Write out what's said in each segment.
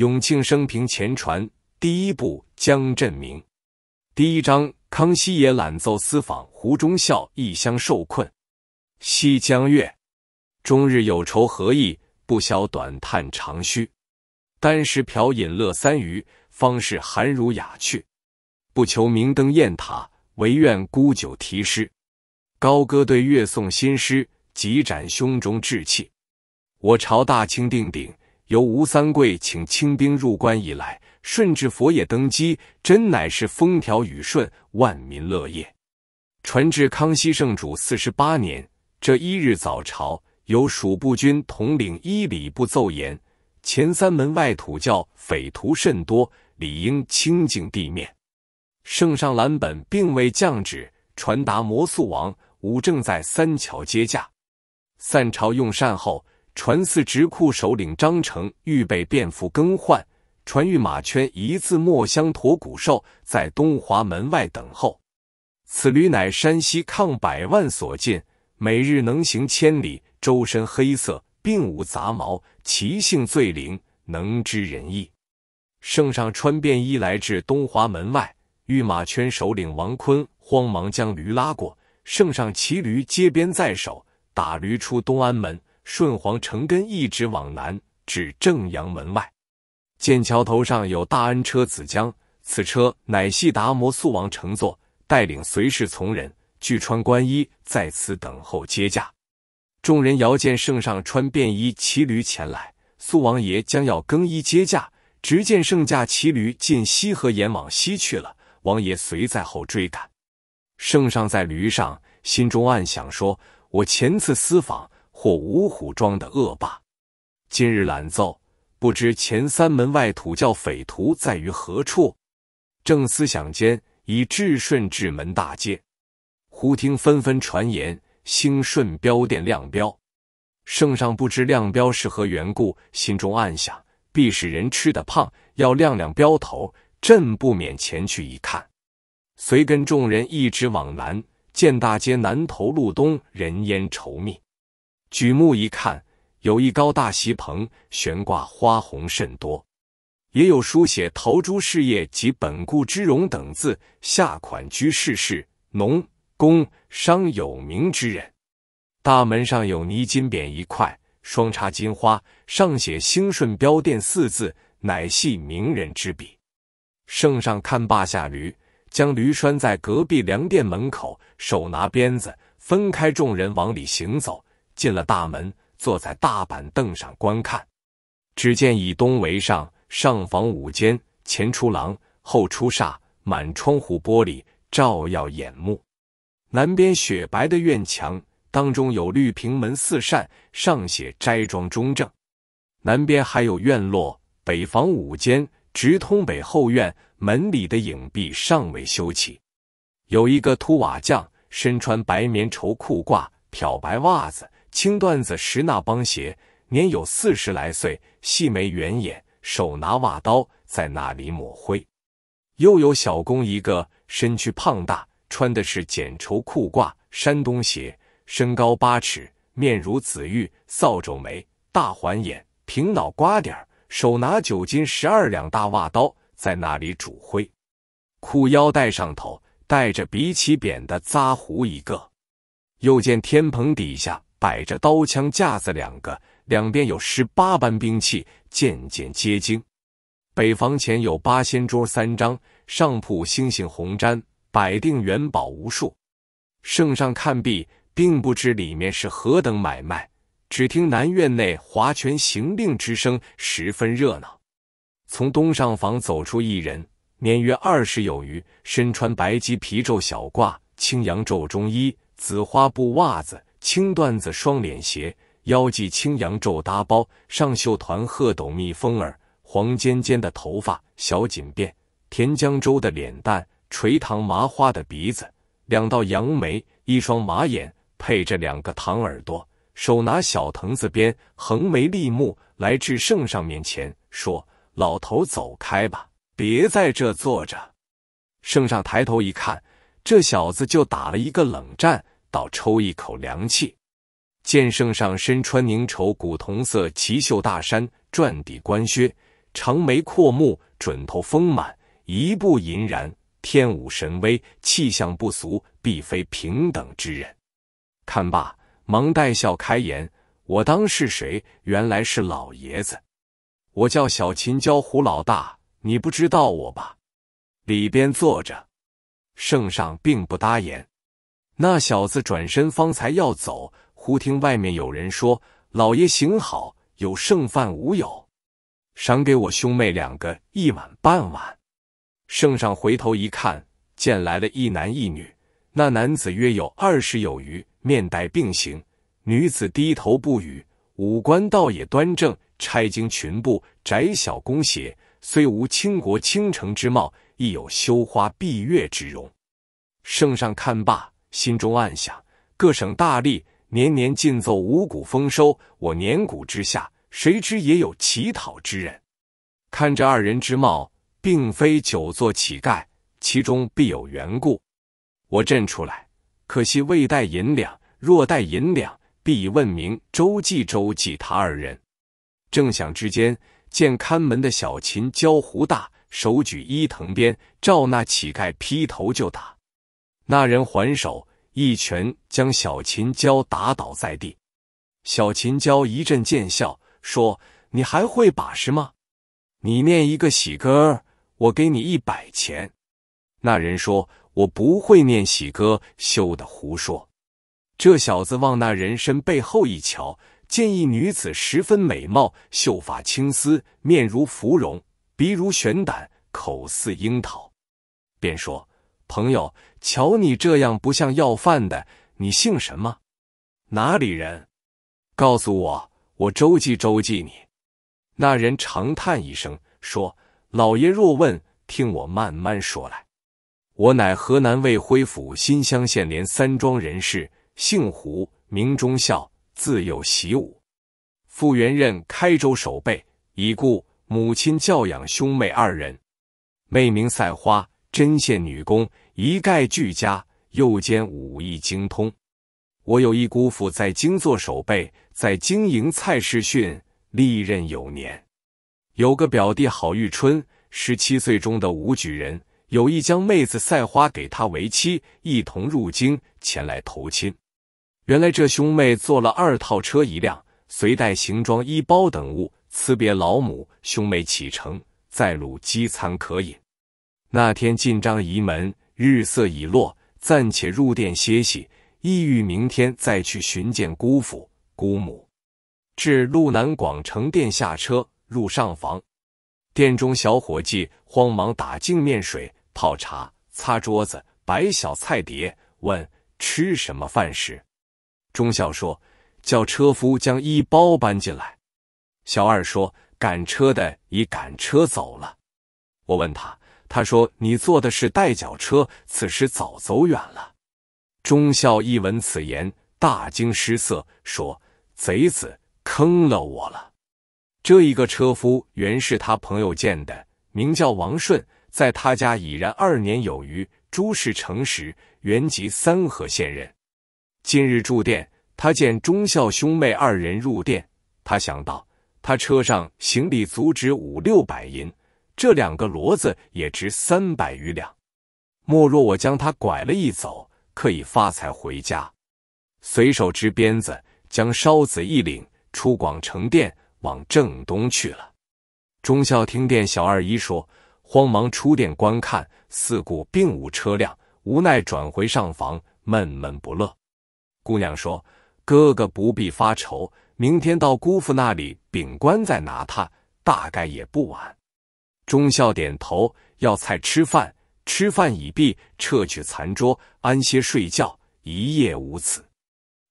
《永庆生平前传》第一部，江振明，第一章：康熙爷懒奏私访，胡忠孝异乡受困。西江月，终日有愁何益？不消短叹长吁。单食瓢饮乐三余，方是寒儒雅趣。不求明灯雁塔，唯愿孤酒题诗。高歌对月诵新诗，几展胸中志气。我朝大清定鼎。由吴三桂请清兵入关以来，顺治佛爷登基，真乃是风调雨顺，万民乐业。传至康熙圣主四十八年，这一日早朝，由蜀部军统领一礼部奏言：前三门外土教匪徒甚多，理应清净地面。圣上蓝本并未降旨传达。摩素王武正在三桥接驾，散朝用膳后。传四直库首领张成预备便服更换。传御马圈一字墨香驼骨兽在东华门外等候。此驴乃山西抗百万所进，每日能行千里，周身黑色，并无杂毛，其性最灵，能知人意。圣上穿便衣来至东华门外，御马圈首领王坤慌忙将驴拉过，圣上骑驴接鞭在手，打驴出东安门。顺皇城根一直往南，至正阳门外，见桥头上有大恩车子，江此车乃系达摩速王乘坐，带领随侍从人，俱穿官衣，在此等候接驾。众人遥见圣上穿便衣骑驴前来，素王爷将要更衣接驾，只见圣驾骑驴进西河沿往西去了，王爷随在后追赶。圣上在驴上，心中暗想：说我前次私访。或五虎庄的恶霸，今日懒奏，不知前三门外土教匪徒在于何处。正思想间，已至顺治门大街，忽听纷纷传言，兴顺镖店亮镖。圣上不知亮镖是何缘故，心中暗想，必是人吃的胖，要亮亮镖头。朕不免前去一看，随跟众人一直往南，见大街南头路东人烟稠密。举目一看，有一高大席棚，悬挂花红甚多，也有书写“投朱事业及本固之荣”等字，下款居士是农工商有名之人。大门上有泥金匾一块，双插金花，上写“兴顺标店”四字，乃系名人之笔。圣上看罢下驴，将驴拴在隔壁粮店门口，手拿鞭子，分开众人往里行走。进了大门，坐在大板凳上观看。只见以东为上，上房五间，前出廊，后出厦，满窗户玻璃，照耀眼目。南边雪白的院墙当中有绿屏门四扇，上写“斋庄中正”。南边还有院落，北房五间，直通北后院，门里的影壁尚未修起。有一个秃瓦匠，身穿白棉绸裤褂，漂白袜子。青缎子十纳帮鞋，年有四十来岁，细眉圆眼，手拿瓦刀在那里抹灰。又有小工一个，身躯胖大，穿的是剪绸裤褂、山东鞋，身高八尺，面如紫玉，扫帚眉、大环眼、平脑瓜点儿，手拿九斤十二两大瓦刀，在那里煮灰。裤腰带上头带着鼻起扁的扎胡一个。又见天棚底下。摆着刀枪架子两个，两边有十八般兵器，件件皆精。北房前有八仙桌三张，上铺星星红毡，摆定元宝无数。圣上看毕，并不知里面是何等买卖。只听南院内划拳行令之声，十分热闹。从东上房走出一人，年约二十有余，身穿白鸡皮皱小褂，青羊皱中衣，紫花布袜子。青缎子双脸鞋，腰系青羊皱搭包，上绣团鹤斗蜜蜂儿，黄尖尖的头发，小锦辫，田江州的脸蛋，垂糖麻花的鼻子，两道杨眉，一双马眼，配着两个糖耳朵，手拿小藤子鞭，横眉立目来至圣上面前，说：“老头，走开吧，别在这坐着。”圣上抬头一看，这小子就打了一个冷战。倒抽一口凉气，见圣上身穿凝绸古铜色齐袖大衫，转底官靴，长眉阔目，准头丰满，一步银然，天武神威，气象不俗，必非平等之人。看罢，忙带笑开言：“我当是谁？原来是老爷子。我叫小秦，椒胡老大。你不知道我吧？里边坐着。”圣上并不答言。那小子转身，方才要走，忽听外面有人说：“老爷行好，有剩饭无有，赏给我兄妹两个一碗半碗。”圣上回头一看，见来了一男一女。那男子约有二十有余，面带病形；女子低头不语，五官倒也端正，钗经裙布，窄小弓鞋，虽无倾国倾城之貌，亦有羞花闭月之容。圣上看罢。心中暗想：各省大吏年年尽奏五谷丰收。我年谷之下，谁知也有乞讨之人？看这二人之貌，并非久坐乞丐，其中必有缘故。我镇出来，可惜未带银两，若带银两，必以问明周记、周记他二人。正想之间，见看门的小秦焦胡大手举一藤鞭，照那乞丐劈头就打。那人还手一拳，将小秦娇打倒在地。小秦娇一阵见笑，说：“你还会把式吗？你念一个喜歌，我给你一百钱。”那人说：“我不会念喜歌，休得胡说。”这小子往那人身背后一瞧，见一女子十分美貌，秀发青丝，面如芙蓉，鼻如悬胆，口似樱桃，便说。朋友，瞧你这样，不像要饭的。你姓什么？哪里人？告诉我，我周记周记你。那人长叹一声，说：“老爷若问，听我慢慢说来。我乃河南卫辉府新乡县连三庄人士，姓胡，名忠孝，自幼习武。复原任开州守备，已故。母亲教养兄妹二人，妹名赛花。”针线女工一概俱佳，又兼武艺精通。我有一姑父在京做守备，在京营蔡世训，历任有年。有个表弟郝玉春，十七岁中的武举人，有意将妹子赛花给他为妻，一同入京前来投亲。原来这兄妹坐了二套车一辆，随带行装衣包等物，辞别老母，兄妹启程，在鲁饥餐渴饮。那天进张仪门，日色已落，暂且入殿歇息。意欲明天再去寻见姑父姑母。至路南广成殿下车，入上房。殿中小伙计慌忙打净面水、泡茶、擦桌子、摆小菜碟，问吃什么饭食。中校说：“叫车夫将衣包搬进来。”小二说：“赶车的已赶车走了。”我问他。他说：“你坐的是代脚车，此时早走远了。”中校一闻此言，大惊失色，说：“贼子坑了我了！”这一个车夫原是他朋友建的，名叫王顺，在他家已然二年有余，诸事诚实，原籍三河县人。近日住店，他见中校兄妹二人入店，他想到他车上行李足值五六百银。这两个骡子也值三百余两，莫若我将他拐了一走，可以发财回家。随手执鞭子，将烧子一领，出广成殿往正东去了。忠孝听殿小二一说，慌忙出殿观看，四顾并无车辆，无奈转回上房，闷闷不乐。姑娘说：“哥哥不必发愁，明天到姑父那里禀官再拿他，大概也不晚。”忠孝点头，要菜吃饭。吃饭已毕，撤去残桌，安歇睡觉。一夜无此。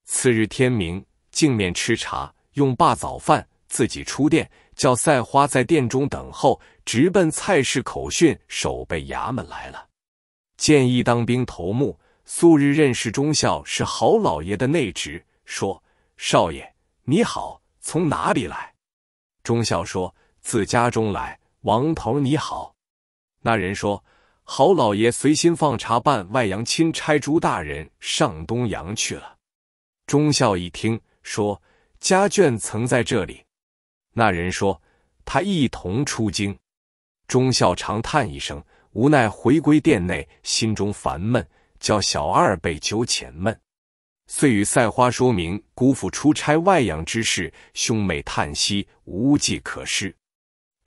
次日天明，镜面吃茶，用罢早饭，自己出店，叫赛花在殿中等候，直奔菜市口。讯守备衙门来了，见一当兵头目，素日认识忠孝，是郝老爷的内侄，说：“少爷你好，从哪里来？”忠孝说：“自家中来。”王头你好，那人说：“好老爷随心放茶办外洋亲差，朱大人上东洋去了。”忠孝一听，说：“家眷曾在这里。”那人说：“他一同出京。”忠孝长叹一声，无奈回归殿内，心中烦闷，叫小二备酒遣闷。遂与赛花说明姑父出差外洋之事，兄妹叹息，无计可施。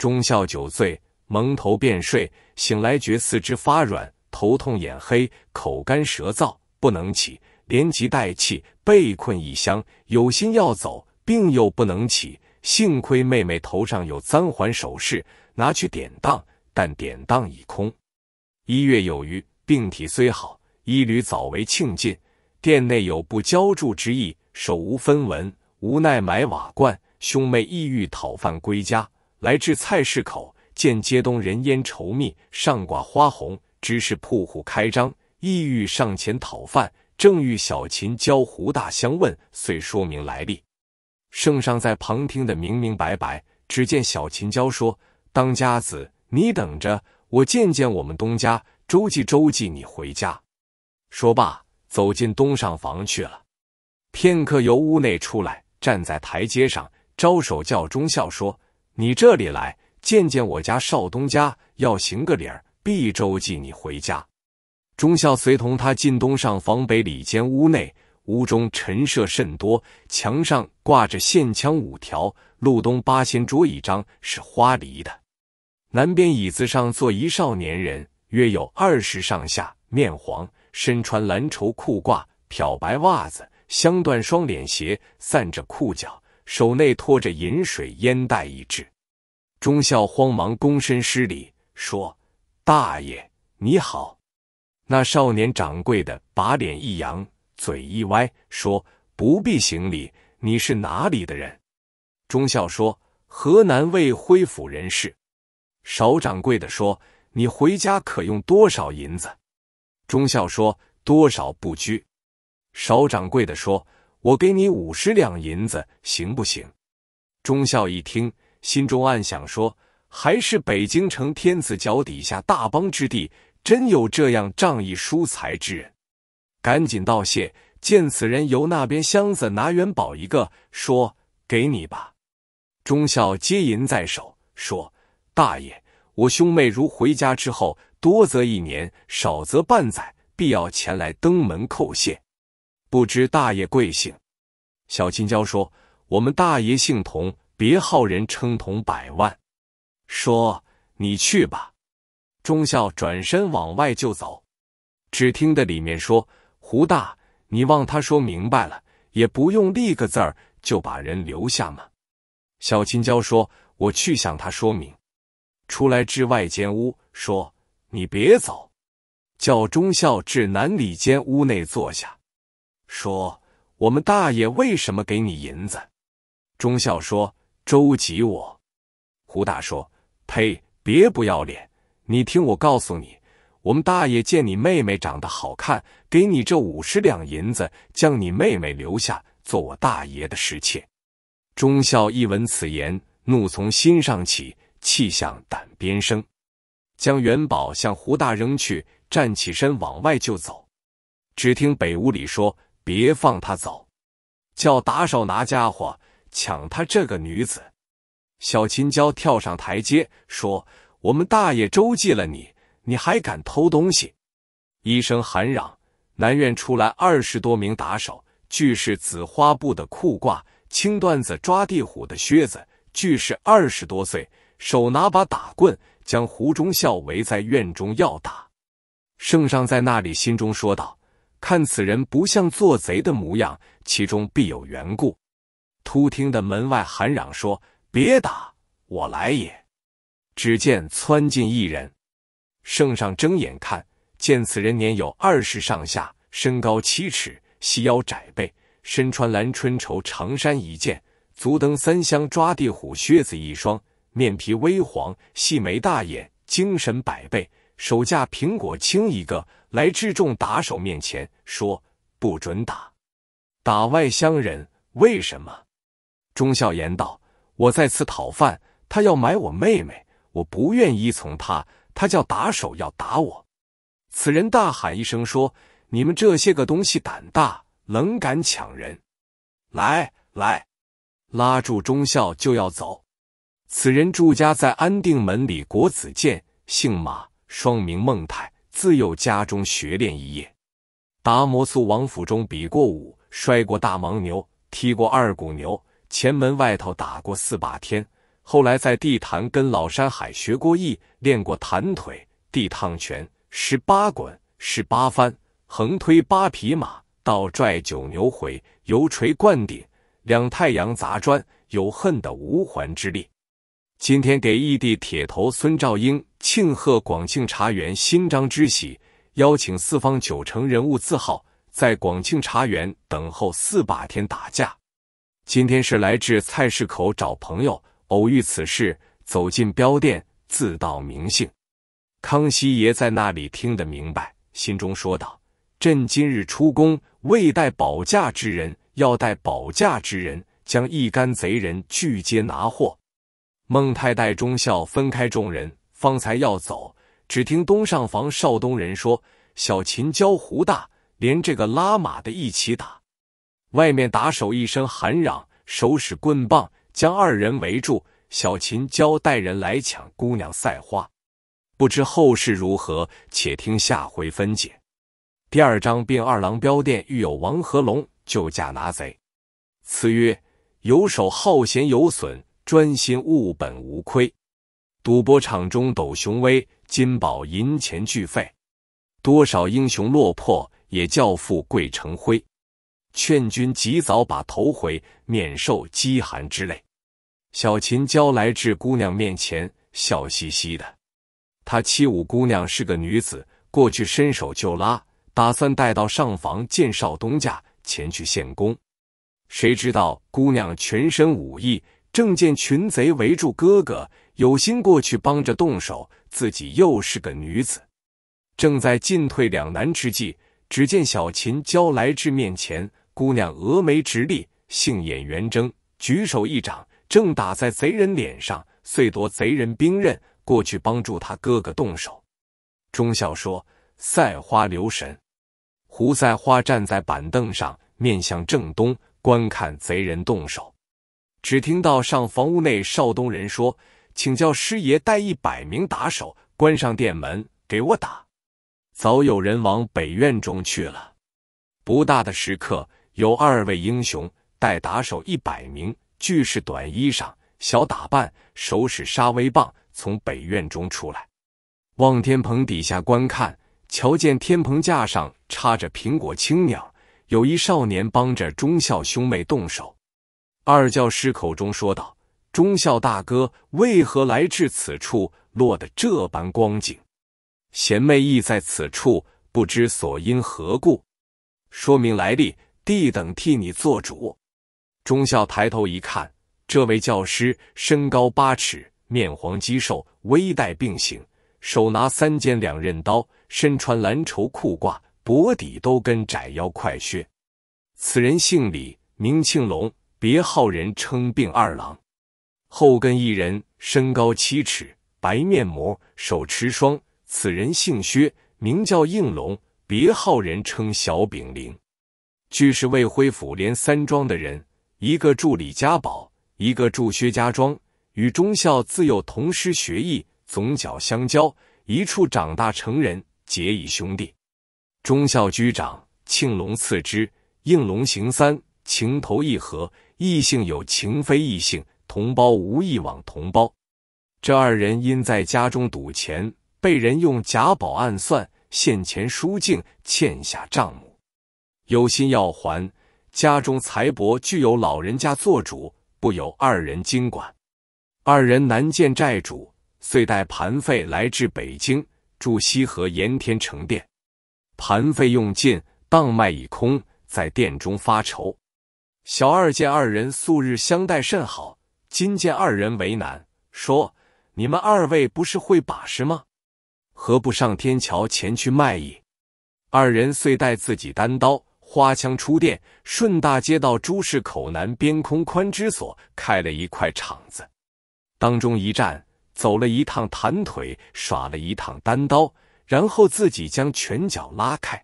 忠孝酒醉，蒙头便睡，醒来觉四肢发软，头痛眼黑，口干舌燥，不能起，连急带气，被困异乡。有心要走，病又不能起。幸亏妹妹头上有簪环首饰，拿去典当，但典当已空。一月有余，病体虽好，衣履早为庆尽，店内有不浇筑之意，手无分文，无奈买瓦罐。兄妹意欲讨饭归家。来至菜市口，见街东人烟稠密，上挂花红，知是铺户开张，意欲上前讨饭。正遇小秦椒胡大相问，遂说明来历。圣上在旁听得明明白白。只见小秦椒说：“当家子，你等着，我见见我们东家周记周记，你回家。”说罢，走进东上房去了。片刻，由屋内出来，站在台阶上，招手叫忠孝说。你这里来见见我家少东家，要行个礼儿，必周济你回家。忠孝随同他进东上房北里间屋内，屋中陈设甚多，墙上挂着线枪五条，路东八仙桌一张是花梨的，南边椅子上坐一少年人，约有二十上下，面黄，身穿蓝绸裤褂，漂白袜子，香缎双脸鞋，散着裤脚。手内托着饮水烟袋一只，忠孝慌忙躬身施礼，说：“大爷你好。”那少年掌柜的把脸一扬，嘴一歪，说：“不必行礼，你是哪里的人？”忠孝说：“河南卫辉府人士。”少掌柜的说：“你回家可用多少银子？”忠孝说：“多少不拘。”少掌柜的说。我给你五十两银子，行不行？忠孝一听，心中暗想说，还是北京城天子脚底下大邦之地，真有这样仗义疏财之人，赶紧道谢。见此人由那边箱子拿元宝一个，说：“给你吧。”忠孝接银在手，说：“大爷，我兄妹如回家之后，多则一年，少则半载，必要前来登门叩谢。”不知大爷贵姓？小青椒说：“我们大爷姓童，别号人称童百万。”说：“你去吧。”中校转身往外就走，只听得里面说：“胡大，你望他说明白了，也不用立个字儿，就把人留下吗？”小青椒说：“我去向他说明。”出来至外间屋，说：“你别走，叫中校至南里间屋内坐下。”说：“我们大爷为什么给你银子？”忠孝说：“周济我。”胡大说：“呸！别不要脸！你听我告诉你，我们大爷见你妹妹长得好看，给你这五十两银子，将你妹妹留下，做我大爷的侍妾。”忠孝一闻此言，怒从心上起，气向胆边生，将元宝向胡大扔去，站起身往外就走。只听北屋里说。别放他走，叫打手拿家伙抢他这个女子。小秦娇跳上台阶说：“我们大爷周济了你，你还敢偷东西？”一声喊嚷，南院出来二十多名打手，俱是紫花布的裤褂、青缎子抓地虎的靴子，俱是二十多岁，手拿把打棍，将胡忠孝围在院中要打。圣上在那里心中说道。看此人不像做贼的模样，其中必有缘故。突听得门外喊嚷说：“别打，我来也！”只见窜进一人。圣上睁眼看见此人年有二十上下，身高七尺，细腰窄背，身穿蓝春绸长衫一件，足蹬三箱抓地虎靴子一双，面皮微黄，细眉大眼，精神百倍，手架苹果青一个。来至众打手面前，说：“不准打，打外乡人，为什么？”忠孝言道：“我在此讨饭，他要买我妹妹，我不愿依从他，他叫打手要打我。”此人大喊一声说：“你们这些个东西胆大，冷敢抢人？”来来，拉住忠孝就要走。此人住家在安定门里国子监，姓马，双名孟泰。自幼家中学练一夜，达摩素王府中比过武，摔过大牤牛，踢过二股牛，前门外头打过四把天。后来在地坛跟老山海学过艺，练过弹腿、地趟拳、十八滚、十八翻、横推八匹马、倒拽九牛回、油锤灌顶、两太阳砸砖，有恨的无还之力。今天给义弟铁头孙兆英。庆贺广庆茶园新章之喜，邀请四方九城人物字号，在广庆茶园等候四把天打架。今天是来至菜市口找朋友，偶遇此事，走进镖店，自道名姓。康熙爷在那里听得明白，心中说道：“朕今日出宫，未带保驾之人，要带保驾之人，将一干贼人俱皆拿获。”孟太带忠孝分开众人。方才要走，只听东上房少东人说：“小秦交胡大，连这个拉马的一起打。”外面打手一声喊嚷，手使棍棒将二人围住。小秦交带人来抢姑娘赛花，不知后事如何，且听下回分解。第二章并二郎标店遇有王和龙救驾拿贼。此曰游手好闲有损，专心务本无亏。赌博场中斗雄威，金宝银钱俱废。多少英雄落魄，也教富贵成灰。劝君及早把头回，免受饥寒之累。小琴娇来至姑娘面前，笑嘻嘻的。他欺五姑娘是个女子，过去伸手就拉，打算带到上房见少东家前去献功。谁知道姑娘全身武艺，正见群贼围住哥哥。有心过去帮着动手，自己又是个女子，正在进退两难之际，只见小琴交来至面前，姑娘峨眉直立，杏眼圆睁，举手一掌，正打在贼人脸上，遂夺贼人兵刃，过去帮助他哥哥动手。忠孝说：“赛花留神。”胡赛花站在板凳上，面向正东，观看贼人动手。只听到上房屋内少东人说。请教师爷带一百名打手，关上店门，给我打。早有人往北院中去了。不大的时刻，有二位英雄带打手一百名，俱是短衣裳、小打扮，手使杀威棒，从北院中出来，望天棚底下观看，瞧见天棚架上插着苹果青鸟，有一少年帮着忠孝兄妹动手。二教师口中说道。忠孝大哥，为何来至此处，落得这般光景？贤妹亦在此处，不知所因何故？说明来历，弟等替你做主。忠孝抬头一看，这位教师身高八尺，面黄肌瘦，微带病形，手拿三尖两刃刀，身穿蓝绸裤褂，脖底都跟窄腰快靴。此人姓李，名庆龙，别号人称病二郎。后跟一人，身高七尺，白面膜，手持双。此人姓薛，名叫应龙，别号人称小炳灵，据是魏辉府连三庄的人。一个住李家堡，一个住薛家庄，与忠孝自幼同师学艺，总角相交，一处长大成人，结义兄弟。忠孝居长，庆龙次之，应龙行三，情投意合，异性有情非异性。同胞无一往同胞，这二人因在家中赌钱，被人用假宝暗算，现钱输尽，欠下账目，有心要还，家中财帛俱有老人家做主，不由二人经管。二人难见债主，遂带盘费来至北京，住西河盐天城店。盘费用尽，当卖已空，在店中发愁。小二见二人素日相待甚好。今见二人为难，说：“你们二位不是会把式吗？何不上天桥前去卖艺？”二人遂带自己单刀花枪出店，顺大街到朱市口南边空宽之所，开了一块场子。当中一站，走了一趟弹腿，耍了一趟单刀，然后自己将拳脚拉开，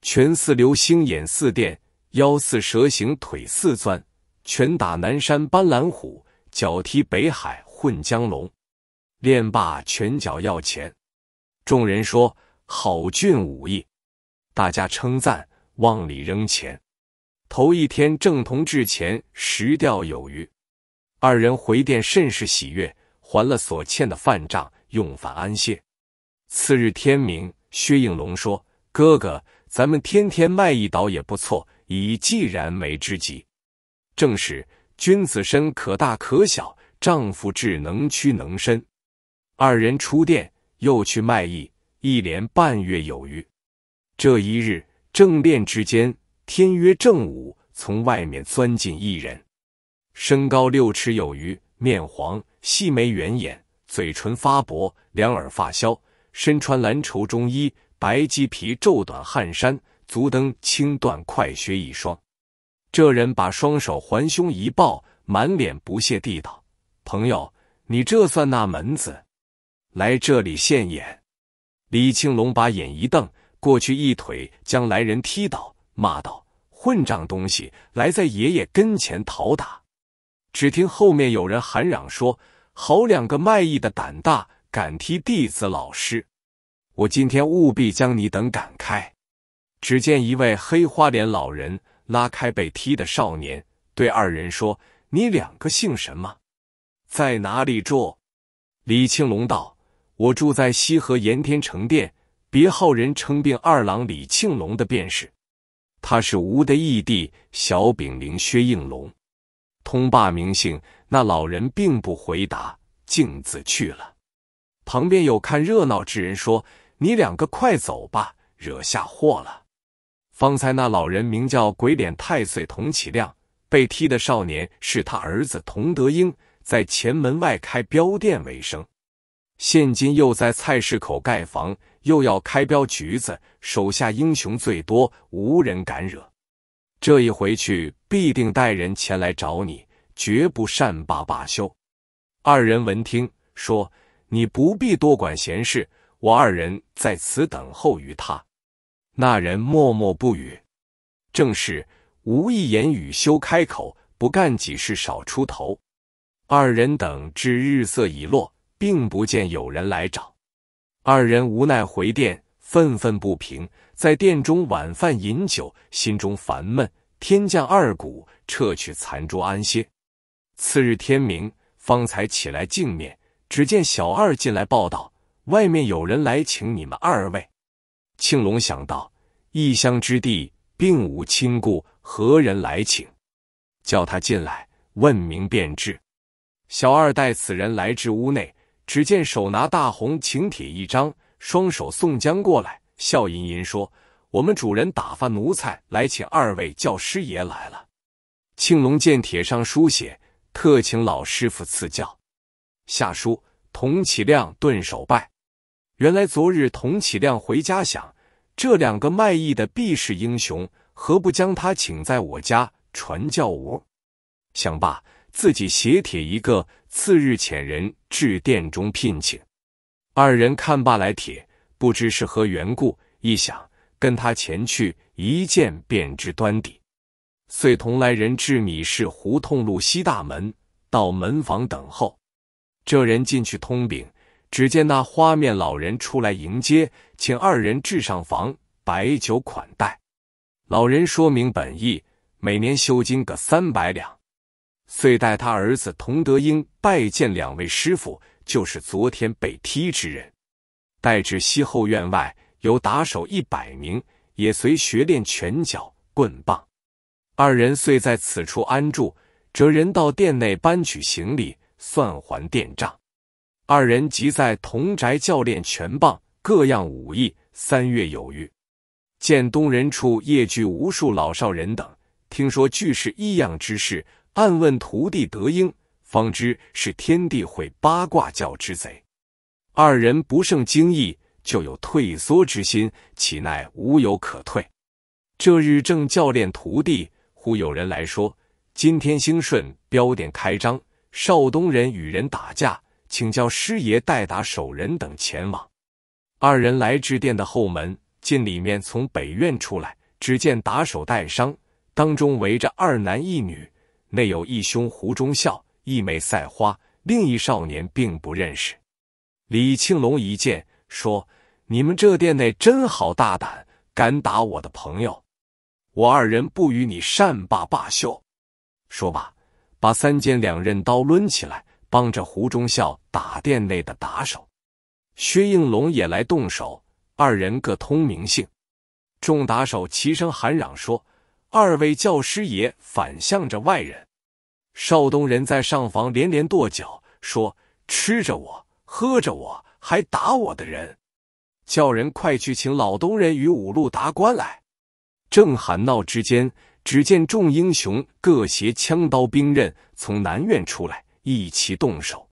拳似流星，眼似电，腰似蛇形，腿似钻，拳打南山斑斓虎。脚踢北海混江龙，练罢拳脚要钱。众人说：“好俊武艺！”大家称赞，往里扔钱。头一天正同掷钱，十吊有余。二人回店甚是喜悦，还了所欠的饭账，用饭安歇。次日天明，薛应龙说：“哥哥，咱们天天卖一倒也不错，以既然为之己。”正是。君子身可大可小，丈夫志能屈能伸。二人出殿，又去卖艺，一连半月有余。这一日正练之间，天约正午，从外面钻进一人，身高六尺有余，面黄，细眉圆眼，嘴唇发薄，两耳发消，身穿蓝绸中衣，白鸡皮皱短汗衫，足蹬轻缎快靴一双。这人把双手环胸一抱，满脸不屑地道：“朋友，你这算那门子？来这里现眼？”李青龙把眼一瞪，过去一腿将来人踢倒，骂道：“混账东西，来在爷爷跟前讨打！”只听后面有人喊嚷说：“好两个卖艺的胆大，敢踢弟子老师！我今天务必将你等赶开！”只见一位黑花脸老人。拉开被踢的少年，对二人说：“你两个姓什么，在哪里住？”李庆龙道：“我住在西河延天城店，别号人称病二郎李庆龙的便是。他是吴的义弟小炳灵薛应龙，通罢名姓。”那老人并不回答，径自去了。旁边有看热闹之人说：“你两个快走吧，惹下祸了。”方才那老人名叫鬼脸太岁童启亮，被踢的少年是他儿子童德英，在前门外开镖店为生，现今又在菜市口盖房，又要开镖局子，手下英雄最多，无人敢惹。这一回去，必定带人前来找你，绝不善罢罢休。二人闻听，说：“你不必多管闲事，我二人在此等候于他。”那人默默不语，正是无意言语休开口，不干几事少出头。二人等至日色已落，并不见有人来找，二人无奈回殿，愤愤不平，在殿中晚饭饮酒，心中烦闷。天降二鼓，撤去残桌安歇。次日天明，方才起来净面，只见小二进来报道，外面有人来请你们二位。庆隆想到异乡之地，并无亲故，何人来请？叫他进来问明便知。小二带此人来至屋内，只见手拿大红请帖一张，双手送将过来，笑吟吟说：“我们主人打发奴才来请二位教师爷来了。”庆隆见帖上书写“特请老师傅赐教”，下书童启亮顿首拜。原来昨日童启亮回家，想这两个卖艺的必是英雄，何不将他请在我家传教？我想罢，自己写帖一个，次日遣人至殿中聘请二人。看罢来帖，不知是何缘故，一想跟他前去，一见便知端底，遂同来人至米市胡同路西大门，到门房等候。这人进去通禀。只见那花面老人出来迎接，请二人至上房摆酒款待。老人说明本意，每年修金个三百两，遂带他儿子童德英拜见两位师傅，就是昨天被踢之人。待至西后院外，有打手一百名，也随学练拳脚棍棒。二人遂在此处安住，哲人到店内搬取行李，算还店账。二人即在同宅教练拳棒各样武艺，三月有余。见东人处夜聚无数老少人等，听说俱是异样之事，暗问徒弟德英，方知是天地会八卦教之贼。二人不胜惊异，就有退缩之心，岂奈无有可退。这日正教练徒弟，忽有人来说：“今天兴顺标点开张，少东人与人打架。”请教师爷代打手人等前往。二人来至店的后门，进里面，从北院出来，只见打手带伤，当中围着二男一女，内有一兄胡忠孝，一妹赛花，另一少年并不认识。李庆龙一见，说：“你们这店内真好大胆，敢打我的朋友，我二人不与你善罢罢休。”说罢，把三尖两刃刀抡起来。帮着胡忠孝打店内的打手，薛应龙也来动手。二人各通名姓，众打手齐声喊嚷说：“二位教师爷反向着外人。”少东人在上房连连跺脚说：“吃着我，喝着我，还打我的人！叫人快去请老东人与五路达官来！”正喊闹之间，只见众英雄各携枪刀兵刃从南院出来。一起动手。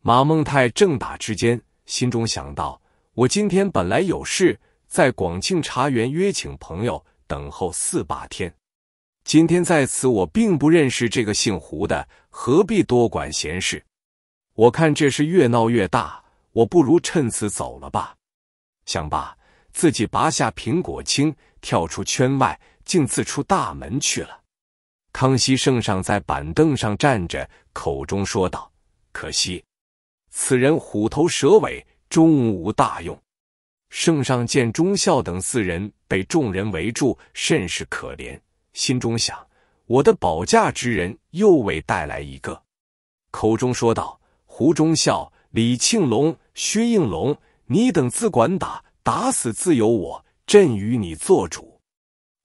马孟泰正打之间，心中想到：我今天本来有事，在广庆茶园约请朋友，等候四八天。今天在此，我并不认识这个姓胡的，何必多管闲事？我看这事越闹越大，我不如趁此走了吧。想罢，自己拔下苹果青，跳出圈外，径自出大门去了。康熙圣上在板凳上站着，口中说道：“可惜，此人虎头蛇尾，终无大用。”圣上见忠孝等四人被众人围住，甚是可怜，心中想：“我的保驾之人又未带来一个。”口中说道：“胡忠孝、李庆龙、薛应龙，你等自管打，打死自有我，朕与你做主。”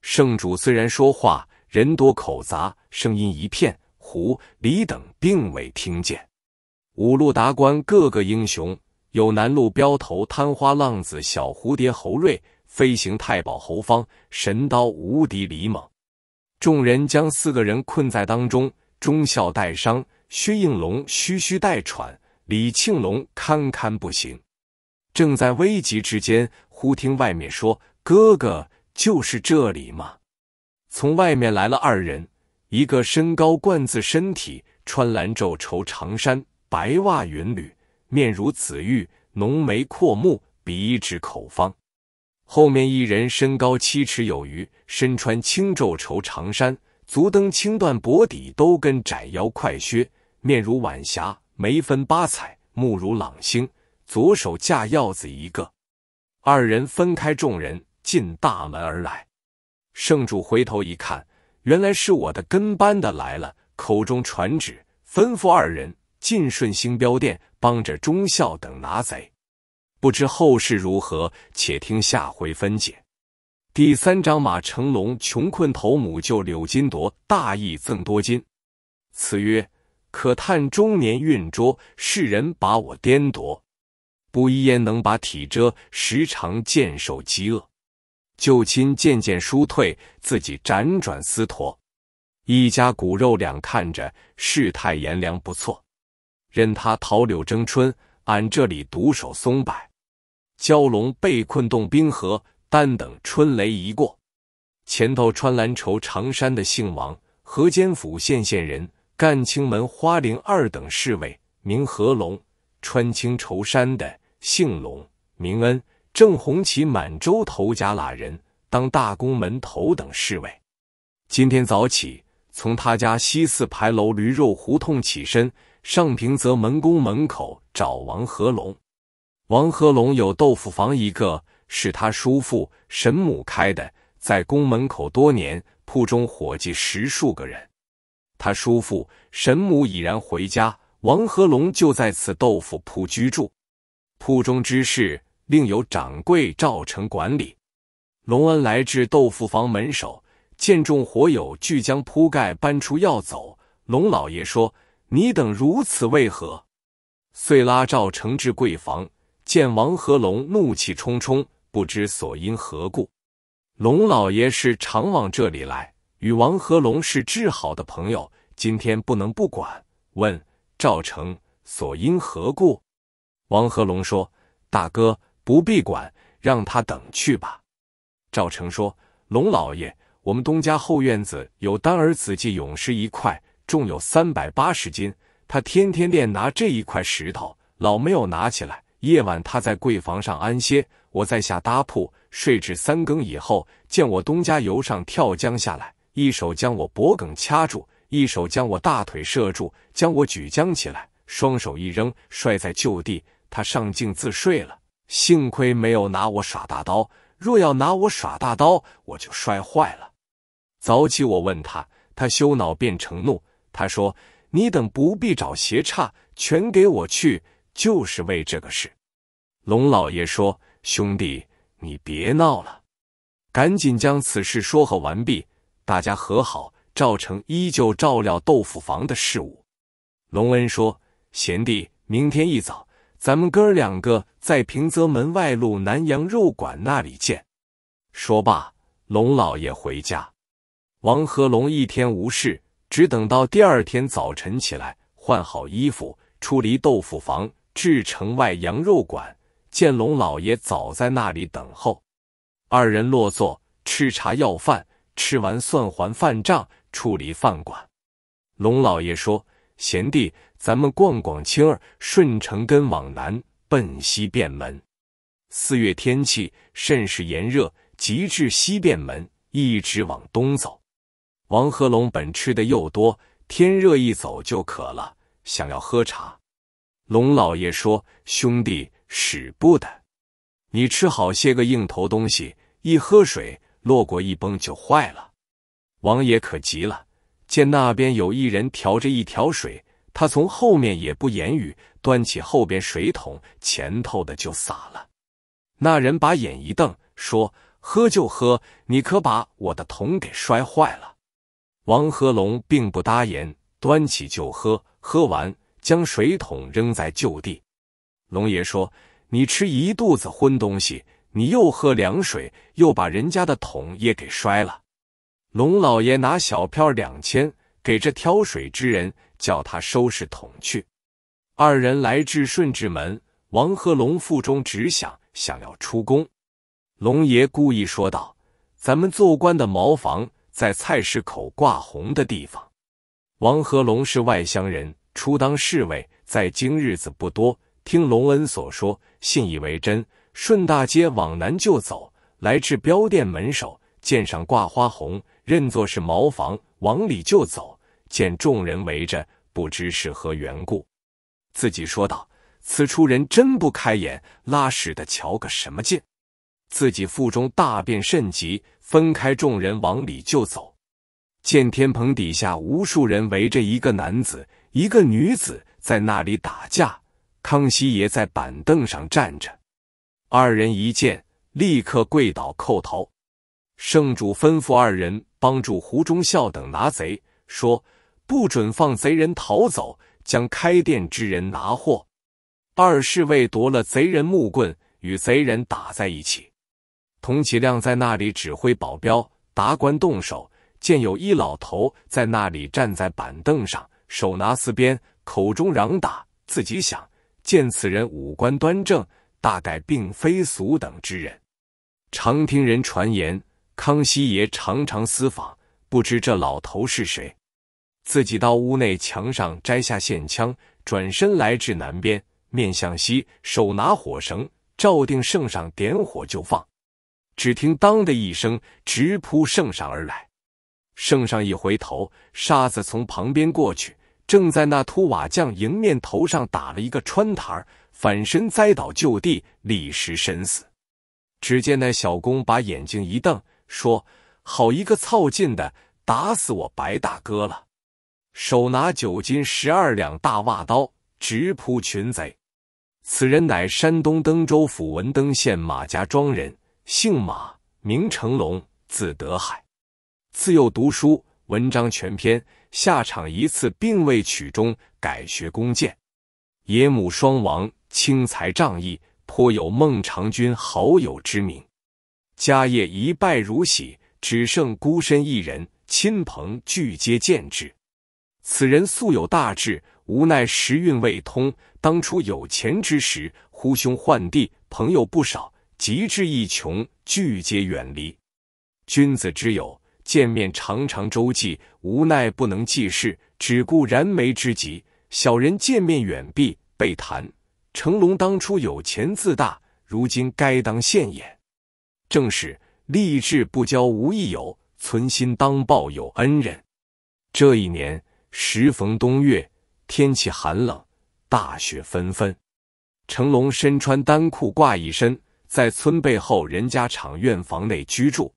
圣主虽然说话。人多口杂，声音一片。胡李等并未听见。五路达官，各个英雄。有南路镖头贪花浪子小蝴蝶侯瑞，飞行太保侯方，神刀无敌李猛。众人将四个人困在当中，忠孝带伤，薛应龙嘘嘘带喘，李庆龙堪堪不行。正在危急之间，忽听外面说：“哥哥，就是这里吗？”从外面来了二人，一个身高贯字，身体穿蓝皱绸长衫，白袜云履，面如紫玉，浓眉阔目，鼻直口方；后面一人身高七尺有余，身穿青皱绸长衫，足蹬青缎薄底兜跟窄腰快靴，面如晚霞，眉分八彩，目如朗星，左手架鹞子一个。二人分开众人，进大门而来。圣主回头一看，原来是我的跟班的来了，口中传旨，吩咐二人进顺兴镖店，帮着忠孝等拿贼。不知后事如何，且听下回分解。第三章：马成龙穷困头母救柳金铎大义赠多金。此曰：可叹中年运拙，世人把我颠夺，不衣焉能把体遮？时常见受饥饿。旧亲渐渐疏退，自己辗转思陀。一家骨肉两看着世态炎凉，不错。任他桃柳争春，俺这里独守松柏。蛟龙被困冻冰河，单等春雷一过。前头穿蓝绸长衫的姓王，河间府县县人，干清门花翎二等侍卫，名何龙。穿青绸衫的姓龙，名恩。郑红旗，满洲头家喇人，当大宫门头等侍卫。今天早起，从他家西四牌楼驴肉胡同起身，上平则门宫门口找王和龙。王和龙有豆腐房一个，是他叔父沈母开的，在宫门口多年，铺中伙计十数个人。他叔父沈母已然回家，王和龙就在此豆腐铺居住。铺中之事。另有掌柜赵成管理。龙恩来至豆腐房门首，见众伙友俱将铺盖搬出要走。龙老爷说：“你等如此为何？”遂拉赵成至贵房，见王和龙怒气冲冲，不知所因何故。龙老爷是常往这里来，与王和龙是至好的朋友，今天不能不管。问赵成所因何故？王和龙说：“大哥。”不必管，让他等去吧。赵成说：“龙老爷，我们东家后院子有丹儿子计勇石一块，重有三百八十斤。他天天练拿这一块石头，老没有拿起来。夜晚他在柜房上安歇，我在下搭铺睡至三更以后，见我东家由上跳江下来，一手将我脖梗掐住，一手将我大腿射住，将我举江起来，双手一扔，摔在就地。他上镜自睡了。”幸亏没有拿我耍大刀，若要拿我耍大刀，我就摔坏了。早起我问他，他羞恼变成怒，他说：“你等不必找斜差，全给我去，就是为这个事。”龙老爷说：“兄弟，你别闹了，赶紧将此事说和完毕，大家和好。”赵成依旧照料豆腐房的事务。龙恩说：“贤弟，明天一早。”咱们哥儿两个在平泽门外路南羊肉馆那里见。说罢，龙老爷回家。王和龙一天无事，只等到第二天早晨起来，换好衣服，出离豆腐房，至城外羊肉馆，见龙老爷早在那里等候。二人落座，吃茶要饭，吃完算还饭账，出离饭馆。龙老爷说：“贤弟。”咱们逛逛青儿，顺城根往南，奔西便门。四月天气甚是炎热，极至西便门，一直往东走。王和龙本吃的又多，天热一走就渴了，想要喝茶。龙老爷说：“兄弟使不得，你吃好些个硬头东西，一喝水落过一崩就坏了。”王爷可急了，见那边有一人挑着一条水。他从后面也不言语，端起后边水桶，前头的就洒了。那人把眼一瞪，说：“喝就喝，你可把我的桶给摔坏了。”王和龙并不答言，端起就喝，喝完将水桶扔在就地。龙爷说：“你吃一肚子荤东西，你又喝凉水，又把人家的桶也给摔了。”龙老爷拿小票两千给这挑水之人。叫他收拾桶去。二人来至顺治门，王和龙腹中直想想要出宫。龙爷故意说道：“咱们做官的茅房在菜市口挂红的地方。”王和龙是外乡人，初当侍卫，在京日子不多。听龙恩所说，信以为真，顺大街往南就走，来至标店门首，见上挂花红，认作是茅房，往里就走。见众人围着，不知是何缘故，自己说道：“此处人真不开眼，拉屎的瞧个什么劲？”自己腹中大便甚急，分开众人往里就走。见天棚底下无数人围着一个男子、一个女子在那里打架，康熙爷在板凳上站着。二人一见，立刻跪倒叩头。圣主吩咐二人帮助胡忠孝等拿贼，说。不准放贼人逃走，将开店之人拿货。二侍卫夺了贼人木棍，与贼人打在一起。童启亮在那里指挥保镖、达官动手。见有一老头在那里站在板凳上，手拿四鞭，口中嚷打。自己想，见此人五官端正，大概并非俗等之人。常听人传言，康熙爷常常私访，不知这老头是谁。自己到屋内墙上摘下线枪，转身来至南边，面向西，手拿火绳，照定圣上点火就放。只听当的一声，直扑圣上而来。圣上一回头，沙子从旁边过去，正在那秃瓦匠迎面头上打了一个穿台反身栽倒就地，立时身死。只见那小工把眼睛一瞪，说：“好一个操劲的，打死我白大哥了！”手拿九斤十二两大瓦刀，直扑群贼。此人乃山东登州府文登县马家庄人，姓马，名成龙，字德海。自幼读书，文章全篇。下场一次并未取中，改学弓箭。爷母双亡，轻财仗义，颇有孟尝君好友之名。家业一败如洗，只剩孤身一人，亲朋俱皆见之。此人素有大志，无奈时运未通。当初有钱之时，呼兄唤弟，朋友不少；极致一穷，俱皆远离。君子之友，见面常常周济；无奈不能济事，只顾燃眉之急。小人见面远避，被谈。成龙当初有钱自大，如今该当现眼。正是立志不交无益友，存心当报有恩人。这一年。时逢冬月，天气寒冷，大雪纷纷。成龙身穿单裤褂一身，在村背后人家厂院房内居住。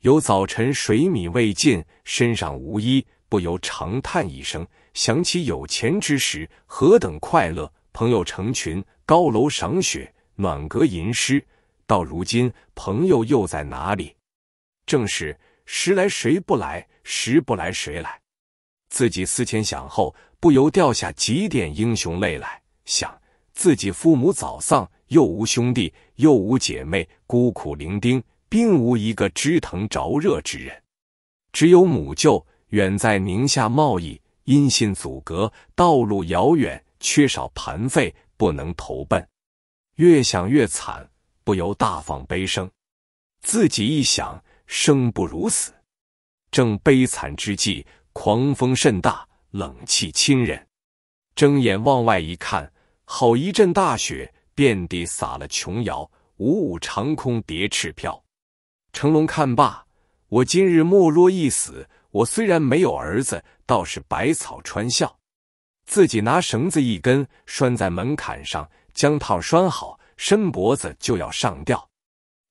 有早晨水米未进，身上无衣，不由长叹一声，想起有钱之时何等快乐，朋友成群，高楼赏雪，暖阁吟诗。到如今，朋友又在哪里？正是时来谁不来，时不来谁来？自己思前想后，不由掉下几点英雄泪来。想自己父母早丧，又无兄弟，又无姐妹，孤苦伶仃，并无一个知疼着热之人。只有母舅远在宁夏贸易，音信阻隔，道路遥远，缺少盘费，不能投奔。越想越惨，不由大放悲声。自己一想，生不如死。正悲惨之际。狂风甚大，冷气侵人。睁眼往外一看，好一阵大雪，遍地撒了琼瑶，五五长空叠翅飘。成龙看罢，我今日莫若一死。我虽然没有儿子，倒是百草穿孝。自己拿绳子一根，拴在门槛上，将套拴好，伸脖子就要上吊。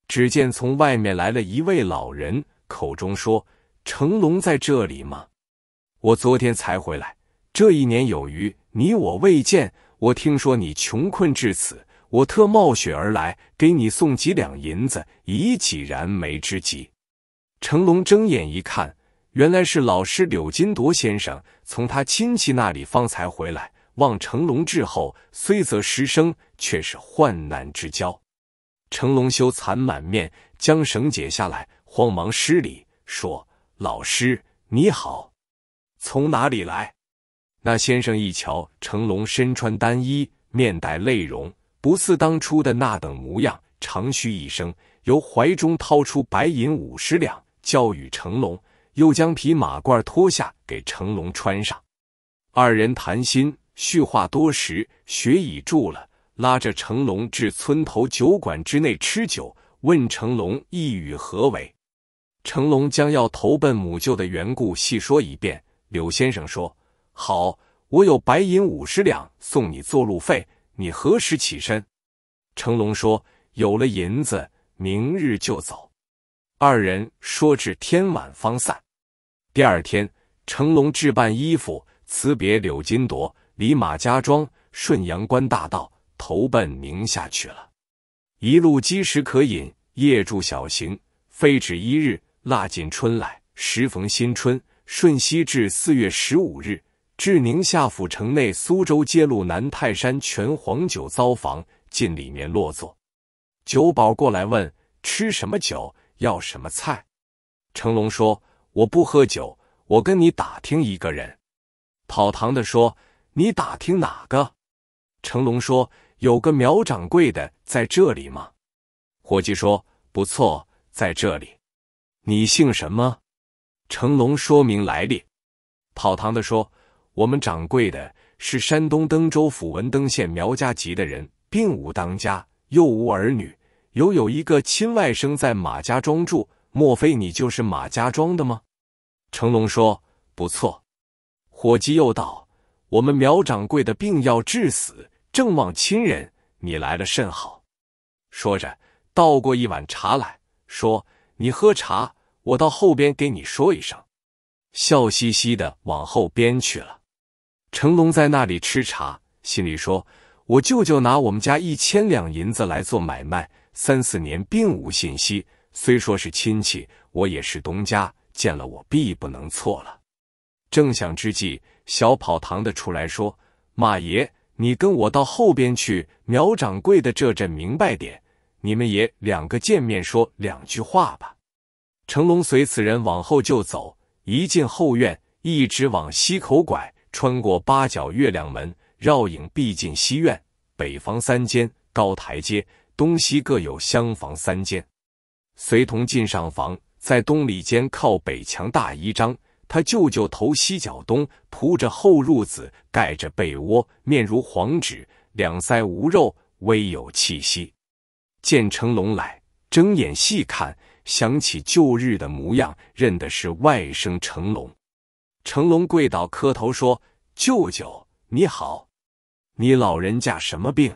只见从外面来了一位老人，口中说：“成龙在这里吗？”我昨天才回来，这一年有余，你我未见。我听说你穷困至此，我特冒雪而来，给你送几两银子，以解燃眉之急。成龙睁眼一看，原来是老师柳金铎先生，从他亲戚那里方才回来。望成龙至后，虽则师生，却是患难之交。成龙羞惭满面，将绳解下来，慌忙施礼，说：“老师你好。”从哪里来？那先生一瞧成龙身穿单衣，面带泪容，不似当初的那等模样，长吁一声，由怀中掏出白银五十两，交与成龙，又将匹马褂脱下给成龙穿上。二人谈心叙话多时，雪已住了，拉着成龙至村头酒馆之内吃酒，问成龙一语何为？成龙将要投奔母舅的缘故细说一遍。柳先生说：“好，我有白银五十两送你做路费，你何时起身？”成龙说：“有了银子，明日就走。”二人说至天晚方散。第二天，成龙置办衣服，辞别柳金铎，离马家庄，顺阳关大道投奔宁夏去了。一路饥食可饮，夜住小行，非止一日。腊尽春来，时逢新春。顺西至四月十五日，至宁夏府城内苏州街路南泰山全黄酒糟房进里面落座，酒保过来问吃什么酒，要什么菜。成龙说：“我不喝酒，我跟你打听一个人。”跑堂的说：“你打听哪个？”成龙说：“有个苗掌柜的在这里吗？”伙计说：“不错，在这里。”你姓什么？成龙说明来历，跑堂的说：“我们掌柜的是山东登州府文登县苗家集的人，并无当家，又无儿女，犹有一个亲外甥在马家庄住。莫非你就是马家庄的吗？”成龙说：“不错。”伙计又道：“我们苗掌柜的病要致死，正望亲人，你来了甚好。”说着倒过一碗茶来说：“你喝茶。”我到后边给你说一声，笑嘻嘻的往后边去了。成龙在那里吃茶，心里说：“我舅舅拿我们家一千两银子来做买卖，三四年并无信息。虽说是亲戚，我也是东家，见了我必不能错了。”正想之际，小跑堂的出来说：“马爷，你跟我到后边去，苗掌柜的这阵明白点，你们爷两个见面说两句话吧。”成龙随此人往后就走，一进后院，一直往西口拐，穿过八角月亮门，绕影必进西院。北房三间，高台阶，东西各有厢房三间。随同进上房，在东里间靠北墙大一张，他舅舅头西脚东，铺着厚褥子，盖着被窝，面如黄纸，两腮无肉，微有气息。见成龙来，睁眼细看。想起旧日的模样，认的是外甥成龙。成龙跪倒磕头说：“舅舅你好，你老人家什么病？”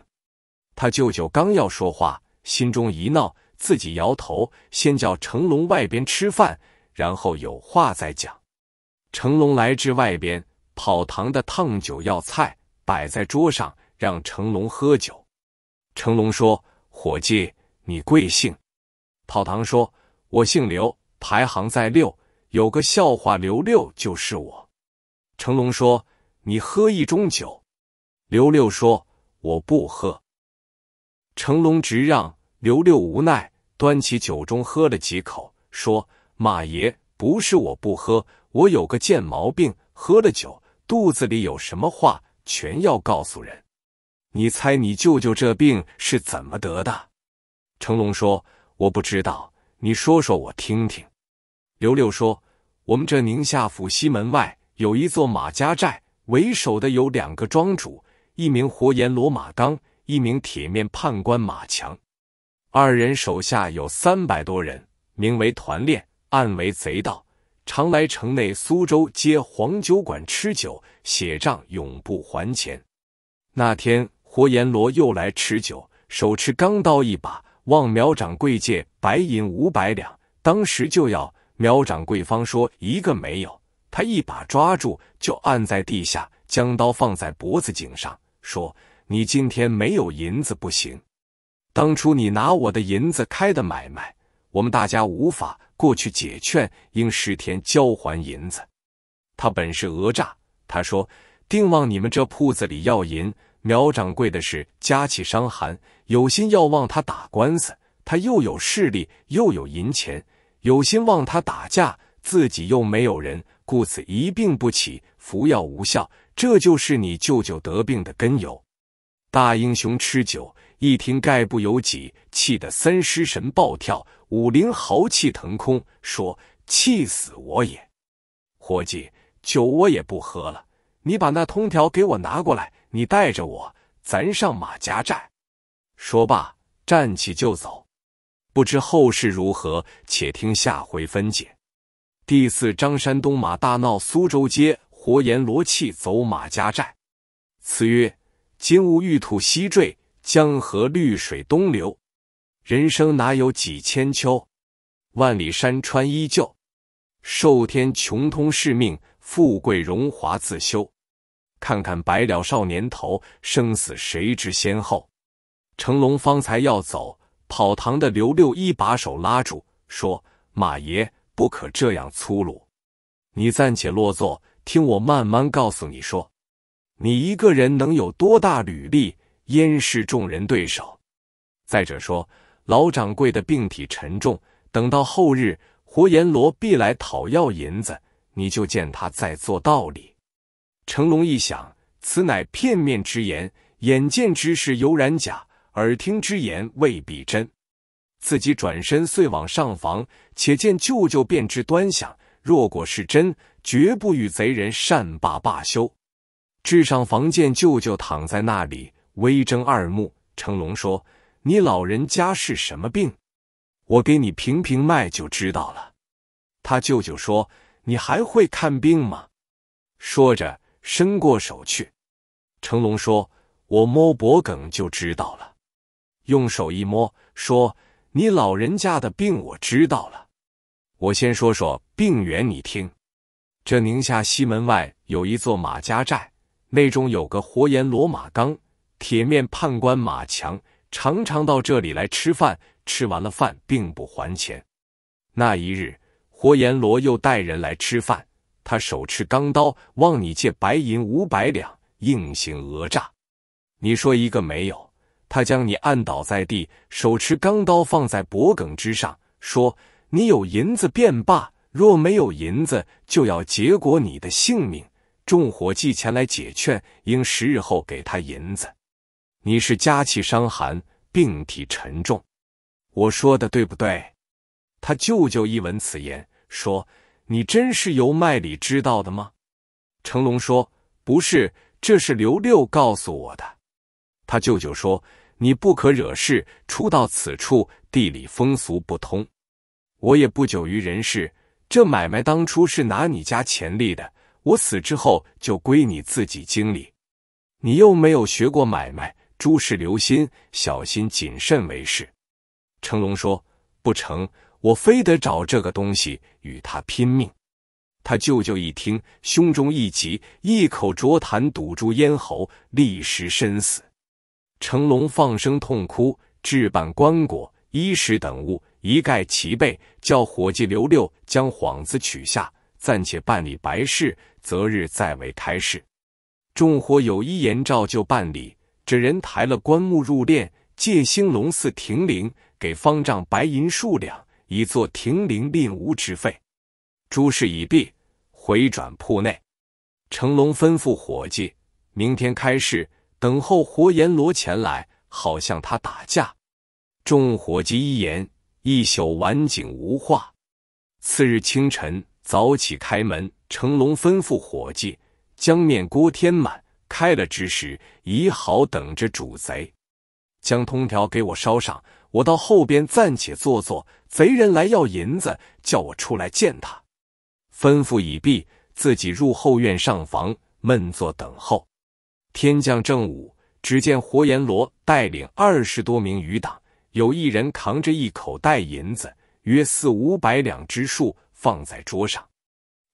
他舅舅刚要说话，心中一闹，自己摇头，先叫成龙外边吃饭，然后有话再讲。成龙来至外边，跑堂的烫酒要菜，摆在桌上让成龙喝酒。成龙说：“伙计，你贵姓？”跑堂说。我姓刘，排行在六，有个笑话，刘六就是我。成龙说：“你喝一盅酒。”刘六说：“我不喝。”成龙直让刘六无奈，端起酒盅喝了几口，说：“马爷，不是我不喝，我有个贱毛病，喝了酒，肚子里有什么话全要告诉人。你猜你舅舅这病是怎么得的？”成龙说：“我不知道。”你说说，我听听。刘六说：“我们这宁夏府西门外有一座马家寨，为首的有两个庄主，一名活阎罗马刚，一名铁面判官马强。二人手下有三百多人，名为团练，暗为贼盗，常来城内苏州街黄酒馆吃酒，写账永不还钱。那天活阎罗又来吃酒，手持钢刀一把。”望苗掌柜借白银五百两，当时就要。苗掌柜方说一个没有，他一把抓住，就按在地下，将刀放在脖子颈上，说：“你今天没有银子不行。当初你拿我的银子开的买卖，我们大家无法过去解劝，应十天交还银子。”他本是讹诈，他说：“定往你们这铺子里要银。”苗掌柜的是加起伤寒。有心要望他打官司，他又有势力，又有银钱；有心望他打架，自己又没有人，故此一病不起，服药无效。这就是你舅舅得病的根由。大英雄吃酒，一听概不由己，气得三尸神暴跳，五灵豪气腾空，说：“气死我也！”伙计，酒我也不喝了，你把那通条给我拿过来，你带着我，咱上马家寨。说罢，站起就走。不知后事如何，且听下回分解。第四章：山东马大闹苏州街，活阎罗气走马家寨。词曰：金乌玉兔西坠，江河绿水东流。人生哪有几千秋？万里山川依旧。受天穷通是命，富贵荣华自修。看看白了少年头，生死谁知先后？成龙方才要走，跑堂的刘六一把手拉住，说：“马爷，不可这样粗鲁，你暂且落座，听我慢慢告诉你说，你一个人能有多大履历，焉是众人对手？再者说，老掌柜的病体沉重，等到后日活阎罗必来讨要银子，你就见他在做道理。”成龙一想，此乃片面之言，眼见之事犹然假。耳听之言未必真，自己转身遂往上房，且见舅舅便知端详。若果是真，绝不与贼人善罢罢休。至上房见舅舅躺在那里，微睁二目。成龙说：“你老人家是什么病？我给你评评脉就知道了。”他舅舅说：“你还会看病吗？”说着伸过手去。成龙说：“我摸脖梗就知道了。”用手一摸，说：“你老人家的病我知道了。我先说说病源，你听。这宁夏西门外有一座马家寨，内中有个活阎罗马刚，铁面判官马强，常常到这里来吃饭。吃完了饭并不还钱。那一日，活阎罗又带人来吃饭，他手持钢刀，望你借白银五百两，硬行讹诈。你说一个没有？”他将你按倒在地，手持钢刀放在脖梗之上，说：“你有银子便罢，若没有银子，就要结果你的性命。”众伙计前来解劝，应十日后给他银子。你是家气伤寒，病体沉重。我说的对不对？他舅舅一闻此言，说：“你真是由麦里知道的吗？”成龙说：“不是，这是刘六告诉我的。”他舅舅说。你不可惹事，初到此处，地理风俗不通。我也不久于人世，这买卖当初是拿你家钱立的，我死之后就归你自己经理。你又没有学过买卖，诸事留心，小心谨慎为是。成龙说：“不成，我非得找这个东西与他拼命。”他舅舅一听，胸中一急，一口浊痰堵住咽喉，立时身死。成龙放声痛哭，置办棺椁、衣食等物一概齐备，叫伙计刘六将幌子取下，暂且办理白事，择日再为开市。众伙有一言照就办理。这人抬了棺木入殓，借兴隆寺停灵，给方丈白银数两，以作停灵令屋之费。诸事已毕，回转铺内，成龙吩咐伙计，明天开市。等候活阎罗前来，好向他打架。众伙计一言，一宿晚景无话。次日清晨早起开门，成龙吩咐伙计将面锅添满，开了之时，已好等着主贼。将通条给我烧上，我到后边暂且坐坐。贼人来要银子，叫我出来见他。吩咐已毕，自己入后院上房，闷坐等候。天降正午，只见活阎罗带领二十多名余党，有一人扛着一口袋银子，约四五百两之数，放在桌上。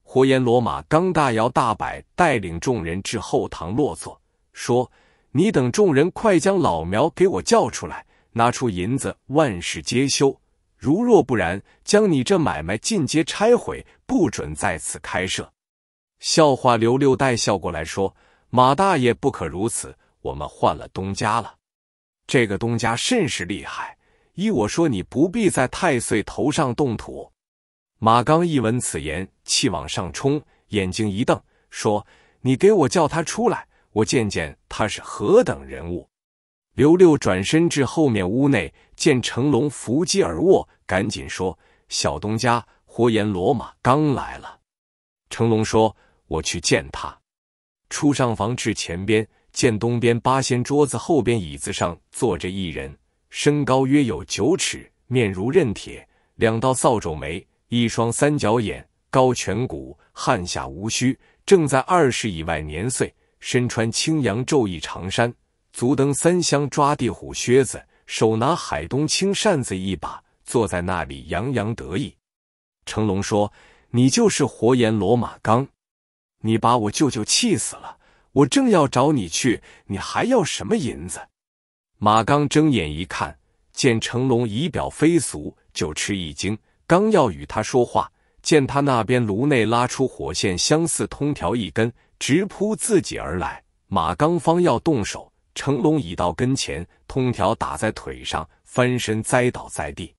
活阎罗马刚大摇大摆带领众人至后堂落座，说：“你等众人快将老苗给我叫出来，拿出银子，万事皆休。如若不然，将你这买卖尽皆拆毁，不准在此开设。”笑话刘六带笑过来说。马大爷不可如此，我们换了东家了。这个东家甚是厉害，依我说，你不必在太岁头上动土。马刚一闻此言，气往上冲，眼睛一瞪，说：“你给我叫他出来，我见见他是何等人物。”刘六转身至后面屋内，见成龙伏击而卧，赶紧说：“小东家，活阎罗马刚来了。”成龙说：“我去见他。”出上房至前边，见东边八仙桌子后边椅子上坐着一人，身高约有九尺，面如刃铁，两道扫帚眉，一双三角眼，高颧骨，汗下无须，正在二十以外年岁，身穿青阳昼衣长衫，足蹬三箱抓地虎靴子，手拿海东青扇子一把，坐在那里洋洋得意。成龙说：“你就是活阎罗马刚。”你把我舅舅气死了！我正要找你去，你还要什么银子？马刚睁眼一看，见成龙仪表非俗，就吃一惊，刚要与他说话，见他那边炉内拉出火线，相似通条一根，直扑自己而来。马刚方要动手，成龙已到跟前，通条打在腿上，翻身栽倒在地。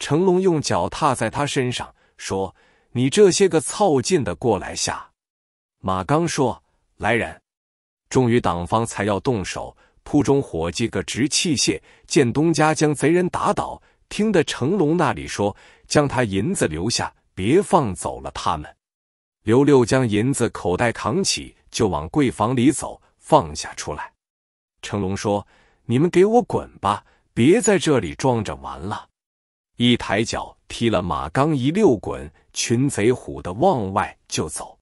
成龙用脚踏在他身上，说：“你这些个操劲的，过来下！”马刚说：“来人！”终于，党方才要动手。铺中伙计个直气械，见东家将贼人打倒，听得成龙那里说：“将他银子留下，别放走了他们。”刘六将银子口袋扛起，就往柜房里走，放下出来。成龙说：“你们给我滚吧，别在这里装着完了！”一抬脚踢了马刚一溜滚，群贼唬的往外就走。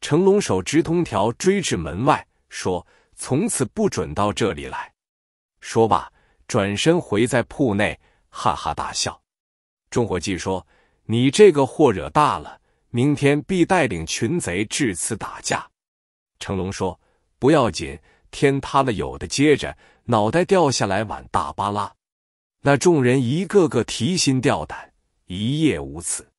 成龙手执铜条追至门外，说：“从此不准到这里来。”说罢，转身回在铺内，哈哈大笑。众伙计说：“你这个祸惹大了，明天必带领群贼至此打架。”成龙说：“不要紧，天塌了有的接着，脑袋掉下来碗大巴拉。”那众人一个个提心吊胆，一夜无此。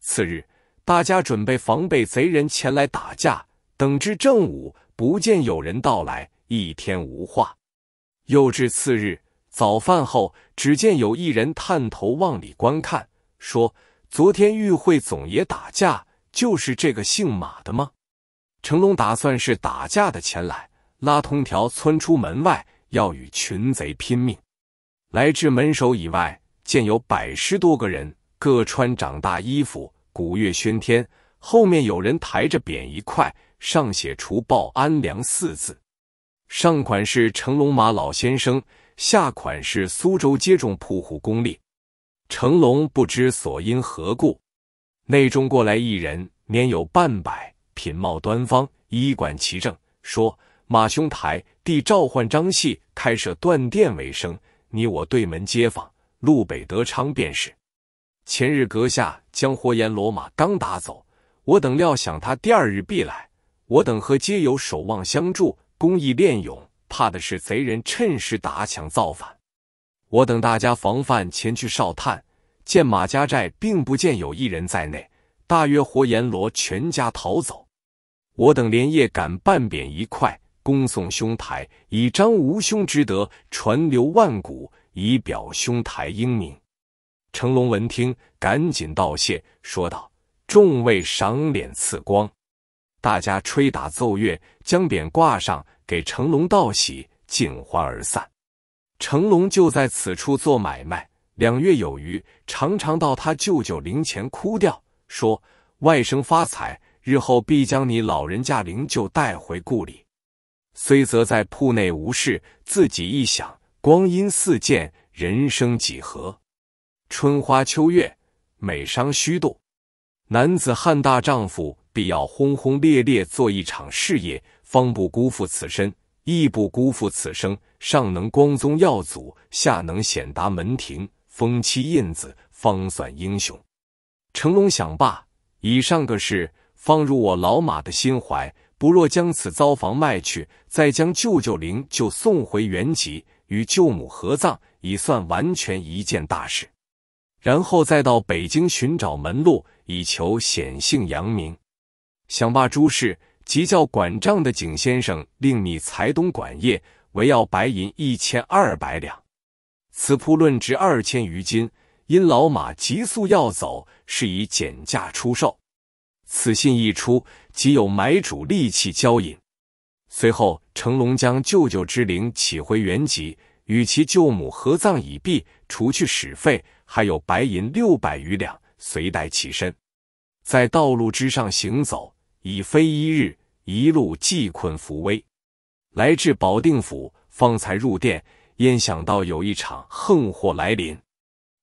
次日。大家准备防备贼人前来打架，等至正午，不见有人到来，一天无话。又至次日早饭后，只见有一人探头望里观看，说：“昨天与会总爷打架，就是这个姓马的吗？”成龙打算是打架的前来，拉通条窜出门外，要与群贼拼命。来至门首以外，见有百十多个人，各穿长大衣服。鼓乐喧天，后面有人抬着匾一块，上写“除暴安良”四字，上款是“成龙马老先生”，下款是“苏州街中铺户公立”。成龙不知所因何故。内中过来一人，年有半百，品貌端方，衣冠齐正，说：“马兄台，弟召唤张戏开设断店为生，你我对门街坊，路北德昌便是。”前日阁下将活阎罗马刚打走，我等料想他第二日必来，我等和皆有守望相助、公义练勇，怕的是贼人趁势打抢造反。我等大家防范前去哨探，见马家寨并不见有一人在内，大约活阎罗全家逃走。我等连夜赶半扁一块，恭送兄台，以彰吾兄之德传流万古，以表兄台英明。成龙闻听，赶紧道谢，说道：“众位赏脸赐光。”大家吹打奏乐，将匾挂上，给成龙道喜，尽欢而散。成龙就在此处做买卖，两月有余，常常到他舅舅灵前哭掉，说：“外甥发财，日后必将你老人家灵柩带回故里。”虽则在铺内无事，自己一想，光阴似箭，人生几何。春花秋月，美伤虚度。男子汉大丈夫，必要轰轰烈烈做一场事业，方不辜负此身，亦不辜负此生。上能光宗耀祖，下能显达门庭，封妻印子，方算英雄。成龙想罢，以上个事放入我老马的心怀，不若将此糟房卖去，再将舅舅灵柩送回原籍，与舅母合葬，已算完全一件大事。然后再到北京寻找门路，以求显姓扬名。想罢诸事，即叫管账的景先生令你财东管业，惟要白银一千二百两。此铺论值二千余金，因老马急速要走，是以减价出售。此信一出，即有买主利气交引。随后，成龙将舅舅之灵起回原籍，与其舅母合葬已毕，除去使费。还有白银六百余两，随带起身，在道路之上行走已非一日，一路济困扶危，来至保定府方才入殿，焉想到有一场横祸来临，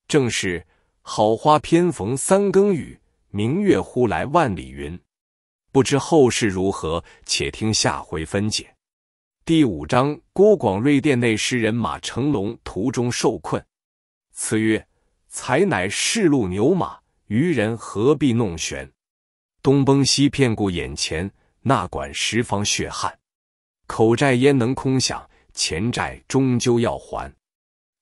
正是好花偏逢三更雨，明月忽来万里云。不知后事如何，且听下回分解。第五章：郭广瑞殿内诗人马，成龙途中受困。此曰。才乃世禄牛马，愚人何必弄玄？东崩西骗，顾眼前，那管十方血汗？口债焉能空想？钱债终究要还。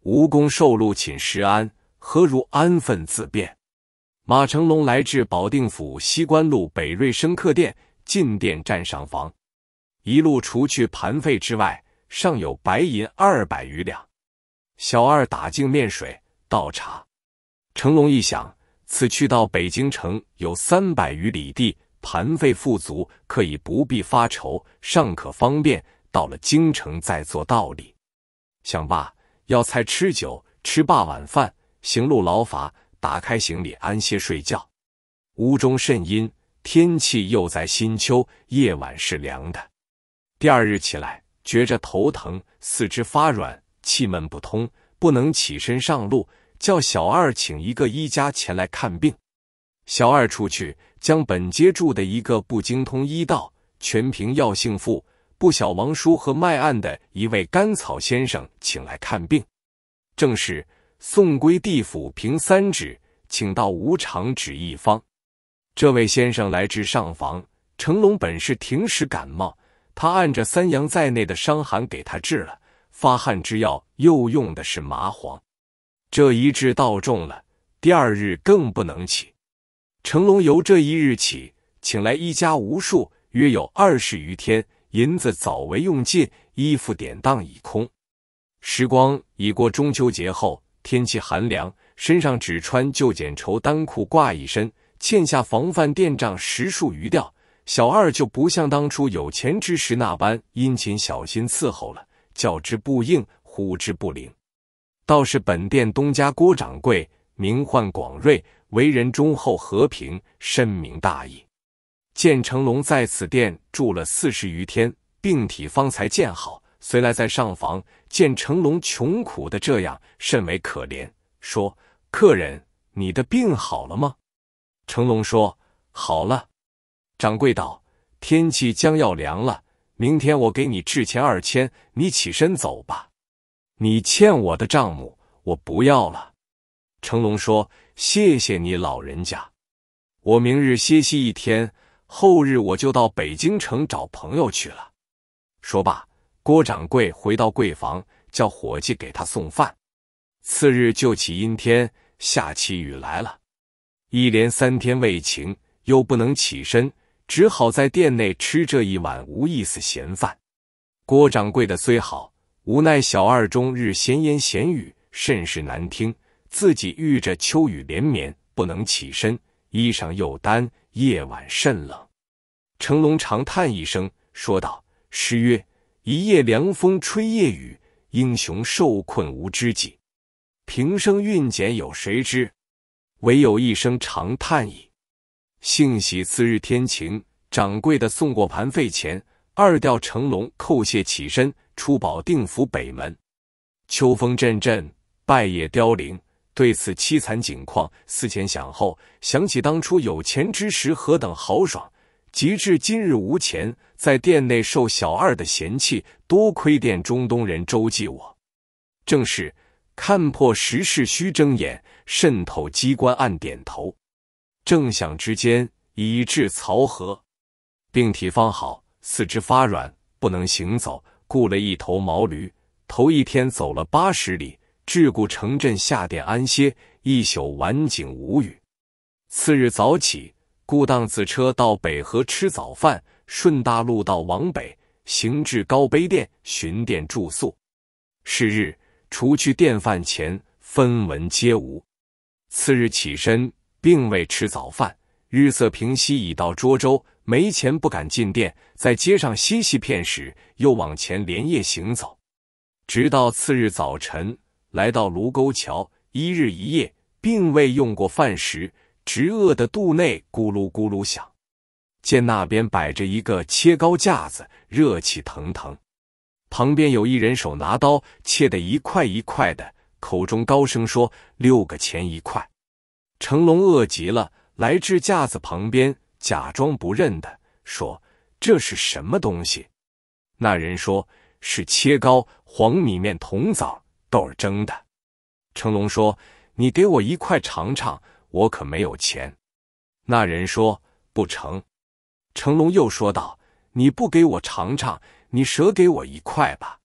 无功受禄，寝食安，何如安分自便？马成龙来至保定府西关路北瑞生客店，进店占上房，一路除去盘费之外，尚有白银二百余两。小二打净面水，倒茶。成龙一想，此去到北京城有三百余里地，盘费富足，可以不必发愁，尚可方便。到了京城再做道理。想罢，要菜吃酒，吃罢晚饭，行路劳乏，打开行李安歇睡觉。屋中甚阴，天气又在新秋，夜晚是凉的。第二日起来，觉着头疼，四肢发软，气闷不通，不能起身上路。叫小二请一个医家前来看病。小二出去，将本街住的一个不精通医道，全凭药性傅，不晓王叔和卖案的一位甘草先生请来看病。正是送归地府凭三指，请到无常指一方。这位先生来至上房，成龙本是停食感冒，他按着三阳在内的伤寒给他治了，发汗之药又用的是麻黄。这一日道重了，第二日更不能起。成龙由这一日起，请来一家无数，约有二十余天，银子早为用尽，衣服典当已空。时光已过中秋节后，天气寒凉，身上只穿旧茧绸单裤挂一身，欠下防范店账十数余吊。小二就不像当初有钱之时那般殷勤小心伺候了，叫之不应，呼之不灵。倒是本店东家郭掌柜，名唤广瑞，为人忠厚和平，深明大义。见成龙在此店住了四十余天，病体方才见好，随来在上房见成龙穷苦的这样，甚为可怜。说：“客人，你的病好了吗？”成龙说：“好了。”掌柜道：“天气将要凉了，明天我给你置钱二千，你起身走吧。”你欠我的账目，我不要了。成龙说：“谢谢你老人家，我明日歇息一天，后日我就到北京城找朋友去了。”说罢，郭掌柜回到贵房，叫伙计给他送饭。次日就起阴天，下起雨来了，一连三天未晴，又不能起身，只好在店内吃这一碗无意思闲饭。郭掌柜的虽好。无奈小二终日闲言闲语，甚是难听。自己遇着秋雨连绵，不能起身，衣裳又单，夜晚甚冷。成龙长叹一声，说道：“诗曰：一夜凉风吹夜雨，英雄受困无知己。平生运蹇有谁知？唯有一声长叹矣。”幸喜次日天晴，掌柜的送过盘费钱，二调成龙叩谢起身。出保定府北门，秋风阵阵，败叶凋零。对此凄惨景况，思前想后，想起当初有钱之时何等豪爽，及至今日无钱，在店内受小二的嫌弃。多亏店中东人周济我，正是看破时事须睁眼，渗透机关暗点头。正想之间，已至漕河，病体方好，四肢发软，不能行走。雇了一头毛驴，头一天走了八十里，至固城镇下店安歇一宿。晚景无语。次日早起雇荡子车到北河吃早饭，顺大路到往北行至高碑店，寻店住宿。是日除去店饭钱，分文皆无。次日起身，并未吃早饭，日色平息，已到涿州。没钱不敢进店，在街上嬉戏片时，又往前连夜行走，直到次日早晨来到卢沟桥，一日一夜并未用过饭食，直饿的肚内咕噜咕噜响。见那边摆着一个切糕架子，热气腾腾，旁边有一人手拿刀切得一块一块的，口中高声说：“六个钱一块。”成龙饿极了，来至架子旁边。假装不认的说：“这是什么东西？”那人说是切糕，黄米面、红枣豆儿蒸的。成龙说：“你给我一块尝尝，我可没有钱。”那人说：“不成。”成龙又说道：“你不给我尝尝，你舍给我一块吧。”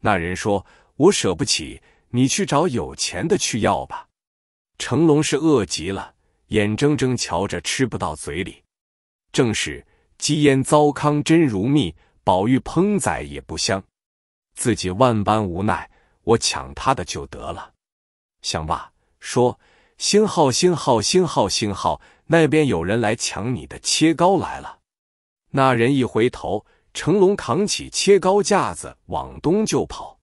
那人说：“我舍不起，你去找有钱的去要吧。”成龙是饿极了。眼睁睁瞧着吃不到嘴里，正是鸡烟糟糠真如蜜，宝玉烹宰也不香。自己万般无奈，我抢他的就得了。想罢，说星号星号星号星号，那边有人来抢你的切糕来了。那人一回头，成龙扛起切糕架子往东就跑。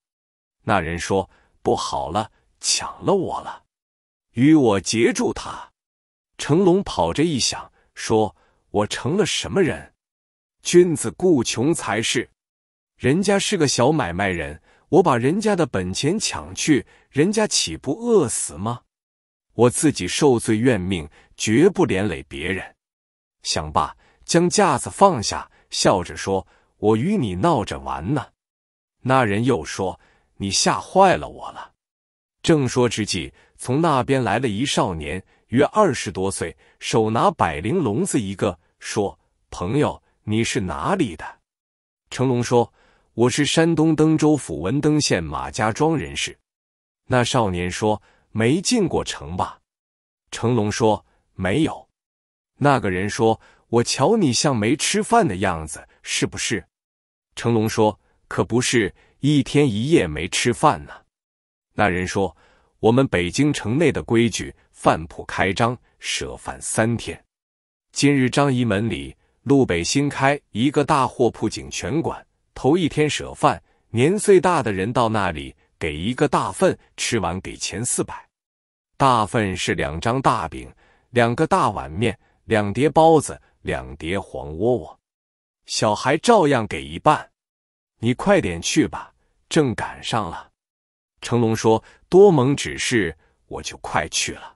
那人说：“不好了，抢了我了，与我截住他。”成龙跑着一想，说：“我成了什么人？君子固穷才是。人家是个小买卖人，我把人家的本钱抢去，人家岂不饿死吗？我自己受罪怨命，绝不连累别人。想罢，将架子放下，笑着说：‘我与你闹着玩呢。’那人又说：‘你吓坏了我了。’正说之际，从那边来了一少年。”约二十多岁，手拿百灵笼子一个，说：“朋友，你是哪里的？”成龙说：“我是山东登州府文登县马家庄人士。”那少年说：“没进过城吧？”成龙说：“没有。”那个人说：“我瞧你像没吃饭的样子，是不是？”成龙说：“可不是，一天一夜没吃饭呢。”那人说：“我们北京城内的规矩。”饭铺开张，舍饭三天。今日张仪门里路北新开一个大货铺景全馆，头一天舍饭，年岁大的人到那里给一个大份，吃完给钱四百。大份是两张大饼，两个大碗面，两碟包子，两碟黄窝窝。小孩照样给一半。你快点去吧，正赶上了。成龙说：“多蒙指示，我就快去了。”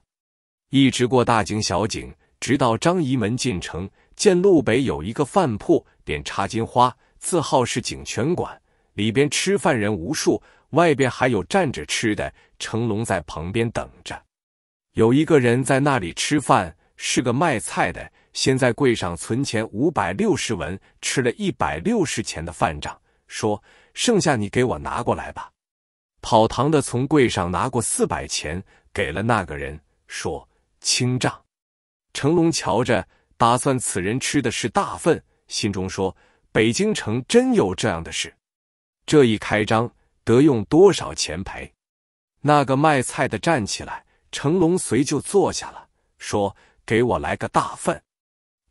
一直过大井小井，直到张仪门进城，见路北有一个饭铺，点插金花，字号是井泉馆，里边吃饭人无数，外边还有站着吃的。成龙在旁边等着。有一个人在那里吃饭，是个卖菜的，先在柜上存钱五百六十文，吃了一百六十钱的饭账，说剩下你给我拿过来吧。跑堂的从柜上拿过四百钱，给了那个人，说。清账，成龙瞧着，打算此人吃的是大粪，心中说：“北京城真有这样的事。”这一开张得用多少钱赔？那个卖菜的站起来，成龙随就坐下了，说：“给我来个大粪。”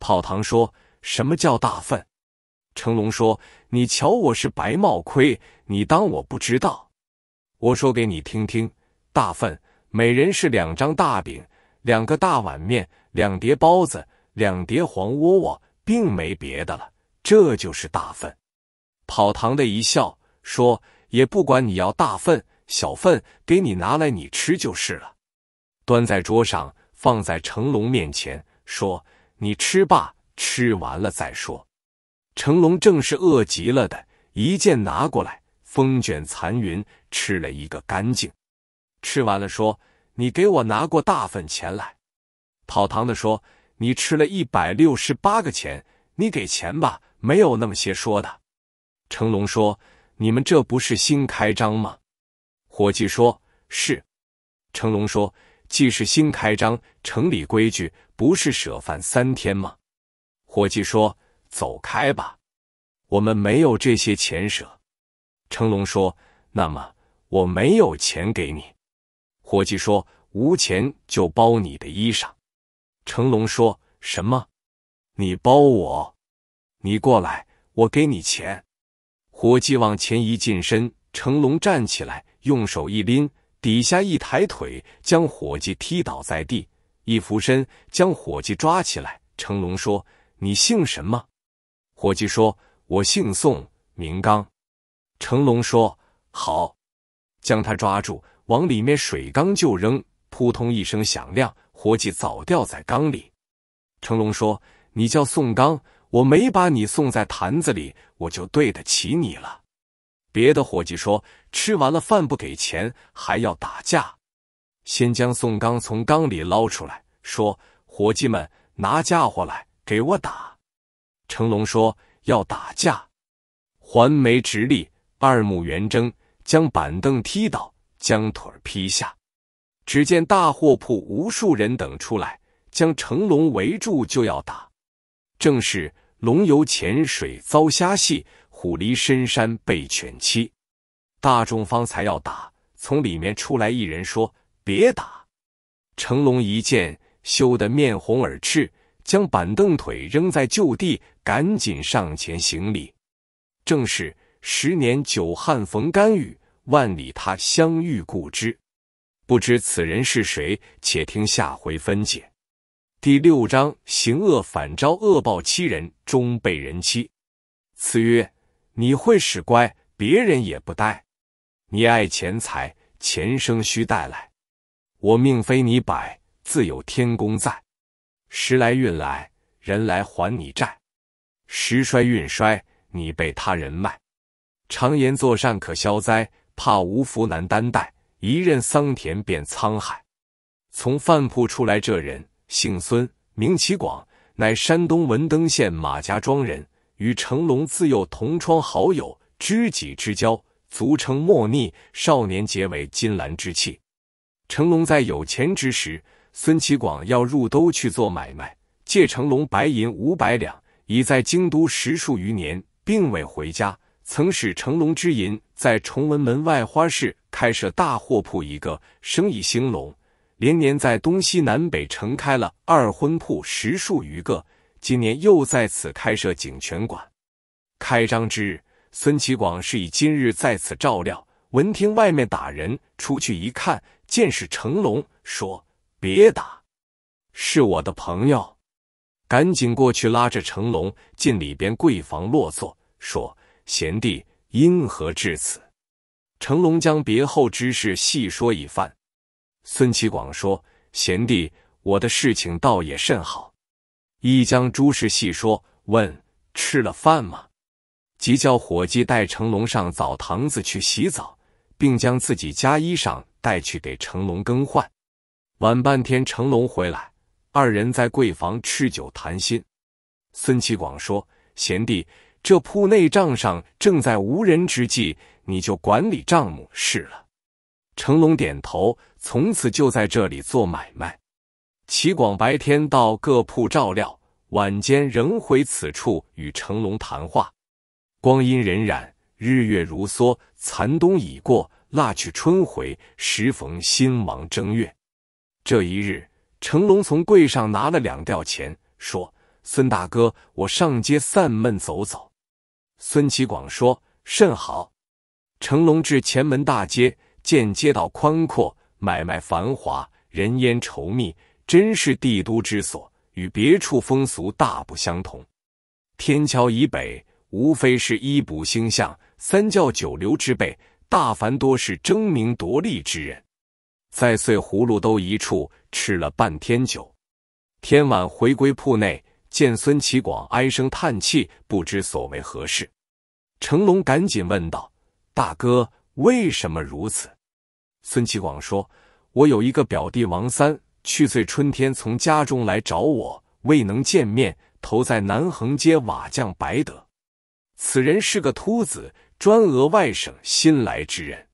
跑堂说：“什么叫大粪？”成龙说：“你瞧我是白帽盔，你当我不知道？我说给你听听，大粪每人是两张大饼。”两个大碗面，两碟包子，两碟黄窝窝，并没别的了。这就是大份。跑堂的一笑，说：“也不管你要大份小份，给你拿来你吃就是了。”端在桌上，放在成龙面前，说：“你吃吧，吃完了再说。”成龙正是饿极了的，一剑拿过来，风卷残云，吃了一个干净。吃完了，说。你给我拿过大份钱来，跑堂的说：“你吃了一百六十八个钱，你给钱吧，没有那么些说的。”成龙说：“你们这不是新开张吗？”伙计说：“是。”成龙说：“既是新开张，城里规矩不是舍饭三天吗？”伙计说：“走开吧，我们没有这些钱舍。”成龙说：“那么我没有钱给你。”伙计说：“无钱就包你的衣裳。”成龙说：“什么？你包我？你过来，我给你钱。”伙计往前一近身，成龙站起来，用手一拎，底下一抬腿，将伙计踢倒在地，一俯身将伙计抓起来。成龙说：“你姓什么？”伙计说：“我姓宋，名刚。”成龙说：“好，将他抓住。”往里面水缸就扔，扑通一声响亮，伙计早掉在缸里。成龙说：“你叫宋钢，我没把你送在坛子里，我就对得起你了。”别的伙计说：“吃完了饭不给钱，还要打架。”先将宋钢从缸里捞出来，说：“伙计们，拿家伙来，给我打！”成龙说：“要打架，环眉直立，二目圆睁，将板凳踢倒。”将腿劈下，只见大货铺无数人等出来，将成龙围住，就要打。正是龙游浅水遭虾戏，虎离深山被犬欺。大众方才要打，从里面出来一人说：“别打！”成龙一见，羞得面红耳赤，将板凳腿扔在就地，赶紧上前行礼。正是十年久旱逢甘雨。万里他相遇故知，不知此人是谁，且听下回分解。第六章，行恶反招恶报，欺人终被人欺。此曰：你会使乖，别人也不待。你爱钱财，前生须带来。我命非你摆，自有天公在。时来运来，人来还你债；时衰运衰，你被他人卖。常言做善可消灾。怕无福难担待，一任桑田变沧海。从饭铺出来，这人姓孙，名其广，乃山东文登县马家庄人，与成龙自幼同窗好友，知己之交，足称莫逆。少年结为金兰之妻。成龙在有钱之时，孙其广要入都去做买卖，借成龙白银五百两，已在京都十数余年，并未回家，曾使成龙之银。在崇文门外花市开设大货铺一个，生意兴隆，连年在东西南北城开了二婚铺十数余个。今年又在此开设警泉馆。开张之日，孙其广是以今日在此照料。闻听外面打人，出去一看，见是成龙，说：“别打，是我的朋友。”赶紧过去拉着成龙进里边贵房落座，说：“贤弟。”因何至此？成龙将别后之事细说一番。孙启广说：“贤弟，我的事情倒也甚好。”一将诸事细说，问吃了饭吗？即叫伙计带成龙上澡堂子去洗澡，并将自己家衣裳带去给成龙更换。晚半天，成龙回来，二人在贵房吃酒谈心。孙启广说：“贤弟。”这铺内账上正在无人之际，你就管理账目是了。成龙点头，从此就在这里做买卖。齐广白天到各铺照料，晚间仍回此处与成龙谈话。光阴荏苒，日月如梭，残冬已过，腊去春回，时逢新王正月。这一日，成龙从柜上拿了两吊钱，说：“孙大哥，我上街散闷走走。”孙其广说：“甚好。”成龙至前门大街，见街道宽阔，买卖繁华，人烟稠密，真是帝都之所，与别处风俗大不相同。天桥以北，无非是一卜星象、三教九流之辈，大凡多是争名夺利之人。在碎葫芦兜一处吃了半天酒，天晚回归铺内。见孙启广唉声叹气，不知所为何事。成龙赶紧问道：“大哥，为什么如此？”孙启广说：“我有一个表弟王三，去岁春天从家中来找我，未能见面。投在南横街瓦匠白德，此人是个秃子，专讹外省新来之人。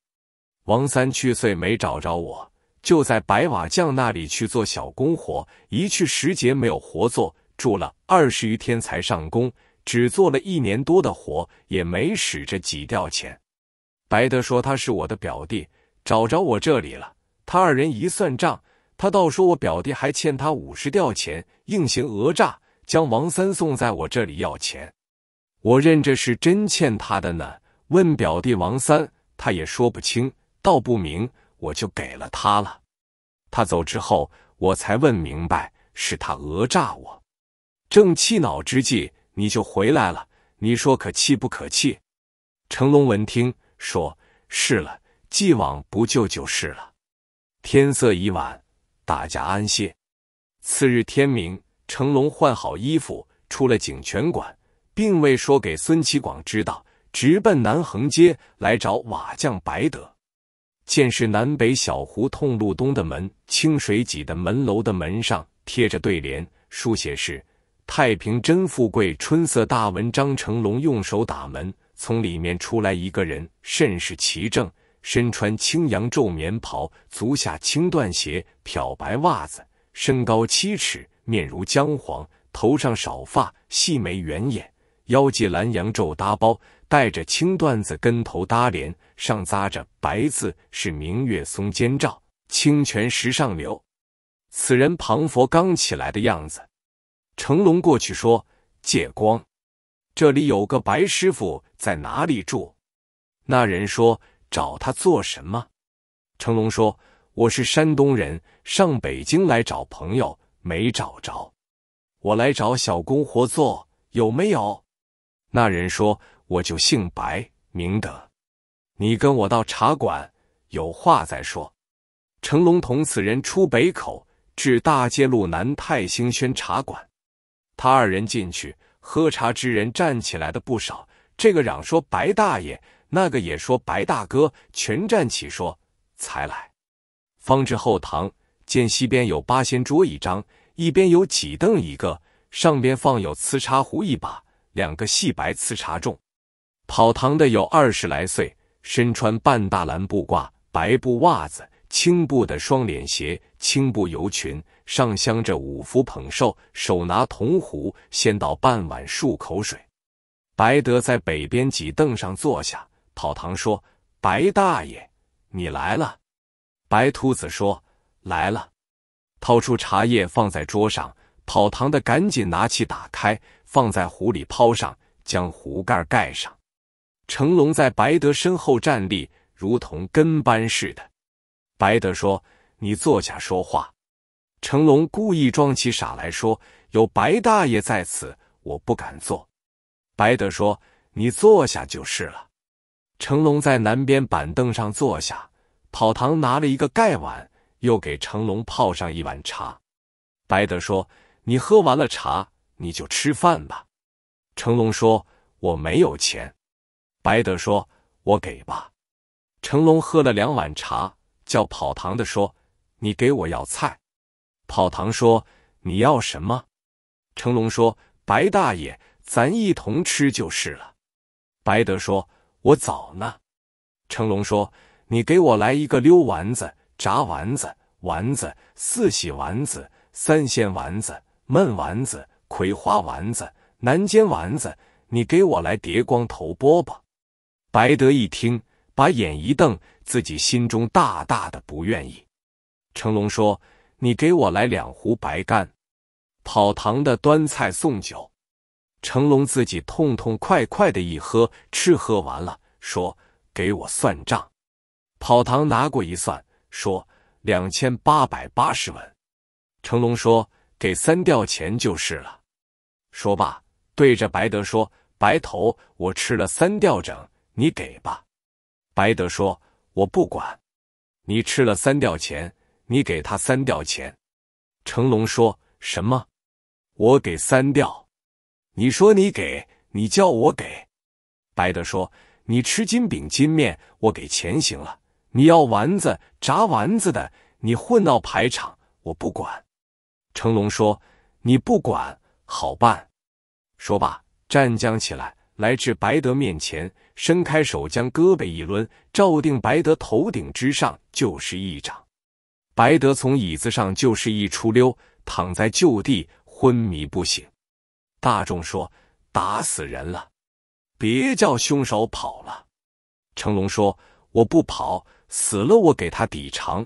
王三去岁没找着我，就在白瓦匠那里去做小工活。一去时节没有活做。”住了二十余天才上工，只做了一年多的活，也没使这几吊钱。白德说他是我的表弟，找着我这里了。他二人一算账，他倒说我表弟还欠他五十吊钱，硬行讹诈，将王三送在我这里要钱。我认这是真欠他的呢，问表弟王三，他也说不清道不明，我就给了他了。他走之后，我才问明白，是他讹诈我。正气恼之际，你就回来了。你说可气不可气？成龙闻听，说：“是了，既往不咎就是了。”天色已晚，大家安歇。次日天明，成龙换好衣服，出了景泉馆，并未说给孙其广知道，直奔南横街来找瓦匠白德。见是南北小胡同路东的门，清水脊的门楼的门上贴着对联，书写是。太平真富贵，春色大文章。成龙用手打门，从里面出来一个人，甚是奇正，身穿青阳皱棉袍，足下青缎鞋，漂白袜子，身高七尺，面如姜黄，头上少发，细眉圆眼，腰系蓝洋皱搭包，带着青缎子跟头搭帘，上扎着白字，是明月松间照，清泉石上流。此人庞佛刚起来的样子。成龙过去说：“借光，这里有个白师傅，在哪里住？”那人说：“找他做什么？”成龙说：“我是山东人，上北京来找朋友，没找着，我来找小工活做，有没有？”那人说：“我就姓白，明德，你跟我到茶馆，有话再说。”成龙同此人出北口，至大街路南泰兴轩茶馆。他二人进去喝茶之人站起来的不少，这个嚷说白大爷，那个也说白大哥，全站起说才来。方至后堂，见西边有八仙桌一张，一边有几凳一个，上边放有瓷茶壶一把，两个细白瓷茶盅。跑堂的有二十来岁，身穿半大蓝布褂，白布袜子，青布的双脸鞋，青布油裙。上香着五福捧寿，手拿铜壶，先倒半碗漱口水。白德在北边几凳上坐下，跑堂说：“白大爷，你来了。”白秃子说：“来了。”掏出茶叶放在桌上，跑堂的赶紧拿起打开，放在壶里泡上，将壶盖盖上。成龙在白德身后站立，如同跟班似的。白德说：“你坐下说话。”成龙故意装起傻来说：“有白大爷在此，我不敢坐。”白德说：“你坐下就是了。”成龙在南边板凳上坐下，跑堂拿了一个盖碗，又给成龙泡上一碗茶。白德说：“你喝完了茶，你就吃饭吧。”成龙说：“我没有钱。”白德说：“我给吧。”成龙喝了两碗茶，叫跑堂的说：“你给我要菜。”跑堂说：“你要什么？”成龙说：“白大爷，咱一同吃就是了。”白德说：“我早呢。”成龙说：“你给我来一个溜丸子、炸丸子、丸子、四喜丸子、三鲜丸子、焖丸子、葵花丸子、南煎丸子。你给我来叠光头饽饽。”白德一听，把眼一瞪，自己心中大大的不愿意。成龙说。你给我来两壶白干，跑堂的端菜送酒。成龙自己痛痛快快的一喝，吃喝完了，说：“给我算账。”跑堂拿过一算，说：“两千八百八十文。”成龙说：“给三吊钱就是了。”说罢，对着白德说：“白头，我吃了三吊整，你给吧。”白德说：“我不管，你吃了三吊钱。”你给他三吊钱，成龙说什么？我给三吊。你说你给，你叫我给。白德说：“你吃金饼金面，我给钱行了。你要丸子炸丸子的，你混闹排场，我不管。”成龙说：“你不管，好办。”说罢，站将起来，来至白德面前，伸开手，将胳膊一抡，照定白德头顶之上就是一掌。白德从椅子上就是一出溜，躺在就地昏迷不醒。大众说：“打死人了，别叫凶手跑了。”成龙说：“我不跑，死了我给他抵偿。”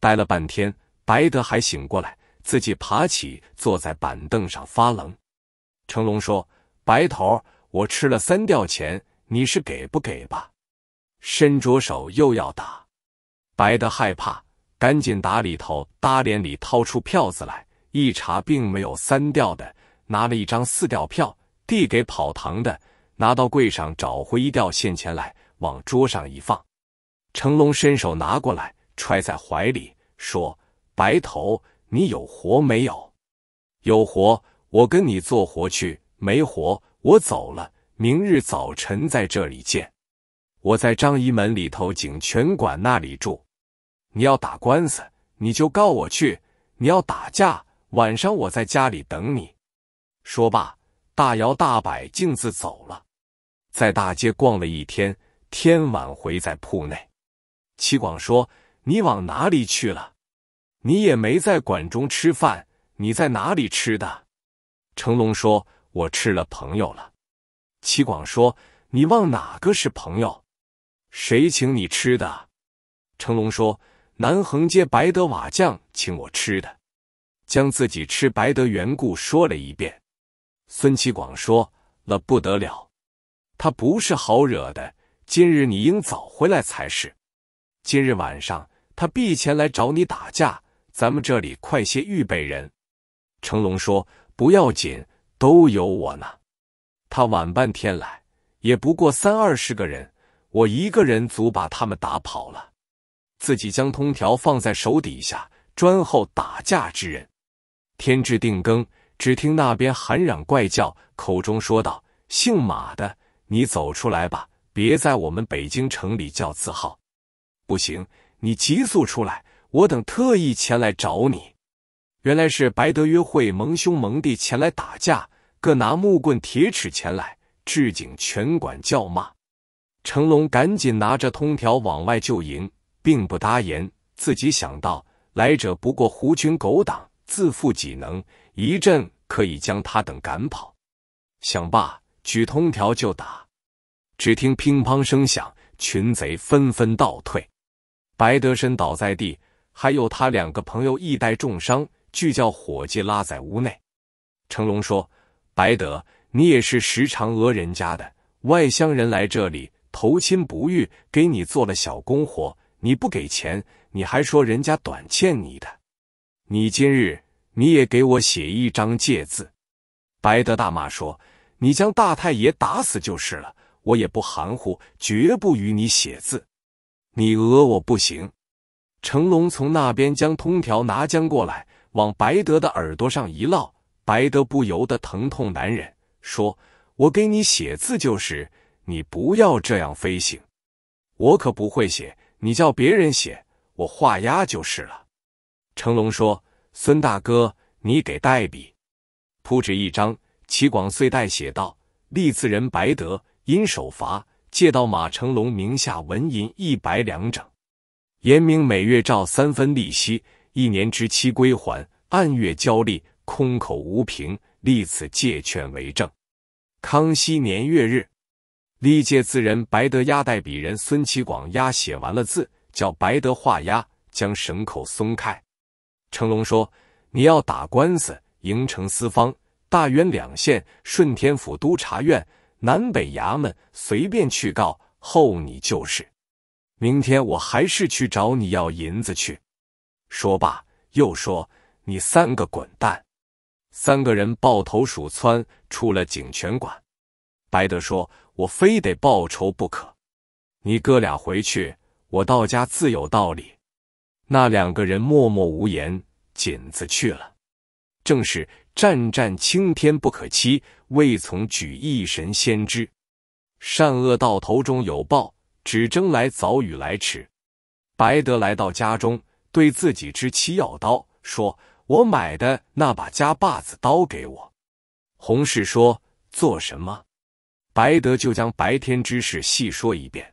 待了半天，白德还醒过来，自己爬起坐在板凳上发愣。成龙说：“白头，我吃了三吊钱，你是给不给吧？”伸着手又要打，白德害怕。赶紧打里头，搭脸里掏出票子来，一查并没有三吊的，拿了一张四吊票递给跑堂的，拿到柜上找回一吊现钱来，往桌上一放。成龙伸手拿过来揣在怀里，说：“白头，你有活没有？有活我跟你做活去；没活我走了，明日早晨在这里见。我在张仪门里头警全馆那里住。”你要打官司，你就告我去；你要打架，晚上我在家里等你。说罢，大摇大摆径自走了。在大街逛了一天，天晚回在铺内。齐广说：“你往哪里去了？你也没在馆中吃饭，你在哪里吃的？”成龙说：“我吃了朋友了。”齐广说：“你忘哪个是朋友？谁请你吃的？”成龙说。南横街白德瓦匠请我吃的，将自己吃白德缘故说了一遍。孙启广说了不得了，他不是好惹的。今日你应早回来才是。今日晚上他必前来找你打架，咱们这里快些预备人。成龙说不要紧，都有我呢。他晚半天来，也不过三二十个人，我一个人足把他们打跑了。自己将通条放在手底下，专候打架之人。天至定更，只听那边喊嚷怪叫，口中说道：“姓马的，你走出来吧，别在我们北京城里叫字号。不行，你急速出来，我等特意前来找你。”原来是白德约会蒙兄蒙弟前来打架，各拿木棍铁尺前来，置警拳馆叫骂。成龙赶紧拿着通条往外就迎，并不答言，自己想到来者不过狐群狗党，自负己能，一阵可以将他等赶跑。想罢，举通条就打，只听乒乓声响，群贼纷纷倒退。白德深倒在地，还有他两个朋友一待重伤，俱叫伙计拉在屋内。成龙说：“白德，你也是时常讹人家的外乡人，来这里投亲不遇，给你做了小工活。”你不给钱，你还说人家短欠你的。你今日你也给我写一张借字。白德大骂说：“你将大太爷打死就是了，我也不含糊，绝不与你写字。你讹我不行。”成龙从那边将通条拿将过来，往白德的耳朵上一烙，白德不由得疼痛难忍，说：“我给你写字就是，你不要这样飞行，我可不会写。”你叫别人写，我画押就是了。成龙说：“孙大哥，你给代笔，铺纸一张。”齐广遂代写道：“立字人白德，因首罚，借到马成龙名下纹银一百两整，严明每月照三分利息，一年之期归还，按月交利，空口无凭，立此借券为证。”康熙年月日。历届字人白德压代笔人孙启广压写完了字，叫白德画押，将绳口松开。成龙说：“你要打官司，营城四方、大元两县、顺天府督察院、南北衙门，随便去告，后你就是。明天我还是去找你要银子去。”说罢，又说：“你三个滚蛋！”三个人抱头鼠窜，出了警犬馆。白德说。我非得报仇不可。你哥俩回去，我到家自有道理。那两个人默默无言，紧子去了。正是战战青天不可欺，未从举一神先知。善恶到头终有报，只争来早与来迟。白德来到家中，对自己之妻要刀，说：“我买的那把家把子刀给我。”洪氏说：“做什么？”白德就将白天之事细说一遍。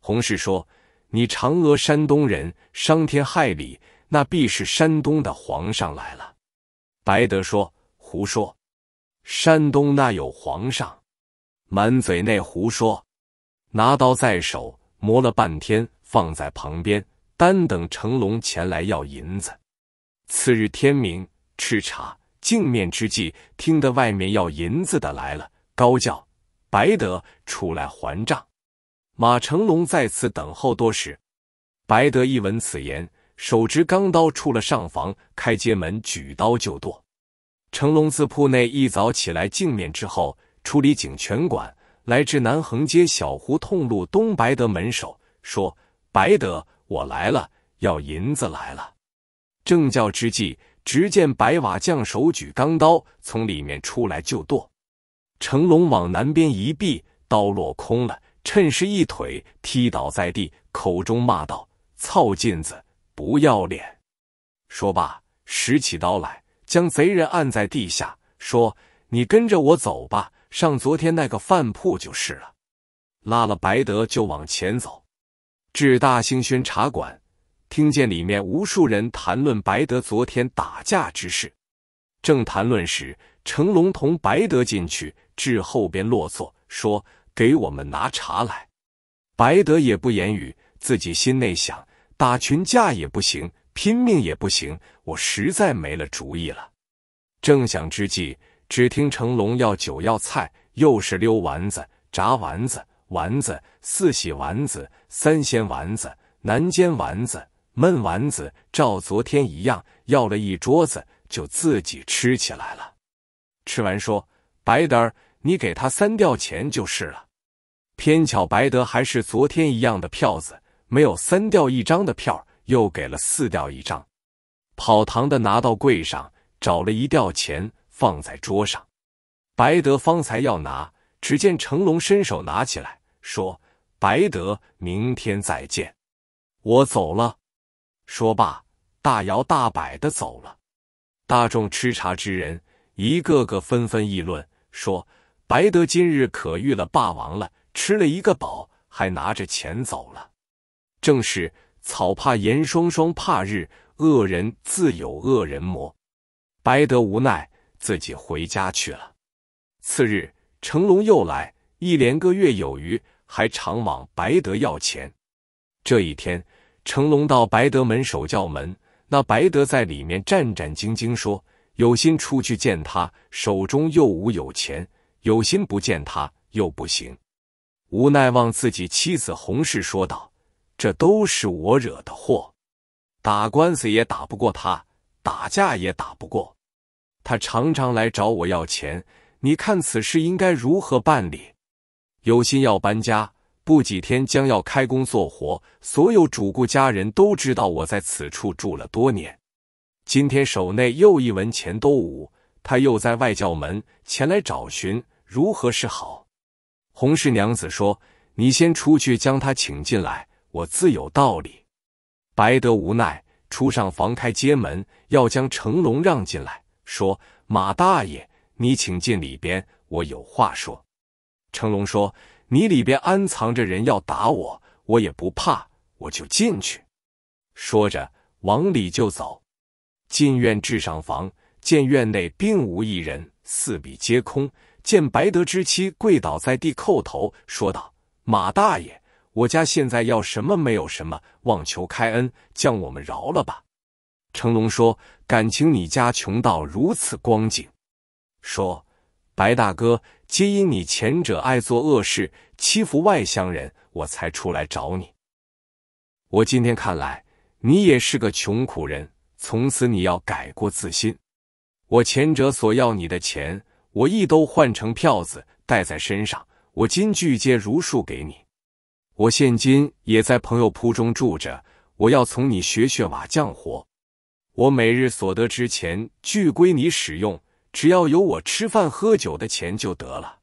洪氏说：“你嫦娥山东人，伤天害理，那必是山东的皇上来了。”白德说：“胡说，山东那有皇上？满嘴那胡说。”拿刀在手磨了半天，放在旁边，单等成龙前来要银子。次日天明吃茶，净面之际，听得外面要银子的来了，高叫。白德出来还账，马成龙在此等候多时。白德一闻此言，手执钢刀出了上房，开街门，举刀就剁。成龙自铺内一早起来净面之后，出离警泉馆，来至南横街小胡同路东白德门首，说：“白德，我来了，要银子来了。”正叫之际，只见白瓦匠手举钢刀从里面出来就剁。成龙往南边一避，刀落空了。趁势一腿踢倒在地，口中骂道：“操劲子，不要脸！”说罢，拾起刀来，将贼人按在地下，说：“你跟着我走吧，上昨天那个饭铺就是了。”拉了白德就往前走，至大兴轩茶馆，听见里面无数人谈论白德昨天打架之事。正谈论时，成龙同白德进去，至后边落座，说：“给我们拿茶来。”白德也不言语，自己心内想：打群架也不行，拼命也不行，我实在没了主意了。正想之际，只听成龙要酒要菜，又是溜丸子、炸丸子、丸子、四喜丸子、三鲜丸子、南煎丸子、焖丸子，照昨天一样要了一桌子，就自己吃起来了。吃完说：“白德，你给他三吊钱就是了。”偏巧白德还是昨天一样的票子，没有三吊一张的票，又给了四吊一张。跑堂的拿到柜上，找了一吊钱放在桌上。白德方才要拿，只见成龙伸手拿起来，说：“白德，明天再见，我走了。”说罢，大摇大摆的走了。大众吃茶之人。一个个纷纷议论，说：“白德今日可遇了霸王了，吃了一个饱，还拿着钱走了。”正是草怕严霜霜怕日，恶人自有恶人磨。白德无奈，自己回家去了。次日，成龙又来，一连个月有余，还常往白德要钱。这一天，成龙到白德门守教门，那白德在里面战战兢兢说。有心出去见他，手中又无有钱；有心不见他，又不行。无奈望自己妻子洪氏说道：“这都是我惹的祸，打官司也打不过他，打架也打不过他。常常来找我要钱。你看此事应该如何办理？有心要搬家，不几天将要开工做活，所有主顾家人都知道我在此处住了多年。”今天手内又一文钱都无，他又在外教门前来找寻，如何是好？洪氏娘子说：“你先出去将他请进来，我自有道理。”白德无奈出上房开街门，要将成龙让进来，说：“马大爷，你请进里边，我有话说。”成龙说：“你里边安藏着人要打我，我也不怕，我就进去。”说着往里就走。进院至上房，见院内并无一人，四壁皆空。见白德之妻跪倒在地叩头，说道：“马大爷，我家现在要什么没有什么，望求开恩，将我们饶了吧。”成龙说：“感情你家穷到如此光景？”说：“白大哥，皆因你前者爱做恶事，欺负外乡人，我才出来找你。我今天看来，你也是个穷苦人。”从此你要改过自新。我前者索要你的钱，我亦都换成票子带在身上。我今俱皆如数给你。我现今也在朋友铺中住着，我要从你学学瓦匠活。我每日所得之钱，俱归你使用，只要有我吃饭喝酒的钱就得了。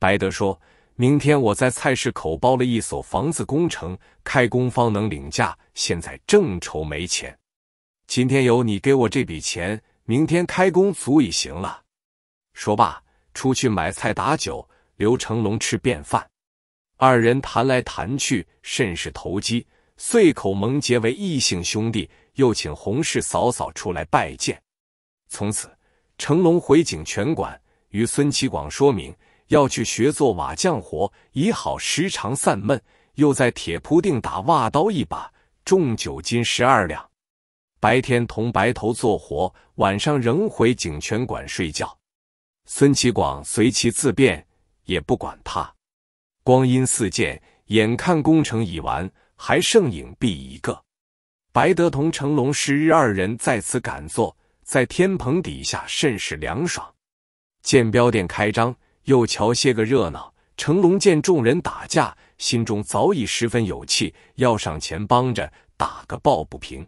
白德说明天我在菜市口包了一所房子工程，开工方能领价，现在正愁没钱。今天有你给我这笔钱，明天开工足以行了。说罢，出去买菜打酒，刘成龙吃便饭。二人谈来谈去，甚是投机，遂口盟结为异姓兄弟，又请洪氏嫂嫂出来拜见。从此，成龙回景拳馆，与孙启广说明要去学做瓦匠活，以好时常散闷。又在铁铺定打瓦刀一把，重九斤十二两。白天同白头做活，晚上仍回景泉馆睡觉。孙其广随其自便，也不管他。光阴似箭，眼看工程已完，还剩影壁一个。白德同成龙十日二人在此赶坐在天棚底下，甚是凉爽。见标店开张，又瞧些个热闹。成龙见众人打架，心中早已十分有气，要上前帮着打个抱不平。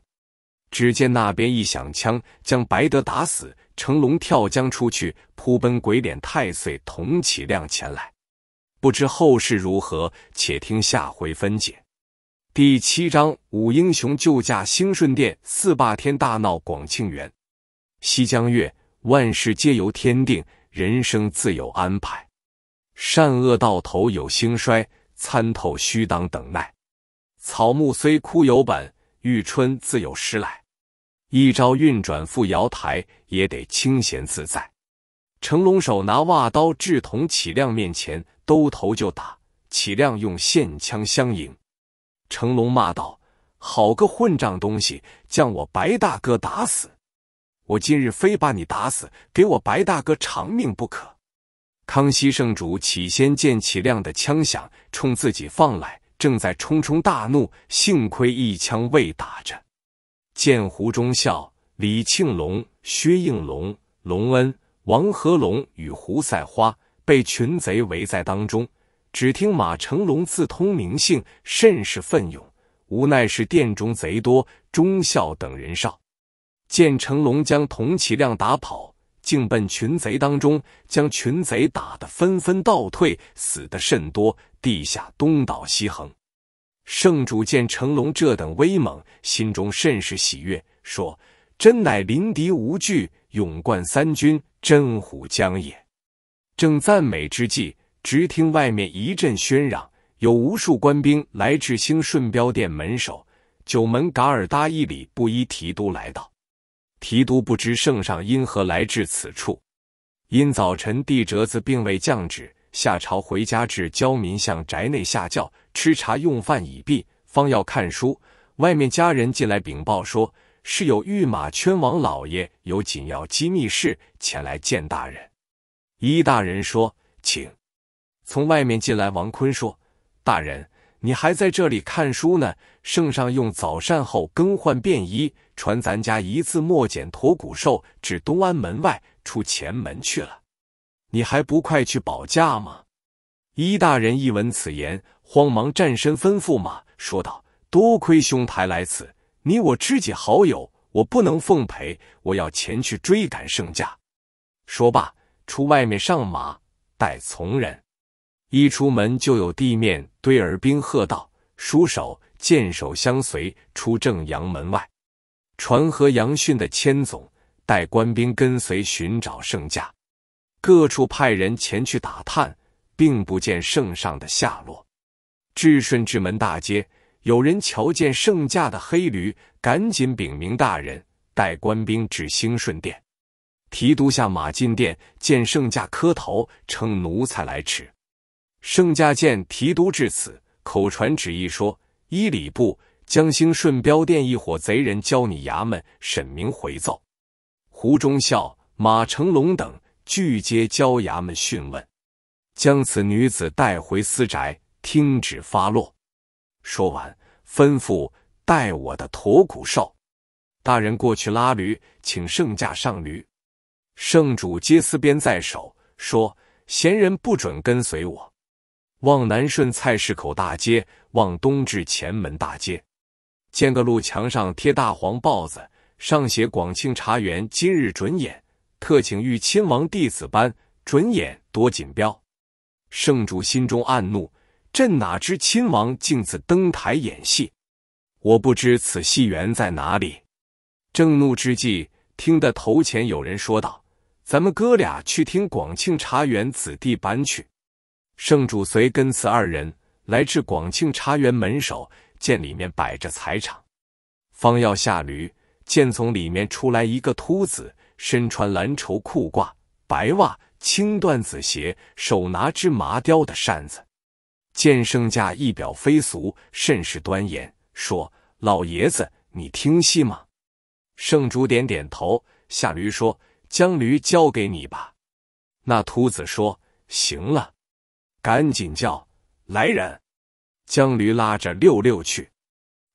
只见那边一响枪，将白德打死。成龙跳江出去，扑奔鬼脸太岁童启亮前来。不知后事如何，且听下回分解。第七章：五英雄救驾，兴顺殿四霸天大闹广庆园。西江月：万事皆由天定，人生自有安排。善恶到头有兴衰，参透须当等待。草木虽枯有本。玉春自有诗来，一朝运转赴瑶台，也得清闲自在。成龙手拿瓦刀掷佟启亮面前，兜头就打。启亮用线枪相迎。成龙骂道：“好个混账东西，将我白大哥打死！我今日非把你打死，给我白大哥偿命不可！”康熙圣主起先见启亮的枪响冲自己放来。正在冲冲大怒，幸亏一枪未打着。见胡忠孝、李庆龙、薛应龙、龙恩、王和龙与胡赛花被群贼围在当中。只听马成龙自通名姓，甚是奋勇，无奈是殿中贼多，忠孝等人少。见成龙将童启亮打跑。竟奔群贼当中，将群贼打得纷纷倒退，死的甚多，地下东倒西横。圣主见成龙这等威猛，心中甚是喜悦，说：“真乃临敌无惧，勇冠三军，真虎将也。”正赞美之际，直听外面一阵喧嚷，有无数官兵来至兴顺镖店门首，九门噶尔达一里布衣提督来到。提督不知圣上因何来至此处，因早晨帝折子并未降旨，下朝回家至郊民巷宅内下轿，吃茶用饭已毕，方要看书。外面家人进来禀报说，是有御马圈王老爷有紧要机密事前来见大人。一大人说，请。从外面进来，王坤说，大人。你还在这里看书呢？圣上用早膳后更换便衣，传咱家一字墨简驼骨兽至东安门外，出前门去了。你还不快去保驾吗？一大人一闻此言，慌忙站身吩咐马，说道：“多亏兄台来此，你我知己好友，我不能奉陪，我要前去追赶圣驾。”说罢，出外面上马，待从人。一出门就有地面堆耳兵喝道：“书手、剑手相随出正阳门外。”传和杨逊的千总带官兵跟随寻找圣驾，各处派人前去打探，并不见圣上的下落。至顺治门大街，有人瞧见圣驾的黑驴，赶紧禀明大人，带官兵至兴顺殿。提督下马进殿，见圣驾磕头，称奴才来迟。圣驾见提督至此，口传旨意说：“礼部江兴顺镖店一伙贼人，教你衙门沈明回奏。胡忠孝、马成龙等俱接交衙门讯问，将此女子带回私宅听旨发落。”说完，吩咐带我的驼骨兽大人过去拉驴，请圣驾上驴。圣主接丝鞭在手，说：“闲人不准跟随我。”往南顺菜市口大街，往东至前门大街。建个路墙上贴大黄报子，上写“广庆茶园今日准演，特请御亲王弟子班准演夺锦标”。圣主心中暗怒，朕哪知亲王竟自登台演戏？我不知此戏园在哪里。正怒之际，听得头前有人说道：“咱们哥俩去听广庆茶园子弟班去。”圣主随跟此二人来至广庆茶园门首，见里面摆着财场，方要下驴，见从里面出来一个秃子，身穿蓝绸裤褂、白袜、青缎子鞋，手拿只麻雕的扇子。见圣驾一表非俗，甚是端严，说：“老爷子，你听戏吗？”圣主点点头，下驴说：“将驴交给你吧。”那秃子说：“行了。”赶紧叫来人，将驴拉着溜溜去。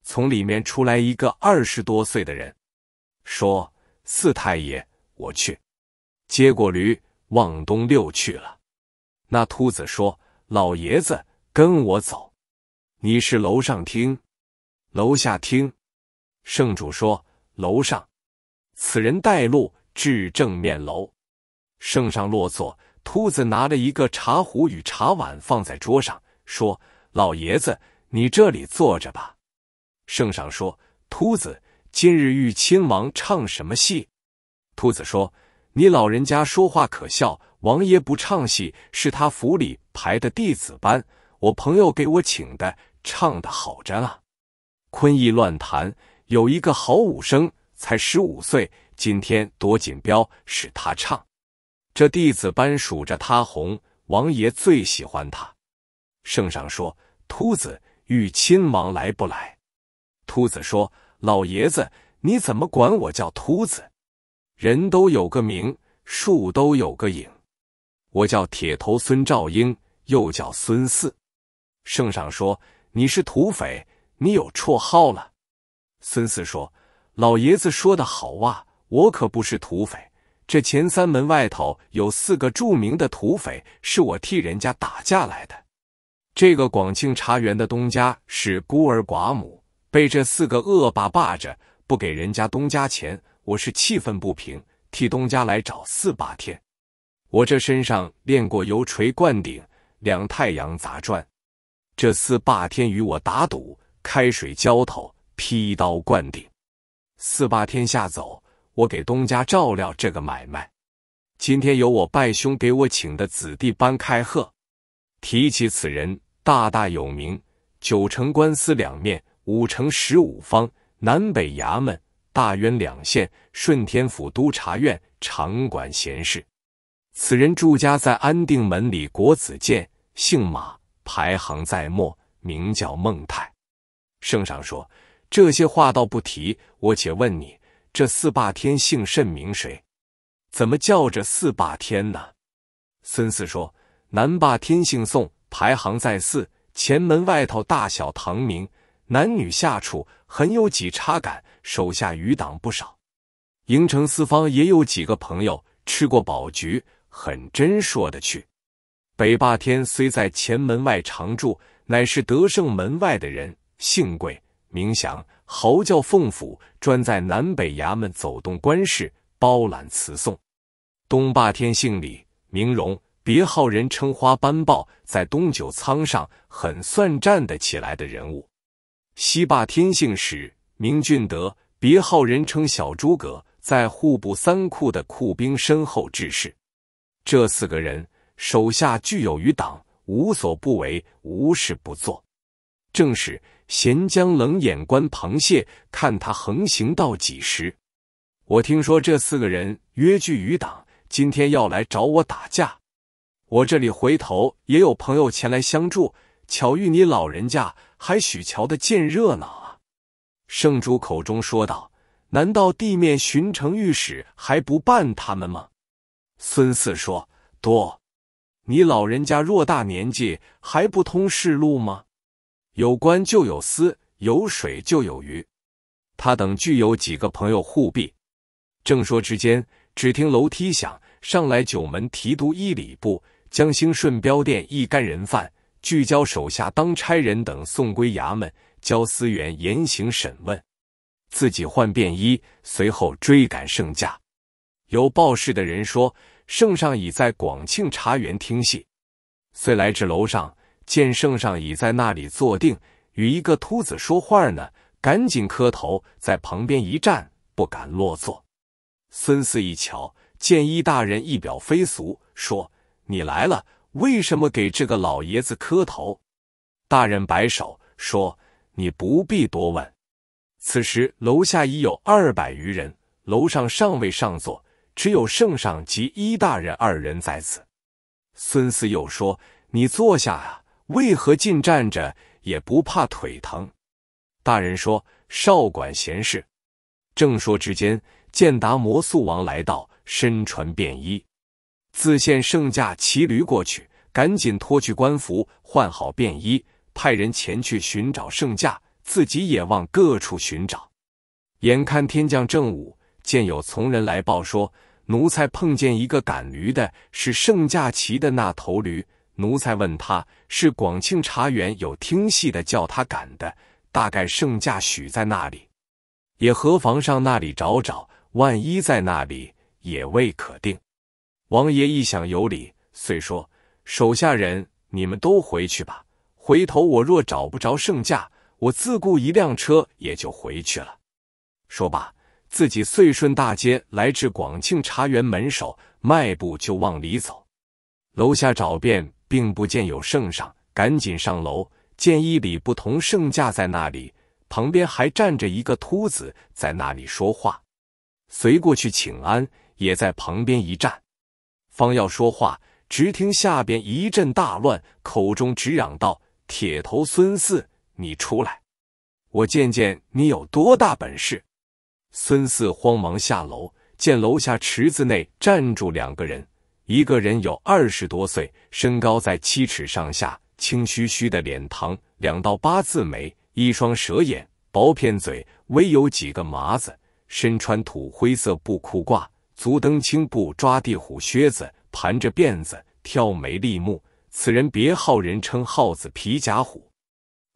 从里面出来一个二十多岁的人，说：“四太爷，我去。”接过驴往东溜去了。那秃子说：“老爷子，跟我走。”你是楼上听，楼下听。圣主说：“楼上。”此人带路至正面楼，圣上落座。秃子拿了一个茶壶与茶碗放在桌上，说：“老爷子，你这里坐着吧。”圣上说：“秃子，今日遇亲王唱什么戏？”秃子说：“你老人家说话可笑，王爷不唱戏，是他府里排的弟子班，我朋友给我请的，唱的好着呢。昆艺乱弹有一个好武生，才十五岁，今天夺锦标是他唱。”这弟子班数着他红，王爷最喜欢他。圣上说：“秃子，与亲王来不来？”秃子说：“老爷子，你怎么管我叫秃子？人都有个名，树都有个影。我叫铁头孙兆英，又叫孙四。”圣上说：“你是土匪，你有绰号了。”孙四说：“老爷子说得好哇，我可不是土匪。”这前三门外头有四个著名的土匪，是我替人家打架来的。这个广庆茶园的东家是孤儿寡母，被这四个恶霸霸着，不给人家东家钱，我是气愤不平，替东家来找四霸天。我这身上练过油锤灌顶、两太阳砸转，这四霸天与我打赌，开水浇头，劈刀灌顶。四霸天下走。我给东家照料这个买卖，今天由我拜兄给我请的子弟班开贺。提起此人，大大有名，九城官司两面，五城十五方，南北衙门，大渊两县，顺天府督察院常管闲事。此人住家在安定门里国子监，姓马，排行在末，名叫孟泰。圣上说这些话倒不提，我且问你。这四霸天姓甚名谁？怎么叫着四霸天呢？孙四说：“南霸天姓宋，排行在四，前门外头大小堂名男女下处很有几差感，手下余党不少。营城四方也有几个朋友，吃过宝局，很真说得去。北霸天虽在前门外常住，乃是德胜门外的人，姓贵名祥。”嚎叫凤府，专在南北衙门走动官事，包揽词颂。东霸天姓李，名荣，别号人称花斑豹，在东九仓上很算站得起来的人物。西霸天姓史，名俊德，别号人称小诸葛，在户部三库的库兵身后治事。这四个人手下具有余党，无所不为，无事不做，正是。闲将冷眼观螃蟹，看他横行到几时。我听说这四个人约聚于党，今天要来找我打架。我这里回头也有朋友前来相助，巧遇你老人家，还许瞧得见热闹啊。圣主口中说道：“难道地面巡城御史还不办他们吗？”孙四说：“多，你老人家偌大年纪，还不通世路吗？”有官就有私，有水就有鱼。他等俱有几个朋友护避，正说之间，只听楼梯响，上来九门提督一礼部、江兴顺标店一干人犯，聚焦手下当差人等送归衙门，交司员严刑审问。自己换便衣，随后追赶圣驾。有报事的人说，圣上已在广庆茶园听戏，遂来至楼上。见圣上已在那里坐定，与一个秃子说话呢，赶紧磕头，在旁边一站，不敢落座。孙四一瞧，见一大人一表非俗，说：“你来了，为什么给这个老爷子磕头？”大人摆手说：“你不必多问。”此时楼下已有二百余人，楼上尚未上座，只有圣上及一大人二人在此。孙四又说：“你坐下啊。”为何近站着也不怕腿疼？大人说少管闲事。正说之间，见达摩素王来到，身穿便衣，自现圣驾骑驴过去，赶紧脱去官服，换好便衣，派人前去寻找圣驾，自己也往各处寻找。眼看天降正午，见有从人来报说，奴才碰见一个赶驴的，是圣驾骑的那头驴。奴才问他是广庆茶园有听戏的，叫他赶的，大概盛驾许在那里，也何妨上那里找找，万一在那里也未可定。王爷一想有理，遂说：“手下人，你们都回去吧。回头我若找不着盛驾，我自雇一辆车也就回去了。”说罢，自己遂顺大街来至广庆茶园门首，迈步就往里走，楼下找遍。并不见有圣上，赶紧上楼，见一礼不同圣驾在那里，旁边还站着一个秃子，在那里说话。随过去请安，也在旁边一站，方要说话，只听下边一阵大乱，口中直嚷道：“铁头孙四，你出来，我见见你有多大本事。”孙四慌忙下楼，见楼下池子内站住两个人。一个人有二十多岁，身高在七尺上下，青须须的脸膛，两道八字眉，一双蛇眼，薄片嘴，微有几个麻子，身穿土灰色布裤褂，足蹬青布抓地虎靴子，盘着辫子，挑眉立目。此人别号人称耗子皮甲虎。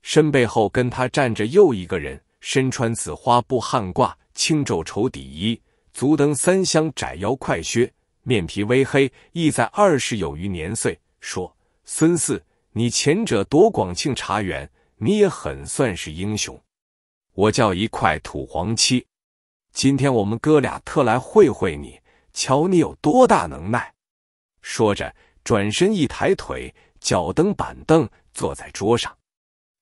身背后跟他站着又一个人，身穿紫花布汗褂，青皱绸底衣，足蹬三箱窄腰快靴。面皮微黑，意在二十有余年岁，说：“孙四，你前者夺广庆茶园，你也很算是英雄。我叫一块土黄漆，今天我们哥俩特来会会你，瞧你有多大能耐。”说着，转身一抬腿，脚蹬板凳，坐在桌上。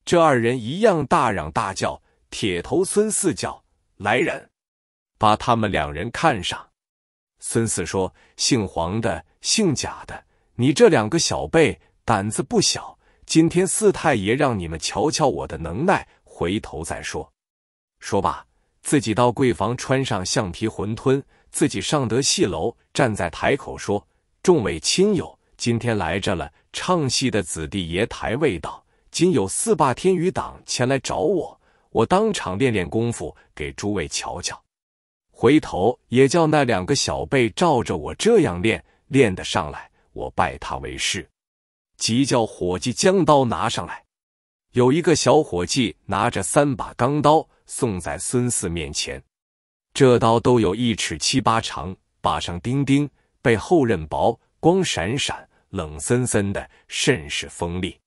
这二人一样大嚷大叫。铁头孙四叫：“来人，把他们两人看上。”孙四说：“姓黄的，姓贾的，你这两个小辈，胆子不小。今天四太爷让你们瞧瞧我的能耐，回头再说。”说罢，自己到柜房穿上橡皮馄饨，自己上得戏楼，站在台口说：“众位亲友，今天来着了。唱戏的子弟爷台位道，今有四霸天宇党前来找我，我当场练练功夫，给诸位瞧瞧。”回头也叫那两个小辈照着我这样练，练得上来，我拜他为师。即叫伙计将刀拿上来。有一个小伙计拿着三把钢刀送在孙四面前，这刀都有一尺七八长，把上钉钉，背后刃薄，光闪闪，冷森森的，甚是锋利。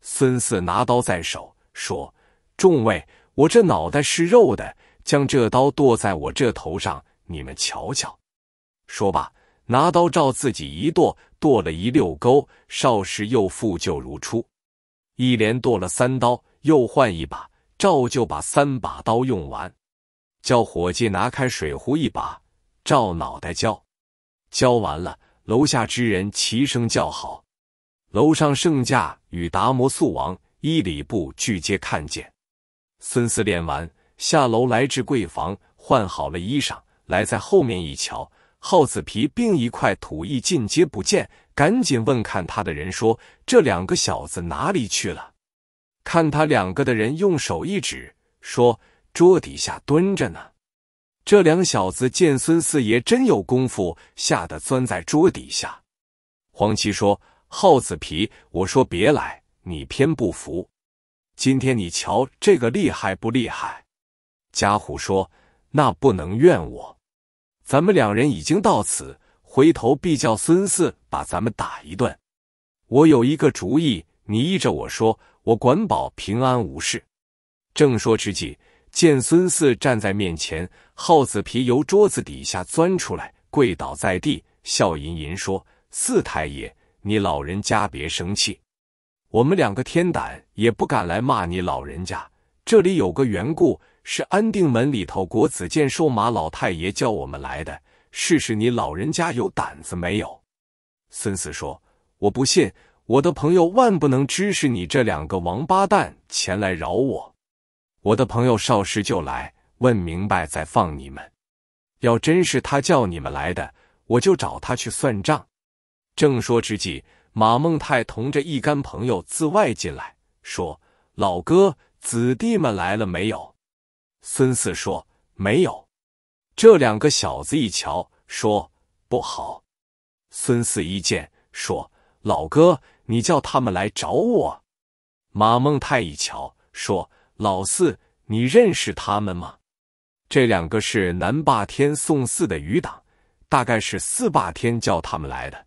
孙四拿刀在手，说：“众位，我这脑袋是肉的。”将这刀剁在我这头上，你们瞧瞧。说罢，拿刀照自己一剁，剁了一溜沟，少时又复旧如初。一连剁了三刀，又换一把，照就把三把刀用完。叫伙计拿开水壶一把，照脑袋浇。浇完了，楼下之人齐声叫好。楼上圣驾与达摩素王、伊礼部俱皆看见。孙思练完。下楼来至柜房，换好了衣裳，来在后面一瞧，耗子皮并一块土一进皆不见，赶紧问看他的人说：“这两个小子哪里去了？”看他两个的人用手一指，说：“桌底下蹲着呢。”这两小子见孙四爷真有功夫，吓得钻在桌底下。黄七说：“耗子皮，我说别来，你偏不服。今天你瞧这个厉害不厉害？”家虎说：“那不能怨我，咱们两人已经到此，回头必叫孙四把咱们打一顿。我有一个主意，你依着我说，我管保平安无事。”正说之际，见孙四站在面前，耗子皮由桌子底下钻出来，跪倒在地，笑吟吟说：“四太爷，你老人家别生气，我们两个天胆也不敢来骂你老人家。这里有个缘故。”是安定门里头国子监瘦马老太爷叫我们来的，试试你老人家有胆子没有？孙四说：“我不信，我的朋友万不能支持你这两个王八蛋前来扰我。我的朋友少时就来问明白再放你们。要真是他叫你们来的，我就找他去算账。”正说之际，马孟泰同着一干朋友自外进来，说：“老哥，子弟们来了没有？”孙四说：“没有。”这两个小子一瞧，说：“不好。”孙四一见，说：“老哥，你叫他们来找我。”马孟泰一瞧，说：“老四，你认识他们吗？”这两个是南霸天宋四的余党，大概是四霸天叫他们来的。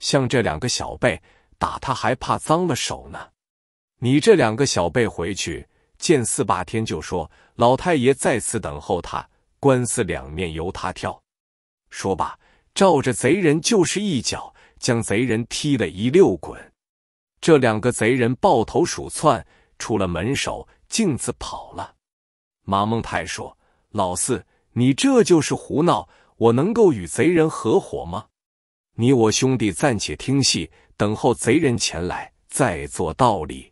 像这两个小辈，打他还怕脏了手呢。你这两个小辈回去见四霸天，就说。老太爷再次等候他，官司两面由他挑。说罢，照着贼人就是一脚，将贼人踢了一溜滚。这两个贼人抱头鼠窜，出了门首，径自跑了。马孟泰说：“老四，你这就是胡闹！我能够与贼人合伙吗？你我兄弟暂且听戏，等候贼人前来再做道理。”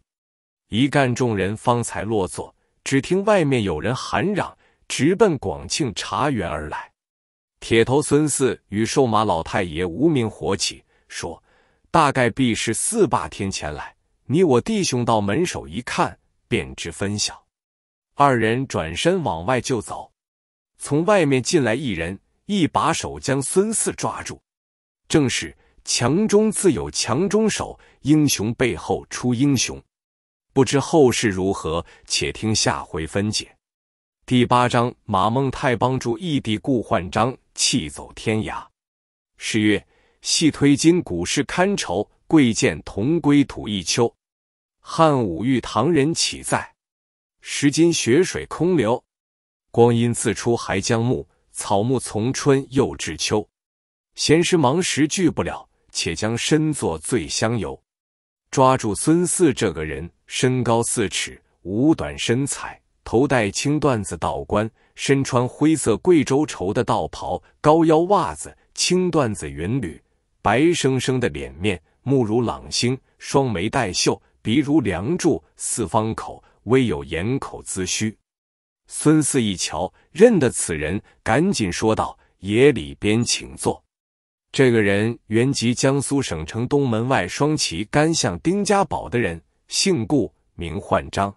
一干众人方才落座。只听外面有人喊嚷，直奔广庆茶园而来。铁头孙四与瘦马老太爷无名火起，说：“大概必是四霸天前来，你我弟兄到门首一看便知分晓。”二人转身往外就走。从外面进来一人，一把手将孙四抓住。正是“强中自有强中手，英雄背后出英雄。”不知后事如何，且听下回分解。第八章，马孟泰帮助义弟顾焕章弃走天涯。十月，细推今古事堪愁，贵贱同归土一丘。汉武遇唐人岂在？时今雪水空流。光阴自出还将暮，草木从春又至秋。闲时忙时聚不了，且将身作醉乡游。抓住孙四这个人。身高四尺五，短身材，头戴青缎子道冠，身穿灰色贵州绸的道袍，高腰袜子，青缎子云履，白生生的脸面，目如朗星，双眉带秀，鼻如梁柱，四方口，微有眼口髭须。孙四一瞧，认得此人，赶紧说道：“野里边，请坐。”这个人原籍江苏省城东门外双旗干巷丁家堡的人。姓顾名焕章，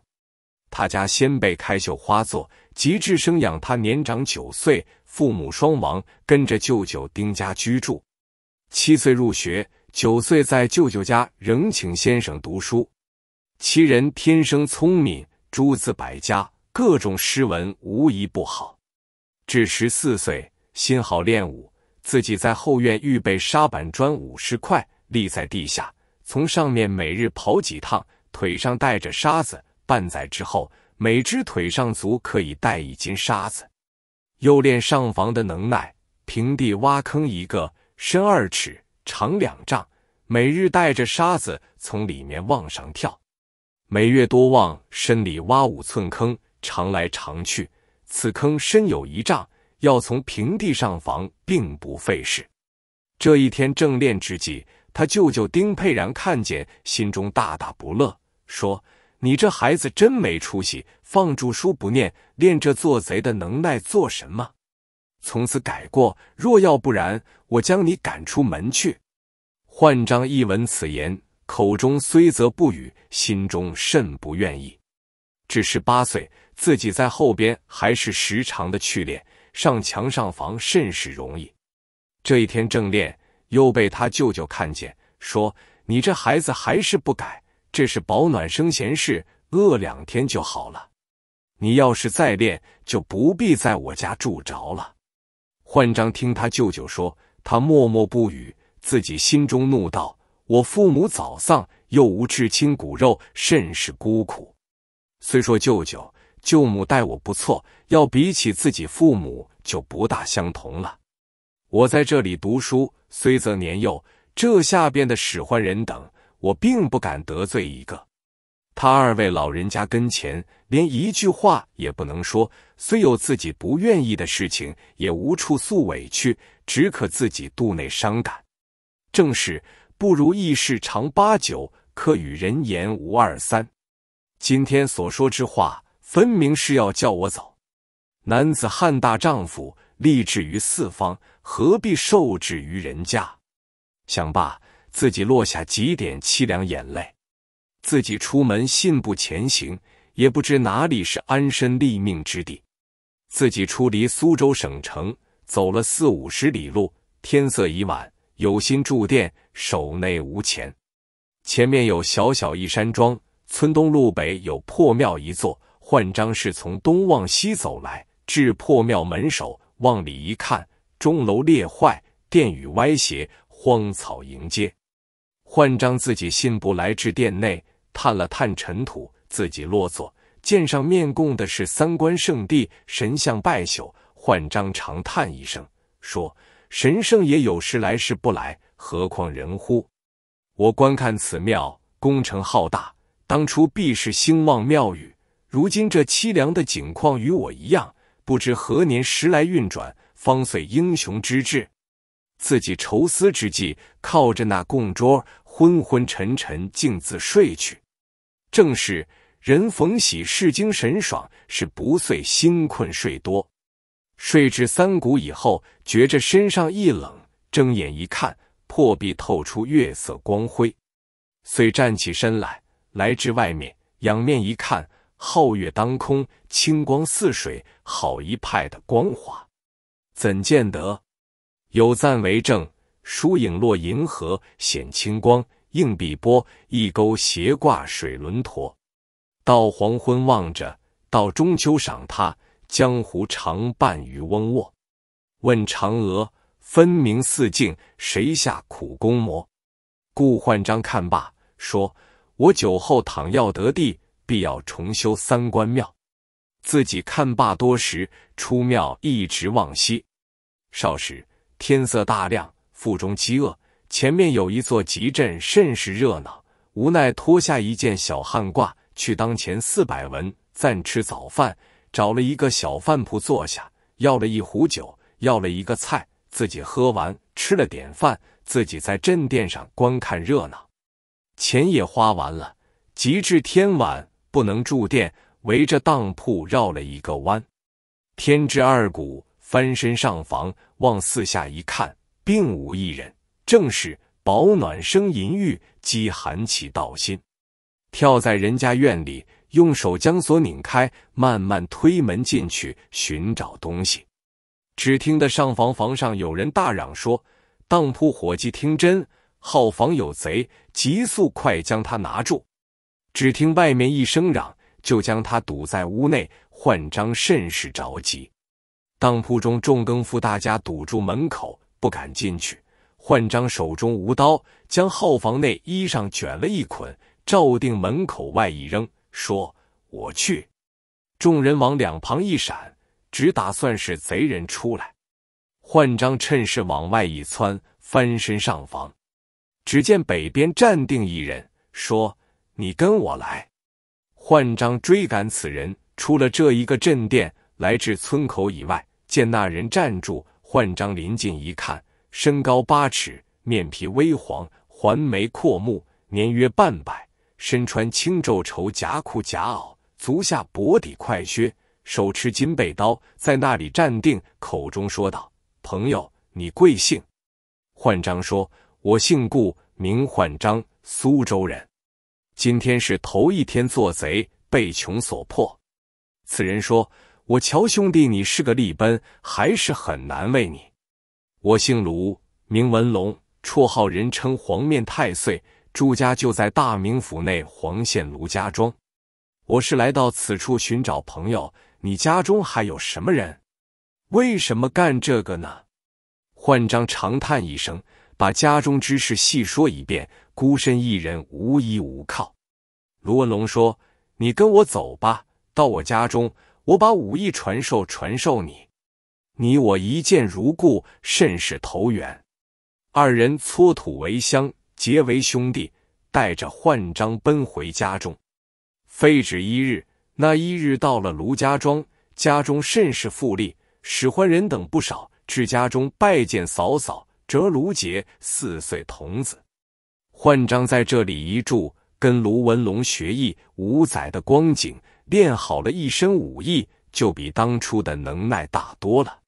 他家先辈开绣花作，及至生养他年长九岁，父母双亡，跟着舅舅丁家居住。七岁入学，九岁在舅舅家仍请先生读书。其人天生聪明，诸子百家各种诗文无一不好。至十四岁，心好练武，自己在后院预备沙板砖五十块，立在地下，从上面每日跑几趟。腿上带着沙子，半载之后，每只腿上足可以带一斤沙子。又练上房的能耐，平地挖坑一个，深二尺，长两丈，每日带着沙子从里面往上跳。每月多往深里挖五寸坑，常来常去，此坑深有一丈，要从平地上房并不费事。这一天正练之际，他舅舅丁佩然看见，心中大大不乐。说：“你这孩子真没出息，放住书不念，练这做贼的能耐做什么？从此改过，若要不然，我将你赶出门去。”焕章一闻此言，口中虽则不语，心中甚不愿意。只是八岁，自己在后边还是时常的去练，上墙上房甚是容易。这一天正练，又被他舅舅看见，说：“你这孩子还是不改。”这是保暖生闲事，饿两天就好了。你要是再练，就不必在我家住着了。焕章听他舅舅说，他默默不语，自己心中怒道：“我父母早丧，又无至亲骨肉，甚是孤苦。虽说舅舅、舅母待我不错，要比起自己父母，就不大相同了。我在这里读书，虽则年幼，这下边的使唤人等。”我并不敢得罪一个，他二位老人家跟前连一句话也不能说，虽有自己不愿意的事情，也无处诉委屈，只可自己肚内伤感。正是不如意事常八九，可与人言无二三。今天所说之话，分明是要叫我走。男子汉大丈夫，立志于四方，何必受制于人家？想罢。自己落下几点凄凉眼泪，自己出门信步前行，也不知哪里是安身立命之地。自己出离苏州省城，走了四五十里路，天色已晚，有心住店，手内无钱。前面有小小一山庄，村东路北有破庙一座。换张氏从东往西走来，至破庙门首，往里一看，钟楼裂坏，殿宇歪斜，荒草迎接。换章自己信步来至殿内，探了探尘土，自己落座。见上面供的是三官圣地，神像，拜朽。换章长叹一声，说：“神圣也有时来时不来，何况人乎？我观看此庙工程浩大，当初必是兴旺庙宇，如今这凄凉的景况与我一样，不知何年时来运转，方遂英雄之志。”自己愁思之际，靠着那供桌。昏昏沉沉，径自睡去。正是人逢喜事精神爽，是不遂心困睡多。睡至三鼓以后，觉着身上一冷，睁眼一看，破壁透出月色光辉，遂站起身来，来至外面，仰面一看，皓月当空，清光似水，好一派的光华！怎见得？有赞为证。疏影落银河，显清光映碧波。一钩斜挂水轮陀。到黄昏望着，到中秋赏他。江湖常伴渔翁卧。问嫦娥，分明似镜，谁下苦功磨？顾焕章看罢，说：“我酒后倘要得地，必要重修三官庙。”自己看罢多时，出庙一直往西。少时天色大亮。腹中饥饿，前面有一座集镇，甚是热闹。无奈脱下一件小汉褂，去当前四百文，暂吃早饭。找了一个小饭铺坐下，要了一壶酒，要了一个菜，自己喝完，吃了点饭，自己在镇店上观看热闹。钱也花完了，及至天晚，不能住店，围着当铺绕了一个弯，天之二谷翻身上房，往四下一看。并无一人，正是保暖生淫欲，饥寒起盗心。跳在人家院里，用手将锁拧开，慢慢推门进去寻找东西。只听得上房房上有人大嚷说：“当铺伙计听真，号房有贼，急速快将他拿住！”只听外面一声嚷，就将他堵在屋内，换张甚是着急。当铺中众更夫大家堵住门口。不敢进去。焕章手中无刀，将号房内衣裳卷了一捆，照定门口外一扔，说：“我去。”众人往两旁一闪，只打算是贼人出来。焕章趁势往外一窜，翻身上房。只见北边站定一人，说：“你跟我来。”焕章追赶此人，出了这一个镇店，来至村口以外，见那人站住。换章临近一看，身高八尺，面皮微黄，环眉阔目，年约半百，身穿青皱绸夹裤夹袄，足下薄底快靴，手持金背刀，在那里站定，口中说道：“朋友，你贵姓？”换章说：“我姓顾，名换章，苏州人。今天是头一天做贼，被穷所迫。”此人说。我乔兄弟，你是个立奔，还是很难为你。我姓卢，名文龙，绰号人称黄面太岁，住家就在大名府内黄县卢家庄。我是来到此处寻找朋友。你家中还有什么人？为什么干这个呢？焕章长叹一声，把家中之事细说一遍。孤身一人，无依无靠。卢文龙说：“你跟我走吧，到我家中。”我把武艺传授传授你，你我一见如故，甚是投缘。二人搓土为香，结为兄弟，带着换章奔回家中。非止一日，那一日到了卢家庄，家中甚是富丽，使唤人等不少。至家中拜见嫂嫂，折卢杰四岁童子，换章在这里一住，跟卢文龙学艺五载的光景。练好了一身武艺，就比当初的能耐大多了。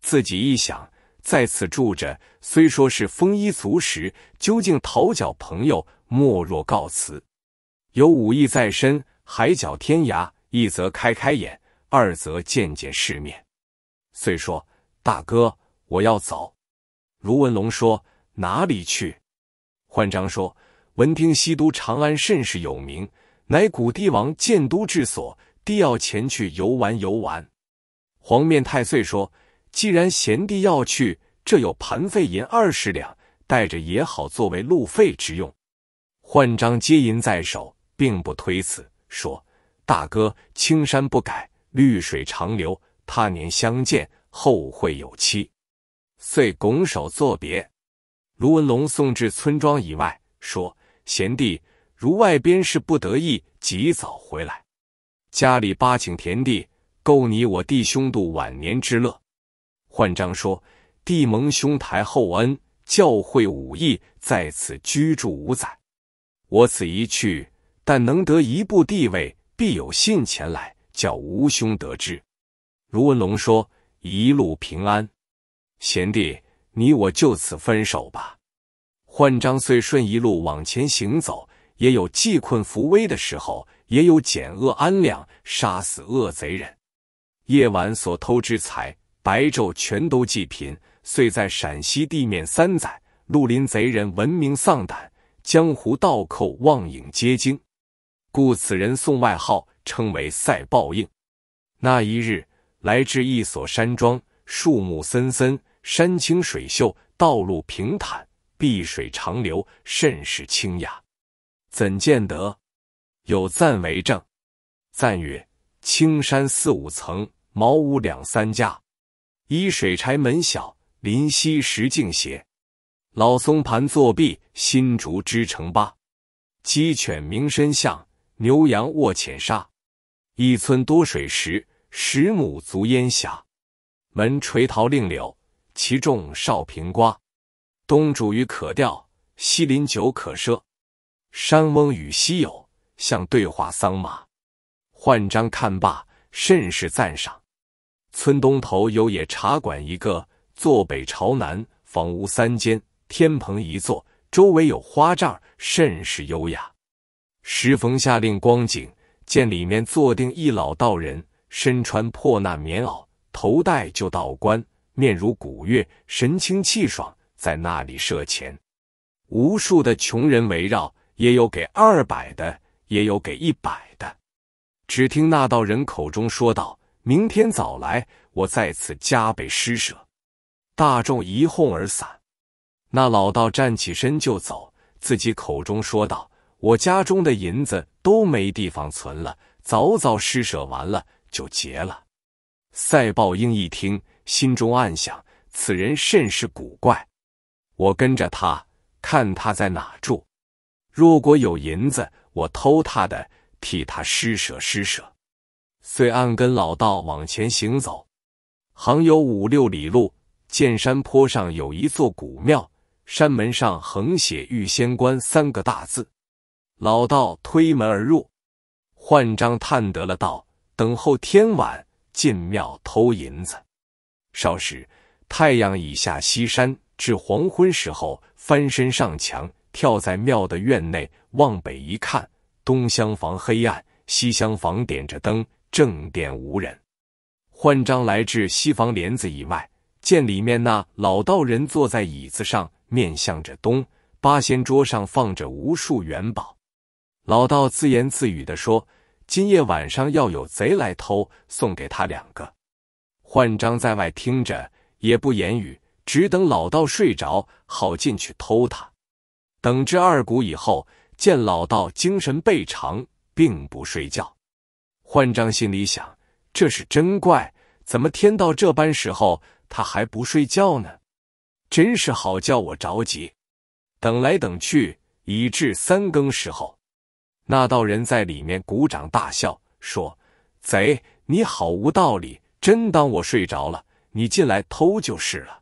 自己一想，在此住着虽说是丰衣足食，究竟讨教朋友，莫若告辞。有武艺在身，海角天涯，一则开开眼，二则见见世面。遂说：“大哥，我要走。”卢文龙说：“哪里去？”焕章说：“闻听西都长安甚是有名。”乃古帝王建都之所，帝要前去游玩游玩。黄面太岁说：“既然贤弟要去，这有盘费银二十两，带着也好作为路费之用。”换张接银在手，并不推辞，说：“大哥，青山不改，绿水长流，他年相见，后会有期。”遂拱手作别。卢文龙送至村庄以外，说：“贤弟。”如外边事不得意，及早回来。家里八顷田地，够你我弟兄度晚年之乐。焕章说：“弟蒙兄台厚恩，教诲武艺，在此居住五载。我此一去，但能得一步地位，必有信前来叫吴兄得知。”卢文龙说：“一路平安，贤弟，你我就此分手吧。”焕章遂顺一路往前行走。也有济困扶危的时候，也有减恶安良、杀死恶贼人。夜晚所偷之财，白昼全都济贫。遂在陕西地面三载，绿林贼人闻名丧胆，江湖盗寇望影皆惊。故此人送外号，称为赛报应。那一日，来至一所山庄，树木森森，山清水秀，道路平坦，碧水长流，甚是清雅。怎见得？有赞为证。赞曰：青山四五层，茅屋两三家。依水柴门小，临溪石径斜。老松盘作壁，新竹织成笆。鸡犬鸣深巷，牛羊卧浅沙。一村多水石，十亩足烟霞。门垂桃令柳，其种少平瓜。东煮鱼可钓，西林酒可赊。山翁与西友像对话桑麻，换章看罢，甚是赞赏。村东头有野茶馆一个，坐北朝南，房屋三间，天棚一座，周围有花帐，甚是优雅。时逢下令光景，见里面坐定一老道人，身穿破衲棉袄，头戴旧道冠，面如古月，神清气爽，在那里设钱，无数的穷人围绕。也有给二百的，也有给一百的。只听那道人口中说道：“明天早来，我在此加倍施舍。”大众一哄而散。那老道站起身就走，自己口中说道：“我家中的银子都没地方存了，早早施舍完了就结了。”赛豹英一听，心中暗想：“此人甚是古怪，我跟着他，看他在哪住。”若果有银子，我偷他的，替他施舍施舍。遂暗跟老道往前行走，行有五六里路，见山坡上有一座古庙，山门上横写“御仙观”三个大字。老道推门而入，换张探得了道，等候天晚进庙偷银子。少时，太阳已下西山，至黄昏时候，翻身上墙。跳在庙的院内，往北一看，东厢房黑暗，西厢房点着灯，正殿无人。焕章来至西房帘子以外，见里面那老道人坐在椅子上，面向着东。八仙桌上放着无数元宝。老道自言自语地说：“今夜晚上要有贼来偷，送给他两个。”焕章在外听着，也不言语，只等老道睡着，好进去偷他。等至二鼓以后，见老道精神倍长，并不睡觉。焕章心里想：这是真怪，怎么天到这般时候，他还不睡觉呢？真是好叫我着急。等来等去，已至三更时候，那道人在里面鼓掌大笑，说：“贼，你好无道理，真当我睡着了，你进来偷就是了。”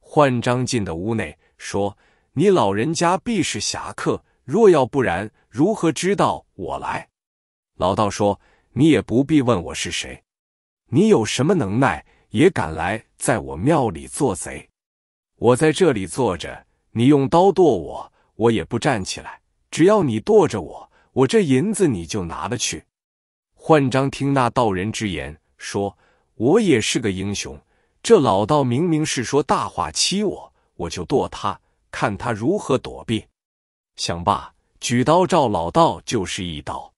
焕章进的屋内，说。你老人家必是侠客，若要不然，如何知道我来？老道说：“你也不必问我是谁，你有什么能耐，也敢来在我庙里做贼？我在这里坐着，你用刀剁我，我也不站起来。只要你剁着我，我这银子你就拿了去。”焕章听那道人之言，说：“我也是个英雄，这老道明明是说大话欺我，我就剁他。”看他如何躲避，想罢，举刀照老道就是一刀。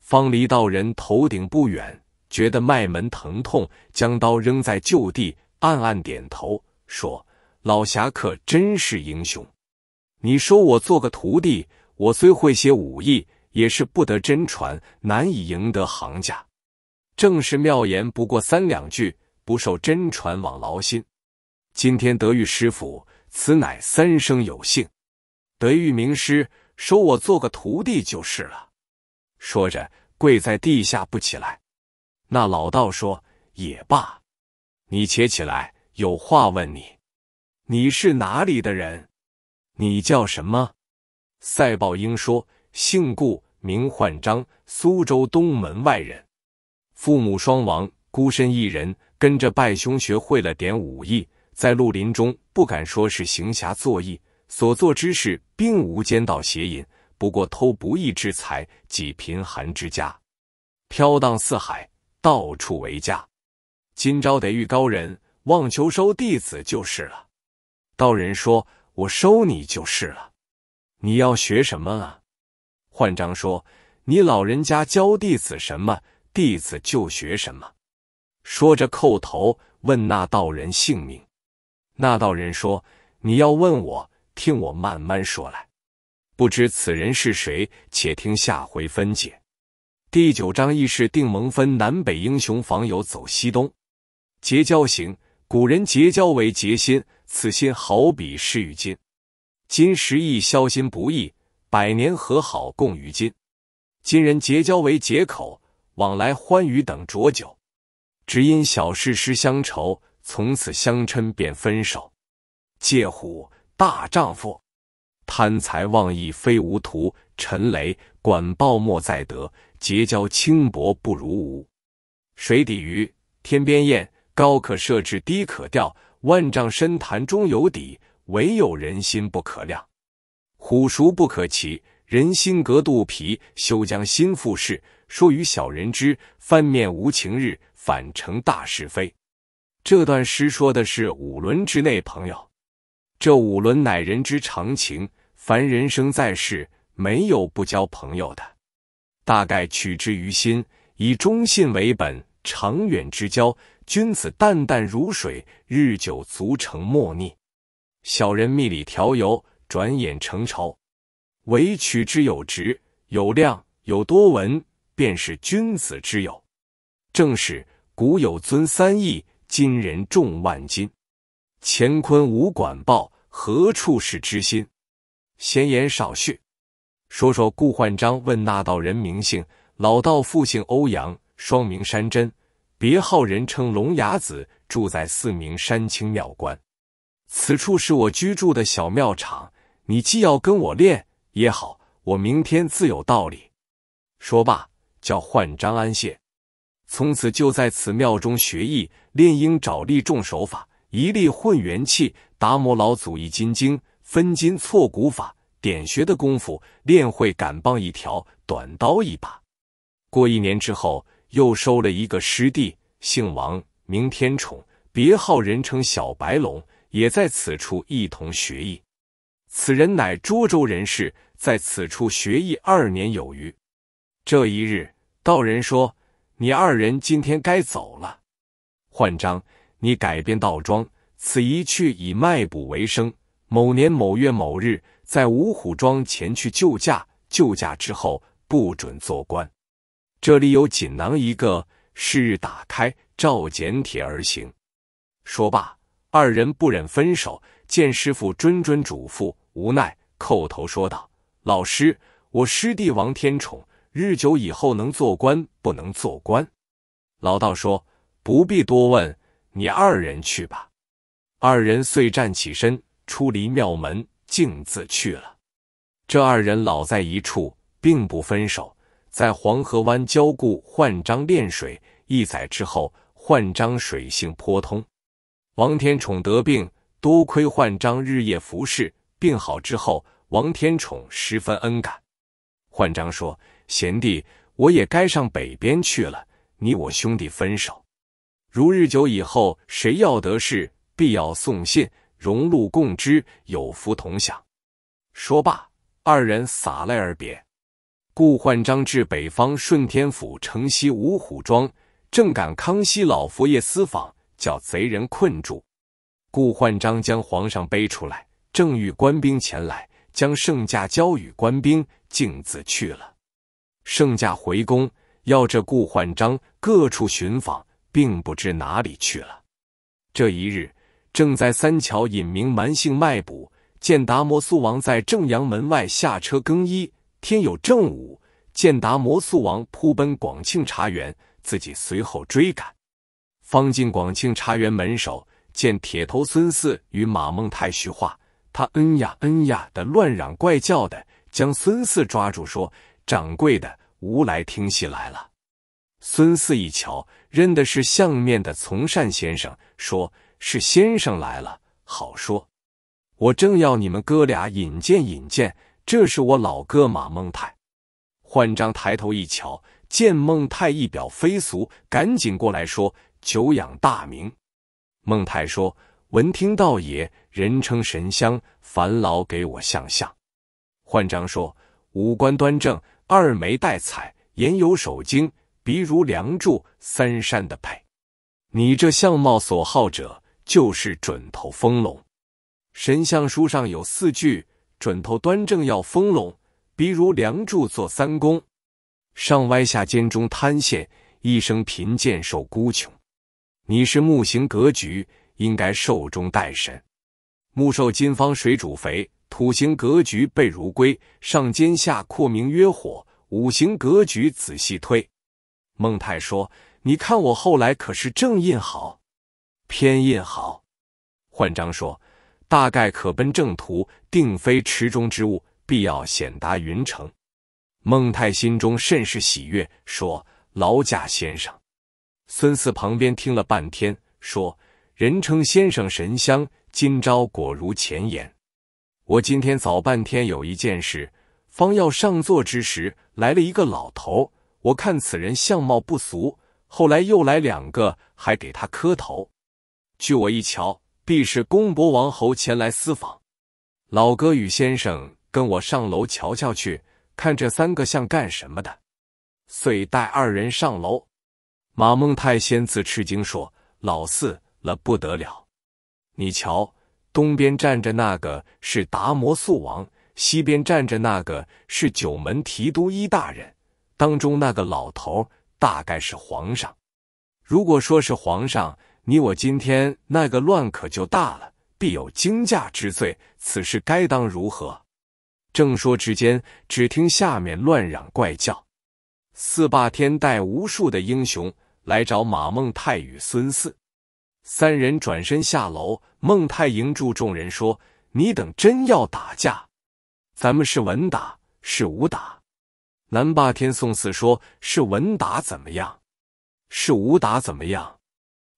方离道人头顶不远，觉得脉门疼痛，将刀扔在就地，暗暗点头，说：“老侠客真是英雄，你收我做个徒弟。我虽会些武艺，也是不得真传，难以赢得行家。正是妙言不过三两句，不受真传枉劳心。今天得遇师傅。”此乃三生有幸，得遇名师，收我做个徒弟就是了。说着，跪在地下不起来。那老道说：“也罢，你且起来，有话问你。你是哪里的人？你叫什么？”赛宝英说：“姓顾，名焕章，苏州东门外人。父母双亡，孤身一人，跟着拜兄学会了点武艺。”在绿林中不敢说是行侠作义，所做之事并无奸盗邪淫，不过偷不义之财，济贫寒之家，飘荡四海，到处为家。今朝得遇高人，望求收弟子就是了。道人说：“我收你就是了。你要学什么啊？”焕章说：“你老人家教弟子什么，弟子就学什么。”说着叩头，问那道人性命。那道人说：“你要问我，听我慢慢说来。不知此人是谁，且听下回分解。”第九章义士定盟分南北，英雄访友走西东。结交行，古人结交为结心，此心好比施与金。金石义，交心不易，百年和好共与金。今人结交为结口，往来欢愉等浊酒，只因小事失乡愁。从此相称便分手。借虎大丈夫，贪财忘义非无徒。陈雷管鲍莫在得，结交轻薄不如无。水底鱼，天边雁，高可射，至低可钓。万丈深潭中有底，唯有人心不可量。虎熟不可欺，人心隔肚皮。休将心腹事说与小人知，翻面无情日，反成大是非。这段诗说的是五伦之内朋友，这五伦乃人之常情，凡人生在世，没有不交朋友的。大概取之于心，以忠信为本，长远之交，君子淡淡如水，日久足成莫逆。小人蜜里调油，转眼成仇。唯取之有直有量有多闻，便是君子之友。正是古有尊三义。今人重万金，乾坤无管报，何处是知心？闲言少叙，说说顾焕章问那道人名姓，老道父姓欧阳，双名山真，别号人称龙牙子，住在四明山青庙观。此处是我居住的小庙场，你既要跟我练也好，我明天自有道理。说罢，叫焕章安歇。从此就在此庙中学艺，练鹰爪力、重手法，一力混元气，达摩老祖一金经，分筋错骨法，点穴的功夫练会，赶棒一条，短刀一把。过一年之后，又收了一个师弟，姓王，名天宠，别号人称小白龙，也在此处一同学艺。此人乃涿州人士，在此处学艺二年有余。这一日，道人说。你二人今天该走了，焕章，你改变道装，此一去以卖卜为生。某年某月某日，在五虎庄前去救驾，救驾之后不准做官。这里有锦囊一个，是日打开，照简帖而行。说罢，二人不忍分手，见师傅谆谆嘱咐，无奈叩头说道：“老师，我师弟王天宠。”日久以后能做官不能做官，老道说不必多问，你二人去吧。二人遂站起身，出离庙门，径自去了。这二人老在一处，并不分手，在黄河湾交故换章练水。一载之后，换章水性颇通。王天宠得病，多亏换章日夜服侍。病好之后，王天宠十分恩感。换章说。贤弟，我也该上北边去了。你我兄弟分手，如日久以后谁要得势，必要送信，荣禄共知，有福同享。说罢，二人洒泪而别。顾焕章至北方顺天府城西五虎庄，正赶康熙老佛爷私访，叫贼人困住。顾焕章将皇上背出来，正遇官兵前来，将圣驾交与官兵，径自去了。圣驾回宫，要这顾焕章各处寻访，并不知哪里去了。这一日正在三桥隐名蛮姓卖卜，见达摩素王在正阳门外下车更衣，天有正午，见达摩素王扑奔广庆茶园，自己随后追赶。方进广庆茶园门首，见铁头孙四与马孟泰叙话，他嗯呀嗯呀的乱嚷怪叫的，将孙四抓住说：“掌柜的。”无来听戏来了，孙四一瞧，认的是相面的从善先生，说是先生来了，好说。我正要你们哥俩引荐引荐，这是我老哥马孟泰。焕章抬头一瞧，见孟泰一表非俗，赶紧过来说：“久仰大名。”孟泰说：“闻听道也，人称神香，烦劳给我相相。”焕章说：“五官端正。”二眉带彩，眼有手睛，鼻如梁柱，三山的配。你这相貌所好者，就是准头丰隆。神像书上有四句：准头端正要丰隆，鼻如梁柱做三公，上歪下尖中贪陷，一生贫贱受孤穷。你是木形格局，应该寿中带神，木受金方水主肥。土行格局背如龟，上尖下阔名曰火。五行格局仔细推。孟泰说：“你看我后来可是正印好，偏印好。”焕章说：“大概可奔正途，定非池中之物，必要显达云城。”孟泰心中甚是喜悦，说：“劳驾先生。”孙四旁边听了半天，说：“人称先生神相，今朝果如前言。”我今天早半天有一件事，方要上座之时，来了一个老头。我看此人相貌不俗，后来又来两个，还给他磕头。据我一瞧，必是公伯王侯前来私访。老哥与先生跟我上楼瞧瞧去，看这三个像干什么的？遂带二人上楼。马孟泰先自吃惊说：“老四了不得了，你瞧。”东边站着那个是达摩素王，西边站着那个是九门提督一大人，当中那个老头大概是皇上。如果说是皇上，你我今天那个乱可就大了，必有惊驾之罪。此事该当如何？正说之间，只听下面乱嚷怪叫，四霸天带无数的英雄来找马孟泰与孙四。三人转身下楼，孟泰迎住众人说：“你等真要打架，咱们是文打是武打？”南霸天、宋四说：“是文打怎么样？是武打怎么样？”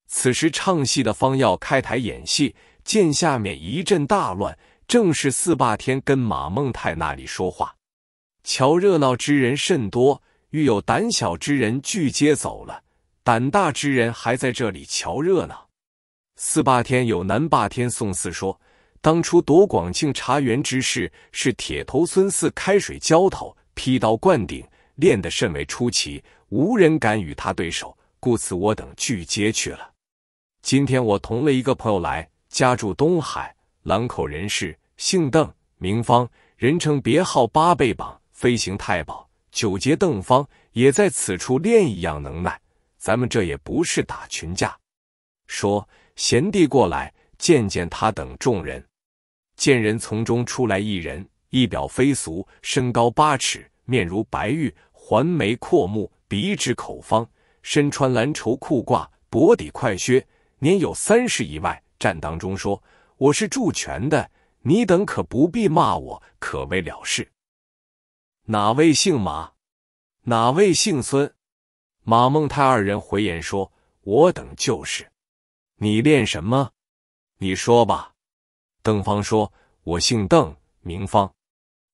此时唱戏的方耀开台演戏，见下面一阵大乱，正是四霸天跟马孟泰那里说话。瞧热闹之人甚多，欲有胆小之人拒接走了，胆大之人还在这里瞧热闹。四霸天有南霸天宋四说，当初夺广庆茶园之事，是铁头孙四开水浇头，劈刀灌顶，练得甚为出奇，无人敢与他对手，故此我等拒接去了。今天我同了一个朋友来，家住东海狼口人士，姓邓，名方，人称别号八倍榜飞行太保九节邓方，也在此处练一样能耐。咱们这也不是打群架，说。贤弟过来见见他等众人。见人从中出来一人，仪表非俗，身高八尺，面如白玉，环眉阔目，鼻直口方，身穿蓝绸裤褂，薄底快靴，年有三十以外，站当中说：“我是助拳的，你等可不必骂我，可谓了事。”哪位姓马？哪位姓孙？马孟泰二人回言说：“我等就是。”你练什么？你说吧。邓方说：“我姓邓，名方。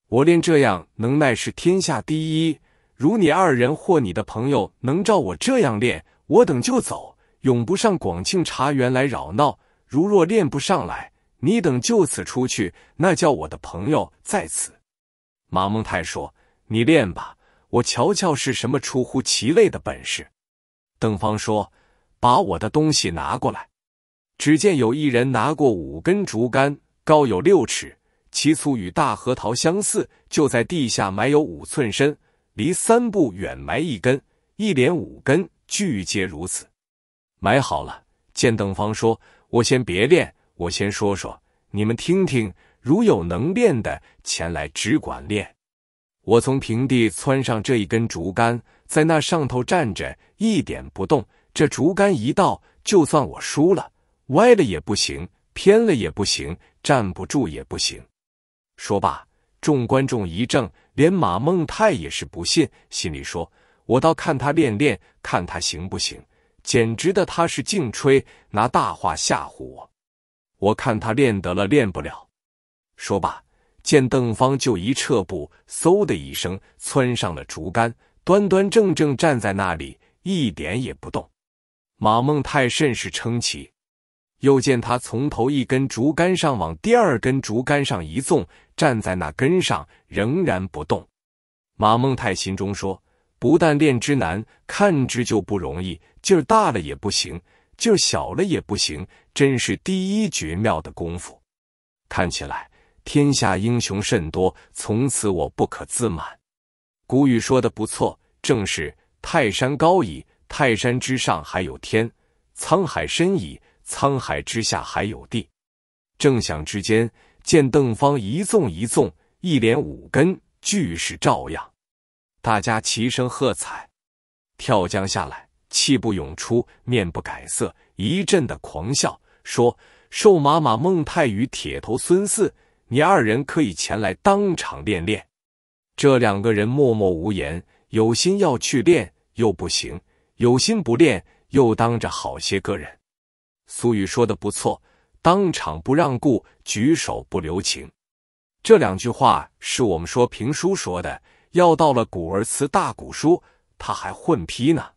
我练这样能耐是天下第一。如你二人或你的朋友能照我这样练，我等就走，永不上广庆茶园来扰闹。如若练不上来，你等就此出去，那叫我的朋友在此。”马孟泰说：“你练吧，我瞧瞧是什么出乎其类的本事。”邓方说：“把我的东西拿过来。”只见有一人拿过五根竹竿，高有六尺，其粗与大核桃相似，就在地下埋有五寸深，离三步远埋一根，一连五根，俱皆如此。埋好了，见邓方说：“我先别练，我先说说，你们听听，如有能练的，前来只管练。我从平地窜上这一根竹竿，在那上头站着一点不动，这竹竿一到，就算我输了。”歪了也不行，偏了也不行，站不住也不行。说罢，众观众一怔，连马孟泰也是不信，心里说：“我倒看他练练，看他行不行？简直的他是劲吹，拿大话吓唬我。我看他练得了，练不了。”说罢，见邓方就一撤步，嗖的一声窜上了竹竿，端端正正站在那里，一点也不动。马孟泰甚是称奇。又见他从头一根竹竿上往第二根竹竿上一纵，站在那根上仍然不动。马孟泰心中说：“不但练之难，看之就不容易。劲儿大了也不行，劲儿小了也不行。真是第一绝妙的功夫。看起来天下英雄甚多，从此我不可自满。古语说的不错，正是‘泰山高矣，泰山之上还有天；沧海深矣’。”沧海之下还有地，正想之间，见邓芳一纵一纵，一连五根俱是照样，大家齐声喝彩，跳江下来，气不涌出，面不改色，一阵的狂笑，说：“瘦马马孟泰与铁头孙四，你二人可以前来当场练练。”这两个人默默无言，有心要去练又不行，有心不练又当着好些个人。苏玉说的不错，“当场不让顾，举手不留情”这两句话是我们说评书说的。要到了古儿辞大古书，他还混批呢。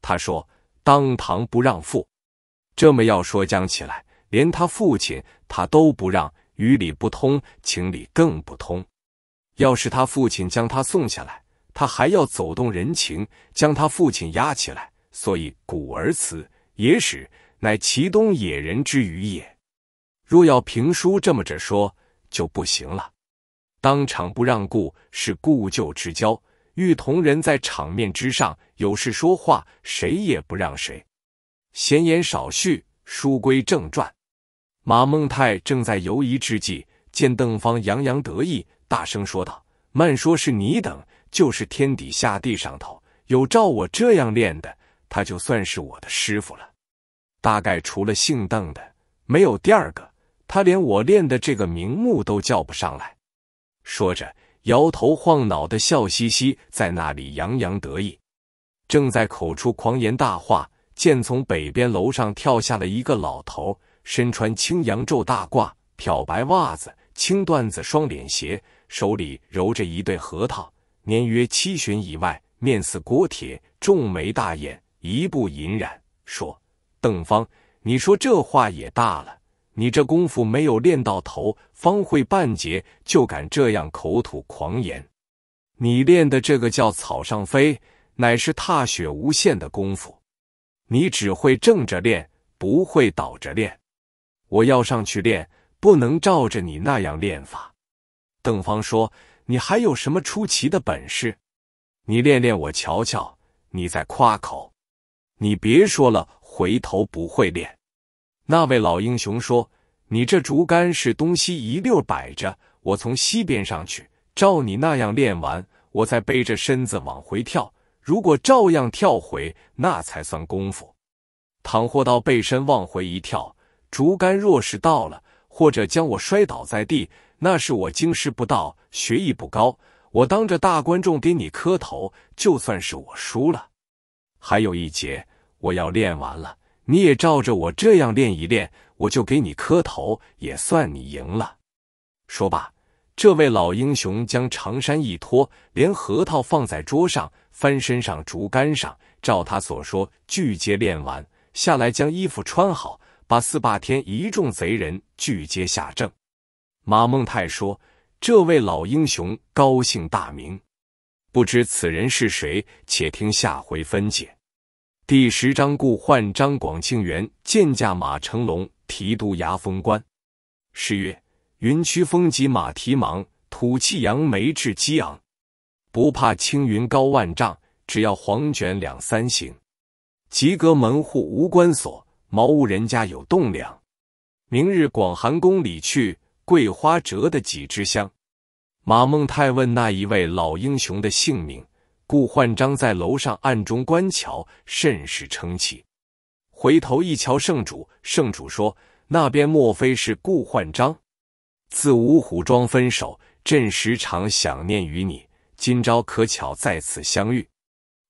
他说：“当堂不让父，这么要说将起来，连他父亲他都不让，于理不通，情理更不通。要是他父亲将他送下来，他还要走动人情，将他父亲压起来。所以古尔辞野史。”乃祁东野人之语也。若要评书这么着说，就不行了。当场不让故是故旧之交，遇同人在场面之上有事说话，谁也不让谁。闲言少叙，书归正传。马孟泰正在犹疑之际，见邓方洋洋得意，大声说道：“慢说是你等，就是天底下地上头有照我这样练的，他就算是我的师傅了。”大概除了姓邓的，没有第二个。他连我练的这个名目都叫不上来。说着，摇头晃脑的笑嘻嘻，在那里洋洋得意。正在口出狂言大话，见从北边楼上跳下了一个老头，身穿青阳皱大褂，漂白袜子，青缎子双脸鞋，手里揉着一对核桃，年约七旬以外，面似锅铁，重眉大眼，一步隐然说。邓方，你说这话也大了！你这功夫没有练到头，方会半截，就敢这样口吐狂言。你练的这个叫草上飞，乃是踏雪无限的功夫。你只会正着练，不会倒着练。我要上去练，不能照着你那样练法。邓方说：“你还有什么出奇的本事？你练练我瞧瞧，你在夸口。你别说了。”回头不会练，那位老英雄说：“你这竹竿是东西一溜摆着，我从西边上去，照你那样练完，我再背着身子往回跳。如果照样跳回，那才算功夫。倘或到背身往回一跳，竹竿若是到了，或者将我摔倒在地，那是我经师不到，学艺不高。我当着大观众给你磕头，就算是我输了。还有一节。”我要练完了，你也照着我这样练一练，我就给你磕头，也算你赢了。说罢，这位老英雄将长衫一脱，连核桃放在桌上，翻身上竹竿上，照他所说，俱皆练完。下来将衣服穿好，把四霸天一众贼人俱皆下正。马孟泰说：“这位老英雄高姓大名，不知此人是谁？且听下回分解。”第十章，故换张广庆元，见驾马成龙，提督衙封官。十月，云驱风急马蹄忙，吐气扬眉至激昂。不怕青云高万丈，只要黄卷两三行。及格门户无关锁，茅屋人家有栋梁。明日广寒宫里去，桂花折得几枝香。马孟泰问那一位老英雄的姓名。顾焕章在楼上暗中观瞧，甚是称奇。回头一瞧，圣主，圣主说：“那边莫非是顾焕章？自五虎庄分手，朕时常想念与你，今朝可巧在此相遇。”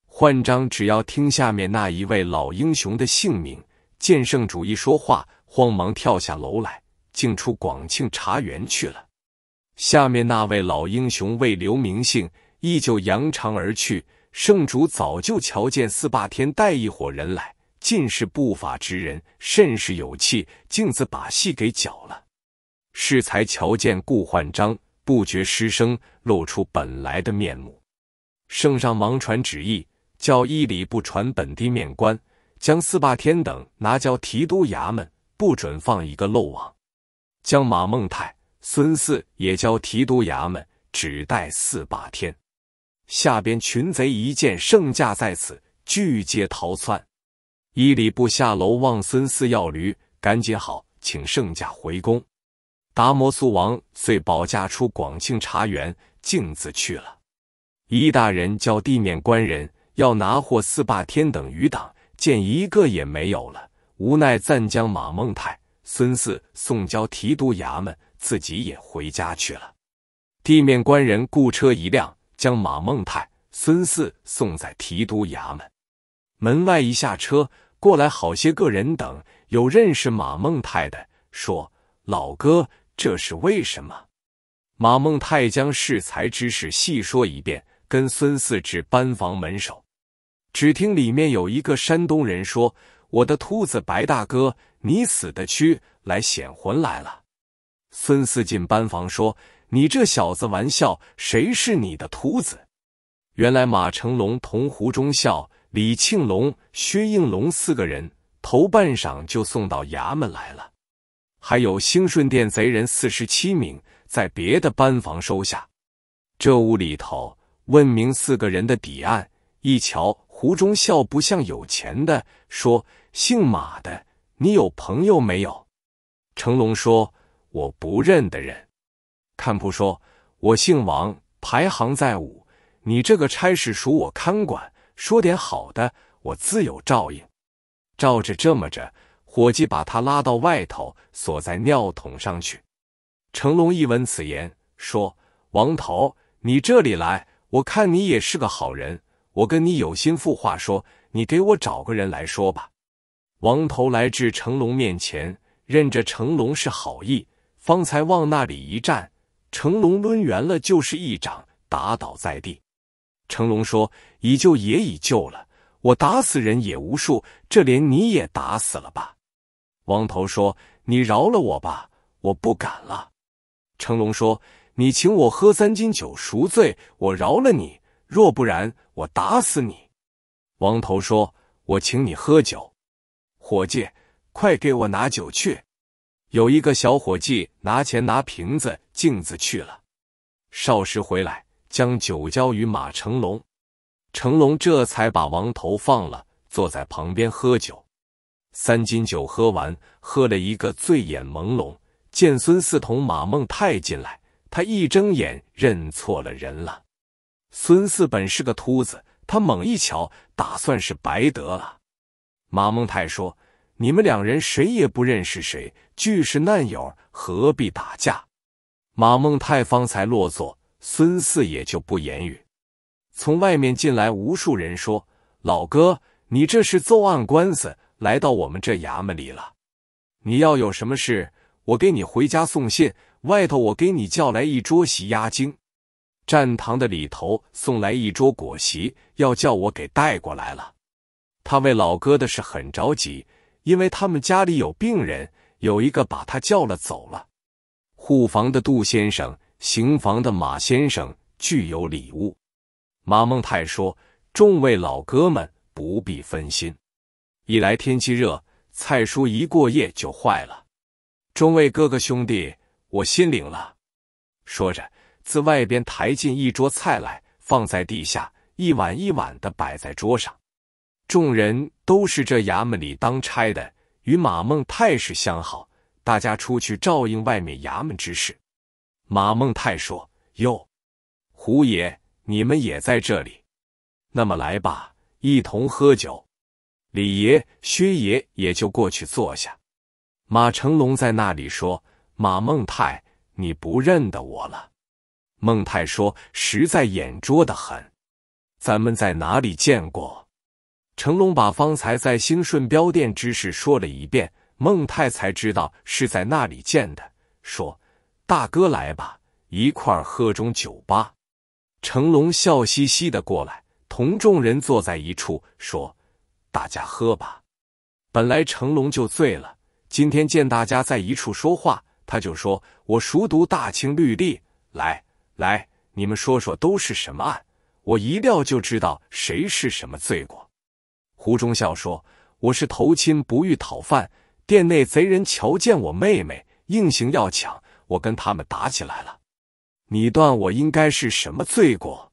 焕章只要听下面那一位老英雄的姓名，见圣主一说话，慌忙跳下楼来，竟出广庆茶园去了。下面那位老英雄未留名姓。依旧扬长而去。圣主早就瞧见四霸天带一伙人来，尽是不法之人，甚是有气，径自把戏给搅了。适才瞧见顾焕章，不觉失声，露出本来的面目。圣上忙传旨意，叫一礼不传本地面官，将四霸天等拿交提督衙门，不准放一个漏网。将马孟泰、孙四也交提督衙门，只待四霸天。下边群贼一见圣驾在此，俱皆逃窜。伊里部下楼望孙四要驴，赶紧好请圣驾回宫。达摩苏王遂保驾出广庆茶园，径自去了。伊大人叫地面官人要拿获四霸天等余党，见一个也没有了，无奈暂将马孟泰、孙四送交提督衙门，自己也回家去了。地面官人雇车一辆。将马孟泰、孙四送在提督衙门门外，一下车过来好些个人等，有认识马孟泰的说：“老哥，这是为什么？”马孟泰将恃才之事细说一遍，跟孙四指班房门首，只听里面有一个山东人说：“我的秃子白大哥，你死的屈来显魂来了。”孙四进班房说。你这小子玩笑，谁是你的徒子？原来马成龙同胡忠孝、李庆龙、薛应龙四个人，头半晌就送到衙门来了。还有兴顺殿贼人四十七名，在别的班房收下。这屋里头问明四个人的底案，一瞧胡忠孝不像有钱的，说姓马的，你有朋友没有？成龙说我不认得人。看铺说：“我姓王，排行在五。你这个差事属我看管。说点好的，我自有照应。”照着这么着，伙计把他拉到外头，锁在尿桶上去。成龙一闻此言，说：“王头，你这里来，我看你也是个好人。我跟你有心复话说，你给我找个人来说吧。”王头来至成龙面前，认着成龙是好意，方才往那里一站。成龙抡圆了，就是一掌，打倒在地。成龙说：“已救也已救了，我打死人也无数，这连你也打死了吧？”王头说：“你饶了我吧，我不敢了。”成龙说：“你请我喝三斤酒赎罪，我饶了你；若不然，我打死你。”王头说：“我请你喝酒，伙计，快给我拿酒去。”有一个小伙计拿钱拿瓶子镜子去了，少时回来将酒交与马成龙，成龙这才把王头放了，坐在旁边喝酒。三斤酒喝完，喝了一个醉眼朦胧，见孙四同马孟泰进来，他一睁眼认错了人了。孙四本是个秃子，他猛一瞧，打算是白得了。马孟泰说。你们两人谁也不认识谁，俱是难友，何必打架？马孟泰方才落座，孙四爷就不言语。从外面进来无数人说：“老哥，你这是奏案官司来到我们这衙门里了。你要有什么事，我给你回家送信。外头我给你叫来一桌席压惊。站堂的里头送来一桌果席，要叫我给带过来了。他为老哥的事很着急。”因为他们家里有病人，有一个把他叫了走了。护房的杜先生、行房的马先生具有礼物。马孟泰说：“众位老哥们不必分心，一来天气热，菜蔬一过夜就坏了。众位哥哥兄弟，我心领了。”说着，自外边抬进一桌菜来，放在地下，一碗一碗的摆在桌上。众人都是这衙门里当差的，与马孟泰是相好。大家出去照应外面衙门之事。马孟泰说：“哟，胡爷，你们也在这里？那么来吧，一同喝酒。”李爷、薛爷也就过去坐下。马成龙在那里说：“马孟泰，你不认得我了？”孟泰说：“实在眼拙的很，咱们在哪里见过？”成龙把方才在兴顺镖店之事说了一遍，孟泰才知道是在那里见的，说：“大哥来吧，一块喝盅酒吧。”成龙笑嘻嘻的过来，同众人坐在一处，说：“大家喝吧。”本来成龙就醉了，今天见大家在一处说话，他就说：“我熟读大清律例，来来，你们说说都是什么案，我一料就知道谁是什么罪过。”胡忠孝说：“我是投亲不遇，讨饭。店内贼人瞧见我妹妹，硬行要抢，我跟他们打起来了。你断我应该是什么罪过？”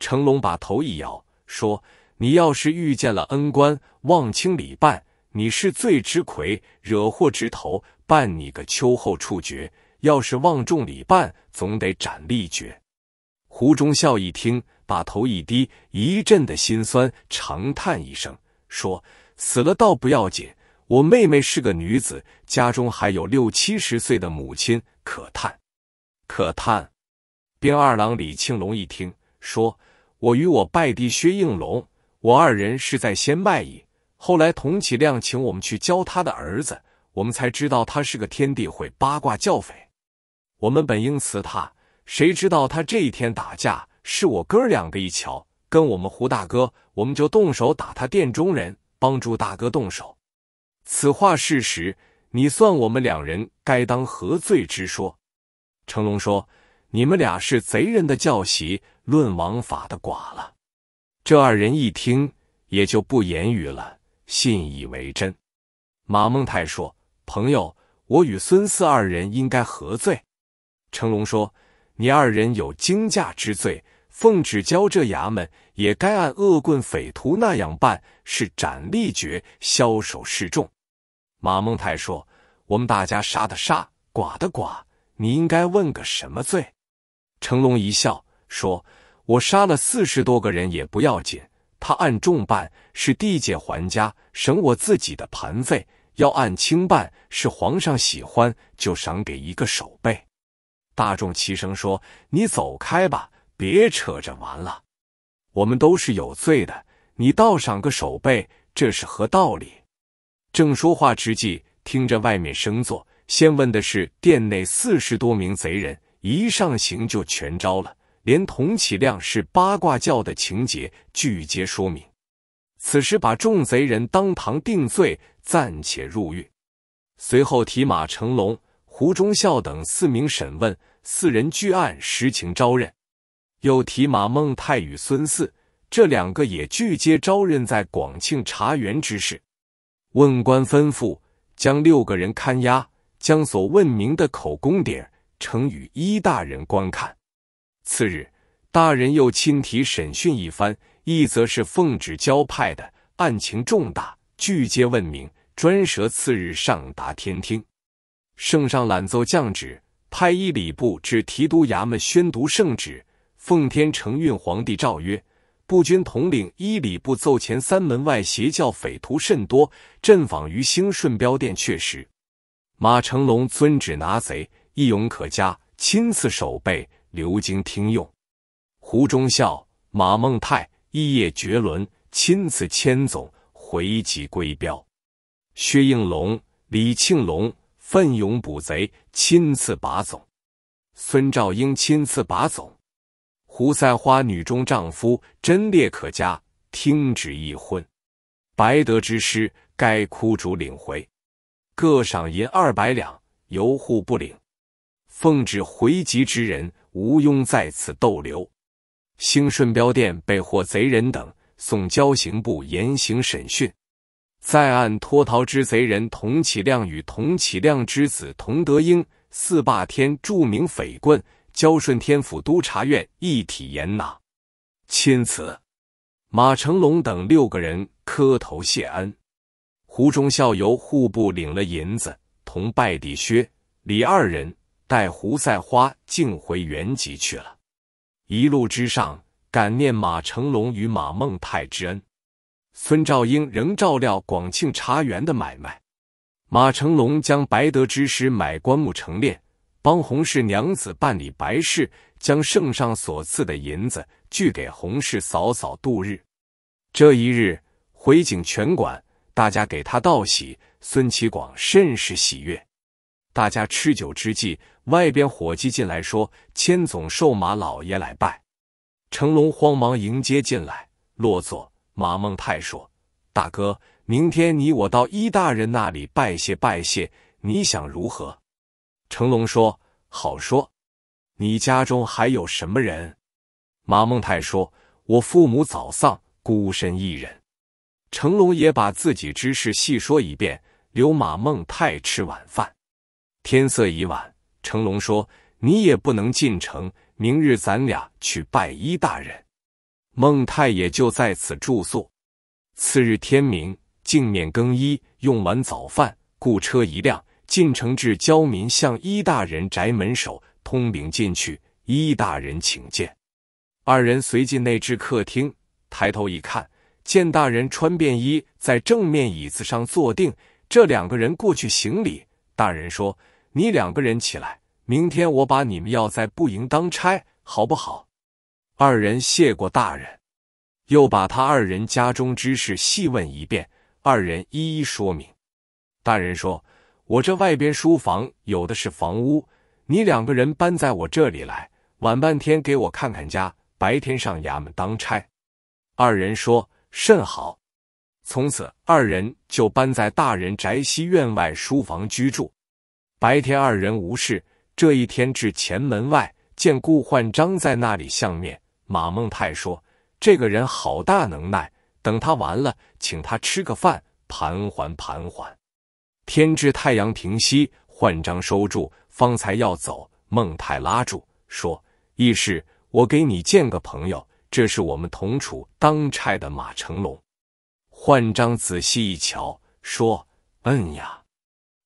成龙把头一摇，说：“你要是遇见了恩官，忘清礼办，你是罪之魁，惹祸之头，办你个秋后处决；要是忘重礼办，总得斩立决。”胡忠孝一听。把头一低，一阵的心酸，长叹一声，说：“死了倒不要紧，我妹妹是个女子，家中还有六七十岁的母亲，可叹，可叹。”兵二郎李庆龙一听，说：“我与我拜弟薛应龙，我二人是在先卖艺，后来童启亮请我们去教他的儿子，我们才知道他是个天地会八卦教匪。我们本应辞他，谁知道他这一天打架。”是我哥两个一瞧，跟我们胡大哥，我们就动手打他店中人，帮助大哥动手。此话事实，你算我们两人该当何罪之说？成龙说：“你们俩是贼人的教习，论王法的寡了。”这二人一听，也就不言语了，信以为真。马孟泰说：“朋友，我与孙四二人应该何罪？”成龙说：“你二人有惊驾之罪。”奉旨，交这衙门也该按恶棍匪徒那样办，是斩立决，枭首示众。马孟泰说：“我们大家杀的杀，剐的剐，你应该问个什么罪？”成龙一笑说：“我杀了四十多个人也不要紧，他按重办是地界还家，省我自己的盘费；要按轻办是皇上喜欢，就赏给一个守备。”大众齐声说：“你走开吧。”别扯着玩了，我们都是有罪的，你倒赏个手背，这是何道理？正说话之际，听着外面声作，先问的是殿内四十多名贼人，一上刑就全招了，连童启亮是八卦教的情节，拒接说明。此时把众贼人当堂定罪，暂且入狱。随后提马成龙、胡忠孝等四名审问，四人俱案，实情招认。又提马孟泰与孙嗣，这两个也俱接招认在广庆茶园之事，问官吩咐将六个人看押，将所问明的口供点呈与一大人观看。次日，大人又亲提审讯一番，一则是奉旨交派的案情重大，俱皆问明，专折次日上达天听。圣上揽奏降旨，派一礼部至提督衙门宣读圣旨。奉天承运皇帝诏曰：步军统领伊礼部奏，前三门外邪教匪徒甚多，朕访于兴顺镖店，确实。马成龙遵旨拿贼，义勇可嘉，亲自守备，留京听用。胡忠孝、马孟泰一夜绝伦，亲自千总，回籍归镖。薛应龙、李庆龙奋勇捕贼，亲自把总。孙兆英亲自把总。胡塞花女中丈夫，贞烈可嘉，听旨议婚。白德之师该哭主领回，各赏银二百两。尤户不领，奉旨回籍之人，毋庸在此逗留。兴顺镖店被获贼人等，送交刑部严刑审讯。在案脱逃之贼人童启亮与童启亮之子童德英，四霸天著名匪棍。交顺天府督察院一体严拿。钦此。马成龙等六个人磕头谢恩。胡忠孝由户部领了银子，同拜地薛、李二人，带胡赛花径回原籍去了。一路之上，感念马成龙与马孟泰之恩。孙兆英仍照料广庆茶园的买卖。马成龙将白德之师买棺木成殓。帮洪氏娘子办理白事，将圣上所赐的银子俱给洪氏嫂嫂度日。这一日回景全馆，大家给他道喜，孙其广甚是喜悦。大家吃酒之际，外边伙计进来说：“千总瘦马老爷来拜。”成龙慌忙迎接进来，落座。马孟泰说：“大哥，明天你我到一大人那里拜谢拜谢，你想如何？”成龙说：“好说，你家中还有什么人？”马孟泰说：“我父母早丧，孤身一人。”成龙也把自己之事细说一遍，留马孟泰吃晚饭。天色已晚，成龙说：“你也不能进城，明日咱俩去拜一大人。”孟泰也就在此住宿。次日天明，净面更衣，用完早饭，雇车一辆。进城至焦民向一大人宅门首通禀进去，一大人请见。二人随进内至客厅，抬头一看，见大人穿便衣在正面椅子上坐定。这两个人过去行礼，大人说：“你两个人起来，明天我把你们要在布营当差，好不好？”二人谢过大人，又把他二人家中之事细问一遍，二人一一说明。大人说。我这外边书房有的是房屋，你两个人搬在我这里来，晚半天给我看看家，白天上衙门当差。二人说甚好，从此二人就搬在大人宅西院外书房居住。白天二人无事，这一天至前门外见顾焕章在那里相面，马孟泰说：“这个人好大能耐，等他完了，请他吃个饭，盘桓盘桓。”天至太阳平西，焕章收住，方才要走，孟泰拉住，说：“义士，我给你见个朋友，这是我们同处当差的马成龙。”焕章仔细一瞧，说：“嗯呀，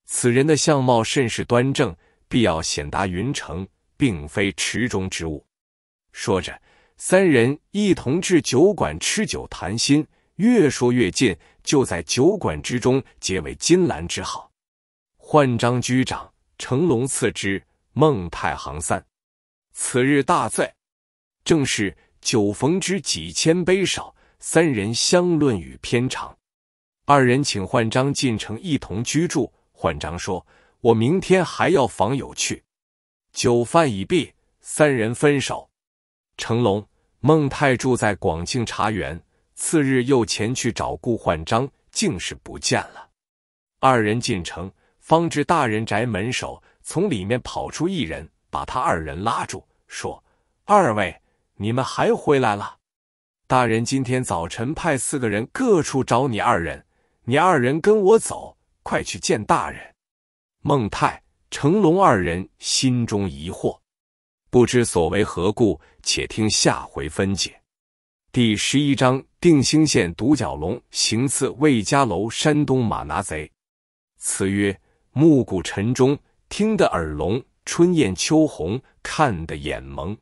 此人的相貌甚是端正，必要显达云城，并非池中之物。”说着，三人一同至酒馆吃酒谈心，越说越近。就在酒馆之中结为金兰之好，换张居长，成龙次之，孟太行三。此日大醉，正是酒逢知几千杯少，三人相论语偏长。二人请换张进城一同居住，换张说：“我明天还要访友去。”酒饭已毕，三人分手。成龙、孟太住在广庆茶园。次日又前去找顾焕章，竟是不见了。二人进城，方知大人宅门首，从里面跑出一人，把他二人拉住，说：“二位，你们还回来了？大人今天早晨派四个人各处找你二人，你二人跟我走，快去见大人。”孟泰、成龙二人心中疑惑，不知所为何故，且听下回分解。第十一章定兴县独角龙行刺魏家楼山东马拿贼。词曰：暮鼓晨钟听得耳聋，春燕秋红看得眼蒙。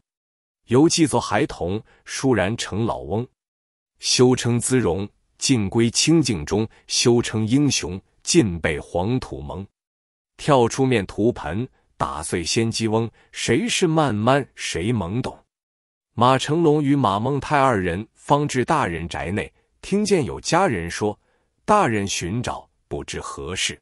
犹记作孩童，倏然成老翁。修成姿容尽归清净中，修成英雄尽被黄土蒙。跳出面涂盆，打碎仙鸡翁。谁是慢慢，谁懵懂？马成龙与马孟泰二人方至大人宅内，听见有家人说：“大人寻找不知何事。”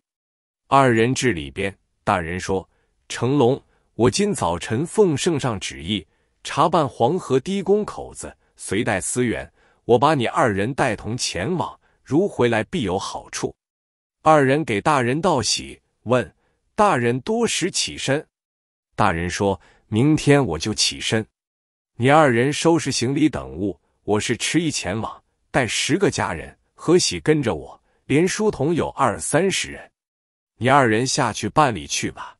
二人至里边，大人说：“成龙，我今早晨奉圣上旨意，查办黄河堤公口子，随带私源，我把你二人带同前往。如回来必有好处。”二人给大人道喜，问：“大人多时起身？”大人说：“明天我就起身。”你二人收拾行李等物，我是迟疑前往，带十个家人，何喜跟着我，连书童有二三十人。你二人下去办理去吧。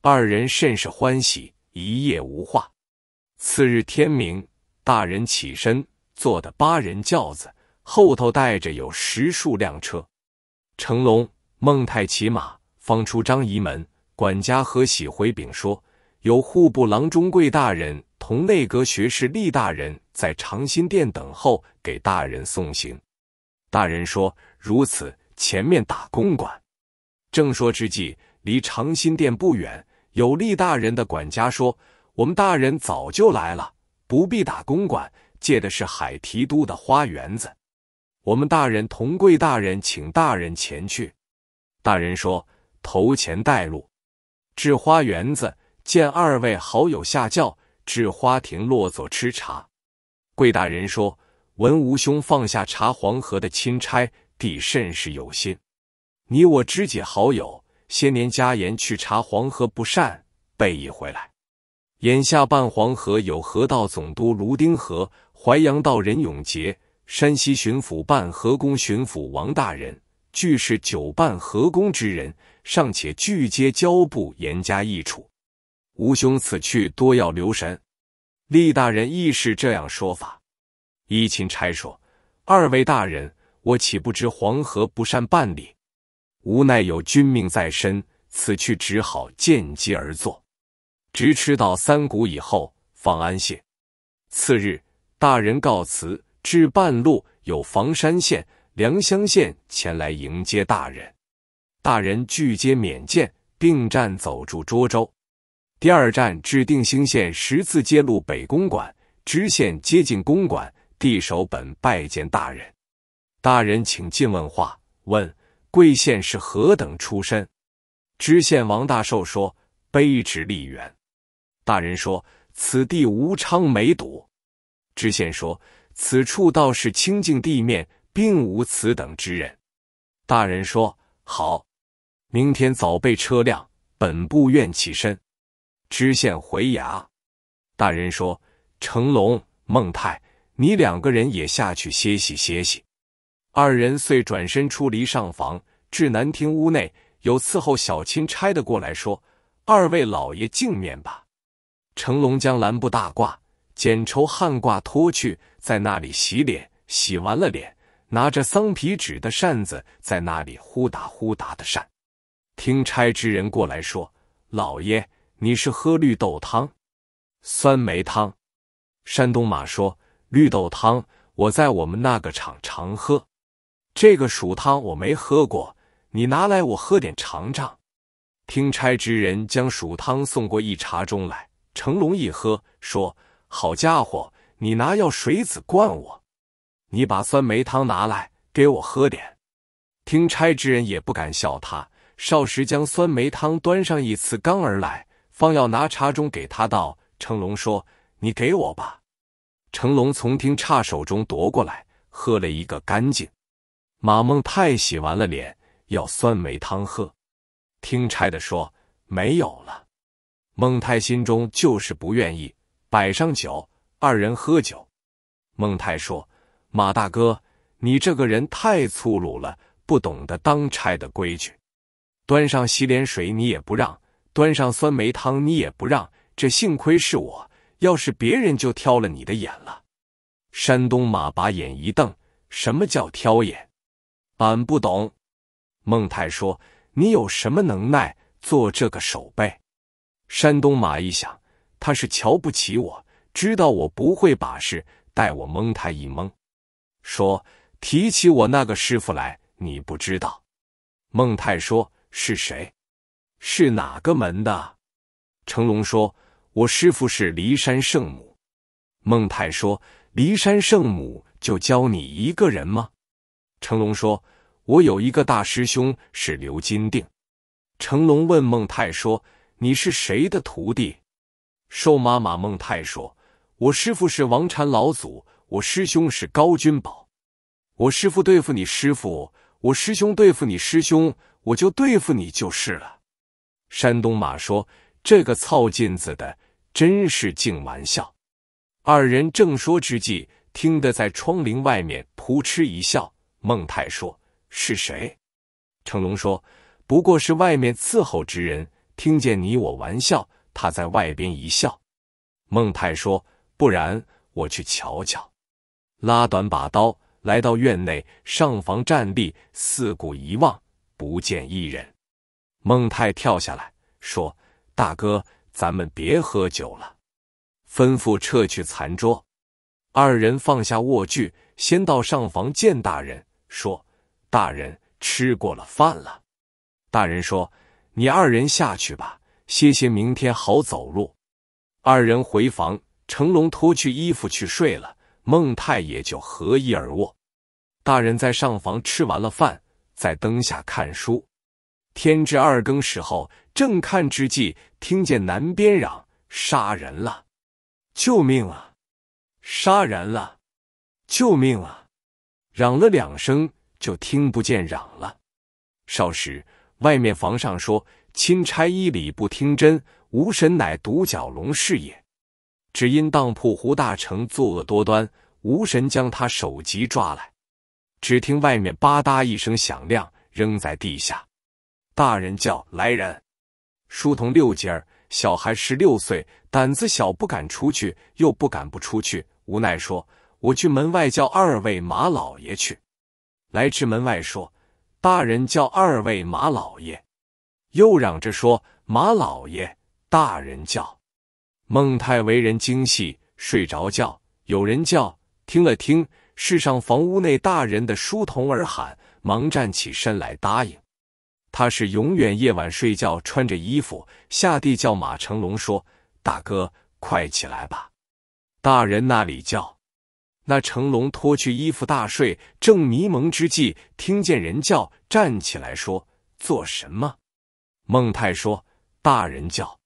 二人甚是欢喜，一夜无话。次日天明，大人起身，坐的八人轿子，后头带着有十数辆车。成龙、孟泰骑马，方出张仪门。管家何喜回禀说，有户部郎中贵大人。同内阁学士厉大人在长辛店等候，给大人送行。大人说：“如此，前面打公馆。”正说之际，离长辛店不远，有厉大人的管家说：“我们大人早就来了，不必打公馆，借的是海提督的花园子。我们大人同贵大人请大人前去。”大人说：“头前带路。”至花园子，见二位好友下轿。至花亭落座吃茶，贵大人说：“文无兄放下查黄河的钦差，弟甚是有心。你我知己好友，先年加言去查黄河不善，备已回来。眼下办黄河有河道总督卢丁河、淮阳道任永杰、山西巡抚办河工巡抚王大人，俱是久办河工之人，尚且拒接交部严加议处。”吴兄此去多要留神，厉大人亦是这样说法。一钦差说：“二位大人，我岂不知黄河不善办理，无奈有君命在身，此去只好见机而作，直吃到三谷以后方安歇。”次日，大人告辞，至半路有房山县、良乡县前来迎接大人，大人拒接免见，并战走住涿州。第二站至定兴县十字街路北公馆，知县接近公馆，地守本拜见大人。大人请进问话。问贵县是何等出身？知县王大寿说：“卑职吏员。”大人说：“此地无昌没赌。”知县说：“此处倒是清净地面，并无此等之人。”大人说：“好，明天早备车辆，本部愿起身。”知县回衙，大人说：“成龙、孟泰，你两个人也下去歇息歇息。”二人遂转身出离上房，至南厅屋内，有伺候小钦差的过来说：“二位老爷净面吧。”成龙将蓝布大褂、剪绸汗褂脱去，在那里洗脸。洗完了脸，拿着桑皮纸的扇子，在那里呼打呼打的扇。听差之人过来说：“老爷。”你是喝绿豆汤、酸梅汤？山东马说绿豆汤，我在我们那个厂常喝。这个薯汤我没喝过，你拿来我喝点尝尝。听差之人将薯汤送过一茶盅来，成龙一喝说：“好家伙，你拿药水子灌我！你把酸梅汤拿来给我喝点。”听差之人也不敢笑他，少时将酸梅汤端上一次缸而来。方要拿茶盅给他，道：“成龙说，你给我吧。”成龙从听差手中夺过来，喝了一个干净。马孟泰洗完了脸，要酸梅汤喝，听差的说：“没有了。”孟泰心中就是不愿意，摆上酒，二人喝酒。孟泰说：“马大哥，你这个人太粗鲁了，不懂得当差的规矩，端上洗脸水你也不让。”端上酸梅汤，你也不让，这幸亏是我，要是别人就挑了你的眼了。山东马把眼一瞪，什么叫挑眼？俺不懂。孟泰说：“你有什么能耐，做这个守备？”山东马一想，他是瞧不起我，知道我不会把事，待我蒙他一蒙，说提起我那个师傅来，你不知道。孟泰说：“是谁？”是哪个门的？成龙说：“我师傅是骊山圣母。”孟泰说：“骊山圣母就教你一个人吗？”成龙说：“我有一个大师兄是刘金定。”成龙问孟泰说：“你是谁的徒弟？”瘦妈妈孟泰说：“我师傅是王禅老祖，我师兄是高君宝。我师傅对付你师傅，我师兄对付你师兄，我就对付你就是了。”山东马说：“这个操劲子的真是净玩笑。”二人正说之际，听得在窗棂外面扑哧一笑。孟泰说：“是谁？”成龙说：“不过是外面伺候之人，听见你我玩笑，他在外边一笑。”孟泰说：“不然，我去瞧瞧。”拉短把刀来到院内上房站立，四顾一望，不见一人。孟泰跳下来说：“大哥，咱们别喝酒了。”吩咐撤去残桌，二人放下卧具，先到上房见大人，说：“大人吃过了饭了。”大人说：“你二人下去吧，歇歇，明天好走路。”二人回房，成龙脱去衣服去睡了，孟泰也就合衣而卧。大人在上房吃完了饭，在灯下看书。天至二更时候，正看之际，听见南边嚷：“杀人了！救命啊！杀人了！救命啊！”嚷了两声，就听不见嚷了。少时，外面房上说：“钦差一礼不听真，吴神乃独角龙是也。只因当铺胡大成作恶多端，吴神将他首级抓来。”只听外面吧嗒一声响亮，扔在地下。大人叫来人，书童六斤儿，小孩十六岁，胆子小，不敢出去，又不敢不出去，无奈说：“我去门外叫二位马老爷去。”来至门外说：“大人叫二位马老爷。”又嚷着说：“马老爷，大人叫。”孟泰为人精细，睡着觉，有人叫，听了听，是上房屋内大人的书童儿喊，忙站起身来答应。他是永远夜晚睡觉，穿着衣服下地叫马成龙说：“大哥，快起来吧，大人那里叫。”那成龙脱去衣服大睡，正迷蒙之际，听见人叫，站起来说：“做什么？”孟泰说：“大人叫。”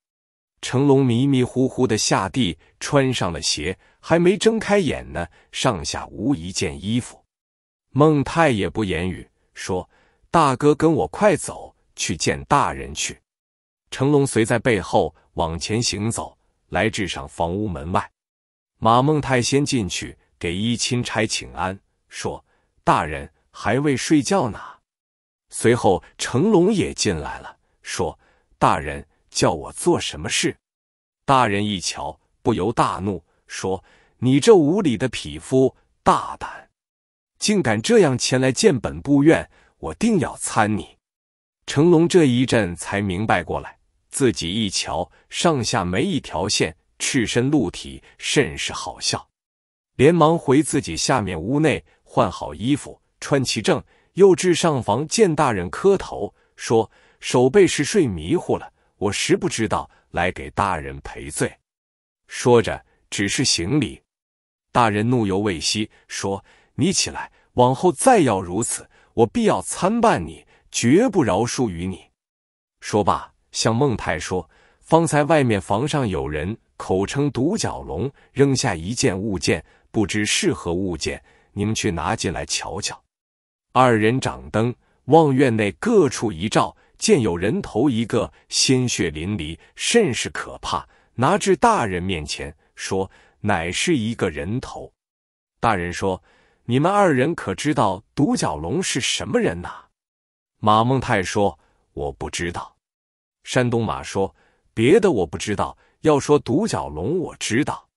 成龙迷迷糊糊的下地，穿上了鞋，还没睁开眼呢，上下无一件衣服。孟泰也不言语，说。大哥，跟我快走，去见大人去。成龙随在背后往前行走，来至上房屋门外。马孟泰先进去，给一钦差请安，说：“大人还未睡觉呢。”随后成龙也进来了，说：“大人叫我做什么事？”大人一瞧，不由大怒，说：“你这无礼的匹夫，大胆，竟敢这样前来见本部院！”我定要参你！成龙这一阵才明白过来，自己一瞧，上下没一条线，赤身露体，甚是好笑，连忙回自己下面屋内换好衣服，穿其正，又至上房见大人磕头，说：“守备是睡迷糊了，我实不知道，来给大人赔罪。”说着，只是行礼。大人怒犹未息，说：“你起来，往后再要如此。”我必要参办你，绝不饶恕于你。说罢，向孟太说：“方才外面房上有人口称独角龙，扔下一件物件，不知是何物件？你们去拿进来瞧瞧。”二人掌灯，望院内各处一照，见有人头一个，鲜血淋漓，甚是可怕。拿至大人面前，说：“乃是一个人头。”大人说。你们二人可知道独角龙是什么人呐？马孟泰说：“我不知道。”山东马说：“别的我不知道，要说独角龙，我知道。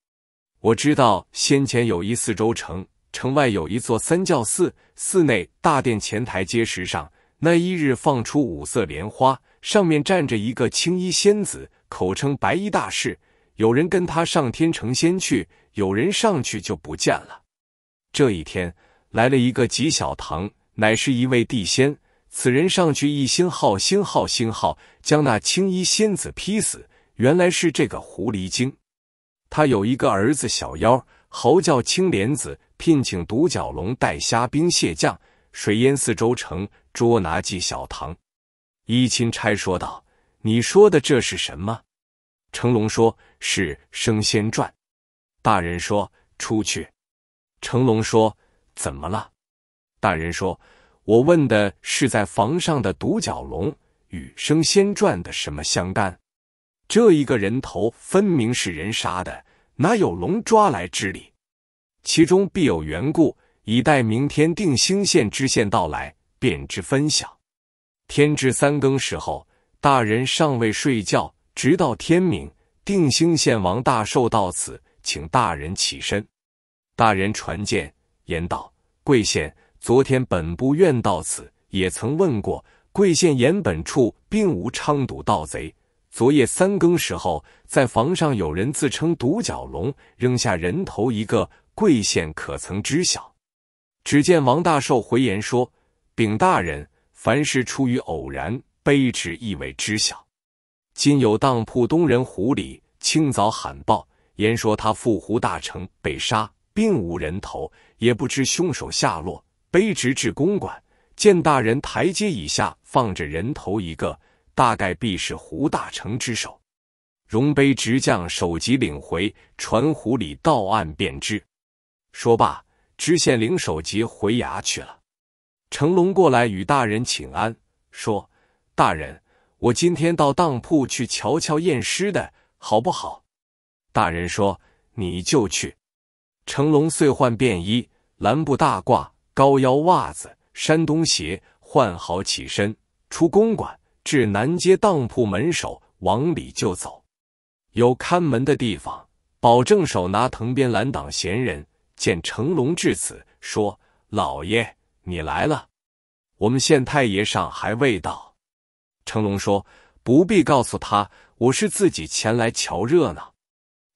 我知道先前有一四周城，城外有一座三教寺，寺内大殿前台阶石上，那一日放出五色莲花，上面站着一个青衣仙子，口称白衣大士。有人跟他上天成仙去，有人上去就不见了。”这一天来了一个吉小唐，乃是一位地仙。此人上去一星号星号星号，将那青衣仙子劈死。原来是这个狐狸精，他有一个儿子小妖，猴叫青莲子，聘请独角龙带虾兵蟹将，水淹四周城，捉拿纪小唐。一钦差说道：“你说的这是什么？”成龙说：“是《升仙传》。”大人说：“出去。”成龙说：“怎么了？”大人说：“我问的是在房上的独角龙与《升仙传》的什么相干？这一个人头分明是人杀的，哪有龙抓来之理？其中必有缘故，以待明天定兴县知县到来，便知分晓。”天至三更时候，大人尚未睡觉，直到天明，定兴县王大寿到此，请大人起身。大人传见，言道：“贵县昨天本部院到此，也曾问过贵县，岩本处并无昌赌盗贼。昨夜三更时候，在房上有人自称独角龙，扔下人头一个。贵县可曾知晓？”只见王大寿回言说：“禀大人，凡事出于偶然，卑职亦未知晓。今有当铺东人胡里，清早喊报，言说他赴胡大成被杀。”并无人头，也不知凶手下落。卑职至公馆，见大人台阶以下放着人头一个，大概必是胡大成之手。容卑职将首级领回，传湖里到岸便知。说罢，知县领首级回衙去了。成龙过来与大人请安，说：“大人，我今天到当铺去瞧瞧验尸的好不好？”大人说：“你就去。”成龙遂换便衣，蓝布大褂，高腰袜子，山东鞋。换好起身，出公馆，至南街当铺门首，往里就走。有看门的地方，保证手拿藤鞭拦挡闲人。见成龙至此，说：“老爷，你来了。我们县太爷上还未到。”成龙说：“不必告诉他，我是自己前来瞧热闹。”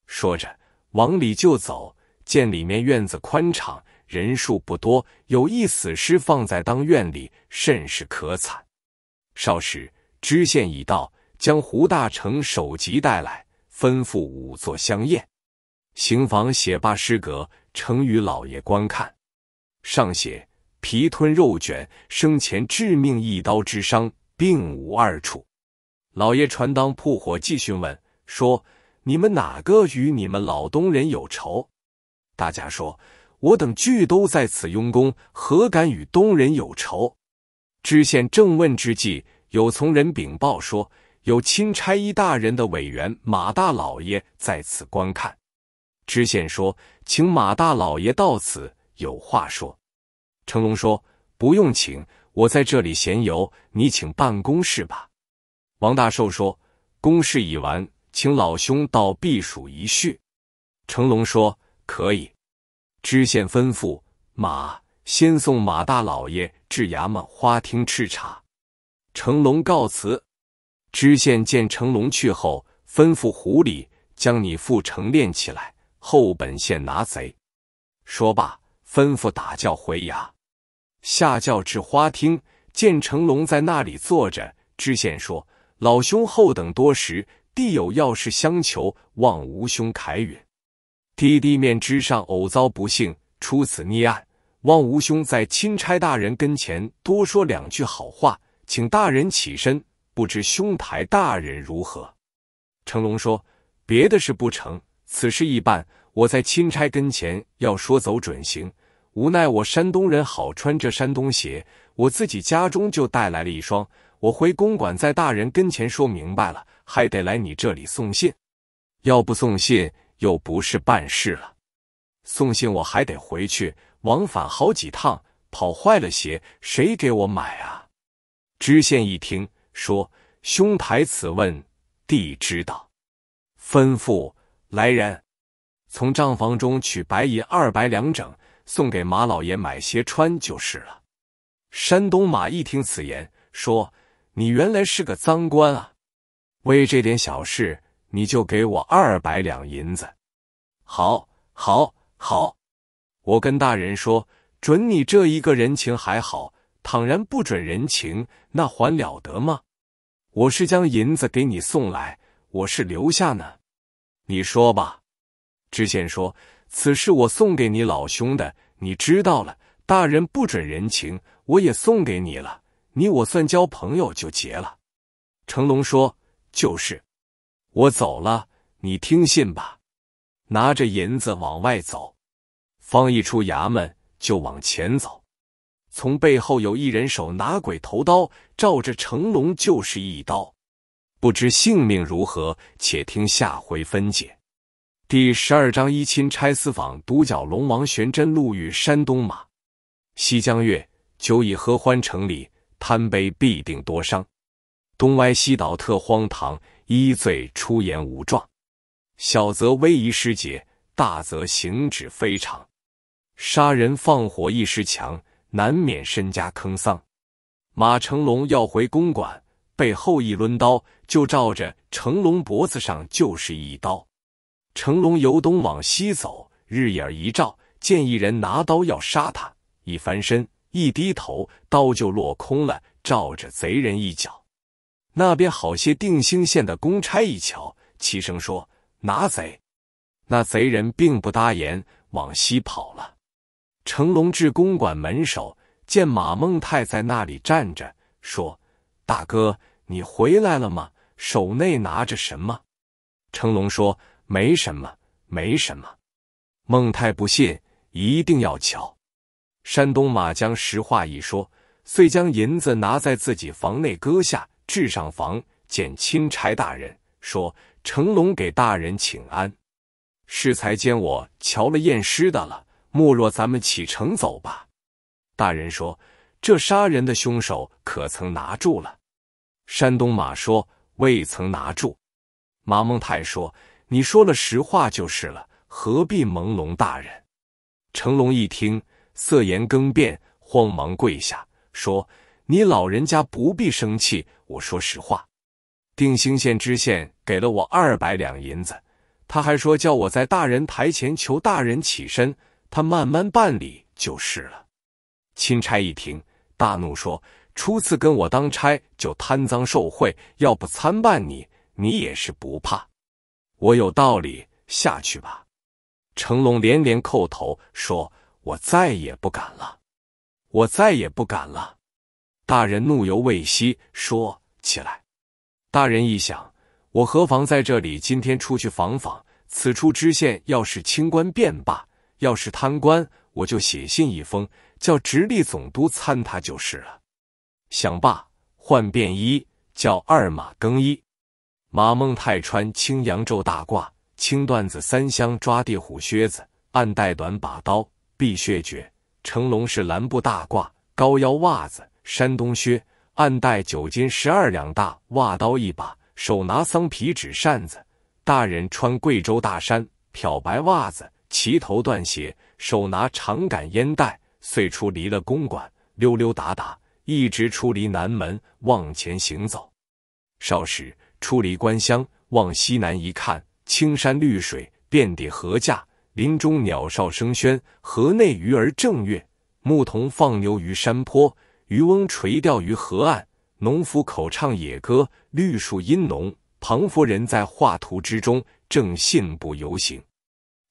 说着，往里就走。见里面院子宽敞，人数不多，有一死尸放在当院里，甚是可惨。少时，知县已到，将胡大成首级带来，吩咐五座香宴。刑房写罢诗格，呈与老爷观看，上写皮吞肉卷，生前致命一刀之伤，并无二处。老爷传当铺伙计询问说：“你们哪个与你们老东人有仇？”大家说：“我等俱都在此拥功，何敢与东人有仇？”知县正问之际，有从人禀报说：“有钦差一大人的委员马大老爷在此观看。”知县说：“请马大老爷到此，有话说。”成龙说：“不用请，我在这里闲游，你请办公事吧。”王大寿说：“公事已完，请老兄到避暑一叙。”成龙说。可以，知县吩咐马先送马大老爷至衙门花厅吃茶。成龙告辞。知县见成龙去后，吩咐狐狸将你父成殓起来，后本县拿贼。说罢，吩咐打轿回衙。下轿至花厅，见成龙在那里坐着。知县说：“老兄后等多时，弟有要事相求，望吾兄凯允。”弟地面之上偶遭不幸，出此逆案，望吴兄在钦差大人跟前多说两句好话，请大人起身。不知兄台大人如何？成龙说：“别的事不成，此事一办，我在钦差跟前要说走准行。无奈我山东人好穿这山东鞋，我自己家中就带来了一双，我回公馆在大人跟前说明白了，还得来你这里送信。要不送信？”又不是办事了，送信我还得回去，往返好几趟，跑坏了鞋，谁给我买啊？知县一听说，兄台此问，弟知道，吩咐来人，从账房中取白银二百两整，送给马老爷买鞋穿就是了。山东马一听此言，说：“你原来是个赃官啊，为这点小事。”你就给我二百两银子，好，好，好，我跟大人说，准你这一个人情还好，倘然不准人情，那还了得吗？我是将银子给你送来，我是留下呢？你说吧。知县说：“此事我送给你老兄的，你知道了。大人不准人情，我也送给你了，你我算交朋友就结了。”成龙说：“就是。”我走了，你听信吧。拿着银子往外走，方一出衙门就往前走，从背后有一人手拿鬼头刀，照着成龙就是一刀，不知性命如何，且听下回分解。第十二章：一亲拆私坊，独角龙王玄真路遇山东马。西江月·酒已合欢城里，贪杯必定多伤，东歪西倒特荒唐。一醉出言无状，小则威仪失节，大则行止非常。杀人放火一时强，难免身家坑丧。马成龙要回公馆，背后一抡刀，就照着成龙脖子上就是一刀。成龙由东往西走，日眼一照，见一人拿刀要杀他，一翻身，一低头，刀就落空了，照着贼人一脚。那边好些定兴县的公差一瞧，齐声说：“拿贼！”那贼人并不答言，往西跑了。成龙至公馆门首，见马孟泰在那里站着，说：“大哥，你回来了吗？手内拿着什么？”成龙说：“没什么，没什么。”孟泰不信，一定要瞧。山东马将实话一说，遂将银子拿在自己房内搁下。至上房见钦差大人，说：“成龙给大人请安。适才见我瞧了验尸的了，莫若咱们启程走吧。”大人说：“这杀人的凶手可曾拿住了？”山东马说：“未曾拿住。”马孟泰说：“你说了实话就是了，何必朦胧大人？”成龙一听，色颜更变，慌忙跪下说：“你老人家不必生气。”我说实话，定兴县知县给了我二百两银子，他还说叫我在大人台前求大人起身，他慢慢办理就是了。钦差一听，大怒说：“初次跟我当差就贪赃受贿，要不参办你，你也是不怕。”我有道理，下去吧。成龙连连叩头说：“我再也不敢了，我再也不敢了。”大人怒犹未息，说起来。大人一想，我何妨在这里？今天出去访访。此处知县要是清官便罢，要是贪官，我就写信一封，叫直隶总督参他就是了。想罢，换便衣，叫二马更衣。马孟泰穿青洋皱大褂，青缎子三镶抓地虎靴子，暗带短把刀，碧血诀。成龙是蓝布大褂，高腰袜子。山东靴，暗带九斤十二两大袜刀一把，手拿桑皮纸扇子。大人穿贵州大衫，漂白袜子，齐头断鞋，手拿长杆烟袋。遂出离了公馆，溜溜达达，一直出离南门，往前行走。少时出离关乡，往西南一看，青山绿水，遍地禾稼，林中鸟哨声喧，河内鱼儿正跃，牧童放牛于山坡。渔翁垂钓于河岸，农夫口唱野歌，绿树阴浓。庞夫人在画图之中，正信步游行。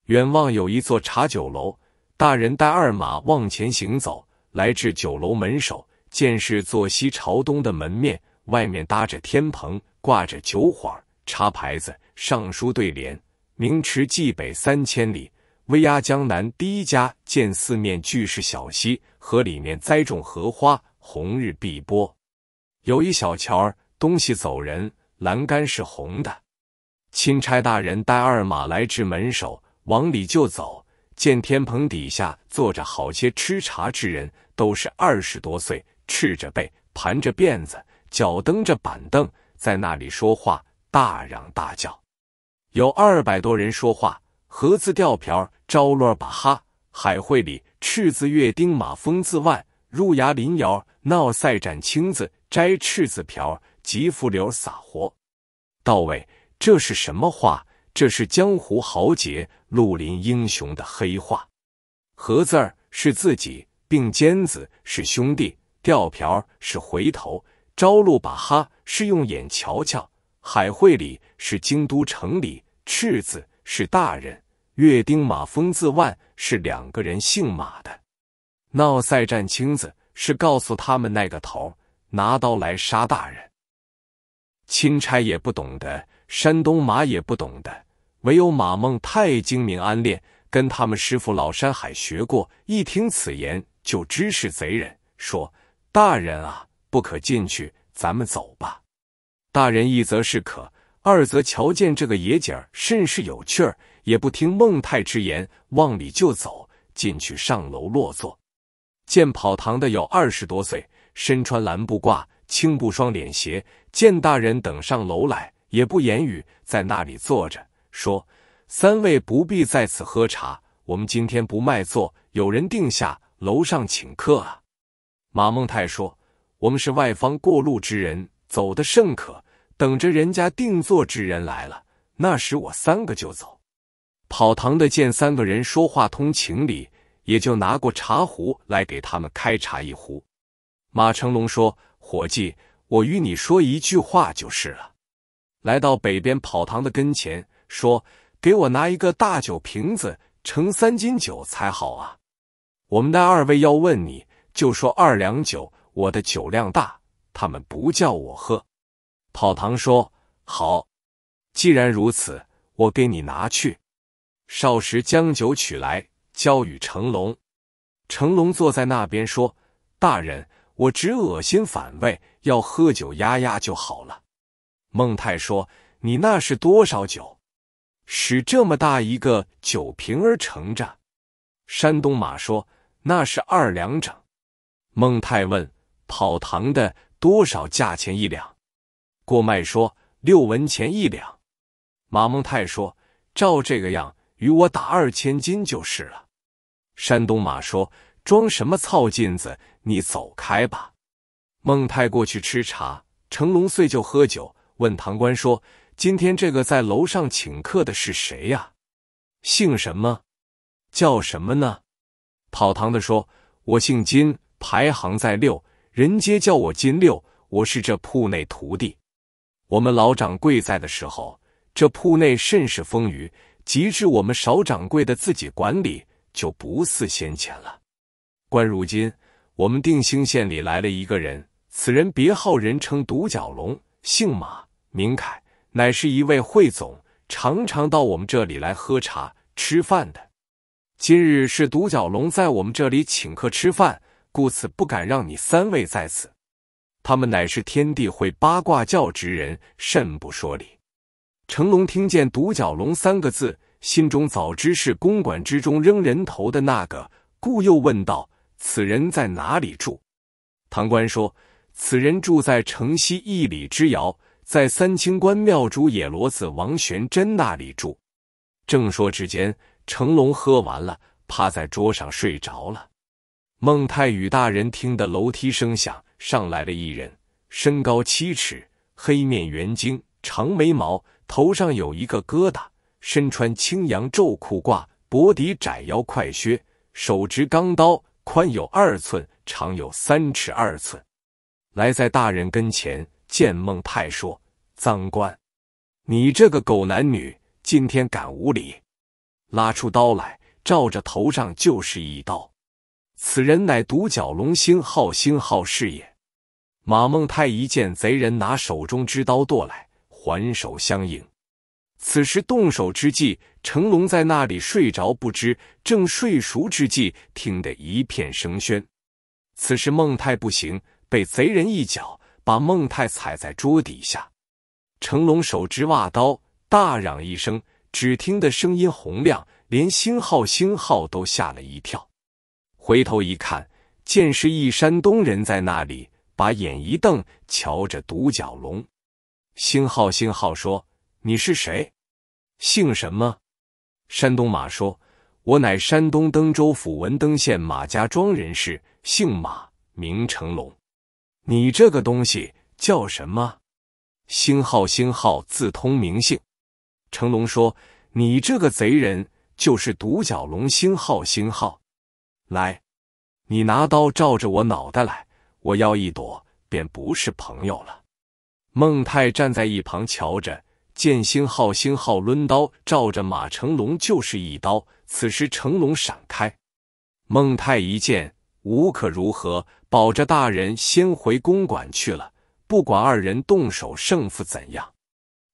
远望有一座茶酒楼，大人带二马往前行走，来至酒楼门首，见是坐西朝东的门面，外面搭着天棚，挂着酒幌茶插牌子、上书对联：“明池济北三千里，威压江南第一家。”见四面俱是小溪，河里面栽种荷花。红日碧波，有一小桥东西走人，栏杆是红的。钦差大人带二马来至门首，往里就走，见天棚底下坐着好些吃茶之人，都是二十多岁，赤着背，盘着辫子，脚蹬着板凳，在那里说话，大嚷大叫，有二百多人说话。盒子吊瓢，招罗把哈海会里赤字月丁马风字万入牙林窑。闹赛斩青子，摘赤子瓢，吉福流撒活，到位。这是什么话？这是江湖豪杰、绿林英雄的黑话。合字儿是自己，并肩子是兄弟，掉瓢是回头，朝露把哈是用眼瞧瞧。海会里是京都城里，赤子是大人，月丁马风字万是两个人姓马的。闹赛战青子。是告诉他们那个头拿刀来杀大人，钦差也不懂得，山东马也不懂得，唯有马孟泰精明，安练跟他们师傅老山海学过，一听此言就知是贼人，说大人啊，不可进去，咱们走吧。大人一则是可，二则瞧见这个野景儿甚是有趣儿，也不听孟泰之言，往里就走进去，上楼落座。见跑堂的有二十多岁，身穿蓝布褂、青布双脸鞋。见大人等上楼来，也不言语，在那里坐着说：“三位不必在此喝茶，我们今天不卖座，有人定下楼上请客啊。”马孟泰说：“我们是外方过路之人，走的甚可，等着人家定座之人来了，那时我三个就走。”跑堂的见三个人说话通情理。也就拿过茶壶来给他们开茶一壶。马成龙说：“伙计，我与你说一句话就是了。”来到北边跑堂的跟前，说：“给我拿一个大酒瓶子，盛三斤酒才好啊！我们的二位要问你就说二两酒，我的酒量大，他们不叫我喝。”跑堂说：“好，既然如此，我给你拿去。”少时将酒取来。交与成龙，成龙坐在那边说：“大人，我只恶心反胃，要喝酒压压就好了。”孟泰说：“你那是多少酒？使这么大一个酒瓶儿盛着？”山东马说：“那是二两整。”孟泰问：“跑堂的多少价钱一两？”过麦说：“六文钱一两。”马孟泰说：“照这个样，与我打二千斤就是了。”山东马说：“装什么操劲子，你走开吧！”孟泰过去吃茶，成龙遂就喝酒，问堂官说：“今天这个在楼上请客的是谁呀？姓什么？叫什么呢？”跑堂的说：“我姓金，排行在六，人皆叫我金六。我是这铺内徒弟。我们老掌柜在的时候，这铺内甚是丰雨，及至我们少掌柜的自己管理。”就不似先前了。观如今，我们定兴县里来了一个人，此人别号人称独角龙，姓马，名凯，乃是一位会总，常常到我们这里来喝茶吃饭的。今日是独角龙在我们这里请客吃饭，故此不敢让你三位在此。他们乃是天地会八卦教之人，甚不说理。成龙听见“独角龙”三个字。心中早知是公馆之中扔人头的那个，故又问道：“此人在哪里住？”唐官说：“此人住在城西一里之遥，在三清观庙主野骡子王玄真那里住。”正说之间，成龙喝完了，趴在桌上睡着了。孟太宇大人听得楼梯声响，上来了一人，身高七尺，黑面圆睛，长眉毛，头上有一个疙瘩。身穿青阳皱裤褂，薄底窄腰快靴，手执钢刀，宽有二寸，长有三尺二寸，来在大人跟前，见孟太说：“赃官，你这个狗男女，今天敢无礼！”拉出刀来，照着头上就是一刀。此人乃独角龙星号星号是也。马孟太一见贼人拿手中之刀剁来，还手相迎。此时动手之际，成龙在那里睡着，不知正睡熟之际，听得一片声喧。此时孟泰不行，被贼人一脚把孟泰踩在桌底下。成龙手执瓦刀，大嚷一声，只听得声音洪亮，连星号星号都吓了一跳。回头一看，见是一山东人在那里，把眼一瞪，瞧着独角龙。星号星号说：“你是谁？”姓什么？山东马说：“我乃山东登州府文登县马家庄人士，姓马，名成龙。”你这个东西叫什么？星号星号，字通名姓成龙说：“你这个贼人就是独角龙。”星号星号，来，你拿刀照着我脑袋来，我要一躲便不是朋友了。孟泰站在一旁瞧着。剑星号星号抡刀照着马成龙就是一刀，此时成龙闪开。孟泰一见，无可如何，保着大人先回公馆去了。不管二人动手胜负怎样，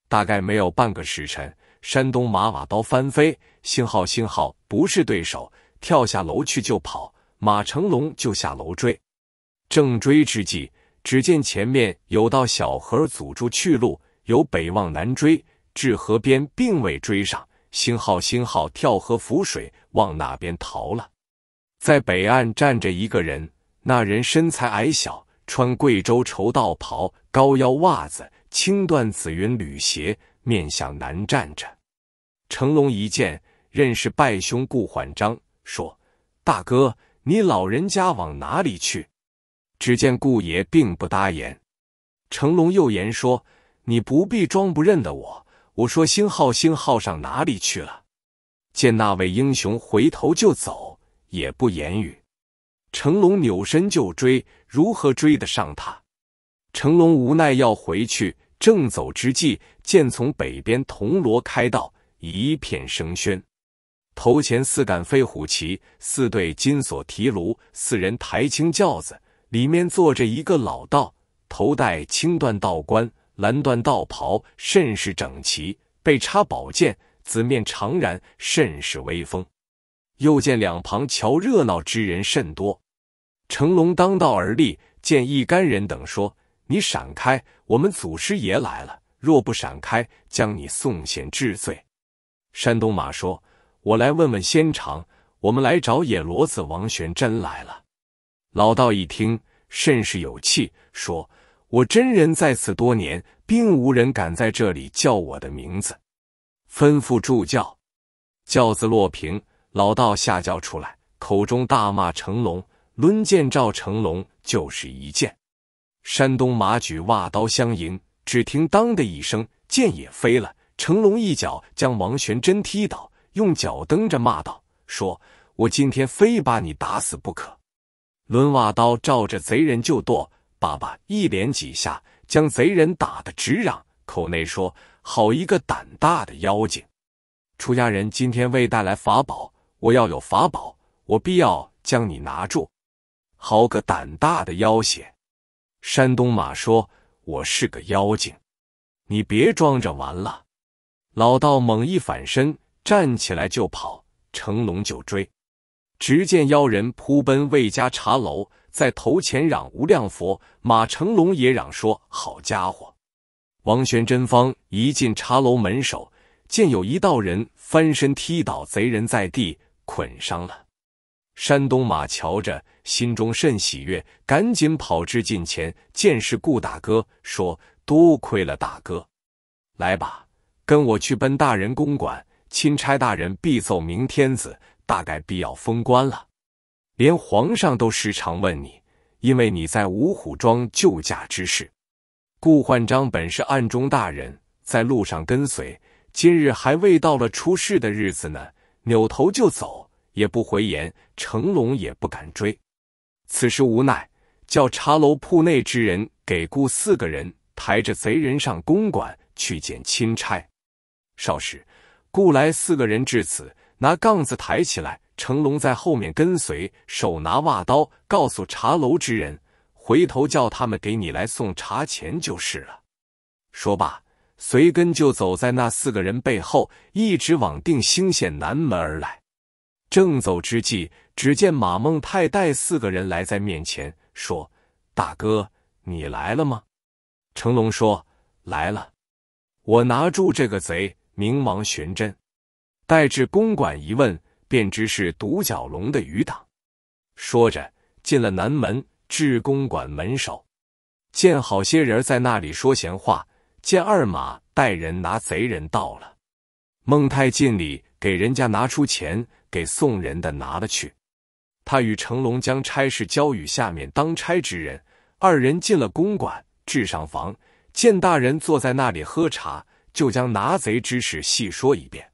大概没有半个时辰。山东马瓦刀翻飞，星号星号不是对手，跳下楼去就跑。马成龙就下楼追，正追之际，只见前面有道小河阻住去路。由北望南追，至河边并未追上。星号星号跳河浮水，往哪边逃了？在北岸站着一个人，那人身材矮小，穿贵州绸道袍、高腰袜子、青缎紫云履鞋，面向南站着。成龙一见，认识拜兄顾焕章，说：“大哥，你老人家往哪里去？”只见顾爷并不答言。成龙又言说。你不必装不认得我。我说星号星号上哪里去了？见那位英雄回头就走，也不言语。成龙扭身就追，如何追得上他？成龙无奈要回去，正走之际，见从北边铜锣开道，一片声喧。头前四杆飞虎旗，四对金锁提炉，四人抬青轿子，里面坐着一个老道，头戴青缎道冠。蓝缎道袍甚是整齐，背插宝剑，紫面长髯，甚是威风。又见两旁瞧热闹之人甚多。成龙当道而立，见一干人等说：“你闪开，我们祖师爷来了。若不闪开，将你送险治罪。”山东马说：“我来问问仙长，我们来找野骡子王玄真来了。”老道一听，甚是有气，说。我真人在此多年，并无人敢在这里叫我的名字。吩咐助教，轿子落平，老道下轿出来，口中大骂成龙，抡剑照成龙就是一剑。山东马举瓦刀相迎，只听当的一声，剑也飞了。成龙一脚将王玄真踢倒，用脚蹬着骂道：“说，我今天非把你打死不可！”抡瓦刀照着贼人就剁。爸爸一连几下将贼人打得直嚷，口内说：“好一个胆大的妖精！”出家人今天未带来法宝，我要有法宝，我必要将你拿住。好个胆大的妖邪！山东马说：“我是个妖精，你别装着玩了。”老道猛一反身，站起来就跑，成龙就追，只见妖人扑奔魏家茶楼。在头前嚷无量佛，马成龙也嚷说：“好家伙！”王玄真方一进茶楼门首，见有一道人翻身踢倒贼人，在地捆伤了。山东马瞧着，心中甚喜悦，赶紧跑至近前，见是顾大哥，说：“多亏了大哥，来吧，跟我去奔大人公馆，钦差大人必奏明天子，大概必要封官了。”连皇上都时常问你，因为你在五虎庄救驾之事。顾焕章本是暗中大人，在路上跟随，今日还未到了出事的日子呢，扭头就走，也不回言。成龙也不敢追。此时无奈，叫茶楼铺内之人给顾四个人，抬着贼人上公馆去见钦差。少时，雇来四个人至此，拿杠子抬起来。成龙在后面跟随，手拿瓦刀，告诉茶楼之人：“回头叫他们给你来送茶钱就是了。”说罢，随跟就走在那四个人背后，一直往定兴县南门而来。正走之际，只见马孟泰带四个人来在面前，说：“大哥，你来了吗？”成龙说：“来了，我拿住这个贼，冥王玄真，带至公馆一问。”便知是独角龙的余党，说着进了南门，至公馆门首，见好些人在那里说闲话。见二马带人拿贼人到了，孟太进礼，给人家拿出钱，给送人的拿了去。他与成龙将差事交与下面当差之人，二人进了公馆，至上房，见大人坐在那里喝茶，就将拿贼之事细说一遍。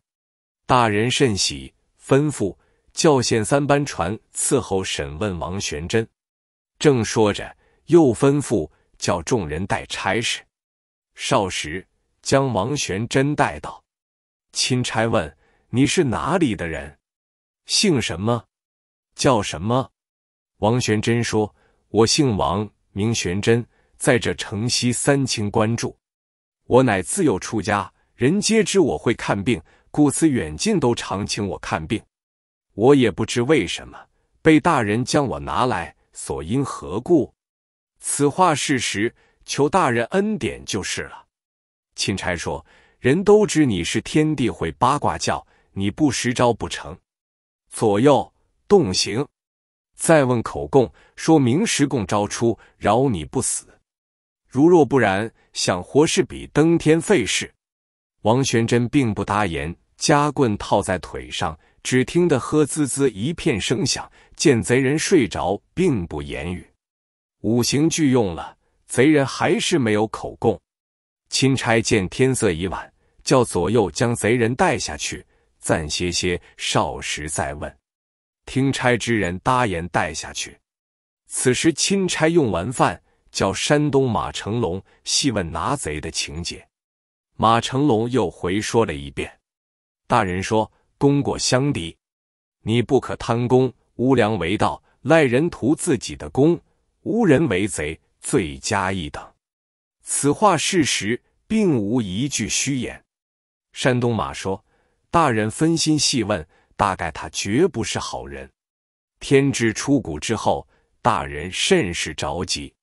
大人甚喜。吩咐叫县三班船伺候审问王玄真。正说着，又吩咐叫众人带差事。少时将王玄真带到。钦差问：“你是哪里的人？姓什么？叫什么？”王玄真说：“我姓王，名玄真，在这城西三清观住。我乃自幼出家，人皆知我会看病。”故此远近都常请我看病，我也不知为什么被大人将我拿来，所因何故？此话事实，求大人恩典就是了。钦差说：“人都知你是天地会八卦教，你不实招不成。左右动刑，再问口供，说明实供招出，饶你不死。如若不然，想活是比登天费事。”王玄真并不答言，夹棍套在腿上，只听得呵滋滋一片声响。见贼人睡着，并不言语。五行俱用了，贼人还是没有口供。钦差见天色已晚，叫左右将贼人带下去，暂歇歇，少时再问。听差之人答言带下去。此时钦差用完饭，叫山东马成龙细问拿贼的情节。马成龙又回说了一遍：“大人说功过相抵，你不可贪功，无良为盗，赖人图自己的功，无人为贼，罪加一等。”此话事实，并无一句虚言。山东马说：“大人分心细问，大概他绝不是好人。”天知出谷之后，大人甚是着急。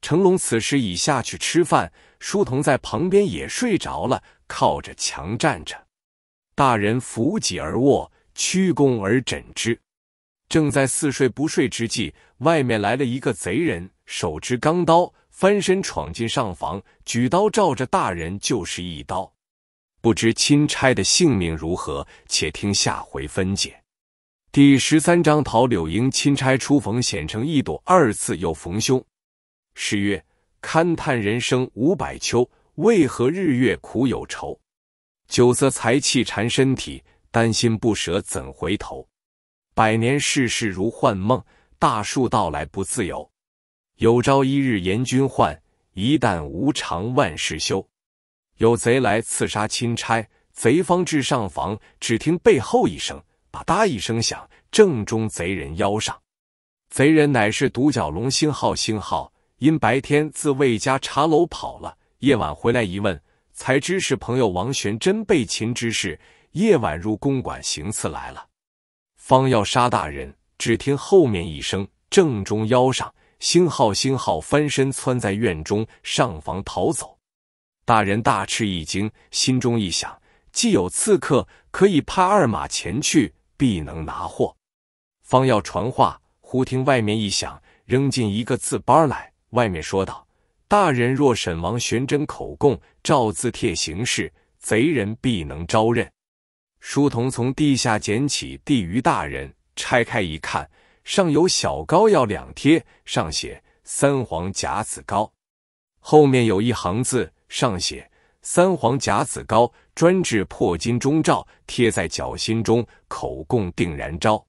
成龙此时已下去吃饭。书童在旁边也睡着了，靠着墙站着。大人扶脊而卧，屈肱而枕之。正在似睡不睡之际，外面来了一个贼人，手持钢刀，翻身闯进上房，举刀照着大人就是一刀。不知钦差的性命如何，且听下回分解。第十三章：桃柳英钦差初逢，险成一朵；二次又逢凶。诗曰。勘探人生五百秋，为何日月苦有愁？酒色财气缠身体，担心不舍怎回头？百年世事如幻梦，大树到来不自由。有朝一日阎君换，一旦无常万事休。有贼来刺杀钦差，贼方至上房，只听背后一声“吧嗒”一声响，正中贼人腰上。贼人乃是独角龙星号星号。因白天自魏家茶楼跑了，夜晚回来一问，才知是朋友王玄真被擒之事。夜晚入公馆行刺来了，方要杀大人，只听后面一声，正中腰上。星号星号翻身窜在院中上房逃走。大人大吃一惊，心中一想，既有刺客，可以派二马前去，必能拿货。方要传话，忽听外面一响，扔进一个字包来。外面说道：“大人若审王玄真口供，照字帖行事，贼人必能招认。”书童从地下捡起地于大人，拆开一看，上有小膏药两贴，上写“三黄甲子膏”，后面有一行字，上写“三黄甲子膏专治破金钟罩，贴在脚心中，口供定然招。”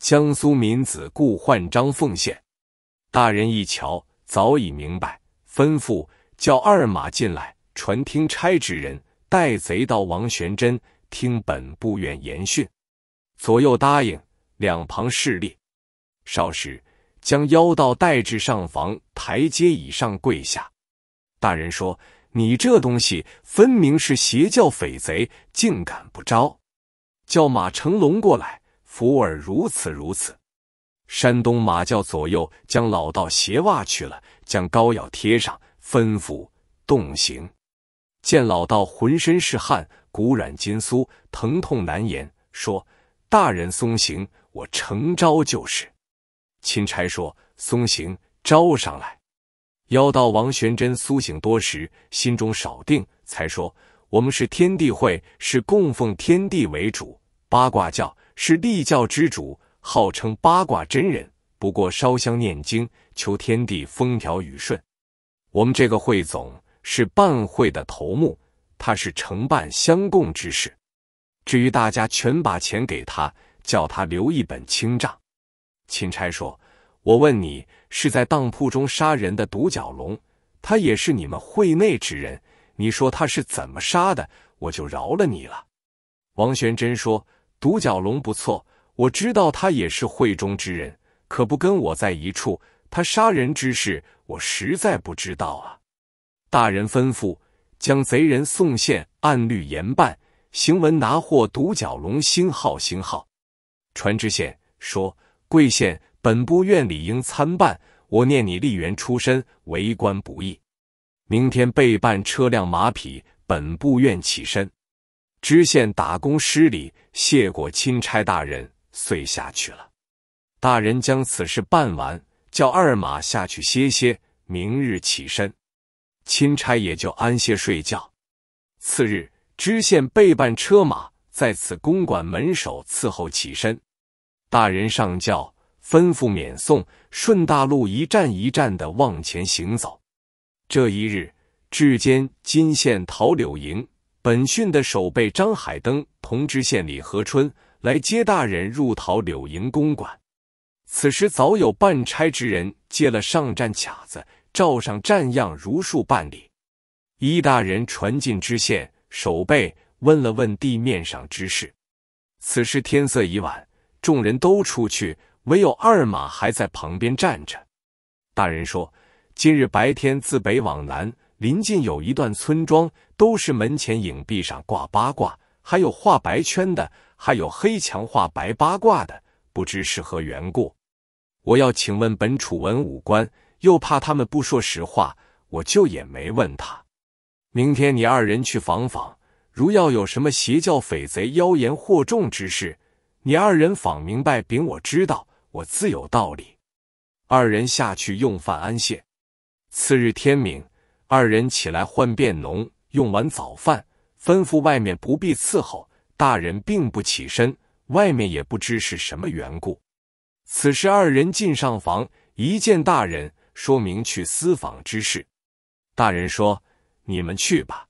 江苏民子顾焕章奉献。大人一瞧。早已明白，吩咐叫二马进来，传听差之人带贼到王玄真听本部院言讯。左右答应，两旁侍立。少时，将妖道带至上房台阶以上跪下。大人说：“你这东西分明是邪教匪贼，竟敢不招？叫马成龙过来，福尔如此如此。”山东马教左右将老道鞋袜去了，将膏药贴上，吩咐动刑。见老道浑身是汗，骨软筋酥，疼痛难言，说：“大人松刑，我诚招就是。”钦差说：“松刑，招上来。”妖道王玄真苏醒多时，心中少定，才说：“我们是天地会，是供奉天地为主；八卦教是立教之主。”号称八卦真人，不过烧香念经，求天地风调雨顺。我们这个会总是办会的头目，他是承办相供之事。至于大家全把钱给他，叫他留一本清账。钦差说：“我问你，是在当铺中杀人的独角龙，他也是你们会内之人。你说他是怎么杀的，我就饶了你了。”王玄真说：“独角龙不错。”我知道他也是会中之人，可不跟我在一处。他杀人之事，我实在不知道啊。大人吩咐将贼人送县，按律严办。行文拿获独角龙星号星号，传知县说：“贵县本部愿理应参办。我念你立元出身，为官不易。明天备办车辆马匹，本部愿起身。”知县打工失礼，谢过钦差大人。遂下去了。大人将此事办完，叫二马下去歇歇，明日起身。钦差也就安歇睡觉。次日，知县备办车马，在此公馆门首伺候起身。大人上轿，吩咐免送，顺大路一站一站的往前行走。这一日，至监金县桃柳营，本训的守备张海登同知县李和春。来接大人入逃柳营公馆。此时早有办差之人借了上站卡子，照上站样如数办理。一大人传进知县守备，问了问地面上之事。此时天色已晚，众人都出去，唯有二马还在旁边站着。大人说：“今日白天自北往南，临近有一段村庄，都是门前影壁上挂八卦，还有画白圈的。”还有黑墙画白八卦的，不知是何缘故。我要请问本楚文武官，又怕他们不说实话，我就也没问他。明天你二人去访访，如要有什么邪教匪贼妖言惑众之事，你二人访明白，禀我知道，我自有道理。二人下去用饭安歇。次日天明，二人起来换便农，用完早饭，吩咐外面不必伺候。大人并不起身，外面也不知是什么缘故。此时二人进上房，一见大人，说明去私访之事。大人说：“你们去吧。”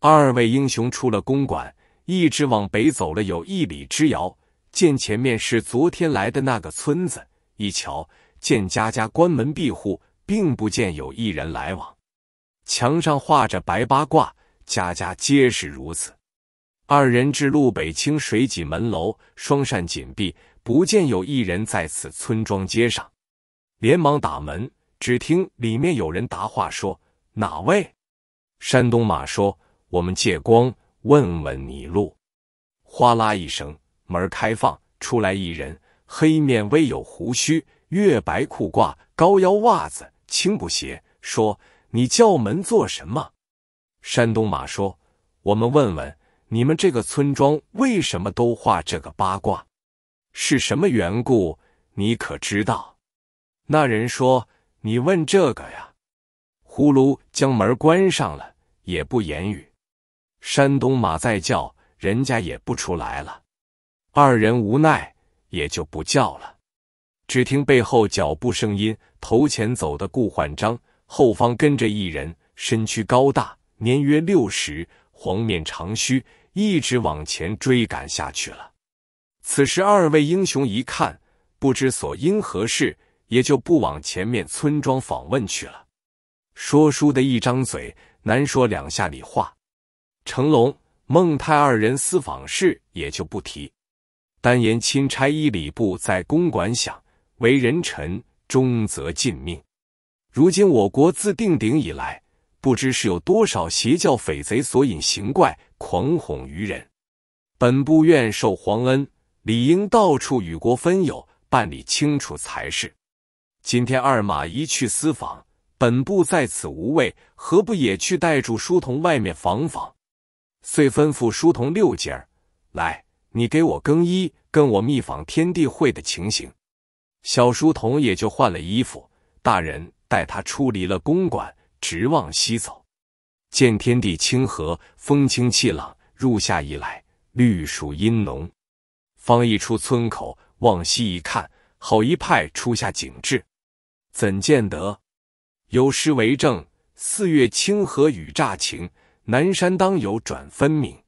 二位英雄出了公馆，一直往北走了有一里之遥，见前面是昨天来的那个村子，一瞧见家家关门闭户，并不见有一人来往，墙上画着白八卦，家家皆是如此。二人至路北清水井门楼，双扇紧闭，不见有一人在此村庄街上。连忙打门，只听里面有人答话，说：“哪位？”山东马说：“我们借光，问问你路。”哗啦一声，门开放，出来一人，黑面微有胡须，月白裤褂，高腰袜子，青布鞋，说：“你叫门做什么？”山东马说：“我们问问。”你们这个村庄为什么都画这个八卦？是什么缘故？你可知道？那人说：“你问这个呀！”呼噜将门关上了，也不言语。山东马在叫，人家也不出来了。二人无奈，也就不叫了。只听背后脚步声音，头前走的顾焕章，后方跟着一人，身躯高大，年约六十，黄面长须。一直往前追赶下去了。此时二位英雄一看，不知所因何事，也就不往前面村庄访问去了。说书的一张嘴，难说两下里话。成龙、孟泰二人私访事也就不提，单言钦差一礼部在公馆想，为人臣忠则尽命。如今我国自定鼎以来。不知是有多少邪教匪贼所引行怪，狂哄愚人。本部愿受皇恩，理应到处与国分友，办理清楚才是。今天二马一去私访，本部在此无位，何不也去带住书童外面访访？遂吩咐书童六姐儿来，你给我更衣，跟我密访天地会的情形。小书童也就换了衣服，大人带他出离了公馆。直往西走，见天地清和，风清气朗。入夏以来，绿树阴浓。方一出村口，往西一看，好一派初夏景致。怎见得？有诗为证：“四月清河雨乍晴，南山当有转分明。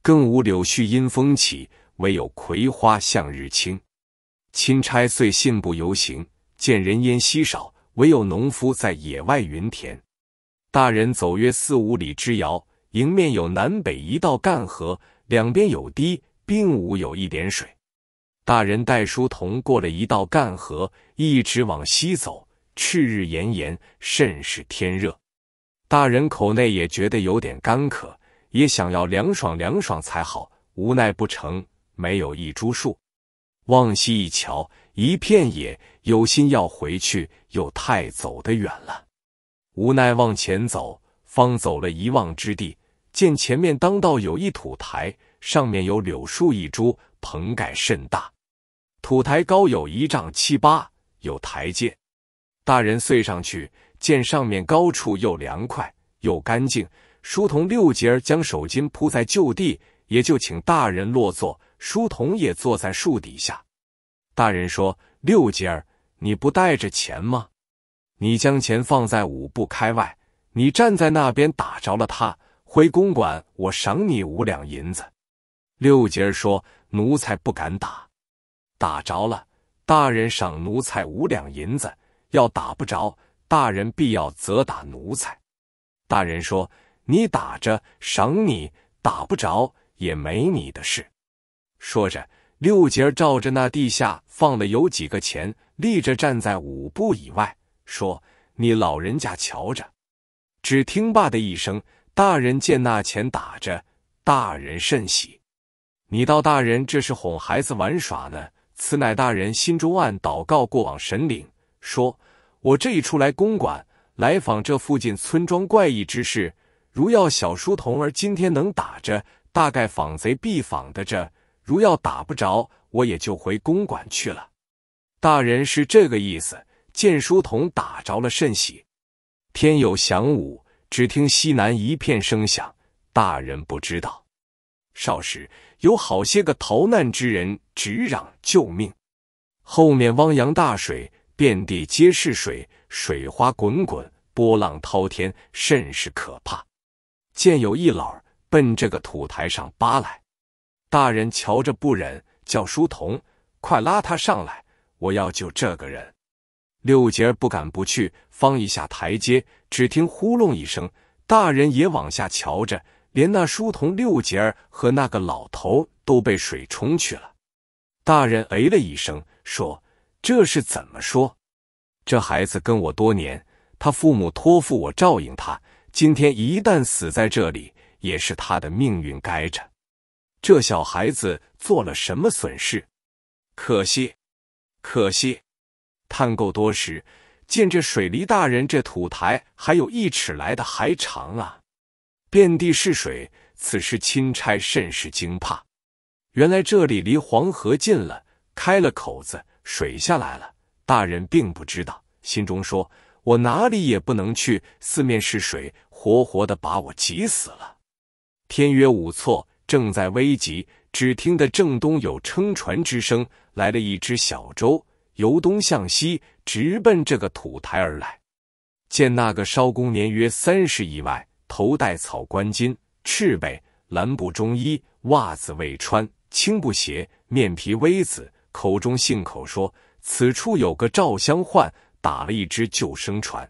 更无柳絮因风起，唯有葵花向日倾。”钦差遂信步游行，见人烟稀少，唯有农夫在野外云田。大人走约四五里之遥，迎面有南北一道干河，两边有堤，并无有一点水。大人带书童过了一道干河，一直往西走。赤日炎炎，甚是天热。大人口内也觉得有点干渴，也想要凉爽凉爽才好，无奈不成，没有一株树。望西一瞧，一片野，有心要回去，又太走得远了。无奈往前走，方走了一望之地，见前面当道有一土台，上面有柳树一株，棚盖甚大，土台高有一丈七八，有台阶。大人遂上去，见上面高处又凉快又干净。书童六杰儿将手巾铺在就地，也就请大人落座，书童也坐在树底下。大人说：“六杰儿，你不带着钱吗？”你将钱放在五步开外，你站在那边打着了他，回公馆我赏你五两银子。六姐儿说：“奴才不敢打，打着了大人赏奴才五两银子，要打不着大人必要责打奴才。”大人说：“你打着赏你，打不着也没你的事。”说着，六姐儿照着那地下放了有几个钱，立着站在五步以外。说：“你老人家瞧着。”只听“爸”的一声，大人见那钱打着，大人甚喜。你道大人这是哄孩子玩耍呢？此乃大人心中暗祷告过往神灵。说：“我这一出来公馆，来访这附近村庄怪异之事。如要小书童儿今天能打着，大概访贼必访的着；如要打不着，我也就回公馆去了。”大人是这个意思。见书童打着了，甚喜。天有响午，只听西南一片声响。大人不知道，少时有好些个逃难之人直嚷救命。后面汪洋大水，遍地皆是水，水花滚滚，波浪滔天，甚是可怕。见有一老儿奔这个土台上扒来，大人瞧着不忍，叫书童快拉他上来，我要救这个人。六杰儿不敢不去，方一下台阶，只听“呼隆”一声，大人也往下瞧着，连那书童六杰儿和那个老头都被水冲去了。大人哎了一声，说：“这是怎么说？这孩子跟我多年，他父母托付我照应他，今天一旦死在这里，也是他的命运该着。这小孩子做了什么损事？可惜，可惜。”探够多时，见这水离大人这土台还有一尺来的，还长啊！遍地是水，此时钦差甚是惊怕。原来这里离黄河近了，开了口子，水下来了。大人并不知道，心中说：“我哪里也不能去，四面是水，活活的把我急死了。”天约五错，正在危急，只听得正东有撑船之声，来了一只小舟。由东向西，直奔这个土台而来。见那个艄公年约三十以外，头戴草冠巾，赤背蓝布中衣，袜子未穿，青布鞋，面皮微紫，口中信口说：“此处有个赵相换，打了一只救生船，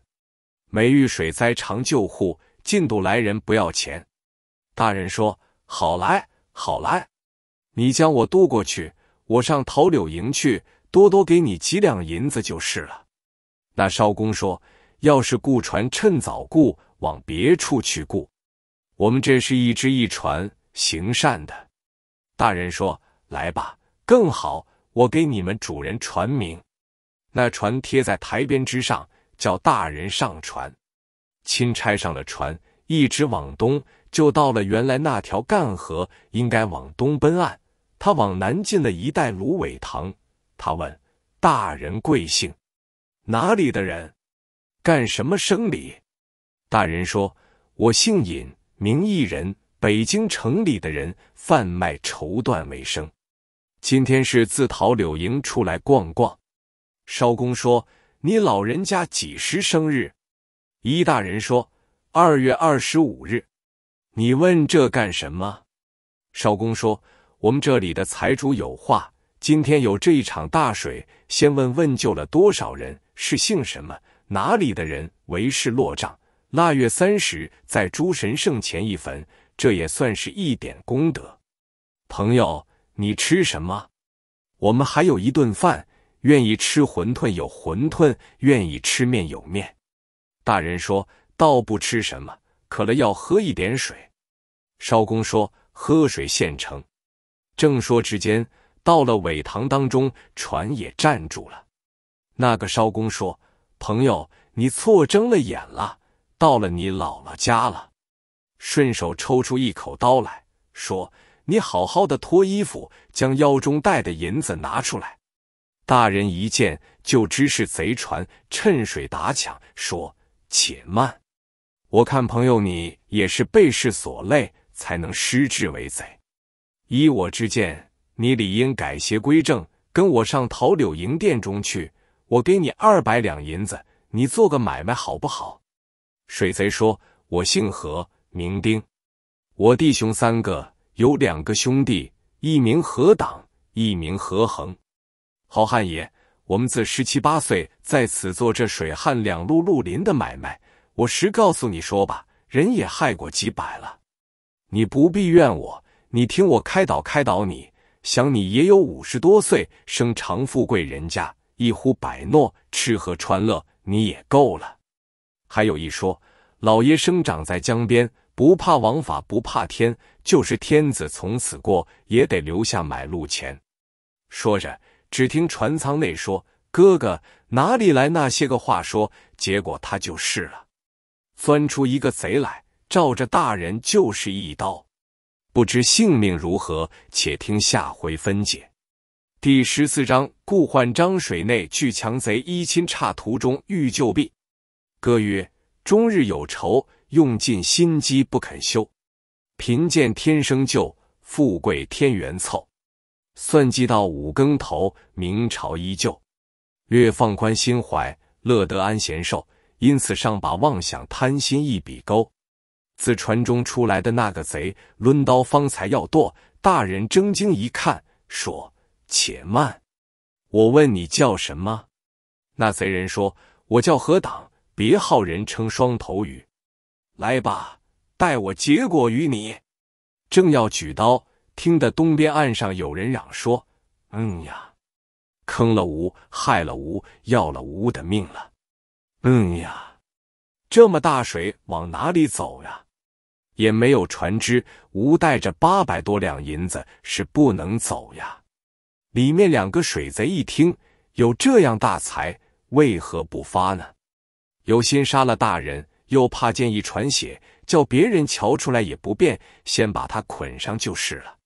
每遇水灾常救护。进度来人不要钱。”大人说：“好来，好来，你将我渡过去，我上桃柳营去。”多多给你几两银子就是了。那艄公说：“要是雇船，趁早雇，往别处去雇。我们这是一只一船，行善的。”大人说：“来吧，更好。我给你们主人传名。”那船贴在台边之上，叫大人上船。钦差上了船，一直往东，就到了原来那条干河，应该往东奔岸。他往南进了一带芦苇塘。他问：“大人贵姓？哪里的人？干什么生理？”大人说：“我姓尹，名义人，北京城里的人，贩卖绸缎为生。今天是自陶柳营出来逛逛。”艄公说：“你老人家几时生日？”一大人说：“二月二十五日。”你问这干什么？艄公说：“我们这里的财主有话。”今天有这一场大水，先问问救了多少人，是姓什么，哪里的人，为是落账。腊月三十在诸神圣前一坟，这也算是一点功德。朋友，你吃什么？我们还有一顿饭，愿意吃馄饨有馄饨，愿意吃面有面。大人说倒不吃什么，渴了要喝一点水。烧公说喝水现成。正说之间。到了苇塘当中，船也站住了。那个艄公说：“朋友，你错睁了眼了，到了你姥姥家了。”顺手抽出一口刀来说：“你好好的脱衣服，将腰中带的银子拿出来。”大人一见就知是贼船，趁水打抢，说：“且慢，我看朋友你也是被世所累，才能失志为贼。依我之见。”你理应改邪归正，跟我上桃柳营店中去。我给你二百两银子，你做个买卖好不好？水贼说：“我姓何，名丁。我弟兄三个，有两个兄弟，一名何党，一名何恒。好汉爷，我们自十七八岁在此做这水旱两路路林的买卖。我实告诉你说吧，人也害过几百了。你不必怨我，你听我开导开导你。”想你也有五十多岁，生长富贵人家，一呼百诺，吃喝穿乐，你也够了。还有一说，老爷生长在江边，不怕王法，不怕天，就是天子从此过，也得留下买路钱。说着，只听船舱内说：“哥哥，哪里来那些个话说？”结果他就是了，钻出一个贼来，照着大人就是一刀。不知性命如何，且听下回分解。第十四章，顾焕张水内聚强贼，一亲差途中遇救兵。歌曰：终日有仇，用尽心机不肯休。贫贱天生就，富贵天缘凑。算计到五更头，明朝依旧。略放宽心怀，乐得安闲寿。因此上把妄想贪心一笔勾。自船中出来的那个贼，抡刀方才要剁，大人睁睛一看，说：“且慢！我问你叫什么？”那贼人说：“我叫何党，别号人称双头鱼。”来吧，待我结果于你。正要举刀，听得东边岸上有人嚷说：“嗯呀，坑了吴，害了吴，要了吴的命了！嗯呀，这么大水往哪里走呀？”也没有船只，吴带着八百多两银子是不能走呀。里面两个水贼一听有这样大财，为何不发呢？有心杀了大人，又怕见一船血，叫别人瞧出来也不便，先把他捆上就是了。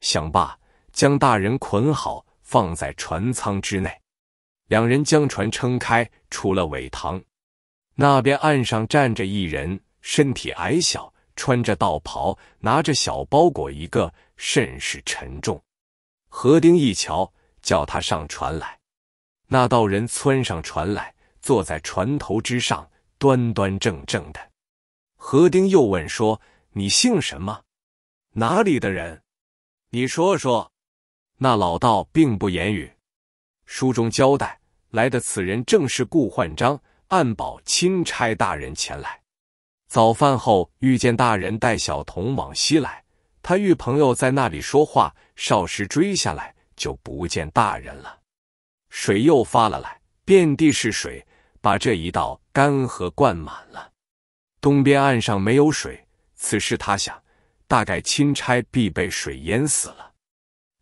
想罢，将大人捆好，放在船舱之内。两人将船撑开，出了苇塘。那边岸上站着一人，身体矮小。穿着道袍，拿着小包裹一个，甚是沉重。何丁一瞧，叫他上船来。那道人窜上船来，坐在船头之上，端端正正的。何丁又问说：“你姓什么？哪里的人？你说说。”那老道并不言语。书中交代来的此人正是顾焕章，暗保钦差大人前来。早饭后遇见大人带小童往西来，他遇朋友在那里说话，少时追下来就不见大人了。水又发了来，遍地是水，把这一道干涸灌满了。东边岸上没有水，此时他想，大概钦差必被水淹死了。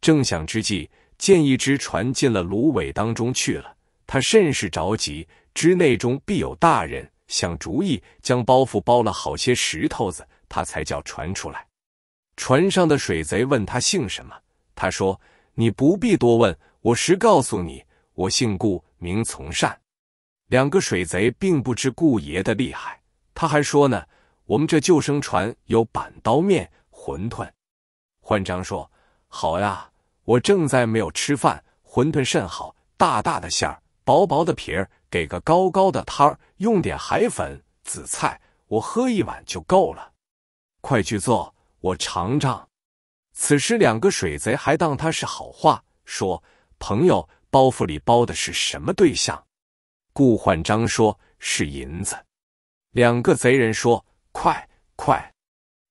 正想之际，见一只船进了芦苇当中去了，他甚是着急，知内中必有大人。想主意，将包袱包了好些石头子，他才叫船出来。船上的水贼问他姓什么，他说：“你不必多问，我实告诉你，我姓顾，名从善。”两个水贼并不知顾爷的厉害，他还说呢：“我们这救生船有板刀面、馄饨。”焕章说：“好呀，我正在没有吃饭，馄饨甚好，大大的馅儿，薄薄的皮儿。”给个高高的摊儿，用点海粉、紫菜，我喝一碗就够了。快去做，我尝尝。此时两个水贼还当他是好话，说：“朋友，包袱里包的是什么对象？”顾焕章说：“是银子。”两个贼人说：“快快，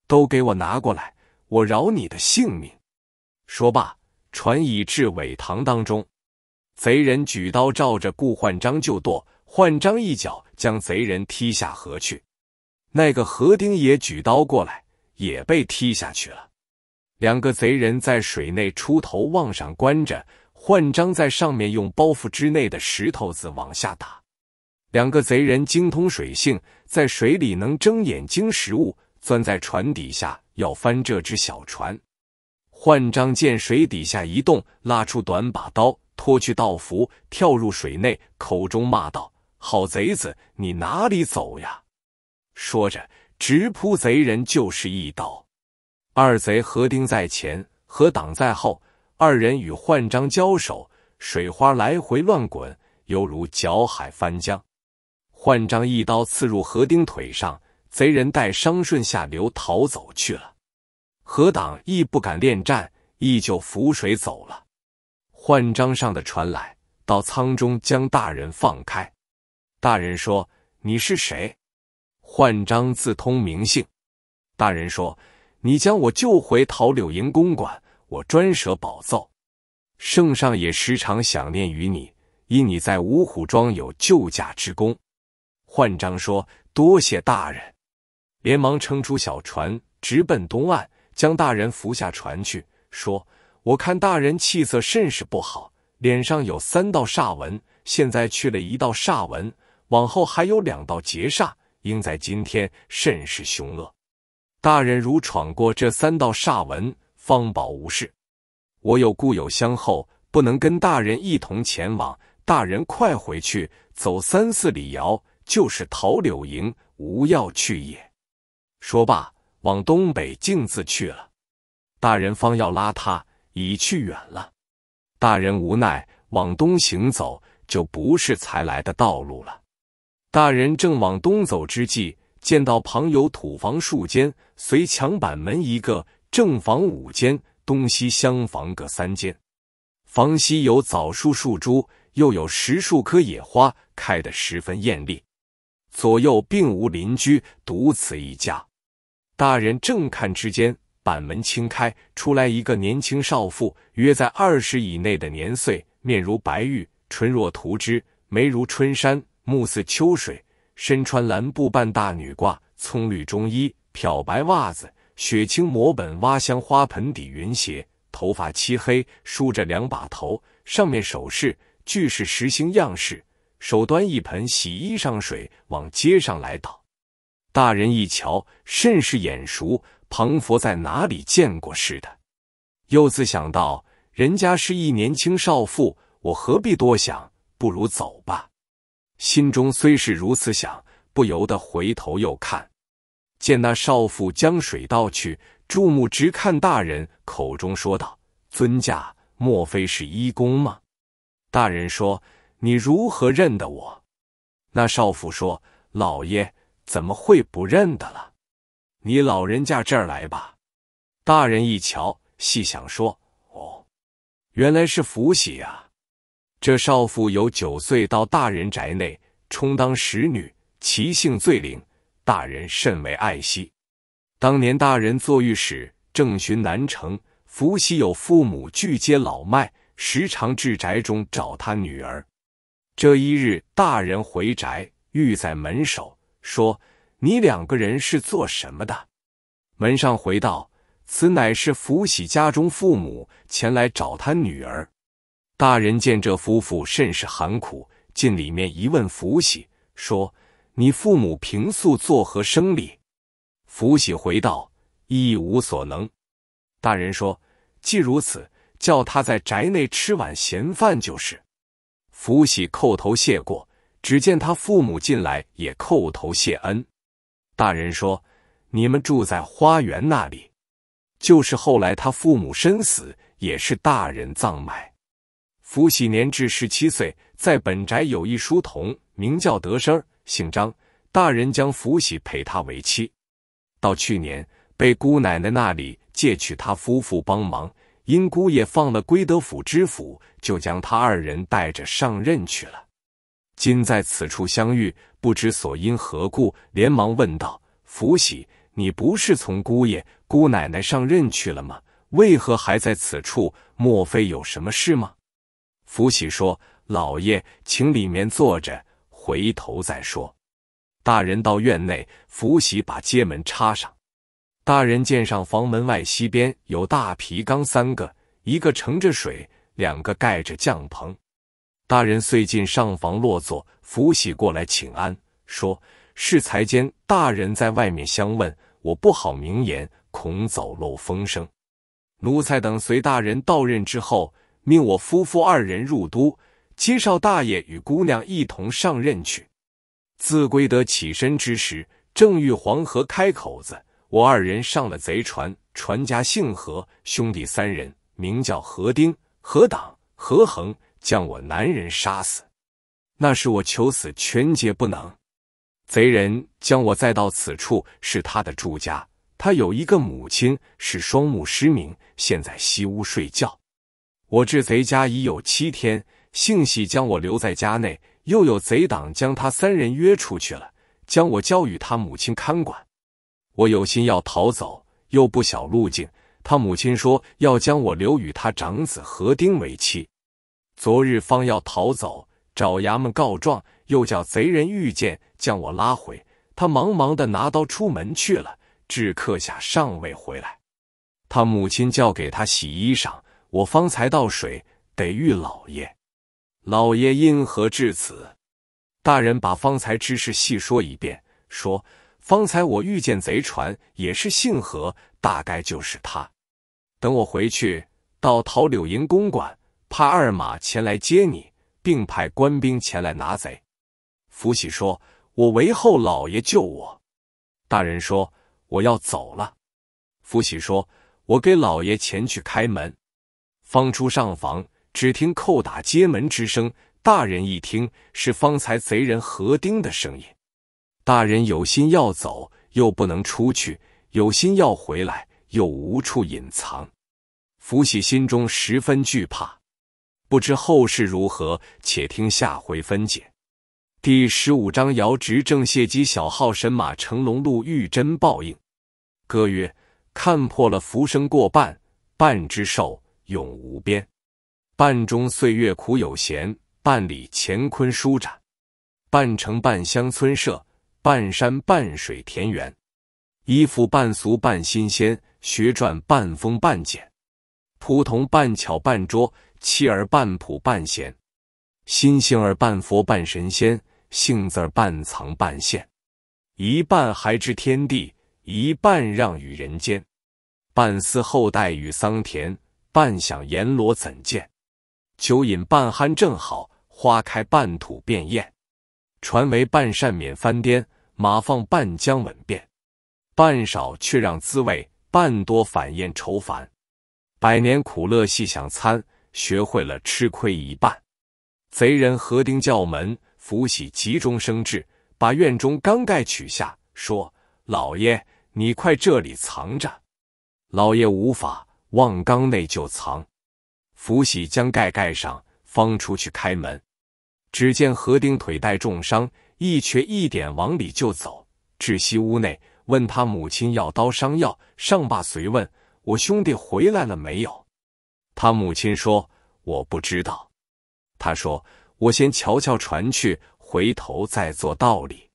都给我拿过来，我饶你的性命。”说罢，船已至苇塘当中。贼人举刀照着顾焕章就剁，焕章一脚将贼人踢下河去。那个河丁也举刀过来，也被踢下去了。两个贼人在水内出头望上观着，焕章在上面用包袱之内的石头子往下打。两个贼人精通水性，在水里能睁眼睛识物，钻在船底下要翻这只小船。焕章见水底下一动，拉出短把刀。脱去道服，跳入水内，口中骂道：“好贼子，你哪里走呀？”说着，直扑贼人，就是一刀。二贼何丁在前，何党在后，二人与换章交手，水花来回乱滚，犹如搅海翻江。换章一刀刺入何丁腿上，贼人带伤顺下流逃走去了。何党亦不敢恋战，亦就浮水走了。换章上的船来到舱中，将大人放开。大人说：“你是谁？”换章自通名姓。大人说：“你将我救回桃柳营公馆，我专舍宝奏，圣上也时常想念于你，因你在五虎庄有救驾之功。”换章说：“多谢大人。”连忙撑出小船，直奔东岸，将大人扶下船去，说。我看大人气色甚是不好，脸上有三道煞纹，现在去了一道煞纹，往后还有两道劫煞，应在今天甚是凶恶。大人如闯过这三道煞纹，方保无事。我有故友相候，不能跟大人一同前往。大人快回去，走三四里遥就是桃柳营，无要去也。说罢，往东北径自去了。大人方要拉他。已去远了，大人无奈往东行走，就不是才来的道路了。大人正往东走之际，见到旁有土房数间，随墙板门一个，正房五间，东西厢房各三间。房西有枣树树株，又有十数棵野花，开得十分艳丽。左右并无邻居，独此一家。大人正看之间。板门轻开，出来一个年轻少妇，约在二十以内的年岁，面如白玉，唇若涂脂，眉如春山，目似秋水，身穿蓝布半大女褂，葱绿中衣，漂白袜子，雪青抹本挖香花盆底云鞋，头发漆黑，梳着两把头，上面首饰俱是实心样式，手端一盆洗衣裳水往街上来倒。大人一瞧，甚是眼熟。庞佛在哪里见过似的，又自想到人家是一年轻少妇，我何必多想，不如走吧。心中虽是如此想，不由得回头又看，见那少妇将水倒去，注目直看大人口中说道：“尊驾莫非是医公吗？”大人说：“你如何认得我？”那少妇说：“老爷怎么会不认得了？”你老人家这儿来吧，大人一瞧，细想说：“哦，原来是伏羲呀！这少妇由九岁到大人宅内充当使女，其性最灵，大人甚为爱惜。当年大人做御史，正巡南城，伏羲有父母俱皆老迈，时常至宅中找他女儿。这一日，大人回宅，遇在门首，说。”你两个人是做什么的？门上回道：“此乃是福喜家中父母前来找他女儿。”大人见这夫妇甚是寒苦，进里面一问福喜，说：“你父母平素作何生理？”福喜回道：“一无所能。”大人说：“既如此，叫他在宅内吃碗闲饭就是。”福喜叩头谢过，只见他父母进来也叩头谢恩。大人说：“你们住在花园那里，就是后来他父母身死，也是大人葬埋。福喜年至十七岁，在本宅有一书童，名叫德生，姓张。大人将福喜陪他为妻。到去年被姑奶奶那里借取他夫妇帮忙，因姑爷放了归德府知府，就将他二人带着上任去了。”今在此处相遇，不知所因何故，连忙问道：“福喜，你不是从姑爷、姑奶奶上任去了吗？为何还在此处？莫非有什么事吗？”福喜说：“老爷，请里面坐着，回头再说。”大人到院内，福喜把街门插上。大人见上房门外西边有大皮缸三个，一个盛着水，两个盖着酱棚。大人遂进上房落座，福喜过来请安，说：“是才间大人在外面相问，我不好明言，恐走漏风声。奴才等随大人到任之后，命我夫妇二人入都，接少大爷与姑娘一同上任去。自归德起身之时，正遇黄河开口子，我二人上了贼船，船家姓何，兄弟三人，名叫何丁、何党、何恒。”将我男人杀死，那是我求死全绝不能。贼人将我载到此处，是他的住家。他有一个母亲，是双目失明，现在西屋睡觉。我至贼家已有七天，幸喜将我留在家内。又有贼党将他三人约出去了，将我交与他母亲看管。我有心要逃走，又不晓路径。他母亲说要将我留与他长子何丁为妻。昨日方要逃走，找衙门告状，又叫贼人遇见，将我拉回。他忙忙的拿刀出门去了，至刻下尚未回来。他母亲叫给他洗衣裳，我方才倒水，得遇老爷。老爷因何至此？大人把方才之事细说一遍，说方才我遇见贼船，也是姓何，大概就是他。等我回去，到桃柳营公馆。派二马前来接你，并派官兵前来拿贼。福喜说：“我为后老爷救我。”大人说：“我要走了。”福喜说：“我给老爷前去开门。”方出上房，只听叩打街门之声。大人一听是方才贼人何丁的声音。大人有心要走，又不能出去；有心要回来，又无处隐藏。福喜心中十分惧怕。不知后事如何，且听下回分解。第十五章：姚直正谢机小号神马成龙路玉珍报应。歌曰：看破了浮生过半，半之寿永无边；半中岁月苦有闲，半里乾坤舒展；半城半乡村社，半山半水田园；衣服半俗半新鲜，学赚半风半简；蒲同半巧半拙。妻儿半朴半贤，心性儿半佛半神仙，性字儿半藏半现，一半还知天地，一半让于人间，半思后代与桑田，半想阎罗怎见？酒饮半酣正好，花开半吐便艳，船为半扇免翻颠，马放半缰稳便。半少却让滋味，半多反厌愁烦。百年苦乐细想参。学会了吃亏一半。贼人何丁叫门，福喜急中生智，把院中缸盖取下，说：“老爷，你快这里藏着。”老爷无法，望缸内就藏。福喜将盖盖上，方出去开门。只见何丁腿带重伤，一瘸一点往里就走，至西屋内，问他母亲要刀伤药。上把随问：“我兄弟回来了没有？”他母亲说：“我不知道。”他说：“我先瞧瞧船去，回头再做道理。”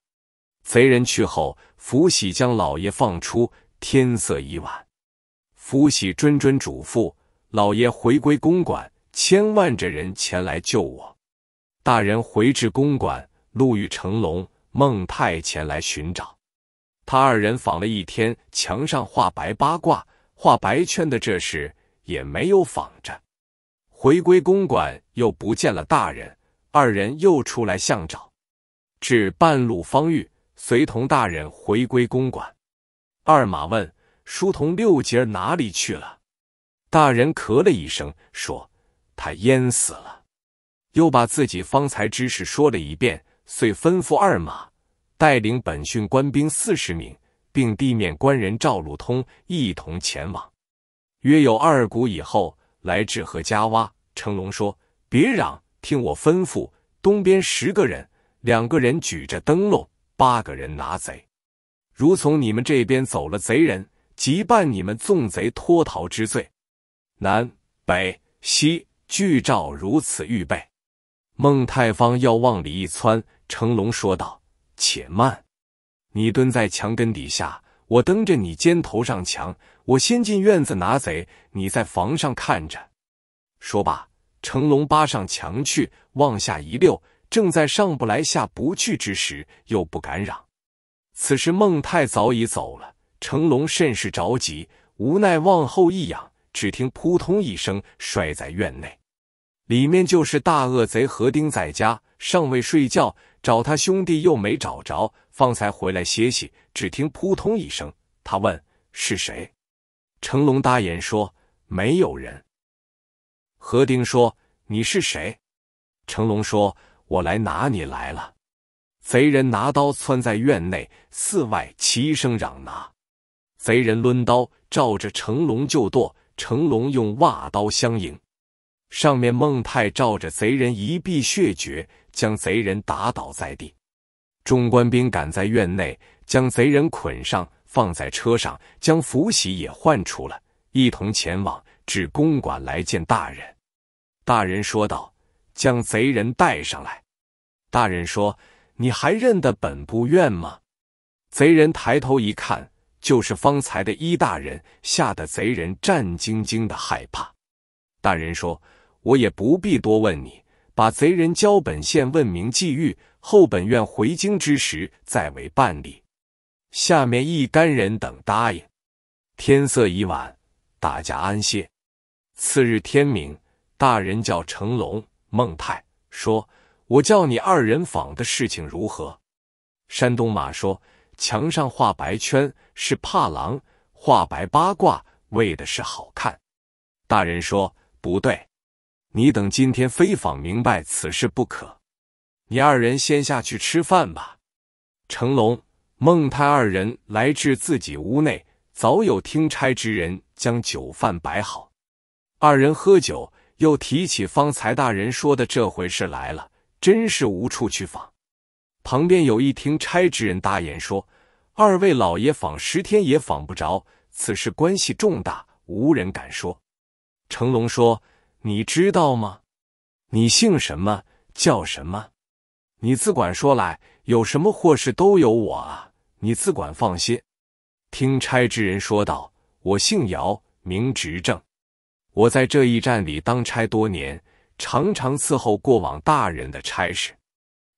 贼人去后，福喜将老爷放出。天色已晚，福喜谆谆嘱咐老爷回归公馆，千万着人前来救我。大人回至公馆，路遇成龙、孟泰前来寻找。他二人访了一天，墙上画白八卦，画白圈的。这时。也没有访着，回归公馆又不见了大人，二人又出来相找，至半路方遇随同大人回归公馆，二马问书童六节哪里去了，大人咳了一声说他淹死了，又把自己方才之事说了一遍，遂吩咐二马带领本训官兵四十名，并地面官人赵鲁通一同前往。约有二鼓以后，来至何家洼。成龙说：“别嚷，听我吩咐。东边十个人，两个人举着灯笼，八个人拿贼。如从你们这边走了贼人，即办你们纵贼脱逃之罪。”南北西俱照如此预备。孟太方要往里一窜，成龙说道：“且慢，你蹲在墙根底下，我蹬着你肩头上墙。”我先进院子拿贼，你在房上看着。说罢，成龙扒上墙去，往下一溜，正在上不来下不去之时，又不敢嚷。此时孟泰早已走了，成龙甚是着急，无奈往后一仰，只听扑通一声，摔在院内。里面就是大恶贼何丁在家，尚未睡觉，找他兄弟又没找着，方才回来歇息。只听扑通一声，他问是谁？成龙大眼说：“没有人。”何丁说：“你是谁？”成龙说：“我来拿你来了。”贼人拿刀窜在院内，四外齐声嚷拿。贼人抡刀照着成龙就剁，成龙用瓦刀相迎。上面孟泰照着贼人一臂血绝，将贼人打倒在地。众官兵赶在院内，将贼人捆上。放在车上，将福喜也唤出了，一同前往至公馆来见大人。大人说道：“将贼人带上来。”大人说：“你还认得本部院吗？”贼人抬头一看，就是方才的一大人，吓得贼人战兢兢的害怕。大人说：“我也不必多问你，把贼人交本县问明际遇，后本院回京之时再为办理。”下面一干人等答应。天色已晚，大家安歇。次日天明，大人叫成龙、孟泰说：“我叫你二人访的事情如何？”山东马说：“墙上画白圈是怕狼，画白八卦为的是好看。”大人说：“不对，你等今天非访明白此事不可。你二人先下去吃饭吧。”成龙。孟泰二人来至自己屋内，早有听差之人将酒饭摆好。二人喝酒，又提起方才大人说的这回事来了，真是无处去访。旁边有一听差之人答言说：“二位老爷访十天也访不着，此事关系重大，无人敢说。”成龙说：“你知道吗？你姓什么叫什么？你自管说来，有什么祸事都有我啊。”你自管放心。听差之人说道：“我姓姚，名执政，我在这一站里当差多年，常常伺候过往大人的差事。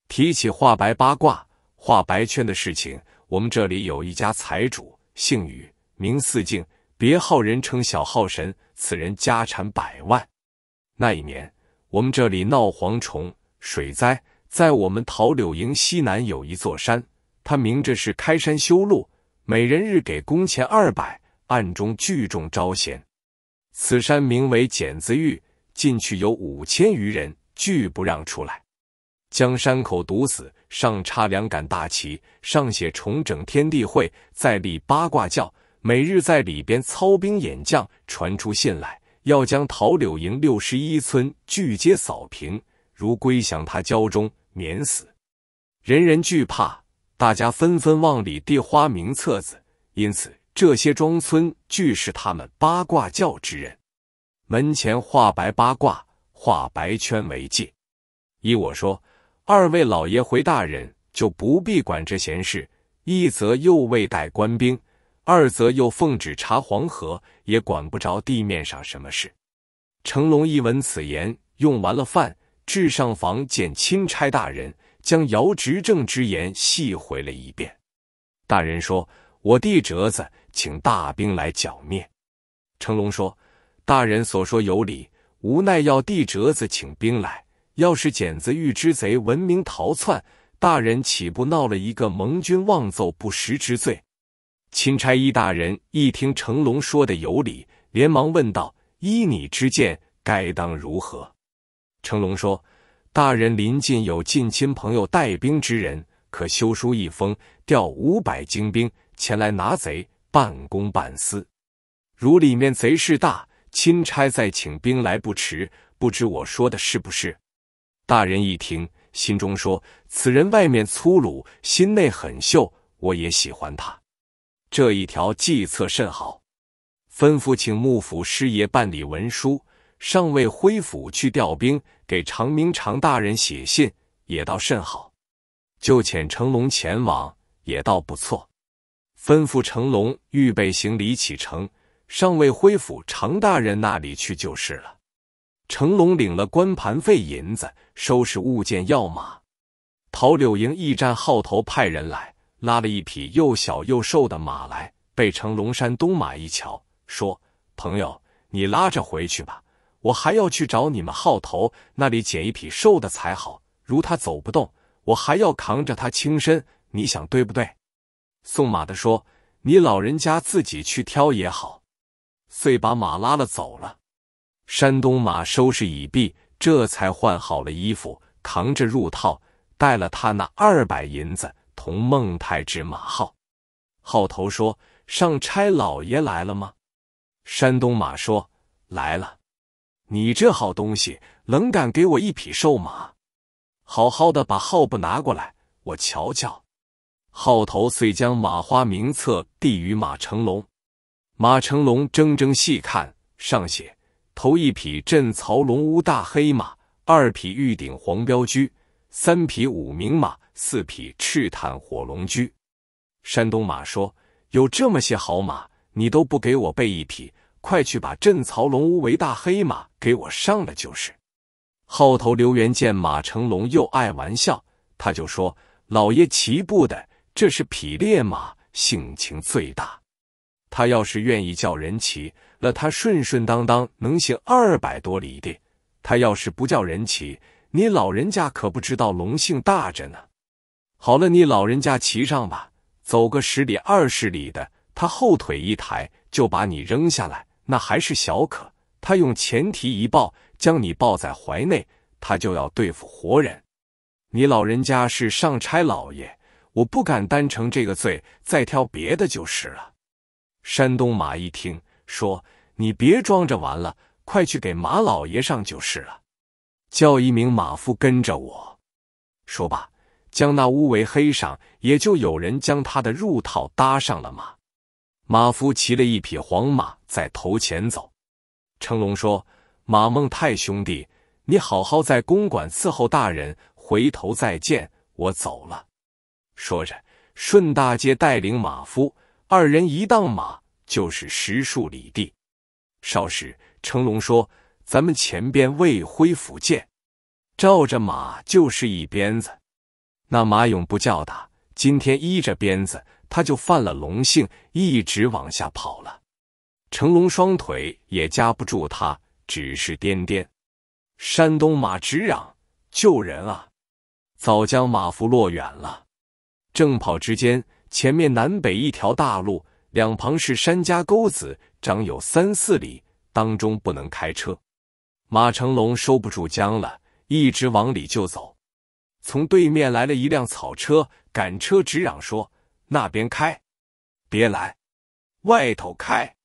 提起画白八卦、画白圈的事情，我们这里有一家财主，姓宇，名四敬，别号人称小号神。此人家产百万。那一年，我们这里闹蝗虫、水灾，在我们桃柳营西南有一座山。”他明着是开山修路，每人日给工钱二百，暗中聚众招贤。此山名为剪子峪，进去有五千余人，拒不让出来，将山口堵死，上插两杆大旗，上写“重整天地会，再立八卦教”，每日在里边操兵演将，传出信来，要将桃柳营六十一村拒皆扫平，如归降他胶中，免死。人人惧怕。大家纷纷往里递花名册子，因此这些庄村俱是他们八卦教之人。门前画白八卦，画白圈为界。依我说，二位老爷回大人就不必管这闲事。一则又未带官兵，二则又奉旨查黄河，也管不着地面上什么事。成龙一闻此言，用完了饭，至上房见钦差大人。将姚执政之言细回了一遍。大人说：“我递折子，请大兵来剿灭。”成龙说：“大人所说有理，无奈要递折子请兵来。要是剪子遇之贼闻名逃窜，大人岂不闹了一个盟军妄奏不实之罪？”钦差一大人一听成龙说的有理，连忙问道：“依你之见，该当如何？”成龙说。大人临近有近亲朋友带兵之人，可修书一封，调五百精兵前来拿贼，半公半私。如里面贼势大，钦差再请兵来不迟。不知我说的是不是？大人一听，心中说：“此人外面粗鲁，心内很秀，我也喜欢他。这一条计策甚好，吩咐请幕府师爷办理文书。”尚未恢府去调兵，给长明长大人写信也倒甚好，就遣成龙前往也倒不错。吩咐成龙预备行李启程，尚未恢府常大人那里去就是了。成龙领了官盘费银子，收拾物件，要马。陶柳营驿站号头派人来，拉了一匹又小又瘦的马来，被成龙山东马一瞧，说：“朋友，你拉着回去吧。”我还要去找你们号头那里捡一匹瘦的才好，如他走不动，我还要扛着他轻身。你想对不对？送马的说：“你老人家自己去挑也好。”遂把马拉了走了。山东马收拾已毕，这才换好了衣服，扛着入套，带了他那二百银子，同孟太治马号号头说：“上差老爷来了吗？”山东马说：“来了。”你这好东西，冷敢给我一匹瘦马？好好的把号布拿过来，我瞧瞧。号头遂将马花名册递与马成龙，马成龙怔怔细看，上写：头一匹镇曹龙屋大黑马，二匹玉鼎黄标驹，三匹五明马，四匹赤炭火龙驹。山东马说：有这么些好马，你都不给我备一匹。快去把镇曹龙屋为大黑马给我上了就是。号头刘元见马成龙又爱玩笑，他就说：“老爷骑步的，这是匹烈马，性情最大。他要是愿意叫人骑了，他顺顺当当能行二百多里地。他要是不叫人骑，你老人家可不知道龙性大着呢。好了，你老人家骑上吧，走个十里二十里的，他后腿一抬就把你扔下来。”那还是小可，他用前蹄一抱，将你抱在怀内，他就要对付活人。你老人家是上差老爷，我不敢单承这个罪，再挑别的就是了。山东马一听，说：“你别装着玩了，快去给马老爷上就是了。”叫一名马夫跟着我。说罢，将那乌围黑上，也就有人将他的褥套搭上了马。马夫骑了一匹黄马在头前走，成龙说：“马孟泰兄弟，你好好在公馆伺候大人，回头再见，我走了。”说着，顺大街带领马夫二人一荡马，就是十数里地。少时，成龙说：“咱们前边未恢福建，照着马就是一鞭子，那马勇不叫打，今天依着鞭子。”他就犯了龙性，一直往下跑了。成龙双腿也夹不住他，只是颠颠。山东马直嚷：“救人啊！”早将马夫落远了。正跑之间，前面南北一条大路，两旁是山家沟子，长有三四里，当中不能开车。马成龙收不住缰了，一直往里就走。从对面来了一辆草车，赶车直嚷说。那边开，别来外头开。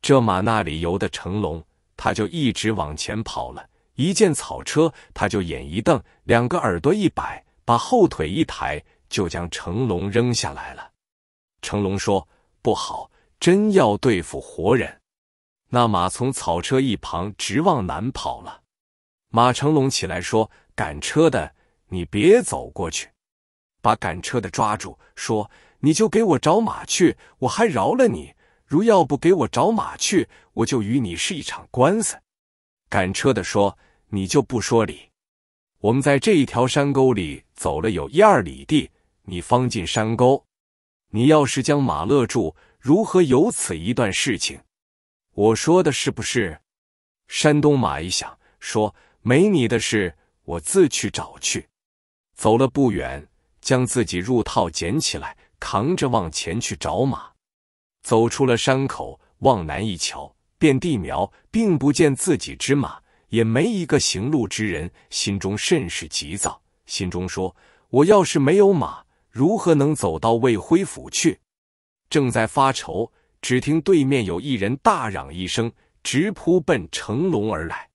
这马那里游的成龙，他就一直往前跑了。一见草车，他就眼一瞪，两个耳朵一摆，把后腿一抬，就将成龙扔下来了。成龙说：“不好，真要对付活人。”那马从草车一旁直往南跑了。马成龙起来说：“赶车的，你别走过去，把赶车的抓住。”说。你就给我找马去，我还饶了你。如要不给我找马去，我就与你是一场官司。赶车的说：“你就不说理？我们在这一条山沟里走了有一二里地，你方进山沟。你要是将马勒住，如何有此一段事情？我说的是不是？”山东马一想，说：“没你的事，我自去找去。”走了不远，将自己入套捡起来。扛着往前去找马，走出了山口，往南一瞧，遍地苗，并不见自己之马，也没一个行路之人，心中甚是急躁。心中说：“我要是没有马，如何能走到魏辉府去？”正在发愁，只听对面有一人大嚷一声，直扑奔成龙而来。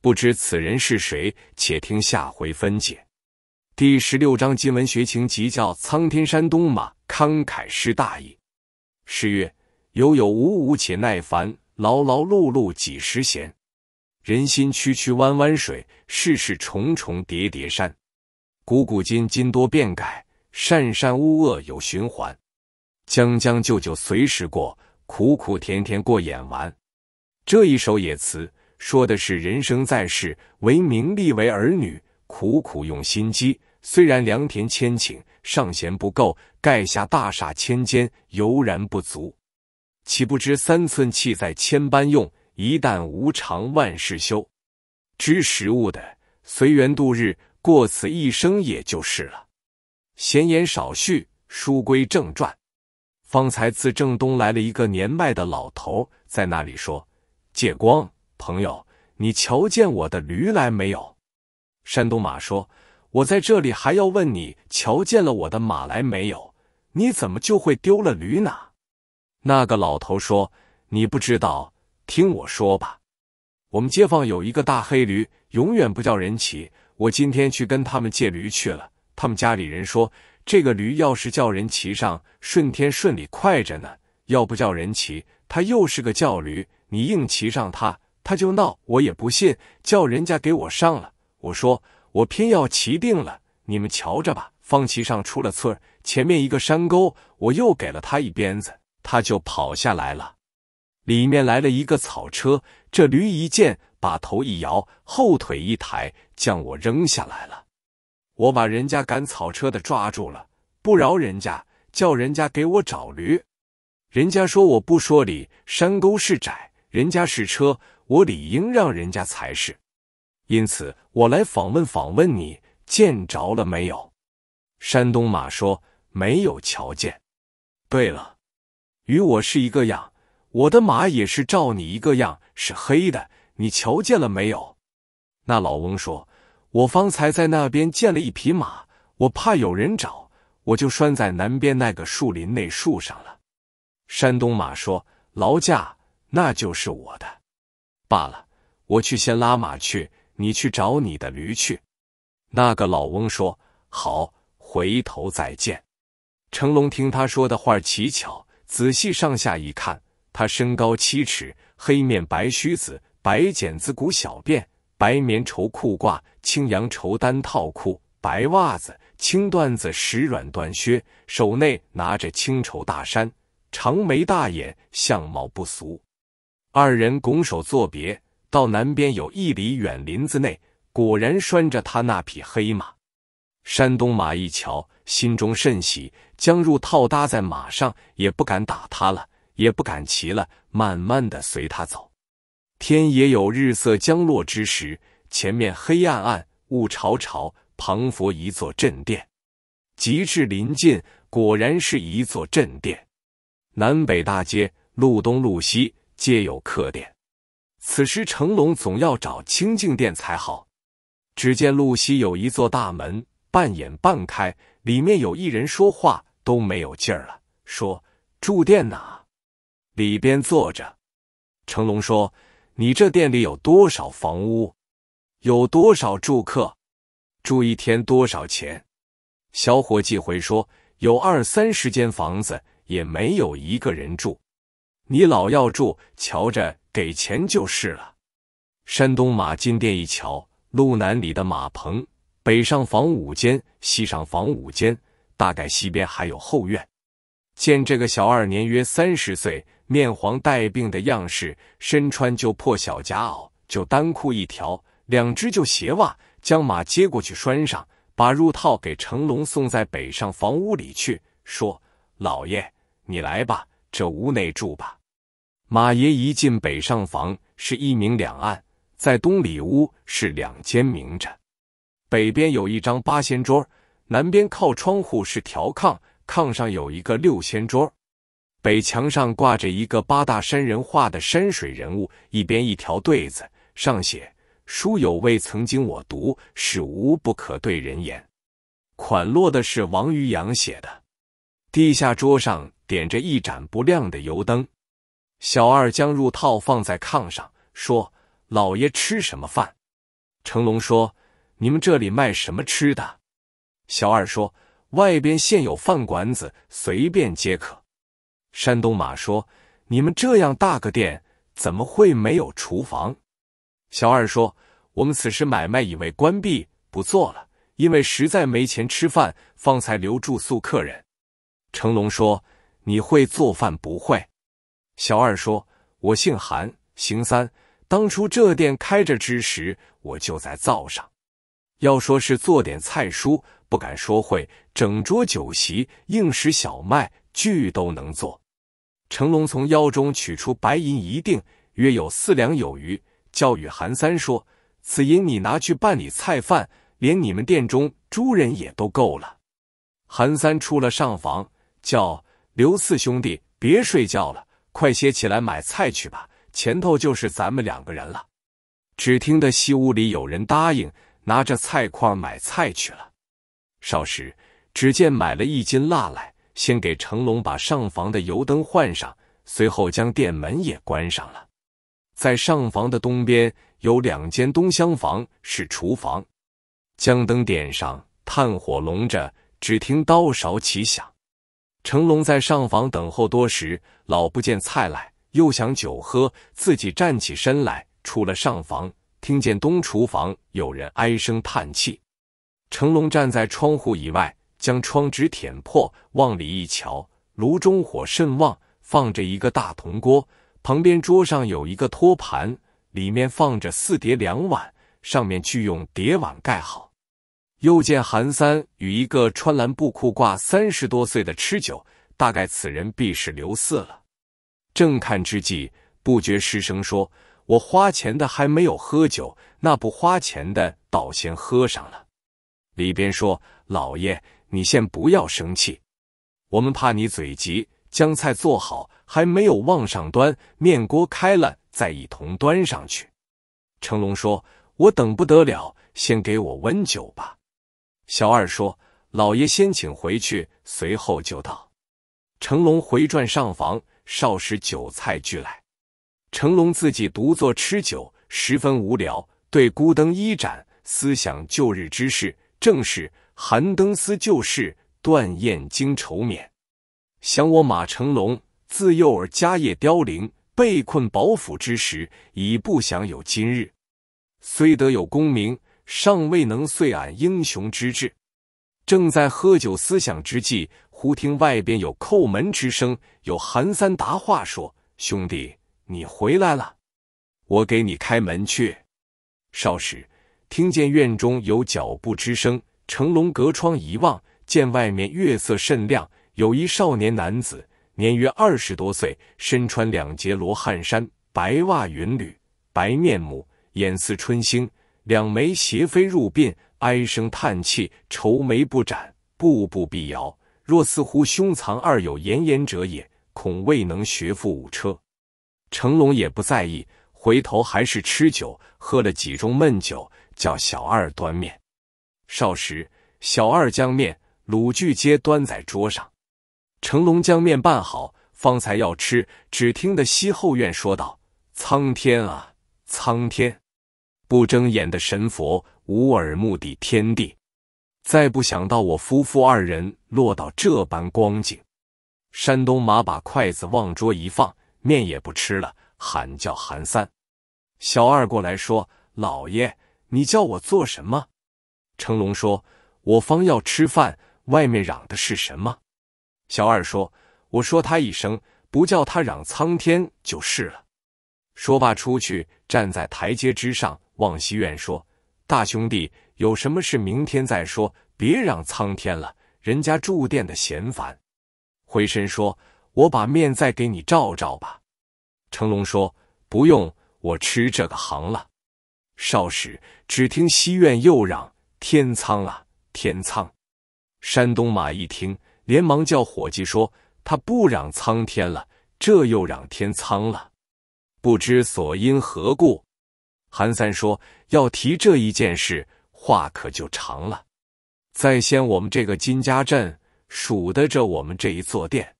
不知此人是谁，且听下回分解。第十六章，金文学情急叫苍天，山东马慷慨失大意。诗曰：有有无无且耐烦，劳劳碌碌几时闲？人心曲曲弯弯水，世事重重叠叠山。古古今今多变改，善善恶恶有循环。将将就就随时过，苦苦甜甜过眼完。这一首野词说的是人生在世，为名利，为儿女。苦苦用心机，虽然良田千顷上弦不够，盖下大厦千间犹然不足。岂不知三寸气在千般用，一旦无常万事休。知时务的随缘度日，过此一生也就是了。闲言少叙，书归正传。方才自正东来了一个年迈的老头，在那里说：“借光，朋友，你瞧见我的驴来没有？”山东马说：“我在这里还要问你，瞧见了我的马来没有？你怎么就会丢了驴呢？”那个老头说：“你不知道，听我说吧。我们街坊有一个大黑驴，永远不叫人骑。我今天去跟他们借驴去了。他们家里人说，这个驴要是叫人骑上，顺天顺理快着呢；要不叫人骑，它又是个叫驴。你硬骑上它，它就闹。我也不信，叫人家给我上了。”我说，我偏要骑定了，你们瞧着吧。方骑上出了村，前面一个山沟，我又给了他一鞭子，他就跑下来了。里面来了一个草车，这驴一见，把头一摇，后腿一抬，将我扔下来了。我把人家赶草车的抓住了，不饶人家，叫人家给我找驴。人家说我不说理，山沟是窄，人家是车，我理应让人家才是。因此，我来访问访问你，见着了没有？山东马说：“没有瞧见。”对了，与我是一个样，我的马也是照你一个样，是黑的。你瞧见了没有？那老翁说：“我方才在那边见了一匹马，我怕有人找，我就拴在南边那个树林那树上了。”山东马说：“劳驾，那就是我的。”罢了，我去先拉马去。你去找你的驴去。那个老翁说：“好，回头再见。”成龙听他说的话奇巧，仔细上下一看，他身高七尺，黑面白须子，白剪子骨小辫，白棉绸裤褂，青羊绸单套裤，白袜子，青缎子石软缎靴，手内拿着青绸大衫，长眉大眼，相貌不俗。二人拱手作别。到南边有一里远林子内，果然拴着他那匹黑马。山东马一瞧，心中甚喜，将入套搭在马上，也不敢打他了，也不敢骑了，慢慢的随他走。天也有日色将落之时，前面黑暗暗，雾潮潮，彷佛一座镇殿。及至临近，果然是一座镇殿。南北大街，路东路西，皆有客店。此时成龙总要找清静店才好。只见路西有一座大门半掩半开，里面有一人说话都没有劲儿了，说：“住店哪？里边坐着。”成龙说：“你这店里有多少房屋？有多少住客？住一天多少钱？”小伙计回说：“有二三十间房子，也没有一个人住。你老要住，瞧着。”给钱就是了。山东马金店一瞧，路南里的马棚，北上房五间，西上房五间，大概西边还有后院。见这个小二年约三十岁，面黄带病的样式，身穿旧破小夹袄，就单裤一条，两只旧鞋袜，将马接过去拴上，把褥套给成龙送在北上房屋里去，说：“老爷，你来吧，这屋内住吧。”马爷一进北上房，是一明两暗；在东里屋是两间明宅，北边有一张八仙桌，南边靠窗户是条炕，炕上有一个六仙桌。北墙上挂着一个八大山人画的山水人物，一边一条对子，上写“书有味，曾经我读；是无不可对人言”，款落的是王渔洋写的。地下桌上点着一盏不亮的油灯。小二将入套放在炕上，说：“老爷吃什么饭？”成龙说：“你们这里卖什么吃的？”小二说：“外边现有饭馆子，随便皆可。”山东马说：“你们这样大个店，怎么会没有厨房？”小二说：“我们此时买卖已为关闭，不做了，因为实在没钱吃饭，方才留住宿客人。”成龙说：“你会做饭，不会？”小二说：“我姓韩，行三。当初这店开着之时，我就在灶上。要说是做点菜蔬，不敢说会；整桌酒席，硬使小麦俱都能做。”成龙从腰中取出白银一锭，约有四两有余，叫与韩三说：“此银你拿去办理菜饭，连你们店中诸人也都够了。”韩三出了上房，叫刘四兄弟别睡觉了。快些起来买菜去吧，前头就是咱们两个人了。只听得西屋里有人答应，拿着菜筐买菜去了。少时，只见买了一斤辣来，先给成龙把上房的油灯换上，随后将店门也关上了。在上房的东边有两间东厢房是厨房，将灯点上，炭火笼着，只听刀勺齐响。成龙在上房等候多时，老不见菜来，又想酒喝，自己站起身来，出了上房，听见东厨房有人唉声叹气。成龙站在窗户以外，将窗纸舔破，往里一瞧，炉中火甚旺，放着一个大铜锅，旁边桌上有一个托盘，里面放着四碟两碗，上面俱用碟碗盖好。又见韩三与一个穿蓝布裤褂三十多岁的吃酒，大概此人必是刘四了。正看之际，不觉失声说：“我花钱的还没有喝酒，那不花钱的倒先喝上了。”里边说：“老爷，你先不要生气，我们怕你嘴急，将菜做好还没有往上端，面锅开了再一同端上去。”成龙说：“我等不得了，先给我温酒吧。”小二说：“老爷先请回去，随后就到。”成龙回转上房，少时酒菜俱来。成龙自己独坐吃酒，十分无聊，对孤灯一盏，思想旧日之事。正是寒灯思旧事，断雁惊愁眠。想我马成龙，自幼儿家业凋零，被困宝府之时，已不想有今日。虽得有功名。尚未能遂俺英雄之志。正在喝酒思想之际，忽听外边有叩门之声。有韩三答话说：“兄弟，你回来了，我给你开门去。”少时，听见院中有脚步之声。成龙隔窗一望，见外面月色甚亮，有一少年男子，年约二十多岁，身穿两截罗汉衫，白袜云履，白面目，眼似春星。两眉斜飞入鬓，唉声叹气，愁眉不展，步步必摇。若似乎胸藏二有言言者也，恐未能学富五车。成龙也不在意，回头还是吃酒，喝了几盅闷酒，叫小二端面。少时，小二将面、卤具皆端在桌上。成龙将面拌好，方才要吃，只听得西后院说道：“苍天啊，苍天！”不睁眼的神佛，无耳目的天地，再不想到我夫妇二人落到这般光景。山东马把筷子往桌一放，面也不吃了，喊叫韩三。小二过来说：“老爷，你叫我做什么？”成龙说：“我方要吃饭。”外面嚷的是什么？小二说：“我说他一声，不叫他嚷苍天就是了。”说罢出去，站在台阶之上。望西院说：“大兄弟，有什么事明天再说，别让苍天了，人家住店的嫌烦。”回身说：“我把面再给你照照吧。”成龙说：“不用，我吃这个行了。”少时，只听西院又嚷：“天苍啊，天苍！”山东马一听，连忙叫伙计说：“他不嚷苍天了，这又嚷天苍了，不知所因何故。”韩三说：“要提这一件事，话可就长了。在先，我们这个金家镇数得着我们这一座店。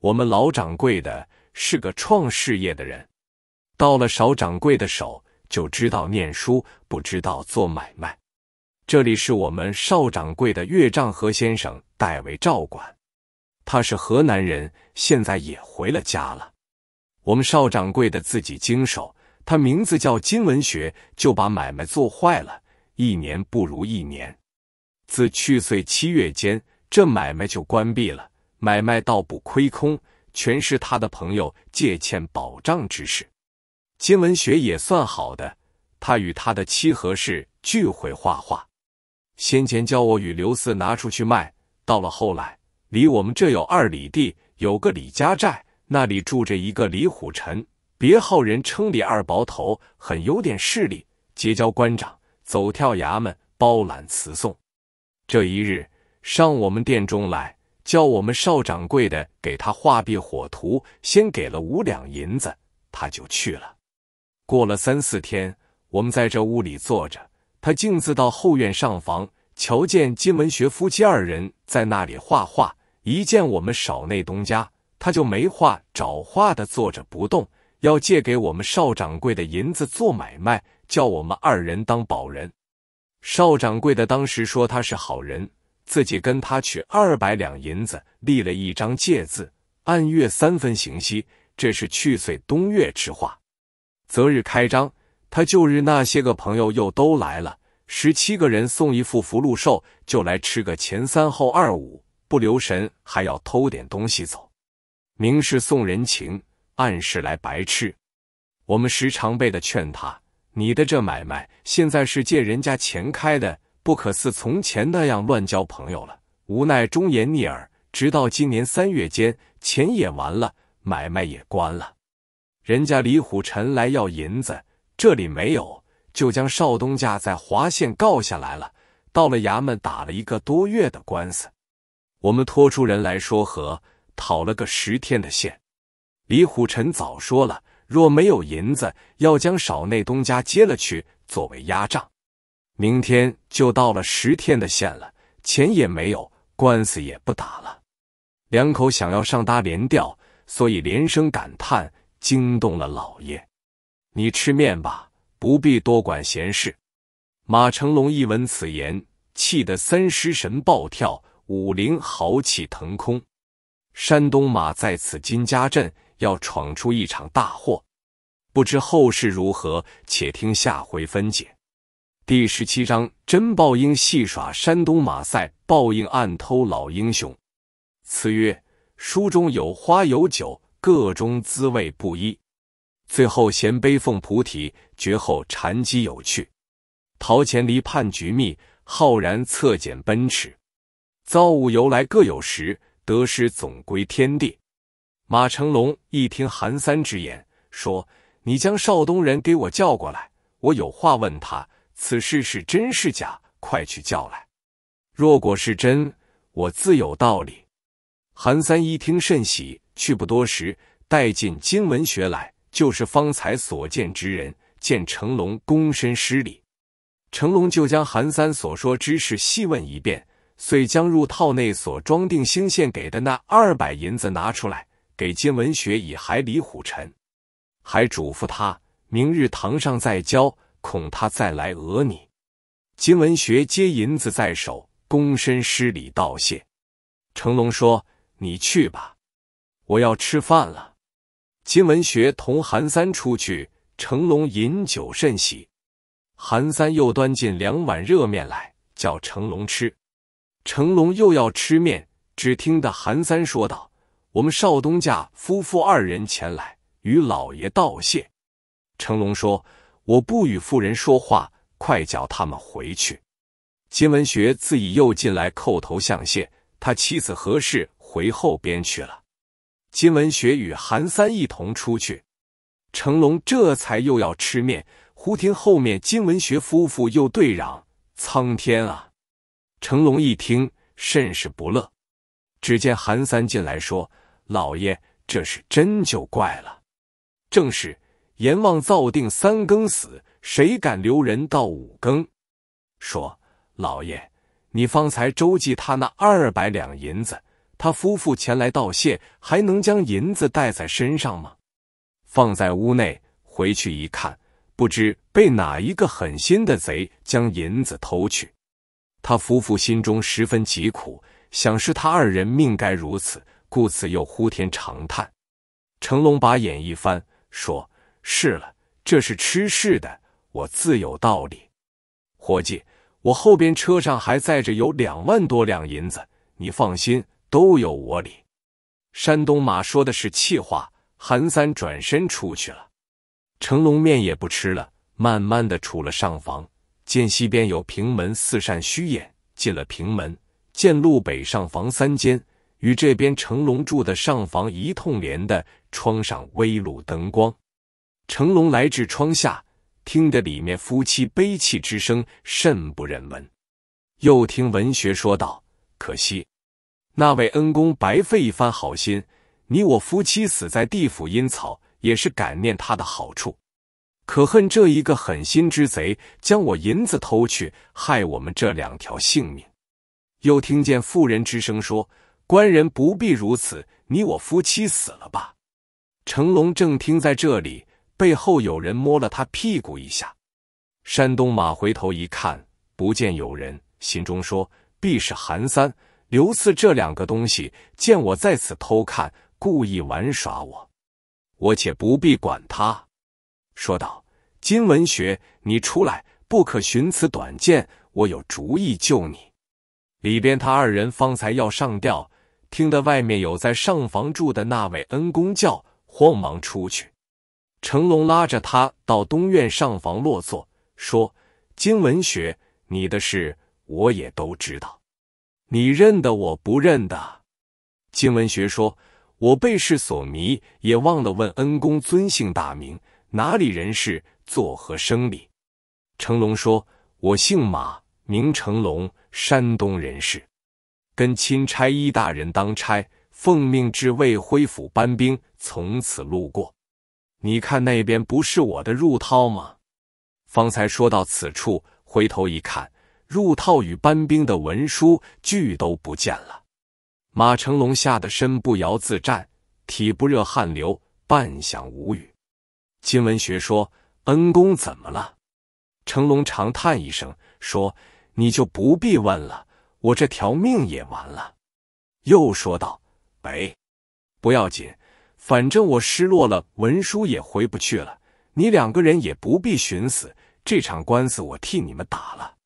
我们老掌柜的是个创事业的人，到了少掌柜的手，就知道念书，不知道做买卖。这里是我们少掌柜的岳丈何先生代为照管，他是河南人，现在也回了家了。我们少掌柜的自己经手。”他名字叫金文学，就把买卖做坏了，一年不如一年。自去岁七月间，这买卖就关闭了。买卖倒不亏空，全是他的朋友借钱保障之事。金文学也算好的，他与他的妻和氏俱会画画。先前教我与刘四拿出去卖，到了后来，离我们这有二里地，有个李家寨，那里住着一个李虎臣。别号人称李二薄头，很有点势力，结交官长，走跳衙门，包揽词送。这一日上我们店中来，叫我们少掌柜的给他画壁火图，先给了五两银子，他就去了。过了三四天，我们在这屋里坐着，他径自到后院上房，瞧见金文学夫妻二人在那里画画，一见我们少内东家，他就没话找话的坐着不动。要借给我们邵掌柜的银子做买卖，叫我们二人当保人。邵掌柜的当时说他是好人，自己跟他取二百两银子，立了一张借字，按月三分行息。这是去岁冬月之话，择日开张。他旧日那些个朋友又都来了，十七个人送一副福禄寿，就来吃个前三后二五，不留神还要偷点东西走，明是送人情。暗示来白痴。我们时常被的劝他：“你的这买卖现在是借人家钱开的，不可似从前那样乱交朋友了。”无奈忠言逆耳，直到今年三月间，钱也完了，买卖也关了。人家李虎臣来要银子，这里没有，就将少东家在华县告下来了。到了衙门打了一个多月的官司，我们拖出人来说和，讨了个十天的限。李虎臣早说了，若没有银子，要将少内东家接了去作为压账。明天就到了十天的限了，钱也没有，官司也不打了。两口想要上搭连调，所以连声感叹，惊动了老爷。你吃面吧，不必多管闲事。马成龙一闻此言，气得三尸神暴跳，五灵豪气腾空。山东马在此金家镇。要闯出一场大祸，不知后事如何，且听下回分解。第十七章：真报应戏耍山东马赛，报应暗偷老英雄。此曰书中有花有酒，各中滋味不一。最后衔杯奉菩提，绝后禅机有趣。陶潜离叛局密，浩然策减奔驰。造物由来各有时，得失总归天地。马成龙一听韩三之言，说：“你将邵东人给我叫过来，我有话问他。此事是真是假？快去叫来。若果是真，我自有道理。”韩三一听甚喜，去不多时，带进金文学来，就是方才所见之人。见成龙，躬身施礼。成龙就将韩三所说之事细问一遍，遂将入套内所装定星线给的那二百银子拿出来。给金文学以海里虎臣，还嘱咐他明日堂上再教，恐他再来讹你。金文学接银子在手，躬身施礼道谢。成龙说：“你去吧，我要吃饭了。”金文学同韩三出去。成龙饮酒甚喜，韩三又端进两碗热面来，叫成龙吃。成龙又要吃面，只听得韩三说道。我们少东家夫妇二人前来与老爷道谢。成龙说：“我不与妇人说话，快叫他们回去。”金文学自己又进来叩头相谢，他妻子何氏回后边去了。金文学与韩三一同出去。成龙这才又要吃面，忽听后面金文学夫妇又对嚷：“苍天啊！”成龙一听甚是不乐。只见韩三进来说。老爷，这是真就怪了。正是阎王造定三更死，谁敢留人到五更？说老爷，你方才周济他那二百两银子，他夫妇前来道谢，还能将银子带在身上吗？放在屋内，回去一看，不知被哪一个狠心的贼将银子偷去。他夫妇心中十分疾苦，想是他二人命该如此。故此又呼天长叹，成龙把眼一翻，说：“是了，这是吃事的，我自有道理。伙计，我后边车上还载着有两万多两银子，你放心，都有我理。”山东马说的是气话，韩三转身出去了。成龙面也不吃了，慢慢的出了上房，见西边有平门四扇虚掩，进了平门，见路北上房三间。与这边成龙住的上房一通连的窗上微露灯光，成龙来至窗下，听得里面夫妻悲泣之声，甚不忍闻。又听文学说道：“可惜那位恩公白费一番好心，你我夫妻死在地府阴曹，也是感念他的好处。可恨这一个狠心之贼，将我银子偷去，害我们这两条性命。”又听见妇人之声说。官人不必如此，你我夫妻死了吧。成龙正听在这里，背后有人摸了他屁股一下。山东马回头一看，不见有人，心中说：“必是韩三、刘四这两个东西，见我在此偷看，故意玩耍我。我且不必管他。”说道：“金文学，你出来，不可寻此短见。我有主意救你。”里边他二人方才要上吊。听得外面有在上房住的那位恩公叫，慌忙出去。成龙拉着他到东院上房落座，说：“金文学，你的事我也都知道。你认得我不认得？”金文学说：“我被事所迷，也忘了问恩公尊姓大名，哪里人士，作何生理？”成龙说：“我姓马，名成龙，山东人士。”跟钦差一大人当差，奉命至魏辉府搬兵，从此路过。你看那边不是我的入套吗？方才说到此处，回头一看，入套与搬兵的文书俱都不见了。马成龙吓得身不摇自站，体不热汗流，半晌无语。金文学说：“恩公怎么了？”成龙长叹一声说：“你就不必问了。”我这条命也完了，又说道：“哎，不要紧，反正我失落了文书也回不去了，你两个人也不必寻死，这场官司我替你们打了。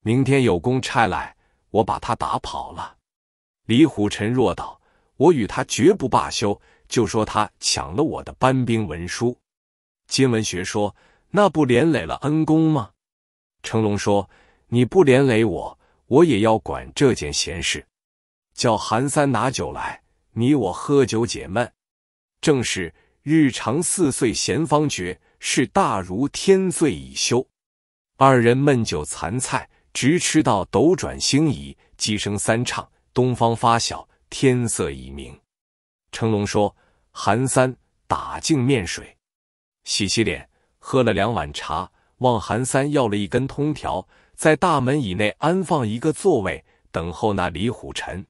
明天有公差来，我把他打跑了。”李虎臣若道：“我与他绝不罢休，就说他抢了我的班兵文书。”金文学说：“那不连累了恩公吗？”成龙说：“你不连累我。”我也要管这件闲事，叫韩三拿酒来，你我喝酒解闷。正是日常四岁闲方觉，是大如天醉已休。二人闷酒残菜，直吃到斗转星移，鸡声三唱，东方发晓，天色已明。成龙说：“韩三打净面水，洗洗脸，喝了两碗茶，望韩三要了一根通条。”在大门以内安放一个座位，等候那李虎臣。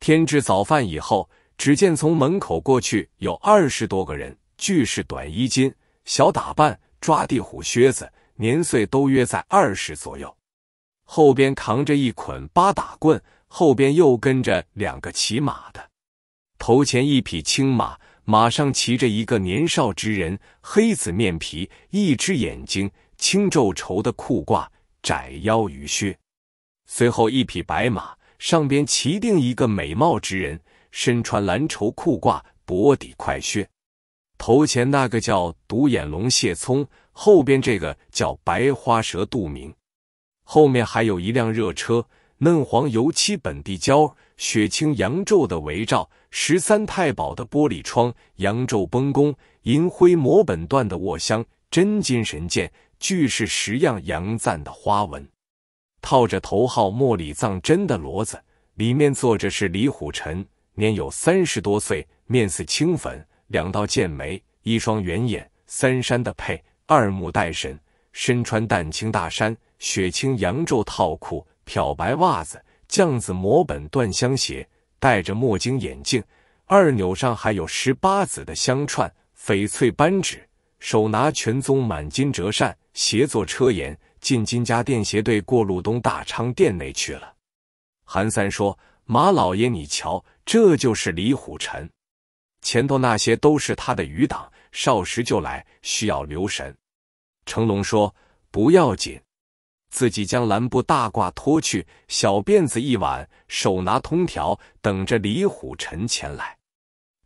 天至早饭以后，只见从门口过去有二十多个人，俱是短衣襟、小打扮、抓地虎靴子，年岁都约在二十左右。后边扛着一捆八打棍，后边又跟着两个骑马的，头前一匹青马，马上骑着一个年少之人，黑子面皮，一只眼睛，青皱绸的裤褂。窄腰鱼靴，随后一匹白马上边骑定一个美貌之人，身穿蓝绸裤褂，薄底快靴。头前那个叫独眼龙谢聪，后边这个叫白花蛇杜明。后面还有一辆热车，嫩黄油漆本地胶，雪青扬州的围罩，十三太保的玻璃窗，扬昼崩弓，银灰磨本缎的卧箱，真金神剑。俱是十样羊赞的花纹，套着头号莫里藏真的骡子，里面坐着是李虎臣，年有三十多岁，面似青粉，两道剑眉，一双圆眼，三山的佩，二目带神，身穿淡青大衫，雪青扬皱套裤，漂白袜子，绛紫磨本断香鞋，戴着墨晶眼镜，二钮上还有十八子的香串，翡翠扳指，手拿全宗满金折扇。协作车沿，进金家店斜队过路东大昌店内去了。韩三说：“马老爷，你瞧，这就是李虎臣，前头那些都是他的余党。少时就来，需要留神。”成龙说：“不要紧，自己将蓝布大褂脱去，小辫子一挽，手拿通条，等着李虎臣前来。”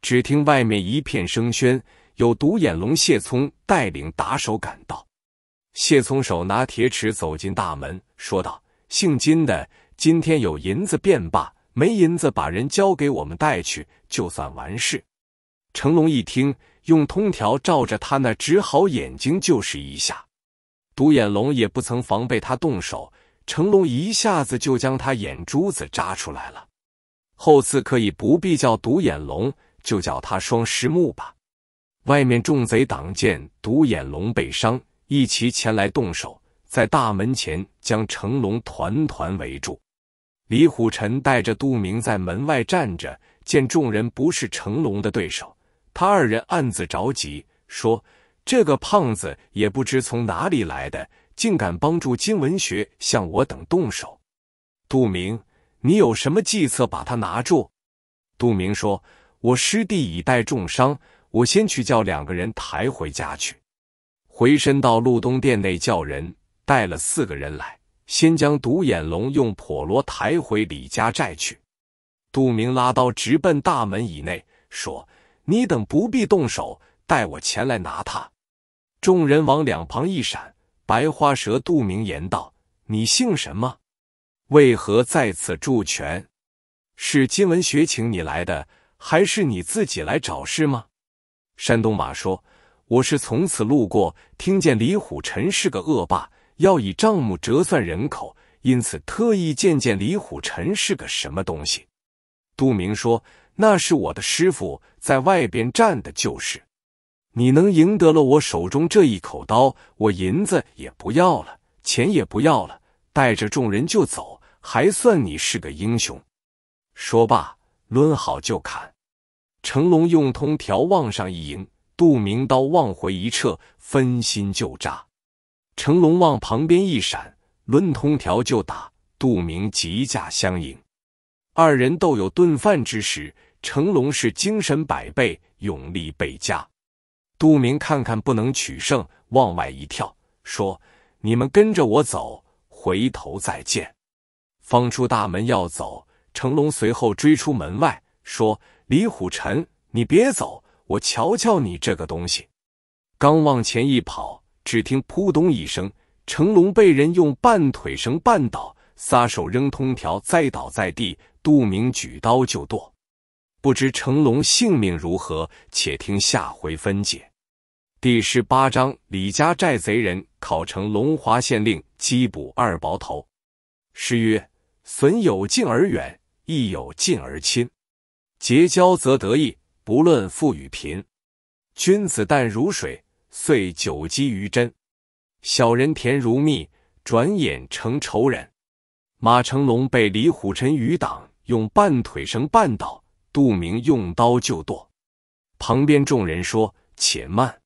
只听外面一片声喧，有独眼龙谢聪带领打手赶到。谢聪手拿铁尺走进大门，说道：“姓金的，今天有银子便罢，没银子把人交给我们带去，就算完事。”成龙一听，用通条照着他那只好眼睛就是一下，独眼龙也不曾防备他动手，成龙一下子就将他眼珠子扎出来了。后次可以不必叫独眼龙，就叫他双狮木吧。外面众贼挡箭，独眼龙被伤。一齐前来动手，在大门前将成龙团团围住。李虎臣带着杜明在门外站着，见众人不是成龙的对手，他二人暗自着急，说：“这个胖子也不知从哪里来的，竟敢帮助金文学向我等动手。”杜明，你有什么计策把他拿住？”杜明说：“我师弟已带重伤，我先去叫两个人抬回家去。”回身到路东殿内，叫人带了四个人来，先将独眼龙用婆罗抬回李家寨去。杜明拉刀直奔大门以内，说：“你等不必动手，带我前来拿他。”众人往两旁一闪。白花蛇杜明言道：“你姓什么？为何在此驻拳？是金文学请你来的，还是你自己来找事吗？”山东马说。我是从此路过，听见李虎臣是个恶霸，要以账目折算人口，因此特意见见李虎臣是个什么东西。杜明说：“那是我的师傅在外边站的就是。你能赢得了我手中这一口刀，我银子也不要了，钱也不要了，带着众人就走，还算你是个英雄。”说罢，抡好就砍。成龙用通条往上一迎。杜明刀往回一撤，分心就扎；成龙往旁边一闪，抡通条就打。杜明急架相迎，二人斗有顿饭之时。成龙是精神百倍，勇力倍加。杜明看看不能取胜，往外一跳，说：“你们跟着我走，回头再见。”方出大门要走，成龙随后追出门外，说：“李虎臣，你别走。”我瞧瞧你这个东西，刚往前一跑，只听扑通一声，成龙被人用半腿绳绊倒，撒手扔通条，栽倒在地。杜明举刀就剁，不知成龙性命如何，且听下回分解。第十八章：李家寨贼人考成龙华县令，缉捕二毛头。诗曰：损有近而远，益有近而亲。结交则得意，不论富与贫，君子淡如水，遂久积于真；小人甜如蜜，转眼成仇人。马成龙被李虎臣余党用半腿绳绊倒，杜明用刀就剁。旁边众人说：“且慢，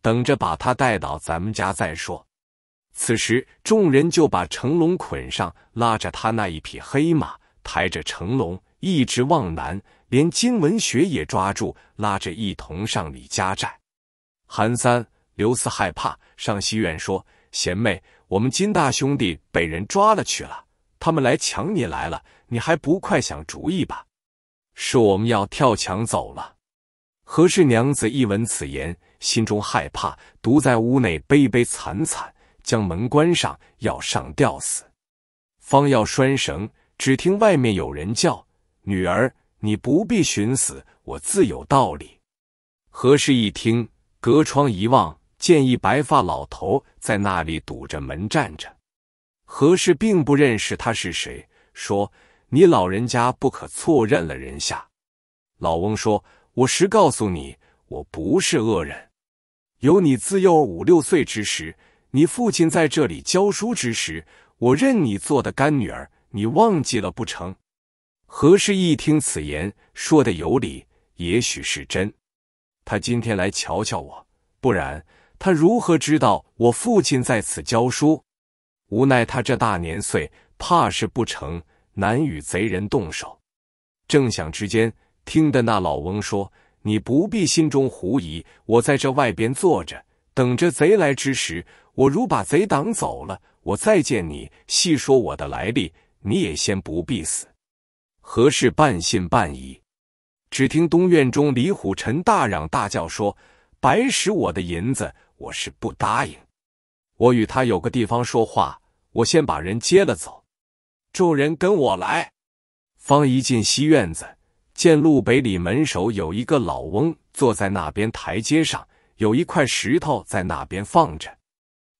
等着把他带到咱们家再说。”此时，众人就把成龙捆上，拉着他那一匹黑马，抬着成龙一直往南。连金文学也抓住，拉着一同上李家寨。韩三、刘四害怕，上西院说：“贤妹，我们金大兄弟被人抓了去了，他们来抢你来了，你还不快想主意吧？”是我们要跳墙走了。何氏娘子一闻此言，心中害怕，独在屋内悲悲惨惨，将门关上，要上吊死。方要拴绳，只听外面有人叫：“女儿。”你不必寻死，我自有道理。何氏一听，隔窗一望，见一白发老头在那里堵着门站着。何氏并不认识他是谁，说：“你老人家不可错认了人下。”老翁说：“我实告诉你，我不是恶人。有你自幼五六岁之时，你父亲在这里教书之时，我认你做的干女儿，你忘记了不成？”何氏一听此言，说的有理，也许是真。他今天来瞧瞧我，不然他如何知道我父亲在此教书？无奈他这大年岁，怕是不成，难与贼人动手。正想之间，听得那老翁说：“你不必心中狐疑，我在这外边坐着，等着贼来之时，我如把贼挡走了，我再见你，细说我的来历，你也先不必死。”何氏半信半疑，只听东院中李虎臣大嚷大叫说：“白使我的银子，我是不答应。我与他有个地方说话，我先把人接了走。”众人跟我来。方一进西院子，见路北里门首有一个老翁坐在那边台阶上，有一块石头在那边放着。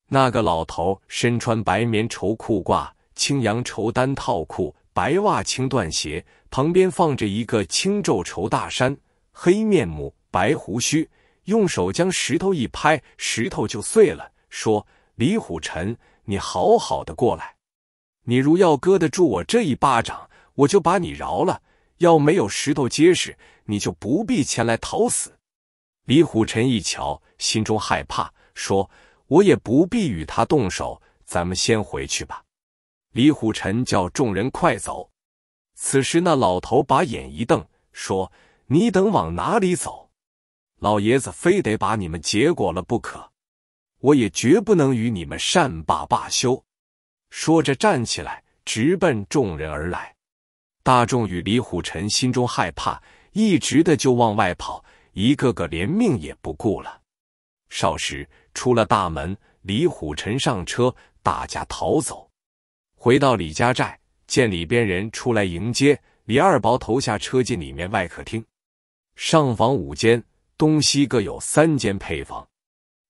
那个老头身穿白棉绸裤褂，青阳绸单套裤。白袜青缎鞋，旁边放着一个青皱绸大衫，黑面目，白胡须，用手将石头一拍，石头就碎了。说：“李虎臣，你好好的过来。你如要搁得住我这一巴掌，我就把你饶了。要没有石头结实，你就不必前来讨死。”李虎臣一瞧，心中害怕，说：“我也不必与他动手，咱们先回去吧。”李虎臣叫众人快走。此时那老头把眼一瞪，说：“你等往哪里走？老爷子非得把你们结果了不可！我也绝不能与你们善罢罢休。”说着站起来，直奔众人而来。大众与李虎臣心中害怕，一直的就往外跑，一个个连命也不顾了。少时出了大门，李虎臣上车，大家逃走。回到李家寨，见里边人出来迎接。李二宝投下车进里面外客厅，上房五间，东西各有三间配房。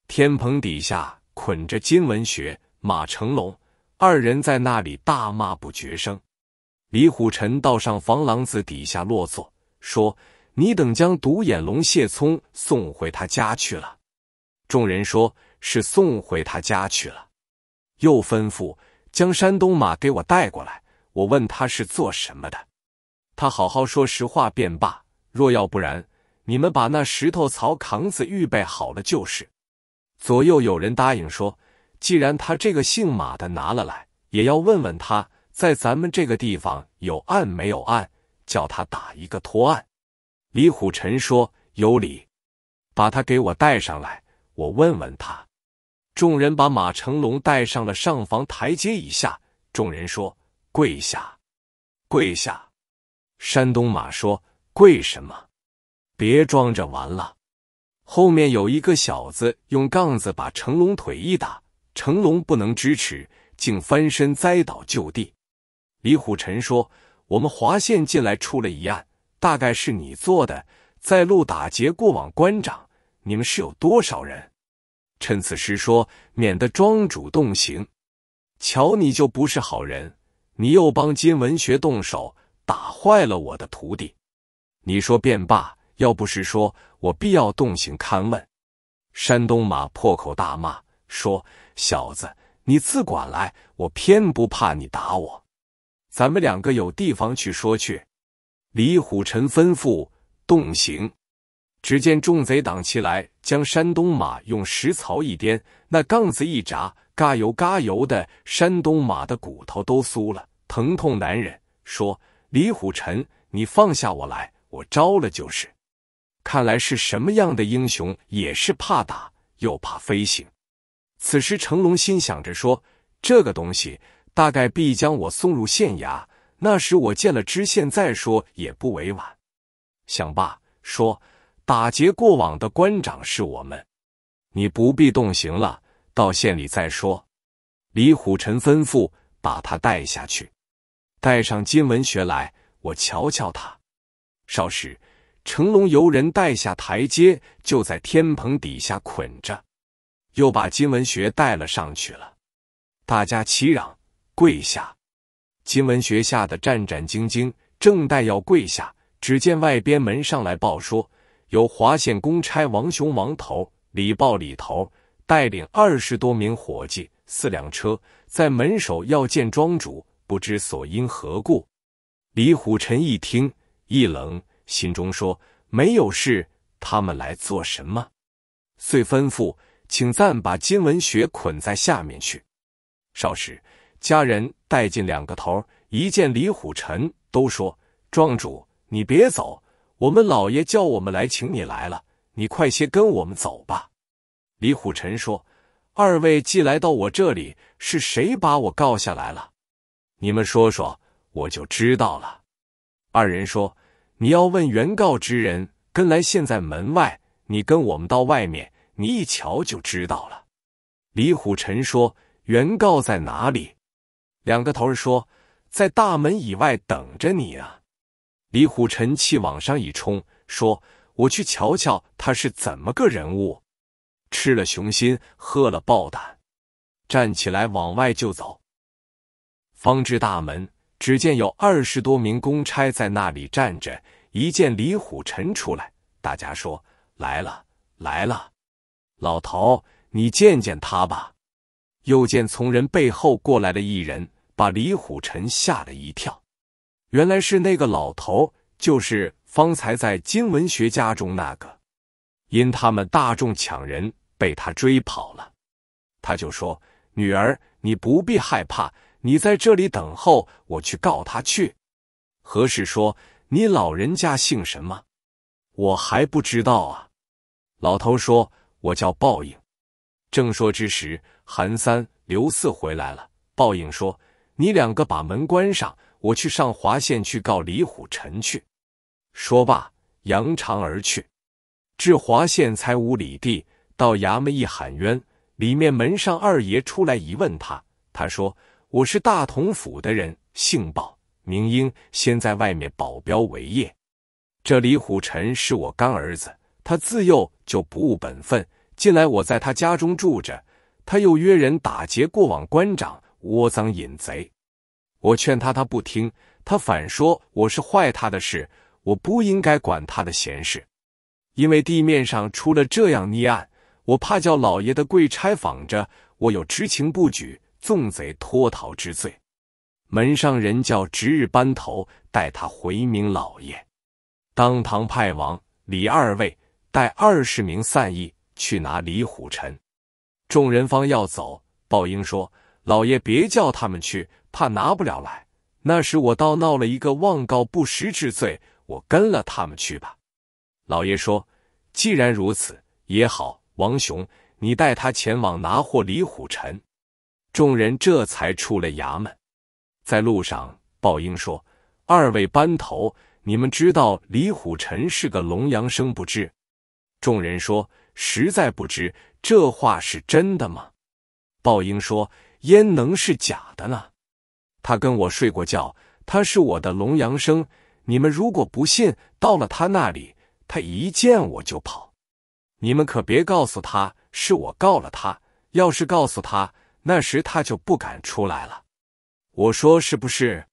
天棚底下捆着金文学、马成龙二人在那里大骂不绝声。李虎臣到上房廊子底下落座，说：“你等将独眼龙谢聪送回他家去了。”众人说是送回他家去了，又吩咐。将山东马给我带过来，我问他是做什么的。他好好说实话便罢，若要不然，你们把那石头槽扛子预备好了就是。左右有人答应说，既然他这个姓马的拿了来，也要问问他，在咱们这个地方有案没有案，叫他打一个托案。李虎臣说有理，把他给我带上来，我问问他。众人把马成龙带上了上房台阶一下，众人说：“跪下，跪下！”山东马说：“跪什么？别装着玩了！”后面有一个小子用杠子把成龙腿一打，成龙不能支持，竟翻身栽倒就地。李虎臣说：“我们华县进来出了一案，大概是你做的，在路打劫过往官长。你们是有多少人？”趁此时说，免得庄主动刑。瞧，你就不是好人，你又帮金文学动手，打坏了我的徒弟。你说便罢，要不是说，我必要动刑勘问。山东马破口大骂，说：“小子，你自管来，我偏不怕你打我。咱们两个有地方去说去。”李虎臣吩咐动刑。只见众贼挡起来，将山东马用石槽一颠，那杠子一砸，嘎油嘎油的，山东马的骨头都酥了，疼痛难忍，说：“李虎臣，你放下我来，我招了就是。”看来是什么样的英雄，也是怕打又怕飞行。此时成龙心想着说：“这个东西大概必将我送入县衙，那时我见了知县再说，也不委婉。”想罢，说。打劫过往的官长是我们，你不必动刑了，到县里再说。李虎臣吩咐把他带下去，带上金文学来，我瞧瞧他。少时，成龙由人带下台阶，就在天棚底下捆着，又把金文学带了上去了。大家齐嚷，跪下。金文学吓得战战兢兢，正待要跪下，只见外边门上来报说。由华县公差王雄、王头、李豹、李头带领二十多名伙计、四辆车，在门首要见庄主，不知所因何故。李虎臣一听，一冷，心中说：“没有事，他们来做什么？”遂吩咐：“请暂把金文学捆在下面去。”少时，家人带进两个头，一见李虎臣，都说：“庄主，你别走。”我们老爷叫我们来，请你来了，你快些跟我们走吧。”李虎臣说，“二位既来到我这里，是谁把我告下来了？你们说说，我就知道了。”二人说：“你要问原告之人，跟来现在门外，你跟我们到外面，你一瞧就知道了。”李虎臣说：“原告在哪里？”两个头儿说：“在大门以外等着你啊。”李虎臣气往上一冲，说：“我去瞧瞧他是怎么个人物。”吃了雄心，喝了豹胆，站起来往外就走。方至大门，只见有二十多名公差在那里站着。一见李虎臣出来，大家说：“来了，来了，老头，你见见他吧。”又见从人背后过来的一人，把李虎臣吓了一跳。原来是那个老头，就是方才在金文学家中那个，因他们大众抢人，被他追跑了。他就说：“女儿，你不必害怕，你在这里等候，我去告他去。”何氏说：“你老人家姓什么？”我还不知道啊。老头说：“我叫报应。”正说之时，韩三、刘四回来了。报应说：“你两个把门关上。”我去上华县去告李虎臣去。说罢，扬长而去。至华县才五里地，到衙门一喊冤，里面门上二爷出来一问他，他说：“我是大同府的人，姓鲍，名英，先在外面保镖为业。这李虎臣是我干儿子，他自幼就不务本分，近来我在他家中住着，他又约人打劫过往官长，窝赃引贼。”我劝他，他不听，他反说我是坏他的事，我不应该管他的闲事。因为地面上出了这样逆案，我怕叫老爷的贵差访着，我有知情不举、纵贼脱逃之罪。门上人叫值日班头带他回明老爷，当堂派王李二位带二十名散役去拿李虎臣。众人方要走，鲍英说：“老爷别叫他们去。”怕拿不了来，那时我倒闹了一个妄告不实之罪。我跟了他们去吧。老爷说：“既然如此也好。”王雄，你带他前往拿货。李虎臣，众人这才出了衙门。在路上，鲍英说：“二位班头，你们知道李虎臣是个龙阳生不？”知众人说：“实在不知。”这话是真的吗？鲍英说：“焉能是假的呢？”他跟我睡过觉，他是我的龙阳生。你们如果不信，到了他那里，他一见我就跑。你们可别告诉他是我告了他，要是告诉他，那时他就不敢出来了。我说是不是？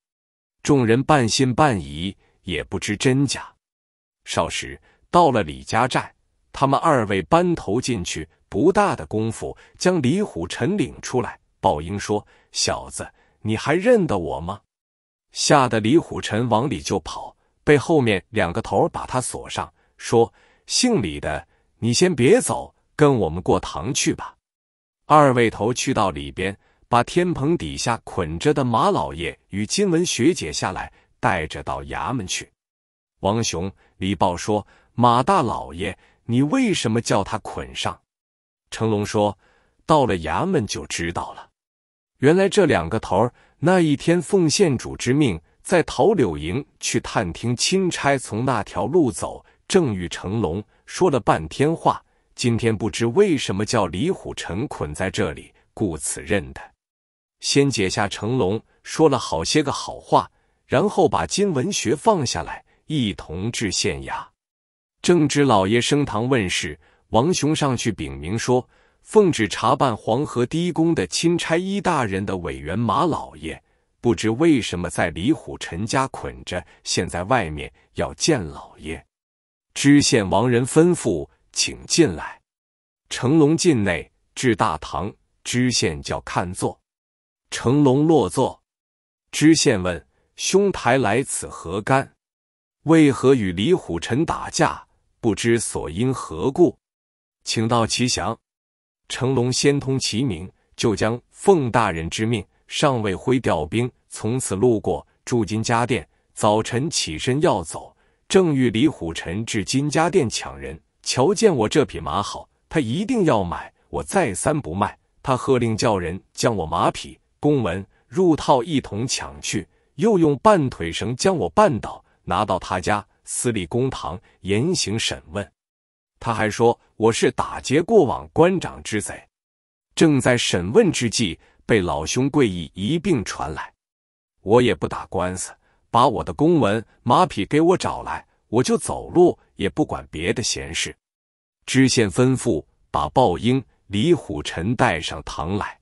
众人半信半疑，也不知真假。少时到了李家寨，他们二位班头进去，不大的功夫将李虎臣领出来。鲍英说：“小子。”你还认得我吗？吓得李虎臣往里就跑，被后面两个头把他锁上，说：“姓李的，你先别走，跟我们过堂去吧。”二位头去到里边，把天棚底下捆着的马老爷与金文学姐下来，带着到衙门去。王雄、李豹说：“马大老爷，你为什么叫他捆上？”成龙说：“到了衙门就知道了。”原来这两个头儿，那一天奉县主之命，在桃柳营去探听钦差从那条路走，正遇成龙，说了半天话。今天不知为什么叫李虎臣捆在这里，故此认得。先解下成龙，说了好些个好话，然后把金文学放下来，一同至县衙。正值老爷升堂问事，王雄上去禀明说。奉旨查办黄河堤工的钦差一大人的委员马老爷，不知为什么在李虎臣家捆着，现在外面要见老爷。知县王仁吩咐，请进来。成龙进内至大堂，知县叫看座。成龙落座，知县问：兄台来此何干？为何与李虎臣打架？不知所因何故，请到其详。成龙先通其名，就将奉大人之命，尚未挥调兵。从此路过驻金家店，早晨起身要走，正遇李虎臣至金家店抢人，瞧见我这匹马好，他一定要买，我再三不卖，他喝令叫人将我马匹、公文入套一同抢去，又用绊腿绳将我绊倒，拿到他家私立公堂，严刑审问。他还说我是打劫过往官长之贼，正在审问之际，被老兄贵意一并传来。我也不打官司，把我的公文、马匹给我找来，我就走路，也不管别的闲事。知县吩咐把鲍英、李虎臣带上堂来，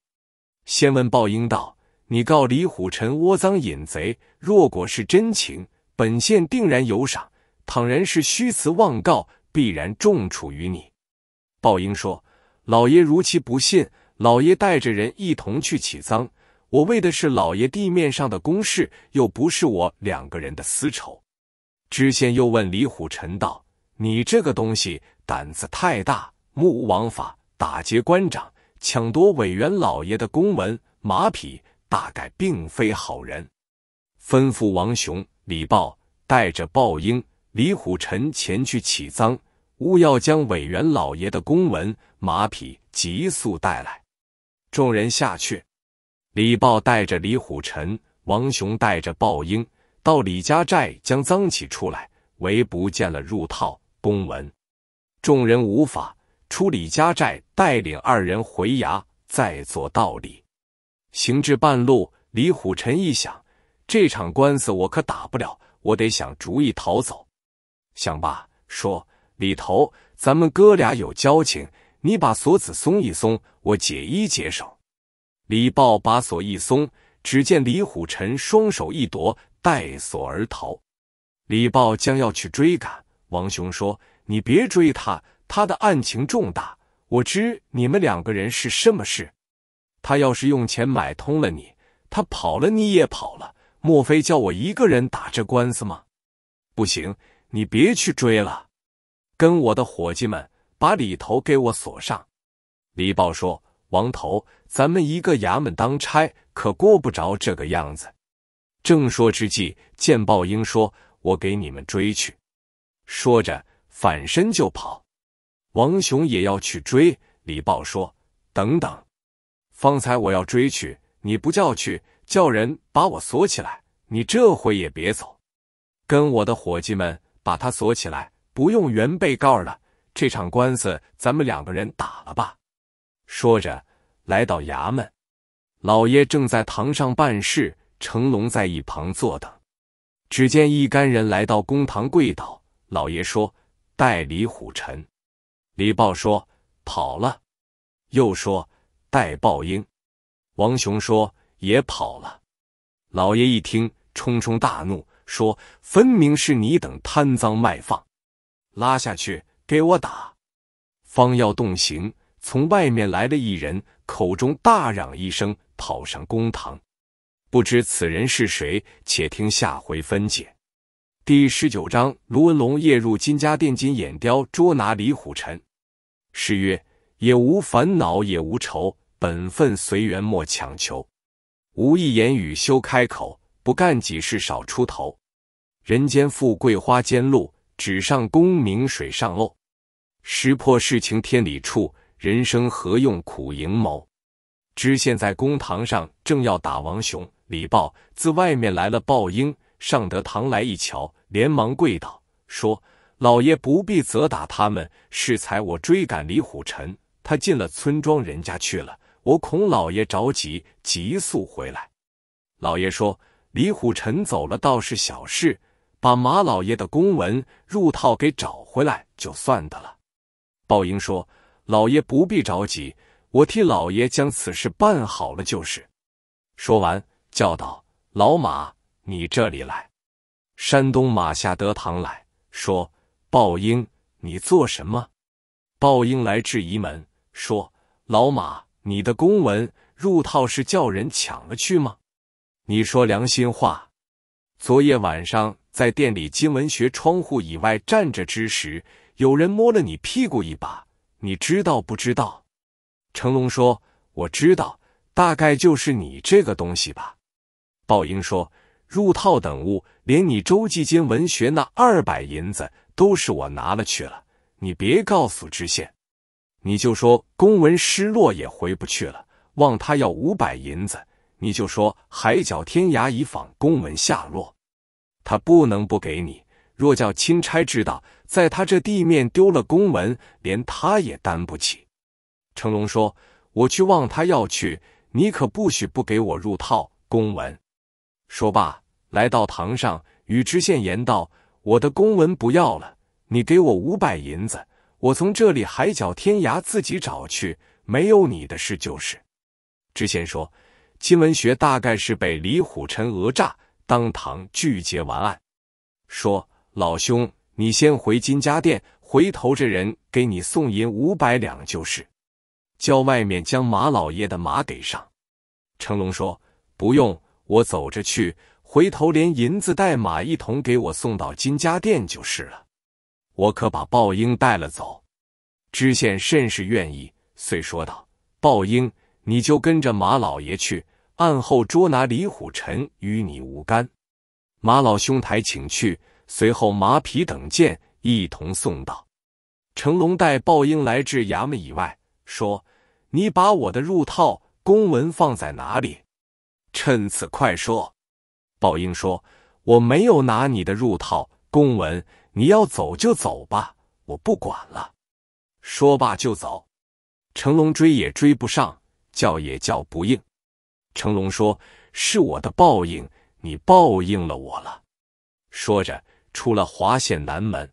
先问鲍英道：“你告李虎臣窝赃引贼，若果是真情，本县定然有赏；倘然是虚词妄告。”必然重处于你，鲍英说：“老爷如其不信，老爷带着人一同去起赃。我为的是老爷地面上的公事，又不是我两个人的私仇。”知县又问李虎臣道：“你这个东西胆子太大，目无王法，打劫官长，抢夺委员老爷的公文、马匹，大概并非好人。”吩咐王雄、李豹带着鲍英、李虎臣前去起赃。务要将委员老爷的公文马匹急速带来。众人下去，李豹带着李虎臣，王雄带着鲍英到李家寨将赃起出来，唯不见了入套公文。众人无法出李家寨，带领二人回衙再做道理。行至半路，李虎臣一想，这场官司我可打不了，我得想主意逃走。想罢，说。李头，咱们哥俩有交情，你把锁子松一松，我解一解手。李豹把锁一松，只见李虎臣双手一夺，带锁而逃。李豹将要去追赶，王雄说：“你别追他，他的案情重大。我知你们两个人是什么事。他要是用钱买通了你，他跑了你也跑了，莫非叫我一个人打这官司吗？不行，你别去追了。”跟我的伙计们把里头给我锁上。李豹说：“王头，咱们一个衙门当差，可过不着这个样子。”正说之际，见报英说：“我给你们追去。”说着反身就跑。王雄也要去追。李豹说：“等等，方才我要追去，你不叫去，叫人把我锁起来。你这回也别走，跟我的伙计们把他锁起来。”不用原被告了，这场官司咱们两个人打了吧。说着，来到衙门，老爷正在堂上办事，成龙在一旁坐等。只见一干人来到公堂跪倒，老爷说：“代李虎臣。”李豹说：“跑了。”又说：“代报应。”王雄说：“也跑了。”老爷一听，冲冲大怒，说：“分明是你等贪赃卖放。”拉下去，给我打！方要动刑，从外面来了一人，口中大嚷一声，跑上公堂。不知此人是谁，且听下回分解。第十九章：卢文龙夜入金家店，金眼雕捉拿李虎臣。诗曰：也无烦恼也无愁，本分随缘莫强求。无一言语休开口，不干己事少出头。人间富贵花间露。纸上功名水上漏，识破事情天理处，人生何用苦营谋。知县在公堂上正要打王雄、李豹，自外面来了报应，上得堂来一瞧，连忙跪道：“说老爷不必责打他们。适才我追赶李虎臣，他进了村庄人家去了，我恐老爷着急，急速回来。老爷说李虎臣走了倒是小事。”把马老爷的公文入套给找回来就算的了。鲍英说：“老爷不必着急，我替老爷将此事办好了就是。”说完，叫道：“老马，你这里来。”山东马下德堂来说：“鲍英，你做什么？”鲍英来至仪门说：“老马，你的公文入套是叫人抢了去吗？你说良心话，昨夜晚上。”在店里金文学窗户以外站着之时，有人摸了你屁股一把，你知道不知道？成龙说：“我知道，大概就是你这个东西吧。”鲍英说：“入套等物，连你周记金文学那二百银子都是我拿了去了。你别告诉知县，你就说公文失落也回不去了，望他要五百银子。你就说海角天涯已访公文下落。”他不能不给你。若叫钦差知道，在他这地面丢了公文，连他也担不起。成龙说：“我去望他要去，你可不许不给我入套公文。”说罢，来到堂上，与知县言道：“我的公文不要了，你给我五百银子，我从这里海角天涯自己找去，没有你的事就是。”知县说：“金文学大概是被李虎臣讹诈。”当堂拒结完案，说：“老兄，你先回金家店，回头这人给你送银五百两就是。叫外面将马老爷的马给上。”成龙说：“不用，我走着去，回头连银子带马一同给我送到金家店就是了。我可把鲍英带了走。”知县甚是愿意，遂说道：“鲍英，你就跟着马老爷去。”案后捉拿李虎臣与你无干，马老兄台请去。随后马匹等剑一同送到。成龙带鲍英来至衙门以外，说：“你把我的入套公文放在哪里？趁此快说。”鲍英说：“我没有拿你的入套公文，你要走就走吧，我不管了。”说罢就走。成龙追也追不上，叫也叫不应。成龙说：“是我的报应，你报应了我了。”说着，出了华县南门。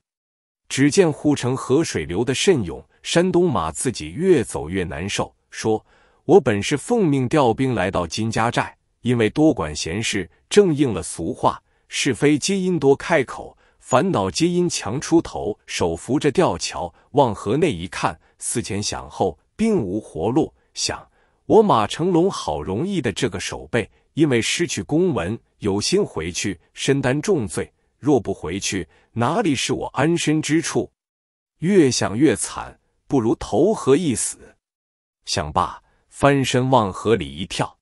只见护城河水流的甚勇，山东马自己越走越难受，说：“我本是奉命调兵来到金家寨，因为多管闲事，正应了俗话：是非皆因多开口，烦恼皆因强出头。”手扶着吊桥，往河内一看，思前想后，并无活路，想。我马成龙好容易的这个手背，因为失去公文，有心回去，身担重罪。若不回去，哪里是我安身之处？越想越惨，不如投河一死。想罢，翻身往河里一跳。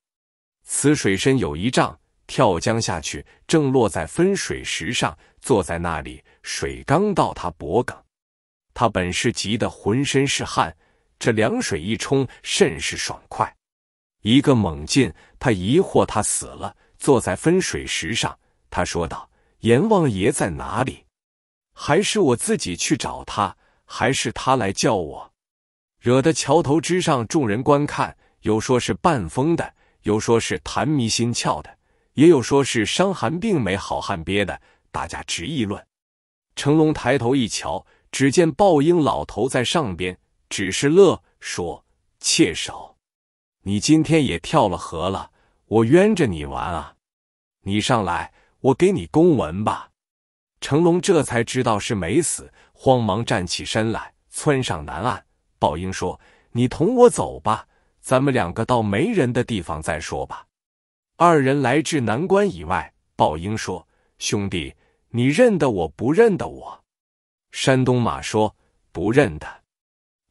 此水深有一丈，跳江下去，正落在分水石上，坐在那里，水刚到他脖颈。他本是急得浑身是汗。这凉水一冲，甚是爽快。一个猛劲，他疑惑：他死了，坐在分水石上。他说道：“阎王爷在哪里？还是我自己去找他？还是他来叫我？”惹得桥头之上众人观看，有说是半疯的，有说是痰迷心窍的，也有说是伤寒病没好汉憋的，大家直议论。成龙抬头一瞧，只见报英老头在上边。只是乐说：“妾少，你今天也跳了河了，我冤着你玩啊！你上来，我给你公文吧。”成龙这才知道是没死，慌忙站起身来，窜上南岸。报英说：“你同我走吧，咱们两个到没人的地方再说吧。”二人来至南关以外，报英说：“兄弟，你认得我不认得我？”山东马说：“不认得。”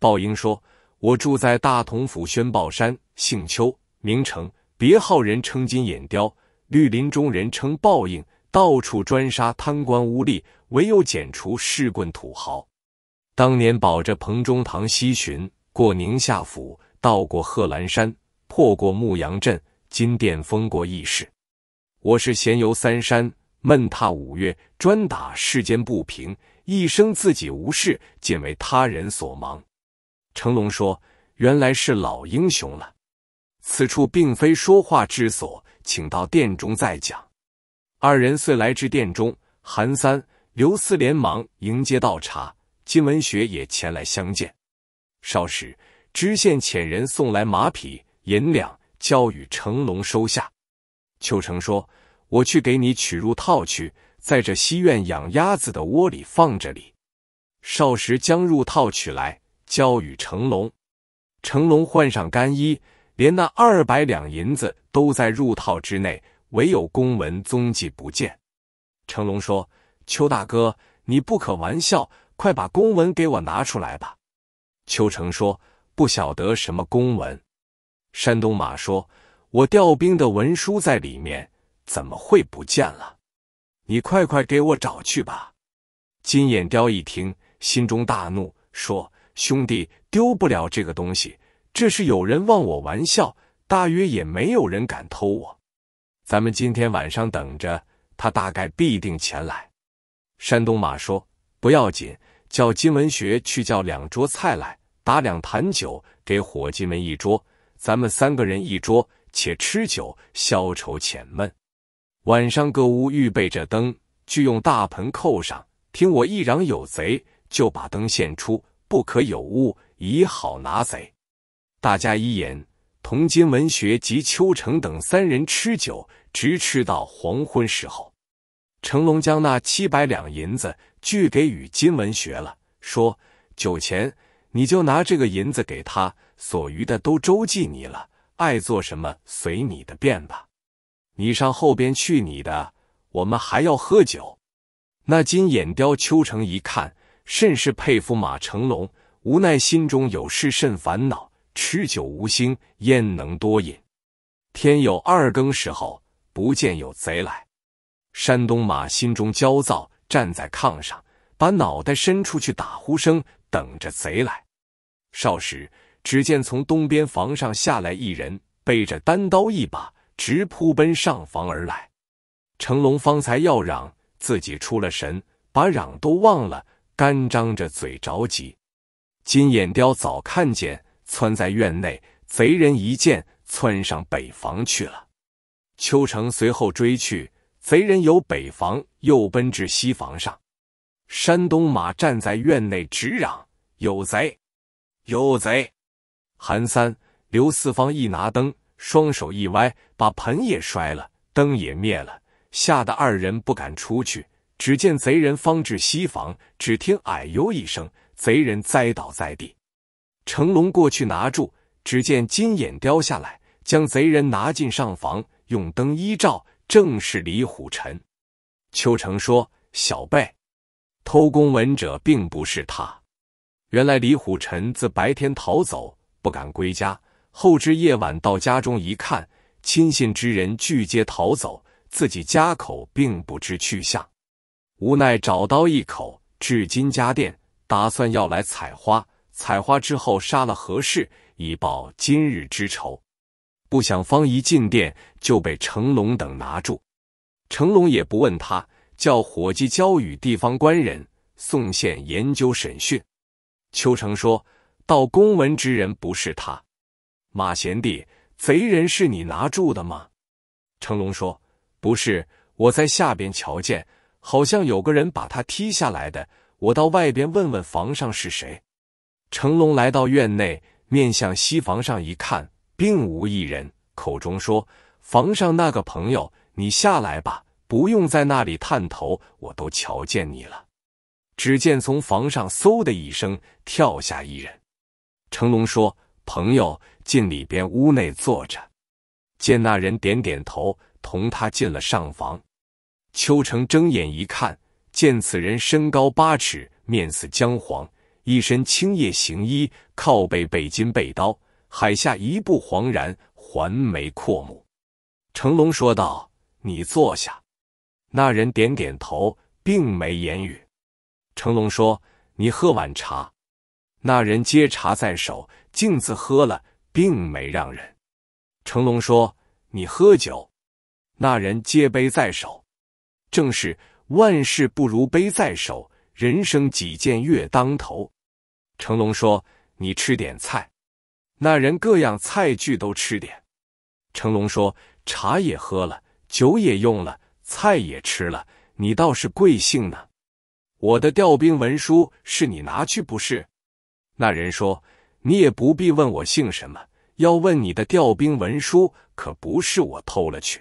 报应说：“我住在大同府宣报山，姓邱，名成，别号人称金眼雕，绿林中人称报应，到处专杀贪官污吏，唯有剪除市棍土豪。当年保着彭中堂西巡，过宁夏府，到过贺兰山，破过牧羊镇，金殿封过义士。我是闲游三山，闷踏五岳，专打世间不平。一生自己无事，尽为他人所忙。”成龙说：“原来是老英雄了。此处并非说话之所，请到殿中再讲。”二人遂来至殿中，韩三、刘四连忙迎接倒茶，金文学也前来相见。少时，知县遣人送来马匹、银两，交与成龙收下。秋成说：“我去给你取入套去，在这西院养鸭子的窝里放着哩。”少时将入套取来。交与成龙，成龙换上干衣，连那二百两银子都在入套之内，唯有公文踪迹不见。成龙说：“邱大哥，你不可玩笑，快把公文给我拿出来吧。”邱成说：“不晓得什么公文。”山东马说：“我调兵的文书在里面，怎么会不见了？你快快给我找去吧。”金眼雕一听，心中大怒，说。兄弟丢不了这个东西，这是有人望我玩笑，大约也没有人敢偷我。咱们今天晚上等着他，大概必定前来。山东马说：“不要紧，叫金文学去叫两桌菜来，打两坛酒给伙计们一桌，咱们三个人一桌，且吃酒消愁遣闷。晚上各屋预备着灯，俱用大盆扣上，听我一嚷有贼，就把灯献出。”不可有误，以好拿贼。大家一言，同金文学及秋成等三人吃酒，直吃到黄昏时候。成龙将那七百两银子据给与金文学了，说：“酒钱你就拿这个银子给他，所余的都周济你了。爱做什么随你的便吧，你上后边去你的，我们还要喝酒。”那金眼雕秋成一看。甚是佩服马成龙，无奈心中有事甚烦恼，吃酒无心，焉能多饮？天有二更时候，不见有贼来。山东马心中焦躁，站在炕上，把脑袋伸出去打呼声，等着贼来。少时，只见从东边房上下来一人，背着单刀一把，直扑奔上房而来。成龙方才要嚷，自己出了神，把嚷都忘了。干张着嘴着急，金眼雕早看见，窜在院内，贼人一见，窜上北房去了。秋成随后追去，贼人由北房又奔至西房上。山东马站在院内直嚷：“有贼！有贼！”韩三、刘四方一拿灯，双手一歪，把盆也摔了，灯也灭了，吓得二人不敢出去。只见贼人方至西房，只听“哎呦”一声，贼人栽倒在地。成龙过去拿住，只见金眼雕下来，将贼人拿进上房，用灯一照，正是李虎臣。秋成说：“小贝，偷公文者并不是他。原来李虎臣自白天逃走，不敢归家。后至夜晚到家中一看，亲信之人俱皆逃走，自己家口并不知去向。”无奈找到一口，至金家店，打算要来采花。采花之后杀了何氏，以报今日之仇。不想方一进店，就被成龙等拿住。成龙也不问他，叫伙计交与地方官人送宪研究审讯。秋成说到公文之人不是他，马贤弟，贼人是你拿住的吗？成龙说：“不是，我在下边瞧见。”好像有个人把他踢下来的，我到外边问问房上是谁。成龙来到院内，面向西房上一看，并无一人，口中说：“房上那个朋友，你下来吧，不用在那里探头，我都瞧见你了。”只见从房上嗖的一声跳下一人。成龙说：“朋友，进里边屋内坐着。”见那人点点头，同他进了上房。邱成睁眼一看，见此人身高八尺，面似姜黄，一身青叶行衣，靠背背金背刀，海下一步惶然，环眉阔目。成龙说道：“你坐下。”那人点点头，并没言语。成龙说：“你喝碗茶。”那人接茶在手，径自喝了，并没让人。成龙说：“你喝酒。”那人接杯在手。正是万事不如杯在手，人生几件月当头。成龙说：“你吃点菜。”那人各样菜具都吃点。成龙说：“茶也喝了，酒也用了，菜也吃了，你倒是贵姓呢？”我的调兵文书是你拿去不是？那人说：“你也不必问我姓什么，要问你的调兵文书，可不是我偷了去，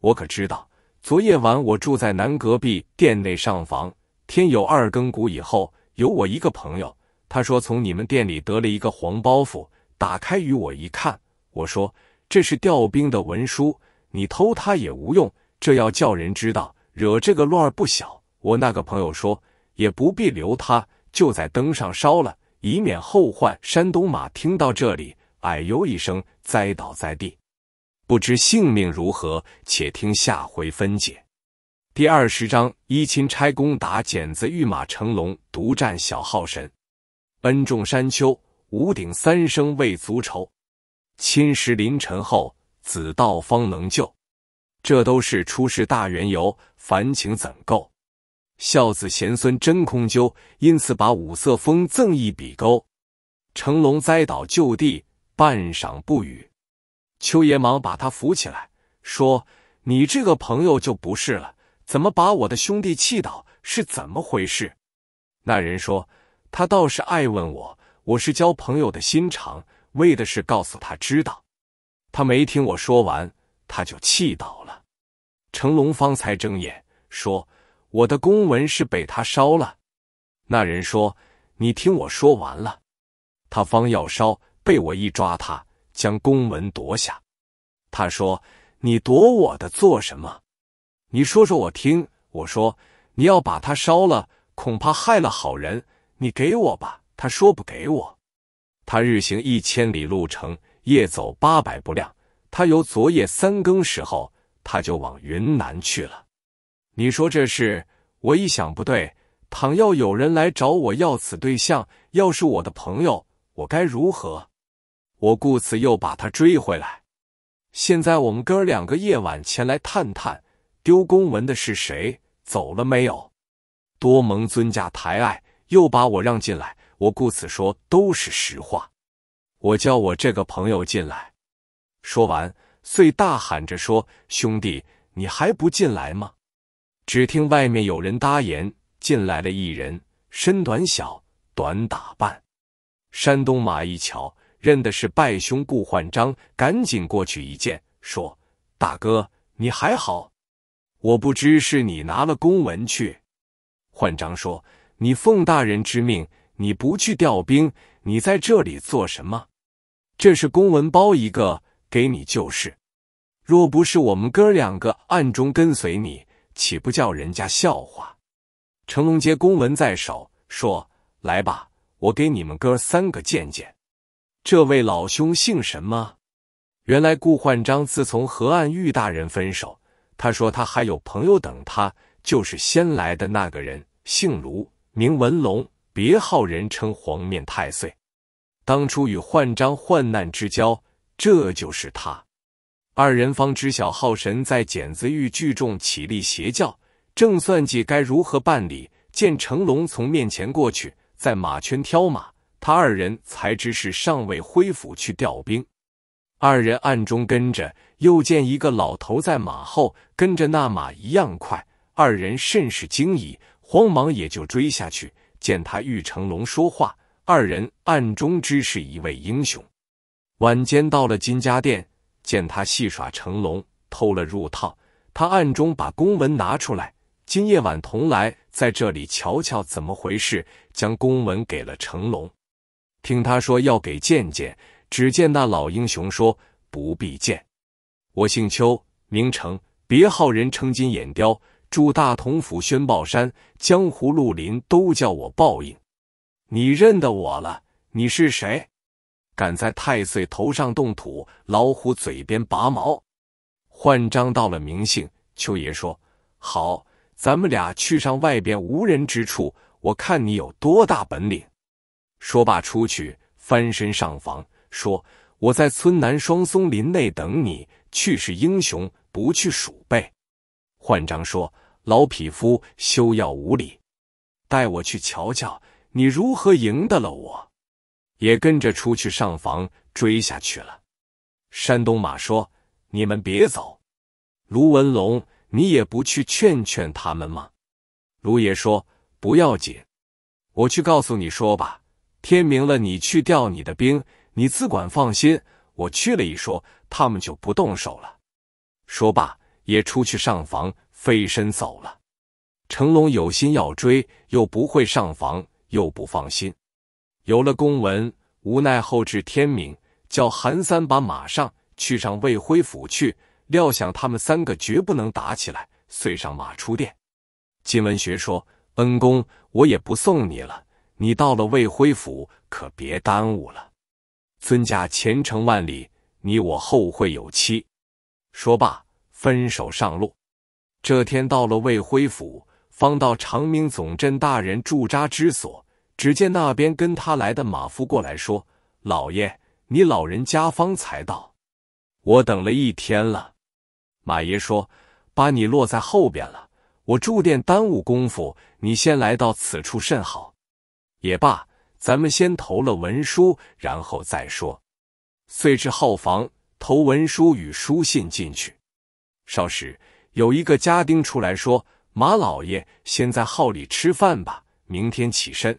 我可知道。”昨夜晚我住在南隔壁店内上房，天有二更鼓以后，有我一个朋友，他说从你们店里得了一个黄包袱，打开与我一看，我说这是调兵的文书，你偷他也无用，这要叫人知道，惹这个乱儿不小。我那个朋友说也不必留他，就在灯上烧了，以免后患。山东马听到这里，哎呦一声，栽倒在地。不知性命如何，且听下回分解。第二十章：一钦差攻打剪子，御马成龙独占小号神，恩重山丘，五鼎三生未足愁。亲时临尘后，子道方能救。这都是出世大缘由，凡情怎够？孝子贤孙真空灸，因此把五色风赠一笔勾。成龙栽倒就地，半晌不语。秋爷忙把他扶起来，说：“你这个朋友就不是了，怎么把我的兄弟气倒？是怎么回事？”那人说：“他倒是爱问我，我是交朋友的心肠，为的是告诉他知道。他没听我说完，他就气倒了。”成龙方才睁眼说：“我的公文是被他烧了。”那人说：“你听我说完了，他方要烧，被我一抓，他。”将公文夺下，他说：“你夺我的做什么？你说说我听。”我说：“你要把它烧了，恐怕害了好人。你给我吧。”他说：“不给我。”他日行一千里路程，夜走八百步量。他由昨夜三更时候，他就往云南去了。你说这事，我一想不对。倘要有人来找我要此对象，要是我的朋友，我该如何？我故此又把他追回来。现在我们哥儿两个夜晚前来探探，丢公文的是谁？走了没有？多蒙尊驾抬爱，又把我让进来。我故此说都是实话。我叫我这个朋友进来。说完，遂大喊着说：“兄弟，你还不进来吗？”只听外面有人答言：“进来了一人，身短小，短打扮，山东马一桥。”认的是拜兄顾焕章，赶紧过去一见，说：“大哥，你还好？我不知是你拿了公文去。”焕章说：“你奉大人之命，你不去调兵，你在这里做什么？这是公文包一个，给你就是。若不是我们哥两个暗中跟随你，岂不叫人家笑话？”成龙接公文在手，说：“来吧，我给你们哥三个见见。”这位老兄姓什么？原来顾焕章自从和岸玉大人分手，他说他还有朋友等他，就是先来的那个人，姓卢，名文龙，别号人称黄面太岁，当初与焕章患难之交，这就是他。二人方知晓浩神在剪子峪聚众起立邪教，正算计该如何办理，见成龙从面前过去，在马圈挑马。他二人才知是尚未恢复去调兵，二人暗中跟着，又见一个老头在马后，跟着那马一样快，二人甚是惊疑，慌忙也就追下去。见他玉成龙说话，二人暗中知是一位英雄。晚间到了金家店，见他戏耍成龙，偷了入套，他暗中把公文拿出来，今夜晚同来在这里瞧瞧怎么回事，将公文给了成龙。听他说要给见见，只见那老英雄说：“不必见，我姓邱，名成，别号人称金眼雕，住大同府宣报山，江湖绿林都叫我报应。你认得我了？你是谁？敢在太岁头上动土，老虎嘴边拔毛？”换章到了，名姓邱爷说：“好，咱们俩去上外边无人之处，我看你有多大本领。”说罢，出去翻身上房，说：“我在村南双松林内等你，去是英雄，不去鼠辈。”焕章说：“老匹夫，休要无礼！带我去瞧瞧，你如何赢得了我？”也跟着出去上房追下去了。山东马说：“你们别走，卢文龙，你也不去劝劝他们吗？”卢爷说：“不要紧，我去告诉你说吧。”天明了，你去调你的兵，你自管放心。我去了一说，他们就不动手了。说罢，也出去上房，飞身走了。成龙有心要追，又不会上房，又不放心。有了公文，无奈后至天明，叫韩三把马上去上魏辉府去。料想他们三个绝不能打起来，遂上马出殿。金文学说：“恩公，我也不送你了。”你到了魏辉府，可别耽误了。尊驾前程万里，你我后会有期。说罢，分手上路。这天到了魏辉府，方到长明总镇大人驻扎之所，只见那边跟他来的马夫过来说：“老爷，你老人家方才到，我等了一天了。”马爷说：“把你落在后边了，我住店耽误功夫，你先来到此处甚好。”也罢，咱们先投了文书，然后再说。遂至号房，投文书与书信进去。少时，有一个家丁出来说：“马老爷，先在号里吃饭吧，明天起身。”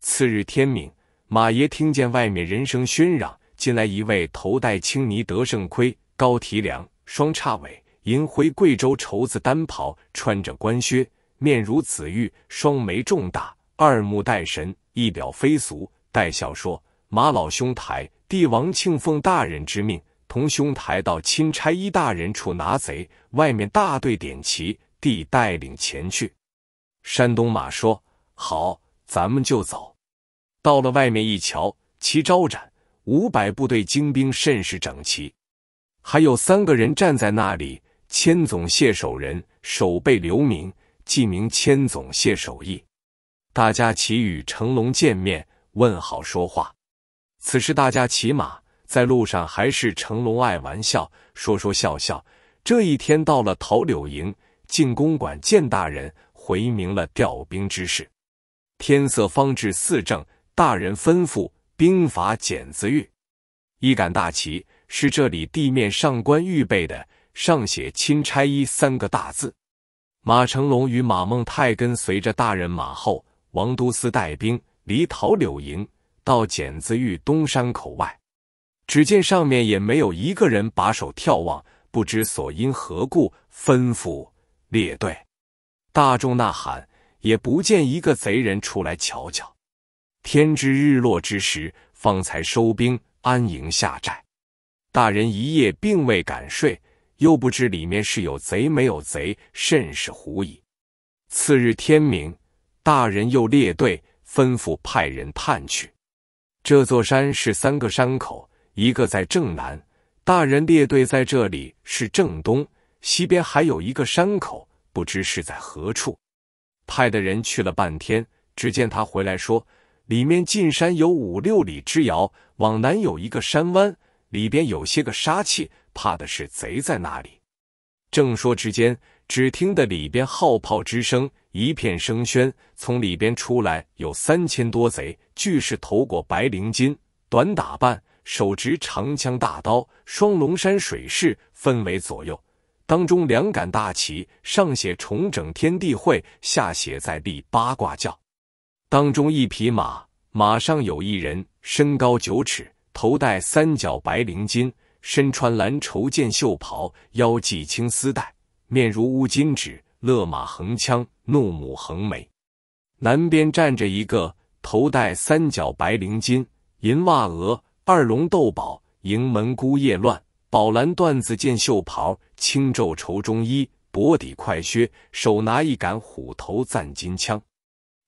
次日天明，马爷听见外面人声喧嚷，进来一位头戴青泥德胜盔、高提梁、双叉尾、银灰贵州绸子单袍，穿着官靴，面如紫玉，双眉重大。二目带神，一表非俗。带笑说：“马老兄台，弟王庆奉大人之命，同兄台到钦差一大人处拿贼。外面大队点齐，弟带领前去。”山东马说：“好，咱们就走。”到了外面一瞧，齐招展，五百部队精兵甚是整齐，还有三个人站在那里。千总谢守仁，守备刘明，记名千总谢守义。大家齐与成龙见面，问好说话。此时大家骑马在路上，还是成龙爱玩笑，说说笑笑。这一天到了桃柳营，进公馆见大人，回明了调兵之事。天色方至四正，大人吩咐兵法剪子玉。一杆大旗是这里地面上官预备的，上写“钦差一”三个大字。马成龙与马孟泰跟随着大人马后。王都司带兵离桃柳营到剪子峪东山口外，只见上面也没有一个人把守眺望，不知所因何故。吩咐列队，大众呐喊，也不见一个贼人出来瞧瞧。天至日落之时，方才收兵安营下寨。大人一夜并未敢睡，又不知里面是有贼没有贼，甚是狐疑。次日天明。大人又列队，吩咐派人探去。这座山是三个山口，一个在正南，大人列队在这里是正东，西边还有一个山口，不知是在何处。派的人去了半天，只见他回来说，里面进山有五六里之遥，往南有一个山湾，里边有些个杀气，怕的是贼在那里。正说之间。只听得里边号炮之声一片声喧，从里边出来有三千多贼，俱是头裹白绫巾，短打扮，手执长枪大刀，双龙山水势分为左右，当中两杆大旗，上写“重整天地会”，下写“在立八卦教”。当中一匹马，马上有一人，身高九尺，头戴三角白绫巾，身穿蓝绸箭袖袍，腰系青丝带。面如乌金纸，勒马横枪，怒目横眉。南边站着一个，头戴三角白绫巾，银袜额，二龙斗宝，迎门孤夜乱，宝蓝缎子箭袖袍，青皱绸中衣，薄底快靴，手拿一杆虎头赞金枪。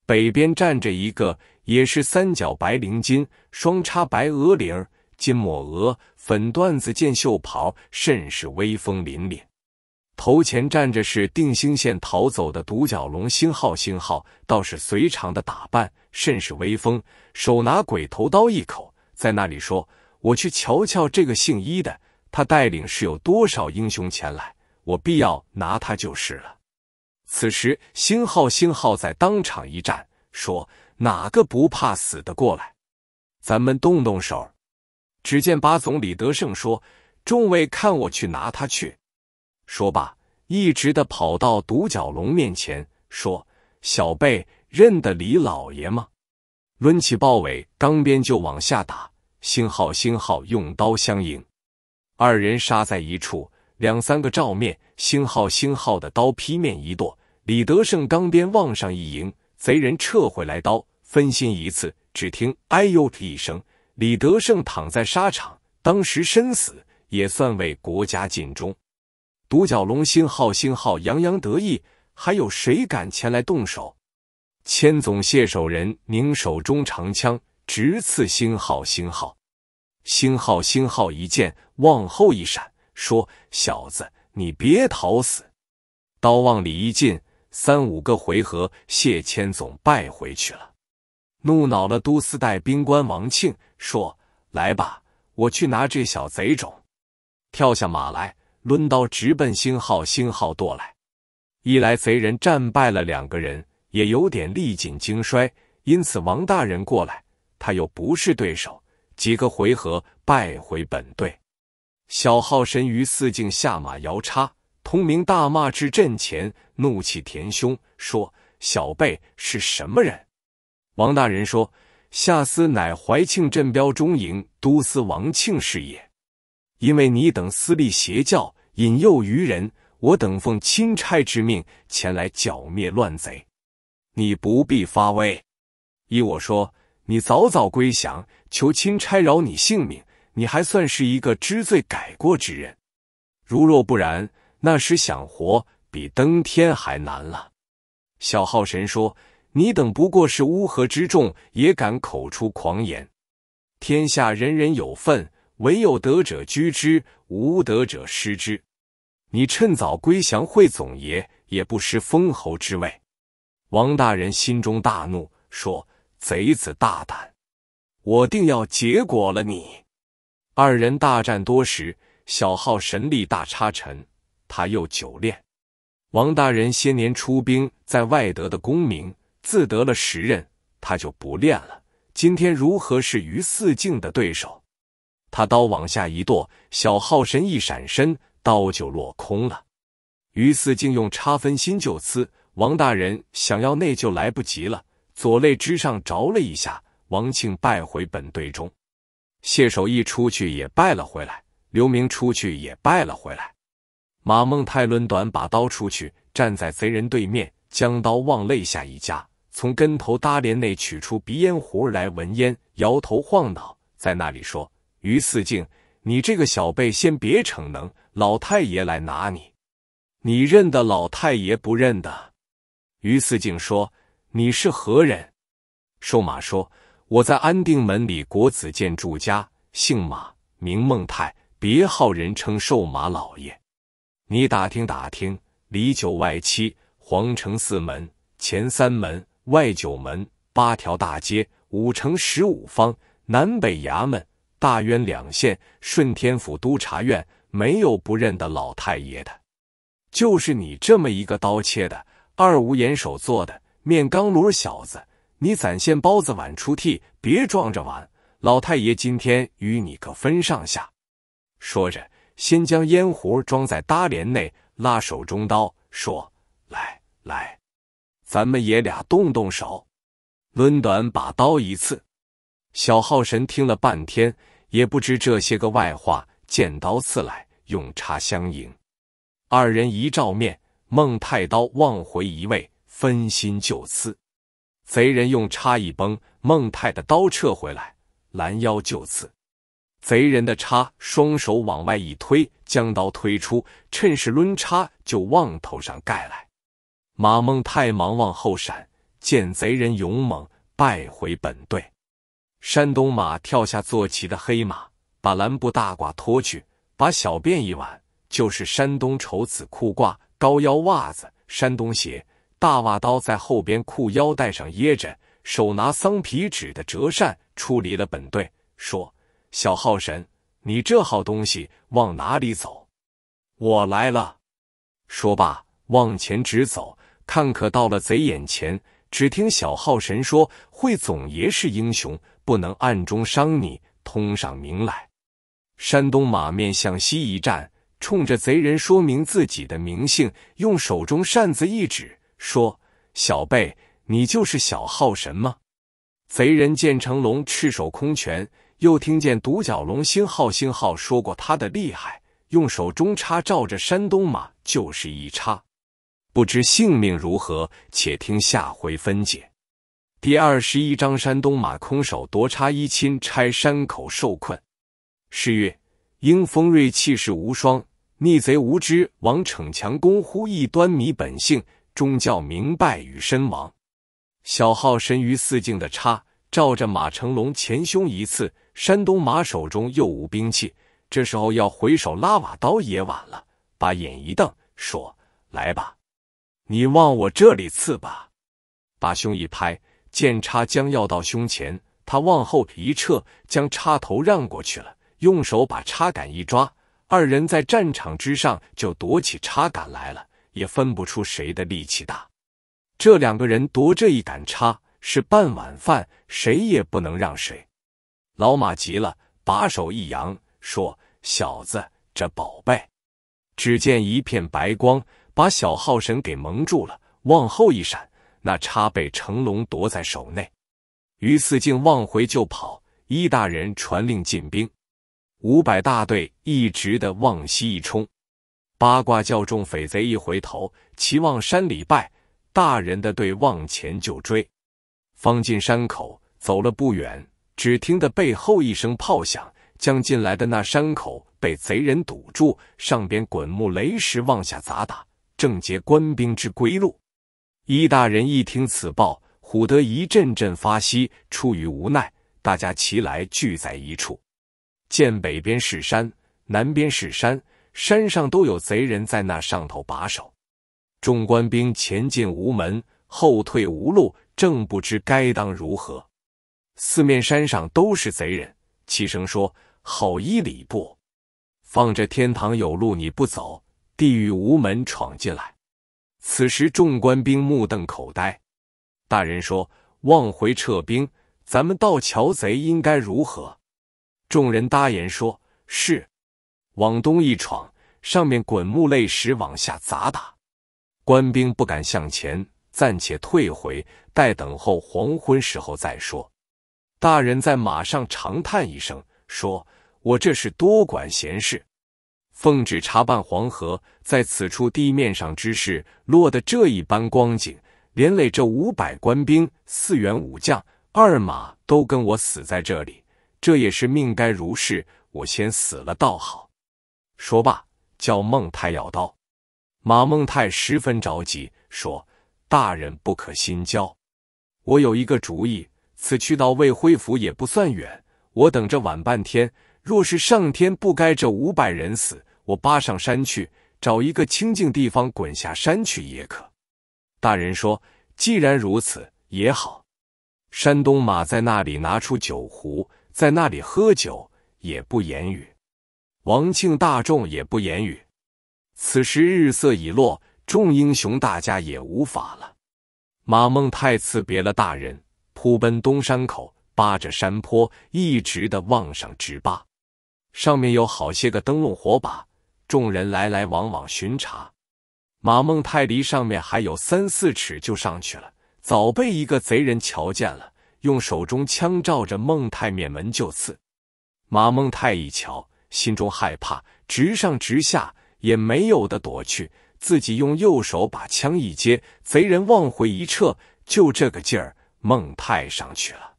北边站着一个，也是三角白绫巾，双叉白鹅领、儿，金抹额，粉缎子箭袖袍，甚是威风凛凛。头前站着是定兴县逃走的独角龙星号星号，倒是随常的打扮，甚是威风，手拿鬼头刀一口，在那里说：“我去瞧瞧这个姓伊的，他带领是有多少英雄前来，我必要拿他就是了。”此时星号星号在当场一战，说：“哪个不怕死的过来？咱们动动手。”只见八总李德胜说：“众位看，我去拿他去。”说罢，一直的跑到独角龙面前，说：“小贝认得李老爷吗？”抡起豹尾钢鞭就往下打。星号星号用刀相迎，二人杀在一处，两三个照面。星号星号的刀劈面一剁，李德胜钢鞭往上一迎，贼人撤回来刀，分心一次。只听“哎呦”一声，李德胜躺在沙场，当时身死，也算为国家尽忠。独角龙星号星号洋洋得意，还有谁敢前来动手？千总谢守仁拧手中长枪，直刺星号星号星号星号一见，往后一闪，说：“小子，你别逃死！”刀往里一进，三五个回合，谢千总败回去了。怒恼了都司带兵官王庆，说：“来吧，我去拿这小贼种！”跳下马来。抡刀直奔星号，星号剁来。一来贼人战败了，两个人也有点力尽精衰，因此王大人过来，他又不是对手，几个回合败回本队。小号神鱼四境下马摇叉，通明大骂至阵前，怒气填胸，说：“小辈是什么人？”王大人说：“下司乃怀庆镇标中营都司王庆是也。”因为你等私立邪教，引诱愚人，我等奉钦差之命前来剿灭乱贼，你不必发威。依我说，你早早归降，求钦差饶你性命，你还算是一个知罪改过之人。如若不然，那时想活比登天还难了。小号神说：“你等不过是乌合之众，也敢口出狂言，天下人人有份。”唯有德者居之，无德者失之。你趁早归降会总爷，也不失封侯之位。王大人心中大怒，说：“贼子大胆！我定要结果了你。”二人大战多时，小号神力大差沉，他又久练。王大人先年出兵在外得的功名，自得了时任，他就不练了。今天如何是于四境的对手？他刀往下一剁，小号神一闪身，刀就落空了。于四竟用差分心就刺王大人，想要内就来不及了。左肋之上着了一下，王庆败回本队中。谢守义出去也败了回来，刘明出去也败了回来。马孟泰抡短把刀出去，站在贼人对面，将刀往肋下一夹，从跟头搭帘内取出鼻烟壶来闻烟，摇头晃脑，在那里说。于四敬，你这个小辈，先别逞能，老太爷来拿你。你认得老太爷不认得？于四敬说：“你是何人？”瘦马说：“我在安定门里国子监住家，姓马，名孟泰，别号人称瘦马老爷。你打听打听，里九外七，皇城四门，前三门外九门，八条大街，五城十五方，南北衙门。”大渊两县，顺天府督察院没有不认得老太爷的，就是你这么一个刀切的、二无眼手做的面钢炉小子，你攒现包子碗出屉，别装着碗，老太爷今天与你个分上下。说着，先将烟壶装在搭帘内，拉手中刀，说：“来来，咱们爷俩动动手，抡短把刀一次。”小耗神听了半天。也不知这些个外话，见刀刺来，用叉相迎。二人一照面，孟泰刀望回一位，分心就刺。贼人用叉一崩，孟泰的刀撤回来，拦腰就刺。贼人的叉双手往外一推，将刀推出，趁势抡叉就往头上盖来。马孟泰忙往后闪，见贼人勇猛，败回本队。山东马跳下坐骑的黑马，把蓝布大褂脱去，把小辫一挽，就是山东绸子裤褂、高腰袜子、山东鞋，大袜刀在后边裤腰带上掖着，手拿桑皮纸的折扇，出离了本队，说：“小号神，你这好东西往哪里走？我来了。”说罢，往前直走，看可到了贼眼前。只听小号神说：“会总爷是英雄。”不能暗中伤你，通上名来。山东马面向西一站，冲着贼人说明自己的名姓，用手中扇子一指，说：“小贝，你就是小号神吗？”贼人见成龙赤手空拳，又听见独角龙星号星号说过他的厉害，用手中叉照着山东马就是一叉，不知性命如何，且听下回分解。第二十一章山东马空手夺叉一亲拆山口受困。诗曰：英风锐，气势无双。逆贼无知，王逞强。功乎一端，迷本性。终教明败与身亡。小号神于四境的叉照着马成龙前胸一刺，山东马手中又无兵器，这时候要回手拉瓦刀也晚了，把眼一瞪，说：“来吧，你往我这里刺吧。”把胸一拍。剑插将要到胸前，他往后一撤，将插头让过去了，用手把插杆一抓，二人在战场之上就夺起插杆来了，也分不出谁的力气大。这两个人夺这一杆叉是半碗饭，谁也不能让谁。老马急了，把手一扬，说：“小子，这宝贝！”只见一片白光，把小耗神给蒙住了，往后一闪。那叉被成龙夺在手内，于四敬望回就跑。一大人传令进兵，五百大队一直的往西一冲。八卦教众匪贼一回头，齐望山里拜。大人的队往前就追。方进山口走了不远，只听得背后一声炮响，将进来的那山口被贼人堵住，上边滚木雷石往下砸打，正结官兵之归路。一大人一听此报，唬得一阵阵发息。出于无奈，大家齐来聚在一处，见北边是山，南边是山，山上都有贼人在那上头把守，众官兵前进无门，后退无路，正不知该当如何。四面山上都是贼人，齐声说：“好一礼部，放着天堂有路你不走，地狱无门闯进来。”此时，众官兵目瞪口呆。大人说：“望回撤兵，咱们盗桥贼应该如何？”众人答言说：“是。”往东一闯，上面滚木擂石往下砸打，官兵不敢向前，暂且退回，待等候黄昏时候再说。大人在马上长叹一声，说：“我这是多管闲事。”奉旨查办黄河，在此处地面上之事落得这一般光景，连累这五百官兵、四员武将、二马都跟我死在这里，这也是命该如是。我先死了倒好。说罢，叫孟泰要刀。马孟泰十分着急，说：“大人不可心焦，我有一个主意。此去到魏辉府也不算远，我等着晚半天。若是上天不该这五百人死。”我扒上山去找一个清静地方，滚下山去也可。大人说：“既然如此，也好。”山东马在那里拿出酒壶，在那里喝酒，也不言语。王庆大众也不言语。此时日色已落，众英雄大家也无法了。马孟太辞别了大人，扑奔东山口，扒着山坡，一直的往上直扒，上面有好些个灯笼火把。众人来来往往巡查，马孟泰离上面还有三四尺，就上去了。早被一个贼人瞧见了，用手中枪照着孟泰面门就刺。马孟泰一瞧，心中害怕，直上直下也没有的躲去，自己用右手把枪一接，贼人往回一撤，就这个劲儿，孟泰上去了。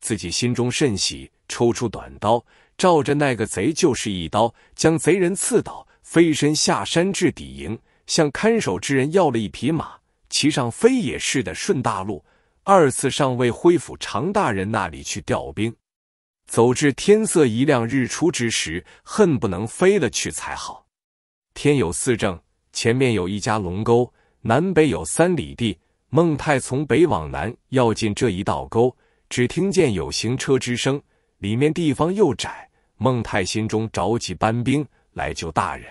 自己心中甚喜，抽出短刀。照着那个贼就是一刀，将贼人刺倒，飞身下山至底营，向看守之人要了一匹马，骑上飞也似的顺大路二次上未恢复常大人那里去调兵。走至天色一亮日出之时，恨不能飞了去才好。天有四正，前面有一家龙沟，南北有三里地。孟太从北往南要进这一道沟，只听见有行车之声，里面地方又窄。孟泰心中着急，搬兵来救大人。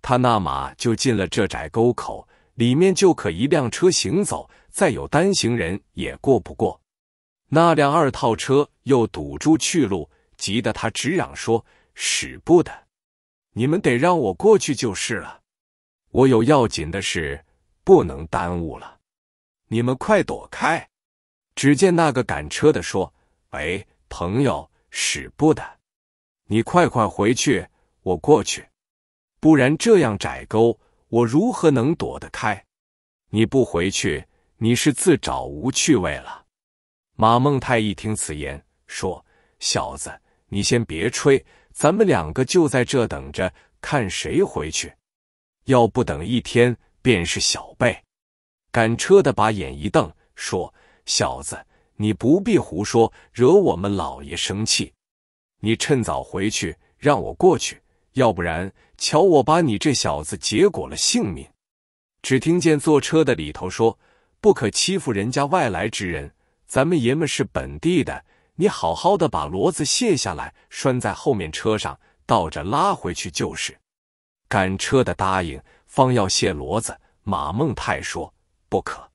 他那马就进了这窄沟口，里面就可一辆车行走，再有单行人也过不过。那辆二套车又堵住去路，急得他直嚷说：“使不得！你们得让我过去就是了，我有要紧的事，不能耽误了。你们快躲开！”只见那个赶车的说：“喂，朋友，使不得。”你快快回去，我过去。不然这样窄沟，我如何能躲得开？你不回去，你是自找无趣味了。马孟泰一听此言，说：“小子，你先别吹，咱们两个就在这等着，看谁回去。要不等一天，便是小辈。”赶车的把眼一瞪，说：“小子，你不必胡说，惹我们老爷生气。”你趁早回去，让我过去，要不然，瞧我把你这小子结果了性命！只听见坐车的里头说：“不可欺负人家外来之人，咱们爷们是本地的，你好好的把骡子卸下来，拴在后面车上，倒着拉回去就是。”赶车的答应，方要卸骡子，马孟泰说：“不可，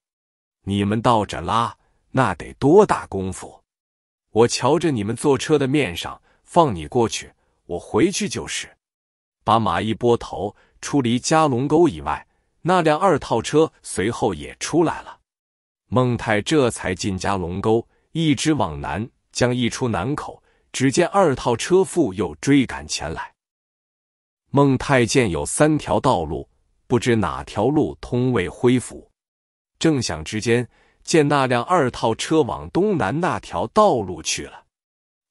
你们倒着拉，那得多大功夫？我瞧着你们坐车的面上。”放你过去，我回去就是。把马一拨头，出离加龙沟以外，那辆二套车随后也出来了。孟泰这才进加龙沟，一直往南，将一出南口，只见二套车夫又追赶前来。孟泰见有三条道路，不知哪条路通未恢复，正想之间，见那辆二套车往东南那条道路去了。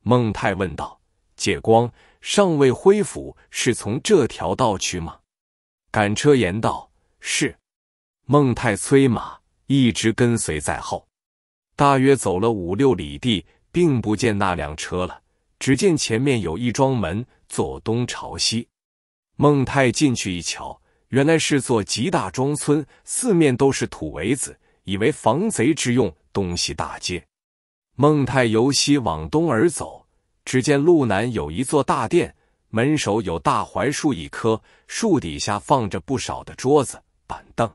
孟泰问道。借光尚未恢复，是从这条道去吗？赶车言道：“是。”孟泰催马，一直跟随在后。大约走了五六里地，并不见那辆车了。只见前面有一庄门，坐东朝西。孟泰进去一瞧，原来是座吉大庄村，四面都是土围子，以为防贼之用。东西大街，孟泰由西往东而走。只见路南有一座大殿，门首有大槐树一棵，树底下放着不少的桌子板凳。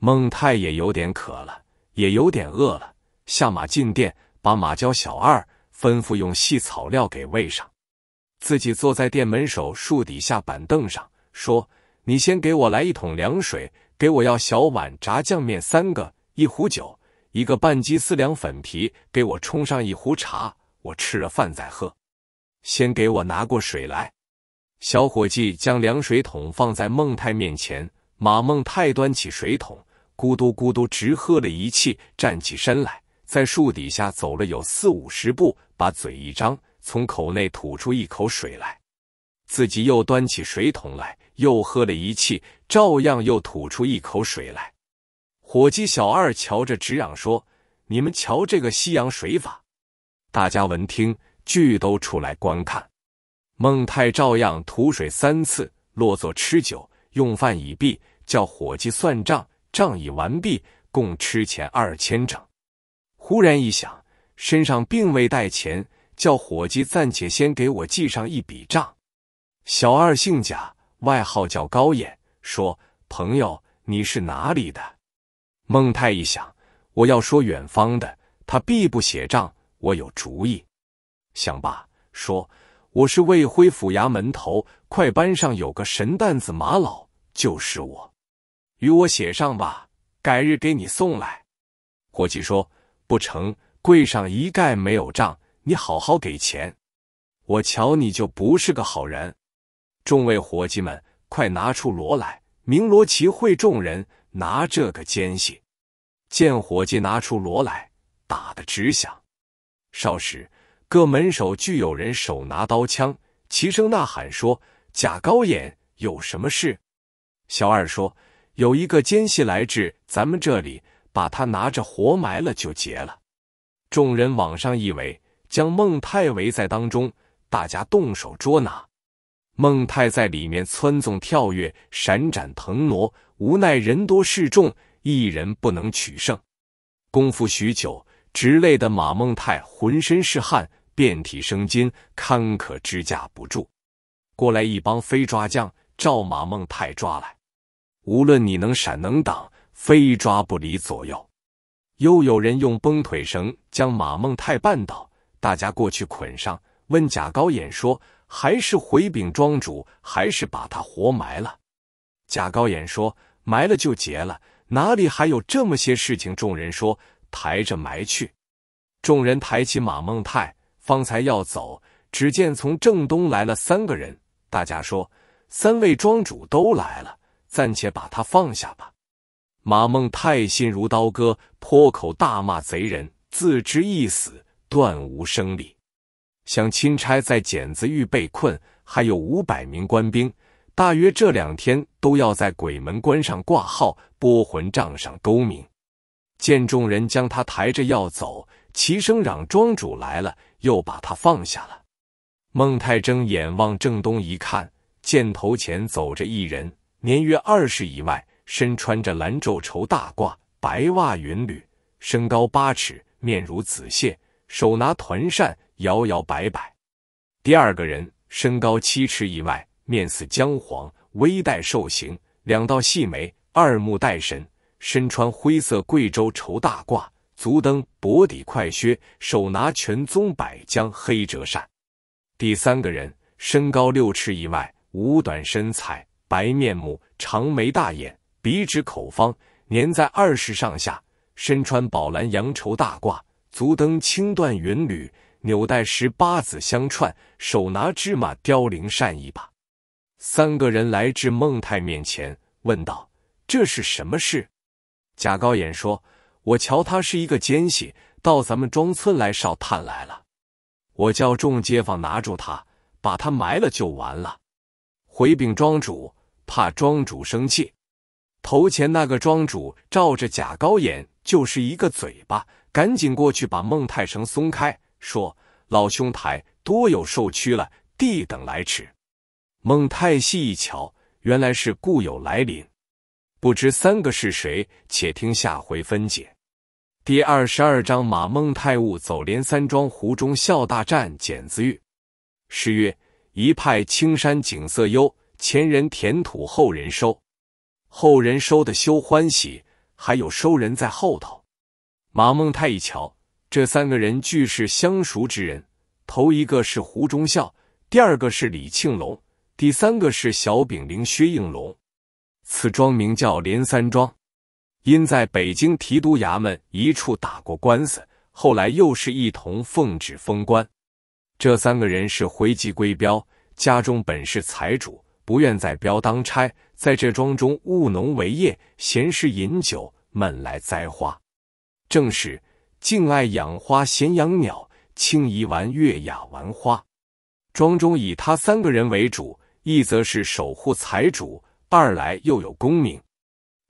孟泰也有点渴了，也有点饿了，下马进店，把马交小二，吩咐用细草料给喂上，自己坐在店门首树底下板凳上，说：“你先给我来一桶凉水，给我要小碗炸酱面三个，一壶酒，一个半鸡丝凉粉皮，给我冲上一壶茶。”我吃了饭再喝，先给我拿过水来。小伙计将凉水桶放在孟泰面前，马孟泰端起水桶，咕嘟咕嘟直喝了一气，站起身来，在树底下走了有四五十步，把嘴一张，从口内吐出一口水来，自己又端起水桶来，又喝了一气，照样又吐出一口水来。伙计小二瞧着直嚷说：“你们瞧这个西洋水法。”大家闻听，俱都出来观看。孟泰照样吐水三次，落座吃酒，用饭已毕，叫伙计算账，账已完毕，共吃钱二千整。忽然一想，身上并未带钱，叫伙计暂且先给我记上一笔账。小二姓贾，外号叫高眼，说：“朋友，你是哪里的？”孟泰一想，我要说远方的，他必不写账。我有主意，想罢说：“我是魏辉府衙门头快班上有个神担子马老，就是我，与我写上吧，改日给你送来。”伙计说：“不成，柜上一概没有账，你好好给钱。”我瞧你就不是个好人。众位伙计们，快拿出锣来，鸣锣齐会众人，拿这个奸细。见伙计拿出锣来，打的直响。少时，各门首俱有人手拿刀枪，齐声呐喊说：“贾高衍有什么事？”小二说：“有一个奸细来至咱们这里，把他拿着活埋了就结了。”众人往上一围，将孟泰围在当中，大家动手捉拿。孟泰在里面窜纵跳跃，闪展腾挪，无奈人多势众，一人不能取胜，功夫许久。直累的马孟泰浑身是汗，遍体生筋，堪可支架不住。过来一帮飞抓将，照马孟泰抓来。无论你能闪能挡，飞抓不离左右。又有人用绷腿绳将马孟泰绊倒，大家过去捆上。问贾高衍说：“还是回禀庄主，还是把他活埋了？”贾高衍说：“埋了就结了，哪里还有这么些事情？”众人说。抬着埋去，众人抬起马孟泰，方才要走，只见从正东来了三个人，大家说：“三位庄主都来了，暂且把他放下吧。”马孟泰心如刀割，破口大骂贼人，自知一死，断无生理。想钦差在剪子峪被困，还有五百名官兵，大约这两天都要在鬼门关上挂号，拨魂帐上勾名。见众人将他抬着要走，齐声嚷：“庄主来了！”又把他放下了。孟太睁眼望正东一看，箭头前走着一人，年约二十以外，身穿着蓝皱绸大褂，白袜云履，身高八尺，面如紫蟹，手拿团扇，摇摇摆摆。第二个人身高七尺以外，面似姜黄，微带瘦形，两道细眉，二目带神。身穿灰色贵州绸大褂，足蹬薄底快靴，手拿全棕百江黑折扇。第三个人，身高六尺以外，五短身材，白面目，长眉大眼，鼻直口方，年在二十上下，身穿宝蓝羊绸大褂，足蹬青缎云履，纽带十八子相串，手拿芝麻凋零扇一把。三个人来至孟泰面前，问道：“这是什么事？”贾高衍说：“我瞧他是一个奸细，到咱们庄村来烧炭来了。我叫众街坊拿住他，把他埋了就完了。”回禀庄主，怕庄主生气。头前那个庄主照着贾高衍就是一个嘴巴，赶紧过去把孟太生松开，说：“老兄台多有受屈了，弟等来迟。”孟太细一瞧，原来是故友来临。不知三个是谁，且听下回分解。第二十二章：马孟泰误走连三庄，湖中笑大战剪子玉。诗曰：“一派青山景色幽，前人填土后人收，后人收的休欢喜，还有收人在后头。”马孟泰一瞧，这三个人俱是相熟之人。头一个是胡中孝，第二个是李庆龙，第三个是小炳灵、薛应龙。此庄名叫连三庄，因在北京提督衙门一处打过官司，后来又是一同奉旨封官。这三个人是回籍归镖，家中本是财主，不愿在镖当差，在这庄中务农为业，闲时饮酒、闷来栽花，正是敬爱养花，闲养鸟，清怡玩月，雅玩花。庄中以他三个人为主，一则是守护财主。二来又有功名，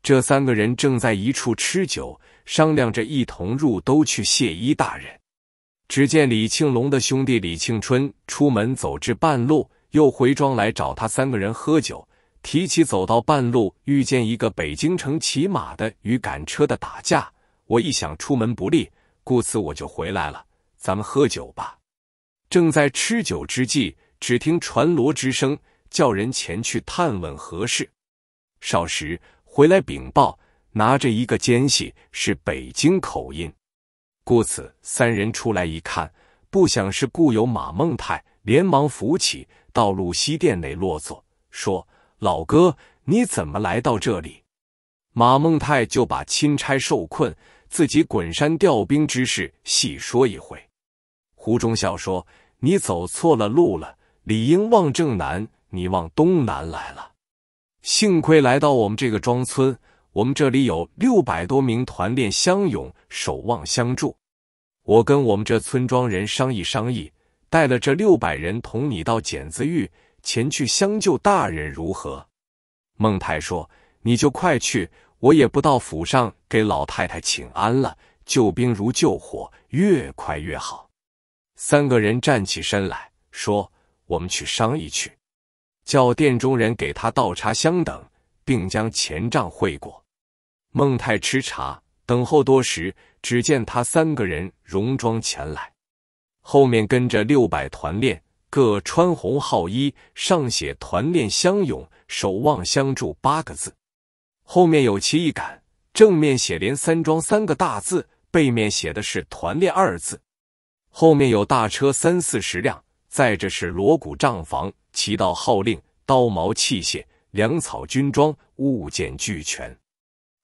这三个人正在一处吃酒，商量着一同入都去谢衣大人。只见李庆龙的兄弟李庆春出门走至半路，又回庄来找他三个人喝酒，提起走到半路遇见一个北京城骑马的与赶车的打架，我一想出门不利，故此我就回来了。咱们喝酒吧。正在吃酒之际，只听传锣之声。叫人前去探问何事，少时回来禀报，拿着一个奸细，是北京口音。故此三人出来一看，不想是故友马孟泰，连忙扶起，到路西殿内落座，说：“老哥，你怎么来到这里？”马孟泰就把钦差受困，自己滚山调兵之事细说一回。胡忠孝说：“你走错了路了，理应往正南。”你往东南来了，幸亏来到我们这个庄村，我们这里有六百多名团练乡勇守望相助。我跟我们这村庄人商议商议，带了这六百人同你到剪子峪前去相救大人，如何？孟太说：“你就快去，我也不到府上给老太太请安了。救兵如救火，越快越好。”三个人站起身来说：“我们去商议去。”叫店中人给他倒茶相等，并将钱账汇过。孟太吃茶，等候多时，只见他三个人戎装前来，后面跟着六百团练，各穿红号衣，上写“团练相勇，守望相助”八个字。后面有旗一杆，正面写“连三庄”三个大字，背面写的是“团练”二字。后面有大车三四十辆，载着是锣鼓帐房。其道号令，刀矛器械、粮草、军装物件俱全。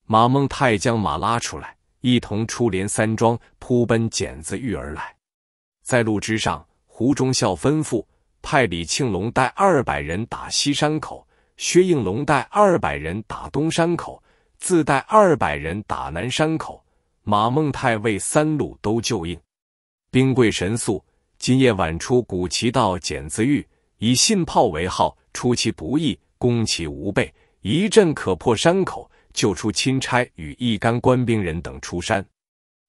马孟泰将马拉出来，一同出连三庄，扑奔剪子峪而来。在路之上，胡忠孝吩咐派李庆龙带二百人打西山口，薛应龙带二百人打东山口，自带二百人打南山口。马孟泰为三路都就应。兵贵神速，今夜晚出古奇道剪子峪。以信炮为号，出其不意，攻其无备，一阵可破山口，救出钦差与一干官兵人等出山。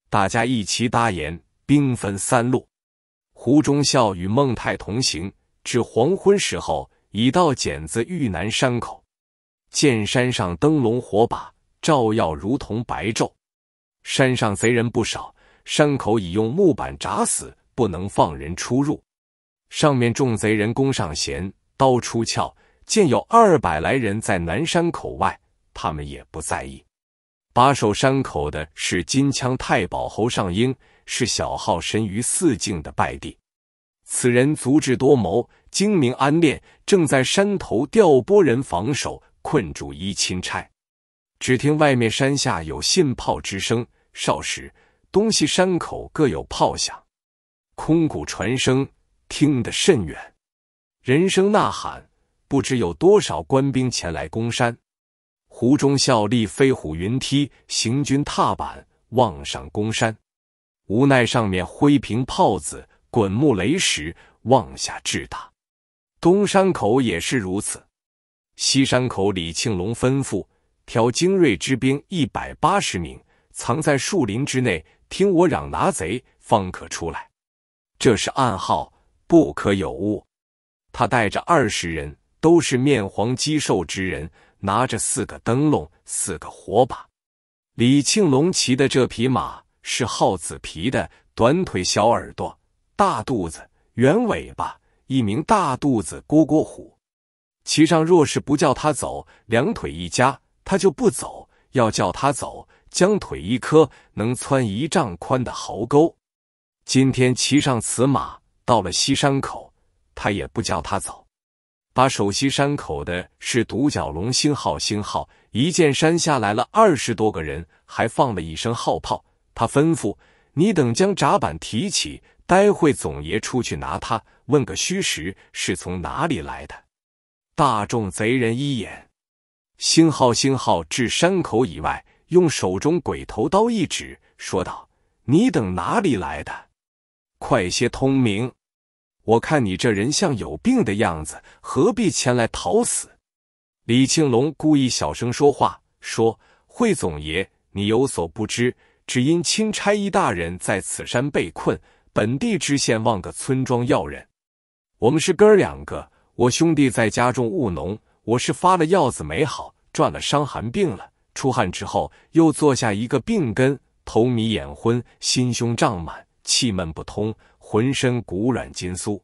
大家一齐搭言，兵分三路。胡忠孝与孟泰同行，至黄昏时候，已到剪子峪南山口。见山上灯笼火把，照耀如同白昼。山上贼人不少，山口已用木板扎死，不能放人出入。上面众贼人弓上弦，刀出鞘，见有二百来人在南山口外，他们也不在意。把守山口的是金枪太保侯尚英，是小号神于四境的败地。此人足智多谋，精明安练，正在山头调拨人防守，困住一钦差。只听外面山下有信炮之声，少时东西山口各有炮响，空谷传声。听得甚远，人声呐喊，不知有多少官兵前来攻山。胡忠孝立飞虎云梯、行军踏板，望上攻山，无奈上面挥平炮子、滚木雷石，望下制打。东山口也是如此。西山口李庆龙吩咐：挑精锐之兵一百八十名，藏在树林之内，听我嚷拿贼，方可出来。这是暗号。不可有误。他带着二十人，都是面黄肌瘦之人，拿着四个灯笼、四个火把。李庆龙骑的这匹马是耗子皮的，短腿、小耳朵、大肚子、圆尾巴，一名大肚子蝈蝈虎。骑上若是不叫他走，两腿一夹，他就不走；要叫他走，将腿一磕，能窜一丈宽的壕沟。今天骑上此马。到了西山口，他也不叫他走，把守西山口的是独角龙星号星号，一见山下来了二十多个人，还放了一声号炮。他吩咐：“你等将闸板提起，待会总爷出去拿他，问个虚实，是从哪里来的。”大众贼人一眼星号星号至山口以外，用手中鬼头刀一指，说道：“你等哪里来的？快些通明！”我看你这人像有病的样子，何必前来讨死？李庆龙故意小声说话，说：“惠总爷，你有所不知，只因钦差一大人在此山被困，本地知县望个村庄要人。我们是哥儿两个，我兄弟在家中务农，我是发了药子没好，转了伤寒病了，出汗之后又坐下一个病根，头迷眼昏，心胸胀满，气闷不通。”浑身骨软筋酥，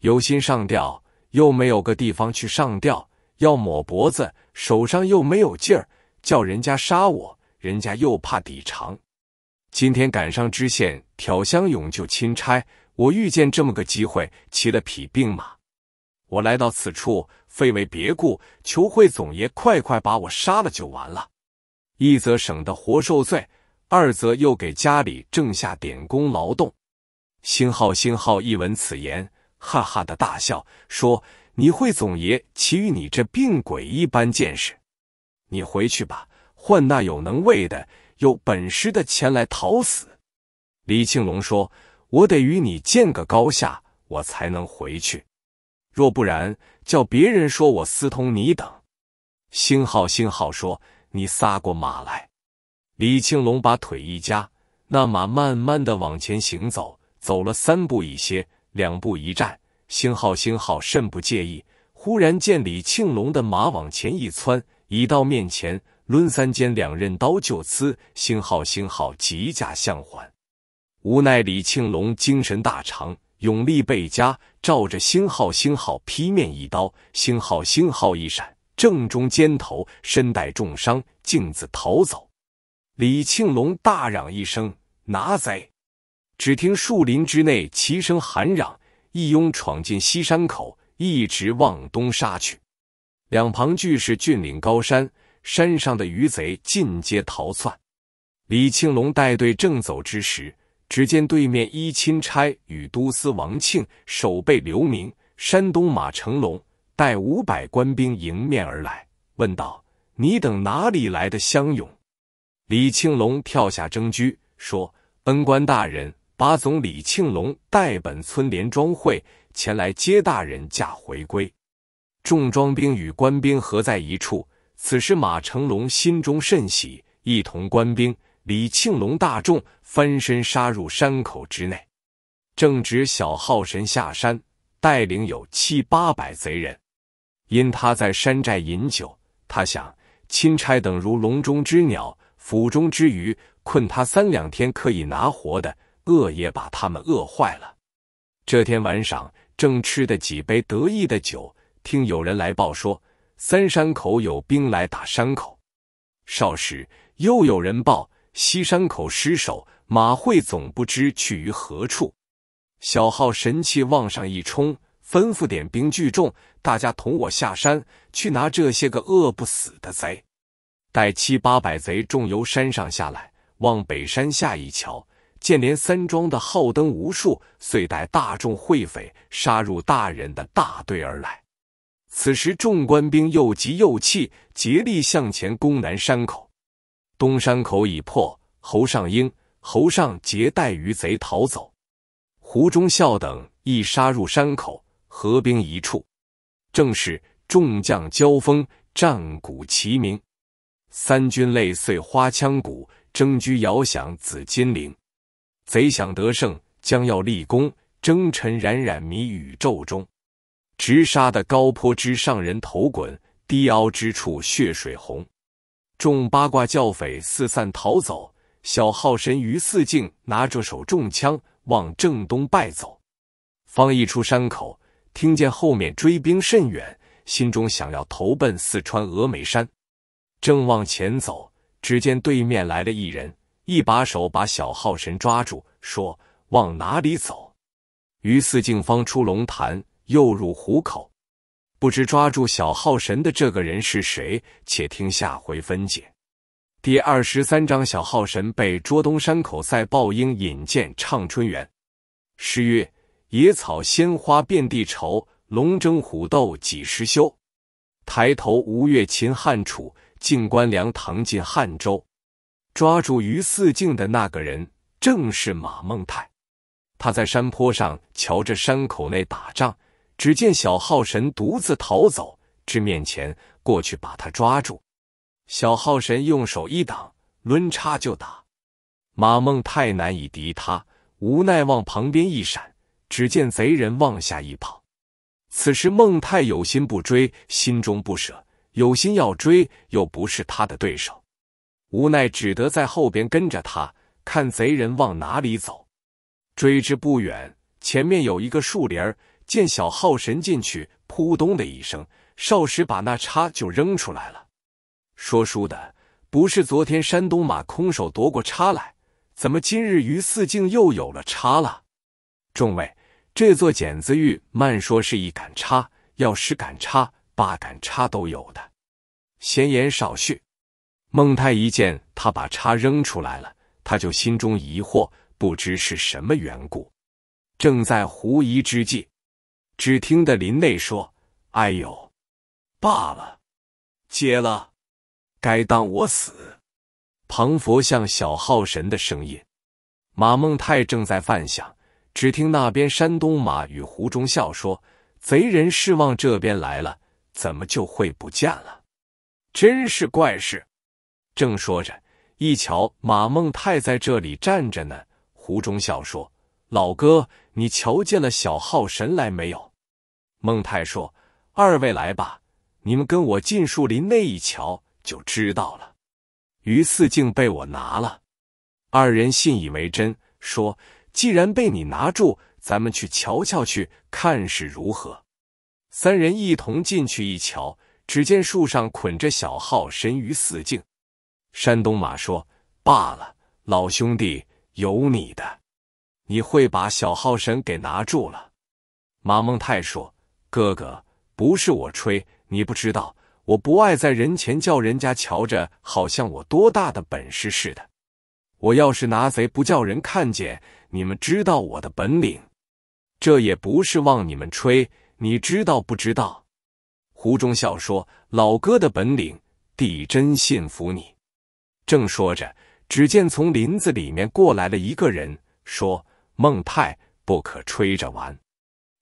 有心上吊，又没有个地方去上吊；要抹脖子，手上又没有劲儿。叫人家杀我，人家又怕抵偿。今天赶上知县挑香勇救钦差，我遇见这么个机会，骑了匹病马，我来到此处，非为别故，求会总爷快快把我杀了就完了。一则省得活受罪，二则又给家里挣下点工劳动。星号星号一闻此言，哈哈的大笑，说：“你会总爷，岂与你这病鬼一般见识？你回去吧，换那有能为的、有本事的前来讨死。”李庆龙说：“我得与你见个高下，我才能回去。若不然，叫别人说我私通你等。”星号星号说：“你撒过马来。”李庆龙把腿一夹，那马慢慢的往前行走。走了三步一歇，两步一站。星号星号甚不介意。忽然见李庆龙的马往前一窜，已到面前，抡三尖两刃刀就刺。星号星号急架相还，无奈李庆龙精神大长，勇力倍加，照着星号星号劈面一刀。星号星号一闪，正中肩头，身带重伤，径自逃走。李庆龙大嚷一声：“拿贼！”只听树林之内齐声喊嚷，一拥闯进西山口，一直往东杀去。两旁巨是峻岭高山，山上的鱼贼尽皆逃窜。李庆龙带队正走之时，只见对面一钦差与都司王庆、守备刘明、山东马成龙带五百官兵迎面而来，问道：“你等哪里来的乡勇？”李庆龙跳下征驹，说：“恩官大人。”马总李庆龙带本村连庄会前来接大人驾回归，重装兵与官兵合在一处。此时马成龙心中甚喜，一同官兵、李庆龙大众翻身杀入山口之内。正值小号神下山，带领有七八百贼人。因他在山寨饮酒，他想钦差等如笼中之鸟、府中之鱼，困他三两天可以拿活的。饿也把他们饿坏了。这天晚上正吃的几杯得意的酒，听有人来报说三山口有兵来打山口。少时又有人报西山口失守，马会总不知去于何处。小号神气往上一冲，吩咐点兵聚众，大家同我下山去拿这些个饿不死的贼。待七八百贼众由山上下来，往北山下一瞧。建连三庄的号灯无数，遂带大众会匪杀入大人的大队而来。此时众官兵又急又气，竭力向前攻南山口。东山口已破，侯尚英、侯尚杰带余贼逃走。胡忠孝等亦杀入山口，合兵一处。正是众将交锋，战鼓齐鸣，三军擂碎花枪鼓，征驹遥响紫金铃。贼想得胜，将要立功，征尘冉冉迷宇宙中，直杀的高坡之上人头滚，低凹之处血水红。众八卦教匪四散逃走，小号神于四境拿着手中枪往正东败走。方一出山口，听见后面追兵甚远，心中想要投奔四川峨眉山。正往前走，只见对面来了一人。一把手把小号神抓住，说：“往哪里走？”于四境方出龙潭，又入虎口，不知抓住小号神的这个人是谁，且听下回分解。第二十三章：小号神被捉，东山口赛报应引荐畅春园。诗曰：“野草鲜花遍地愁，龙争虎斗几时休？抬头吴越秦汉楚，尽关梁唐晋汉州。”抓住于四静的那个人正是马孟泰，他在山坡上瞧着山口内打仗，只见小号神独自逃走，至面前过去把他抓住。小号神用手一挡，抡叉就打，马孟泰难以敌他，无奈往旁边一闪，只见贼人往下一跑。此时孟泰有心不追，心中不舍；有心要追，又不是他的对手。无奈只得在后边跟着他，看贼人往哪里走，追之不远。前面有一个树林儿，见小耗神进去，扑咚的一声，少时把那叉就扔出来了。说书的，不是昨天山东马空手夺过叉来，怎么今日于四境又有了叉了？众位，这座剪子峪慢说是一杆叉，要十杆叉、八杆叉都有的。闲言少叙。孟泰一见他把叉扔出来了，他就心中疑惑，不知是什么缘故。正在狐疑之际，只听得林内说：“哎呦，罢了，接了，该当我死。”庞佛像小号神的声音。马孟泰正在犯想，只听那边山东马与胡忠孝说：“贼人是往这边来了，怎么就会不见了？真是怪事。”正说着，一瞧马孟泰在这里站着呢。胡忠孝说：“老哥，你瞧见了小号神来没有？”孟泰说：“二位来吧，你们跟我进树林那一瞧就知道了。”于四敬被我拿了，二人信以为真，说：“既然被你拿住，咱们去瞧瞧，去看是如何。”三人一同进去一瞧，只见树上捆着小号神于四敬。山东马说罢了，老兄弟，有你的，你会把小耗神给拿住了。马孟泰说：“哥哥，不是我吹，你不知道，我不爱在人前叫人家瞧着，好像我多大的本事似的。我要是拿贼不叫人看见，你们知道我的本领。这也不是望你们吹，你知道不知道？”胡忠孝说：“老哥的本领，弟真信服你。”正说着，只见从林子里面过来了一个人，说：“孟泰，不可吹着玩。”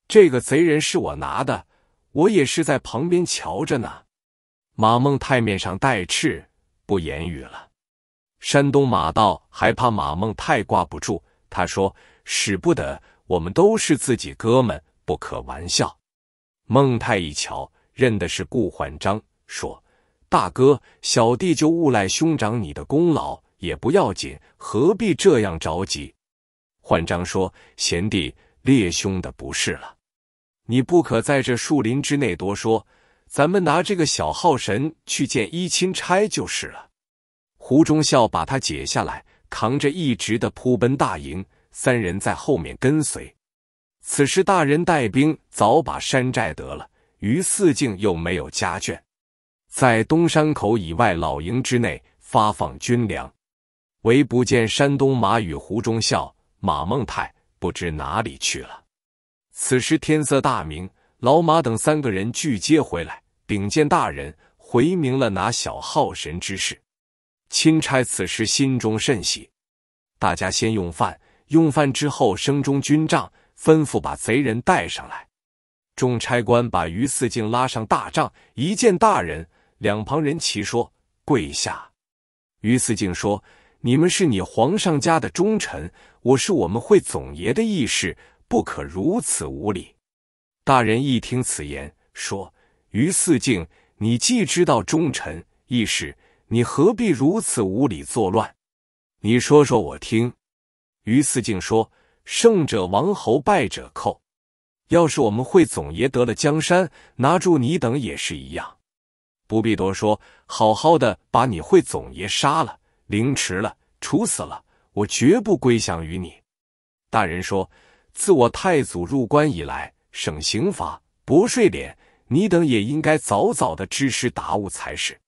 这个贼人是我拿的，我也是在旁边瞧着呢。马孟泰面上带赤，不言语了。山东马道还怕马孟泰挂不住，他说：“使不得，我们都是自己哥们，不可玩笑。”孟泰一瞧，认的是顾焕章，说。大哥，小弟就误赖兄长你的功劳也不要紧，何必这样着急？焕章说：“贤弟，列兄的不是了，你不可在这树林之内多说，咱们拿这个小号神去见一钦差就是了。”胡忠孝把他解下来，扛着一直的扑奔大营，三人在后面跟随。此时大人带兵早把山寨得了，于四敬又没有家眷。在东山口以外老营之内发放军粮，唯不见山东马与胡忠孝、马孟泰不知哪里去了。此时天色大明，老马等三个人拒接回来，禀见大人，回明了拿小号神之事。钦差此时心中甚喜，大家先用饭，用饭之后升中军帐，吩咐把贼人带上来。众差官把于四敬拉上大帐，一见大人。两旁人齐说：“跪下！”于四敬说：“你们是你皇上家的忠臣，我是我们会总爷的义士，不可如此无礼。”大人一听此言，说：“于四敬，你既知道忠臣义士，你何必如此无礼作乱？你说说我听。”于四敬说：“胜者王侯，败者寇。要是我们会总爷得了江山，拿住你等也是一样。”不必多说，好好的把你会总爷杀了、凌迟了、处死了，我绝不归降于你。大人说，自我太祖入关以来，省刑罚，薄税敛，你等也应该早早的知时达悟才是，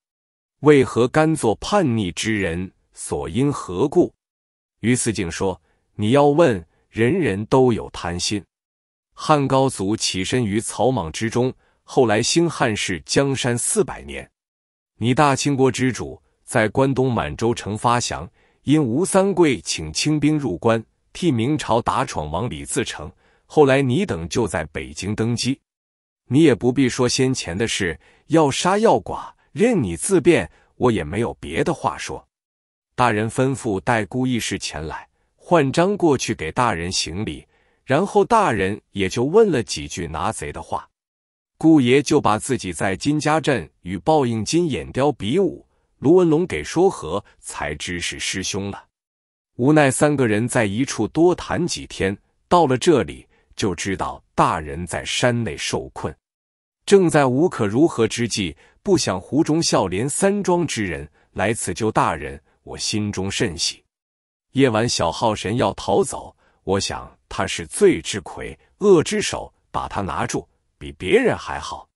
为何甘做叛逆之人？所因何故？于思敬说，你要问，人人都有贪心。汉高祖起身于草莽之中。后来，兴汉室，江山四百年。你大清国之主，在关东满洲城发祥，因吴三桂请清兵入关，替明朝打闯王李自成。后来，你等就在北京登基。你也不必说先前的事，要杀要剐，任你自便，我也没有别的话说。大人吩咐带孤义士前来，换章过去给大人行礼，然后大人也就问了几句拿贼的话。顾爷就把自己在金家镇与报应金眼雕比武，卢文龙给说和，才知是师兄了。无奈三个人在一处多谈几天，到了这里就知道大人在山内受困。正在无可如何之际，不想湖中笑廉三庄之人来此救大人，我心中甚喜。夜晚小耗神要逃走，我想他是罪之魁，恶之首，把他拿住。比别人还好，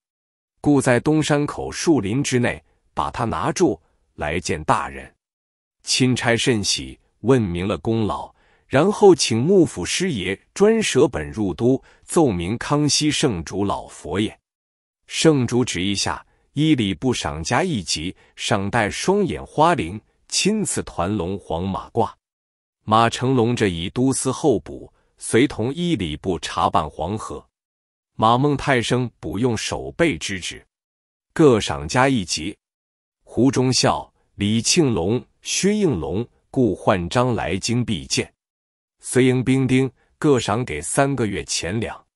故在东山口树林之内把他拿住来见大人。钦差甚喜，问明了功劳，然后请幕府师爷专舍本入都，奏明康熙圣主老佛爷。圣主旨意下，依礼部赏加一级，赏戴双眼花翎，亲赐团龙黄马褂。马成龙这一都司候补，随同依礼部查办黄河。马孟泰生补用守备之职，各赏加一级。胡忠孝、李庆龙、薛应龙、顾焕章来京必见。随营兵丁各赏给三个月钱粮。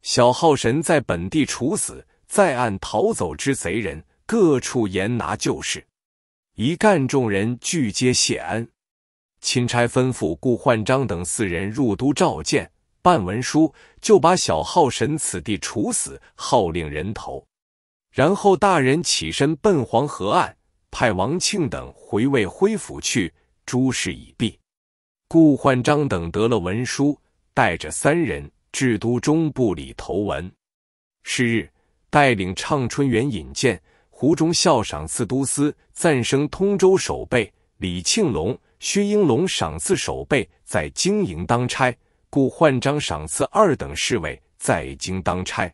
小号神在本地处死，在案逃走之贼人，各处严拿旧事。一干众人俱皆谢安，钦差吩咐顾焕章等四人入都召见。办文书，就把小号神此地处死，号令人头。然后大人起身奔黄河岸，派王庆等回魏辉府去。诸事已毕，顾焕章等得了文书，带着三人至都中部里头文。是日，带领畅春园引荐，胡中校赏赐都司，赞升通州守备李庆龙、薛应龙赏赐守备，在京营当差。顾焕章赏赐二等侍卫在京当差，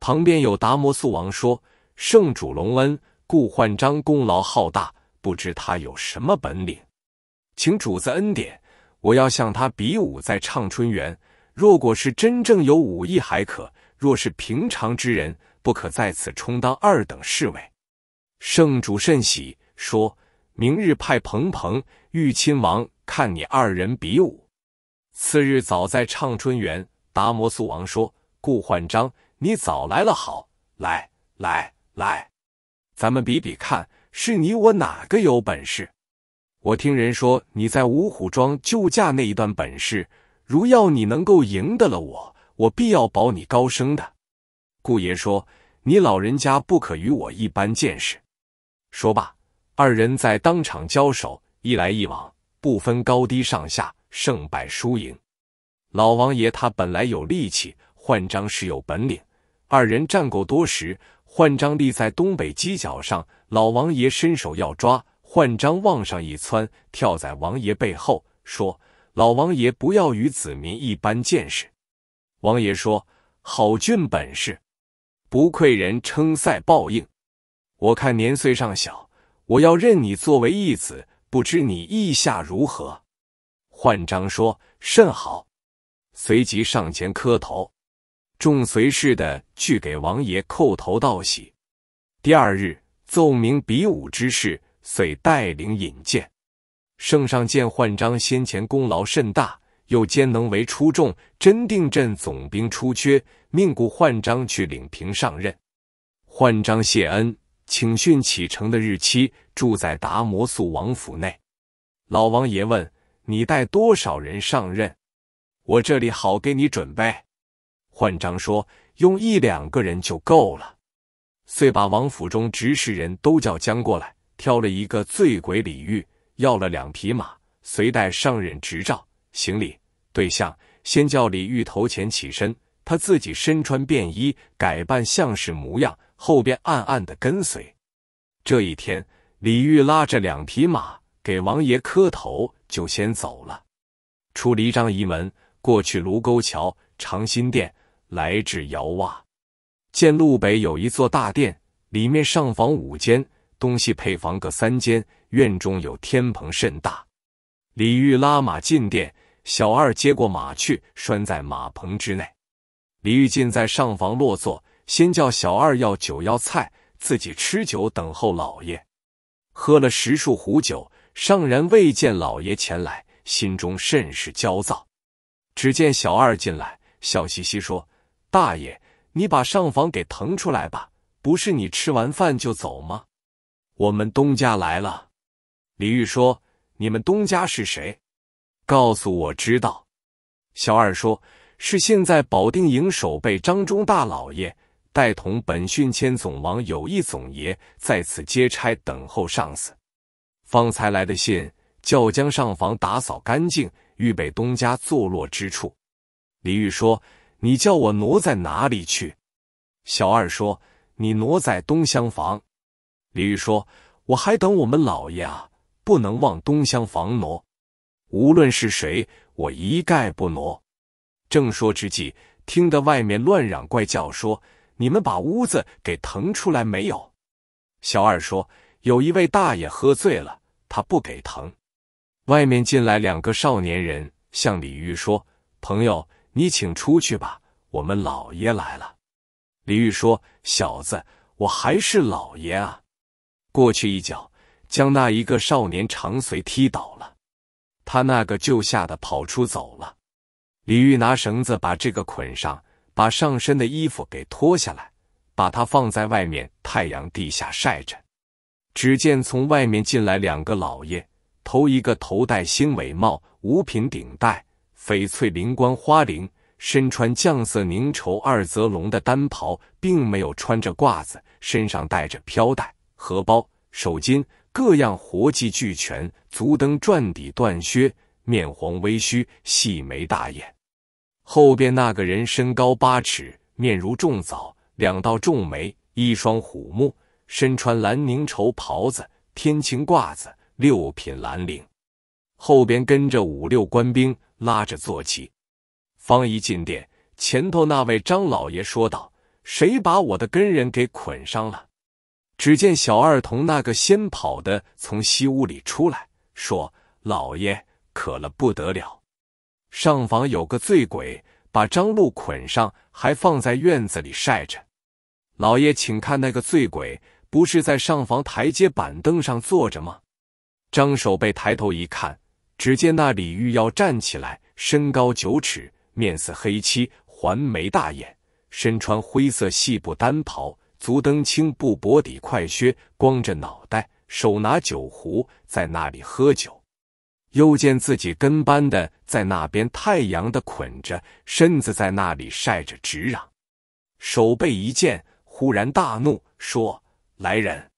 旁边有达摩素王说：“圣主隆恩，顾焕章功劳浩大，不知他有什么本领，请主子恩典，我要向他比武在畅春园。若果是真正有武艺，还可；若是平常之人，不可在此充当二等侍卫。”圣主甚喜，说明日派鹏鹏、玉亲王看你二人比武。次日早，在畅春园，达摩素王说：“顾焕章，你早来了，好，来，来，来，咱们比比看，是你我哪个有本事？我听人说你在五虎庄救驾那一段本事，如要你能够赢得了我，我必要保你高升的。”顾爷说：“你老人家不可与我一般见识。”说罢，二人在当场交手，一来一往，不分高低上下。胜败输赢，老王爷他本来有力气，焕章是有本领。二人战过多时，焕章立在东北犄角上，老王爷伸手要抓，焕章往上一窜，跳在王爷背后，说：“老王爷不要与子民一般见识。”王爷说：“好俊本事，不愧人称赛报应。我看年岁尚小，我要认你作为义子，不知你意下如何？”焕章说：“甚好。”随即上前磕头，众随侍的去给王爷叩头道喜。第二日奏明比武之事，遂带领引荐。圣上见焕章先前功劳甚大，又兼能为出众，真定镇总兵出缺，命顾焕章去领平上任。焕章谢恩，请训启程的日期，住在达摩素王府内。老王爷问。你带多少人上任？我这里好给你准备。焕章说：“用一两个人就够了。”遂把王府中执事人都叫将过来，挑了一个醉鬼李煜，要了两匹马，随带上任执照、行李。对象先叫李煜头前起身，他自己身穿便衣，改扮相士模样，后边暗暗的跟随。这一天，李煜拉着两匹马。给王爷磕头，就先走了。出离章仪门，过去卢沟桥、长辛店，来至窑洼，见路北有一座大殿，里面上房五间，东西配房各三间，院中有天棚甚大。李玉拉马进殿，小二接过马去，拴在马棚之内。李玉进在上房落座，先叫小二要酒要菜，自己吃酒等候老爷。喝了十数壶酒。上人未见老爷前来，心中甚是焦躁。只见小二进来，笑嘻嘻说：“大爷，你把上房给腾出来吧。不是你吃完饭就走吗？我们东家来了。”李玉说：“你们东家是谁？告诉我知道。”小二说：“是现在保定营守备张忠大老爷，带同本训谦总王有义总爷在此接差，等候上司。”方才来的信叫将上房打扫干净，预备东家坐落之处。李玉说：“你叫我挪在哪里去？”小二说：“你挪在东厢房。”李玉说：“我还等我们老爷啊，不能往东厢房挪。无论是谁，我一概不挪。”正说之际，听得外面乱嚷怪叫，说：“你们把屋子给腾出来没有？”小二说：“有一位大爷喝醉了。”他不给疼。外面进来两个少年人，向李玉说：“朋友，你请出去吧，我们老爷来了。”李玉说：“小子，我还是老爷啊！”过去一脚，将那一个少年长随踢倒了，他那个就吓得跑出走了。李玉拿绳子把这个捆上，把上身的衣服给脱下来，把他放在外面太阳地下晒着。只见从外面进来两个老爷，头一个头戴星尾帽，五品顶戴翡翠灵冠花翎，身穿绛色凝绸二泽龙的单袍，并没有穿着褂子，身上带着飘带、荷包、手巾，各样活计俱全，足蹬转底断靴，面黄微须，细眉大眼。后边那个人身高八尺，面如重枣，两道重眉，一双虎目。身穿蓝宁绸袍子、天青褂子，六品蓝领，后边跟着五六官兵，拉着坐骑。方一进殿，前头那位张老爷说道：“谁把我的跟人给捆上了？”只见小二同那个先跑的从西屋里出来，说：“老爷渴了不得了，上房有个醉鬼把张禄捆上，还放在院子里晒着。老爷，请看那个醉鬼。”不是在上房台阶板凳上坐着吗？张守备抬头一看，只见那李玉要站起来，身高九尺，面似黑漆，环眉大眼，身穿灰色细布单袍，足蹬青布薄底快靴，光着脑袋，手拿酒壶在那里喝酒。又见自己跟班的在那边太阳的捆着身子在那里晒着直嚷。守备一见，忽然大怒，说。来人，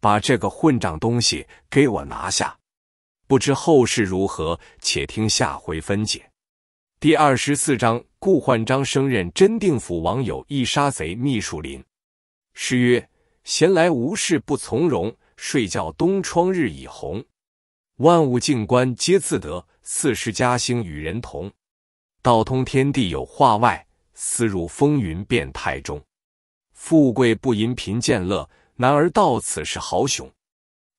把这个混账东西给我拿下！不知后事如何，且听下回分解。第二十四章，顾焕章升任真定府王友，一杀贼，秘书林。诗曰：闲来无事不从容，睡觉东窗日已红。万物静观皆自得，四时嘉兴与人同。道通天地有化外，思入风云变态中。富贵不淫贫贱乐。男儿到此是豪雄。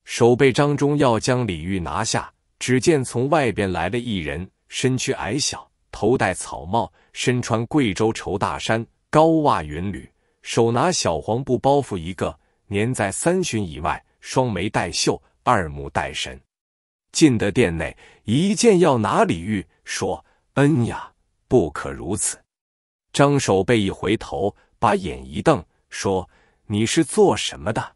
守备张忠要将李煜拿下，只见从外边来了一人，身躯矮小，头戴草帽，身穿贵州绸大衫，高袜云履，手拿小黄布包袱一个，年在三旬以外，双眉带秀，二目带神。进得殿内，一见要拿李煜，说：“恩呀，不可如此。”张守备一回头，把眼一瞪，说。你是做什么的？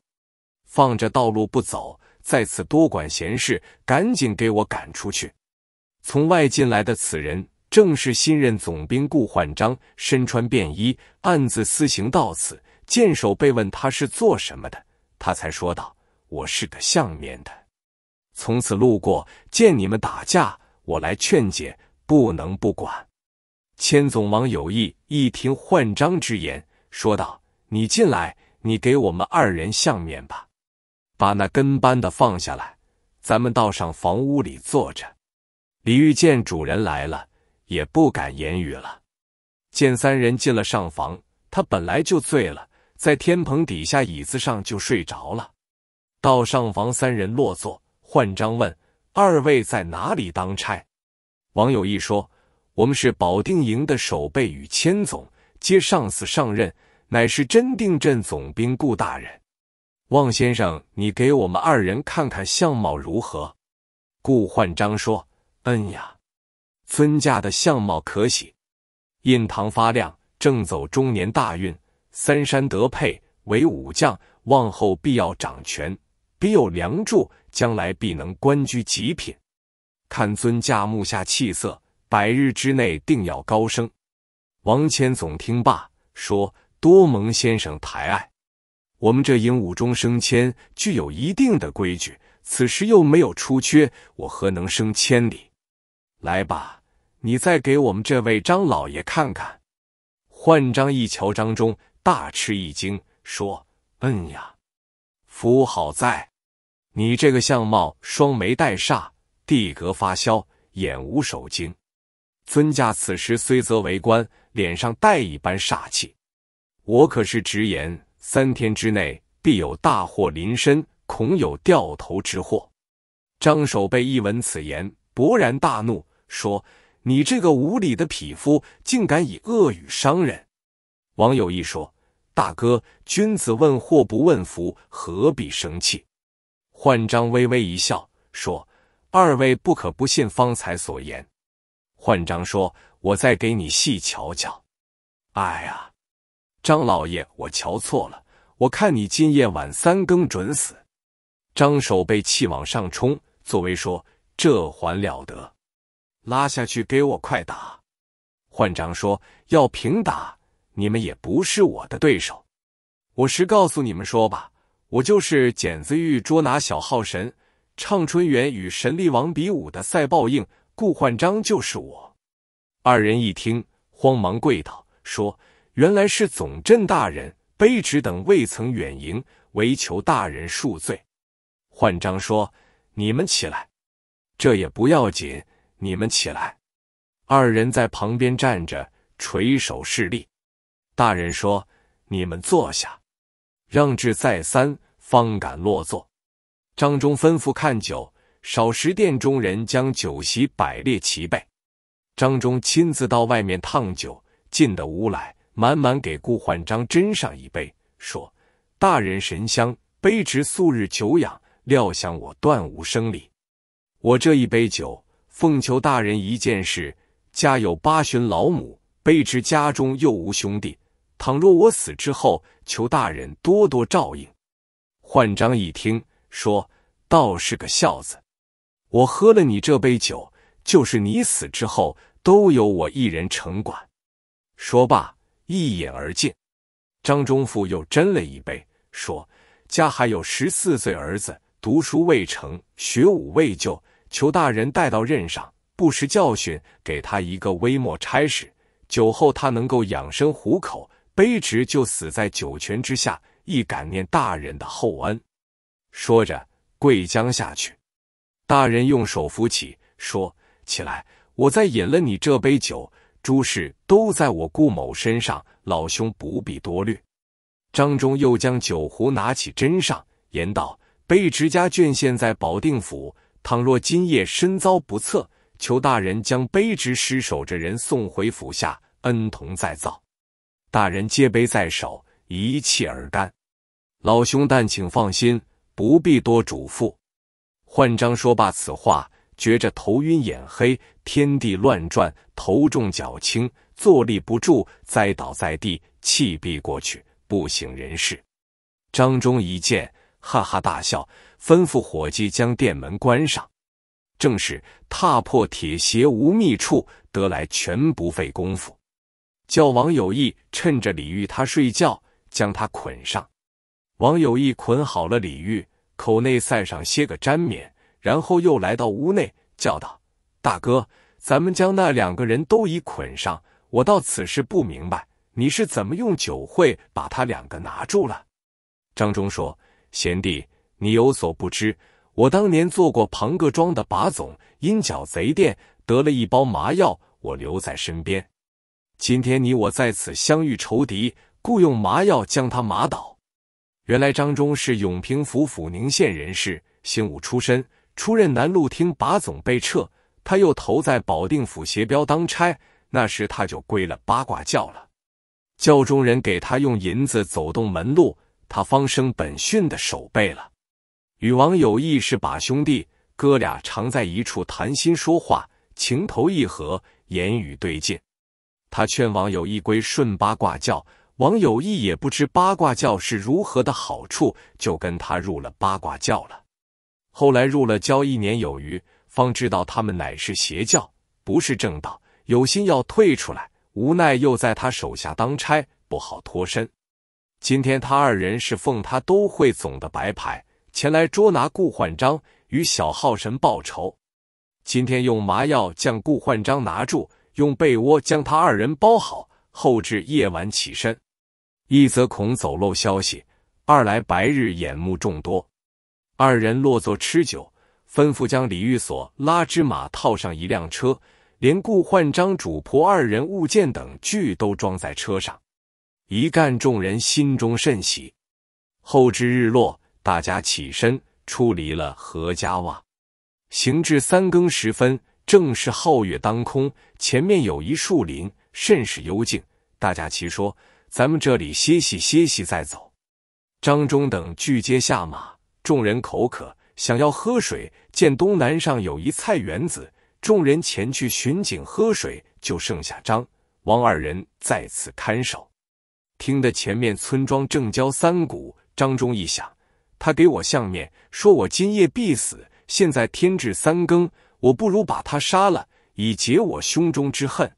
放着道路不走，在此多管闲事，赶紧给我赶出去！从外进来的此人正是新任总兵顾焕章，身穿便衣，暗自私行到此。剑手被问他是做什么的，他才说道：“我是个相面的，从此路过见你们打架，我来劝解，不能不管。”千总王有意一听焕章之言，说道：“你进来。”你给我们二人相面吧，把那跟班的放下来，咱们到上房屋里坐着。李玉见主人来了，也不敢言语了。见三人进了上房，他本来就醉了，在天棚底下椅子上就睡着了。到上房，三人落座，换章问二位在哪里当差。王友义说：“我们是保定营的守备与千总，接上司上任。”乃是真定镇总兵顾大人，望先生你给我们二人看看相貌如何？顾焕章说：“嗯呀，尊驾的相貌可喜，印堂发亮，正走中年大运，三山得配为武将，望后必要掌权，必有梁柱，将来必能官居极品。看尊驾目下气色，百日之内定要高升。”王谦总听罢说。多蒙先生抬爱，我们这营鹉中升迁具有一定的规矩，此时又没有出缺，我何能升千里？来吧，你再给我们这位张老爷看看。换张一瞧张忠，大吃一惊，说：“嗯呀，福好在，你这个相貌，双眉带煞，地格发梢，眼无手睛。尊驾此时虽则为官，脸上带一般煞气。”我可是直言，三天之内必有大祸临身，恐有掉头之祸。张守备一闻此言，勃然大怒，说：“你这个无礼的匹夫，竟敢以恶语伤人！”王友义说：“大哥，君子问祸不问福，何必生气？”焕章微微一笑，说：“二位不可不信方才所言。”焕章说：“我再给你细瞧瞧。”哎呀！张老爷，我瞧错了。我看你今夜晚三更准死。张守被气往上冲，作为说这还了得，拉下去给我快打。焕章说要平打，你们也不是我的对手。我是告诉你们说吧，我就是剪子玉捉拿小号神畅春元与神力王比武的赛报应顾焕章，就是我。二人一听，慌忙跪倒说。原来是总镇大人，卑职等未曾远迎，唯求大人恕罪。焕章说：“你们起来，这也不要紧。你们起来。”二人在旁边站着，垂手侍立。大人说：“你们坐下。”让至再三，方敢落座。张忠吩咐看酒，少时殿中人将酒席摆列齐备。张忠亲自到外面烫酒，进得屋来。满满给顾焕章斟上一杯，说：“大人神香，卑职素日久仰，料想我断无生理。我这一杯酒，奉求大人一件事。家有八旬老母，卑职家中又无兄弟，倘若我死之后，求大人多多照应。”焕章一听，说：“倒是个孝子。我喝了你这杯酒，就是你死之后，都由我一人承管。”说罢。一饮而尽，张忠富又斟了一杯，说：“家还有十四岁儿子，读书未成，学武未就，求大人带到任上，不时教训，给他一个微末差事，酒后他能够养生糊口，卑职就死在九泉之下，亦感念大人的厚恩。”说着跪将下去，大人用手扶起，说：“起来，我再饮了你这杯酒。”诸事都在我顾某身上，老兄不必多虑。张忠又将酒壶拿起，斟上，言道：“卑职家眷现在保定府，倘若今夜身遭不测，求大人将卑职失守着人送回府下，恩同再造。大人皆杯在手，一气而干。老兄但请放心，不必多嘱咐。”焕章说罢此话。觉着头晕眼黑，天地乱转，头重脚轻，坐立不住，栽倒在地，气毙过去，不省人事。张忠一见，哈哈大笑，吩咐伙计将店门关上。正是踏破铁鞋无觅处，得来全不费功夫。叫王有义趁着李玉他睡觉，将他捆上。王有义捆好了李玉，口内塞上些个粘棉。然后又来到屋内，叫道：“大哥，咱们将那两个人都已捆上。我到此时不明白，你是怎么用酒会把他两个拿住了？”张忠说：“贤弟，你有所不知，我当年做过庞各庄的把总，因剿贼店得了一包麻药，我留在身边。今天你我在此相遇仇敌，故用麻药将他麻倒。”原来张忠是永平府抚宁县人士，行武出身。出任南路厅把总被撤，他又投在保定府协标当差。那时他就归了八卦教了。教中人给他用银子走动门路，他方生本训的手背了。与王有义是把兄弟，哥俩常在一处谈心说话，情投意合，言语对劲。他劝王有义归顺八卦教，王有义也不知八卦教是如何的好处，就跟他入了八卦教了。后来入了教一年有余，方知道他们乃是邪教，不是正道。有心要退出来，无奈又在他手下当差，不好脱身。今天他二人是奉他都会总的白牌前来捉拿顾焕章与小号神报仇。今天用麻药将顾焕章拿住，用被窝将他二人包好，后至夜晚起身，一则恐走漏消息，二来白日眼目众多。二人落座吃酒，吩咐将李玉锁、拉之马套上一辆车，连顾焕章主仆二人物件等俱都装在车上。一干众人心中甚喜。后至日落，大家起身出离了何家洼，行至三更时分，正是皓月当空。前面有一树林，甚是幽静。大家齐说：“咱们这里歇息歇息再走。”张忠等俱皆下马。众人口渴，想要喝水，见东南上有一菜园子，众人前去巡警喝水，就剩下张、王二人在此看守。听得前面村庄正交三鼓，张忠一想，他给我相面，说我今夜必死，现在天至三更，我不如把他杀了，以解我胸中之恨。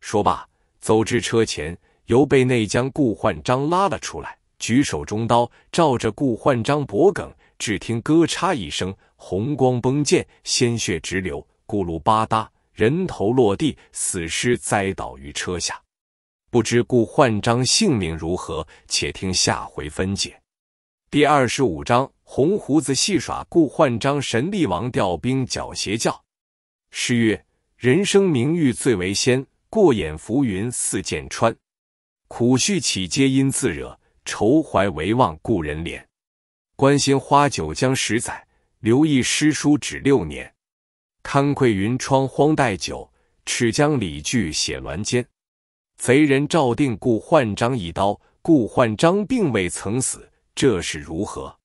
说罢，走至车前，由被内将顾焕章拉了出来。举手中刀照着顾焕章脖颈，只听咯嚓一声，红光崩溅，鲜血直流，咕噜吧嗒，人头落地，死尸栽倒于车下。不知顾焕章性命如何，且听下回分解。第二十五章：红胡子戏耍顾焕章，神力王调兵剿邪教。诗曰：人生名誉最为先，过眼浮云似剑穿。苦绪起皆因自惹。愁怀唯望故人怜，关心花酒将十载，留意诗书指六年。堪愧云窗荒待久，耻将李具写鸾笺。贼人赵定故换章一刀，故换章并未曾死，这是如何？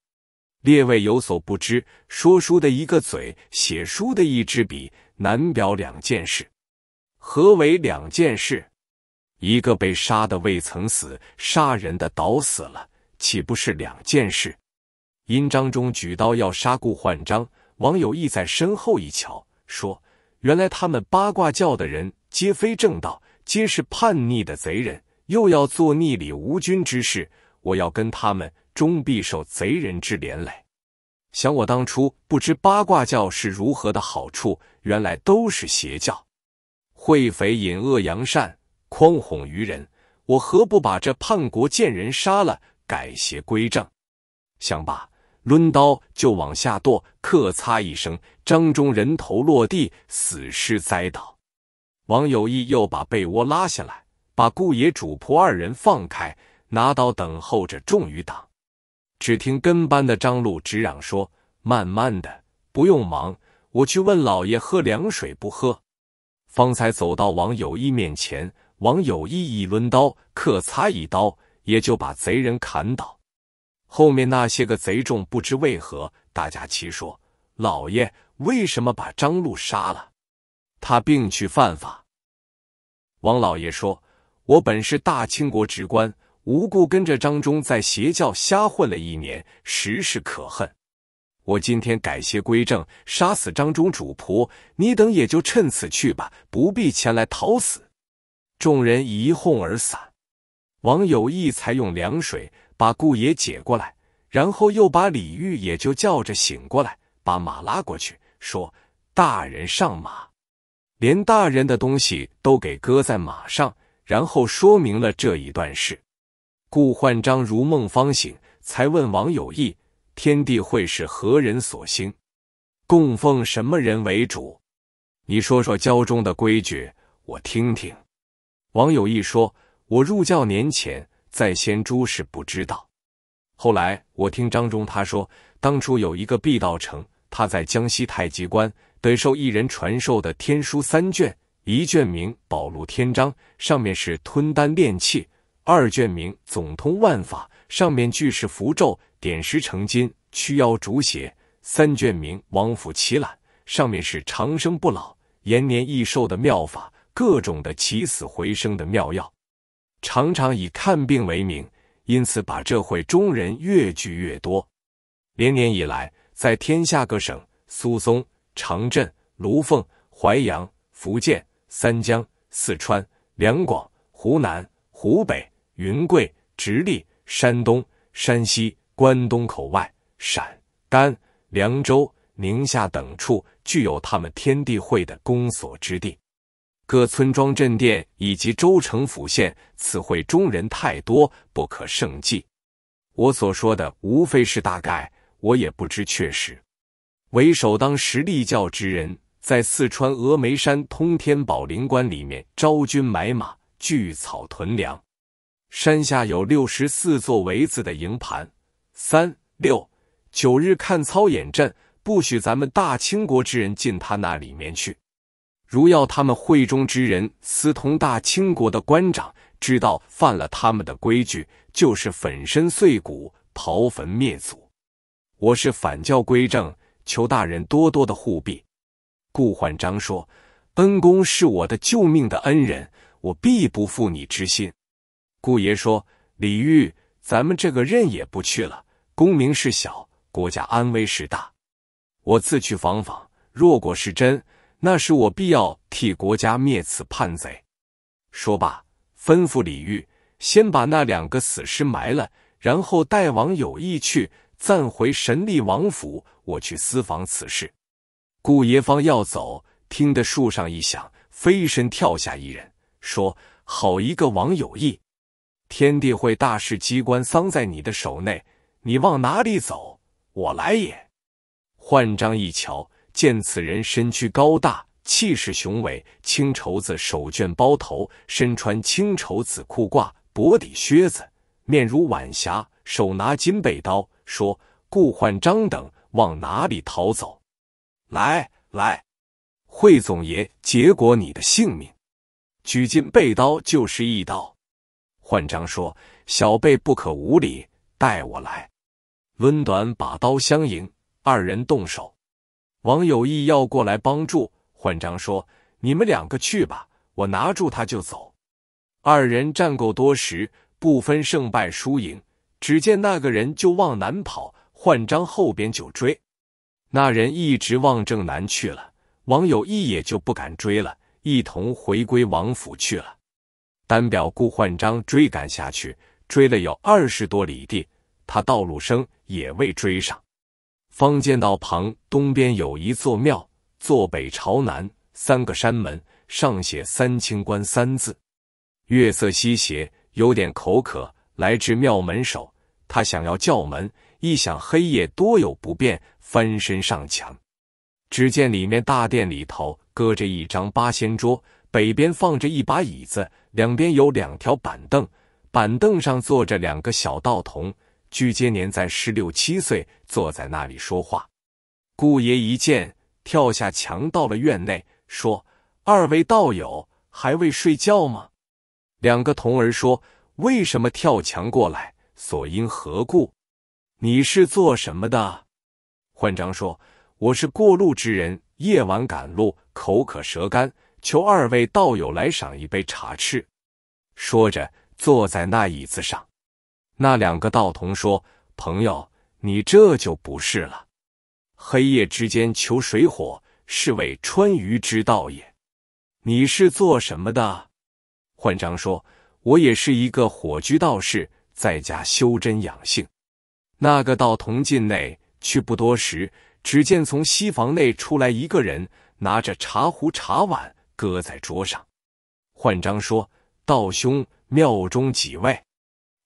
列位有所不知，说书的一个嘴，写书的一支笔，难表两件事。何为两件事？一个被杀的未曾死，杀人的倒死了，岂不是两件事？殷章中举刀要杀顾焕章，王友义在身后一瞧，说：“原来他们八卦教的人皆非正道，皆是叛逆的贼人，又要做逆理无君之事。我要跟他们，终必受贼人之连累。想我当初不知八卦教是如何的好处，原来都是邪教，会匪引恶扬善。”诓哄愚人，我何不把这叛国贱人杀了，改邪归正？想罢，抡刀就往下剁，咔嚓一声，张忠人头落地，死尸栽倒。王友义又把被窝拉下来，把顾爷主仆二人放开，拿刀等候着众余党。只听跟班的张禄直嚷说：“慢慢的，不用忙，我去问老爷喝凉水不喝。”方才走到王友义面前。王有意一抡刀，客擦一刀，也就把贼人砍倒。后面那些个贼众不知为何，大家齐说：“老爷，为什么把张禄杀了？他并去犯法。”王老爷说：“我本是大清国职官，无故跟着张忠在邪教瞎混了一年，实是可恨。我今天改邪归正，杀死张忠主仆，你等也就趁此去吧，不必前来讨死。”众人一哄而散，王有义才用凉水把顾爷解过来，然后又把李玉也就叫着醒过来，把马拉过去，说：“大人上马，连大人的东西都给搁在马上。”然后说明了这一段事。顾焕章如梦方醒，才问王有义：“天地会是何人所兴？供奉什么人为主？你说说交中的规矩，我听听。”王友义说：“我入教年前，在仙诸事不知道。后来我听张忠他说，当初有一个毕道成，他在江西太极观得受一人传授的天书三卷：一卷名《宝录天章》，上面是吞丹炼气；二卷名《总通万法》，上面俱是符咒、点石成金、驱妖逐邪；三卷名《王府奇览》，上面是长生不老、延年益寿的妙法。”各种的起死回生的妙药，常常以看病为名，因此把这会中人越聚越多。连年以来，在天下各省，苏松、长镇、卢凤、淮阳、福建、三江、四川、两广、湖南、湖北、云贵、直隶、山东、山西、关东口外、陕甘、凉州、宁夏等处，具有他们天地会的公所之地。各村庄镇店以及州城府县，此会中人太多，不可胜计。我所说的无非是大概，我也不知确实。为首当实力教之人，在四川峨眉山通天宝灵关里面招军买马，聚草屯粮。山下有六十四座围子的营盘，三六九日看操演阵，不许咱们大清国之人进他那里面去。如要他们会中之人私通大清国的官长，知道犯了他们的规矩，就是粉身碎骨、刨坟灭祖。我是反教归正，求大人多多的护庇。顾焕章说：“恩公是我的救命的恩人，我必不负你之心。”顾爷说：“李玉，咱们这个任也不去了。功名是小，国家安危是大。我自去访访，若果是真。”那是我必要替国家灭此叛贼。说罢，吩咐李煜先把那两个死尸埋了，然后带王有意去暂回神力王府，我去私访此事。顾爷方要走，听得树上一响，飞身跳下一人，说：“好一个王有义！天地会大事机关丧在你的手内，你往哪里走？我来也。”换章一瞧。见此人身躯高大，气势雄伟，青绸子手绢包头，身穿青绸子裤褂，薄底靴子，面如晚霞，手拿金背刀，说：“顾焕章等往哪里逃走？来来，惠总爷，结果你的性命！”举进背刀就是一刀。焕章说：“小辈不可无礼，带我来。”温短把刀相迎，二人动手。王有义要过来帮助，焕章说：“你们两个去吧，我拿住他就走。”二人战够多时，不分胜败输赢。只见那个人就往南跑，焕章后边就追。那人一直往正南去了，王有义也就不敢追了，一同回归王府去了。单表顾焕章追赶下去，追了有二十多里地，他道路生也未追上。方见道旁东边有一座庙，坐北朝南，三个山门上写“三清观”三字。月色西斜，有点口渴，来至庙门首，他想要叫门，一想黑夜多有不便，翻身上墙。只见里面大殿里头搁着一张八仙桌，北边放着一把椅子，两边有两条板凳，板凳上坐着两个小道童。巨阶年在十六七岁，坐在那里说话。顾爷一见，跳下墙，到了院内，说：“二位道友还未睡觉吗？”两个童儿说：“为什么跳墙过来？所因何故？”“你是做什么的？”焕章说：“我是过路之人，夜晚赶路，口渴舌干，求二位道友来赏一杯茶吃。”说着，坐在那椅子上。那两个道童说：“朋友，你这就不是了。黑夜之间求水火，是为穿渝之道也。你是做什么的？”焕章说：“我也是一个火居道士，在家修真养性。”那个道童进内去不多时，只见从西房内出来一个人，拿着茶壶茶碗搁在桌上。焕章说：“道兄，庙中几位？”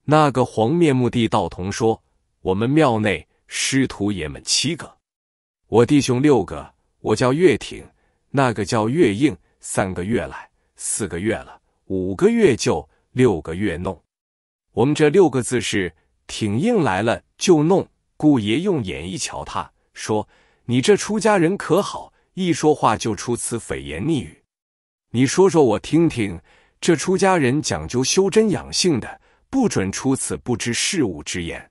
那个黄面目地道童说：“我们庙内师徒爷们七个，我弟兄六个。我叫岳挺，那个叫岳应，三个月来，四个月了，五个月就六个月弄。我们这六个字是挺硬来了就弄。顾爷用眼一瞧，他说：‘你这出家人可好，一说话就出此诽言逆语。你说说我听听。这出家人讲究修真养性。的不准出此不知事物之言。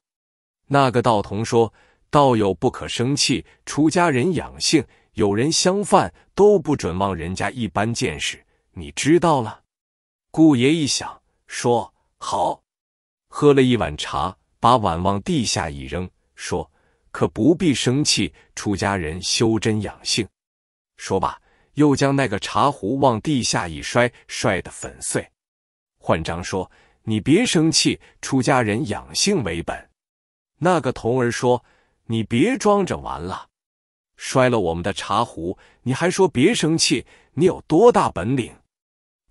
那个道童说：“道友不可生气，出家人养性，有人相犯，都不准忘人家一般见识，你知道了？”顾爷一想，说：“好。”喝了一碗茶，把碗往地下一扔，说：“可不必生气，出家人修真养性。”说罢，又将那个茶壶往地下一摔，摔得粉碎。焕章说。你别生气，出家人养性为本。那个童儿说：“你别装着玩了，摔了我们的茶壶，你还说别生气？你有多大本领？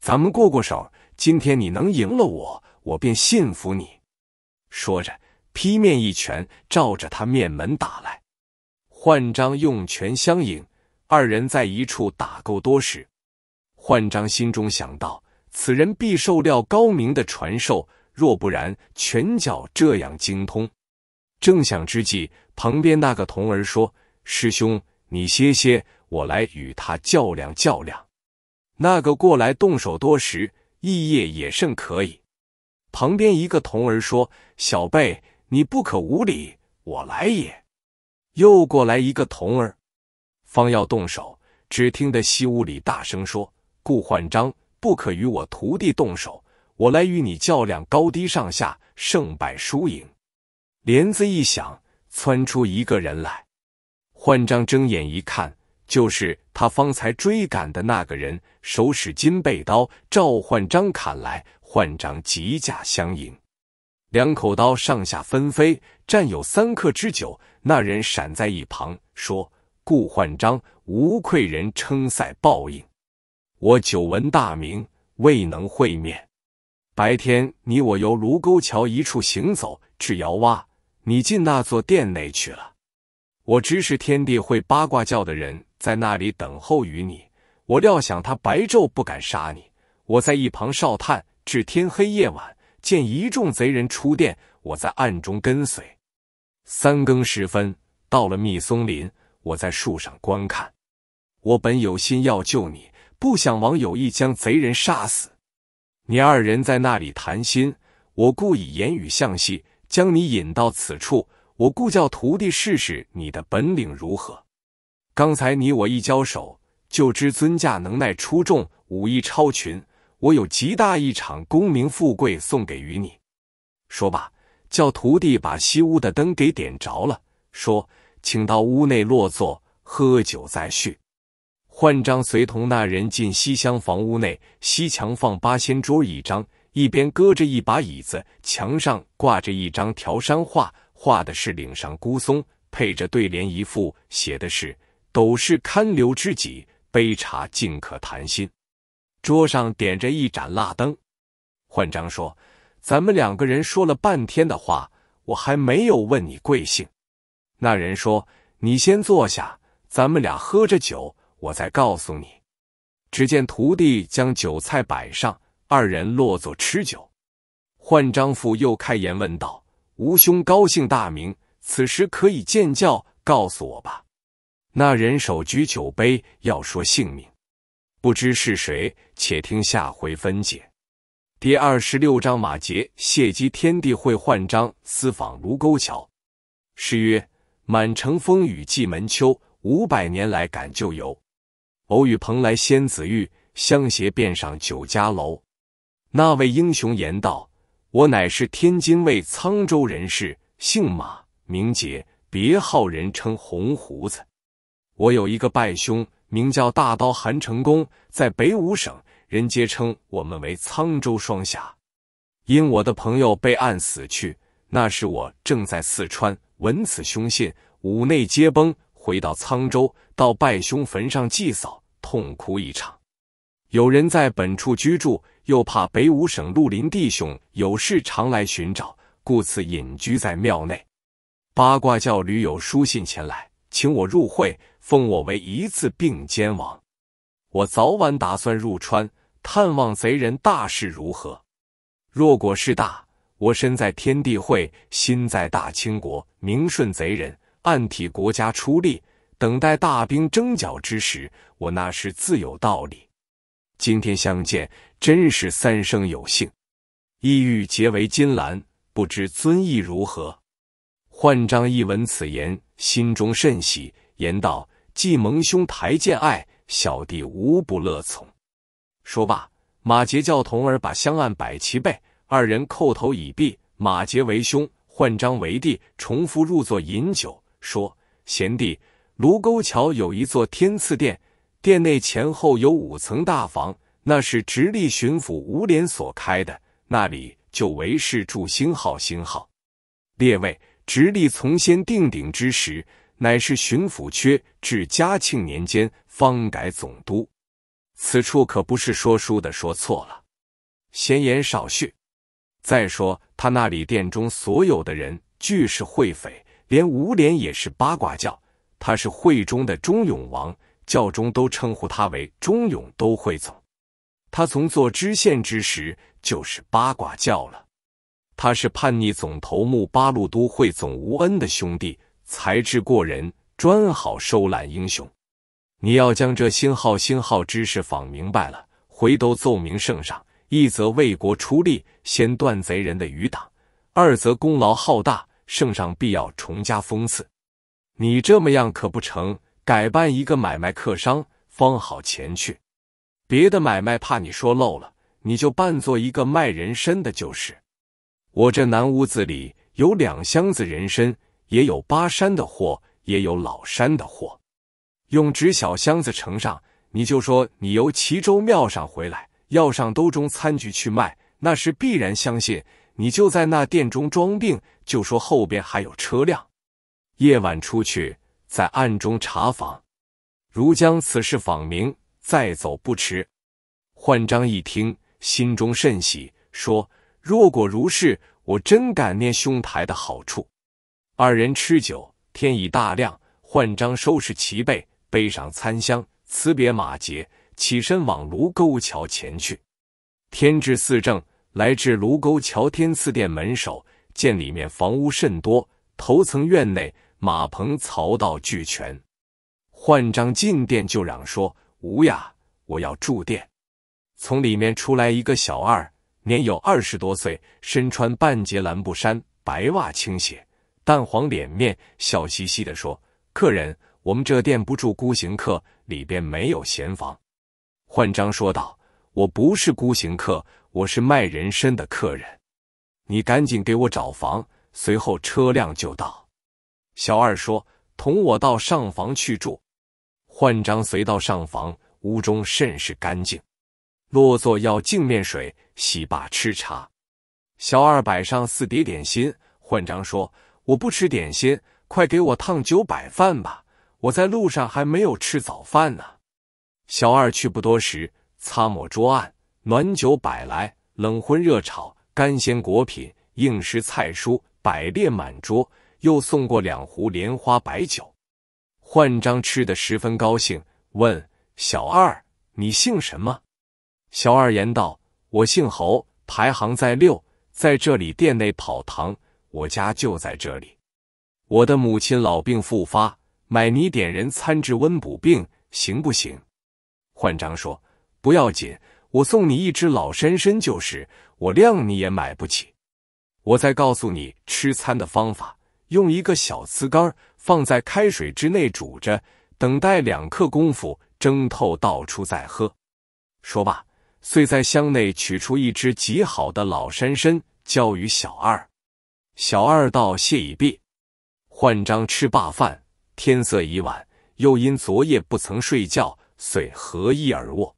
咱们过过手，今天你能赢了我，我便信服你。”说着，劈面一拳照着他面门打来。焕章用拳相迎，二人在一处打够多时，焕章心中想到。此人必受料高明的传授，若不然，拳脚这样精通。正想之际，旁边那个童儿说：“师兄，你歇歇，我来与他较量较量。”那个过来动手多时，意业也甚可以。旁边一个童儿说：“小辈，你不可无礼，我来也。”又过来一个童儿，方要动手，只听得西屋里大声说：“顾焕章。”不可与我徒弟动手，我来与你较量高低上下，胜败输赢。帘子一响，窜出一个人来。焕章睁眼一看，就是他方才追赶的那个人，手使金背刀。赵焕章砍来，焕章急驾相迎，两口刀上下纷飞，战有三刻之久。那人闪在一旁，说：“顾焕章，无愧人称赛报应。”我久闻大名，未能会面。白天你我由卢沟桥一处行走至窑洼，你进那座殿内去了。我知是天地会八卦教的人在那里等候于你。我料想他白昼不敢杀你，我在一旁哨探。至天黑夜晚，见一众贼人出殿，我在暗中跟随。三更时分到了密松林，我在树上观看。我本有心要救你。不想王有意将贼人杀死，你二人在那里谈心，我故以言语相戏，将你引到此处，我故叫徒弟试试你的本领如何。刚才你我一交手，就知尊驾能耐出众，武艺超群，我有极大一场功名富贵送给于你。说罢，叫徒弟把西屋的灯给点着了，说，请到屋内落座，喝酒再叙。换章随同那人进西厢房屋内，西墙放八仙桌一张，一边搁着一把椅子，墙上挂着一张条山画，画的是岭上孤松，配着对联一副，写的是“斗室堪留知己，杯茶尽可谈心”。桌上点着一盏蜡灯。换章说：“咱们两个人说了半天的话，我还没有问你贵姓。”那人说：“你先坐下，咱们俩喝着酒。”我再告诉你。只见徒弟将酒菜摆上，二人落座吃酒。焕章父又开言问道：“吴兄高姓大名？此时可以见教，告诉我吧。”那人手举酒杯，要说姓名，不知是谁，且听下回分解。第二十六章：马杰谢机天地会，换章私访卢沟桥。诗曰：“满城风雨季门秋，五百年来感旧游。”偶与蓬莱仙子遇，相携便上酒家楼。那位英雄言道：“我乃是天津卫沧州人士，姓马，名杰，别号人称红胡子。我有一个拜兄，名叫大刀韩成功，在北五省，人皆称我们为沧州双侠。因我的朋友被暗死去，那时我正在四川，闻此凶信，五内皆崩，回到沧州，到拜兄坟上祭扫。”痛哭一场。有人在本处居住，又怕北五省绿林弟兄有事常来寻找，故此隐居在庙内。八卦教驴友书信前来，请我入会，封我为一字并肩王。我早晚打算入川，探望贼人大事如何？若果事大，我身在天地会，心在大清国，明顺贼人，暗替国家出力。等待大兵征剿之时，我那是自有道理。今天相见，真是三生有幸，意欲结为金兰，不知尊意如何？焕章一闻此言，心中甚喜，言道：“既蒙兄抬见爱，小弟无不乐从。”说罢，马杰叫童儿把香案摆齐备，二人叩头已毕。马杰为兄，焕章为弟，重复入座饮酒，说：“贤弟。”卢沟桥有一座天赐殿，殿内前后有五层大房，那是直隶巡抚吴廉所开的，那里就为是驻星号星号。列位，直隶从先定鼎之时，乃是巡抚缺，至嘉庆年间方改总督。此处可不是说书的，说错了。闲言少叙，再说他那里殿中所有的人，俱是会匪，连吴廉也是八卦教。他是会中的忠勇王，教中都称呼他为忠勇都会总。他从做知县之时就是八卦教了。他是叛逆总头目八路都会总吴恩的兄弟，才智过人，专好收揽英雄。你要将这星号星号知识访明白了，回头奏明圣上，一则为国出力，先断贼人的余党；二则功劳浩大，圣上必要重加封赐。你这么样可不成，改办一个买卖客商方好前去。别的买卖怕你说漏了，你就扮做一个卖人参的。就是我这南屋子里有两箱子人参，也有巴山的货，也有老山的货，用纸小箱子盛上。你就说你由齐州庙上回来，要上兜中餐局去卖，那是必然相信。你就在那店中装病，就说后边还有车辆。夜晚出去，在暗中查访，如将此事访明，再走不迟。焕章一听，心中甚喜，说：“若果如是，我真感念兄台的好处。”二人吃酒，天已大亮。焕章收拾齐备，背上餐箱，辞别马杰，起身往卢沟桥前去。天至四正，来至卢沟桥天赐殿门首，见里面房屋甚多，头层院内。马棚、槽道俱全。焕章进店就嚷说：“吴呀，我要住店。”从里面出来一个小二，年有二十多岁，身穿半截蓝布衫、白袜青鞋，淡黄脸面，笑嘻嘻的说：“客人，我们这店不住孤行客，里边没有闲房。”焕章说道：“我不是孤行客，我是卖人参的客人，你赶紧给我找房。”随后车辆就到。小二说：“同我到上房去住。”焕章随到上房，屋中甚是干净。落座要净面水洗罢，吃茶。小二摆上四碟点心。焕章说：“我不吃点心，快给我烫酒摆饭吧！我在路上还没有吃早饭呢。”小二去不多时，擦抹桌案，暖酒摆来，冷荤热炒，干鲜果品，硬食菜蔬，摆列满桌。又送过两壶莲花白酒，焕章吃得十分高兴，问小二：“你姓什么？”小二言道：“我姓侯，排行在六，在这里店内跑堂，我家就在这里。我的母亲老病复发，买你点人参治温补病，行不行？”焕章说：“不要紧，我送你一只老山参就是，我量你也买不起。我再告诉你吃参的方法。”用一个小瓷缸放在开水之内煮着，等待两刻功夫蒸透，倒出再喝。说罢，遂在箱内取出一只极好的老山参，交与小二。小二道：“谢已毕。”换章吃罢饭，天色已晚，又因昨夜不曾睡觉，遂合衣而卧。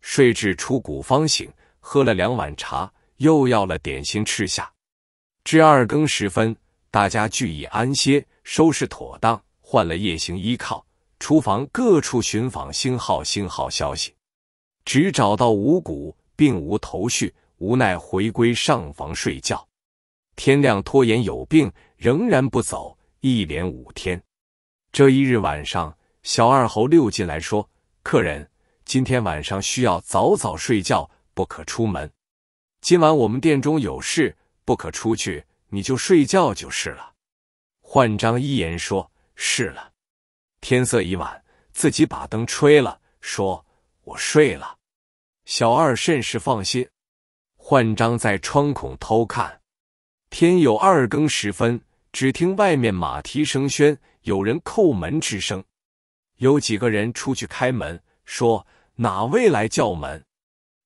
睡至出谷方醒，喝了两碗茶，又要了点心吃下，至二更时分。大家聚已安歇，收拾妥当，换了夜行依靠，厨房各处寻访星号星号消息，只找到五谷，并无头绪，无奈回归上房睡觉。天亮拖延有病，仍然不走，一连五天。这一日晚上，小二猴溜进来说：“客人，今天晚上需要早早睡觉，不可出门。今晚我们店中有事，不可出去。”你就睡觉就是了。焕章一言说是了。天色已晚，自己把灯吹了，说：“我睡了。”小二甚是放心。焕章在窗孔偷看，天有二更时分，只听外面马蹄声喧，有人叩门之声。有几个人出去开门，说：“哪位来叫门？”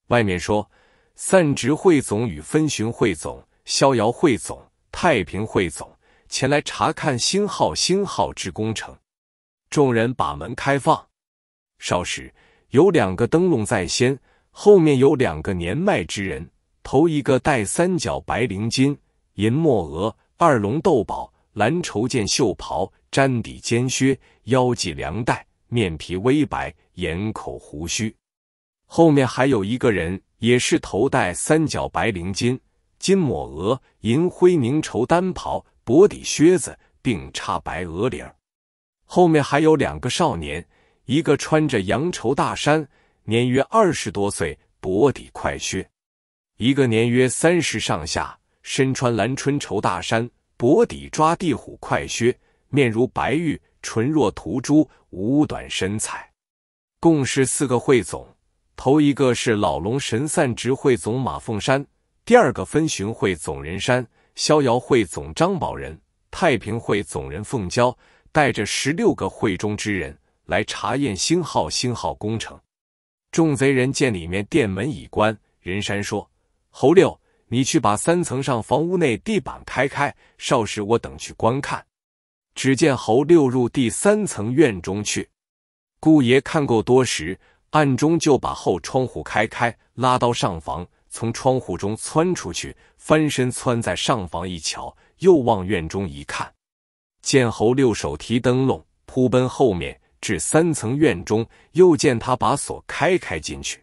外面说：“散职汇总与分巡汇总，逍遥汇总。”太平汇总前来查看星号星号之工程，众人把门开放。少时，有两个灯笼在先，后面有两个年迈之人，头一个戴三角白绫巾，银墨额，二龙斗宝，蓝绸件袖袍，毡底尖靴，腰系凉带，面皮微白，眼口胡须。后面还有一个人，也是头戴三角白绫巾。金抹额，银灰凝绸单袍，薄底靴子，并插白鹅翎后面还有两个少年，一个穿着羊绸大衫，年约二十多岁，薄底快靴；一个年约三十上下，身穿蓝春绸大衫，薄底抓地虎快靴，面如白玉，唇若涂朱，五短身材。共是四个汇总。头一个是老龙神散值汇总马凤山。第二个分巡会总人山、逍遥会总张宝仁、太平会总人凤娇带着十六个会中之人来查验星号星号工程。众贼人见里面殿门已关，人山说：“侯六，你去把三层上房屋内地板开开，少时我等去观看。”只见侯六入第三层院中去。顾爷看够多时，暗中就把后窗户开开，拉刀上房。从窗户中窜出去，翻身窜在上房一瞧，又往院中一看，见侯六手提灯笼扑奔后面，至三层院中，又见他把锁开开进去。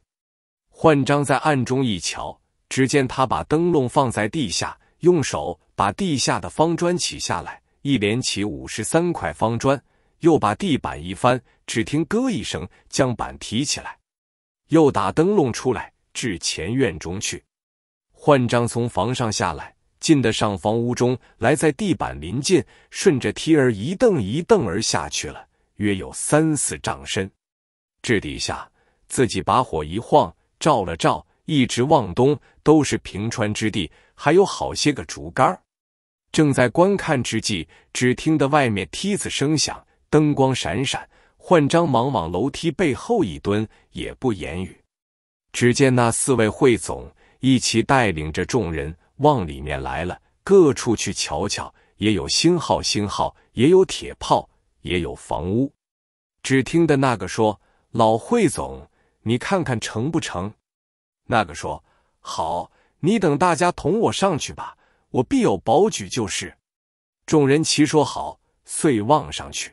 焕章在暗中一瞧，只见他把灯笼放在地下，用手把地下的方砖起下来，一连起五十三块方砖，又把地板一翻，只听咯一声，将板提起来，又打灯笼出来。至前院中去，焕章从房上下来，进得上房屋中来，在地板临近，顺着梯儿一蹬一蹬而下去了，约有三四丈深。至底下，自己把火一晃，照了照，一直望东，都是平川之地，还有好些个竹竿。正在观看之际，只听得外面梯子声响，灯光闪闪，焕章忙往楼梯背后一蹲，也不言语。只见那四位会总一起带领着众人往里面来了，各处去瞧瞧，也有星号星号，也有铁炮，也有房屋。只听得那个说：“老会总，你看看成不成？”那个说：“好，你等大家同我上去吧，我必有保举就是。”众人齐说好，遂望上去。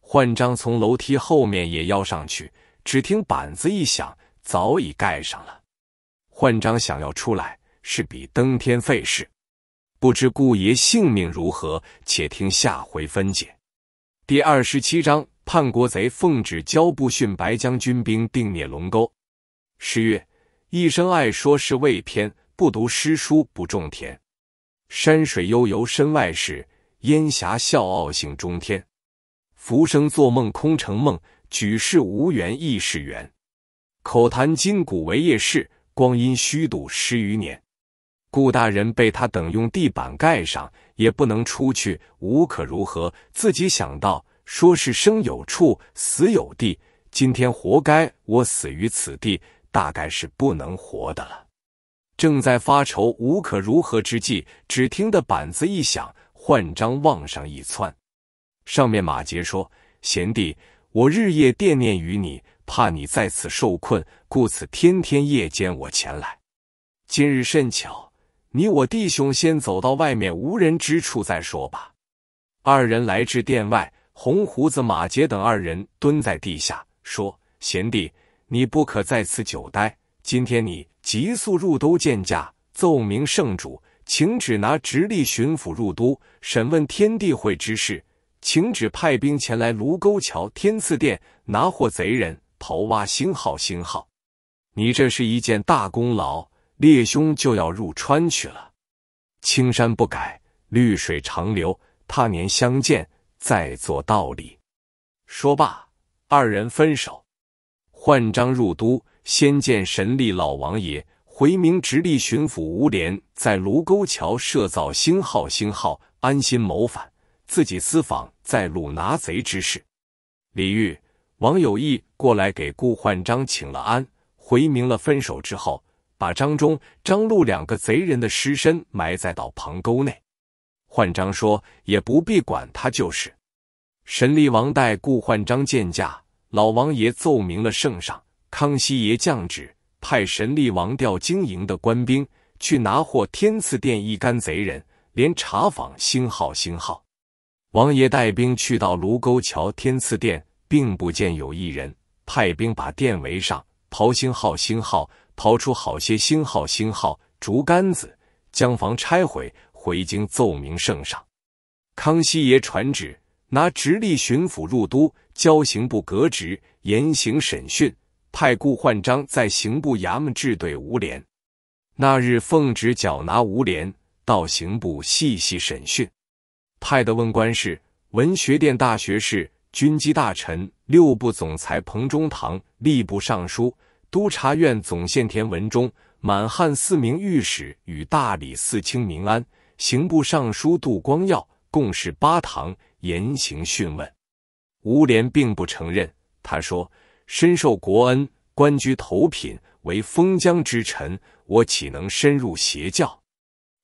焕章从楼梯后面也要上去，只听板子一响。早已盖上了，换章想要出来是比登天费事。不知顾爷性命如何，且听下回分解。第二十七章：叛国贼奉旨交部逊白将军兵定灭龙沟。十月，一生爱说是未篇，不读诗书不种田。山水悠游身外事，烟霞笑傲性中天。浮生做梦空成梦，举世无缘亦是缘。口谈筋骨为业事，光阴虚度十余年。顾大人被他等用地板盖上，也不能出去，无可如何。自己想到，说是生有处，死有地。今天活该，我死于此地，大概是不能活的了。正在发愁无可如何之际，只听得板子一响，换章往上一窜。上面马杰说：“贤弟，我日夜惦念于你。”怕你在此受困，故此天天夜间我前来。今日甚巧，你我弟兄先走到外面无人之处再说吧。二人来至殿外，红胡子马杰等二人蹲在地下说：“贤弟，你不可在此久待。今天你急速入都见驾，奏明圣主，请旨拿直隶巡抚入都审问天地会之事，请旨派兵前来卢沟桥天赐殿拿获贼人。”刨挖星号星号，你这是一件大功劳，列兄就要入川去了。青山不改，绿水长流，他年相见，再做道理。说罢，二人分手。换章入都，先见神力老王爷，回明直隶巡抚吴廉在卢沟桥设造星号星号，安心谋反，自己私访在鲁拿贼之事。李煜。王友义过来给顾焕章请了安，回明了分手之后，把张忠、张禄两个贼人的尸身埋在到旁沟内。焕章说：“也不必管他，就是。”神力王带顾焕章见驾，老王爷奏明了圣上，康熙爷降旨，派神力王调经营的官兵去拿获天赐殿一干贼人，连查访。星号星号，王爷带兵去到卢沟桥天赐殿。并不见有一人派兵把店围上，刨星号星号刨出好些星号星号竹竿子，将房拆毁，回京奏明圣上。康熙爷传旨，拿直隶巡抚入都，交刑部革职，严刑审讯，派顾焕章在刑部衙门治对吴廉。那日奉旨缴拿吴廉，到刑部细细审讯，派的问官是文学殿大学士。军机大臣、六部总裁彭中堂、吏部尚书、督察院总宪田文忠、满汉四名御史与大理寺卿明安、刑部尚书杜光耀共事八堂，严刑讯问。吴廉并不承认，他说：“深受国恩，官居头品，为封疆之臣，我岂能深入邪教？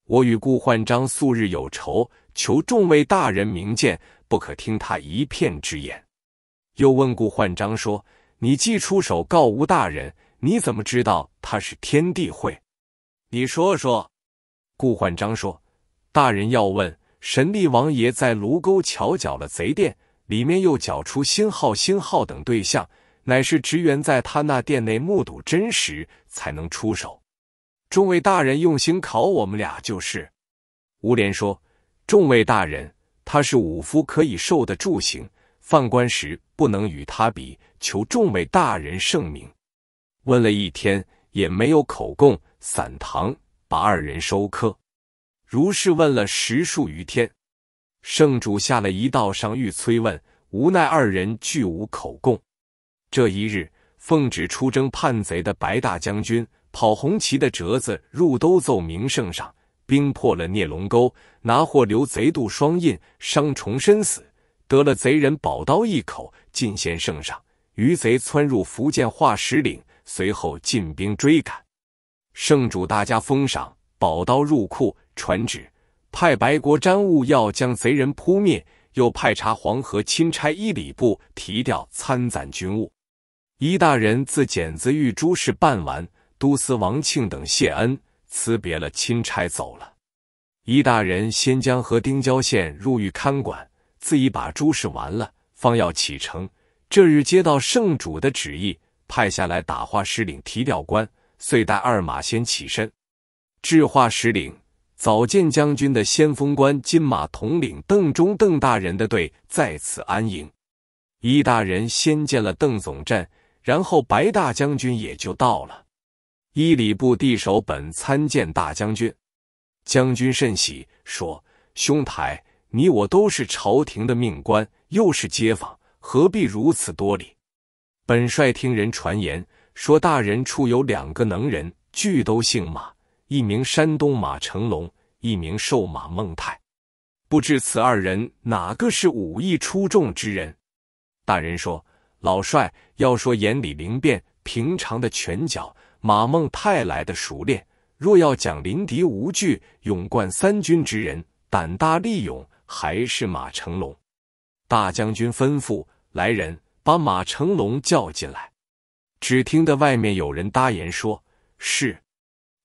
我与顾焕章素日有仇，求众位大人明鉴。”不可听他一片之言。又问顾焕章说：“你既出手告吴大人，你怎么知道他是天地会？你说说。”顾焕章说：“大人要问，神力王爷在卢沟桥缴了贼殿，里面又缴出星号、星号等对象，乃是职员在他那店内目睹真实，才能出手。众位大人用心考我们俩，就是。”吴莲说：“众位大人。”他是武夫，可以受得住刑；犯官时不能与他比。求众位大人圣明。问了一天也没有口供，散堂把二人收科。如是问了十数余天，圣主下了一道上谕催问，无奈二人俱无口供。这一日，奉旨出征叛贼的白大将军，跑红旗的折子入都奏明圣上。兵破了孽龙沟，拿获刘贼杜双印，伤重身死，得了贼人宝刀一口，进献圣上。余贼窜入福建化石岭，随后进兵追赶。圣主大家封赏，宝刀入库，传旨派白国沾务要将贼人扑灭，又派查黄河钦差一礼部提调参赞军务。一大人自剪子玉诸事办完，都司王庆等谢恩。辞别了钦差，走了。伊大人先将和丁交县入狱看管，自己把诸事完了，方要启程。这日接到圣主的旨意，派下来打化师领提调官，遂带二马先起身。智化石岭，早见将军的先锋官金马统领邓忠邓大人的队在此安营。伊大人先见了邓总镇，然后白大将军也就到了。礼部地首本参见大将军，将军甚喜，说：“兄台，你我都是朝廷的命官，又是街坊，何必如此多礼？”本帅听人传言说，大人处有两个能人，俱都姓马，一名山东马成龙，一名瘦马孟泰，不知此二人哪个是武艺出众之人？大人说：“老帅，要说眼里灵变，平常的拳脚。”马孟泰来的熟练，若要讲临敌无惧、勇冠三军之人，胆大力勇，还是马成龙。大将军吩咐来人，把马成龙叫进来。只听得外面有人答言说：“是。”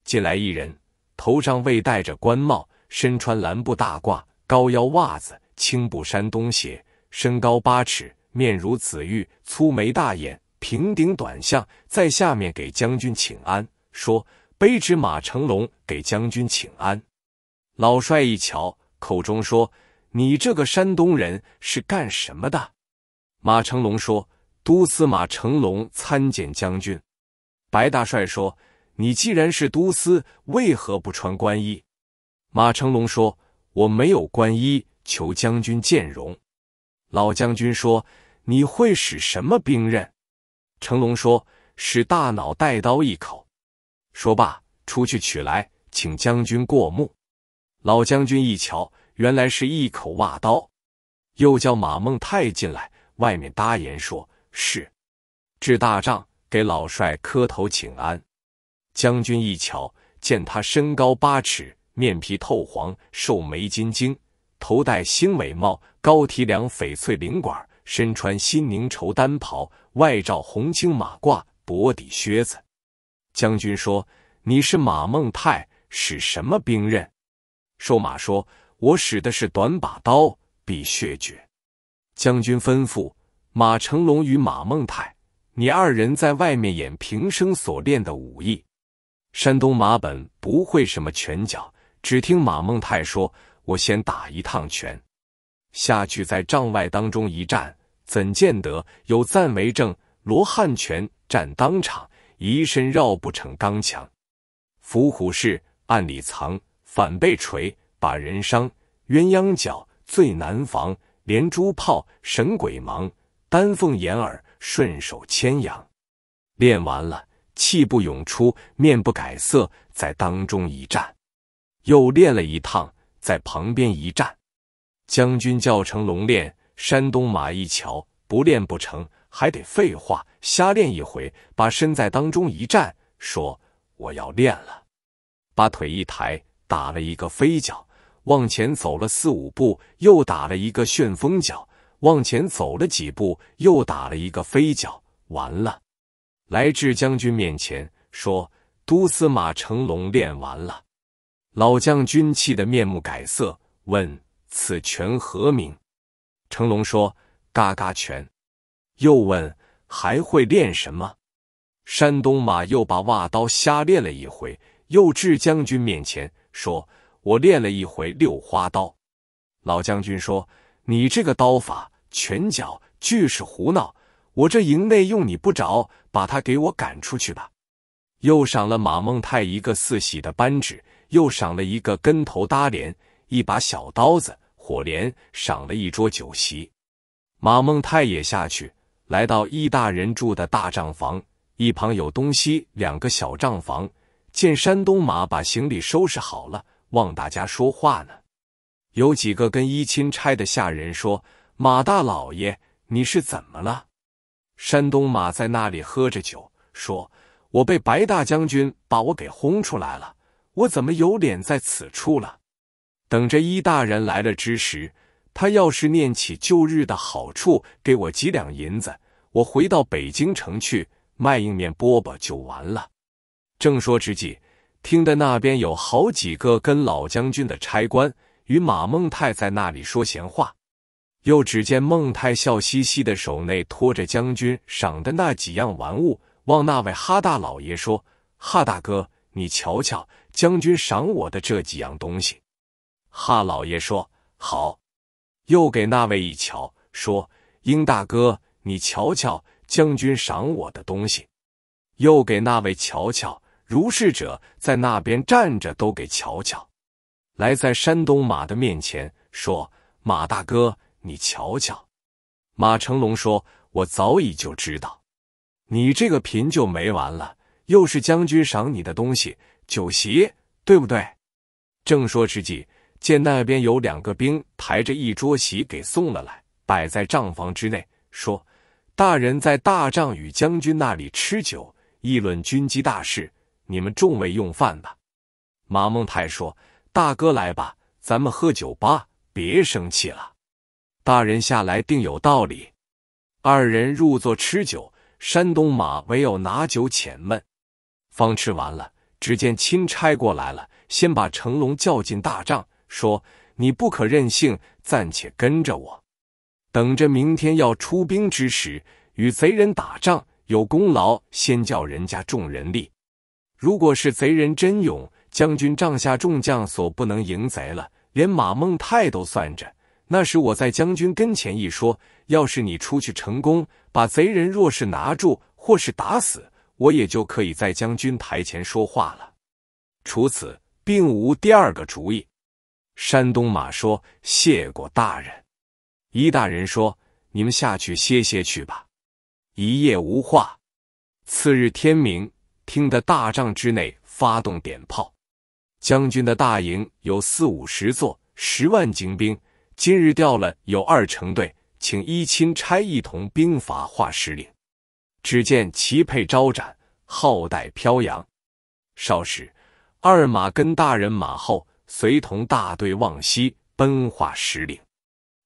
进来一人，头上未戴着官帽，身穿蓝布大褂、高腰袜子、青布山东鞋，身高八尺，面如紫玉，粗眉大眼。平顶短相在下面给将军请安，说：“卑职马成龙给将军请安。”老帅一瞧，口中说：“你这个山东人是干什么的？”马成龙说：“都司马成龙参见将军。”白大帅说：“你既然是都司，为何不穿官衣？”马成龙说：“我没有官衣，求将军见容。”老将军说：“你会使什么兵刃？”成龙说：“使大脑带刀一口。”说罢，出去取来，请将军过目。老将军一瞧，原来是一口瓦刀。又叫马孟泰进来，外面搭言说：“是，至大帐，给老帅磕头请安。”将军一瞧，见他身高八尺，面皮透黄，瘦眉金睛，头戴星尾帽，高提梁翡翠领管。身穿新宁绸单袍，外罩红青马褂，薄底靴子。将军说：“你是马孟泰，使什么兵刃？”瘦马说：“我使的是短把刀，比血绝。”将军吩咐马成龙与马孟泰：“你二人在外面演平生所练的武艺。山东马本不会什么拳脚，只听马孟泰说：‘我先打一趟拳，下去在帐外当中一站。’”怎见得？有赞为证：罗汉拳战当场，一身绕不成刚强；伏虎式暗里藏，反被锤把人伤；鸳鸯脚最难防，连珠炮神鬼忙；丹凤眼耳顺手牵羊。练完了，气不涌出，面不改色，在当中一站；又练了一趟，在旁边一站。将军叫成龙练。山东马一瞧，不练不成，还得废话，瞎练一回，把身在当中一站，说：“我要练了。”把腿一抬，打了一个飞脚，往前走了四五步，又打了一个旋风脚，往前走了几步，又打了一个飞脚。完了，来至将军面前，说：“都司马成龙练完了。”老将军气得面目改色，问：“此拳何名？”成龙说：“嘎嘎拳。”又问：“还会练什么？”山东马又把瓦刀瞎练了一回，又至将军面前说：“我练了一回六花刀。”老将军说：“你这个刀法、拳脚俱是胡闹，我这营内用你不着，把他给我赶出去吧。”又赏了马孟泰一个四喜的扳指，又赏了一个跟头搭脸，一把小刀子。火莲赏了一桌酒席，马孟泰也下去，来到易大人住的大帐房，一旁有东西两个小帐房，见山东马把行李收拾好了，望大家说话呢。有几个跟一钦差的下人说：“马大老爷，你是怎么了？”山东马在那里喝着酒，说：“我被白大将军把我给轰出来了，我怎么有脸在此处了？”等着一大人来了之时，他要是念起旧日的好处，给我几两银子，我回到北京城去卖硬面饽饽就完了。正说之际，听得那边有好几个跟老将军的差官与马孟泰在那里说闲话，又只见孟泰笑嘻嘻的手内托着将军赏的那几样玩物，望那位哈大老爷说：“哈大哥，你瞧瞧，将军赏我的这几样东西。”哈老爷说好，又给那位一瞧，说：“英大哥，你瞧瞧，将军赏我的东西。”又给那位瞧瞧，如是者在那边站着都给瞧瞧。来，在山东马的面前说：“马大哥，你瞧瞧。”马成龙说：“我早已就知道，你这个贫就没完了，又是将军赏你的东西，酒席对不对？”正说之际。见那边有两个兵抬着一桌席给送了来，摆在帐房之内，说：“大人在大帐与将军那里吃酒，议论军机大事，你们众位用饭吧。”马孟泰说：“大哥来吧，咱们喝酒吧，别生气了。大人下来定有道理。”二人入座吃酒，山东马唯有拿酒遣闷。方吃完了，只见钦差过来了，先把成龙叫进大帐。说：“你不可任性，暂且跟着我，等着明天要出兵之时，与贼人打仗，有功劳先叫人家众人立。如果是贼人真勇，将军帐下众将所不能迎贼了，连马孟泰都算着。那时我在将军跟前一说，要是你出去成功，把贼人若是拿住或是打死，我也就可以在将军台前说话了。除此，并无第二个主意。”山东马说：“谢过大人。”一大人说：“你们下去歇歇去吧。”一夜无话。次日天明，听得大帐之内发动点炮。将军的大营有四五十座，十万精兵。今日调了有二成队，请一钦差一同兵法化石岭。只见旗佩招展，号带飘扬。少时，二马跟大人马后。随同大队往西奔化石岭，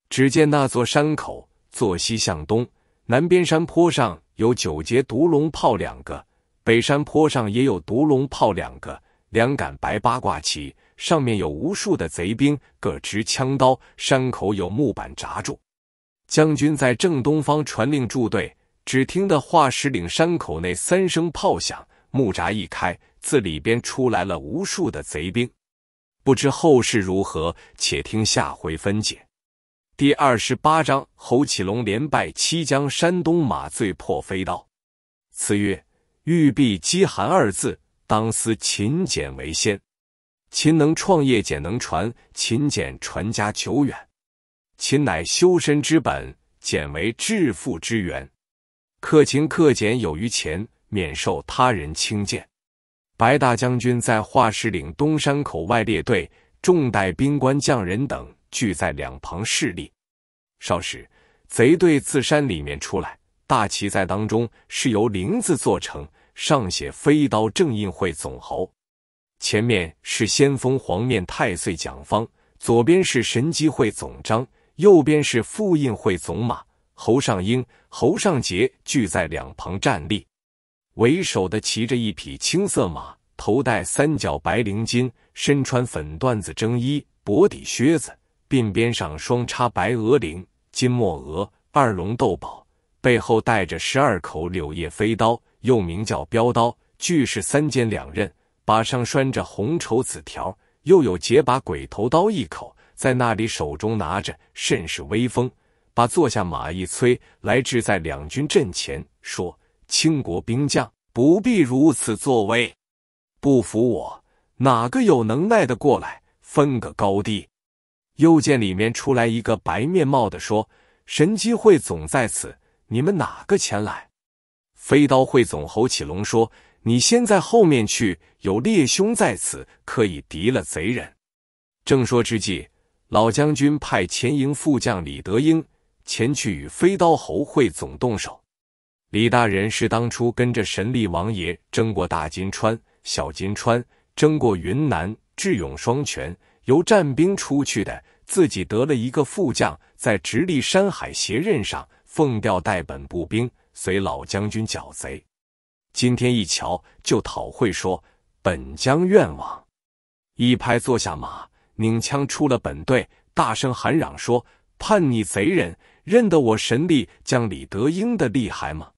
只见那座山口坐西向东，南边山坡上有九节独龙炮两个，北山坡上也有独龙炮两个，两杆白八卦旗，上面有无数的贼兵，各执枪刀。山口有木板闸住，将军在正东方传令驻队，只听得化石岭山口内三声炮响，木闸一开，自里边出来了无数的贼兵。不知后事如何，且听下回分解。第二十八章，侯启龙连败七将，山东马醉破飞刀。次月，玉璧饥寒二字，当思勤俭为先。勤能创业，俭能传，勤俭传家久远。勤乃修身之本，俭为致富之源。克勤克俭，有余钱，免受他人轻贱。白大将军在华石岭东山口外列队，众带兵官将人等聚在两旁侍立。少时，贼队自山里面出来，大旗在当中，是由“灵”字做成，上写“飞刀正印会总侯”。前面是先锋黄面太岁蒋方，左边是神机会总章，右边是副印会总马侯尚英、侯尚杰，聚在两旁站立。为首的骑着一匹青色马，头戴三角白绫巾，身穿粉缎子征衣，薄底靴子，鬓边上双插白鹅翎金墨鹅二龙斗宝，背后带着十二口柳叶飞刀，又名叫镖刀，俱是三尖两刃，把上拴着红绸子条，又有结把鬼头刀一口，在那里手中拿着，甚是威风。把坐下马一催，来至在两军阵前，说。清国兵将不必如此作威，不服我哪个有能耐的过来分个高低？又见里面出来一个白面貌的，说：“神机会总在此，你们哪个前来？”飞刀会总侯启龙说：“你先在后面去，有列兄在此，可以敌了贼人。”正说之际，老将军派前营副将李德英前去与飞刀侯会总动手。李大人是当初跟着神力王爷争过大金川、小金川，争过云南，智勇双全，由战兵出去的。自己得了一个副将，在直隶山海协任上，奉调带本步兵，随老将军剿贼。今天一瞧，就讨会说本将愿望，一拍坐下马，拧枪出了本队，大声喊嚷说：“叛逆贼人，认得我神力将李德英的厉害吗？”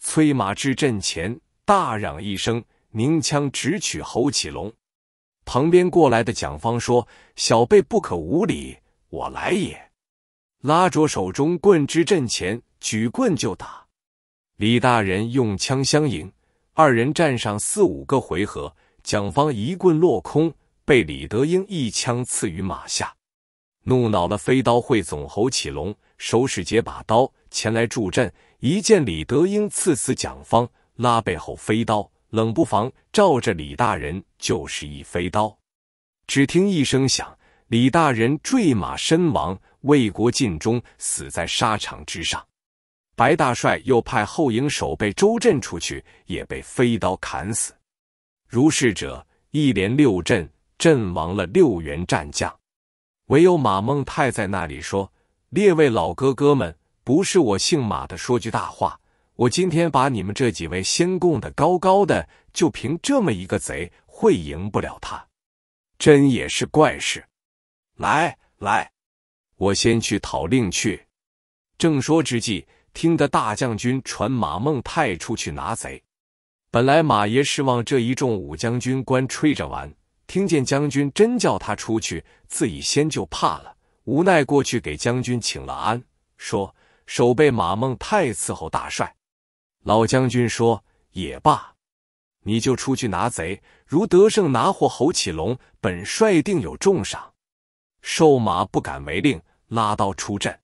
催马至阵前，大嚷一声，鸣枪直取侯启龙。旁边过来的蒋方说：“小辈不可无礼，我来也！”拉着手中棍至阵前，举棍就打。李大人用枪相迎，二人战上四五个回合。蒋方一棍落空，被李德英一枪刺于马下。怒恼了飞刀会总侯启龙，手使结把刀前来助阵。一见李德英刺死蒋方，拉背后飞刀，冷不防照着李大人就是一飞刀。只听一声响，李大人坠马身亡，为国尽忠，死在沙场之上。白大帅又派后营守备周震出去，也被飞刀砍死。如是者，一连六阵，阵亡了六员战将。唯有马孟泰在那里说：“列位老哥哥们。”不是我姓马的说句大话，我今天把你们这几位先供的高高的，就凭这么一个贼，会赢不了他，真也是怪事。来来，我先去讨令去。正说之际，听得大将军传马孟泰出去拿贼。本来马爷是望这一众武将军官吹着玩，听见将军真叫他出去，自己先就怕了，无奈过去给将军请了安，说。守备马孟泰伺候大帅，老将军说：“也罢，你就出去拿贼。如得胜拿获侯启龙，本帅定有重赏。”瘦马不敢违令，拉刀出阵。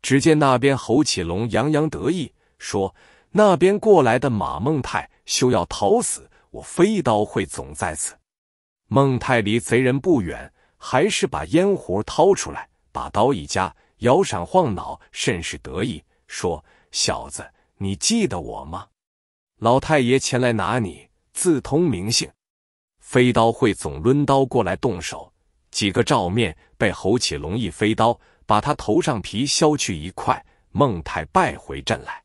只见那边侯启龙洋洋得意，说：“那边过来的马孟泰，休要逃死，我飞刀会总在此。”孟泰离贼人不远，还是把烟壶掏出来，把刀一夹。摇闪晃脑，甚是得意，说：“小子，你记得我吗？老太爷前来拿你，自通名姓。”飞刀会总抡刀过来动手，几个照面，被侯启龙一飞刀把他头上皮削去一块。孟太败回阵来，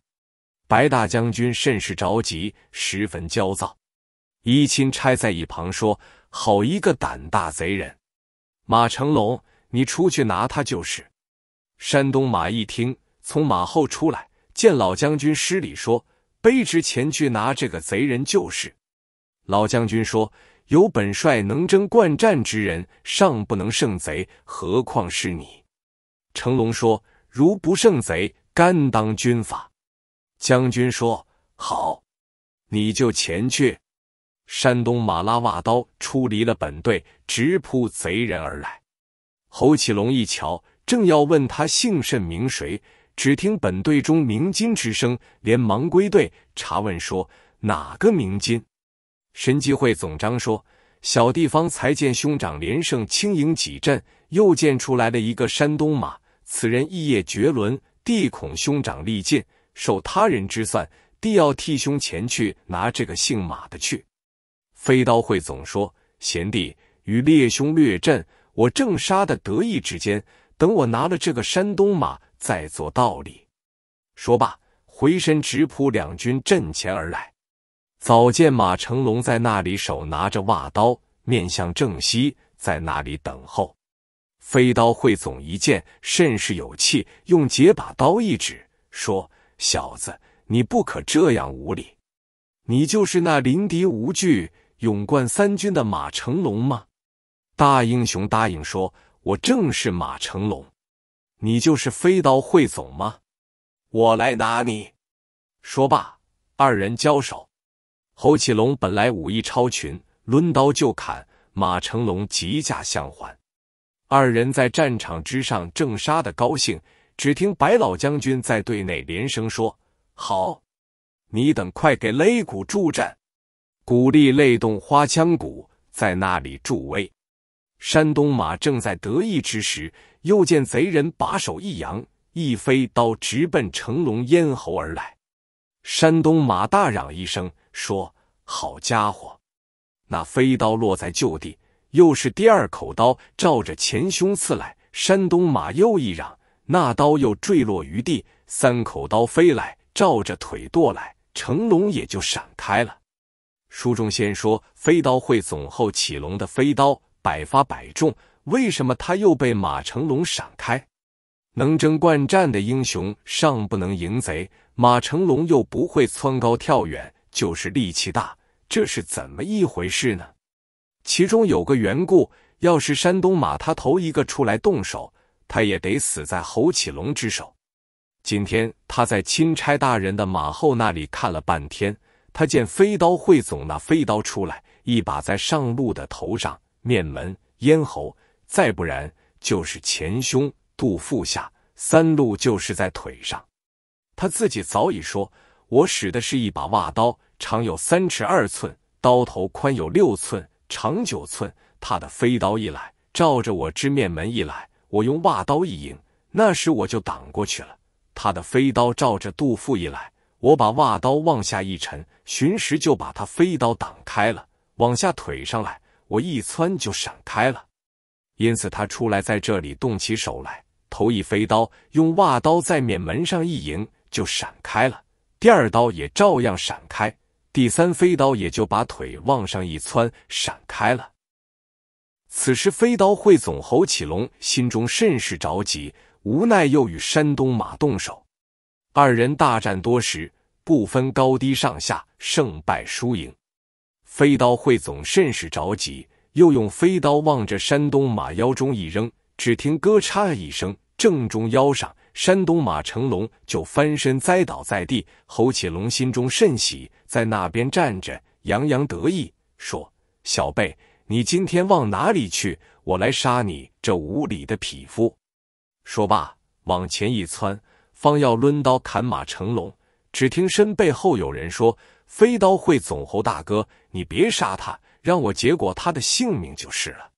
白大将军甚是着急，十分焦躁。一钦差在一旁说：“好一个胆大贼人！马成龙，你出去拿他就是。”山东马一听，从马后出来，见老将军施礼，说：“卑职前去拿这个贼人就是。”老将军说：“有本帅能征惯战之人，尚不能胜贼，何况是你？”成龙说：“如不胜贼，甘当军法。”将军说：“好，你就前去。”山东马拉瓦刀出离了本队，直扑贼人而来。侯启龙一瞧。正要问他姓甚名谁，只听本队中鸣金之声，连忙归队查问说：“哪个鸣金？”神机会总章说：“小地方才见兄长连胜轻盈几阵，又见出来了一个山东马，此人异业绝伦，地恐兄长力尽，受他人之算，定要替兄前去拿这个姓马的去。”飞刀会总说：“贤弟与列兄略阵，我正杀的得意之间。”等我拿了这个山东马，再做道理。说罢，回身直扑两军阵前而来。早见马成龙在那里手拿着瓦刀，面向正西，在那里等候。飞刀汇总一剑，甚是有气，用结把刀一指，说：“小子，你不可这样无礼！你就是那临敌无惧、勇冠三军的马成龙吗？”大英雄答应说。我正是马成龙，你就是飞刀汇总吗？我来拿你！说罢，二人交手。侯启龙本来武艺超群，抡刀就砍；马成龙急驾相还。二人在战场之上正杀的高兴，只听白老将军在队内连声说：“好，你等快给擂鼓助战！”鼓励擂动花枪鼓，在那里助威。山东马正在得意之时，又见贼人把手一扬，一飞刀直奔成龙咽喉而来。山东马大嚷一声，说：“好家伙！”那飞刀落在就地，又是第二口刀照着前胸刺来。山东马又一嚷，那刀又坠落于地。三口刀飞来，照着腿剁来，成龙也就闪开了。书中先说飞刀会总后起龙的飞刀。百发百中，为什么他又被马成龙闪开？能征惯战的英雄尚不能迎贼，马成龙又不会蹿高跳远，就是力气大，这是怎么一回事呢？其中有个缘故，要是山东马他头一个出来动手，他也得死在侯启龙之手。今天他在钦差大人的马后那里看了半天，他见飞刀汇总那飞刀出来，一把在上路的头上。面门、咽喉，再不然就是前胸、肚腹下三路，就是在腿上。他自己早已说，我使的是一把瓦刀，长有三尺二寸，刀头宽有六寸，长九寸。他的飞刀一来，照着我之面门一来，我用瓦刀一迎，那时我就挡过去了。他的飞刀照着肚腹一来，我把瓦刀往下一沉，寻时就把他飞刀挡开了，往下腿上来。我一窜就闪开了，因此他出来在这里动起手来，头一飞刀用瓦刀在面门上一迎就闪开了，第二刀也照样闪开，第三飞刀也就把腿往上一窜闪开了。此时飞刀会总侯启龙心中甚是着急，无奈又与山东马动手，二人大战多时，不分高低上下，胜败输赢。飞刀会总甚是着急，又用飞刀望着山东马腰中一扔，只听“咯嚓”一声，正中腰上，山东马成龙就翻身栽倒在地。侯启龙心中甚喜，在那边站着洋洋得意，说：“小贝，你今天往哪里去？我来杀你这无礼的匹夫！”说罢往前一窜，方要抡刀砍马成龙，只听身背后有人说：“飞刀会总侯大哥。”你别杀他，让我结果他的性命就是了。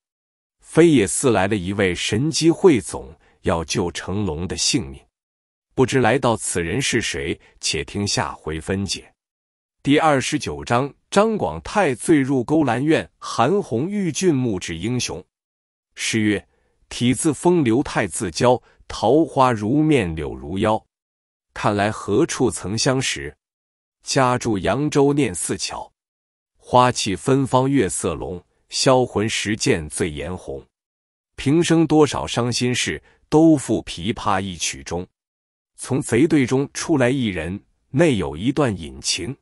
飞也寺来了一位神机汇总，要救成龙的性命，不知来到此人是谁，且听下回分解。第二十九章：张广泰醉入勾栏院，韩红玉俊目质英雄。诗曰：体字风流态自娇，桃花如面柳如腰。看来何处曾相识？家住扬州念四桥。花气芬芳月色浓，销魂时见醉颜红。平生多少伤心事，都付琵琶一曲中。从贼队中出来一人，内有一段隐情。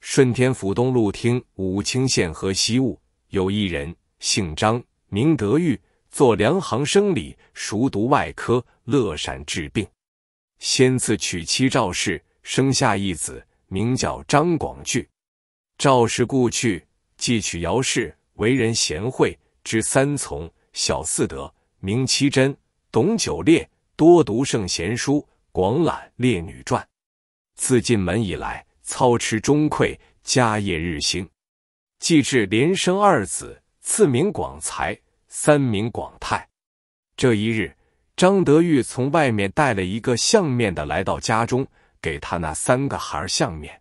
顺天府东路厅武清县河西务有一人，姓张，名德裕，做梁行生理，熟读外科，乐善治病。先自娶妻赵氏，生下一子，名叫张广聚。赵氏故去，继娶姚氏，为人贤惠，知三从，小四德，明七真，懂九烈，多读圣贤书，广览烈女传。自进门以来，操持中馈，家业日兴。继至连生二子，赐名广才，三名广泰。这一日，张德玉从外面带了一个相面的来到家中，给他那三个孩儿相面。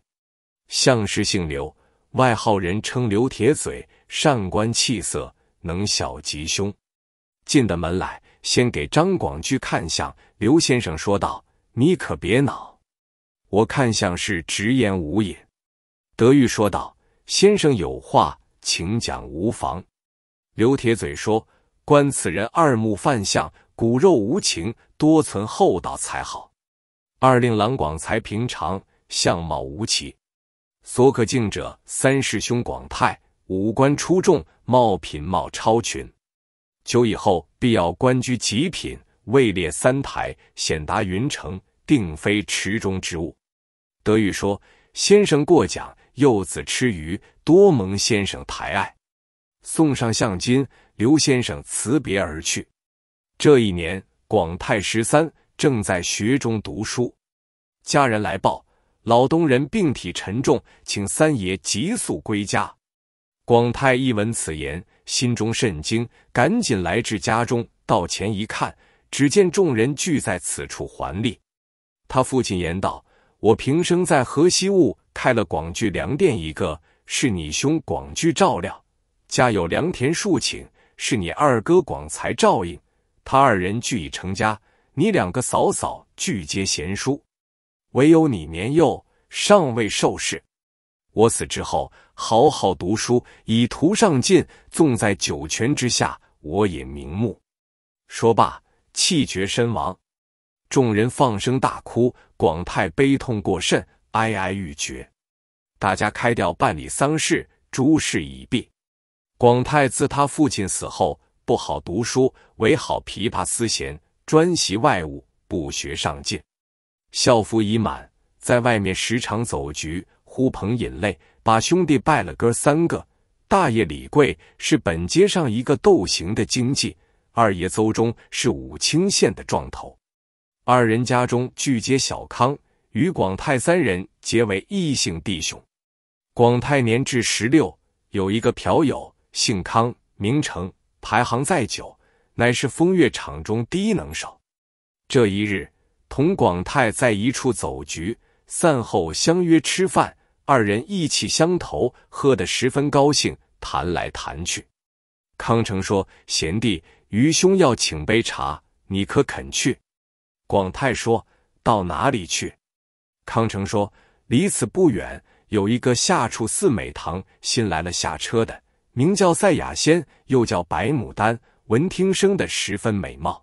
相氏姓刘。外号人称刘铁嘴，善观气色，能晓吉凶。进的门来，先给张广聚看相。刘先生说道：“你可别恼，我看相是直言无隐。”德玉说道：“先生有话，请讲无妨。”刘铁嘴说：“观此人二目泛相，骨肉无情，多存厚道才好。二令郎广才平常，相貌无奇。”所可敬者，三师兄广泰，五官出众，貌品貌超群。久以后，必要官居极品，位列三台，显达云城，定非池中之物。德玉说：“先生过奖，幼子吃鱼，多蒙先生抬爱。”送上相金，刘先生辞别而去。这一年，广泰十三正在学中读书，家人来报。老东人病体沉重，请三爷急速归家。广泰一闻此言，心中甚惊，赶紧来至家中，到前一看，只见众人聚在此处环立。他父亲言道：“我平生在河西务开了广聚粮店一个，是你兄广聚照料；家有良田数顷，是你二哥广才照应。他二人俱已成家，你两个嫂嫂俱皆贤淑。”唯有你年幼，尚未受事。我死之后，好好读书，以图上进。纵在九泉之下，我也瞑目。说罢，气绝身亡。众人放声大哭，广泰悲痛过甚，哀哀欲绝。大家开掉办理丧事，诸事已毕。广泰自他父亲死后，不好读书，唯好琵琶丝弦，专习外物，不学上进。孝服已满，在外面时常走局，呼朋引类，把兄弟拜了哥三个。大爷李贵是本街上一个斗行的经纪，二爷邹忠是武清县的壮头，二人家中俱皆小康。与广泰三人结为异姓弟兄。广泰年至十六，有一个朴友，姓康，名成，排行在九，乃是风月场中第一能手。这一日。同广泰在一处走局，散后相约吃饭，二人意气相投，喝得十分高兴，谈来谈去。康成说：“贤弟，愚兄要请杯茶，你可肯去？”广泰说到哪里去？康成说：“离此不远，有一个下处四美堂，新来了下车的，名叫赛雅仙，又叫白牡丹，闻听声的十分美貌。”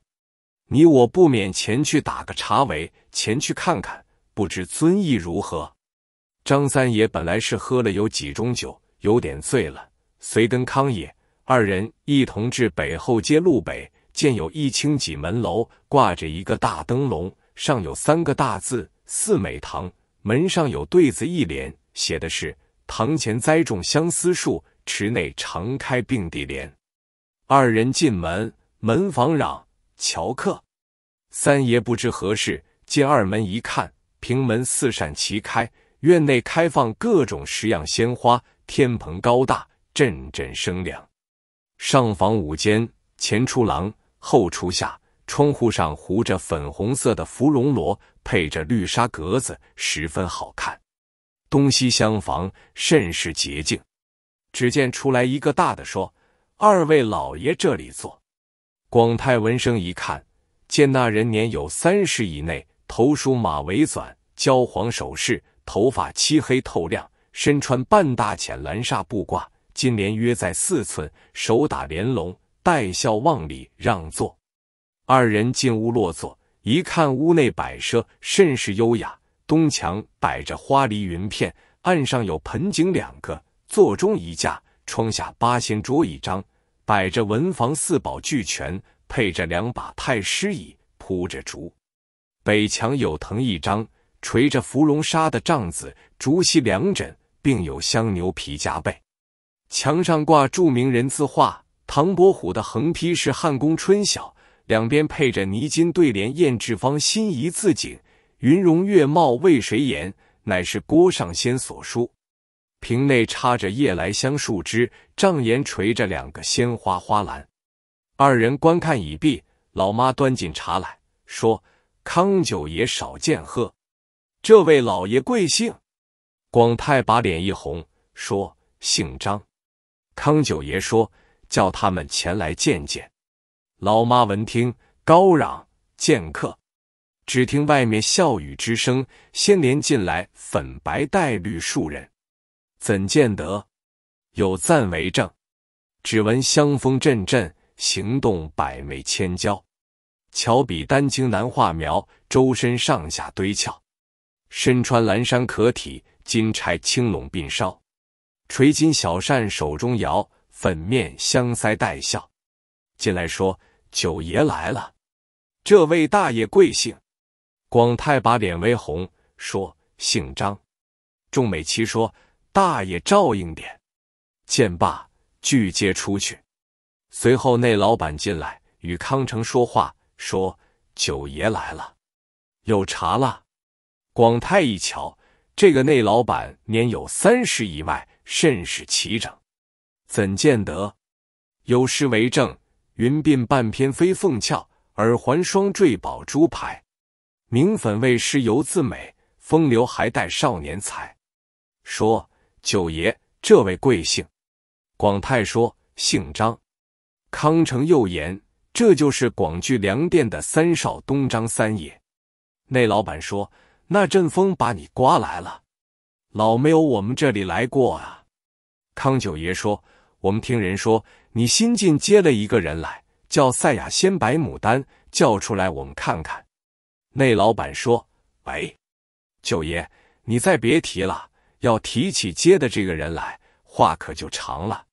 你我不免前去打个茶围，前去看看，不知遵义如何。张三爷本来是喝了有几盅酒，有点醉了，随跟康爷二人一同至北后街路北，见有一清几门楼，挂着一个大灯笼，上有三个大字“四美堂”，门上有对子一联，写的是“堂前栽种相思树，池内常开并蒂莲”。二人进门，门房嚷。乔克，三爷不知何事，进二门一看，平门四扇齐开，院内开放各种十样鲜花，天棚高大，阵阵生凉。上房五间，前出廊，后出下，窗户上糊着粉红色的芙蓉罗，配着绿纱格子，十分好看。东西厢房甚是洁净。只见出来一个大的说：“二位老爷这里坐。”广泰闻声一看，见那人年有三十以内，头梳马尾纂，焦黄首饰，头发漆黑透亮，身穿半大浅蓝纱布褂，金莲约在四寸，手打连笼，带笑望礼让座。二人进屋落座，一看屋内摆设甚是优雅，东墙摆着花梨云片，案上有盆景两个，座中一架，窗下八仙桌一张。摆着文房四宝俱全，配着两把太师椅，铺着竹。北墙有藤一张，垂着芙蓉纱的帐子，竹席两枕，并有香牛皮夹被。墙上挂著名人字画，唐伯虎的横批是汉宫春晓，两边配着泥金对联，燕志芳心仪自景，云容月貌为谁妍，乃是郭尚仙所书。瓶内插着夜来香树枝，帐檐垂着两个鲜花花篮。二人观看已毕，老妈端进茶来说：“康九爷少见客，这位老爷贵姓？”广泰把脸一红，说：“姓张。”康九爷说：“叫他们前来见见。”老妈闻听，高嚷：“见客！”只听外面笑语之声，先连进来粉白带绿数人。怎见得？有赞为证。只闻香风阵阵，行动百媚千娇。巧比丹青难画描，周身上下堆俏。身穿蓝衫，壳体金钗，青龙鬓梢，垂金小扇手中摇，粉面香腮带笑。进来，说九爷来了。这位大爷贵姓？广泰把脸微红，说姓张。众美妻说。大爷照应点。见罢，拒接出去。随后，内老板进来，与康成说话，说：“九爷来了，有茶了。”广泰一瞧，这个内老板年有三十以外，甚是齐整。怎见得？有诗为证：“云鬓半偏飞凤翘，耳环双坠宝珠牌。明粉未施犹自美，风流还带少年才。”说。九爷，这位贵姓？广泰说姓张。康成又言，这就是广聚粮店的三少东张三爷。那老板说，那阵风把你刮来了，老没有我们这里来过啊。康九爷说，我们听人说你新进接了一个人来，叫赛亚仙白牡丹，叫出来我们看看。那老板说，哎，九爷，你再别提了。要提起接的这个人来，话可就长了。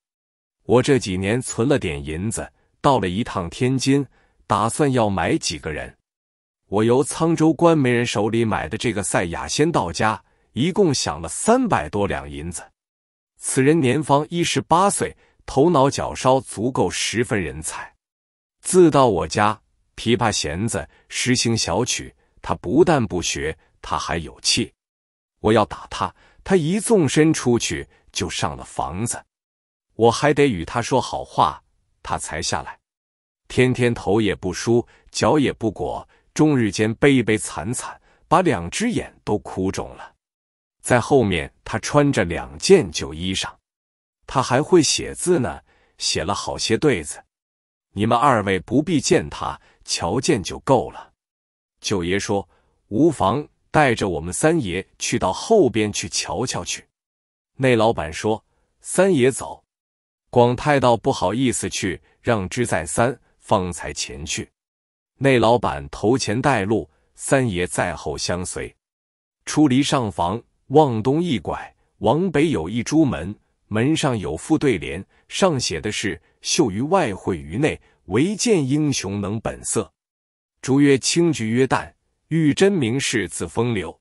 我这几年存了点银子，到了一趟天津，打算要买几个人。我由沧州官媒人手里买的这个赛雅仙到家，一共想了三百多两银子。此人年方一十八岁，头脑脚烧，足够十分人才。自到我家，琵琶弦子，实行小曲，他不但不学，他还有气。我要打他。他一纵身出去，就上了房子。我还得与他说好话，他才下来。天天头也不梳，脚也不裹，终日间悲悲惨惨，把两只眼都哭肿了。在后面，他穿着两件旧衣裳。他还会写字呢，写了好些对子。你们二位不必见他，瞧见就够了。舅爷说：“无妨。”带着我们三爷去到后边去瞧瞧去。那老板说：“三爷走。”广泰道：“不好意思去。”让之再三，方才前去。那老板头前带路，三爷在后相随。出离上房，往东一拐，往北有一株门，门上有副对联，上写的是：“秀于外，汇于内；唯见英雄能本色。”竹曰：“青，菊曰淡。”玉真名士，字风流。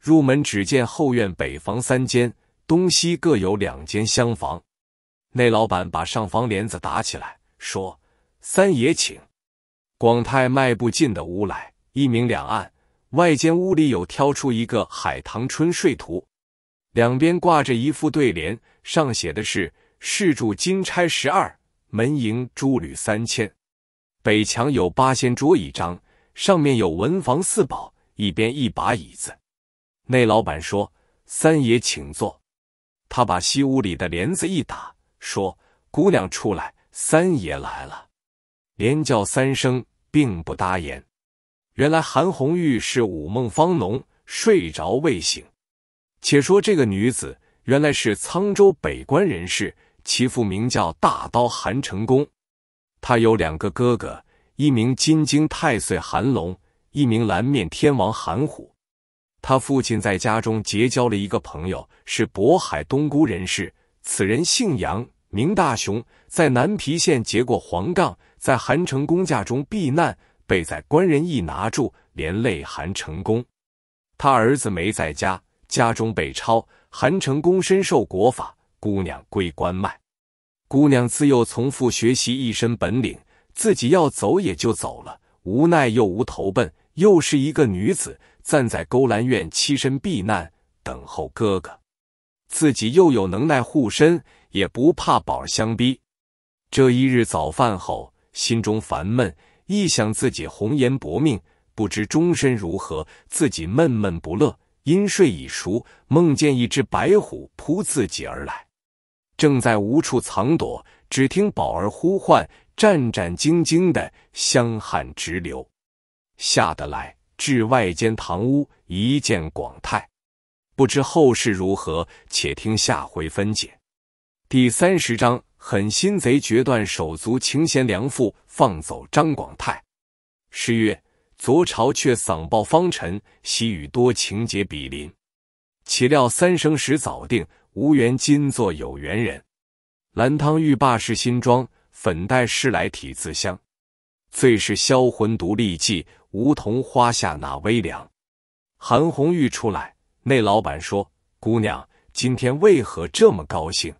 入门只见后院北房三间，东西各有两间厢房。内老板把上房帘子打起来，说：“三爷，请。”广泰迈步进的屋来，一明两暗。外间屋里有挑出一个海棠春睡图，两边挂着一副对联，上写的是：“世驻金钗十二，门迎珠履三千。”北墙有八仙桌一张。上面有文房四宝，一边一把椅子。那老板说：“三爷请坐。”他把西屋里的帘子一打，说：“姑娘出来，三爷来了。”连叫三声，并不答言。原来韩红玉是午梦方浓，睡着未醒。且说这个女子原来是沧州北关人士，其父名叫大刀韩成功。他有两个哥哥。一名金京太岁韩龙，一名蓝面天王韩虎。他父亲在家中结交了一个朋友，是渤海东孤人士。此人姓杨，名大雄，在南皮县劫过黄杠，在韩成功家中避难，被在官人一拿住，连累韩成功。他儿子没在家，家中被抄，韩成功身受国法，姑娘归关卖。姑娘自幼从父学习一身本领。自己要走也就走了，无奈又无投奔，又是一个女子，暂在勾栏院栖身避难，等候哥哥。自己又有能耐护身，也不怕宝儿相逼。这一日早饭后，心中烦闷，一想自己红颜薄命，不知终身如何，自己闷闷不乐。因睡已熟，梦见一只白虎扑自己而来，正在无处藏躲，只听宝儿呼唤。战战兢兢的，香汗直流，下得来至外间堂屋，一见广泰，不知后事如何，且听下回分解。第三十章：狠心贼决断手足情，贤良妇放走张广泰。十月，昨朝却丧报方辰，喜与多情结比邻。岂料三生石早定，无缘今作有缘人。兰汤欲罢试新庄。粉黛诗来体自香，最是销魂独立计。梧桐花下那微凉。韩红玉出来，那老板说：“姑娘，今天为何这么高兴？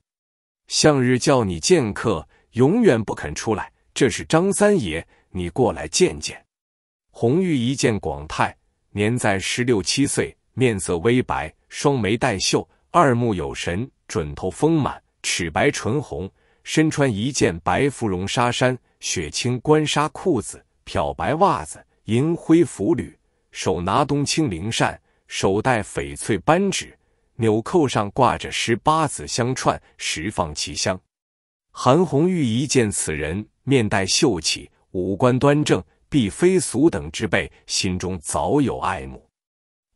向日叫你见客，永远不肯出来。这是张三爷，你过来见见。”红玉一见广泰，年在十六七岁，面色微白，双眉带秀，二目有神，准头丰满，齿白唇红。身穿一件白芙蓉纱衫，雪青官纱裤子，漂白袜子，银灰服履，手拿冬青灵扇，手戴翡翠扳指，纽扣上挂着十八子香串，十放奇香。韩红玉一见此人，面带秀气，五官端正，必非俗等之辈，心中早有爱慕。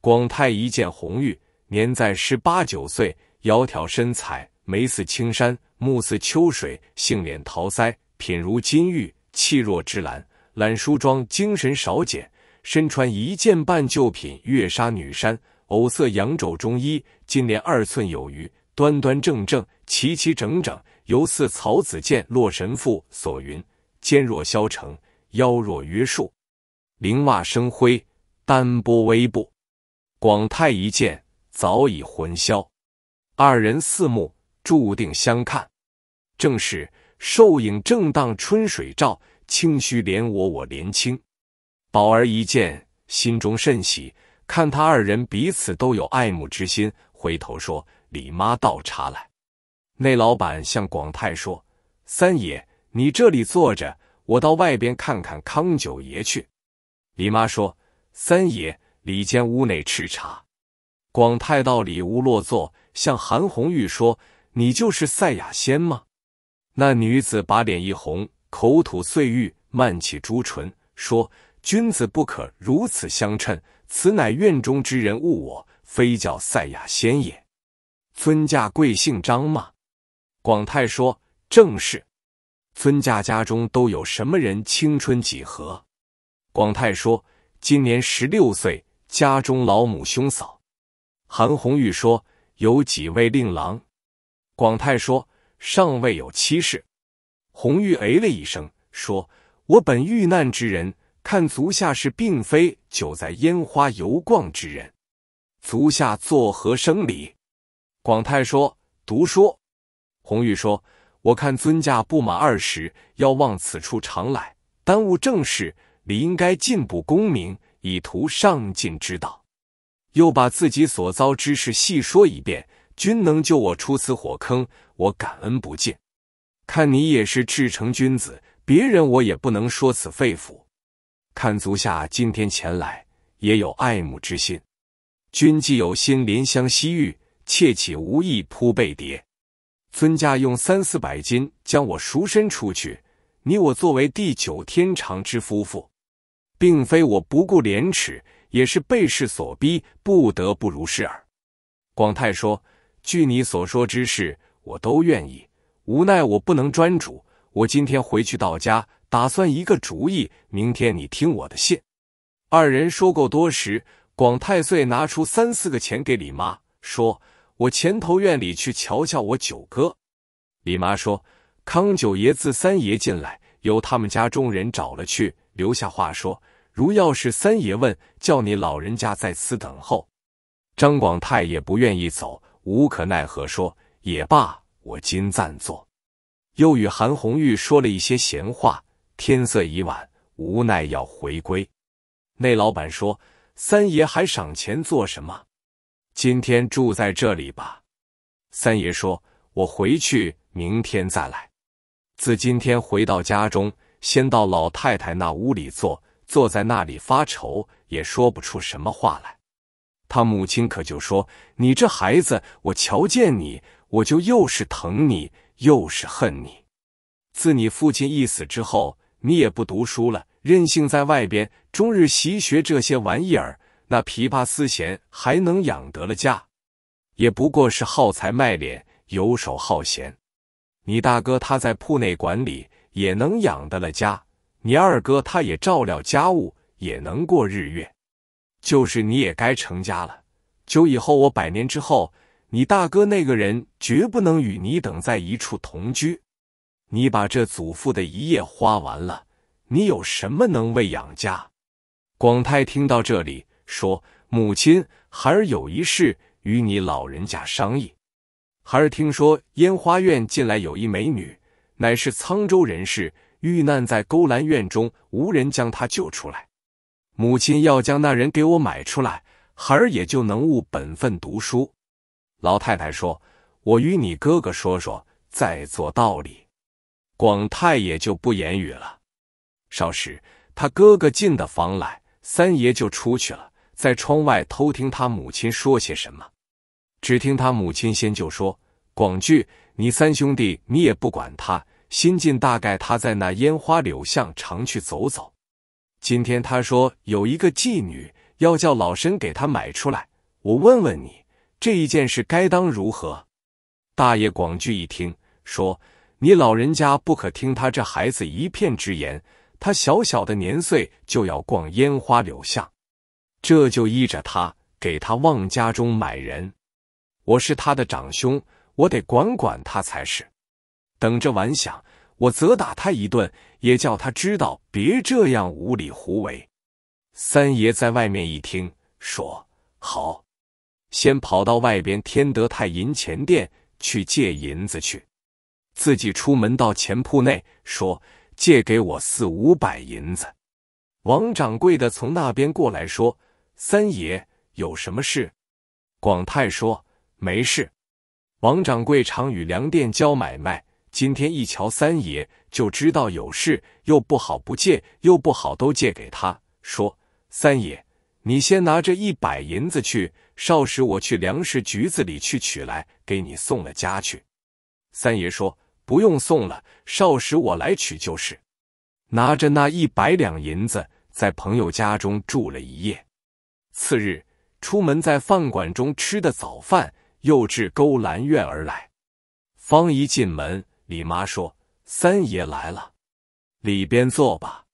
广泰一见红玉，年在十八九岁，窈窕身材。眉似青山，目似秋水，杏脸桃腮，品如金玉，气若芝兰。懒梳妆，精神少减；身穿一件半旧品月纱女衫，藕色洋肘中衣，金莲二寸有余，端端正正，齐齐整整，犹似曹子建《洛神赋》所云：“肩若削成，腰若约束，灵袜生辉，单薄微步。”广泰一见，早已魂销。二人四目。注定相看，正是瘦影正当春水照，清虚怜我我怜清。宝儿一见，心中甚喜，看他二人彼此都有爱慕之心，回头说：“李妈倒茶来。”那老板向广泰说：“三爷，你这里坐着，我到外边看看康九爷去。”李妈说：“三爷，里间屋内吃茶。”广泰到里屋落座，向韩红玉说。你就是赛雅仙吗？那女子把脸一红，口吐碎玉，漫起朱唇，说：“君子不可如此相称，此乃院中之人误我，非叫赛雅仙也。”尊驾贵姓张吗？广泰说：“正是。”尊驾家中都有什么人？青春几何？广泰说：“今年十六岁，家中老母兄嫂。”韩红玉说：“有几位令郎？”广泰说：“尚未有妻室。”红玉哎了一声，说：“我本遇难之人，看足下是并非久在烟花游逛之人，足下作何生理？”广泰说：“读书。”红玉说：“我看尊驾不满二十，要往此处常来，耽误正事，理应该进补功名，以图上进之道。”又把自己所遭之事细说一遍。君能救我出此火坑，我感恩不尽。看你也是至诚君子，别人我也不能说此肺腑。看足下今天前来，也有爱慕之心。君既有心怜香惜玉，妾岂无意铺被叠？尊驾用三四百金将我赎身出去，你我作为地久天长之夫妇，并非我不顾廉耻，也是被世所逼，不得不如是耳。广泰说。据你所说之事，我都愿意。无奈我不能专主，我今天回去到家，打算一个主意。明天你听我的信。二人说够多时，广太岁拿出三四个钱给李妈，说：“我前头院里去瞧瞧我九哥。”李妈说：“康九爷自三爷进来，由他们家中人找了去，留下话说，如要是三爷问，叫你老人家在此等候。”张广泰也不愿意走。无可奈何说也罢，我今暂坐。又与韩红玉说了一些闲话。天色已晚，无奈要回归。那老板说：“三爷还赏钱做什么？今天住在这里吧。”三爷说：“我回去，明天再来。”自今天回到家中，先到老太太那屋里坐，坐在那里发愁，也说不出什么话来。他母亲可就说：“你这孩子，我瞧见你，我就又是疼你又是恨你。自你父亲一死之后，你也不读书了，任性在外边，终日习学这些玩意儿。那琵琶丝弦还能养得了家？也不过是耗财卖脸，游手好闲。你大哥他在铺内管理，也能养得了家；你二哥他也照料家务，也能过日月。”就是你也该成家了。就以后，我百年之后，你大哥那个人绝不能与你等在一处同居。你把这祖父的遗业花完了，你有什么能为养家？广泰听到这里，说：“母亲，孩儿有一事与你老人家商议。孩儿听说烟花院近来有一美女，乃是沧州人士，遇难在勾栏院中，无人将她救出来。”母亲要将那人给我买出来，孩儿也就能悟本分读书。老太太说：“我与你哥哥说说，再做道理。”广泰也就不言语了。少时，他哥哥进的房来，三爷就出去了，在窗外偷听他母亲说些什么。只听他母亲先就说：“广聚，你三兄弟你也不管他，新进大概他在那烟花柳巷常去走走。”今天他说有一个妓女要叫老身给他买出来，我问问你，这一件事该当如何？大爷广聚一听说，你老人家不可听他这孩子一片之言，他小小的年岁就要逛烟花柳巷，这就依着他，给他往家中买人。我是他的长兄，我得管管他才是。等着晚想。我责打他一顿，也叫他知道别这样无理胡为。三爷在外面一听说，好，先跑到外边天德泰银钱店去借银子去，自己出门到钱铺内说：“借给我四五百银子。”王掌柜的从那边过来说：“三爷有什么事？”广泰说：“没事。”王掌柜常与粮店交买卖。今天一瞧三爷就知道有事，又不好不借，又不好都借给他。说：“三爷，你先拿着一百银子去，少时我去粮食局子里去取来，给你送了家去。”三爷说：“不用送了，少时我来取就是。”拿着那一百两银子，在朋友家中住了一夜。次日出门，在饭馆中吃的早饭，又至勾栏院而来。方一进门。李妈说：“三爷来了，里边坐吧。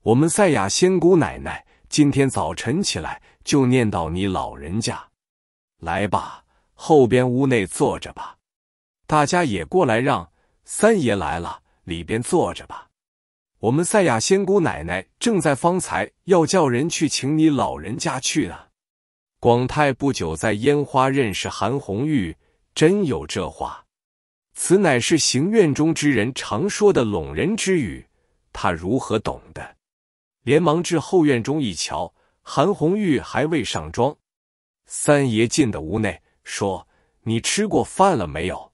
我们赛亚仙姑奶奶今天早晨起来就念叨你老人家。来吧，后边屋内坐着吧。大家也过来，让三爷来了，里边坐着吧。我们赛亚仙姑奶奶正在方才要叫人去请你老人家去呢。”广泰不久在烟花认识韩红玉，真有这话。此乃是行院中之人常说的陇人之语，他如何懂的？连忙至后院中一瞧，韩红玉还未上妆。三爷进的屋内，说：“你吃过饭了没有？”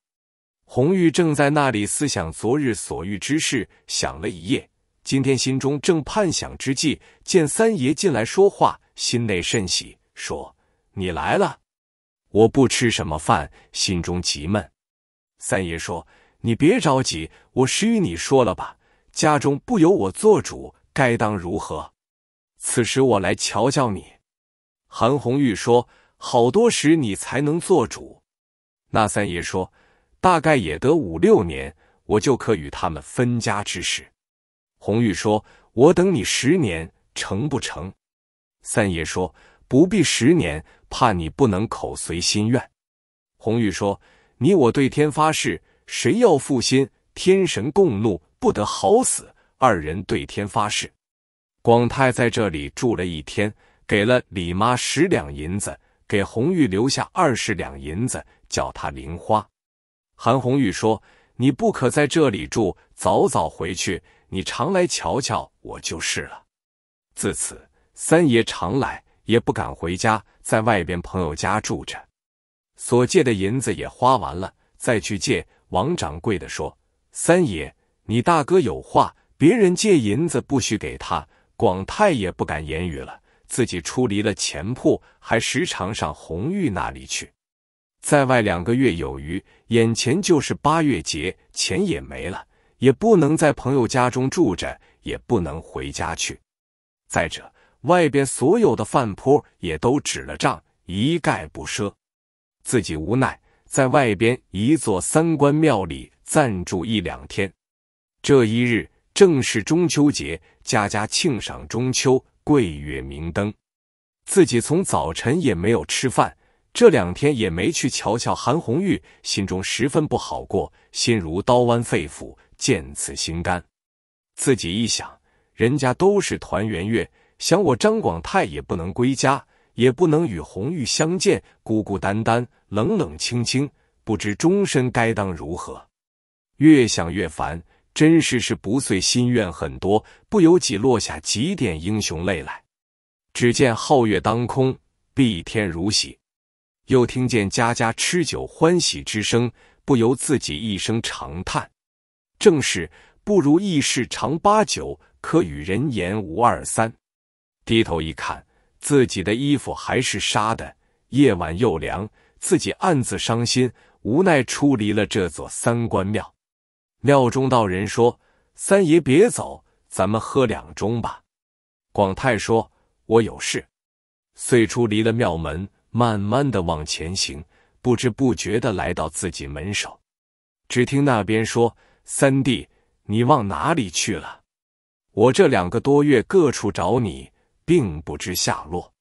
红玉正在那里思想昨日所遇之事，想了一夜。今天心中正盼想之际，见三爷进来说话，心内甚喜，说：“你来了，我不吃什么饭，心中极闷。”三爷说：“你别着急，我实与你说了吧。家中不由我做主，该当如何？此时我来瞧瞧你。”韩红玉说：“好多时你才能做主。”那三爷说：“大概也得五六年，我就可与他们分家之事。”红玉说：“我等你十年，成不成？”三爷说：“不必十年，怕你不能口随心愿。”红玉说。你我对天发誓，谁要负心，天神共怒，不得好死。二人对天发誓。广泰在这里住了一天，给了李妈十两银子，给红玉留下二十两银子，叫她零花。韩红玉说：“你不可在这里住，早早回去。你常来瞧瞧我就是了。”自此，三爷常来，也不敢回家，在外边朋友家住着。所借的银子也花完了，再去借。王掌柜的说：“三爷，你大哥有话，别人借银子不许给他。”广泰也不敢言语了，自己出离了钱铺，还时常上红玉那里去。在外两个月有余，眼前就是八月节，钱也没了，也不能在朋友家中住着，也不能回家去。再者，外边所有的饭铺也都指了账，一概不赊。自己无奈，在外边一座三官庙里暂住一两天。这一日正是中秋节，家家庆赏中秋，桂月明灯。自己从早晨也没有吃饭，这两天也没去瞧瞧韩红玉，心中十分不好过，心如刀剜肺腑，见此心肝。自己一想，人家都是团圆月，想我张广泰也不能归家，也不能与红玉相见，孤孤单单。冷冷清清，不知终身该当如何。越想越烦，真是是不遂心愿很多，不由己落下几点英雄泪来。只见皓月当空，碧天如洗，又听见家家吃酒欢喜之声，不由自己一声长叹。正是不如意事常八九，可与人言无二三。低头一看，自己的衣服还是纱的，夜晚又凉。自己暗自伤心，无奈出离了这座三官庙。庙中道人说：“三爷别走，咱们喝两盅吧。”广泰说：“我有事。”遂出离了庙门，慢慢的往前行，不知不觉的来到自己门首。只听那边说：“三弟，你往哪里去了？我这两个多月各处找你，并不知下落。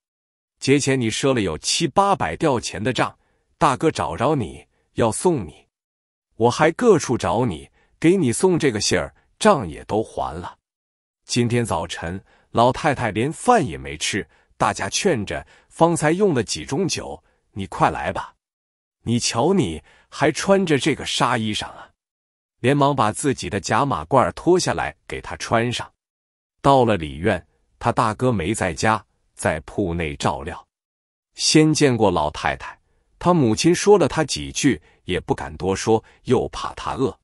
节前你赊了有七八百吊钱的账。”大哥找着你要送你，我还各处找你，给你送这个信儿，账也都还了。今天早晨老太太连饭也没吃，大家劝着，方才用了几盅酒。你快来吧，你瞧你还穿着这个纱衣裳啊！连忙把自己的假马褂脱下来给他穿上。到了里院，他大哥没在家，在铺内照料。先见过老太太。他母亲说了他几句，也不敢多说，又怕他饿。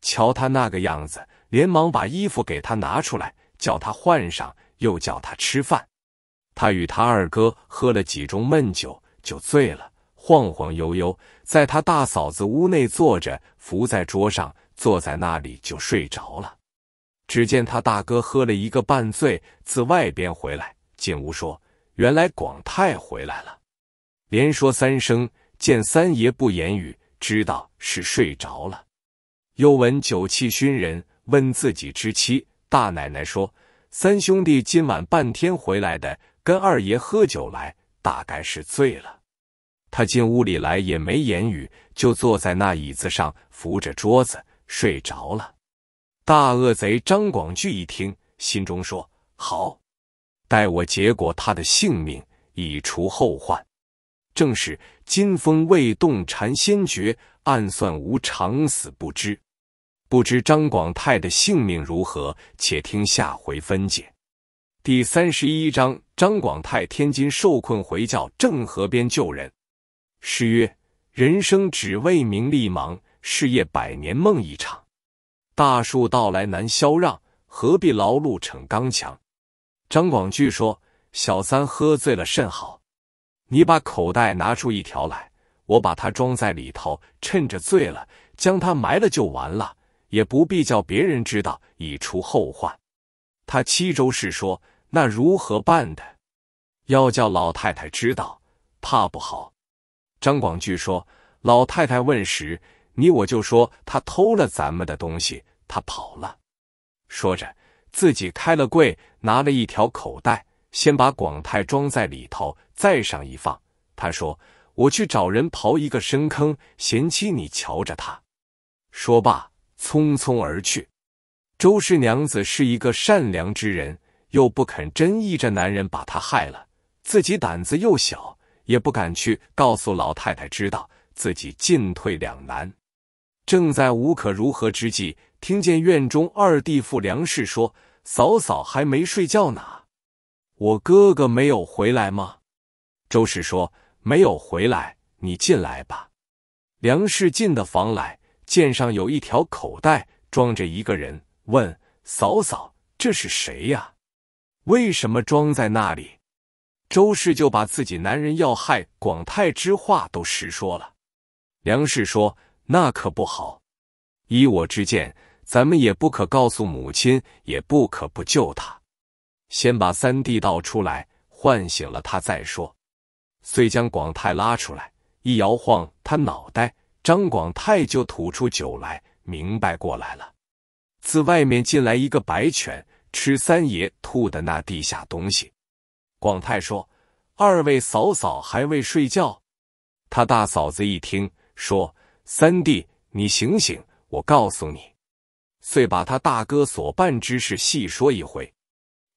瞧他那个样子，连忙把衣服给他拿出来，叫他换上，又叫他吃饭。他与他二哥喝了几盅闷酒，就醉了，晃晃悠悠，在他大嫂子屋内坐着，伏在桌上，坐在那里就睡着了。只见他大哥喝了一个半醉，自外边回来，进屋说：“原来广泰回来了。”连说三声，见三爷不言语，知道是睡着了。又闻酒气熏人，问自己之妻大奶奶说：“三兄弟今晚半天回来的，跟二爷喝酒来，大概是醉了。”他进屋里来也没言语，就坐在那椅子上，扶着桌子睡着了。大恶贼张广聚一听，心中说：“好，待我结果他的性命，以除后患。”正是金风未动蝉先觉，暗算无常死不知。不知张广泰的性命如何？且听下回分解。第三十一章：张广泰天津受困，回教郑河边救人。诗曰：人生只为名利忙，事业百年梦一场。大树到来难消让，何必劳碌逞刚强？张广聚说：“小三喝醉了，甚好。”你把口袋拿出一条来，我把它装在里头，趁着醉了，将它埋了就完了，也不必叫别人知道，以除后患。他七周氏说：“那如何办的？要叫老太太知道，怕不好。”张广聚说：“老太太问时，你我就说他偷了咱们的东西，他跑了。”说着，自己开了柜，拿了一条口袋，先把广泰装在里头。再上一放，他说：“我去找人刨一个深坑，贤妻你瞧着。”他说罢，匆匆而去。周氏娘子是一个善良之人，又不肯真依着男人把她害了，自己胆子又小，也不敢去告诉老太太，知道自己进退两难。正在无可如何之际，听见院中二弟夫梁氏说：“嫂嫂还没睡觉呢，我哥哥没有回来吗？”周氏说：“没有回来，你进来吧。”梁氏进的房来，见上有一条口袋，装着一个人，问：“嫂嫂，这是谁呀？为什么装在那里？”周氏就把自己男人要害广泰之话都实说了。梁氏说：“那可不好，依我之见，咱们也不可告诉母亲，也不可不救他，先把三弟倒出来，唤醒了他再说。”遂将广泰拉出来，一摇晃他脑袋，张广泰就吐出酒来，明白过来了。自外面进来一个白犬，吃三爷吐的那地下东西。广泰说：“二位嫂嫂还未睡觉。”他大嫂子一听，说：“三弟，你醒醒，我告诉你。”遂把他大哥所办之事细说一回。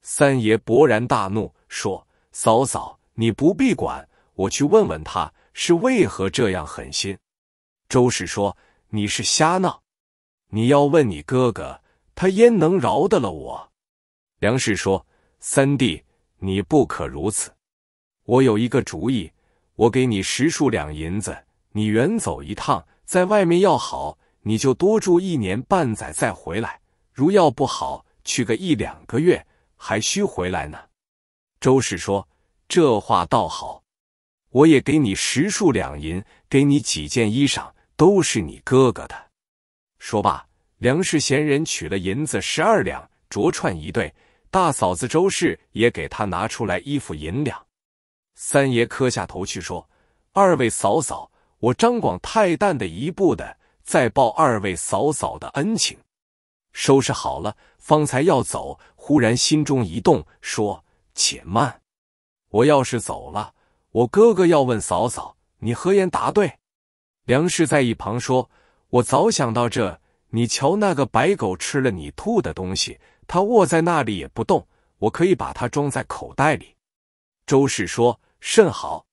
三爷勃然大怒，说：“嫂嫂，你不必管。”我去问问他是为何这样狠心。周氏说：“你是瞎闹，你要问你哥哥，他焉能饶得了我？”梁氏说：“三弟，你不可如此。我有一个主意，我给你十数两银子，你远走一趟，在外面要好，你就多住一年半载再回来；如要不好，去个一两个月，还需回来呢。”周氏说：“这话倒好。”我也给你十数两银，给你几件衣裳，都是你哥哥的。说罢，梁氏贤人取了银子十二两，镯串一对。大嫂子周氏也给他拿出来衣服银两。三爷磕下头去说：“二位嫂嫂，我张广太淡的一步的，再报二位嫂嫂的恩情。”收拾好了，方才要走，忽然心中一动，说：“且慢，我要是走了。”我哥哥要问嫂嫂，你何言答对？梁氏在一旁说：“我早想到这，你瞧那个白狗吃了你吐的东西，它卧在那里也不动，我可以把它装在口袋里。”周氏说：“甚好，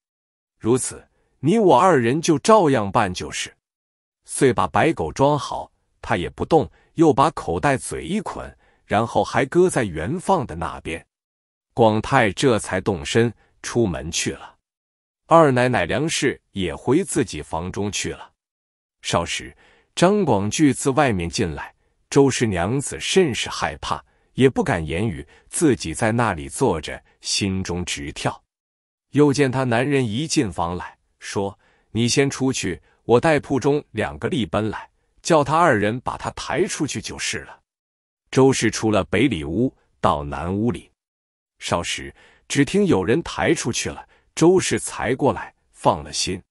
如此你我二人就照样办就是。”遂把白狗装好，它也不动，又把口袋嘴一捆，然后还搁在原放的那边。广泰这才动身出门去了。二奶奶梁氏也回自己房中去了。少时，张广聚自外面进来，周氏娘子甚是害怕，也不敢言语，自己在那里坐着，心中直跳。又见她男人一进房来，说：“你先出去，我带铺中两个立奔来，叫他二人把他抬出去就是了。”周氏出了北里屋，到南屋里。少时，只听有人抬出去了。周氏才过来，放了心。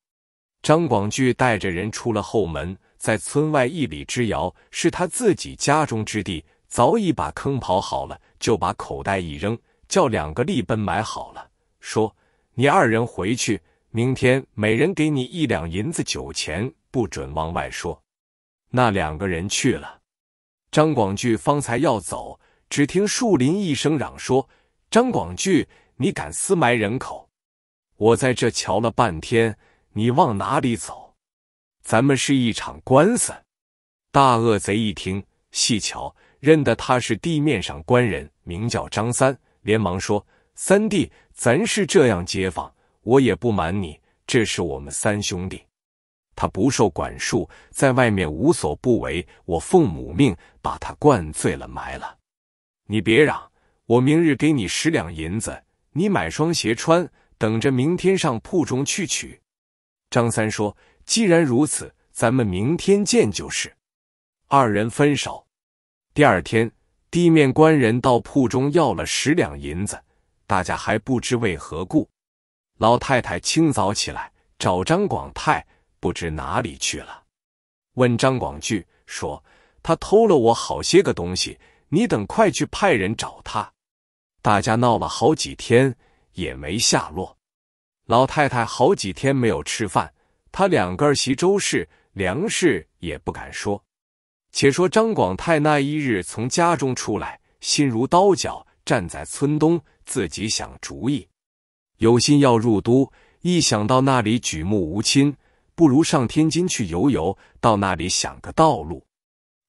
张广聚带着人出了后门，在村外一里之遥，是他自己家中之地，早已把坑刨好了，就把口袋一扔，叫两个立奔买好了，说：“你二人回去，明天每人给你一两银子酒钱，不准往外说。”那两个人去了。张广聚方才要走，只听树林一声嚷说：“张广聚，你敢私埋人口？”我在这瞧了半天，你往哪里走？咱们是一场官司。大恶贼一听，细瞧认得他是地面上官人，名叫张三，连忙说：“三弟，咱是这样街坊，我也不瞒你，这是我们三兄弟。他不受管束，在外面无所不为。我奉母命，把他灌醉了，埋了。你别嚷，我明日给你十两银子，你买双鞋穿。”等着明天上铺中去取。张三说：“既然如此，咱们明天见就是。”二人分手。第二天，地面官人到铺中要了十两银子，大家还不知为何故。老太太清早起来找张广泰，不知哪里去了，问张广聚说：“他偷了我好些个东西，你等快去派人找他。”大家闹了好几天。也没下落，老太太好几天没有吃饭，她两个儿媳周氏、粮食也不敢说。且说张广泰那一日从家中出来，心如刀绞，站在村东自己想主意，有心要入都，一想到那里举目无亲，不如上天津去游游，到那里想个道路。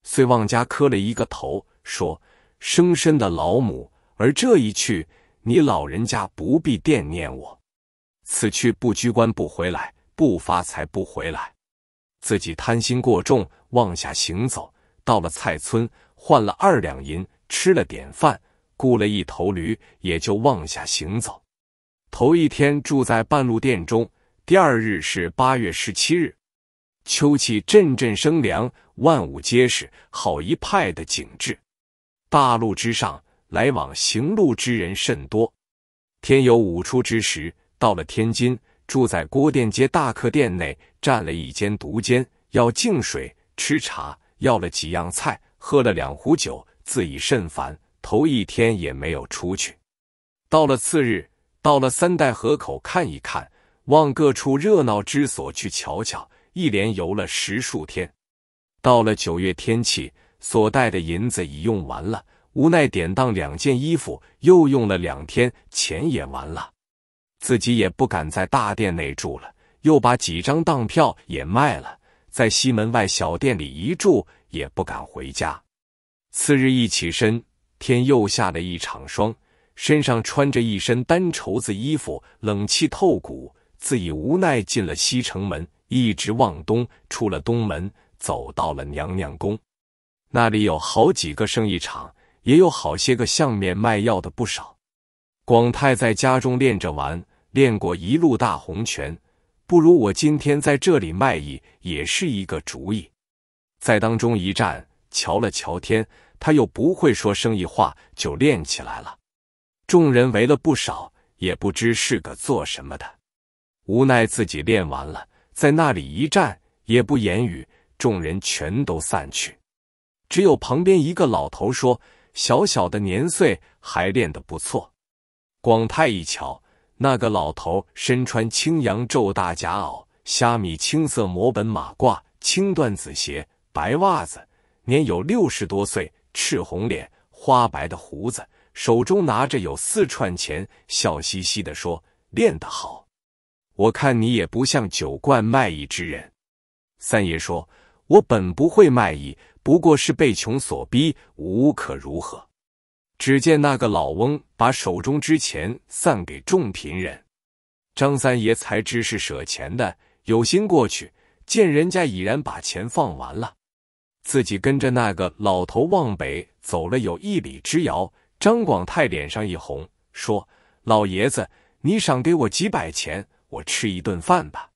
遂往家磕了一个头，说：“生身的老母。”而这一去。你老人家不必惦念我，此去不居官不回来，不发财不回来。自己贪心过重，妄下行走，到了蔡村，换了二两银，吃了点饭，雇了一头驴，也就往下行走。头一天住在半路店中，第二日是八月十七日，秋气阵阵生凉，万物皆是好一派的景致。大路之上。来往行路之人甚多，天有午出之时，到了天津，住在郭店街大客店内，占了一间独间，要净水吃茶，要了几样菜，喝了两壶酒，自已甚烦，头一天也没有出去。到了次日，到了三代河口看一看，望各处热闹之所去瞧瞧，一连游了十数天，到了九月天气，所带的银子已用完了。无奈典当两件衣服，又用了两天，钱也完了，自己也不敢在大殿内住了，又把几张当票也卖了，在西门外小店里一住，也不敢回家。次日一起身，天又下了一场霜，身上穿着一身单绸子衣服，冷气透骨，自以无奈进了西城门，一直往东，出了东门，走到了娘娘宫，那里有好几个生意场。也有好些个相面卖药的不少，广泰在家中练着玩，练过一路大红拳，不如我今天在这里卖艺，也是一个主意。在当中一站，瞧了瞧天，他又不会说生意话，就练起来了。众人围了不少，也不知是个做什么的，无奈自己练完了，在那里一站，也不言语。众人全都散去，只有旁边一个老头说。小小的年岁还练得不错。广泰一瞧，那个老头身穿青阳皱大夹袄、虾米青色磨本马褂、青缎子鞋、白袜子，年有六十多岁，赤红脸、花白的胡子，手中拿着有四串钱，笑嘻嘻地说：“练得好，我看你也不像酒馆卖艺之人。”三爷说：“我本不会卖艺。”不过是被穷所逼，无可如何。只见那个老翁把手中之钱散给众贫人，张三爷才知是舍钱的，有心过去见人家，已然把钱放完了。自己跟着那个老头往北走了有一里之遥，张广泰脸上一红，说：“老爷子，你赏给我几百钱，我吃一顿饭吧。”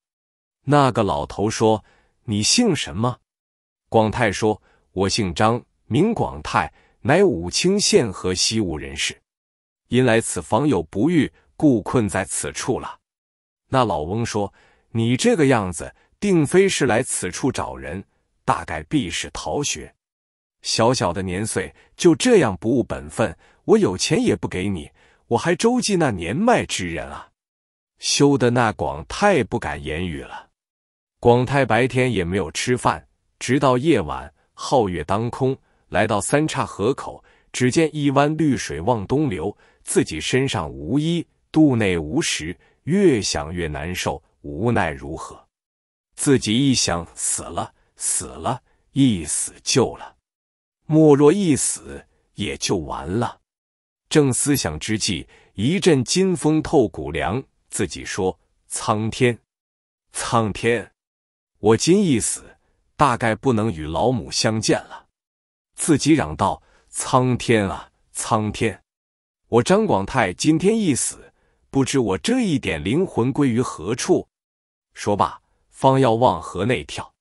那个老头说：“你姓什么？”广泰说。我姓张，名广泰，乃武清县河西务人士。因来此访友不遇，故困在此处了。那老翁说：“你这个样子，定非是来此处找人，大概必是逃学。小小的年岁就这样不务本分，我有钱也不给你，我还周济那年迈之人啊！”羞的那广泰不敢言语了。广泰白天也没有吃饭，直到夜晚。皓月当空，来到三岔河口，只见一湾绿水往东流。自己身上无衣，肚内无食，越想越难受，无奈如何？自己一想，死了，死了，一死就了，莫若一死，也就完了。正思想之际，一阵金风透骨凉，自己说：“苍天，苍天，我今一死。”大概不能与老母相见了，自己嚷道：“苍天啊，苍天！我张广泰今天一死，不知我这一点灵魂归于何处。”说罢，方要往河内跳，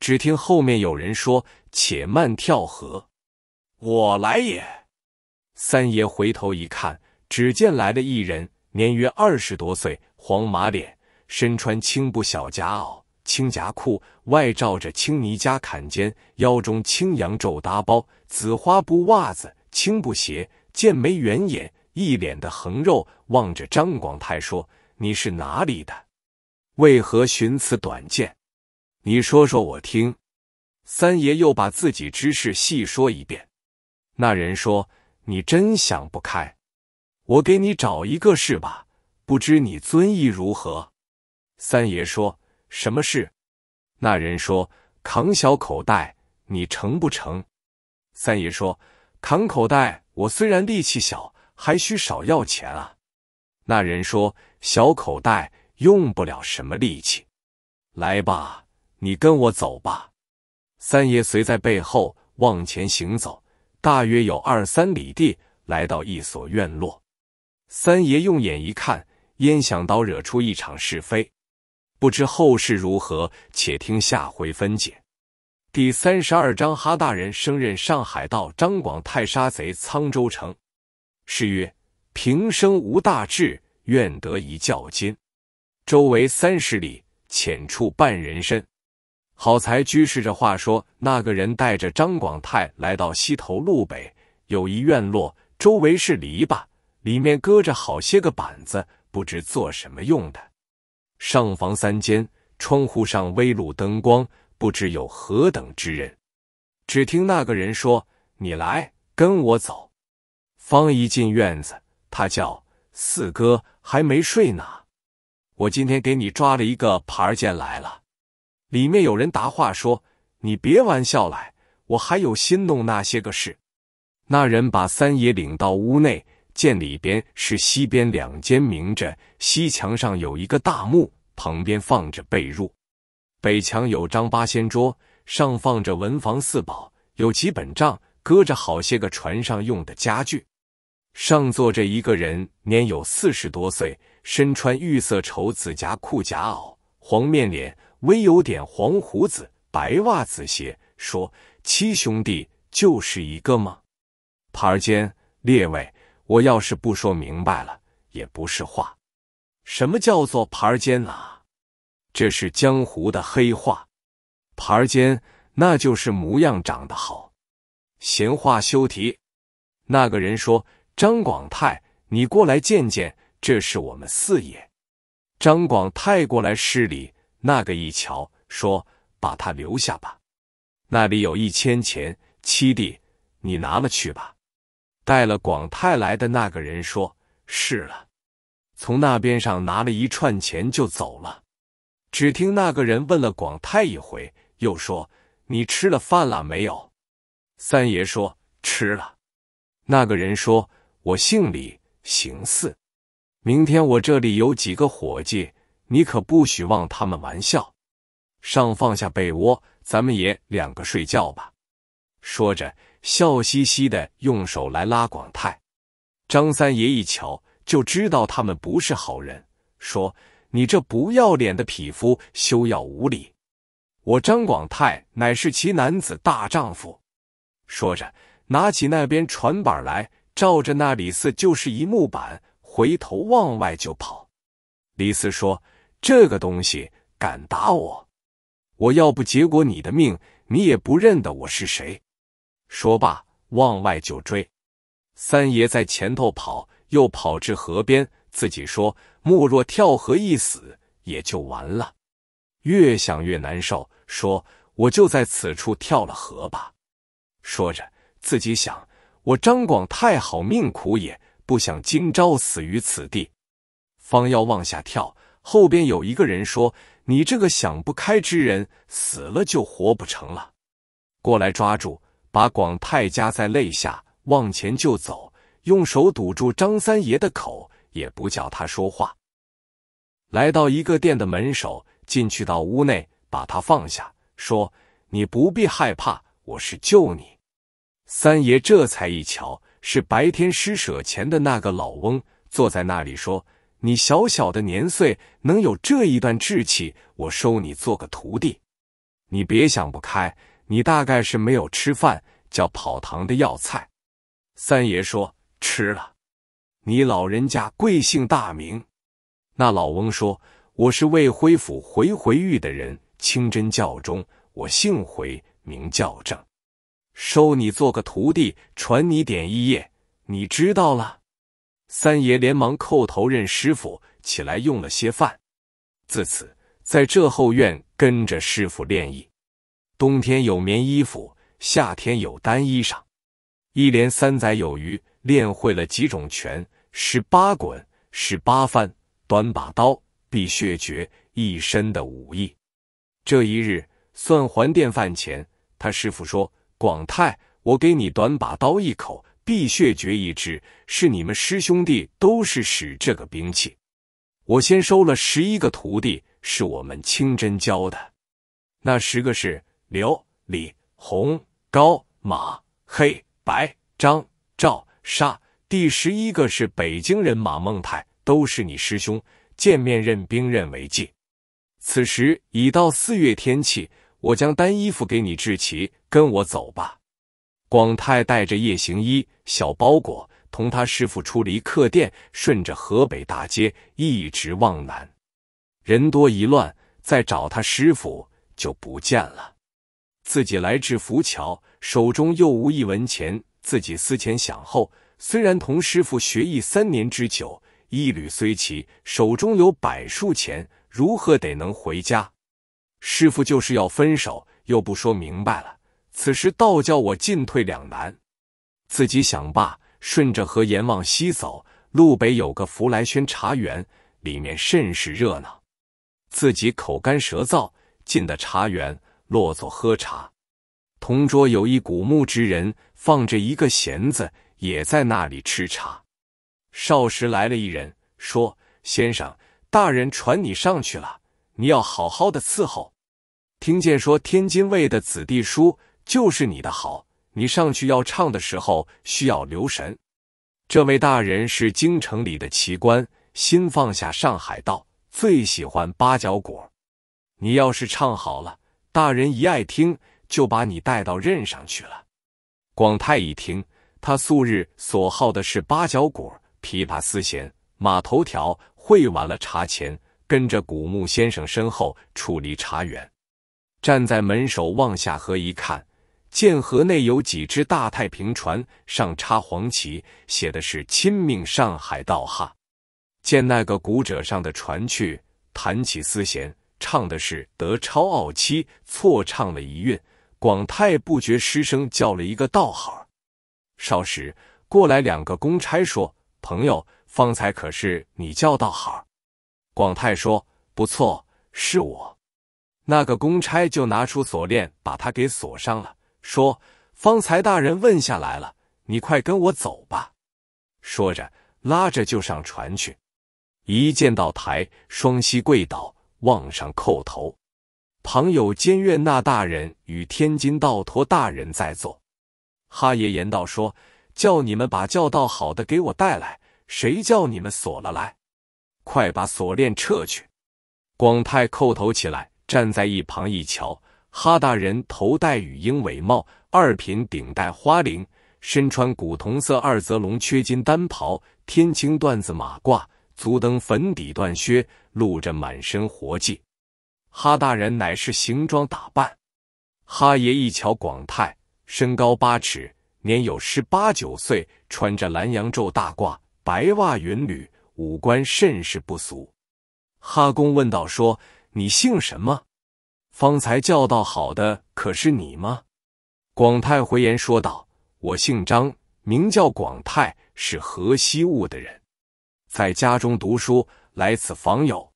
只听后面有人说：“且慢跳河，我来也。”三爷回头一看，只见来了一人，年约二十多岁，黄马脸，身穿青布小夹袄。青夹裤外罩着青泥夹坎肩，腰中青羊皱搭包，紫花布袜子，青布鞋，剑眉圆眼，一脸的横肉，望着张广泰说：“你是哪里的？为何寻此短见？你说说我听。”三爷又把自己之事细说一遍。那人说：“你真想不开，我给你找一个是吧？不知你尊意如何？”三爷说。什么事？那人说：“扛小口袋，你成不成？”三爷说：“扛口袋，我虽然力气小，还需少要钱啊。”那人说：“小口袋用不了什么力气，来吧，你跟我走吧。”三爷随在背后往前行走，大约有二三里地，来到一所院落。三爷用眼一看，焉想到惹出一场是非。不知后事如何，且听下回分解。第三十二章，哈大人升任上海道，张广泰杀贼沧州城。诗曰：“平生无大志，愿得一教金。”周围三十里，浅处半人身。好财居士这话说，那个人带着张广泰来到西头路北，有一院落，周围是篱笆，里面搁着好些个板子，不知做什么用的。上房三间，窗户上微露灯光，不知有何等之人。只听那个人说：“你来，跟我走。”方一进院子，他叫：“四哥还没睡呢，我今天给你抓了一个牌儿来了。”里面有人答话说：“你别玩笑来，我还有心弄那些个事。”那人把三爷领到屋内。见里边是西边两间明着，西墙上有一个大木，旁边放着被褥；北墙有张八仙桌，上放着文房四宝，有几本账，搁着好些个船上用的家具。上坐着一个人，年有四十多岁，身穿玉色绸子夹裤夹袄，黄面脸，微有点黄胡子，白袜子鞋，说：“七兄弟就是一个吗？”盘间列位。我要是不说明白了也不是话。什么叫做牌尖啊？这是江湖的黑话。牌尖，那就是模样长得好。闲话休提。那个人说：“张广泰，你过来见见，这是我们四爷。”张广泰过来施礼。那个一瞧，说：“把他留下吧。那里有一千钱，七弟，你拿了去吧。”带了广泰来的那个人说：“是了，从那边上拿了一串钱就走了。”只听那个人问了广泰一回，又说：“你吃了饭了没有？”三爷说：“吃了。”那个人说：“我姓李，行四。明天我这里有几个伙计，你可不许忘他们玩笑。上放下被窝，咱们爷两个睡觉吧。”说着。笑嘻嘻的用手来拉广泰，张三爷一瞧就知道他们不是好人，说：“你这不要脸的匹夫，休要无礼！我张广泰乃是其男子大丈夫。”说着，拿起那边船板来，照着那李四就是一木板，回头往外就跑。李四说：“这个东西敢打我？我要不结果你的命，你也不认得我是谁。”说罢，往外就追。三爷在前头跑，又跑至河边，自己说：“莫若跳河一死，也就完了。”越想越难受，说：“我就在此处跳了河吧。”说着，自己想：“我张广太好命苦，也不想今朝死于此地。”方要往下跳，后边有一个人说：“你这个想不开之人，死了就活不成了，过来抓住。”把广泰夹在肋下，往前就走，用手堵住张三爷的口，也不叫他说话。来到一个店的门首，进去到屋内，把他放下，说：“你不必害怕，我是救你。”三爷这才一瞧，是白天施舍钱的那个老翁，坐在那里说：“你小小的年岁，能有这一段志气，我收你做个徒弟。你别想不开。”你大概是没有吃饭，叫跑堂的要菜。三爷说吃了。你老人家贵姓大名？那老翁说：“我是魏辉府回回玉的人，清真教中，我姓回，名叫正，收你做个徒弟，传你点医业，你知道了？”三爷连忙叩头认师傅，起来用了些饭。自此，在这后院跟着师傅练艺。冬天有棉衣服，夏天有单衣裳，一连三载有余，练会了几种拳，十八滚，十八翻，短把刀，避血诀，一身的武艺。这一日算还店饭钱，他师傅说：“广泰，我给你短把刀一口，避血诀一支，是你们师兄弟都是使这个兵器。我先收了十一个徒弟，是我们清真教的，那十个是。”刘李红高马黑白张赵沙，第十一个是北京人马孟泰，都是你师兄。见面认兵刃为戒。此时已到四月天气，我将单衣服给你置齐，跟我走吧。广泰带着夜行衣、小包裹，同他师傅出离客店，顺着河北大街一直往南。人多一乱，再找他师傅就不见了。自己来至浮桥，手中又无一文钱。自己思前想后，虽然同师傅学艺三年之久，一缕虽齐，手中有百数钱，如何得能回家？师傅就是要分手，又不说明白了。此时倒叫我进退两难。自己想罢，顺着河沿往西走，路北有个福来轩茶园，里面甚是热闹。自己口干舌燥，进的茶园。落座喝茶，同桌有一古墓之人，放着一个弦子，也在那里吃茶。少时来了一人，说：“先生，大人传你上去了，你要好好的伺候。听见说天津卫的子弟书就是你的好，你上去要唱的时候需要留神。这位大人是京城里的奇官，新放下上海道，最喜欢八角果。你要是唱好了。”大人一爱听，就把你带到任上去了。广泰一听，他素日所好的是八角果、琵琶丝弦、马头条，会完了茶钱，跟着古木先生身后处理茶园，站在门首望下河一看，见河内有几只大太平船，上插黄旗，写的是“亲命上海道哈”。见那个古者上的船去，弹起丝弦。唱的是《德超傲妻》，错唱了一韵。广泰不觉失声，叫了一个“道号”。少时，过来两个公差说：“朋友，方才可是你叫道号？”广泰说：“不错，是我。”那个公差就拿出锁链，把他给锁上了，说：“方才大人问下来了，你快跟我走吧。”说着，拉着就上船去。一见到台，双膝跪倒。望上叩头，旁有监院那大人与天津道陀大人在座。哈爷言道说：“叫你们把教道好的给我带来，谁叫你们锁了来？快把锁链撤去。”广泰叩头起来，站在一旁一瞧，哈大人头戴羽鹰尾帽，二品顶戴花翎，身穿古铜色二泽龙缺金单袍，天青缎子马褂。足蹬粉底断靴，露着满身活计。哈大人乃是行装打扮。哈爷一瞧广泰，身高八尺，年有十八九岁，穿着蓝洋皱大褂、白袜云履，五官甚是不俗。哈公问道：“说你姓什么？方才叫道好的，可是你吗？”广泰回言说道：“我姓张，名叫广泰，是河西务的人。”在家中读书，来此访友，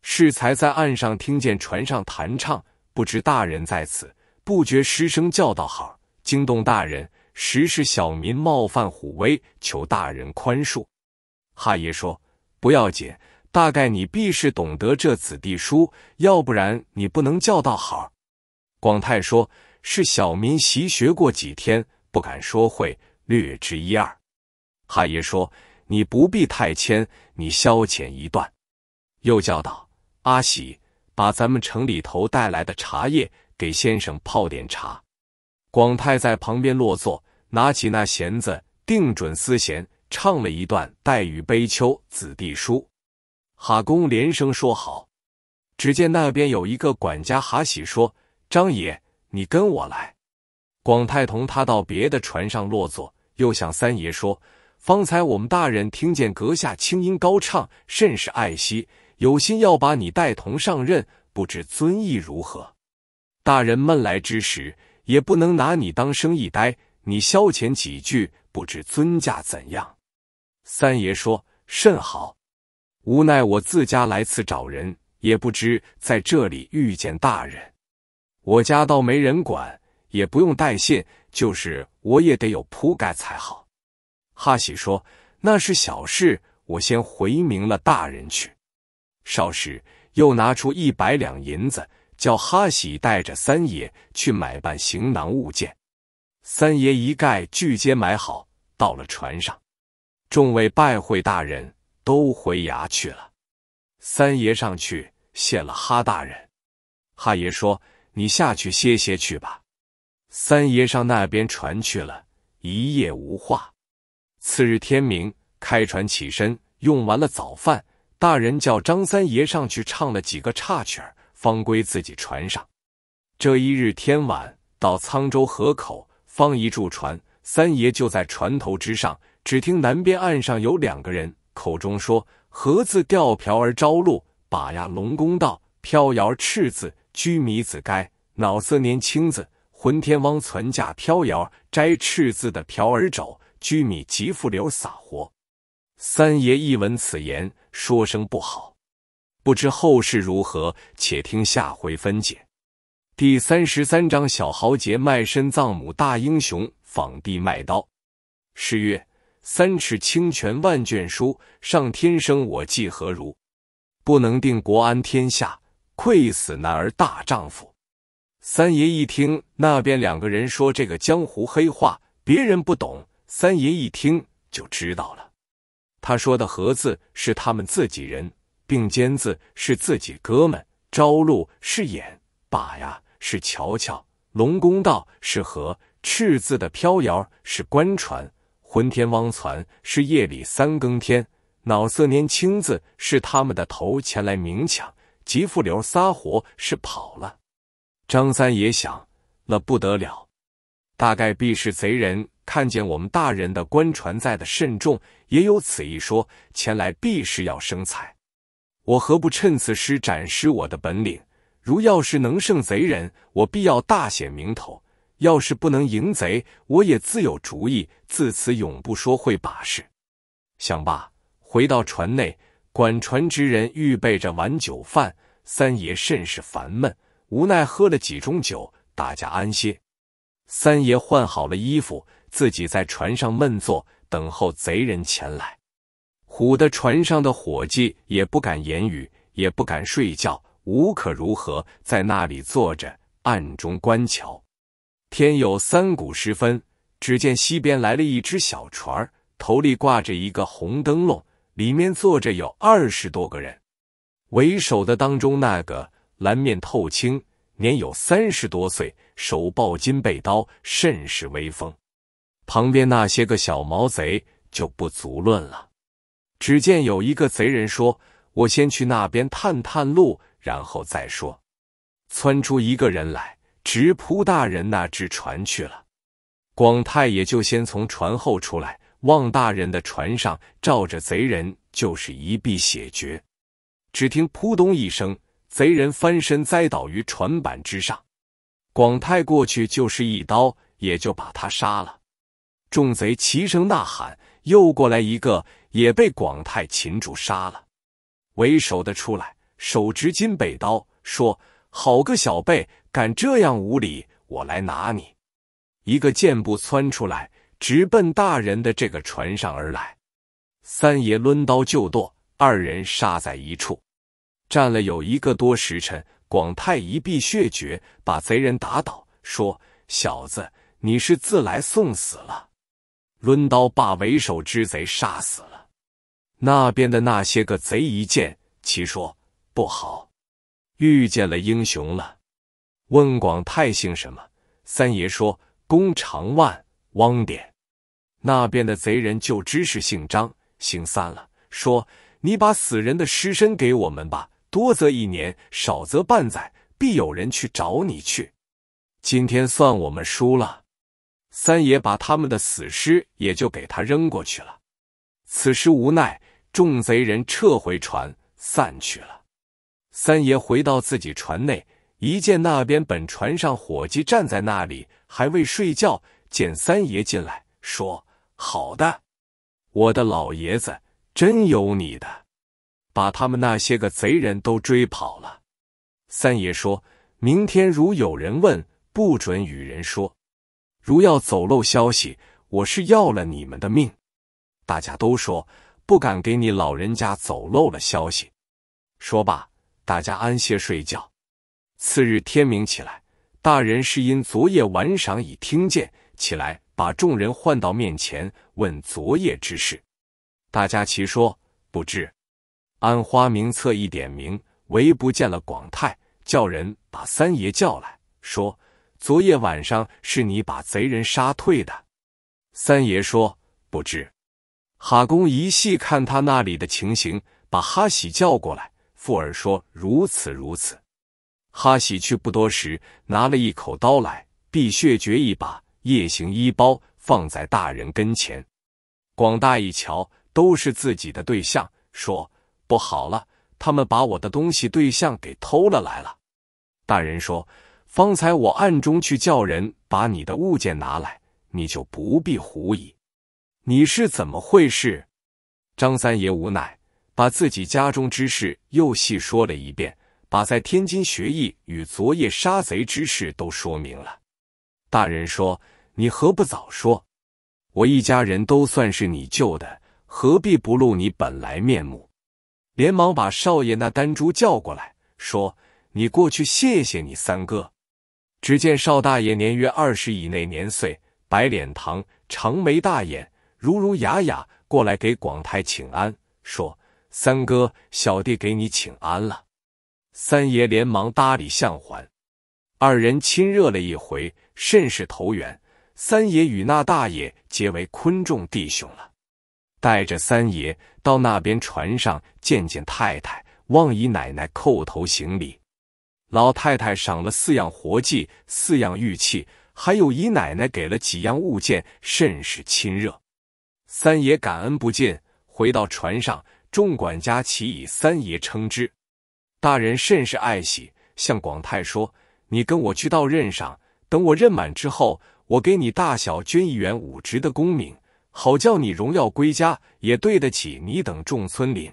适才在岸上听见船上弹唱，不知大人在此，不觉失声叫道：“好！”惊动大人，实是小民冒犯虎威，求大人宽恕。哈爷说：“不要紧，大概你必是懂得这子弟书，要不然你不能叫道好。”广泰说：“是小民习学过几天，不敢说会，略知一二。”哈爷说。你不必太谦，你消遣一段。又叫道：“阿喜，把咱们城里头带来的茶叶给先生泡点茶。”广泰在旁边落座，拿起那弦子，定准丝弦，唱了一段《黛玉悲秋》《子弟书》。哈公连声说好。只见那边有一个管家哈喜说：“张爷，你跟我来。”广泰同他到别的船上落座，又向三爷说。方才我们大人听见阁下清音高唱，甚是爱惜，有心要把你带同上任，不知尊意如何？大人闷来之时，也不能拿你当生意呆，你消遣几句，不知尊驾怎样？三爷说甚好，无奈我自家来此找人，也不知在这里遇见大人。我家倒没人管，也不用带信，就是我也得有铺盖才好。哈喜说：“那是小事，我先回明了大人去。”少时，又拿出一百两银子，叫哈喜带着三爷去买办行囊物件。三爷一概俱皆买好，到了船上，众位拜会大人，都回衙去了。三爷上去谢了哈大人。哈爷说：“你下去歇歇去吧。”三爷上那边船去了，一夜无话。次日天明，开船起身，用完了早饭，大人叫张三爷上去唱了几个岔曲儿，方归自己船上。这一日天晚，到沧州河口，方一住船，三爷就在船头之上，只听南边岸上有两个人口中说：“何字吊瓢儿招露，把呀龙宫道飘摇赤字居米子该，脑色年轻子浑天汪存架飘摇摘赤字的瓢儿肘。”居米极富流洒活，三爷一闻此言，说声不好。不知后事如何，且听下回分解。第三十三章：小豪杰卖身葬母，大英雄访地卖刀。诗曰：“三尺清泉万卷书，上天生我计何如？不能定国安天下，愧死男儿大丈夫。”三爷一听那边两个人说这个江湖黑话，别人不懂。三爷一听就知道了，他说的“何”字是他们自己人，“并肩”字是自己哥们，“朝露”是眼，“把呀”是瞧瞧，“龙宫道”是河，“赤字”的飘摇是官船，“浑天汪船”是夜里三更天，“脑色年轻字是他们的头前来明抢，“吉富流”撒活是跑了。张三爷想了不得了，大概必是贼人。看见我们大人的官船在的慎重，也有此一说。前来必是要生财，我何不趁此施展示我的本领？如要是能胜贼人，我必要大显名头；要是不能赢贼，我也自有主意。自此永不说会把式。想罢，回到船内，管船之人预备着碗酒饭。三爷甚是烦闷，无奈喝了几盅酒，大家安歇。三爷换好了衣服。自己在船上闷坐，等候贼人前来，唬得船上的伙计也不敢言语，也不敢睡觉，无可如何，在那里坐着暗中观瞧。天有三鼓时分，只见西边来了一只小船，头里挂着一个红灯笼，里面坐着有二十多个人，为首的当中那个蓝面透青，年有三十多岁，手抱金背刀，甚是威风。旁边那些个小毛贼就不足论了。只见有一个贼人说：“我先去那边探探路，然后再说。”窜出一个人来，直扑大人那只船去了。广泰也就先从船后出来，望大人的船上照着贼人就是一臂血绝。只听扑通一声，贼人翻身栽倒于船板之上。广泰过去就是一刀，也就把他杀了。众贼齐声呐喊，又过来一个，也被广泰擒住杀了。为首的出来，手执金北刀，说：“好个小辈，敢这样无礼，我来拿你！”一个箭步窜出来，直奔大人的这个船上而来。三爷抡刀就剁，二人杀在一处，战了有一个多时辰。广泰一臂血绝，把贼人打倒，说：“小子，你是自来送死了！”抡刀把为首之贼杀死了，那边的那些个贼一见，齐说不好，遇见了英雄了。问广泰姓什么？三爷说：弓长万汪点。那边的贼人就知是姓张，姓三了。说你把死人的尸身给我们吧，多则一年，少则半载，必有人去找你去。今天算我们输了。三爷把他们的死尸也就给他扔过去了。此时无奈，众贼人撤回船，散去了。三爷回到自己船内，一见那边本船上伙计站在那里，还未睡觉，见三爷进来，说：“好的，我的老爷子，真有你的，把他们那些个贼人都追跑了。”三爷说：“明天如有人问，不准与人说。”如要走漏消息，我是要了你们的命。大家都说不敢给你老人家走漏了消息。说罢，大家安歇睡觉。次日天明起来，大人是因昨夜晚赏已听见，起来把众人唤到面前，问昨夜之事。大家齐说不知。按花名册一点名，唯不见了广泰，叫人把三爷叫来说。昨夜晚上是你把贼人杀退的，三爷说不知。哈公一细看他那里的情形，把哈喜叫过来，附耳说：“如此如此。”哈喜去不多时，拿了一口刀来，必血绝一把，夜行衣包放在大人跟前。广大一瞧，都是自己的对象，说：“不好了，他们把我的东西对象给偷了来了。”大人说。方才我暗中去叫人把你的物件拿来，你就不必狐疑。你是怎么回事？张三爷无奈，把自己家中之事又细说了一遍，把在天津学艺与昨夜杀贼之事都说明了。大人说：“你何不早说？我一家人都算是你救的，何必不露你本来面目？”连忙把少爷那丹珠叫过来，说：“你过去谢谢你三哥。”只见邵大爷年约二十以内年岁，白脸膛，长眉大眼，儒儒雅雅，过来给广泰请安，说：“三哥，小弟给你请安了。”三爷连忙搭理向环，二人亲热了一回，甚是投缘。三爷与那大爷结为昆仲弟兄了，带着三爷到那边船上见见太太、望姨奶奶，叩头行礼。老太太赏了四样活计，四样玉器，还有姨奶奶给了几样物件，甚是亲热。三爷感恩不尽，回到船上，众管家齐以三爷称之。大人甚是爱喜，向广泰说：“你跟我去到任上，等我任满之后，我给你大小捐一员武职的功名，好叫你荣耀归家，也对得起你等众村邻。”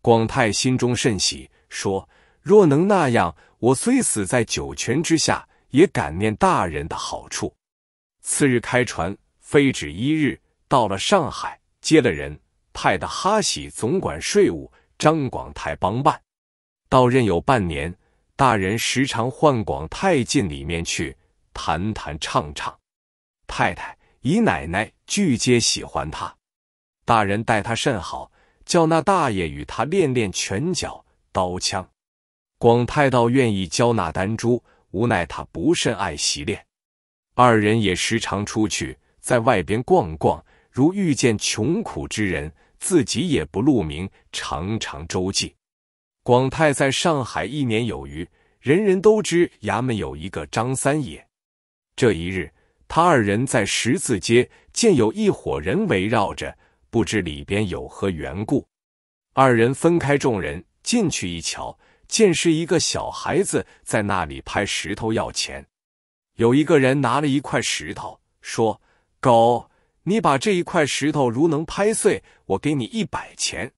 广泰心中甚喜，说：“若能那样。”我虽死在九泉之下，也感念大人的好处。次日开船，非止一日，到了上海，接了人，派的哈喜总管税务，张广泰帮办。到任有半年，大人时常唤广泰进里面去谈谈唱唱，太太、姨奶奶俱皆喜欢他。大人待他甚好，叫那大爷与他练练拳脚、刀枪。广泰道愿意交纳丹珠，无奈他不甚爱习练。二人也时常出去，在外边逛逛。如遇见穷苦之人，自己也不露名，常常周济。广泰在上海一年有余，人人都知衙门有一个张三爷。这一日，他二人在十字街见有一伙人围绕着，不知里边有何缘故。二人分开众人，进去一瞧。见是一个小孩子在那里拍石头要钱，有一个人拿了一块石头，说：“狗，你把这一块石头如能拍碎，我给你一百钱。”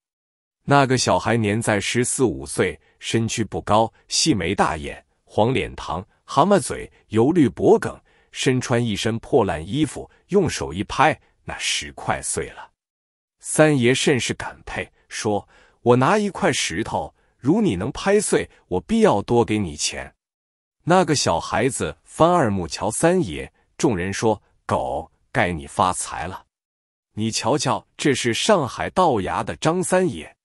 那个小孩年在十四五岁，身躯不高，细眉大眼，黄脸膛，蛤蟆嘴，油绿脖梗，身穿一身破烂衣服，用手一拍，那石块碎了。三爷甚是感佩，说：“我拿一块石头。”如你能拍碎，我必要多给你钱。那个小孩子翻二目瞧三爷众人说：“狗，该你发财了。”你瞧瞧，这是上海道牙的张三爷。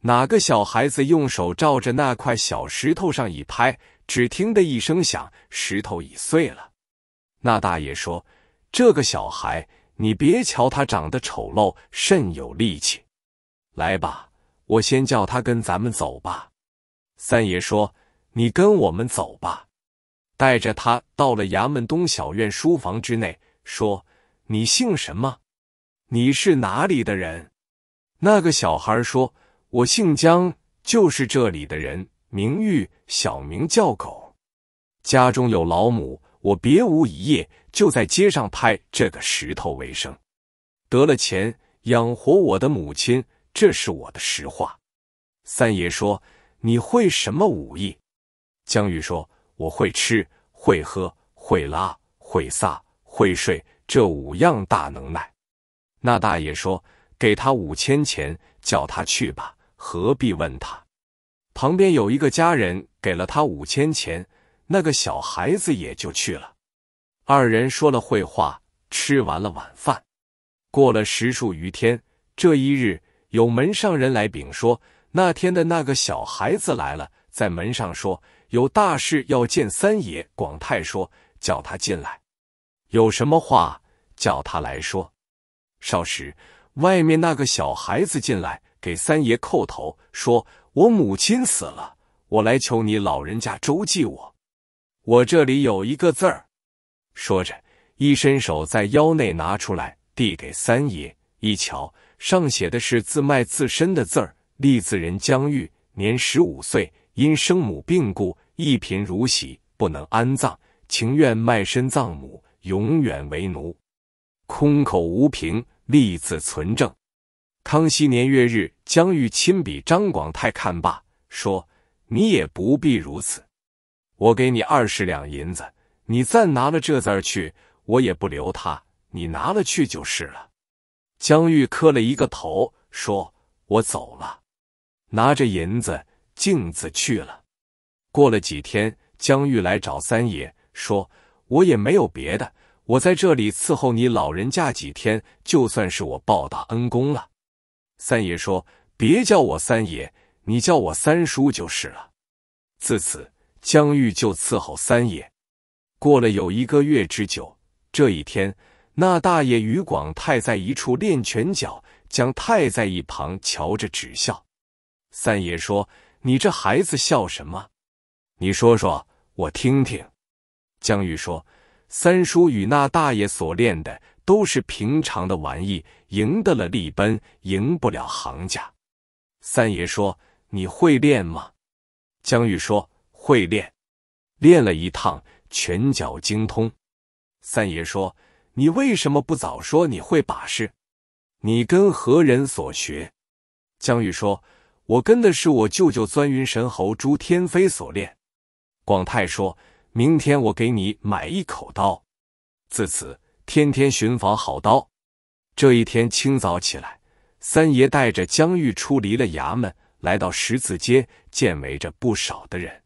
哪个小孩子用手照着那块小石头上一拍，只听得一声响，石头已碎了。那大爷说：“这个小孩，你别瞧他长得丑陋，甚有力气。来吧。”我先叫他跟咱们走吧。三爷说：“你跟我们走吧。”带着他到了衙门东小院书房之内，说：“你姓什么？你是哪里的人？”那个小孩说：“我姓姜，就是这里的人，名玉，小名叫狗。家中有老母，我别无一业，就在街上拍这个石头为生，得了钱养活我的母亲。”这是我的实话。三爷说：“你会什么武艺？”江玉说：“我会吃，会喝，会拉，会撒，会睡，这五样大能耐。”那大爷说：“给他五千钱，叫他去吧，何必问他？”旁边有一个家人给了他五千钱，那个小孩子也就去了。二人说了会话，吃完了晚饭。过了十数余天，这一日。有门上人来禀说，那天的那个小孩子来了，在门上说有大事要见三爷。广泰说叫他进来，有什么话叫他来说。少时，外面那个小孩子进来，给三爷叩头说：“我母亲死了，我来求你老人家周济我。我这里有一个字儿。”说着，一伸手在腰内拿出来，递给三爷一瞧。上写的是自卖自身的字儿，立字人江玉，年十五岁，因生母病故，一贫如洗，不能安葬，情愿卖身葬母，永远为奴。空口无凭，立字存证。康熙年月日，江玉亲笔。张广泰看罢，说：“你也不必如此，我给你二十两银子，你暂拿了这字去，我也不留他，你拿了去就是了。”江玉磕了一个头，说：“我走了。”拿着银子、镜子去了。过了几天，江玉来找三爷，说：“我也没有别的，我在这里伺候你老人家几天，就算是我报答恩公了。”三爷说：“别叫我三爷，你叫我三叔就是了。”自此，江玉就伺候三爷。过了有一个月之久，这一天。那大爷于广泰在一处练拳脚，江泰在一旁瞧着指笑。三爷说：“你这孩子笑什么？你说说，我听听。”江玉说：“三叔与那大爷所练的都是平常的玩意，赢得了力奔，赢不了行家。”三爷说：“你会练吗？”江玉说：“会练，练了一趟，拳脚精通。”三爷说。你为什么不早说你会把式？你跟何人所学？江玉说：“我跟的是我舅舅钻云神猴朱天飞所练。”广泰说：“明天我给你买一口刀。”自此，天天寻访好刀。这一天清早起来，三爷带着江玉出离了衙门，来到十字街，见围着不少的人。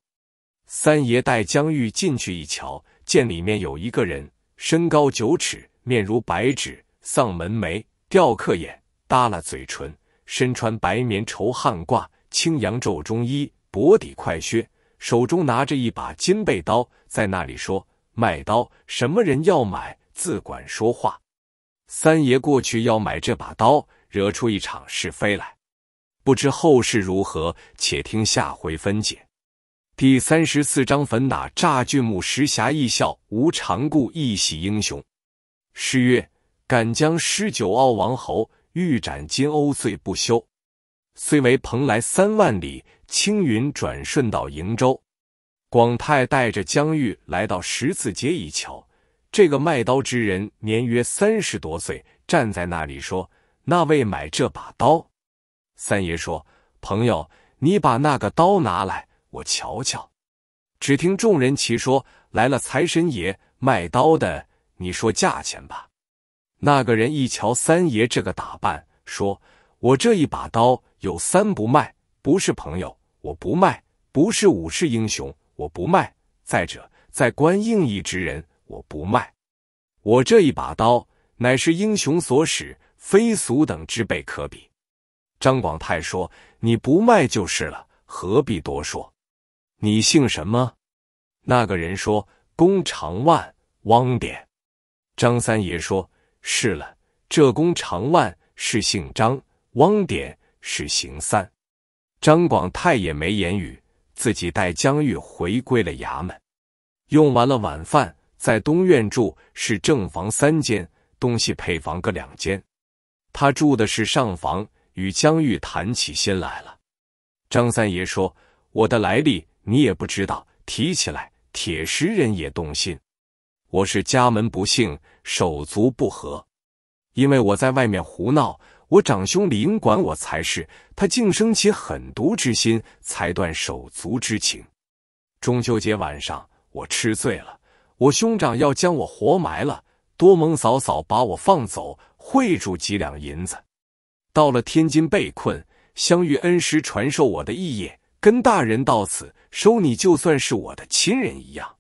三爷带江玉进去一瞧，见里面有一个人。身高九尺，面如白纸，丧门眉，吊刻眼，耷拉嘴唇，身穿白棉绸汉褂，青阳皱中衣，薄底快靴，手中拿着一把金背刀，在那里说：“卖刀，什么人要买，自管说话。”三爷过去要买这把刀，惹出一场是非来，不知后事如何，且听下回分解。第三十四章粉哪诈俊木石侠一笑无常故一喜英雄。诗曰：敢将诗酒傲王侯，欲斩金瓯醉不休。虽为蓬莱三万里，青云转瞬到瀛洲。广泰带着江玉来到十字街一瞧，这个卖刀之人年约三十多岁，站在那里说：“那位买这把刀？”三爷说：“朋友，你把那个刀拿来。”我瞧瞧，只听众人齐说：“来了财神爷卖刀的，你说价钱吧。”那个人一瞧三爷这个打扮，说：“我这一把刀有三不卖：不是朋友我不卖，不是武士英雄我不卖，再者在官应义之人我不卖。我这一把刀乃是英雄所使，非俗等之辈可比。”张广泰说：“你不卖就是了，何必多说？”你姓什么？那个人说：“弓长万，汪点。”张三爷说：“是了，这弓长万是姓张，汪点是行三。”张广泰也没言语，自己带江玉回归了衙门。用完了晚饭，在东院住是正房三间，东西配房各两间。他住的是上房，与江玉谈起心来了。张三爷说：“我的来历。”你也不知道，提起来铁石人也动心。我是家门不幸，手足不和，因为我在外面胡闹，我长兄理应管我才是，他竟生起狠毒之心，才断手足之情。中秋节晚上，我吃醉了，我兄长要将我活埋了，多蒙嫂嫂把我放走，汇助几两银子。到了天津被困，相遇恩师传授我的义业。跟大人到此收你，就算是我的亲人一样。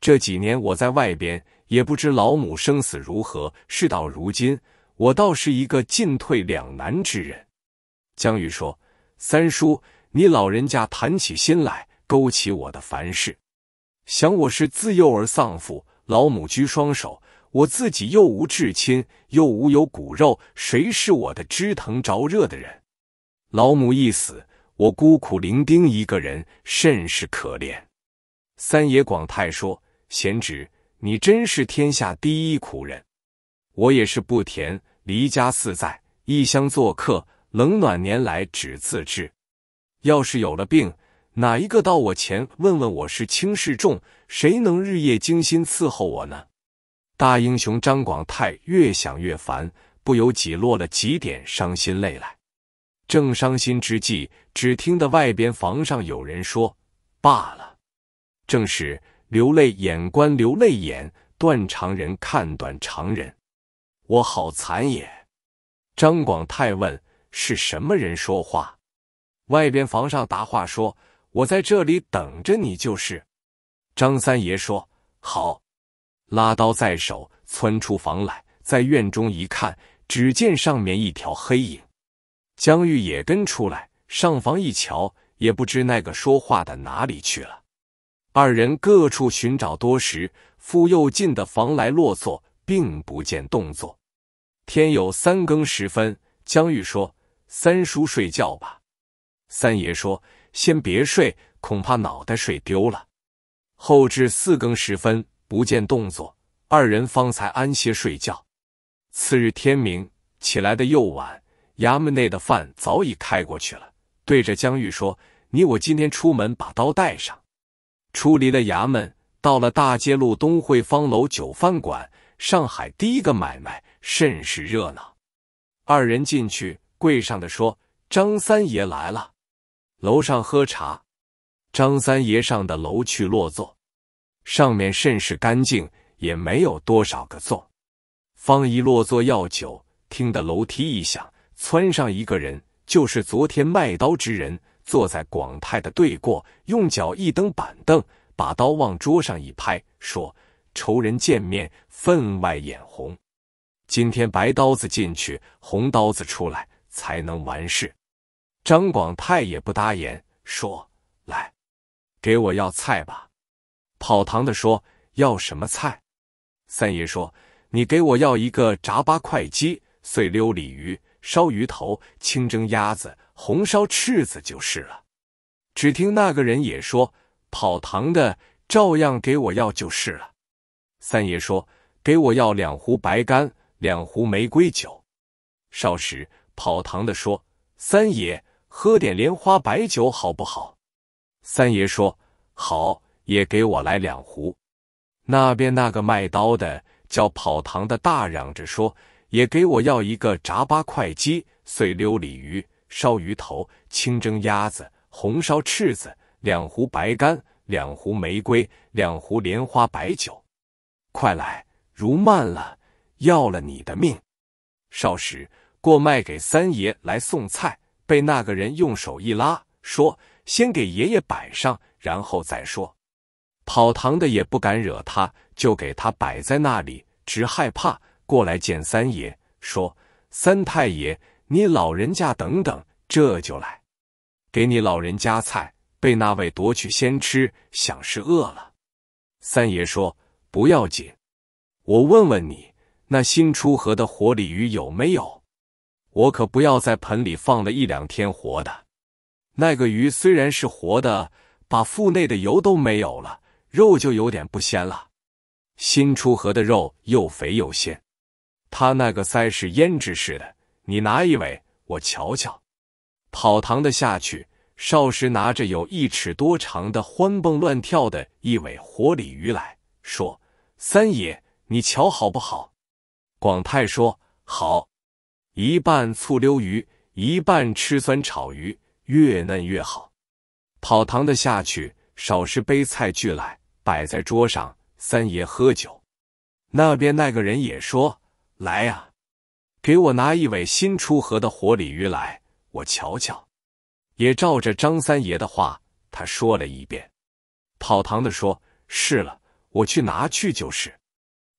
这几年我在外边，也不知老母生死如何。事到如今，我倒是一个进退两难之人。江宇说：“三叔，你老人家谈起心来，勾起我的烦事。想我是自幼而丧父，老母居双手，我自己又无至亲，又无有骨肉，谁是我的知疼着热的人？老母一死。”我孤苦伶仃一个人，甚是可怜。三爷广泰说：“贤侄，你真是天下第一苦人。我也是不甜，离家四载，异乡做客，冷暖年来只自知。要是有了病，哪一个到我前问问我是轻是重？谁能日夜精心伺候我呢？”大英雄张广泰越想越烦，不由挤落了几点伤心泪来。正伤心之际。只听得外边房上有人说：“罢了，正是流泪眼观流泪眼，断肠人看断肠人，我好惨也。”张广泰问：“是什么人说话？”外边房上答话：“说我在这里等着你就是。”张三爷说：“好。”拉刀在手，窜出房来，在院中一看，只见上面一条黑影。江玉也跟出来。上房一瞧，也不知那个说话的哪里去了。二人各处寻找多时，复又进的房来落座，并不见动作。天有三更时分，江玉说：“三叔睡觉吧。”三爷说：“先别睡，恐怕脑袋睡丢了。”后至四更时分，不见动作，二人方才安歇睡觉。次日天明起来的又晚，衙门内的饭早已开过去了。对着江玉说：“你我今天出门，把刀带上。”出离了衙门，到了大街路东汇芳楼酒饭馆，上海第一个买卖，甚是热闹。二人进去，柜上的说：“张三爷来了。”楼上喝茶，张三爷上的楼去落座，上面甚是干净，也没有多少个座。方一落座要酒，听得楼梯一响，窜上一个人。就是昨天卖刀之人坐在广泰的对过，用脚一蹬板凳，把刀往桌上一拍，说：“仇人见面，分外眼红。今天白刀子进去，红刀子出来，才能完事。”张广泰也不搭言，说：“来，给我要菜吧。”跑堂的说：“要什么菜？”三爷说：“你给我要一个炸八块鸡，碎溜鲤鱼。”烧鱼头、清蒸鸭子、红烧翅子就是了。只听那个人也说：“跑堂的，照样给我要就是了。”三爷说：“给我要两壶白干，两壶玫瑰酒。”少时，跑堂的说：“三爷，喝点莲花白酒好不好？”三爷说：“好，也给我来两壶。”那边那个卖刀的叫跑堂的大嚷着说。也给我要一个炸八块鸡、碎溜鲤鱼、烧鱼头、清蒸鸭子、红烧翅子，两壶白干，两壶玫瑰，两壶莲花白酒。快来，如慢了，要了你的命！少时过，卖给三爷来送菜，被那个人用手一拉，说：“先给爷爷摆上，然后再说。”跑堂的也不敢惹他，就给他摆在那里，直害怕。过来见三爷，说：“三太爷，你老人家等等，这就来，给你老人家菜，被那位夺去先吃，想是饿了。”三爷说：“不要紧，我问问你，那新出河的活鲤鱼有没有？我可不要在盆里放了一两天活的。那个鱼虽然是活的，把腹内的油都没有了，肉就有点不鲜了。新出河的肉又肥又鲜。”他那个腮是胭脂似的，你拿一尾我瞧瞧。跑堂的下去，少时拿着有一尺多长的欢蹦乱跳的一尾活鲤鱼来说：“三爷，你瞧好不好？”广泰说：“好，一半醋溜鱼，一半吃酸炒鱼，越嫩越好。”跑堂的下去，少时背菜具来，摆在桌上。三爷喝酒，那边那个人也说。来呀，给我拿一尾新出河的活鲤鱼来，我瞧瞧。也照着张三爷的话，他说了一遍。跑堂的说：“是了，我去拿去就是。”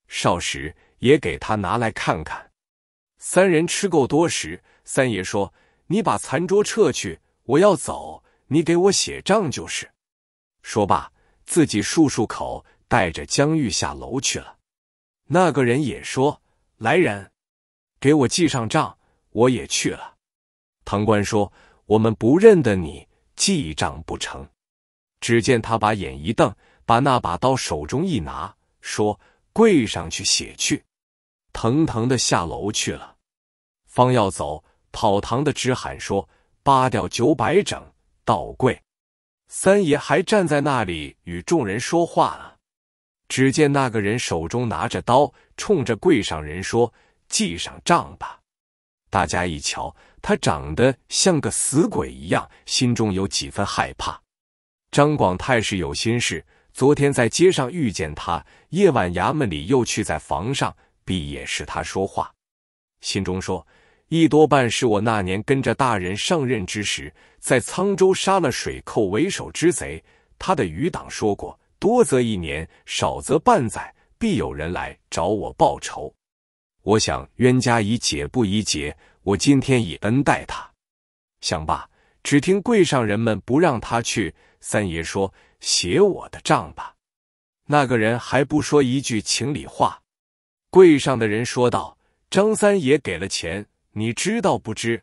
少时也给他拿来看看。三人吃够多时，三爷说：“你把残桌撤去，我要走，你给我写账就是。”说罢，自己漱漱口，带着江玉下楼去了。那个人也说。来人，给我记上账，我也去了。堂官说：“我们不认得你，记账不成。”只见他把眼一瞪，把那把刀手中一拿，说：“跪上去写去。”腾腾的下楼去了。方要走，跑堂的直喊说：“八吊九百整，倒柜。”三爷还站在那里与众人说话呢。只见那个人手中拿着刀，冲着柜上人说：“记上账吧。”大家一瞧，他长得像个死鬼一样，心中有几分害怕。张广泰是有心事，昨天在街上遇见他，夜晚衙门里又去在房上，必也是他说话。心中说：一多半是我那年跟着大人上任之时，在沧州杀了水寇为首之贼，他的余党说过。多则一年，少则半载，必有人来找我报仇。我想冤家宜解不宜结，我今天以恩待他。想罢，只听柜上人们不让他去。三爷说：“写我的账吧。”那个人还不说一句情理话。柜上的人说道：“张三爷给了钱，你知道不知？”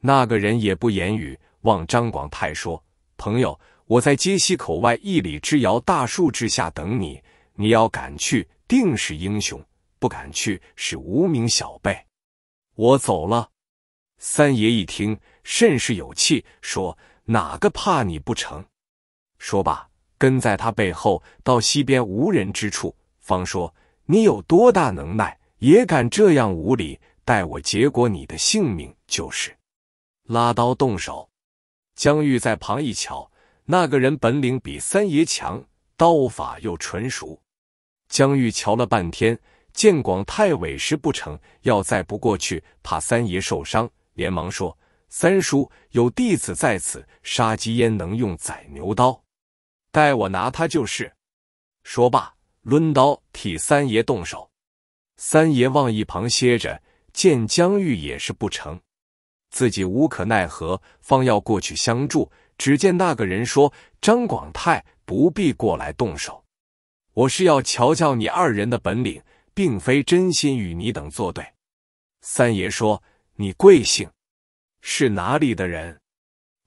那个人也不言语，望张广泰说：“朋友。”我在街西口外一里之遥大树之下等你。你要敢去，定是英雄；不敢去，是无名小辈。我走了。三爷一听，甚是有气，说：“哪个怕你不成？”说罢，跟在他背后到西边无人之处，方说：“你有多大能耐，也敢这样无礼？待我结果你的性命就是。”拉刀动手。江玉在旁一瞧。那个人本领比三爷强，刀法又纯熟。江玉瞧了半天，见广太委实不成，要再不过去，怕三爷受伤，连忙说：“三叔，有弟子在此，杀鸡焉能用宰牛刀？待我拿他就是。”说罢，抡刀替三爷动手。三爷往一旁歇着，见江玉也是不成，自己无可奈何，方要过去相助。只见那个人说：“张广泰不必过来动手，我是要瞧瞧你二人的本领，并非真心与你等作对。”三爷说：“你贵姓？是哪里的人？”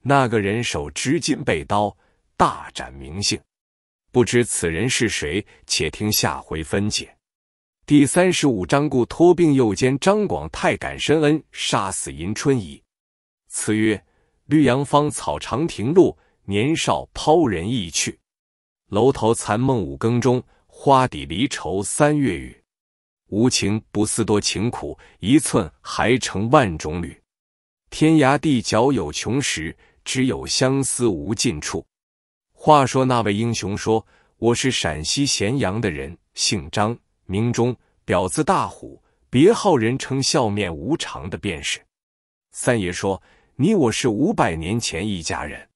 那个人手执金背刀，大展名姓，不知此人是谁，且听下回分解。第三十五章，故托病诱奸张广泰，感深恩杀死银春怡。此曰。绿杨芳草长亭路，年少抛人意去。楼头残梦五更钟，花底离愁三月雨。无情不似多情苦，一寸还成万种缕。天涯地角有穷时，只有相思无尽处。话说那位英雄说：“我是陕西咸阳的人，姓张，名忠，表字大虎，别号人称笑面无常的便是。”三爷说。你我是五百年前一家人，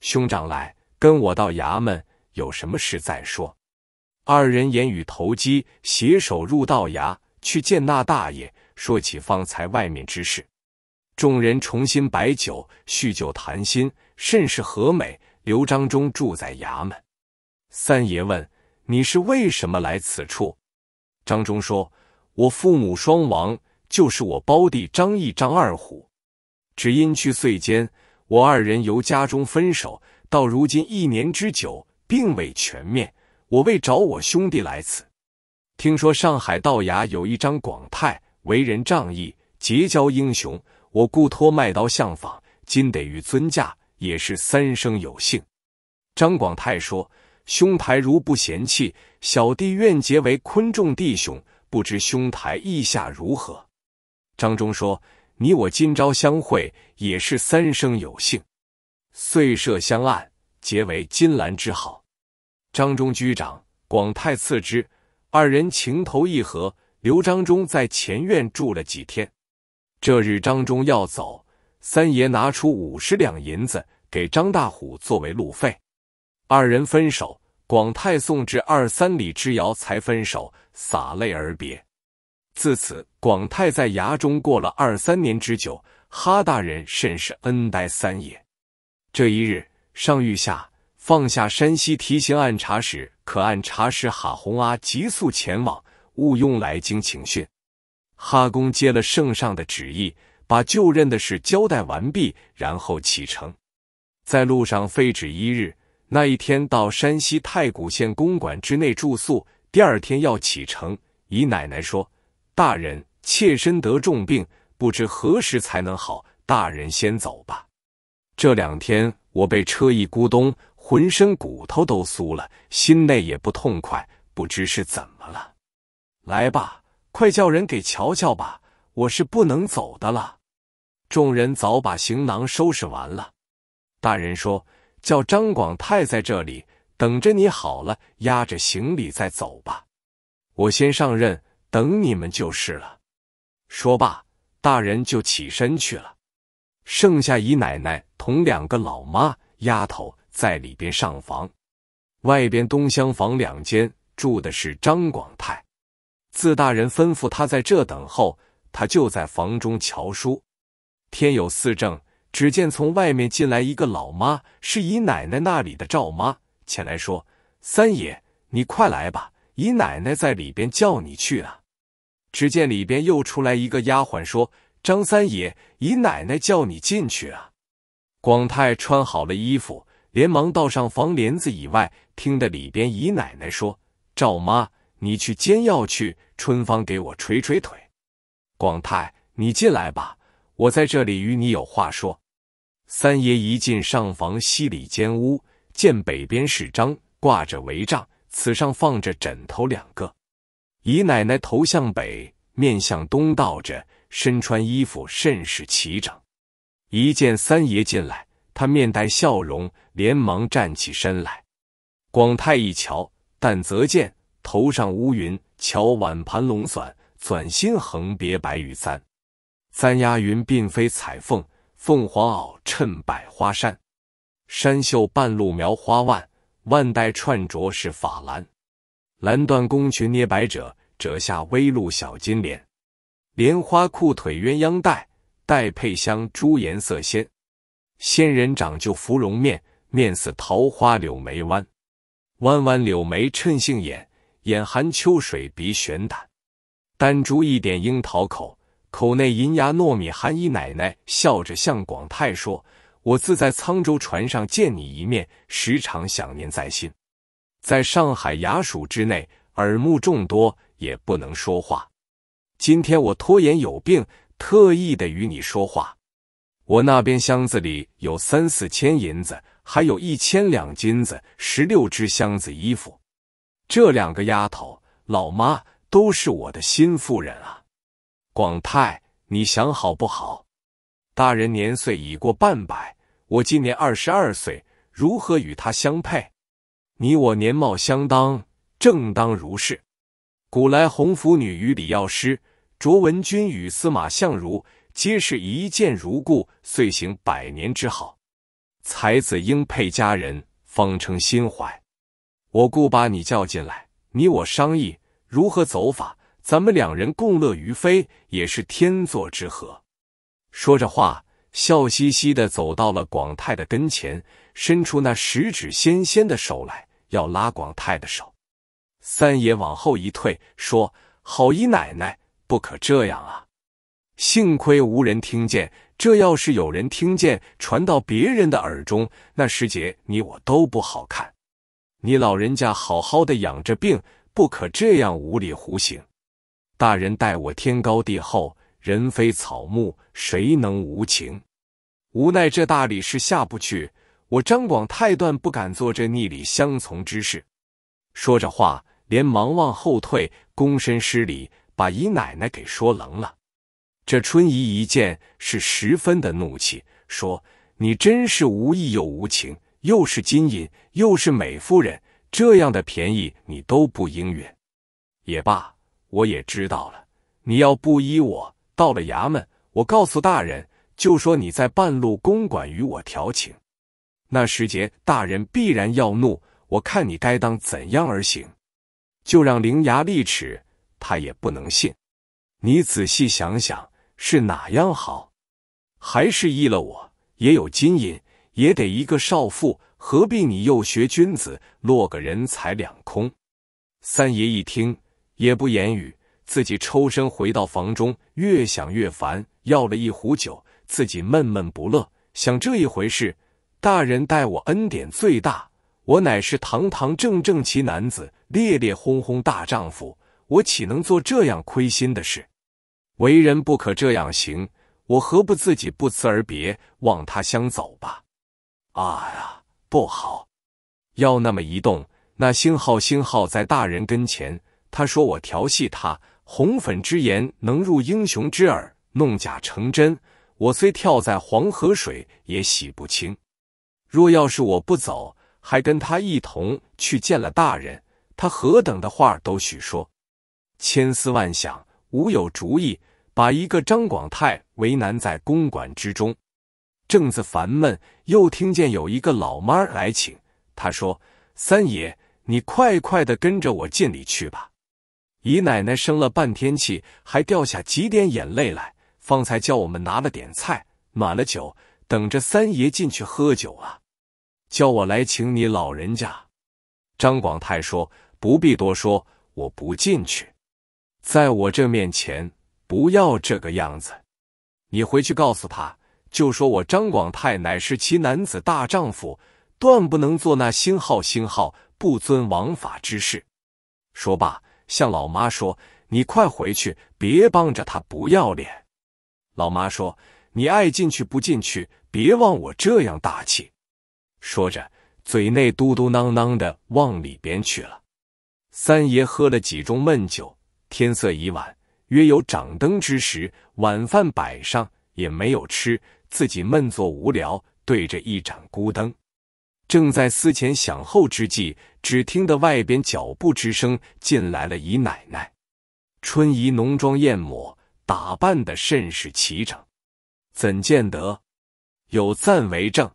兄长来跟我到衙门，有什么事再说。二人言语投机，携手入道衙去见那大爷，说起方才外面之事。众人重新摆酒，叙酒谈心，甚是和美。刘张中住在衙门，三爷问：“你是为什么来此处？”张忠说：“我父母双亡，就是我胞弟张毅、张二虎。”只因去岁间，我二人由家中分手，到如今一年之久，并未全面。我为找我兄弟来此，听说上海道衙有一张广泰，为人仗义，结交英雄。我故托卖刀相访，今得与尊驾，也是三生有幸。张广泰说：“兄台如不嫌弃，小弟愿结为昆仲弟兄，不知兄台意下如何？”张忠说。你我今朝相会，也是三生有幸，遂设香案，结为金兰之好。张中居长，广泰次之，二人情投意合。刘张忠在前院住了几天，这日张忠要走，三爷拿出五十两银子给张大虎作为路费，二人分手，广泰送至二三里之遥才分手，洒泪而别。自此，广泰在衙中过了二三年之久。哈大人甚是恩待三爷。这一日，上谕下，放下山西提刑按察使，可按察使哈红阿急速前往，勿庸来京请训。哈公接了圣上的旨意，把就任的事交代完毕，然后启程。在路上废止一日，那一天到山西太谷县公馆之内住宿。第二天要启程，姨奶奶说。大人，妾身得重病，不知何时才能好。大人先走吧。这两天我被车一咕咚，浑身骨头都酥了，心内也不痛快，不知是怎么了。来吧，快叫人给瞧瞧吧，我是不能走的了。众人早把行囊收拾完了。大人说，叫张广泰在这里等着你好了，压着行李再走吧。我先上任。等你们就是了。说罢，大人就起身去了。剩下姨奶奶同两个老妈丫头在里边上房，外边东厢房两间住的是张广泰。自大人吩咐他在这等候，他就在房中瞧书。天有四正，只见从外面进来一个老妈，是姨奶奶那里的赵妈，前来说：“三爷，你快来吧，姨奶奶在里边叫你去啊。”只见里边又出来一个丫鬟，说：“张三爷，姨奶奶叫你进去啊。”广泰穿好了衣服，连忙到上房帘子以外，听得里边姨奶奶说：“赵妈，你去煎药去。春芳给我捶捶腿。广泰，你进来吧，我在这里与你有话说。”三爷一进上房西里间屋，见北边是张挂着帷帐，此上放着枕头两个。姨奶奶头向北，面向东，倒着，身穿衣服甚是齐整。一见三爷进来，她面带笑容，连忙站起身来。广泰一瞧，但则见头上乌云，瞧碗盘龙纂，转心横别白玉簪，簪压云并非彩凤，凤凰袄衬百花衫，衫袖半露描花腕，腕带串着是珐琅。蓝缎宫裙捏白褶，褶下微露小金莲。莲花裤腿鸳鸯带，带配香珠颜色鲜。仙人掌就芙蓉面，面似桃花柳眉弯。弯弯柳眉衬杏眼，眼含秋水鼻悬胆。丹珠一点樱桃口，口内银牙糯米含。姨奶奶笑着向广泰说：“我自在沧州船上见你一面，时常想念在心。”在上海衙署之内，耳目众多，也不能说话。今天我拖延有病，特意的与你说话。我那边箱子里有三四千银子，还有一千两金子，十六只箱子衣服。这两个丫头，老妈都是我的新妇人啊。广泰，你想好不好？大人年岁已过半百，我今年二十二岁，如何与她相配？你我年貌相当，正当如是。古来红拂女与李药师，卓文君与司马相如，皆是一见如故，遂行百年之好。才子应配佳人，方称心怀。我故把你叫进来，你我商议如何走法，咱们两人共乐于飞，也是天作之合。说着话，笑嘻嘻的走到了广泰的跟前，伸出那十指纤纤的手来。要拉广泰的手，三爷往后一退，说：“好姨奶奶，不可这样啊！幸亏无人听见，这要是有人听见，传到别人的耳中，那师姐你我都不好看。你老人家好好的养着病，不可这样无理胡行。大人待我天高地厚，人非草木，谁能无情？无奈这大理是下不去。”我张广太断不敢做这逆理相从之事。说着话，连忙往后退，躬身施礼，把姨奶奶给说愣了。这春姨一见是十分的怒气，说：“你真是无义又无情，又是金银，又是美妇人，这样的便宜你都不应允。也罢，我也知道了。你要不依我，到了衙门，我告诉大人，就说你在半路公馆与我调情。”那时节，大人必然要怒。我看你该当怎样而行，就让伶牙俐齿，他也不能信。你仔细想想，是哪样好？还是依了我，也有金银，也得一个少妇，何必你又学君子，落个人财两空？三爷一听，也不言语，自己抽身回到房中，越想越烦，要了一壶酒，自己闷闷不乐，想这一回事。大人待我恩典最大，我乃是堂堂正正其男子，烈烈轰轰大丈夫，我岂能做这样亏心的事？为人不可这样行，我何不自己不辞而别，往他乡走吧？啊呀，不好！要那么一动，那星号星号在大人跟前，他说我调戏他，红粉之言能入英雄之耳，弄假成真，我虽跳在黄河水也洗不清。若要是我不走，还跟他一同去见了大人，他何等的话都许说。千思万想，无有主意，把一个张广泰为难在公馆之中。正自烦闷，又听见有一个老妈来请他说：“三爷，你快快的跟着我进里去吧。”姨奶奶生了半天气，还掉下几点眼泪来，方才叫我们拿了点菜，暖了酒，等着三爷进去喝酒啊。叫我来请你老人家，张广泰说：“不必多说，我不进去，在我这面前不要这个样子。”你回去告诉他，就说我张广泰乃是其男子大丈夫，断不能做那星号星号不遵王法之事。说罢，向老妈说：“你快回去，别帮着他不要脸。”老妈说：“你爱进去不进去，别忘我这样大气。”说着，嘴内嘟嘟囔囔的往里边去了。三爷喝了几盅闷酒，天色已晚，约有掌灯之时。晚饭摆上也没有吃，自己闷坐无聊，对着一盏孤灯，正在思前想后之际，只听得外边脚步之声进来了。姨奶奶，春姨浓妆艳抹，打扮的甚是齐整，怎见得？有赞为证。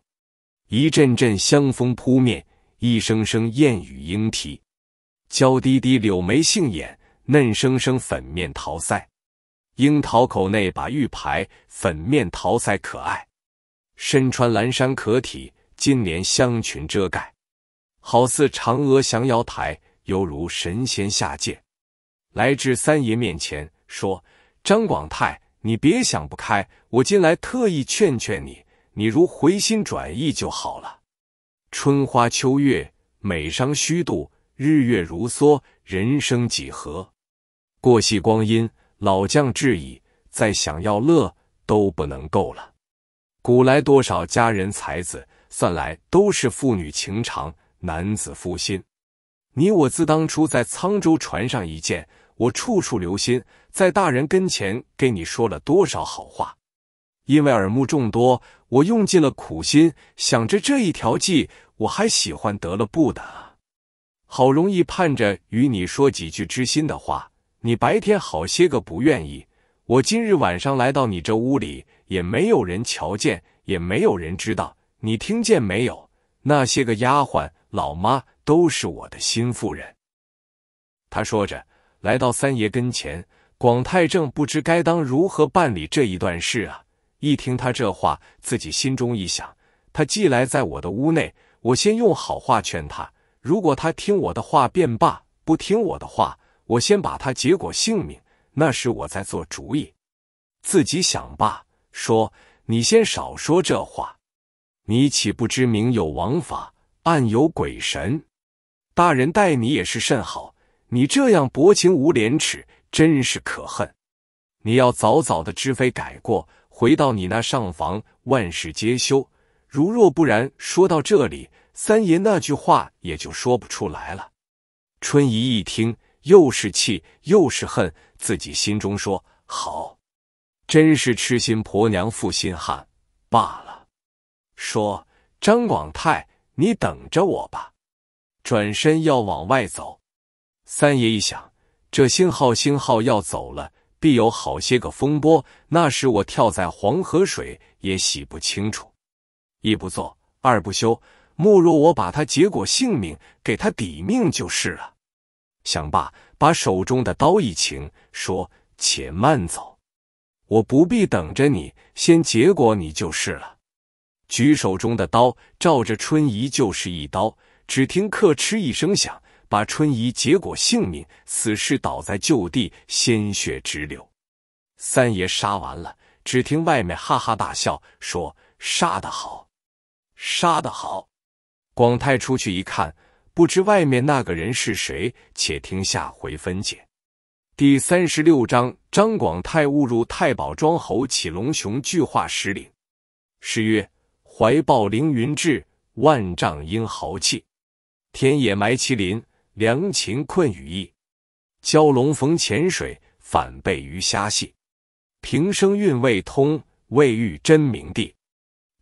一阵阵香风扑面，一声声燕语莺啼，娇滴滴柳眉杏眼，嫩生生粉面桃腮，樱桃口内把玉牌，粉面桃腮可爱。身穿蓝衫可体，金莲香裙遮盖，好似嫦娥降瑶台，犹如神仙下界。来至三爷面前，说：“张广泰，你别想不开，我今来特意劝劝你。”你如回心转意就好了。春花秋月，美伤虚度；日月如梭，人生几何？过隙光阴，老将至矣。再想要乐都不能够了。古来多少佳人才子，算来都是妇女情长，男子负心。你我自当初在沧州船上一见，我处处留心，在大人跟前给你说了多少好话。因为耳目众多，我用尽了苦心，想着这一条计，我还喜欢得了不得。好容易盼着与你说几句知心的话，你白天好些个不愿意。我今日晚上来到你这屋里，也没有人瞧见，也没有人知道。你听见没有？那些个丫鬟、老妈都是我的心腹人。他说着，来到三爷跟前。广泰正不知该当如何办理这一段事啊。一听他这话，自己心中一想，他既来在我的屋内，我先用好话劝他。如果他听我的话便罢，不听我的话，我先把他结果性命。那时我在做主意，自己想罢。说：“你先少说这话，你岂不知名有王法，暗有鬼神？大人待你也是甚好，你这样薄情无廉耻，真是可恨。你要早早的知非改过。”回到你那上房，万事皆休。如若不然，说到这里，三爷那句话也就说不出来了。春姨一听，又是气又是恨，自己心中说：“好，真是痴心婆娘，负心汉罢了。”说：“张广泰，你等着我吧。”转身要往外走。三爷一想，这星号星号要走了。必有好些个风波，那时我跳在黄河水也洗不清楚。一不做二不休，莫若我把他结果性命，给他抵命就是了。想罢，把手中的刀一擎，说：“且慢走，我不必等着你，先结果你就是了。”举手中的刀，照着春姨就是一刀，只听“咔哧”一声响。把春姨结果性命，死尸倒在就地，鲜血直流。三爷杀完了，只听外面哈哈大笑，说：“杀得好，杀得好。”广泰出去一看，不知外面那个人是谁，且听下回分解。第三十六章：张广泰误入太保庄，侯启龙雄巨化石岭。诗曰：怀抱凌云志，万丈英豪气，天野埋麒麟。良禽困于翼，蛟龙逢浅水，反被鱼虾戏。平生运未通，未遇真名地。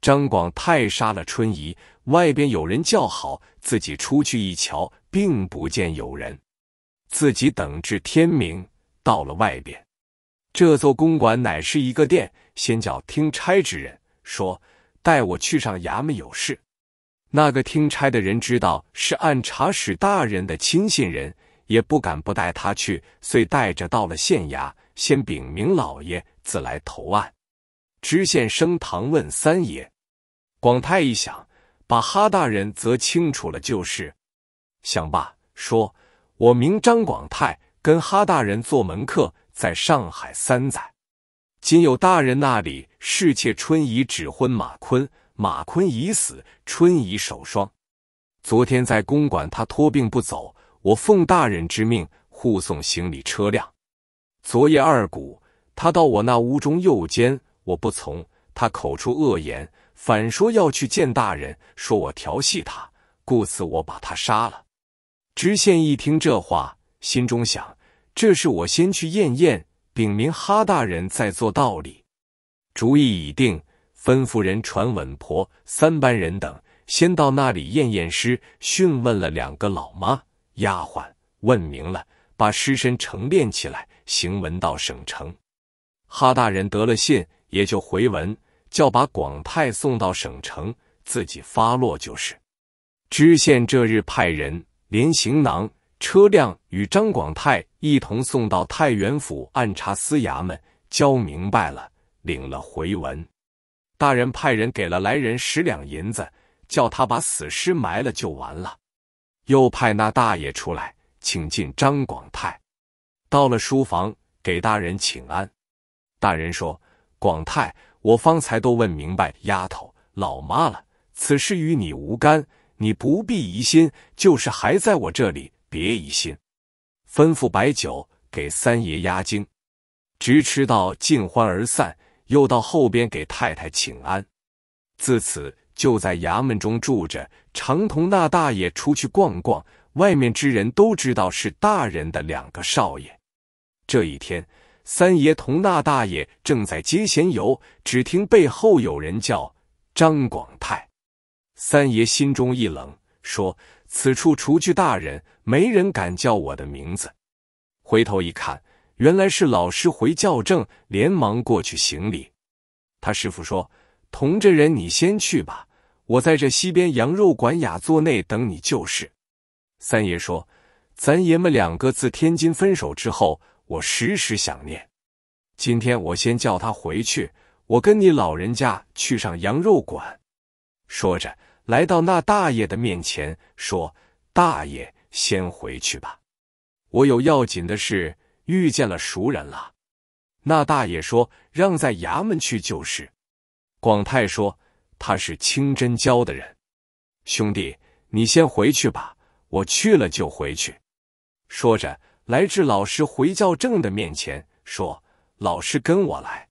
张广泰杀了春姨，外边有人叫好，自己出去一瞧，并不见有人。自己等至天明，到了外边，这座公馆乃是一个店，先叫听差之人说，带我去上衙门有事。那个听差的人知道是按察使大人的亲信人，也不敢不带他去，遂带着到了县衙，先禀明老爷，自来投案。知县升堂问三爷，广泰一想，把哈大人则清楚了就是。想罢，说：“我名张广泰，跟哈大人做门客，在上海三载。今有大人那里侍妾春怡指婚马坤。”马坤已死，春已守霜。昨天在公馆，他托病不走。我奉大人之命护送行李车辆。昨夜二鼓，他到我那屋中右间，我不从，他口出恶言，反说要去见大人，说我调戏他，故此我把他杀了。知县一听这话，心中想：这事我先去验验，禀明哈大人再做道理。主意已定。吩咐人传稳婆、三班人等，先到那里验验尸，讯问了两个老妈、丫鬟，问明了，把尸身盛殓起来，行文到省城。哈大人得了信，也就回文，叫把广泰送到省城，自己发落就是。知县这日派人连行囊、车辆与张广泰一同送到太原府按察司衙门，交明白了，领了回文。大人派人给了来人十两银子，叫他把死尸埋了就完了。又派那大爷出来，请进张广泰。到了书房，给大人请安。大人说：“广泰，我方才都问明白，丫头、老妈了，此事与你无干，你不必疑心。就是还在我这里，别疑心。”吩咐摆酒给三爷压惊，直吃到尽欢而散。又到后边给太太请安，自此就在衙门中住着，常同那大爷出去逛逛。外面之人都知道是大人的两个少爷。这一天，三爷同那大爷正在街闲游，只听背后有人叫张广泰。三爷心中一冷，说：“此处除去大人，没人敢叫我的名字。”回头一看。原来是老师回校正，连忙过去行礼。他师傅说：“同这人，你先去吧，我在这西边羊肉馆雅座内等你就是。”三爷说：“咱爷们两个自天津分手之后，我时时想念。今天我先叫他回去，我跟你老人家去上羊肉馆。”说着，来到那大爷的面前，说：“大爷，先回去吧，我有要紧的事。”遇见了熟人了，那大爷说让在衙门去就是。广泰说他是清真教的人，兄弟你先回去吧，我去了就回去。说着，来至老师回教正的面前，说老师跟我来。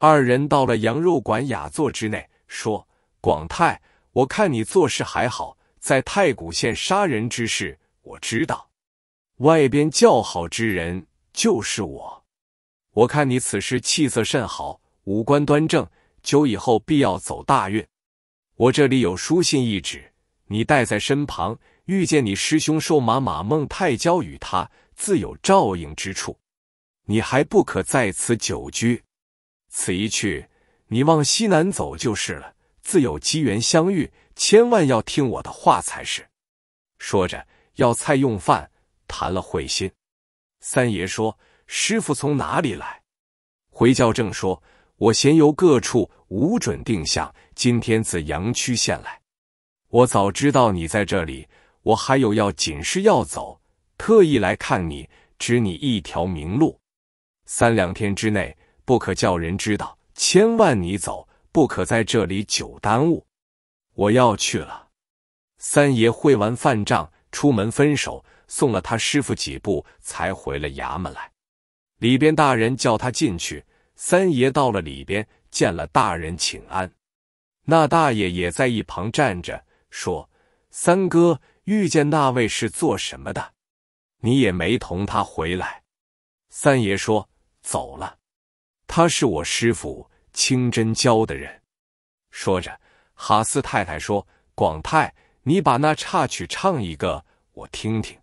二人到了羊肉馆雅座之内，说广泰，我看你做事还好，在太谷县杀人之事我知道，外边叫好之人。就是我，我看你此时气色甚好，五官端正，久以后必要走大运。我这里有书信一纸，你带在身旁，遇见你师兄瘦马马孟泰交与他，自有照应之处。你还不可在此久居，此一去，你往西南走就是了，自有机缘相遇，千万要听我的话才是。说着，要菜用饭，谈了会心。三爷说：“师傅从哪里来？”回教正说：“我闲游各处，无准定向。今天自阳曲县来。我早知道你在这里，我还有要紧事要走，特意来看你，指你一条明路。三两天之内，不可叫人知道。千万你走，不可在这里久耽误。我要去了。”三爷会完饭账，出门分手。送了他师傅几步，才回了衙门来。里边大人叫他进去。三爷到了里边，见了大人请安。那大爷也在一旁站着，说：“三哥，遇见那位是做什么的？你也没同他回来。”三爷说：“走了，他是我师傅清真教的人。”说着，哈斯太太说：“广泰，你把那插曲唱一个，我听听。”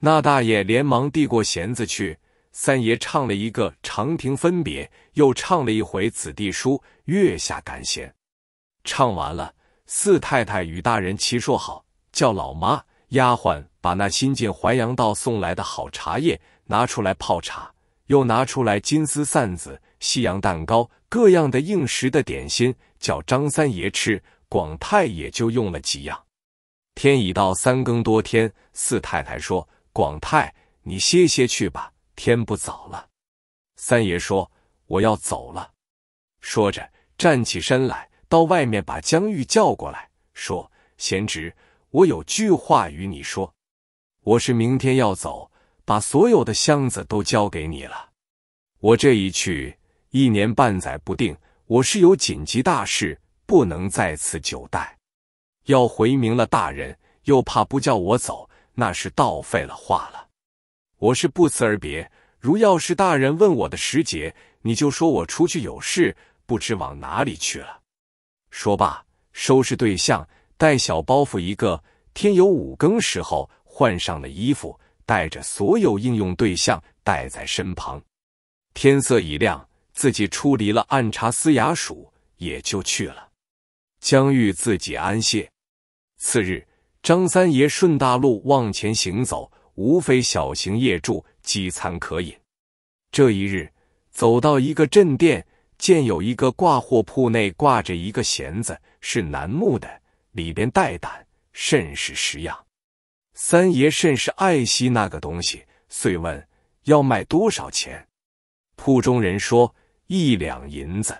那大爷连忙递过弦子去，三爷唱了一个《长亭分别》，又唱了一回《子弟书》，月下赶弦。唱完了，四太太与大人齐说好，叫老妈、丫鬟把那新进淮阳道送来的好茶叶拿出来泡茶，又拿出来金丝扇子、西洋蛋糕各样的应时的点心，叫张三爷吃。广泰也就用了几样。天已到三更多天，四太太说。广泰，你歇歇去吧，天不早了。三爷说：“我要走了。”说着站起身来，到外面把江玉叫过来，说：“贤侄，我有句话与你说。我是明天要走，把所有的箱子都交给你了。我这一去，一年半载不定。我是有紧急大事，不能在此久待。要回明了大人，又怕不叫我走。”那是倒废了话了，我是不辞而别。如要是大人问我的时节，你就说我出去有事，不知往哪里去了。说罢，收拾对象，带小包袱一个。天有五更时候，换上了衣服，带着所有应用对象带在身旁。天色已亮，自己出离了暗查司衙署，也就去了。江玉自己安歇。次日。张三爷顺大路往前行走，无非小行夜住，饥餐可饮。这一日走到一个镇店，见有一个挂货铺，内挂着一个弦子，是楠木的，里边带胆，甚是实样。三爷甚是爱惜那个东西，遂问要卖多少钱。铺中人说一两银子。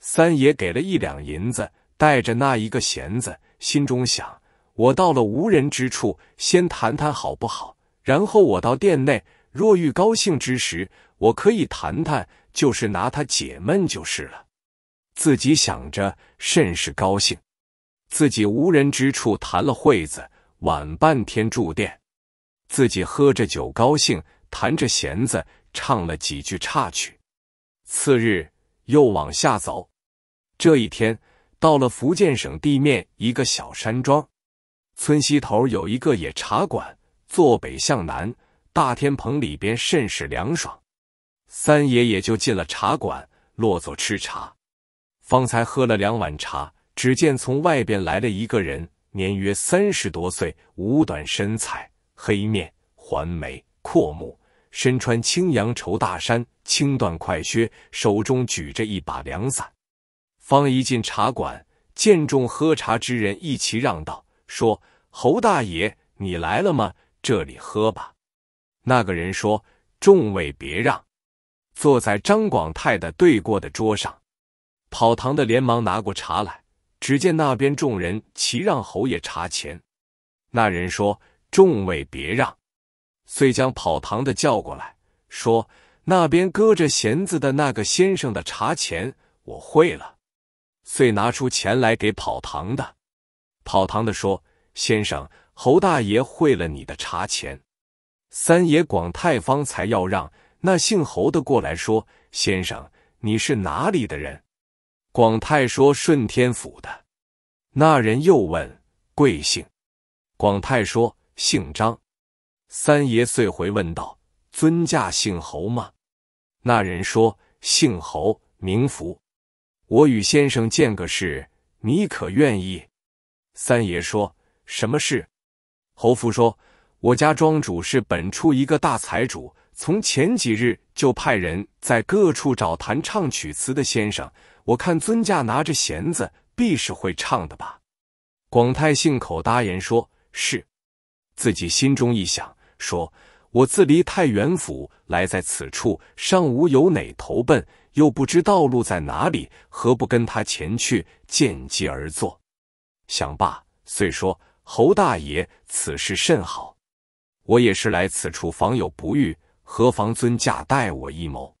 三爷给了一两银子，带着那一个弦子，心中想。我到了无人之处，先谈谈好不好？然后我到店内，若遇高兴之时，我可以谈谈，就是拿他解闷就是了。自己想着甚是高兴，自己无人之处谈了会子，晚半天住店，自己喝着酒高兴，弹着弦子唱了几句插曲。次日又往下走，这一天到了福建省地面一个小山庄。村西头有一个野茶馆，坐北向南，大天棚里边甚是凉爽。三爷爷就进了茶馆，落座吃茶。方才喝了两碗茶，只见从外边来了一个人，年约三十多岁，五短身材，黑面，环眉，阔目，身穿青阳绸大衫，青缎快靴，手中举着一把凉伞。方一进茶馆，见众喝茶之人一齐让道。说：“侯大爷，你来了吗？这里喝吧。”那个人说：“众位别让，坐在张广泰的对过的桌上。”跑堂的连忙拿过茶来，只见那边众人齐让侯爷茶钱。那人说：“众位别让。”遂将跑堂的叫过来，说：“那边搁着弦子的那个先生的茶钱，我会了。”遂拿出钱来给跑堂的。跑堂的说：“先生，侯大爷汇了你的茶钱。”三爷广泰方才要让那姓侯的过来，说：“先生，你是哪里的人？”广泰说：“顺天府的。”那人又问：“贵姓？”广泰说：“姓张。”三爷遂回问道：“尊驾姓侯吗？”那人说：“姓侯，名福。”我与先生见个事，你可愿意？三爷说：“什么事？”侯福说：“我家庄主是本处一个大财主，从前几日就派人在各处找弹唱曲词的先生。我看尊驾拿着弦子，必是会唱的吧？”广泰信口答言说：“是。”自己心中一想，说：“我自离太原府来，在此处尚无有哪投奔，又不知道路在哪里，何不跟他前去，见机而作？”想罢，遂说：“侯大爷，此事甚好，我也是来此处访友不遇，何妨尊驾代我一谋。”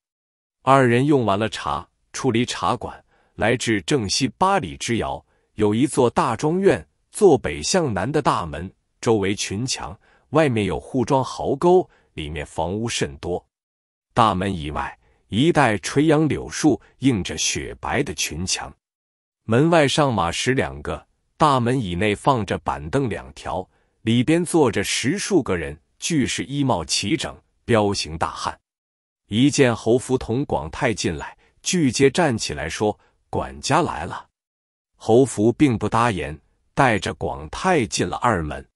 二人用完了茶，出离茶馆，来至正西八里之遥，有一座大庄院，坐北向南的大门，周围群墙，外面有护庄壕沟，里面房屋甚多。大门以外，一带垂杨柳树，映着雪白的群墙。门外上马石两个。大门以内放着板凳两条，里边坐着十数个人，俱是衣帽齐整，彪形大汉。一见侯福同广泰进来，俱皆站起来说：“管家来了。”侯福并不答言，带着广泰进了二门。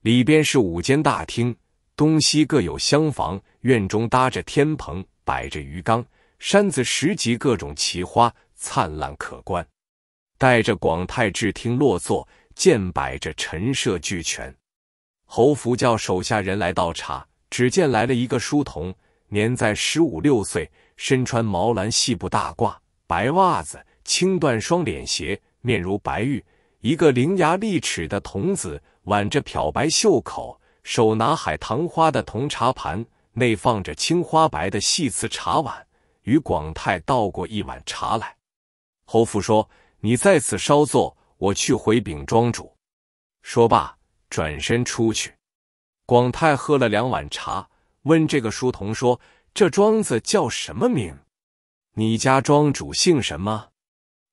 里边是五间大厅，东西各有厢房，院中搭着天棚，摆着鱼缸，山子十级，各种奇花，灿烂可观。带着广泰至厅落座，见摆着陈设俱全。侯福叫手下人来倒茶，只见来了一个书童，年在十五六岁，身穿毛蓝细布大褂，白袜子，青缎双脸鞋，面如白玉，一个伶牙俐齿的童子挽着漂白袖口，手拿海棠花的铜茶盘，内放着青花白的细瓷茶碗，与广泰倒过一碗茶来。侯福说。你在此稍坐，我去回禀庄主。说罢，转身出去。广泰喝了两碗茶，问这个书童说：“这庄子叫什么名？你家庄主姓什么？”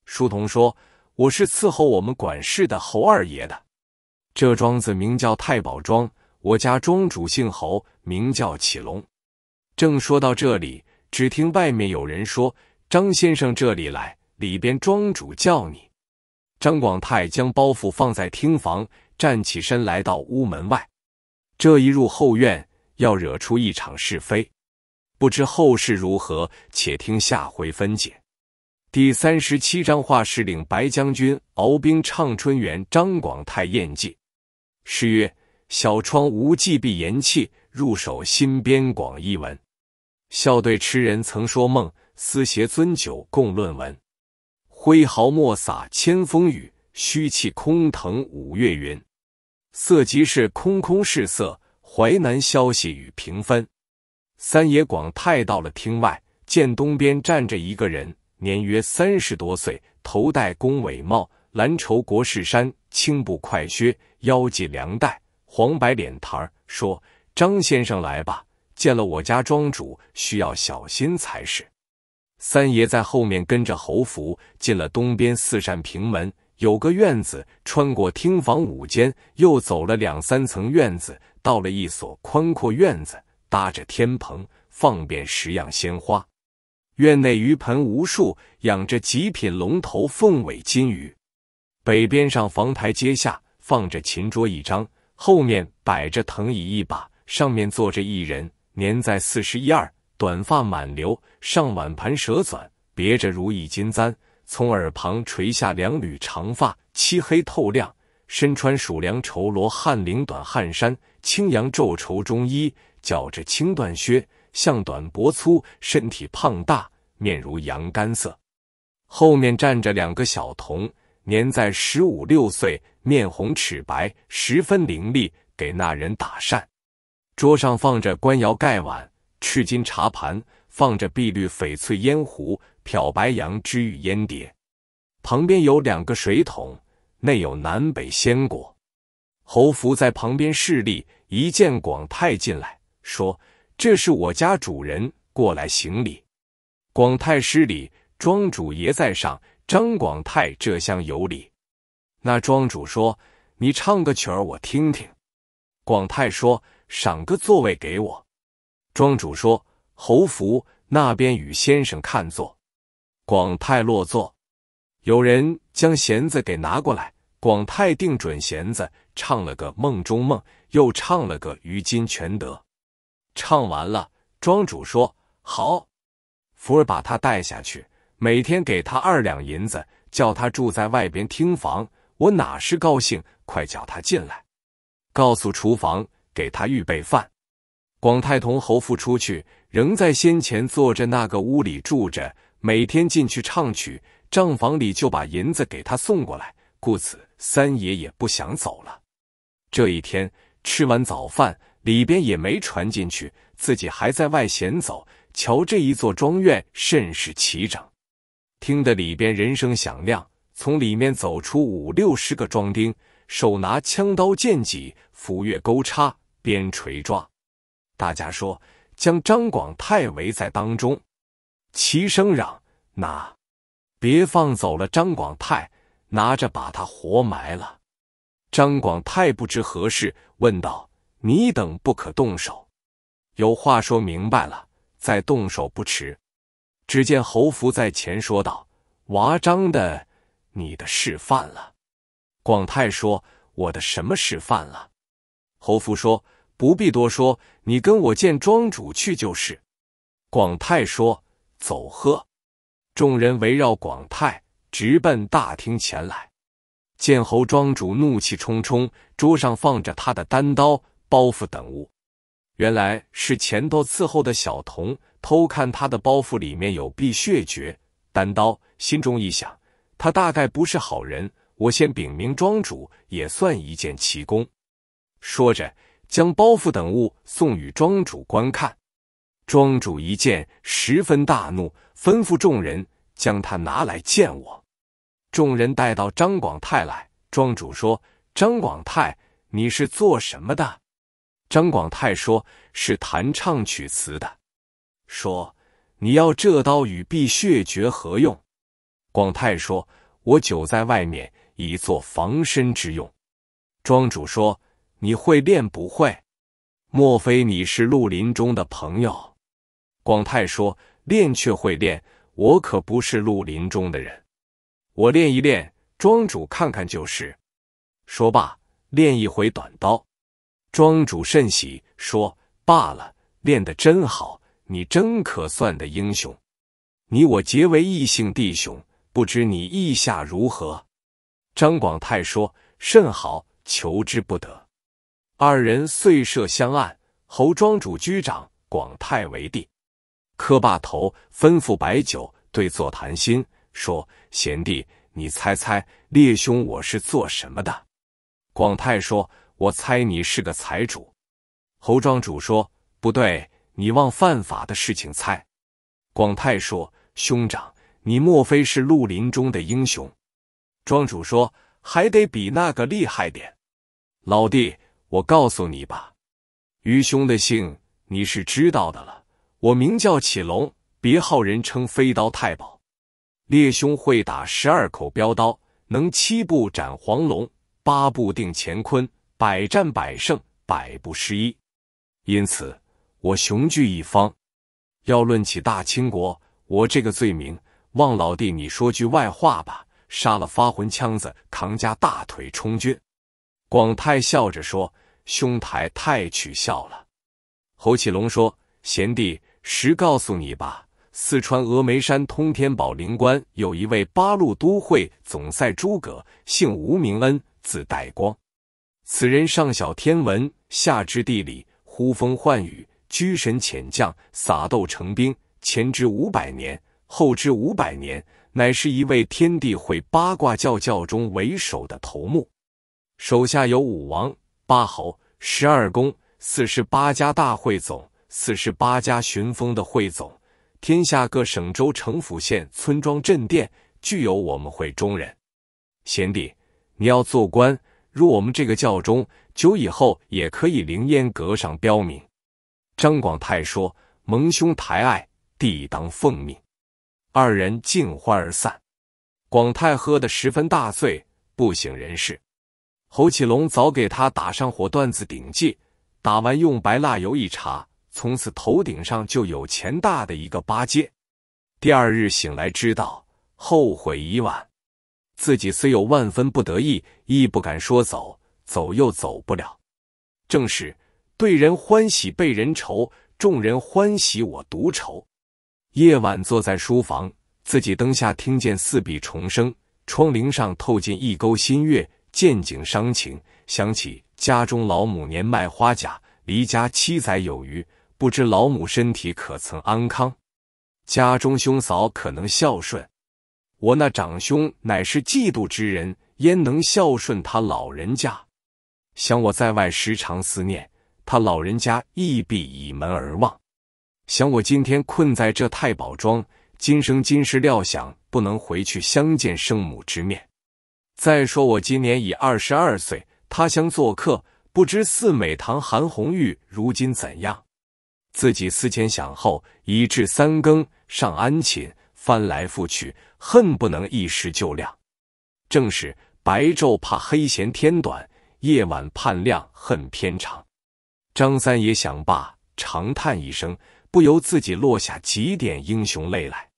书童说：“我是伺候我们管事的侯二爷的。这庄子名叫太保庄，我家庄主姓侯，名叫启龙。”正说到这里，只听外面有人说：“张先生，这里来。”里边庄主叫你，张广泰将包袱放在厅房，站起身来到屋门外。这一入后院，要惹出一场是非，不知后事如何，且听下回分解。第三十七章：画师领白将军，敖兵畅春园。张广泰宴祭。诗曰：小窗无忌闭言气，入手新编广义文。笑对痴人曾说梦，思携尊酒共论文。挥毫墨洒千风雨，虚气空腾五岳云。色即是空，空是色。淮南消息与平分。三爷广泰到了厅外，见东边站着一个人，年约三十多岁，头戴宫尾帽，蓝绸国士衫，青布快靴，腰系凉带，黄白脸盘儿，说：“张先生来吧，见了我家庄主，需要小心才是。”三爷在后面跟着侯福进了东边四扇平门，有个院子，穿过厅房五间，又走了两三层院子，到了一所宽阔院子，搭着天棚，放遍十样鲜花。院内鱼盆无数，养着极品龙头凤尾金鱼。北边上房台阶下放着琴桌一张，后面摆着藤椅一把，上面坐着一人，年在四十一二。短发满留，上碗盘蛇钻，别着如意金簪，从耳旁垂下两缕长发，漆黑透亮。身穿蜀凉绸罗汉领短汗衫，青阳皱绸中衣，脚着青缎靴，项短脖粗，身体胖大，面如羊肝色。后面站着两个小童，年在十五六岁，面红齿白，十分伶俐，给那人打扇。桌上放着官窑盖碗。赤金茶盘放着碧绿翡翠烟壶、漂白羊脂玉烟碟，旁边有两个水桶，内有南北鲜果。侯福在旁边侍立，一见广泰进来，说：“这是我家主人，过来行礼。”广泰施礼：“庄主爷在上，张广泰这厢有礼。”那庄主说：“你唱个曲儿，我听听。”广泰说：“赏个座位给我。”庄主说：“侯福那边与先生看座，广泰落座。有人将弦子给拿过来。广泰定准弦子，唱了个《梦中梦》，又唱了个《于今全德》。唱完了，庄主说：‘好，福儿把他带下去，每天给他二两银子，叫他住在外边听房。我哪是高兴，快叫他进来，告诉厨房给他预备饭。’”广泰同侯父出去，仍在先前坐着那个屋里住着，每天进去唱曲，账房里就把银子给他送过来，故此三爷也不想走了。这一天吃完早饭，里边也没传进去，自己还在外闲走，瞧这一座庄院甚是齐整，听得里边人声响亮，从里面走出五六十个庄丁，手拿枪刀剑戟斧钺钩叉鞭锤抓。大家说将张广泰围在当中，齐声嚷：“那别放走了张广泰，拿着把他活埋了。”张广泰不知何事，问道：“你等不可动手，有话说明白了再动手不迟。”只见侯福在前说道：“娃张的，你的事犯了。”广泰说：“我的什么事犯了？”侯福说。不必多说，你跟我见庄主去就是。广泰说：“走，喝！”众人围绕广泰，直奔大厅前来。见侯庄主怒气冲冲，桌上放着他的单刀、包袱等物。原来是前头伺候的小童偷看他的包袱，里面有碧血诀、单刀，心中一想，他大概不是好人，我先禀明庄主，也算一见奇功。说着。将包袱等物送与庄主观看，庄主一见，十分大怒，吩咐众人将他拿来见我。众人带到张广泰来，庄主说：“张广泰，你是做什么的？”张广泰说：“是弹唱曲词的。”说：“你要这刀与避血诀何用？”广泰说：“我久在外面，以作防身之用。”庄主说。你会练不会？莫非你是绿林中的朋友？广泰说：“练却会练，我可不是绿林中的人。我练一练，庄主看看就是。”说罢练一回短刀。庄主甚喜，说：“罢了，练得真好，你真可算的英雄。你我结为异姓弟兄，不知你意下如何？”张广泰说：“甚好，求之不得。”二人遂设香案，侯庄主居长，广泰为帝。磕罢头，吩咐摆酒，对坐谈心，说：“贤弟，你猜猜，列兄我是做什么的？”广泰说：“我猜你是个财主。”侯庄主说：“不对，你忘犯法的事情猜。”广泰说：“兄长，你莫非是绿林中的英雄？”庄主说：“还得比那个厉害点，老弟。”我告诉你吧，余兄的姓你是知道的了。我名叫启龙，别号人称飞刀太保。列兄会打十二口标刀，能七步斩黄龙，八步定乾坤，百战百胜，百不失一。因此我雄踞一方。要论起大清国，我这个罪名，望老弟你说句外话吧。杀了发魂枪子，扛家大腿充军。广泰笑着说。兄台太取笑了，侯启龙说：“贤弟，实告诉你吧，四川峨眉山通天宝灵关有一位八路都会总赛诸葛，姓吴名恩，字代光。此人上晓天文，下知地理，呼风唤雨，居神遣将，撒豆成兵。前知五百年，后知五百年，乃是一位天地会八卦教教中为首的头目，手下有武王。”八侯、十二公、四十八家大会总，四十八家巡封的会总，天下各省州、城府、县、村庄、镇、店，俱有我们会中人。贤弟，你要做官，入我们这个教中，久以后也可以凌烟阁上标明。张广泰说：“蒙兄抬爱，弟当奉命。”二人尽欢而散。广泰喝得十分大醉，不省人事。侯启龙早给他打上火缎子顶戒，打完用白蜡油一擦，从此头顶上就有钱大的一个八戒。第二日醒来，知道后悔已晚，自己虽有万分不得意，亦不敢说走，走又走不了。正是对人欢喜被人愁，众人欢喜我独愁。夜晚坐在书房，自己灯下听见四壁虫声，窗棂上透进一钩新月。见景伤情，想起家中老母年迈花甲，离家七载有余，不知老母身体可曾安康？家中兄嫂可能孝顺，我那长兄乃是嫉妒之人，焉能孝顺他老人家？想我在外时常思念他老人家，亦必倚门而望。想我今天困在这太保庄，今生今世料想不能回去相见生母之面。再说我今年已二十二岁，他乡做客，不知四美堂韩红玉如今怎样。自己思前想后，以至三更，上安寝，翻来覆去，恨不能一时就亮。正是白昼怕黑嫌天短，夜晚盼亮恨天长。张三爷想罢，长叹一声，不由自己落下几点英雄泪来。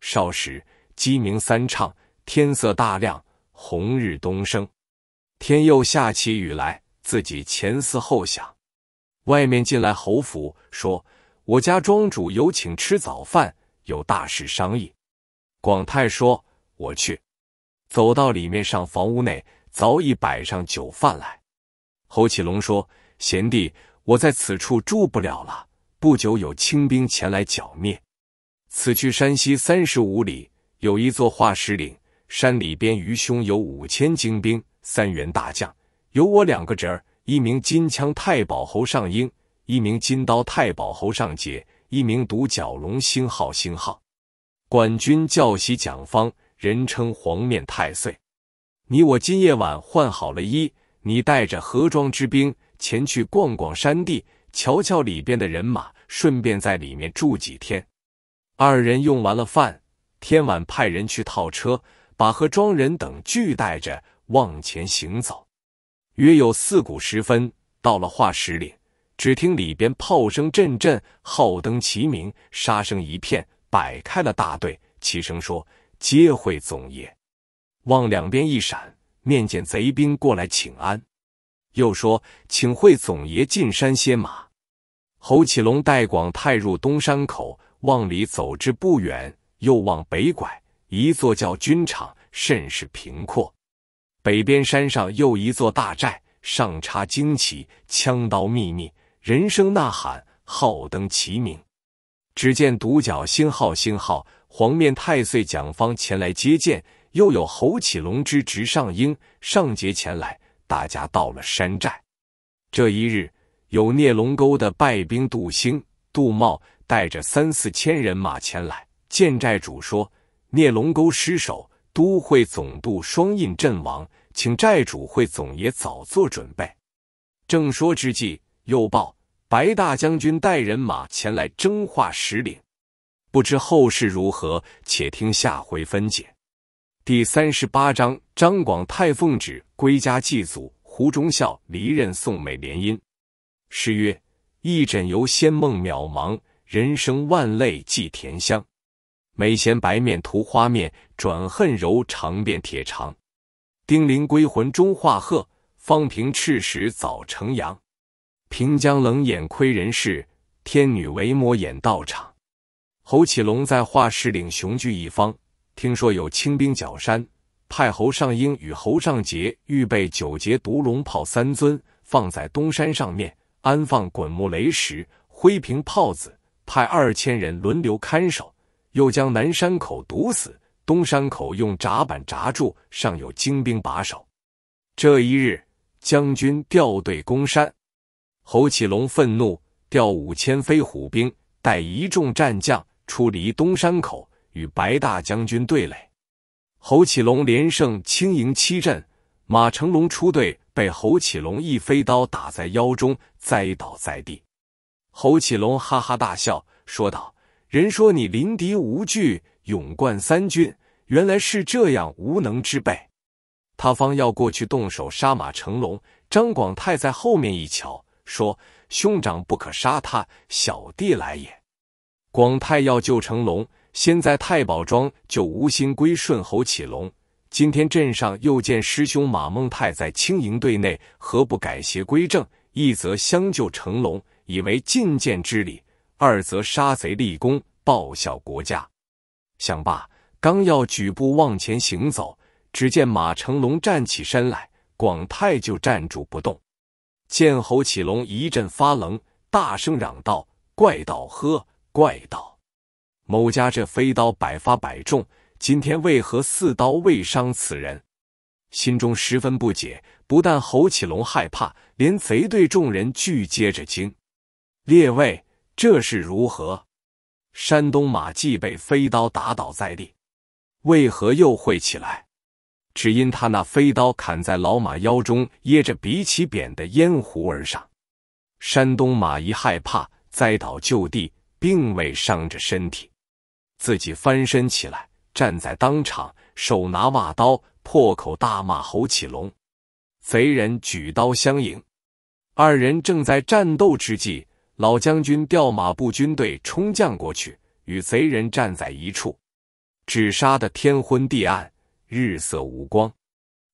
少时鸡鸣三唱，天色大亮。红日东升，天又下起雨来。自己前思后想，外面进来侯府说：“我家庄主有请吃早饭，有大事商议。”广泰说：“我去。”走到里面上房屋内，早已摆上酒饭来。侯启龙说：“贤弟，我在此处住不了了，不久有清兵前来剿灭。此去山西三十五里，有一座化石岭。”山里边余兄有五千精兵，三员大将，有我两个侄儿，一名金枪太保侯尚英，一名金刀太保侯尚杰，一名独角龙星号星号，管军教习蒋方，人称黄面太岁。你我今夜晚换好了衣，你带着河庄之兵前去逛逛山地，瞧瞧里边的人马，顺便在里面住几天。二人用完了饭，天晚派人去套车。把和庄人等俱带着往前行走，约有四鼓时分，到了化石岭。只听里边炮声阵阵，号灯齐鸣，杀声一片，摆开了大队，齐声说：“皆会总爷！”往两边一闪，面见贼兵过来请安，又说：“请会总爷进山歇马。”侯启龙带广泰入东山口，往里走之不远，又往北拐。一座叫军场，甚是平阔。北边山上又一座大寨，上插旌旗，枪刀密密，人声呐喊，号灯齐鸣。只见独角星号星号，黄面太岁蒋方前来接见，又有侯启龙之侄上英上节前来。大家到了山寨。这一日，有聂龙沟的败兵杜兴、杜茂带着三四千人马前来，见寨主说。聂龙沟失守，都会总督双印阵亡，请寨主会总爷早做准备。正说之际，又报白大将军带人马前来征化石岭，不知后事如何，且听下回分解。第三十八章：张广泰奉旨归家祭祖，胡忠孝离任宋美联姻。诗曰：一枕游仙梦渺茫，人生万泪寄甜香。美贤白面涂花面，转恨柔肠变铁肠。丁玲归魂终化鹤，方平赤石早成阳。平江冷眼窥人世，天女为魔演道场。侯启龙在画室岭雄踞一方，听说有清兵剿山，派侯尚英与侯尚杰预备九节毒龙炮三尊，放在东山上面，安放滚木雷石、灰瓶炮子，派二千人轮流看守。又将南山口堵死，东山口用闸板闸住，尚有精兵把守。这一日，将军调队攻山，侯启龙愤怒，调五千飞虎兵，带一众战将出离东山口，与白大将军对垒。侯启龙连胜轻营七阵，马成龙出队，被侯启龙一飞刀打在腰中，栽倒在地。侯启龙哈哈大笑，说道。人说你临敌无惧，勇冠三军，原来是这样无能之辈。他方要过去动手杀马成龙，张广泰在后面一瞧，说：“兄长不可杀他，小弟来也。”广泰要救成龙，先在太保庄救吴昕归顺侯启龙。今天镇上又见师兄马孟泰在青营队内，何不改邪归正，一则相救成龙，以为觐见之礼。二则杀贼立功，报效国家。想罢，刚要举步往前行走，只见马成龙站起身来，广泰就站住不动。见侯启龙一阵发愣，大声嚷道：“怪道呵，怪道！某家这飞刀百发百中，今天为何四刀未伤此人？”心中十分不解。不但侯启龙害怕，连贼队众人俱接着惊。列位。这是如何？山东马既被飞刀打倒在地，为何又会起来？只因他那飞刀砍在老马腰中，噎着鼻起扁的咽喉而上。山东马一害怕，栽倒就地，并未伤着身体，自己翻身起来，站在当场，手拿瓦刀，破口大骂侯启龙。贼人举刀相迎，二人正在战斗之际。老将军调马步军队冲将过去，与贼人站在一处，只杀得天昏地暗，日色无光。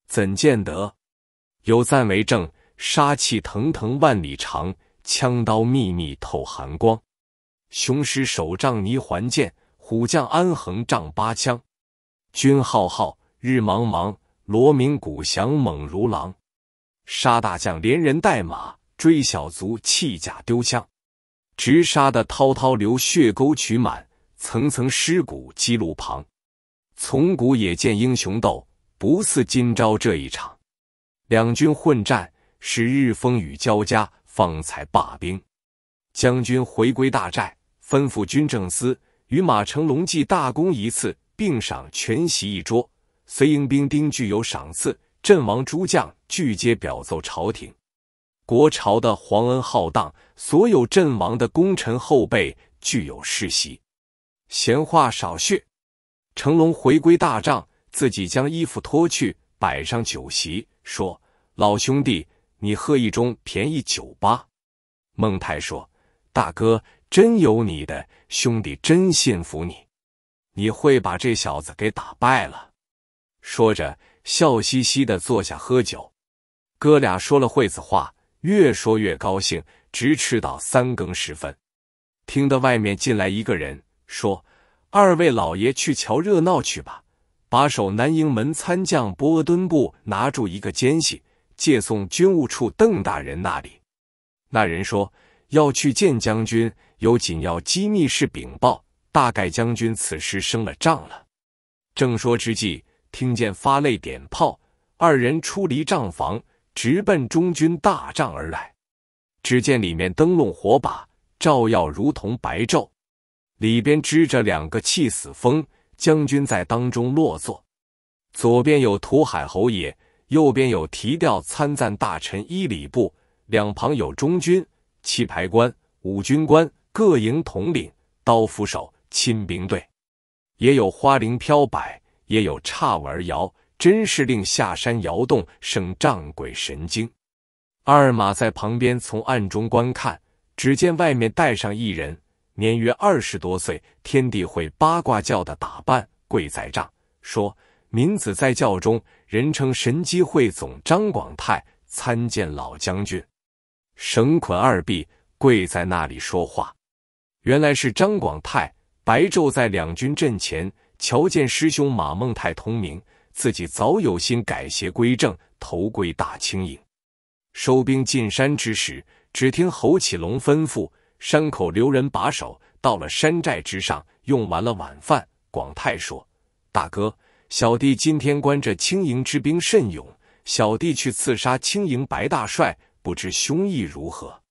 怎见得？有赞为证：杀气腾腾万里长，枪刀密密透寒光。雄师手仗泥环剑，虎将安横丈八枪。军浩浩，日茫茫。罗明鼓响，猛如狼，杀大将连人带马，追小卒弃甲丢枪。直杀的滔滔流血沟渠满，层层尸骨积路旁。从古也见英雄斗，不似今朝这一场。两军混战，是日风雨交加，方才罢兵。将军回归大寨，吩咐军政司与马成龙记大功一次，并赏全席一桌。随营兵丁俱有赏赐，阵亡诸将俱皆表奏朝廷。国朝的皇恩浩荡，所有阵亡的功臣后辈具有世袭。闲话少叙，成龙回归大帐，自己将衣服脱去，摆上酒席，说：“老兄弟，你喝一盅便宜酒吧。”孟泰说：“大哥真有你的，兄弟真信服你，你会把这小子给打败了。”说着笑嘻嘻的坐下喝酒。哥俩说了会子话。越说越高兴，直吃到三更时分。听得外面进来一个人，说：“二位老爷去瞧热闹去吧。把守南营门参将博额敦布拿住一个奸细，借送军务处邓大人那里。”那人说：“要去见将军，有紧要机密事禀报，大概将军此时升了帐了。”正说之际，听见发泪点炮，二人出离帐房。直奔中军大帐而来，只见里面灯笼火把照耀，如同白昼。里边支着两个气死风将军在当中落座，左边有吐海侯爷，右边有提调参赞大臣伊礼部，两旁有中军七牌官、五军官、各营统领、刀斧手、亲兵队，也有花翎飘摆，也有叉碗摇。真是令下山摇动，生胀鬼神经。二马在旁边从暗中观看，只见外面带上一人，年约二十多岁，天地会八卦教的打扮，跪在帐说：“民子在教中，人称神机会总张广泰，参见老将军。”绳捆二臂，跪在那里说话。原来是张广泰，白昼在两军阵前，瞧见师兄马孟泰通明。自己早有心改邪归正，投归大清营，收兵进山之时，只听侯启龙吩咐山口留人把守。到了山寨之上，用完了晚饭，广泰说：“大哥，小弟今天观这清营之兵甚勇，小弟去刺杀清营白大帅，不知兄意如何？”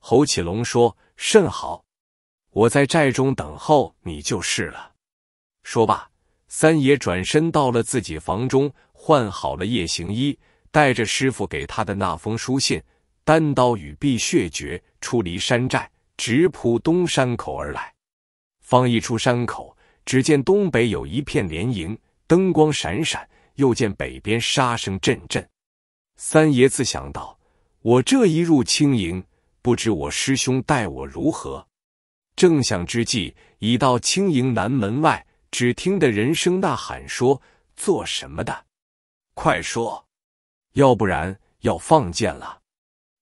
侯启龙说：“甚好，我在寨中等候你就是了。”说罢。三爷转身到了自己房中，换好了夜行衣，带着师傅给他的那封书信，单刀与碧血绝出离山寨，直扑东山口而来。方一出山口，只见东北有一片连营，灯光闪闪；又见北边杀声阵阵。三爷自想到：我这一入青营，不知我师兄待我如何。正想之际，已到青营南门外。只听得人声呐喊，说：“做什么的？快说，要不然要放箭了。”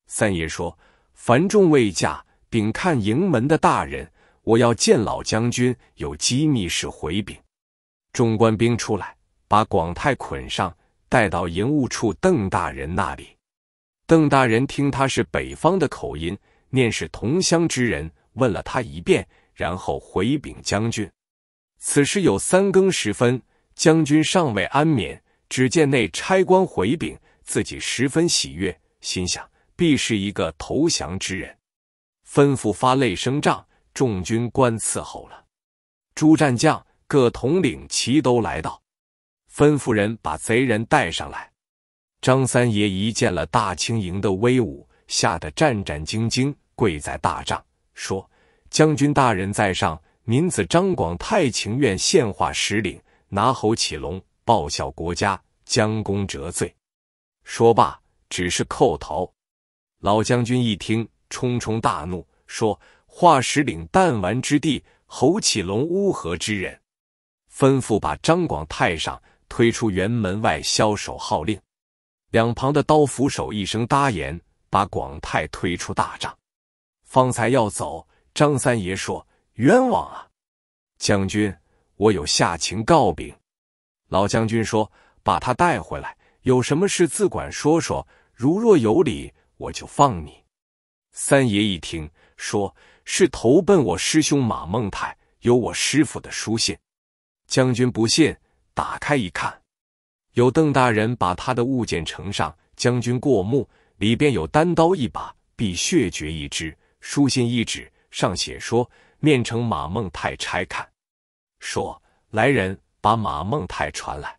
三爷说：“樊仲未嫁，禀看营门的大人，我要见老将军，有机密事回禀。”众官兵出来，把广泰捆上，带到营务处邓大人那里。邓大人听他是北方的口音，念是同乡之人，问了他一遍，然后回禀将军。此时有三更时分，将军尚未安眠。只见内差官回禀，自己十分喜悦，心想必是一个投降之人，吩咐发擂声帐，众军官伺候了。诸战将各统领齐都来到，吩咐人把贼人带上来。张三爷一见了大清营的威武，吓得战战兢兢，跪在大帐，说：“将军大人在上。”民子张广泰情愿献化石岭，拿侯启龙，报效国家，将功折罪。说罢，只是叩头。老将军一听，冲冲大怒，说：“化石岭弹丸之地，侯启龙乌合之人。”吩咐把张广泰上推出辕门外，枭首号令。两旁的刀斧手一声答言，把广泰推出大帐。方才要走，张三爷说。冤枉啊！将军，我有下情告禀。老将军说：“把他带回来，有什么事自管说说。如若有理，我就放你。”三爷一听，说：“是投奔我师兄马孟泰，有我师傅的书信。”将军不信，打开一看，有邓大人把他的物件呈上，将军过目，里边有单刀一把，必血绝一只，书信一纸，上写说。面呈马孟泰，拆看，说：“来人，把马孟泰传来。”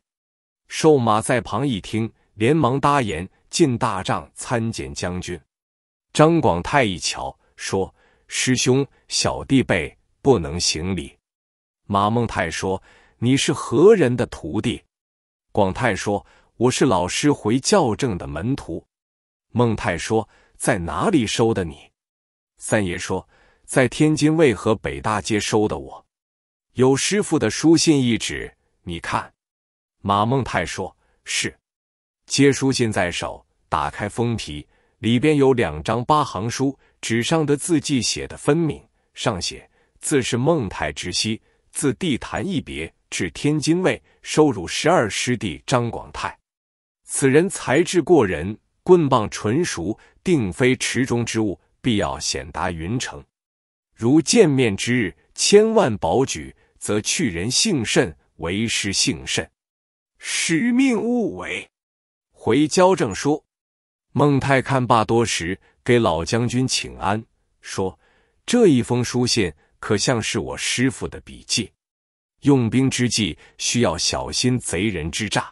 瘦马在旁一听，连忙答言：“进大帐参见将军。”张广泰一瞧，说：“师兄，小弟辈不能行礼。”马孟泰说：“你是何人的徒弟？”广泰说：“我是老师回校正的门徒。”孟泰说：“在哪里收的你？”三爷说。在天津卫和北大街收的，我有师傅的书信一纸，你看。马孟泰说：“是。”接书信在手，打开封皮，里边有两张八行书纸，上的字迹写的分明，上写字是孟泰之西，自地坛一别，至天津卫收辱十二师弟张广泰。此人才智过人，棍棒纯熟，定非池中之物，必要显达云城。”如见面之日，千万保举，则去人幸甚，为师幸甚，使命勿违。回交证书。孟泰看罢多时，给老将军请安，说：“这一封书信，可像是我师傅的笔迹。用兵之际，需要小心贼人之诈。”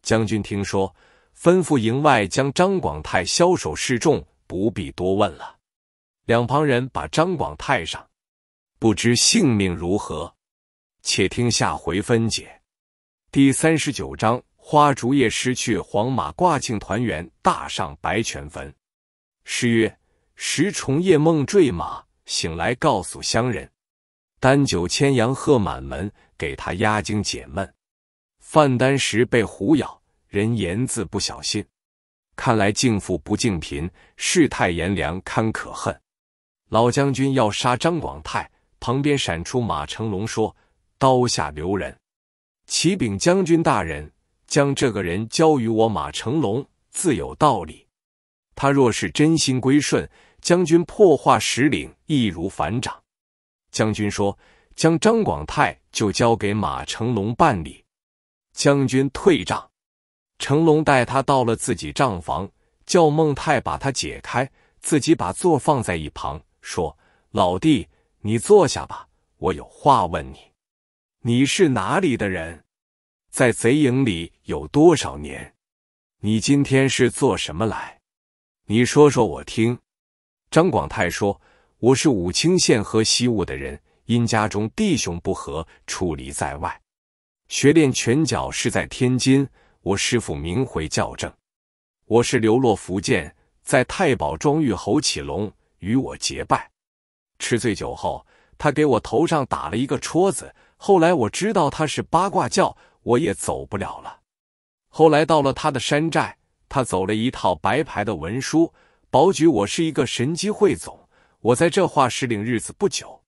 将军听说，吩咐营外将张广泰枭首示众，不必多问了。两旁人把张广太上，不知性命如何，且听下回分解。第三十九章：花烛夜失去黄马，挂庆团圆，大上白泉坟。诗曰：十重夜梦坠马，醒来告诉乡人。单酒千阳贺满门，给他压惊解闷。范丹石被虎咬，人言自不小心。看来敬富不敬贫，世态炎凉堪可恨。老将军要杀张广泰，旁边闪出马成龙说：“刀下留人。”启禀将军大人，将这个人交与我马成龙，自有道理。他若是真心归顺，将军破化石岭易如反掌。将军说：“将张广泰就交给马成龙办理。”将军退帐，成龙带他到了自己帐房，叫孟泰把他解开，自己把座放在一旁。说：“老弟，你坐下吧，我有话问你。你是哪里的人？在贼营里有多少年？你今天是做什么来？你说说我听。”张广泰说：“我是武清县河西务的人，因家中弟兄不和，出离在外，学练拳脚是在天津。我师傅明回教正。我是流落福建，在太保庄遇侯启龙。”与我结拜。吃醉酒后，他给我头上打了一个戳子。后来我知道他是八卦教，我也走不了了。后来到了他的山寨，他走了一套白牌的文书，保举我是一个神机汇总。我在这画师领日子不久，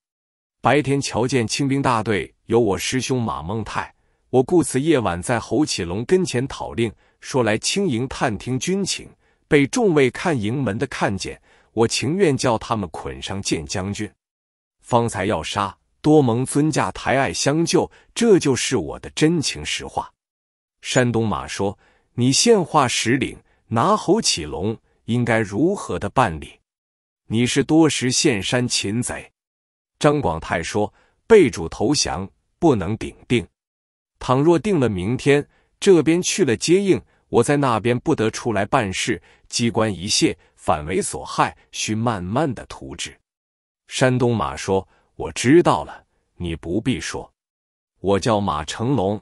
白天瞧见清兵大队有我师兄马孟泰，我故此夜晚在侯启龙跟前讨令，说来清营探听军情，被众位看营门的看见。我情愿叫他们捆上见将军。方才要杀，多蒙尊驾抬爱相救，这就是我的真情实话。山东马说：“你现化石岭拿侯启龙，应该如何的办理？”你是多时献山擒贼。张广泰说：“备主投降，不能顶定。倘若定了明天，这边去了接应，我在那边不得出来办事，机关一泄。”反为所害，需慢慢的图之。山东马说：“我知道了，你不必说。”我叫马成龙，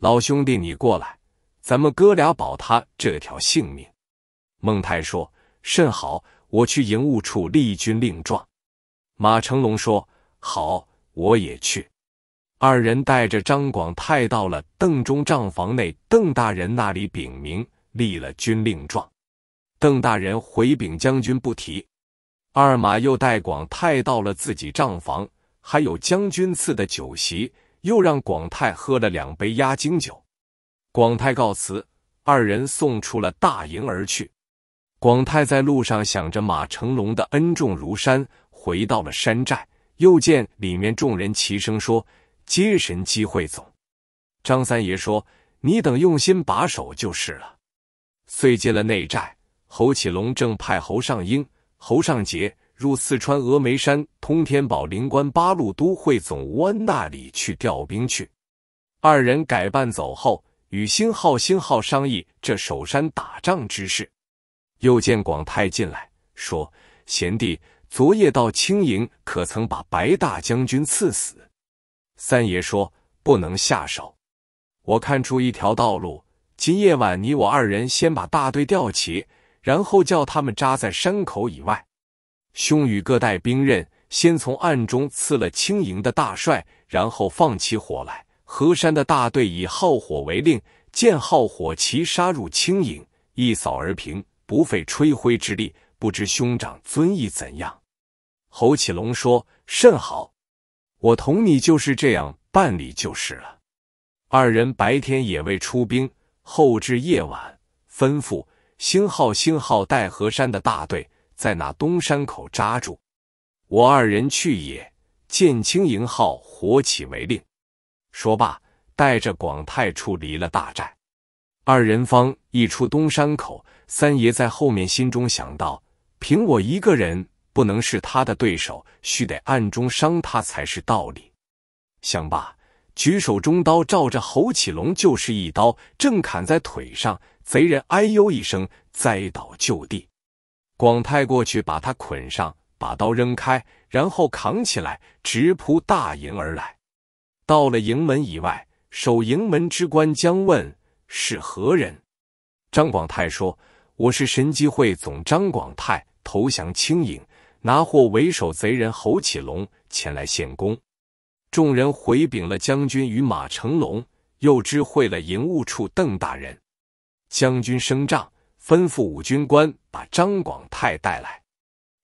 老兄弟，你过来，咱们哥俩保他这条性命。孟泰说：“甚好，我去营务处立军令状。”马成龙说：“好，我也去。”二人带着张广泰到了邓中帐房内，邓大人那里禀明，立了军令状。邓大人回禀将军不提，二马又带广泰到了自己账房，还有将军赐的酒席，又让广泰喝了两杯压惊酒。广泰告辞，二人送出了大营而去。广泰在路上想着马成龙的恩重如山，回到了山寨，又见里面众人齐声说：“接神机会走。”张三爷说：“你等用心把守就是了。”遂进了内寨。侯启龙正派侯尚英、侯尚杰入四川峨眉山通天宝灵关八路都会总湾那里去调兵去，二人改扮走后，与星号、星号商议这守山打仗之事。又见广泰进来，说：“贤弟，昨夜到青营，可曾把白大将军刺死？”三爷说：“不能下手。”我看出一条道路，今夜晚你我二人先把大队调齐。然后叫他们扎在山口以外，兄与各带兵刃，先从暗中刺了轻盈的大帅，然后放起火来。河山的大队以号火为令，见号火齐杀入轻盈，一扫而平，不费吹灰之力。不知兄长遵义怎样？侯启龙说：“甚好，我同你就是这样办理就是了。”二人白天也未出兵，后至夜晚，吩咐。星号星号戴河山的大队在那东山口扎住，我二人去也。见青营号火起为令。说罢，带着广泰处离了大寨。二人方一出东山口，三爷在后面心中想到：凭我一个人不能是他的对手，须得暗中伤他才是道理。想罢。举手中刀，照着侯启龙就是一刀，正砍在腿上。贼人哎呦一声，栽倒就地。广泰过去把他捆上，把刀扔开，然后扛起来直扑大营而来。到了营门以外，守营门之官将问是何人。张广泰说：“我是神机会总张广泰，投降清营，拿货为首贼人侯启龙，前来献功。”众人回禀了将军与马成龙，又知会了营务处邓大人。将军升帐，吩咐五军官把张广泰带来。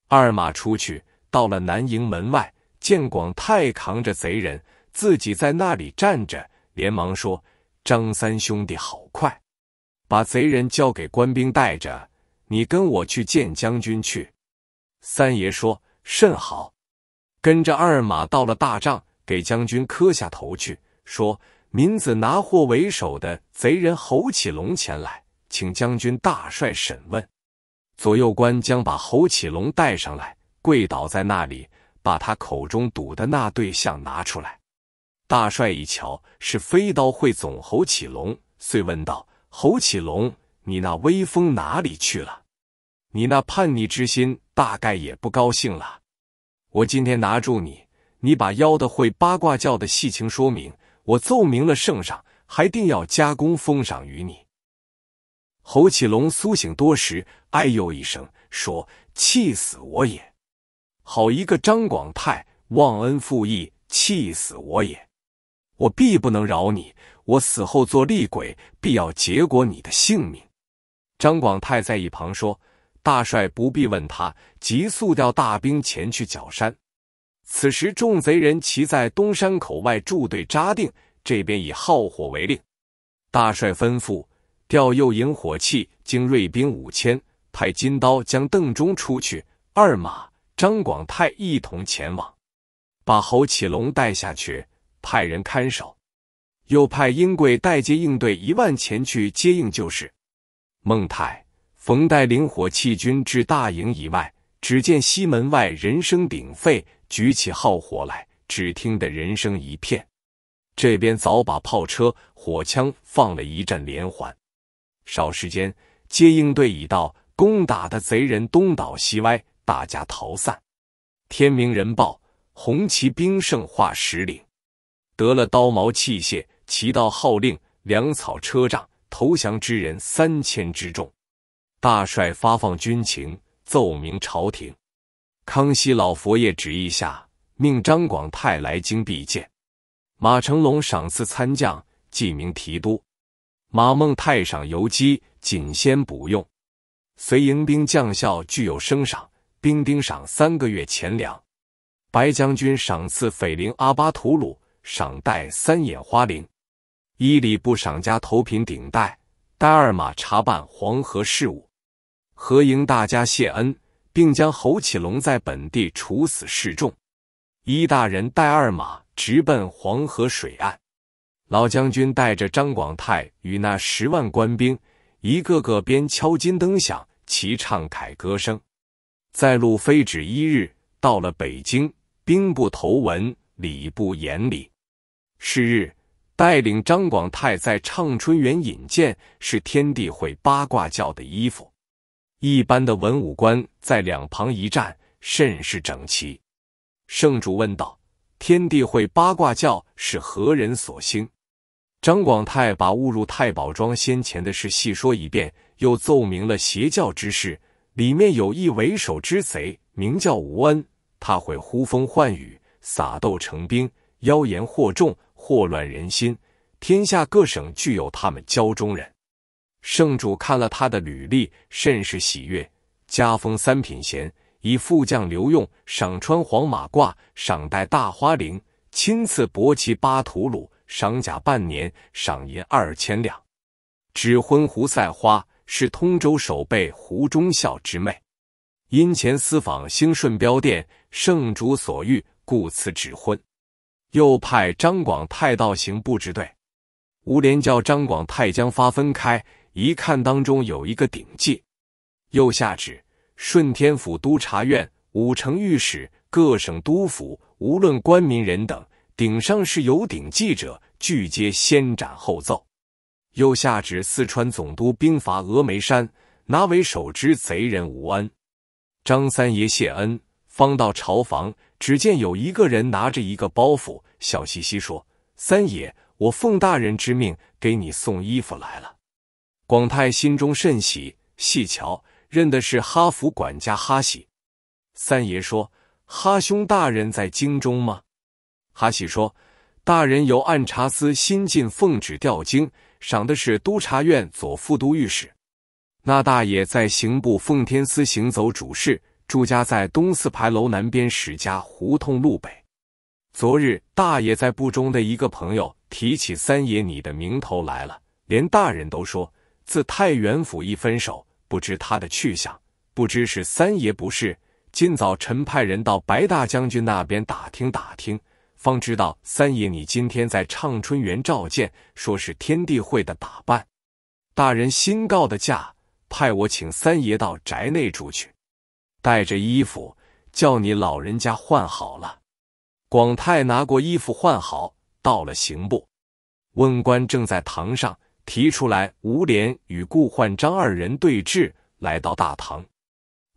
二马出去，到了南营门外，见广泰扛着贼人，自己在那里站着，连忙说：“张三兄弟，好快！把贼人交给官兵带着，你跟我去见将军去。”三爷说：“甚好。”跟着二马到了大帐。给将军磕下头去，说：“民子拿货为首的贼人侯启龙前来，请将军大帅审问。”左右官将把侯启龙带上来，跪倒在那里，把他口中堵的那对象拿出来。大帅一瞧，是飞刀会总侯启龙，遂问道：“侯启龙，你那威风哪里去了？你那叛逆之心大概也不高兴了。我今天拿住你。”你把妖的会八卦教的细情说明，我奏明了圣上，还定要加功封赏于你。侯启龙苏醒多时，哎呦一声，说：“气死我也！好一个张广泰，忘恩负义，气死我也！我必不能饶你，我死后做厉鬼，必要结果你的性命。”张广泰在一旁说：“大帅不必问他，急速调大兵前去剿山。”此时，众贼人齐在东山口外驻队扎定。这边以号火为令。大帅吩咐调右营火器经锐兵五千，派金刀将邓忠出去；二马张广泰一同前往，把侯启龙带下去，派人看守。又派英贵带接应队一万前去接应就是。孟泰、冯带领火器军至大营以外，只见西门外人声鼎沸。举起号火来，只听得人声一片。这边早把炮车、火枪放了一阵连环，少时间接应队已到，攻打的贼人东倒西歪，大家逃散。天明人报，红旗兵胜化石岭，得了刀矛器械，骑道号令，粮草车仗，投降之人三千之众。大帅发放军情，奏明朝廷。康熙老佛爷旨意下，命张广泰来京避见。马成龙赏赐参将，记名提督。马孟泰赏游击，仅先不用。随营兵将校具有升赏，兵丁赏三个月钱粮。白将军赏赐匪灵阿巴图鲁，赏戴三眼花翎。伊礼部赏加头品顶戴。戴尔马查办黄河事务。合营大家谢恩。并将侯启龙在本地处死示众。一大人带二马直奔黄河水岸，老将军带着张广泰与那十万官兵，一个个边敲金灯响，齐唱凯歌声。在路飞指一日，到了北京，兵部头文，礼部典礼。是日，带领张广泰在畅春园引荐，是天地会八卦教的衣服。一般的文武官在两旁一站，甚是整齐。圣主问道：“天地会八卦教是何人所兴？”张广泰把误入太保庄先前的事细说一遍，又奏明了邪教之事。里面有一为首之贼，名叫吴恩，他会呼风唤雨、撒豆成兵，妖言惑众，祸乱人心。天下各省俱有他们教中人。圣主看了他的履历，甚是喜悦，加封三品衔，以副将留用，赏穿黄马褂，赏戴大花翎，亲赐伯奇巴图鲁，赏甲半年，赏银二千两。指婚胡赛花是通州守备胡忠孝之妹，因前私访兴顺镖店，圣主所欲，故此指婚。又派张广泰到行部支队，吴连叫张广泰将发分开。一看当中有一个顶记，右下旨：顺天府督察院、五城御史、各省督府，无论官民人等，顶上是有顶记者，俱皆先斩后奏。右下旨：四川总督兵伐峨眉山，拿为首支贼人吴恩。张三爷谢恩，方到朝房，只见有一个人拿着一个包袱，笑嘻嘻说：“三爷，我奉大人之命，给你送衣服来了。”广泰心中甚喜，细瞧认的是哈佛管家哈喜。三爷说：“哈兄大人在京中吗？”哈喜说：“大人由按察司新进，奉旨调京，赏的是督察院左副都御史。那大爷在刑部奉天司行走主事，住家在东四牌楼南边史家胡同路北。昨日大爷在部中的一个朋友提起三爷你的名头来了，连大人都说。”自太原府一分手，不知他的去向，不知是三爷不是。今早臣派人到白大将军那边打听打听，方知道三爷你今天在畅春园召见，说是天地会的打扮。大人新告的假，派我请三爷到宅内住去，带着衣服，叫你老人家换好了。广泰拿过衣服换好，到了刑部，问官正在堂上。提出来，吴连与顾焕章二人对峙，来到大堂。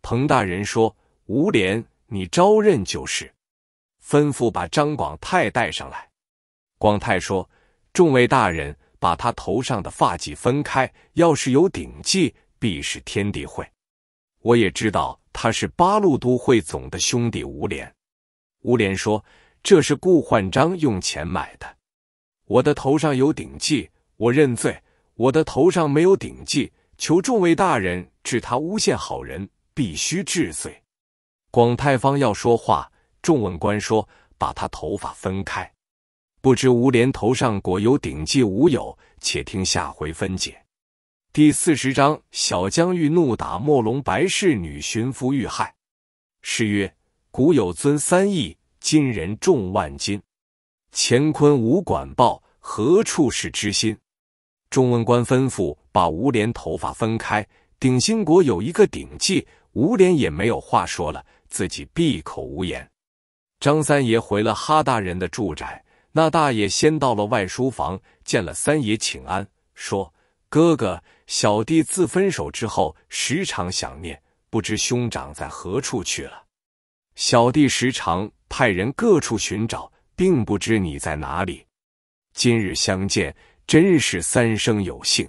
彭大人说：“吴连，你招认就是。吩咐把张广泰带上来。”广泰说：“众位大人，把他头上的发髻分开，要是有顶髻，必是天地会。我也知道他是八路都会总的兄弟。”吴连。”吴连说：“这是顾焕章用钱买的。我的头上有顶髻。”我认罪，我的头上没有顶记，求众位大人治他诬陷好人，必须治罪。广泰方要说话，众问官说：“把他头发分开，不知吴廉头上果有顶记无有？且听下回分解。”第四十章：小江玉怒打莫龙，白氏女寻夫遇害。诗曰：“古有尊三亿，今人重万金。乾坤无管报，何处是知心？”中文官吩咐把吴莲头发分开。鼎新国有一个顶记，吴莲也没有话说了，自己闭口无言。张三爷回了哈大人的住宅，那大爷先到了外书房，见了三爷请安，说：“哥哥，小弟自分手之后，时常想念，不知兄长在何处去了。小弟时常派人各处寻找，并不知你在哪里。今日相见。”真是三生有幸。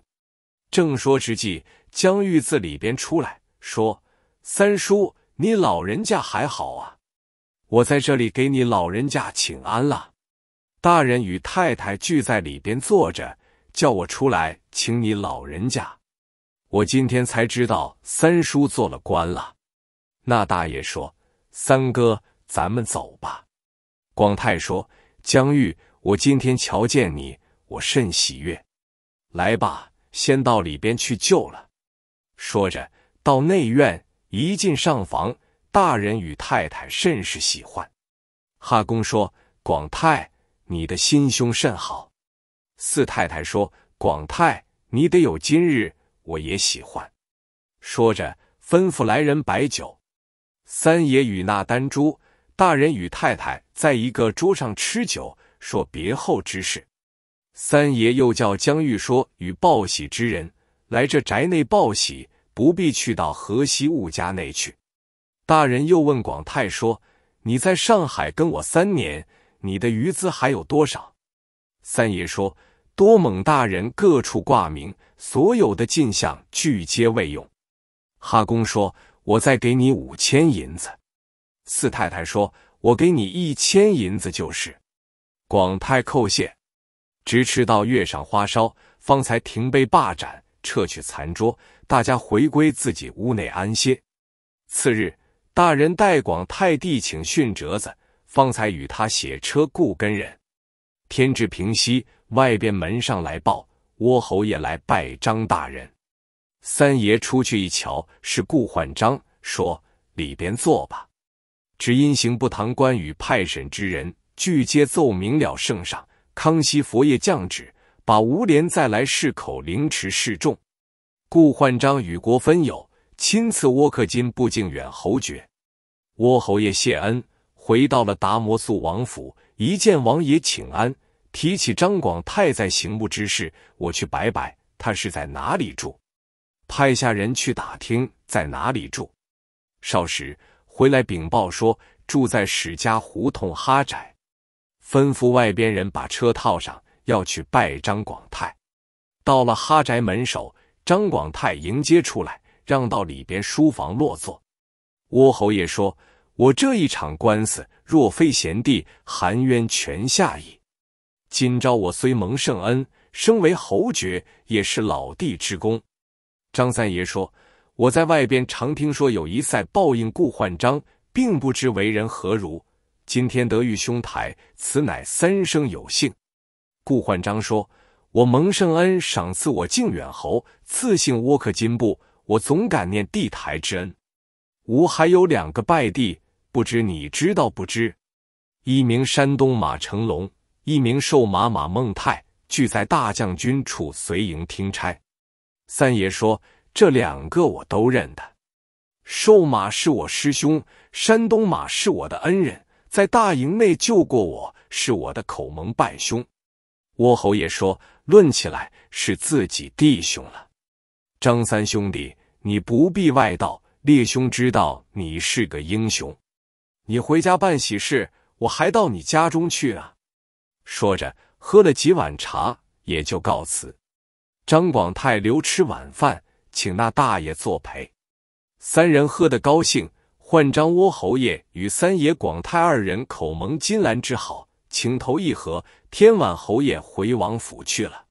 正说之际，江玉自里边出来，说：“三叔，你老人家还好啊？我在这里给你老人家请安了。大人与太太聚在里边坐着，叫我出来，请你老人家。我今天才知道三叔做了官了。”那大爷说：“三哥，咱们走吧。”广泰说：“江玉，我今天瞧见你。”我甚喜悦，来吧，先到里边去救了。说着，到内院，一进上房，大人与太太甚是喜欢。哈公说：“广泰，你的心胸甚好。”四太太说：“广泰，你得有今日，我也喜欢。”说着，吩咐来人摆酒。三爷与那丹珠，大人与太太在一个桌上吃酒，说别后之事。三爷又叫江玉说：“与报喜之人来这宅内报喜，不必去到河西务家内去。”大人又问广泰说：“你在上海跟我三年，你的余资还有多少？”三爷说：“多蒙大人各处挂名，所有的进项俱皆未用。”哈公说：“我再给你五千银子。”四太太说：“我给你一千银子就是。”广泰叩谢。直吃到月上花梢，方才停杯罢盏，撤去残桌，大家回归自己屋内安歇。次日，大人代广太帝请训折子，方才与他写车顾跟人。天至平西，外边门上来报，倭侯爷来拜张大人。三爷出去一瞧，是顾焕章，说：“里边坐吧。”只因行不堂关羽派审之人，俱皆奏明了圣上。康熙佛爷降旨，把吴莲再来市口凌迟示众。顾焕章与国分友亲赐倭克金步敬远侯爵。倭侯爷谢恩，回到了达摩素王府，一见王爷请安，提起张广泰在刑部之事，我去拜拜。他是在哪里住？派下人去打听在哪里住。少时回来禀报说，住在史家胡同哈宅。吩咐外边人把车套上，要去拜张广泰。到了哈宅门首，张广泰迎接出来，让到里边书房落座。倭侯爷说：“我这一场官司，若非贤弟，含冤泉下矣。今朝我虽蒙圣恩，升为侯爵，也是老弟之功。”张三爷说：“我在外边常听说有一赛报应顾焕章，并不知为人何如。”今天得遇兄台，此乃三生有幸。顾焕章说：“我蒙圣恩赏赐，我靖远侯赐姓倭克金布，我总感念地台之恩。吾还有两个拜弟，不知你知道不知？一名山东马成龙，一名瘦马马孟泰，俱在大将军处随营听差。”三爷说：“这两个我都认得，瘦马是我师兄，山东马是我的恩人。”在大营内救过我，是我的口蒙拜兄。倭侯也说，论起来是自己弟兄了。张三兄弟，你不必外道，列兄知道你是个英雄。你回家办喜事，我还到你家中去啊。说着，喝了几碗茶，也就告辞。张广泰留吃晚饭，请那大爷作陪，三人喝得高兴。换张窝侯爷与三爷广泰二人口盟金兰之好，情投意合。天晚，侯爷回王府去了。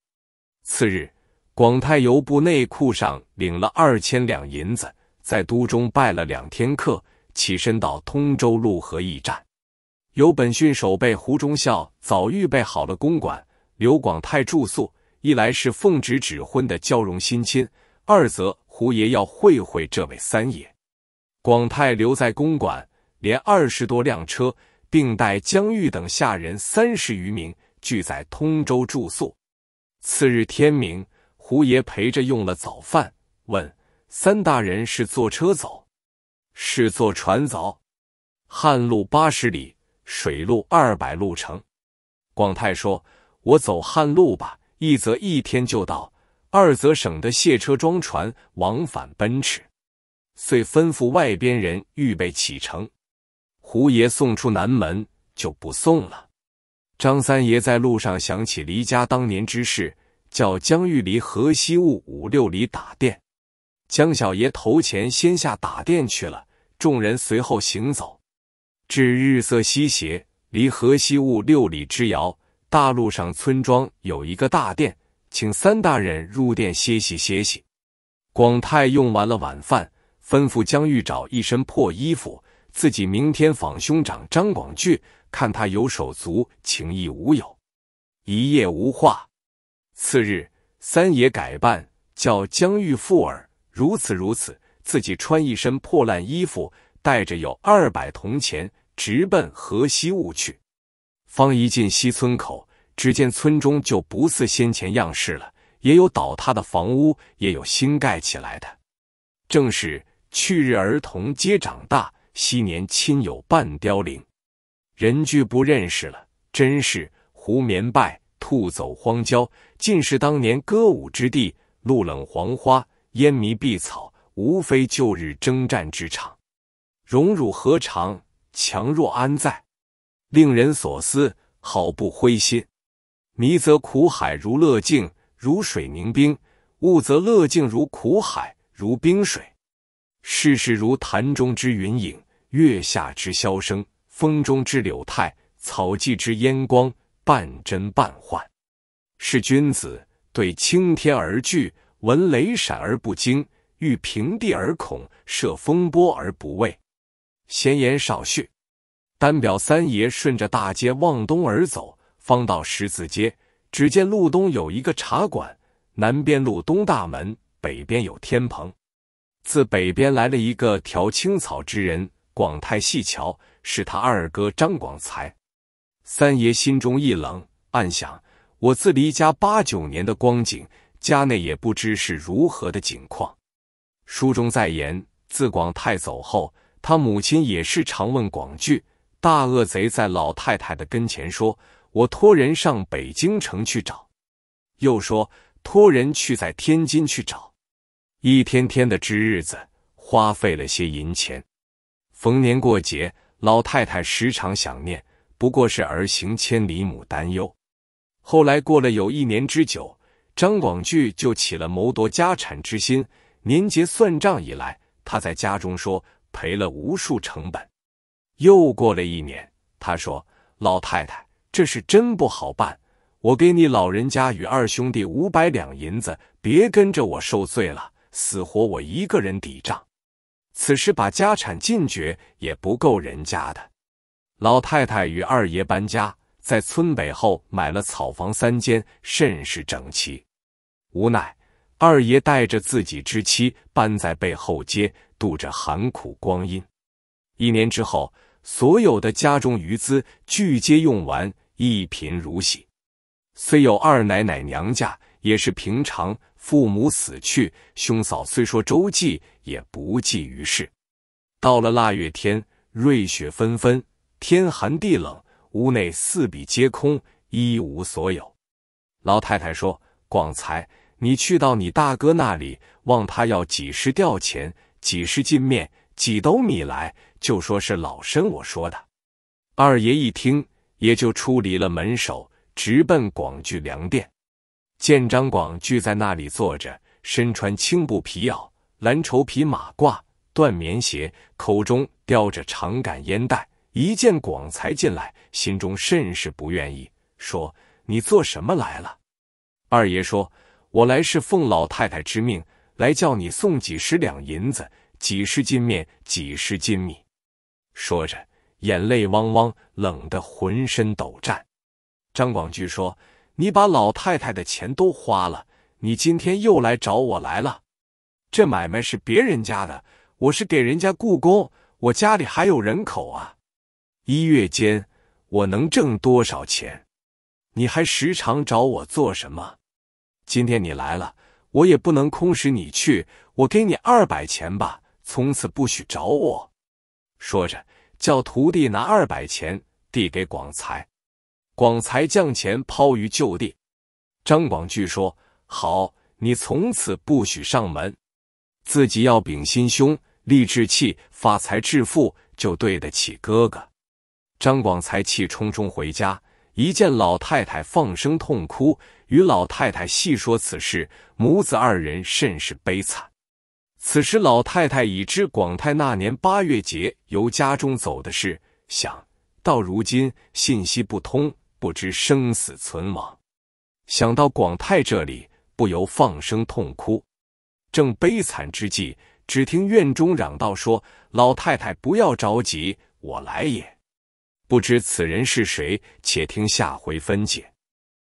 次日，广泰由部内库上领了二千两银子，在都中拜了两天客，起身到通州路河驿站。由本训守备胡忠孝早预备好了公馆，留广泰住宿。一来是奉旨指婚的娇容新亲，二则胡爷要会会这位三爷。广泰留在公馆，连二十多辆车，并带江玉等下人三十余名，聚在通州住宿。次日天明，胡爷陪着用了早饭，问三大人是坐车走，是坐船走。旱路八十里，水路二百路程。广泰说：“我走旱路吧，一则一天就到，二则省得卸车装船，往返奔驰。”遂吩咐外边人预备启程。胡爷送出南门就不送了。张三爷在路上想起离家当年之事，叫江玉离河西务五六里打店。江小爷头前先下打店去了，众人随后行走，至日色西斜，离河西务六里之遥，大路上村庄有一个大店，请三大人入店歇息歇息。广泰用完了晚饭。吩咐江玉找一身破衣服，自己明天访兄长张广聚，看他有手足情义无有。一夜无话。次日，三爷改扮，叫江玉附耳，如此如此。自己穿一身破烂衣服，带着有二百铜钱，直奔河西务去。方一进西村口，只见村中就不似先前样式了，也有倒塌的房屋，也有新盖起来的，正是。去日儿童皆长大，昔年亲友半凋零。人俱不认识了，真是狐眠败，兔走荒郊，尽是当年歌舞之地。露冷黄花，烟迷碧草，无非旧日征战之场。荣辱何尝？强弱安在？令人所思，好不灰心。迷则苦海如乐境，如水凝冰；悟则乐境如苦海，如冰水。世事如潭中之云影，月下之箫声，风中之柳态，草际之烟光，半真半幻。是君子对青天而惧，闻雷闪而不惊，遇平地而恐，涉风波而不畏。闲言少叙，单表三爷顺着大街往东而走，方到十字街，只见路东有一个茶馆，南边路东大门，北边有天棚。自北边来了一个挑青草之人，广泰细瞧，是他二哥张广才。三爷心中一冷，暗想：我自离家八九年的光景，家内也不知是如何的景况。书中再言，自广泰走后，他母亲也是常问广聚。大恶贼在老太太的跟前说：“我托人上北京城去找，又说托人去在天津去找。”一天天的织日子，花费了些银钱。逢年过节，老太太时常想念，不过是儿行千里母担忧。后来过了有一年之久，张广聚就起了谋夺家产之心。年节算账以来，他在家中说赔了无数成本。又过了一年，他说：“老太太，这事真不好办，我给你老人家与二兄弟五百两银子，别跟着我受罪了。”死活我一个人抵账，此时把家产尽绝也不够人家的。老太太与二爷搬家，在村北后买了草房三间，甚是整齐。无奈二爷带着自己之妻搬在背后街，度着寒苦光阴。一年之后，所有的家中余资俱皆用完，一贫如洗。虽有二奶奶娘家，也是平常。父母死去，兄嫂虽说周济，也不济于事。到了腊月天，瑞雪纷纷，天寒地冷，屋内四壁皆空，一无所有。老太太说：“广才，你去到你大哥那里，望他要几十吊钱，几十斤面，几斗米来，就说是老身我说的。”二爷一听，也就出离了门首，直奔广聚粮店。见张广聚在那里坐着，身穿青布皮袄、蓝绸皮马褂、缎棉鞋，口中叼着长杆烟袋。一见广才进来，心中甚是不愿意，说：“你做什么来了？”二爷说：“我来是奉老太太之命，来叫你送几十两银子、几十斤面、几十斤米。”说着，眼泪汪汪，冷得浑身抖颤。张广聚说。你把老太太的钱都花了，你今天又来找我来了。这买卖是别人家的，我是给人家雇工，我家里还有人口啊。一月间我能挣多少钱？你还时常找我做什么？今天你来了，我也不能空使你去。我给你二百钱吧，从此不许找我。说着，叫徒弟拿二百钱递给广才。广才将钱抛于就地，张广聚说：“好，你从此不许上门，自己要秉心胸、立志气，发财致富，就对得起哥哥。”张广才气冲冲回家，一见老太太，放声痛哭，与老太太细说此事，母子二人甚是悲惨。此时老太太已知广泰那年八月节由家中走的事，想到如今信息不通。不知生死存亡，想到广泰这里，不由放声痛哭。正悲惨之际，只听院中嚷道：“说老太太不要着急，我来也。”不知此人是谁，且听下回分解。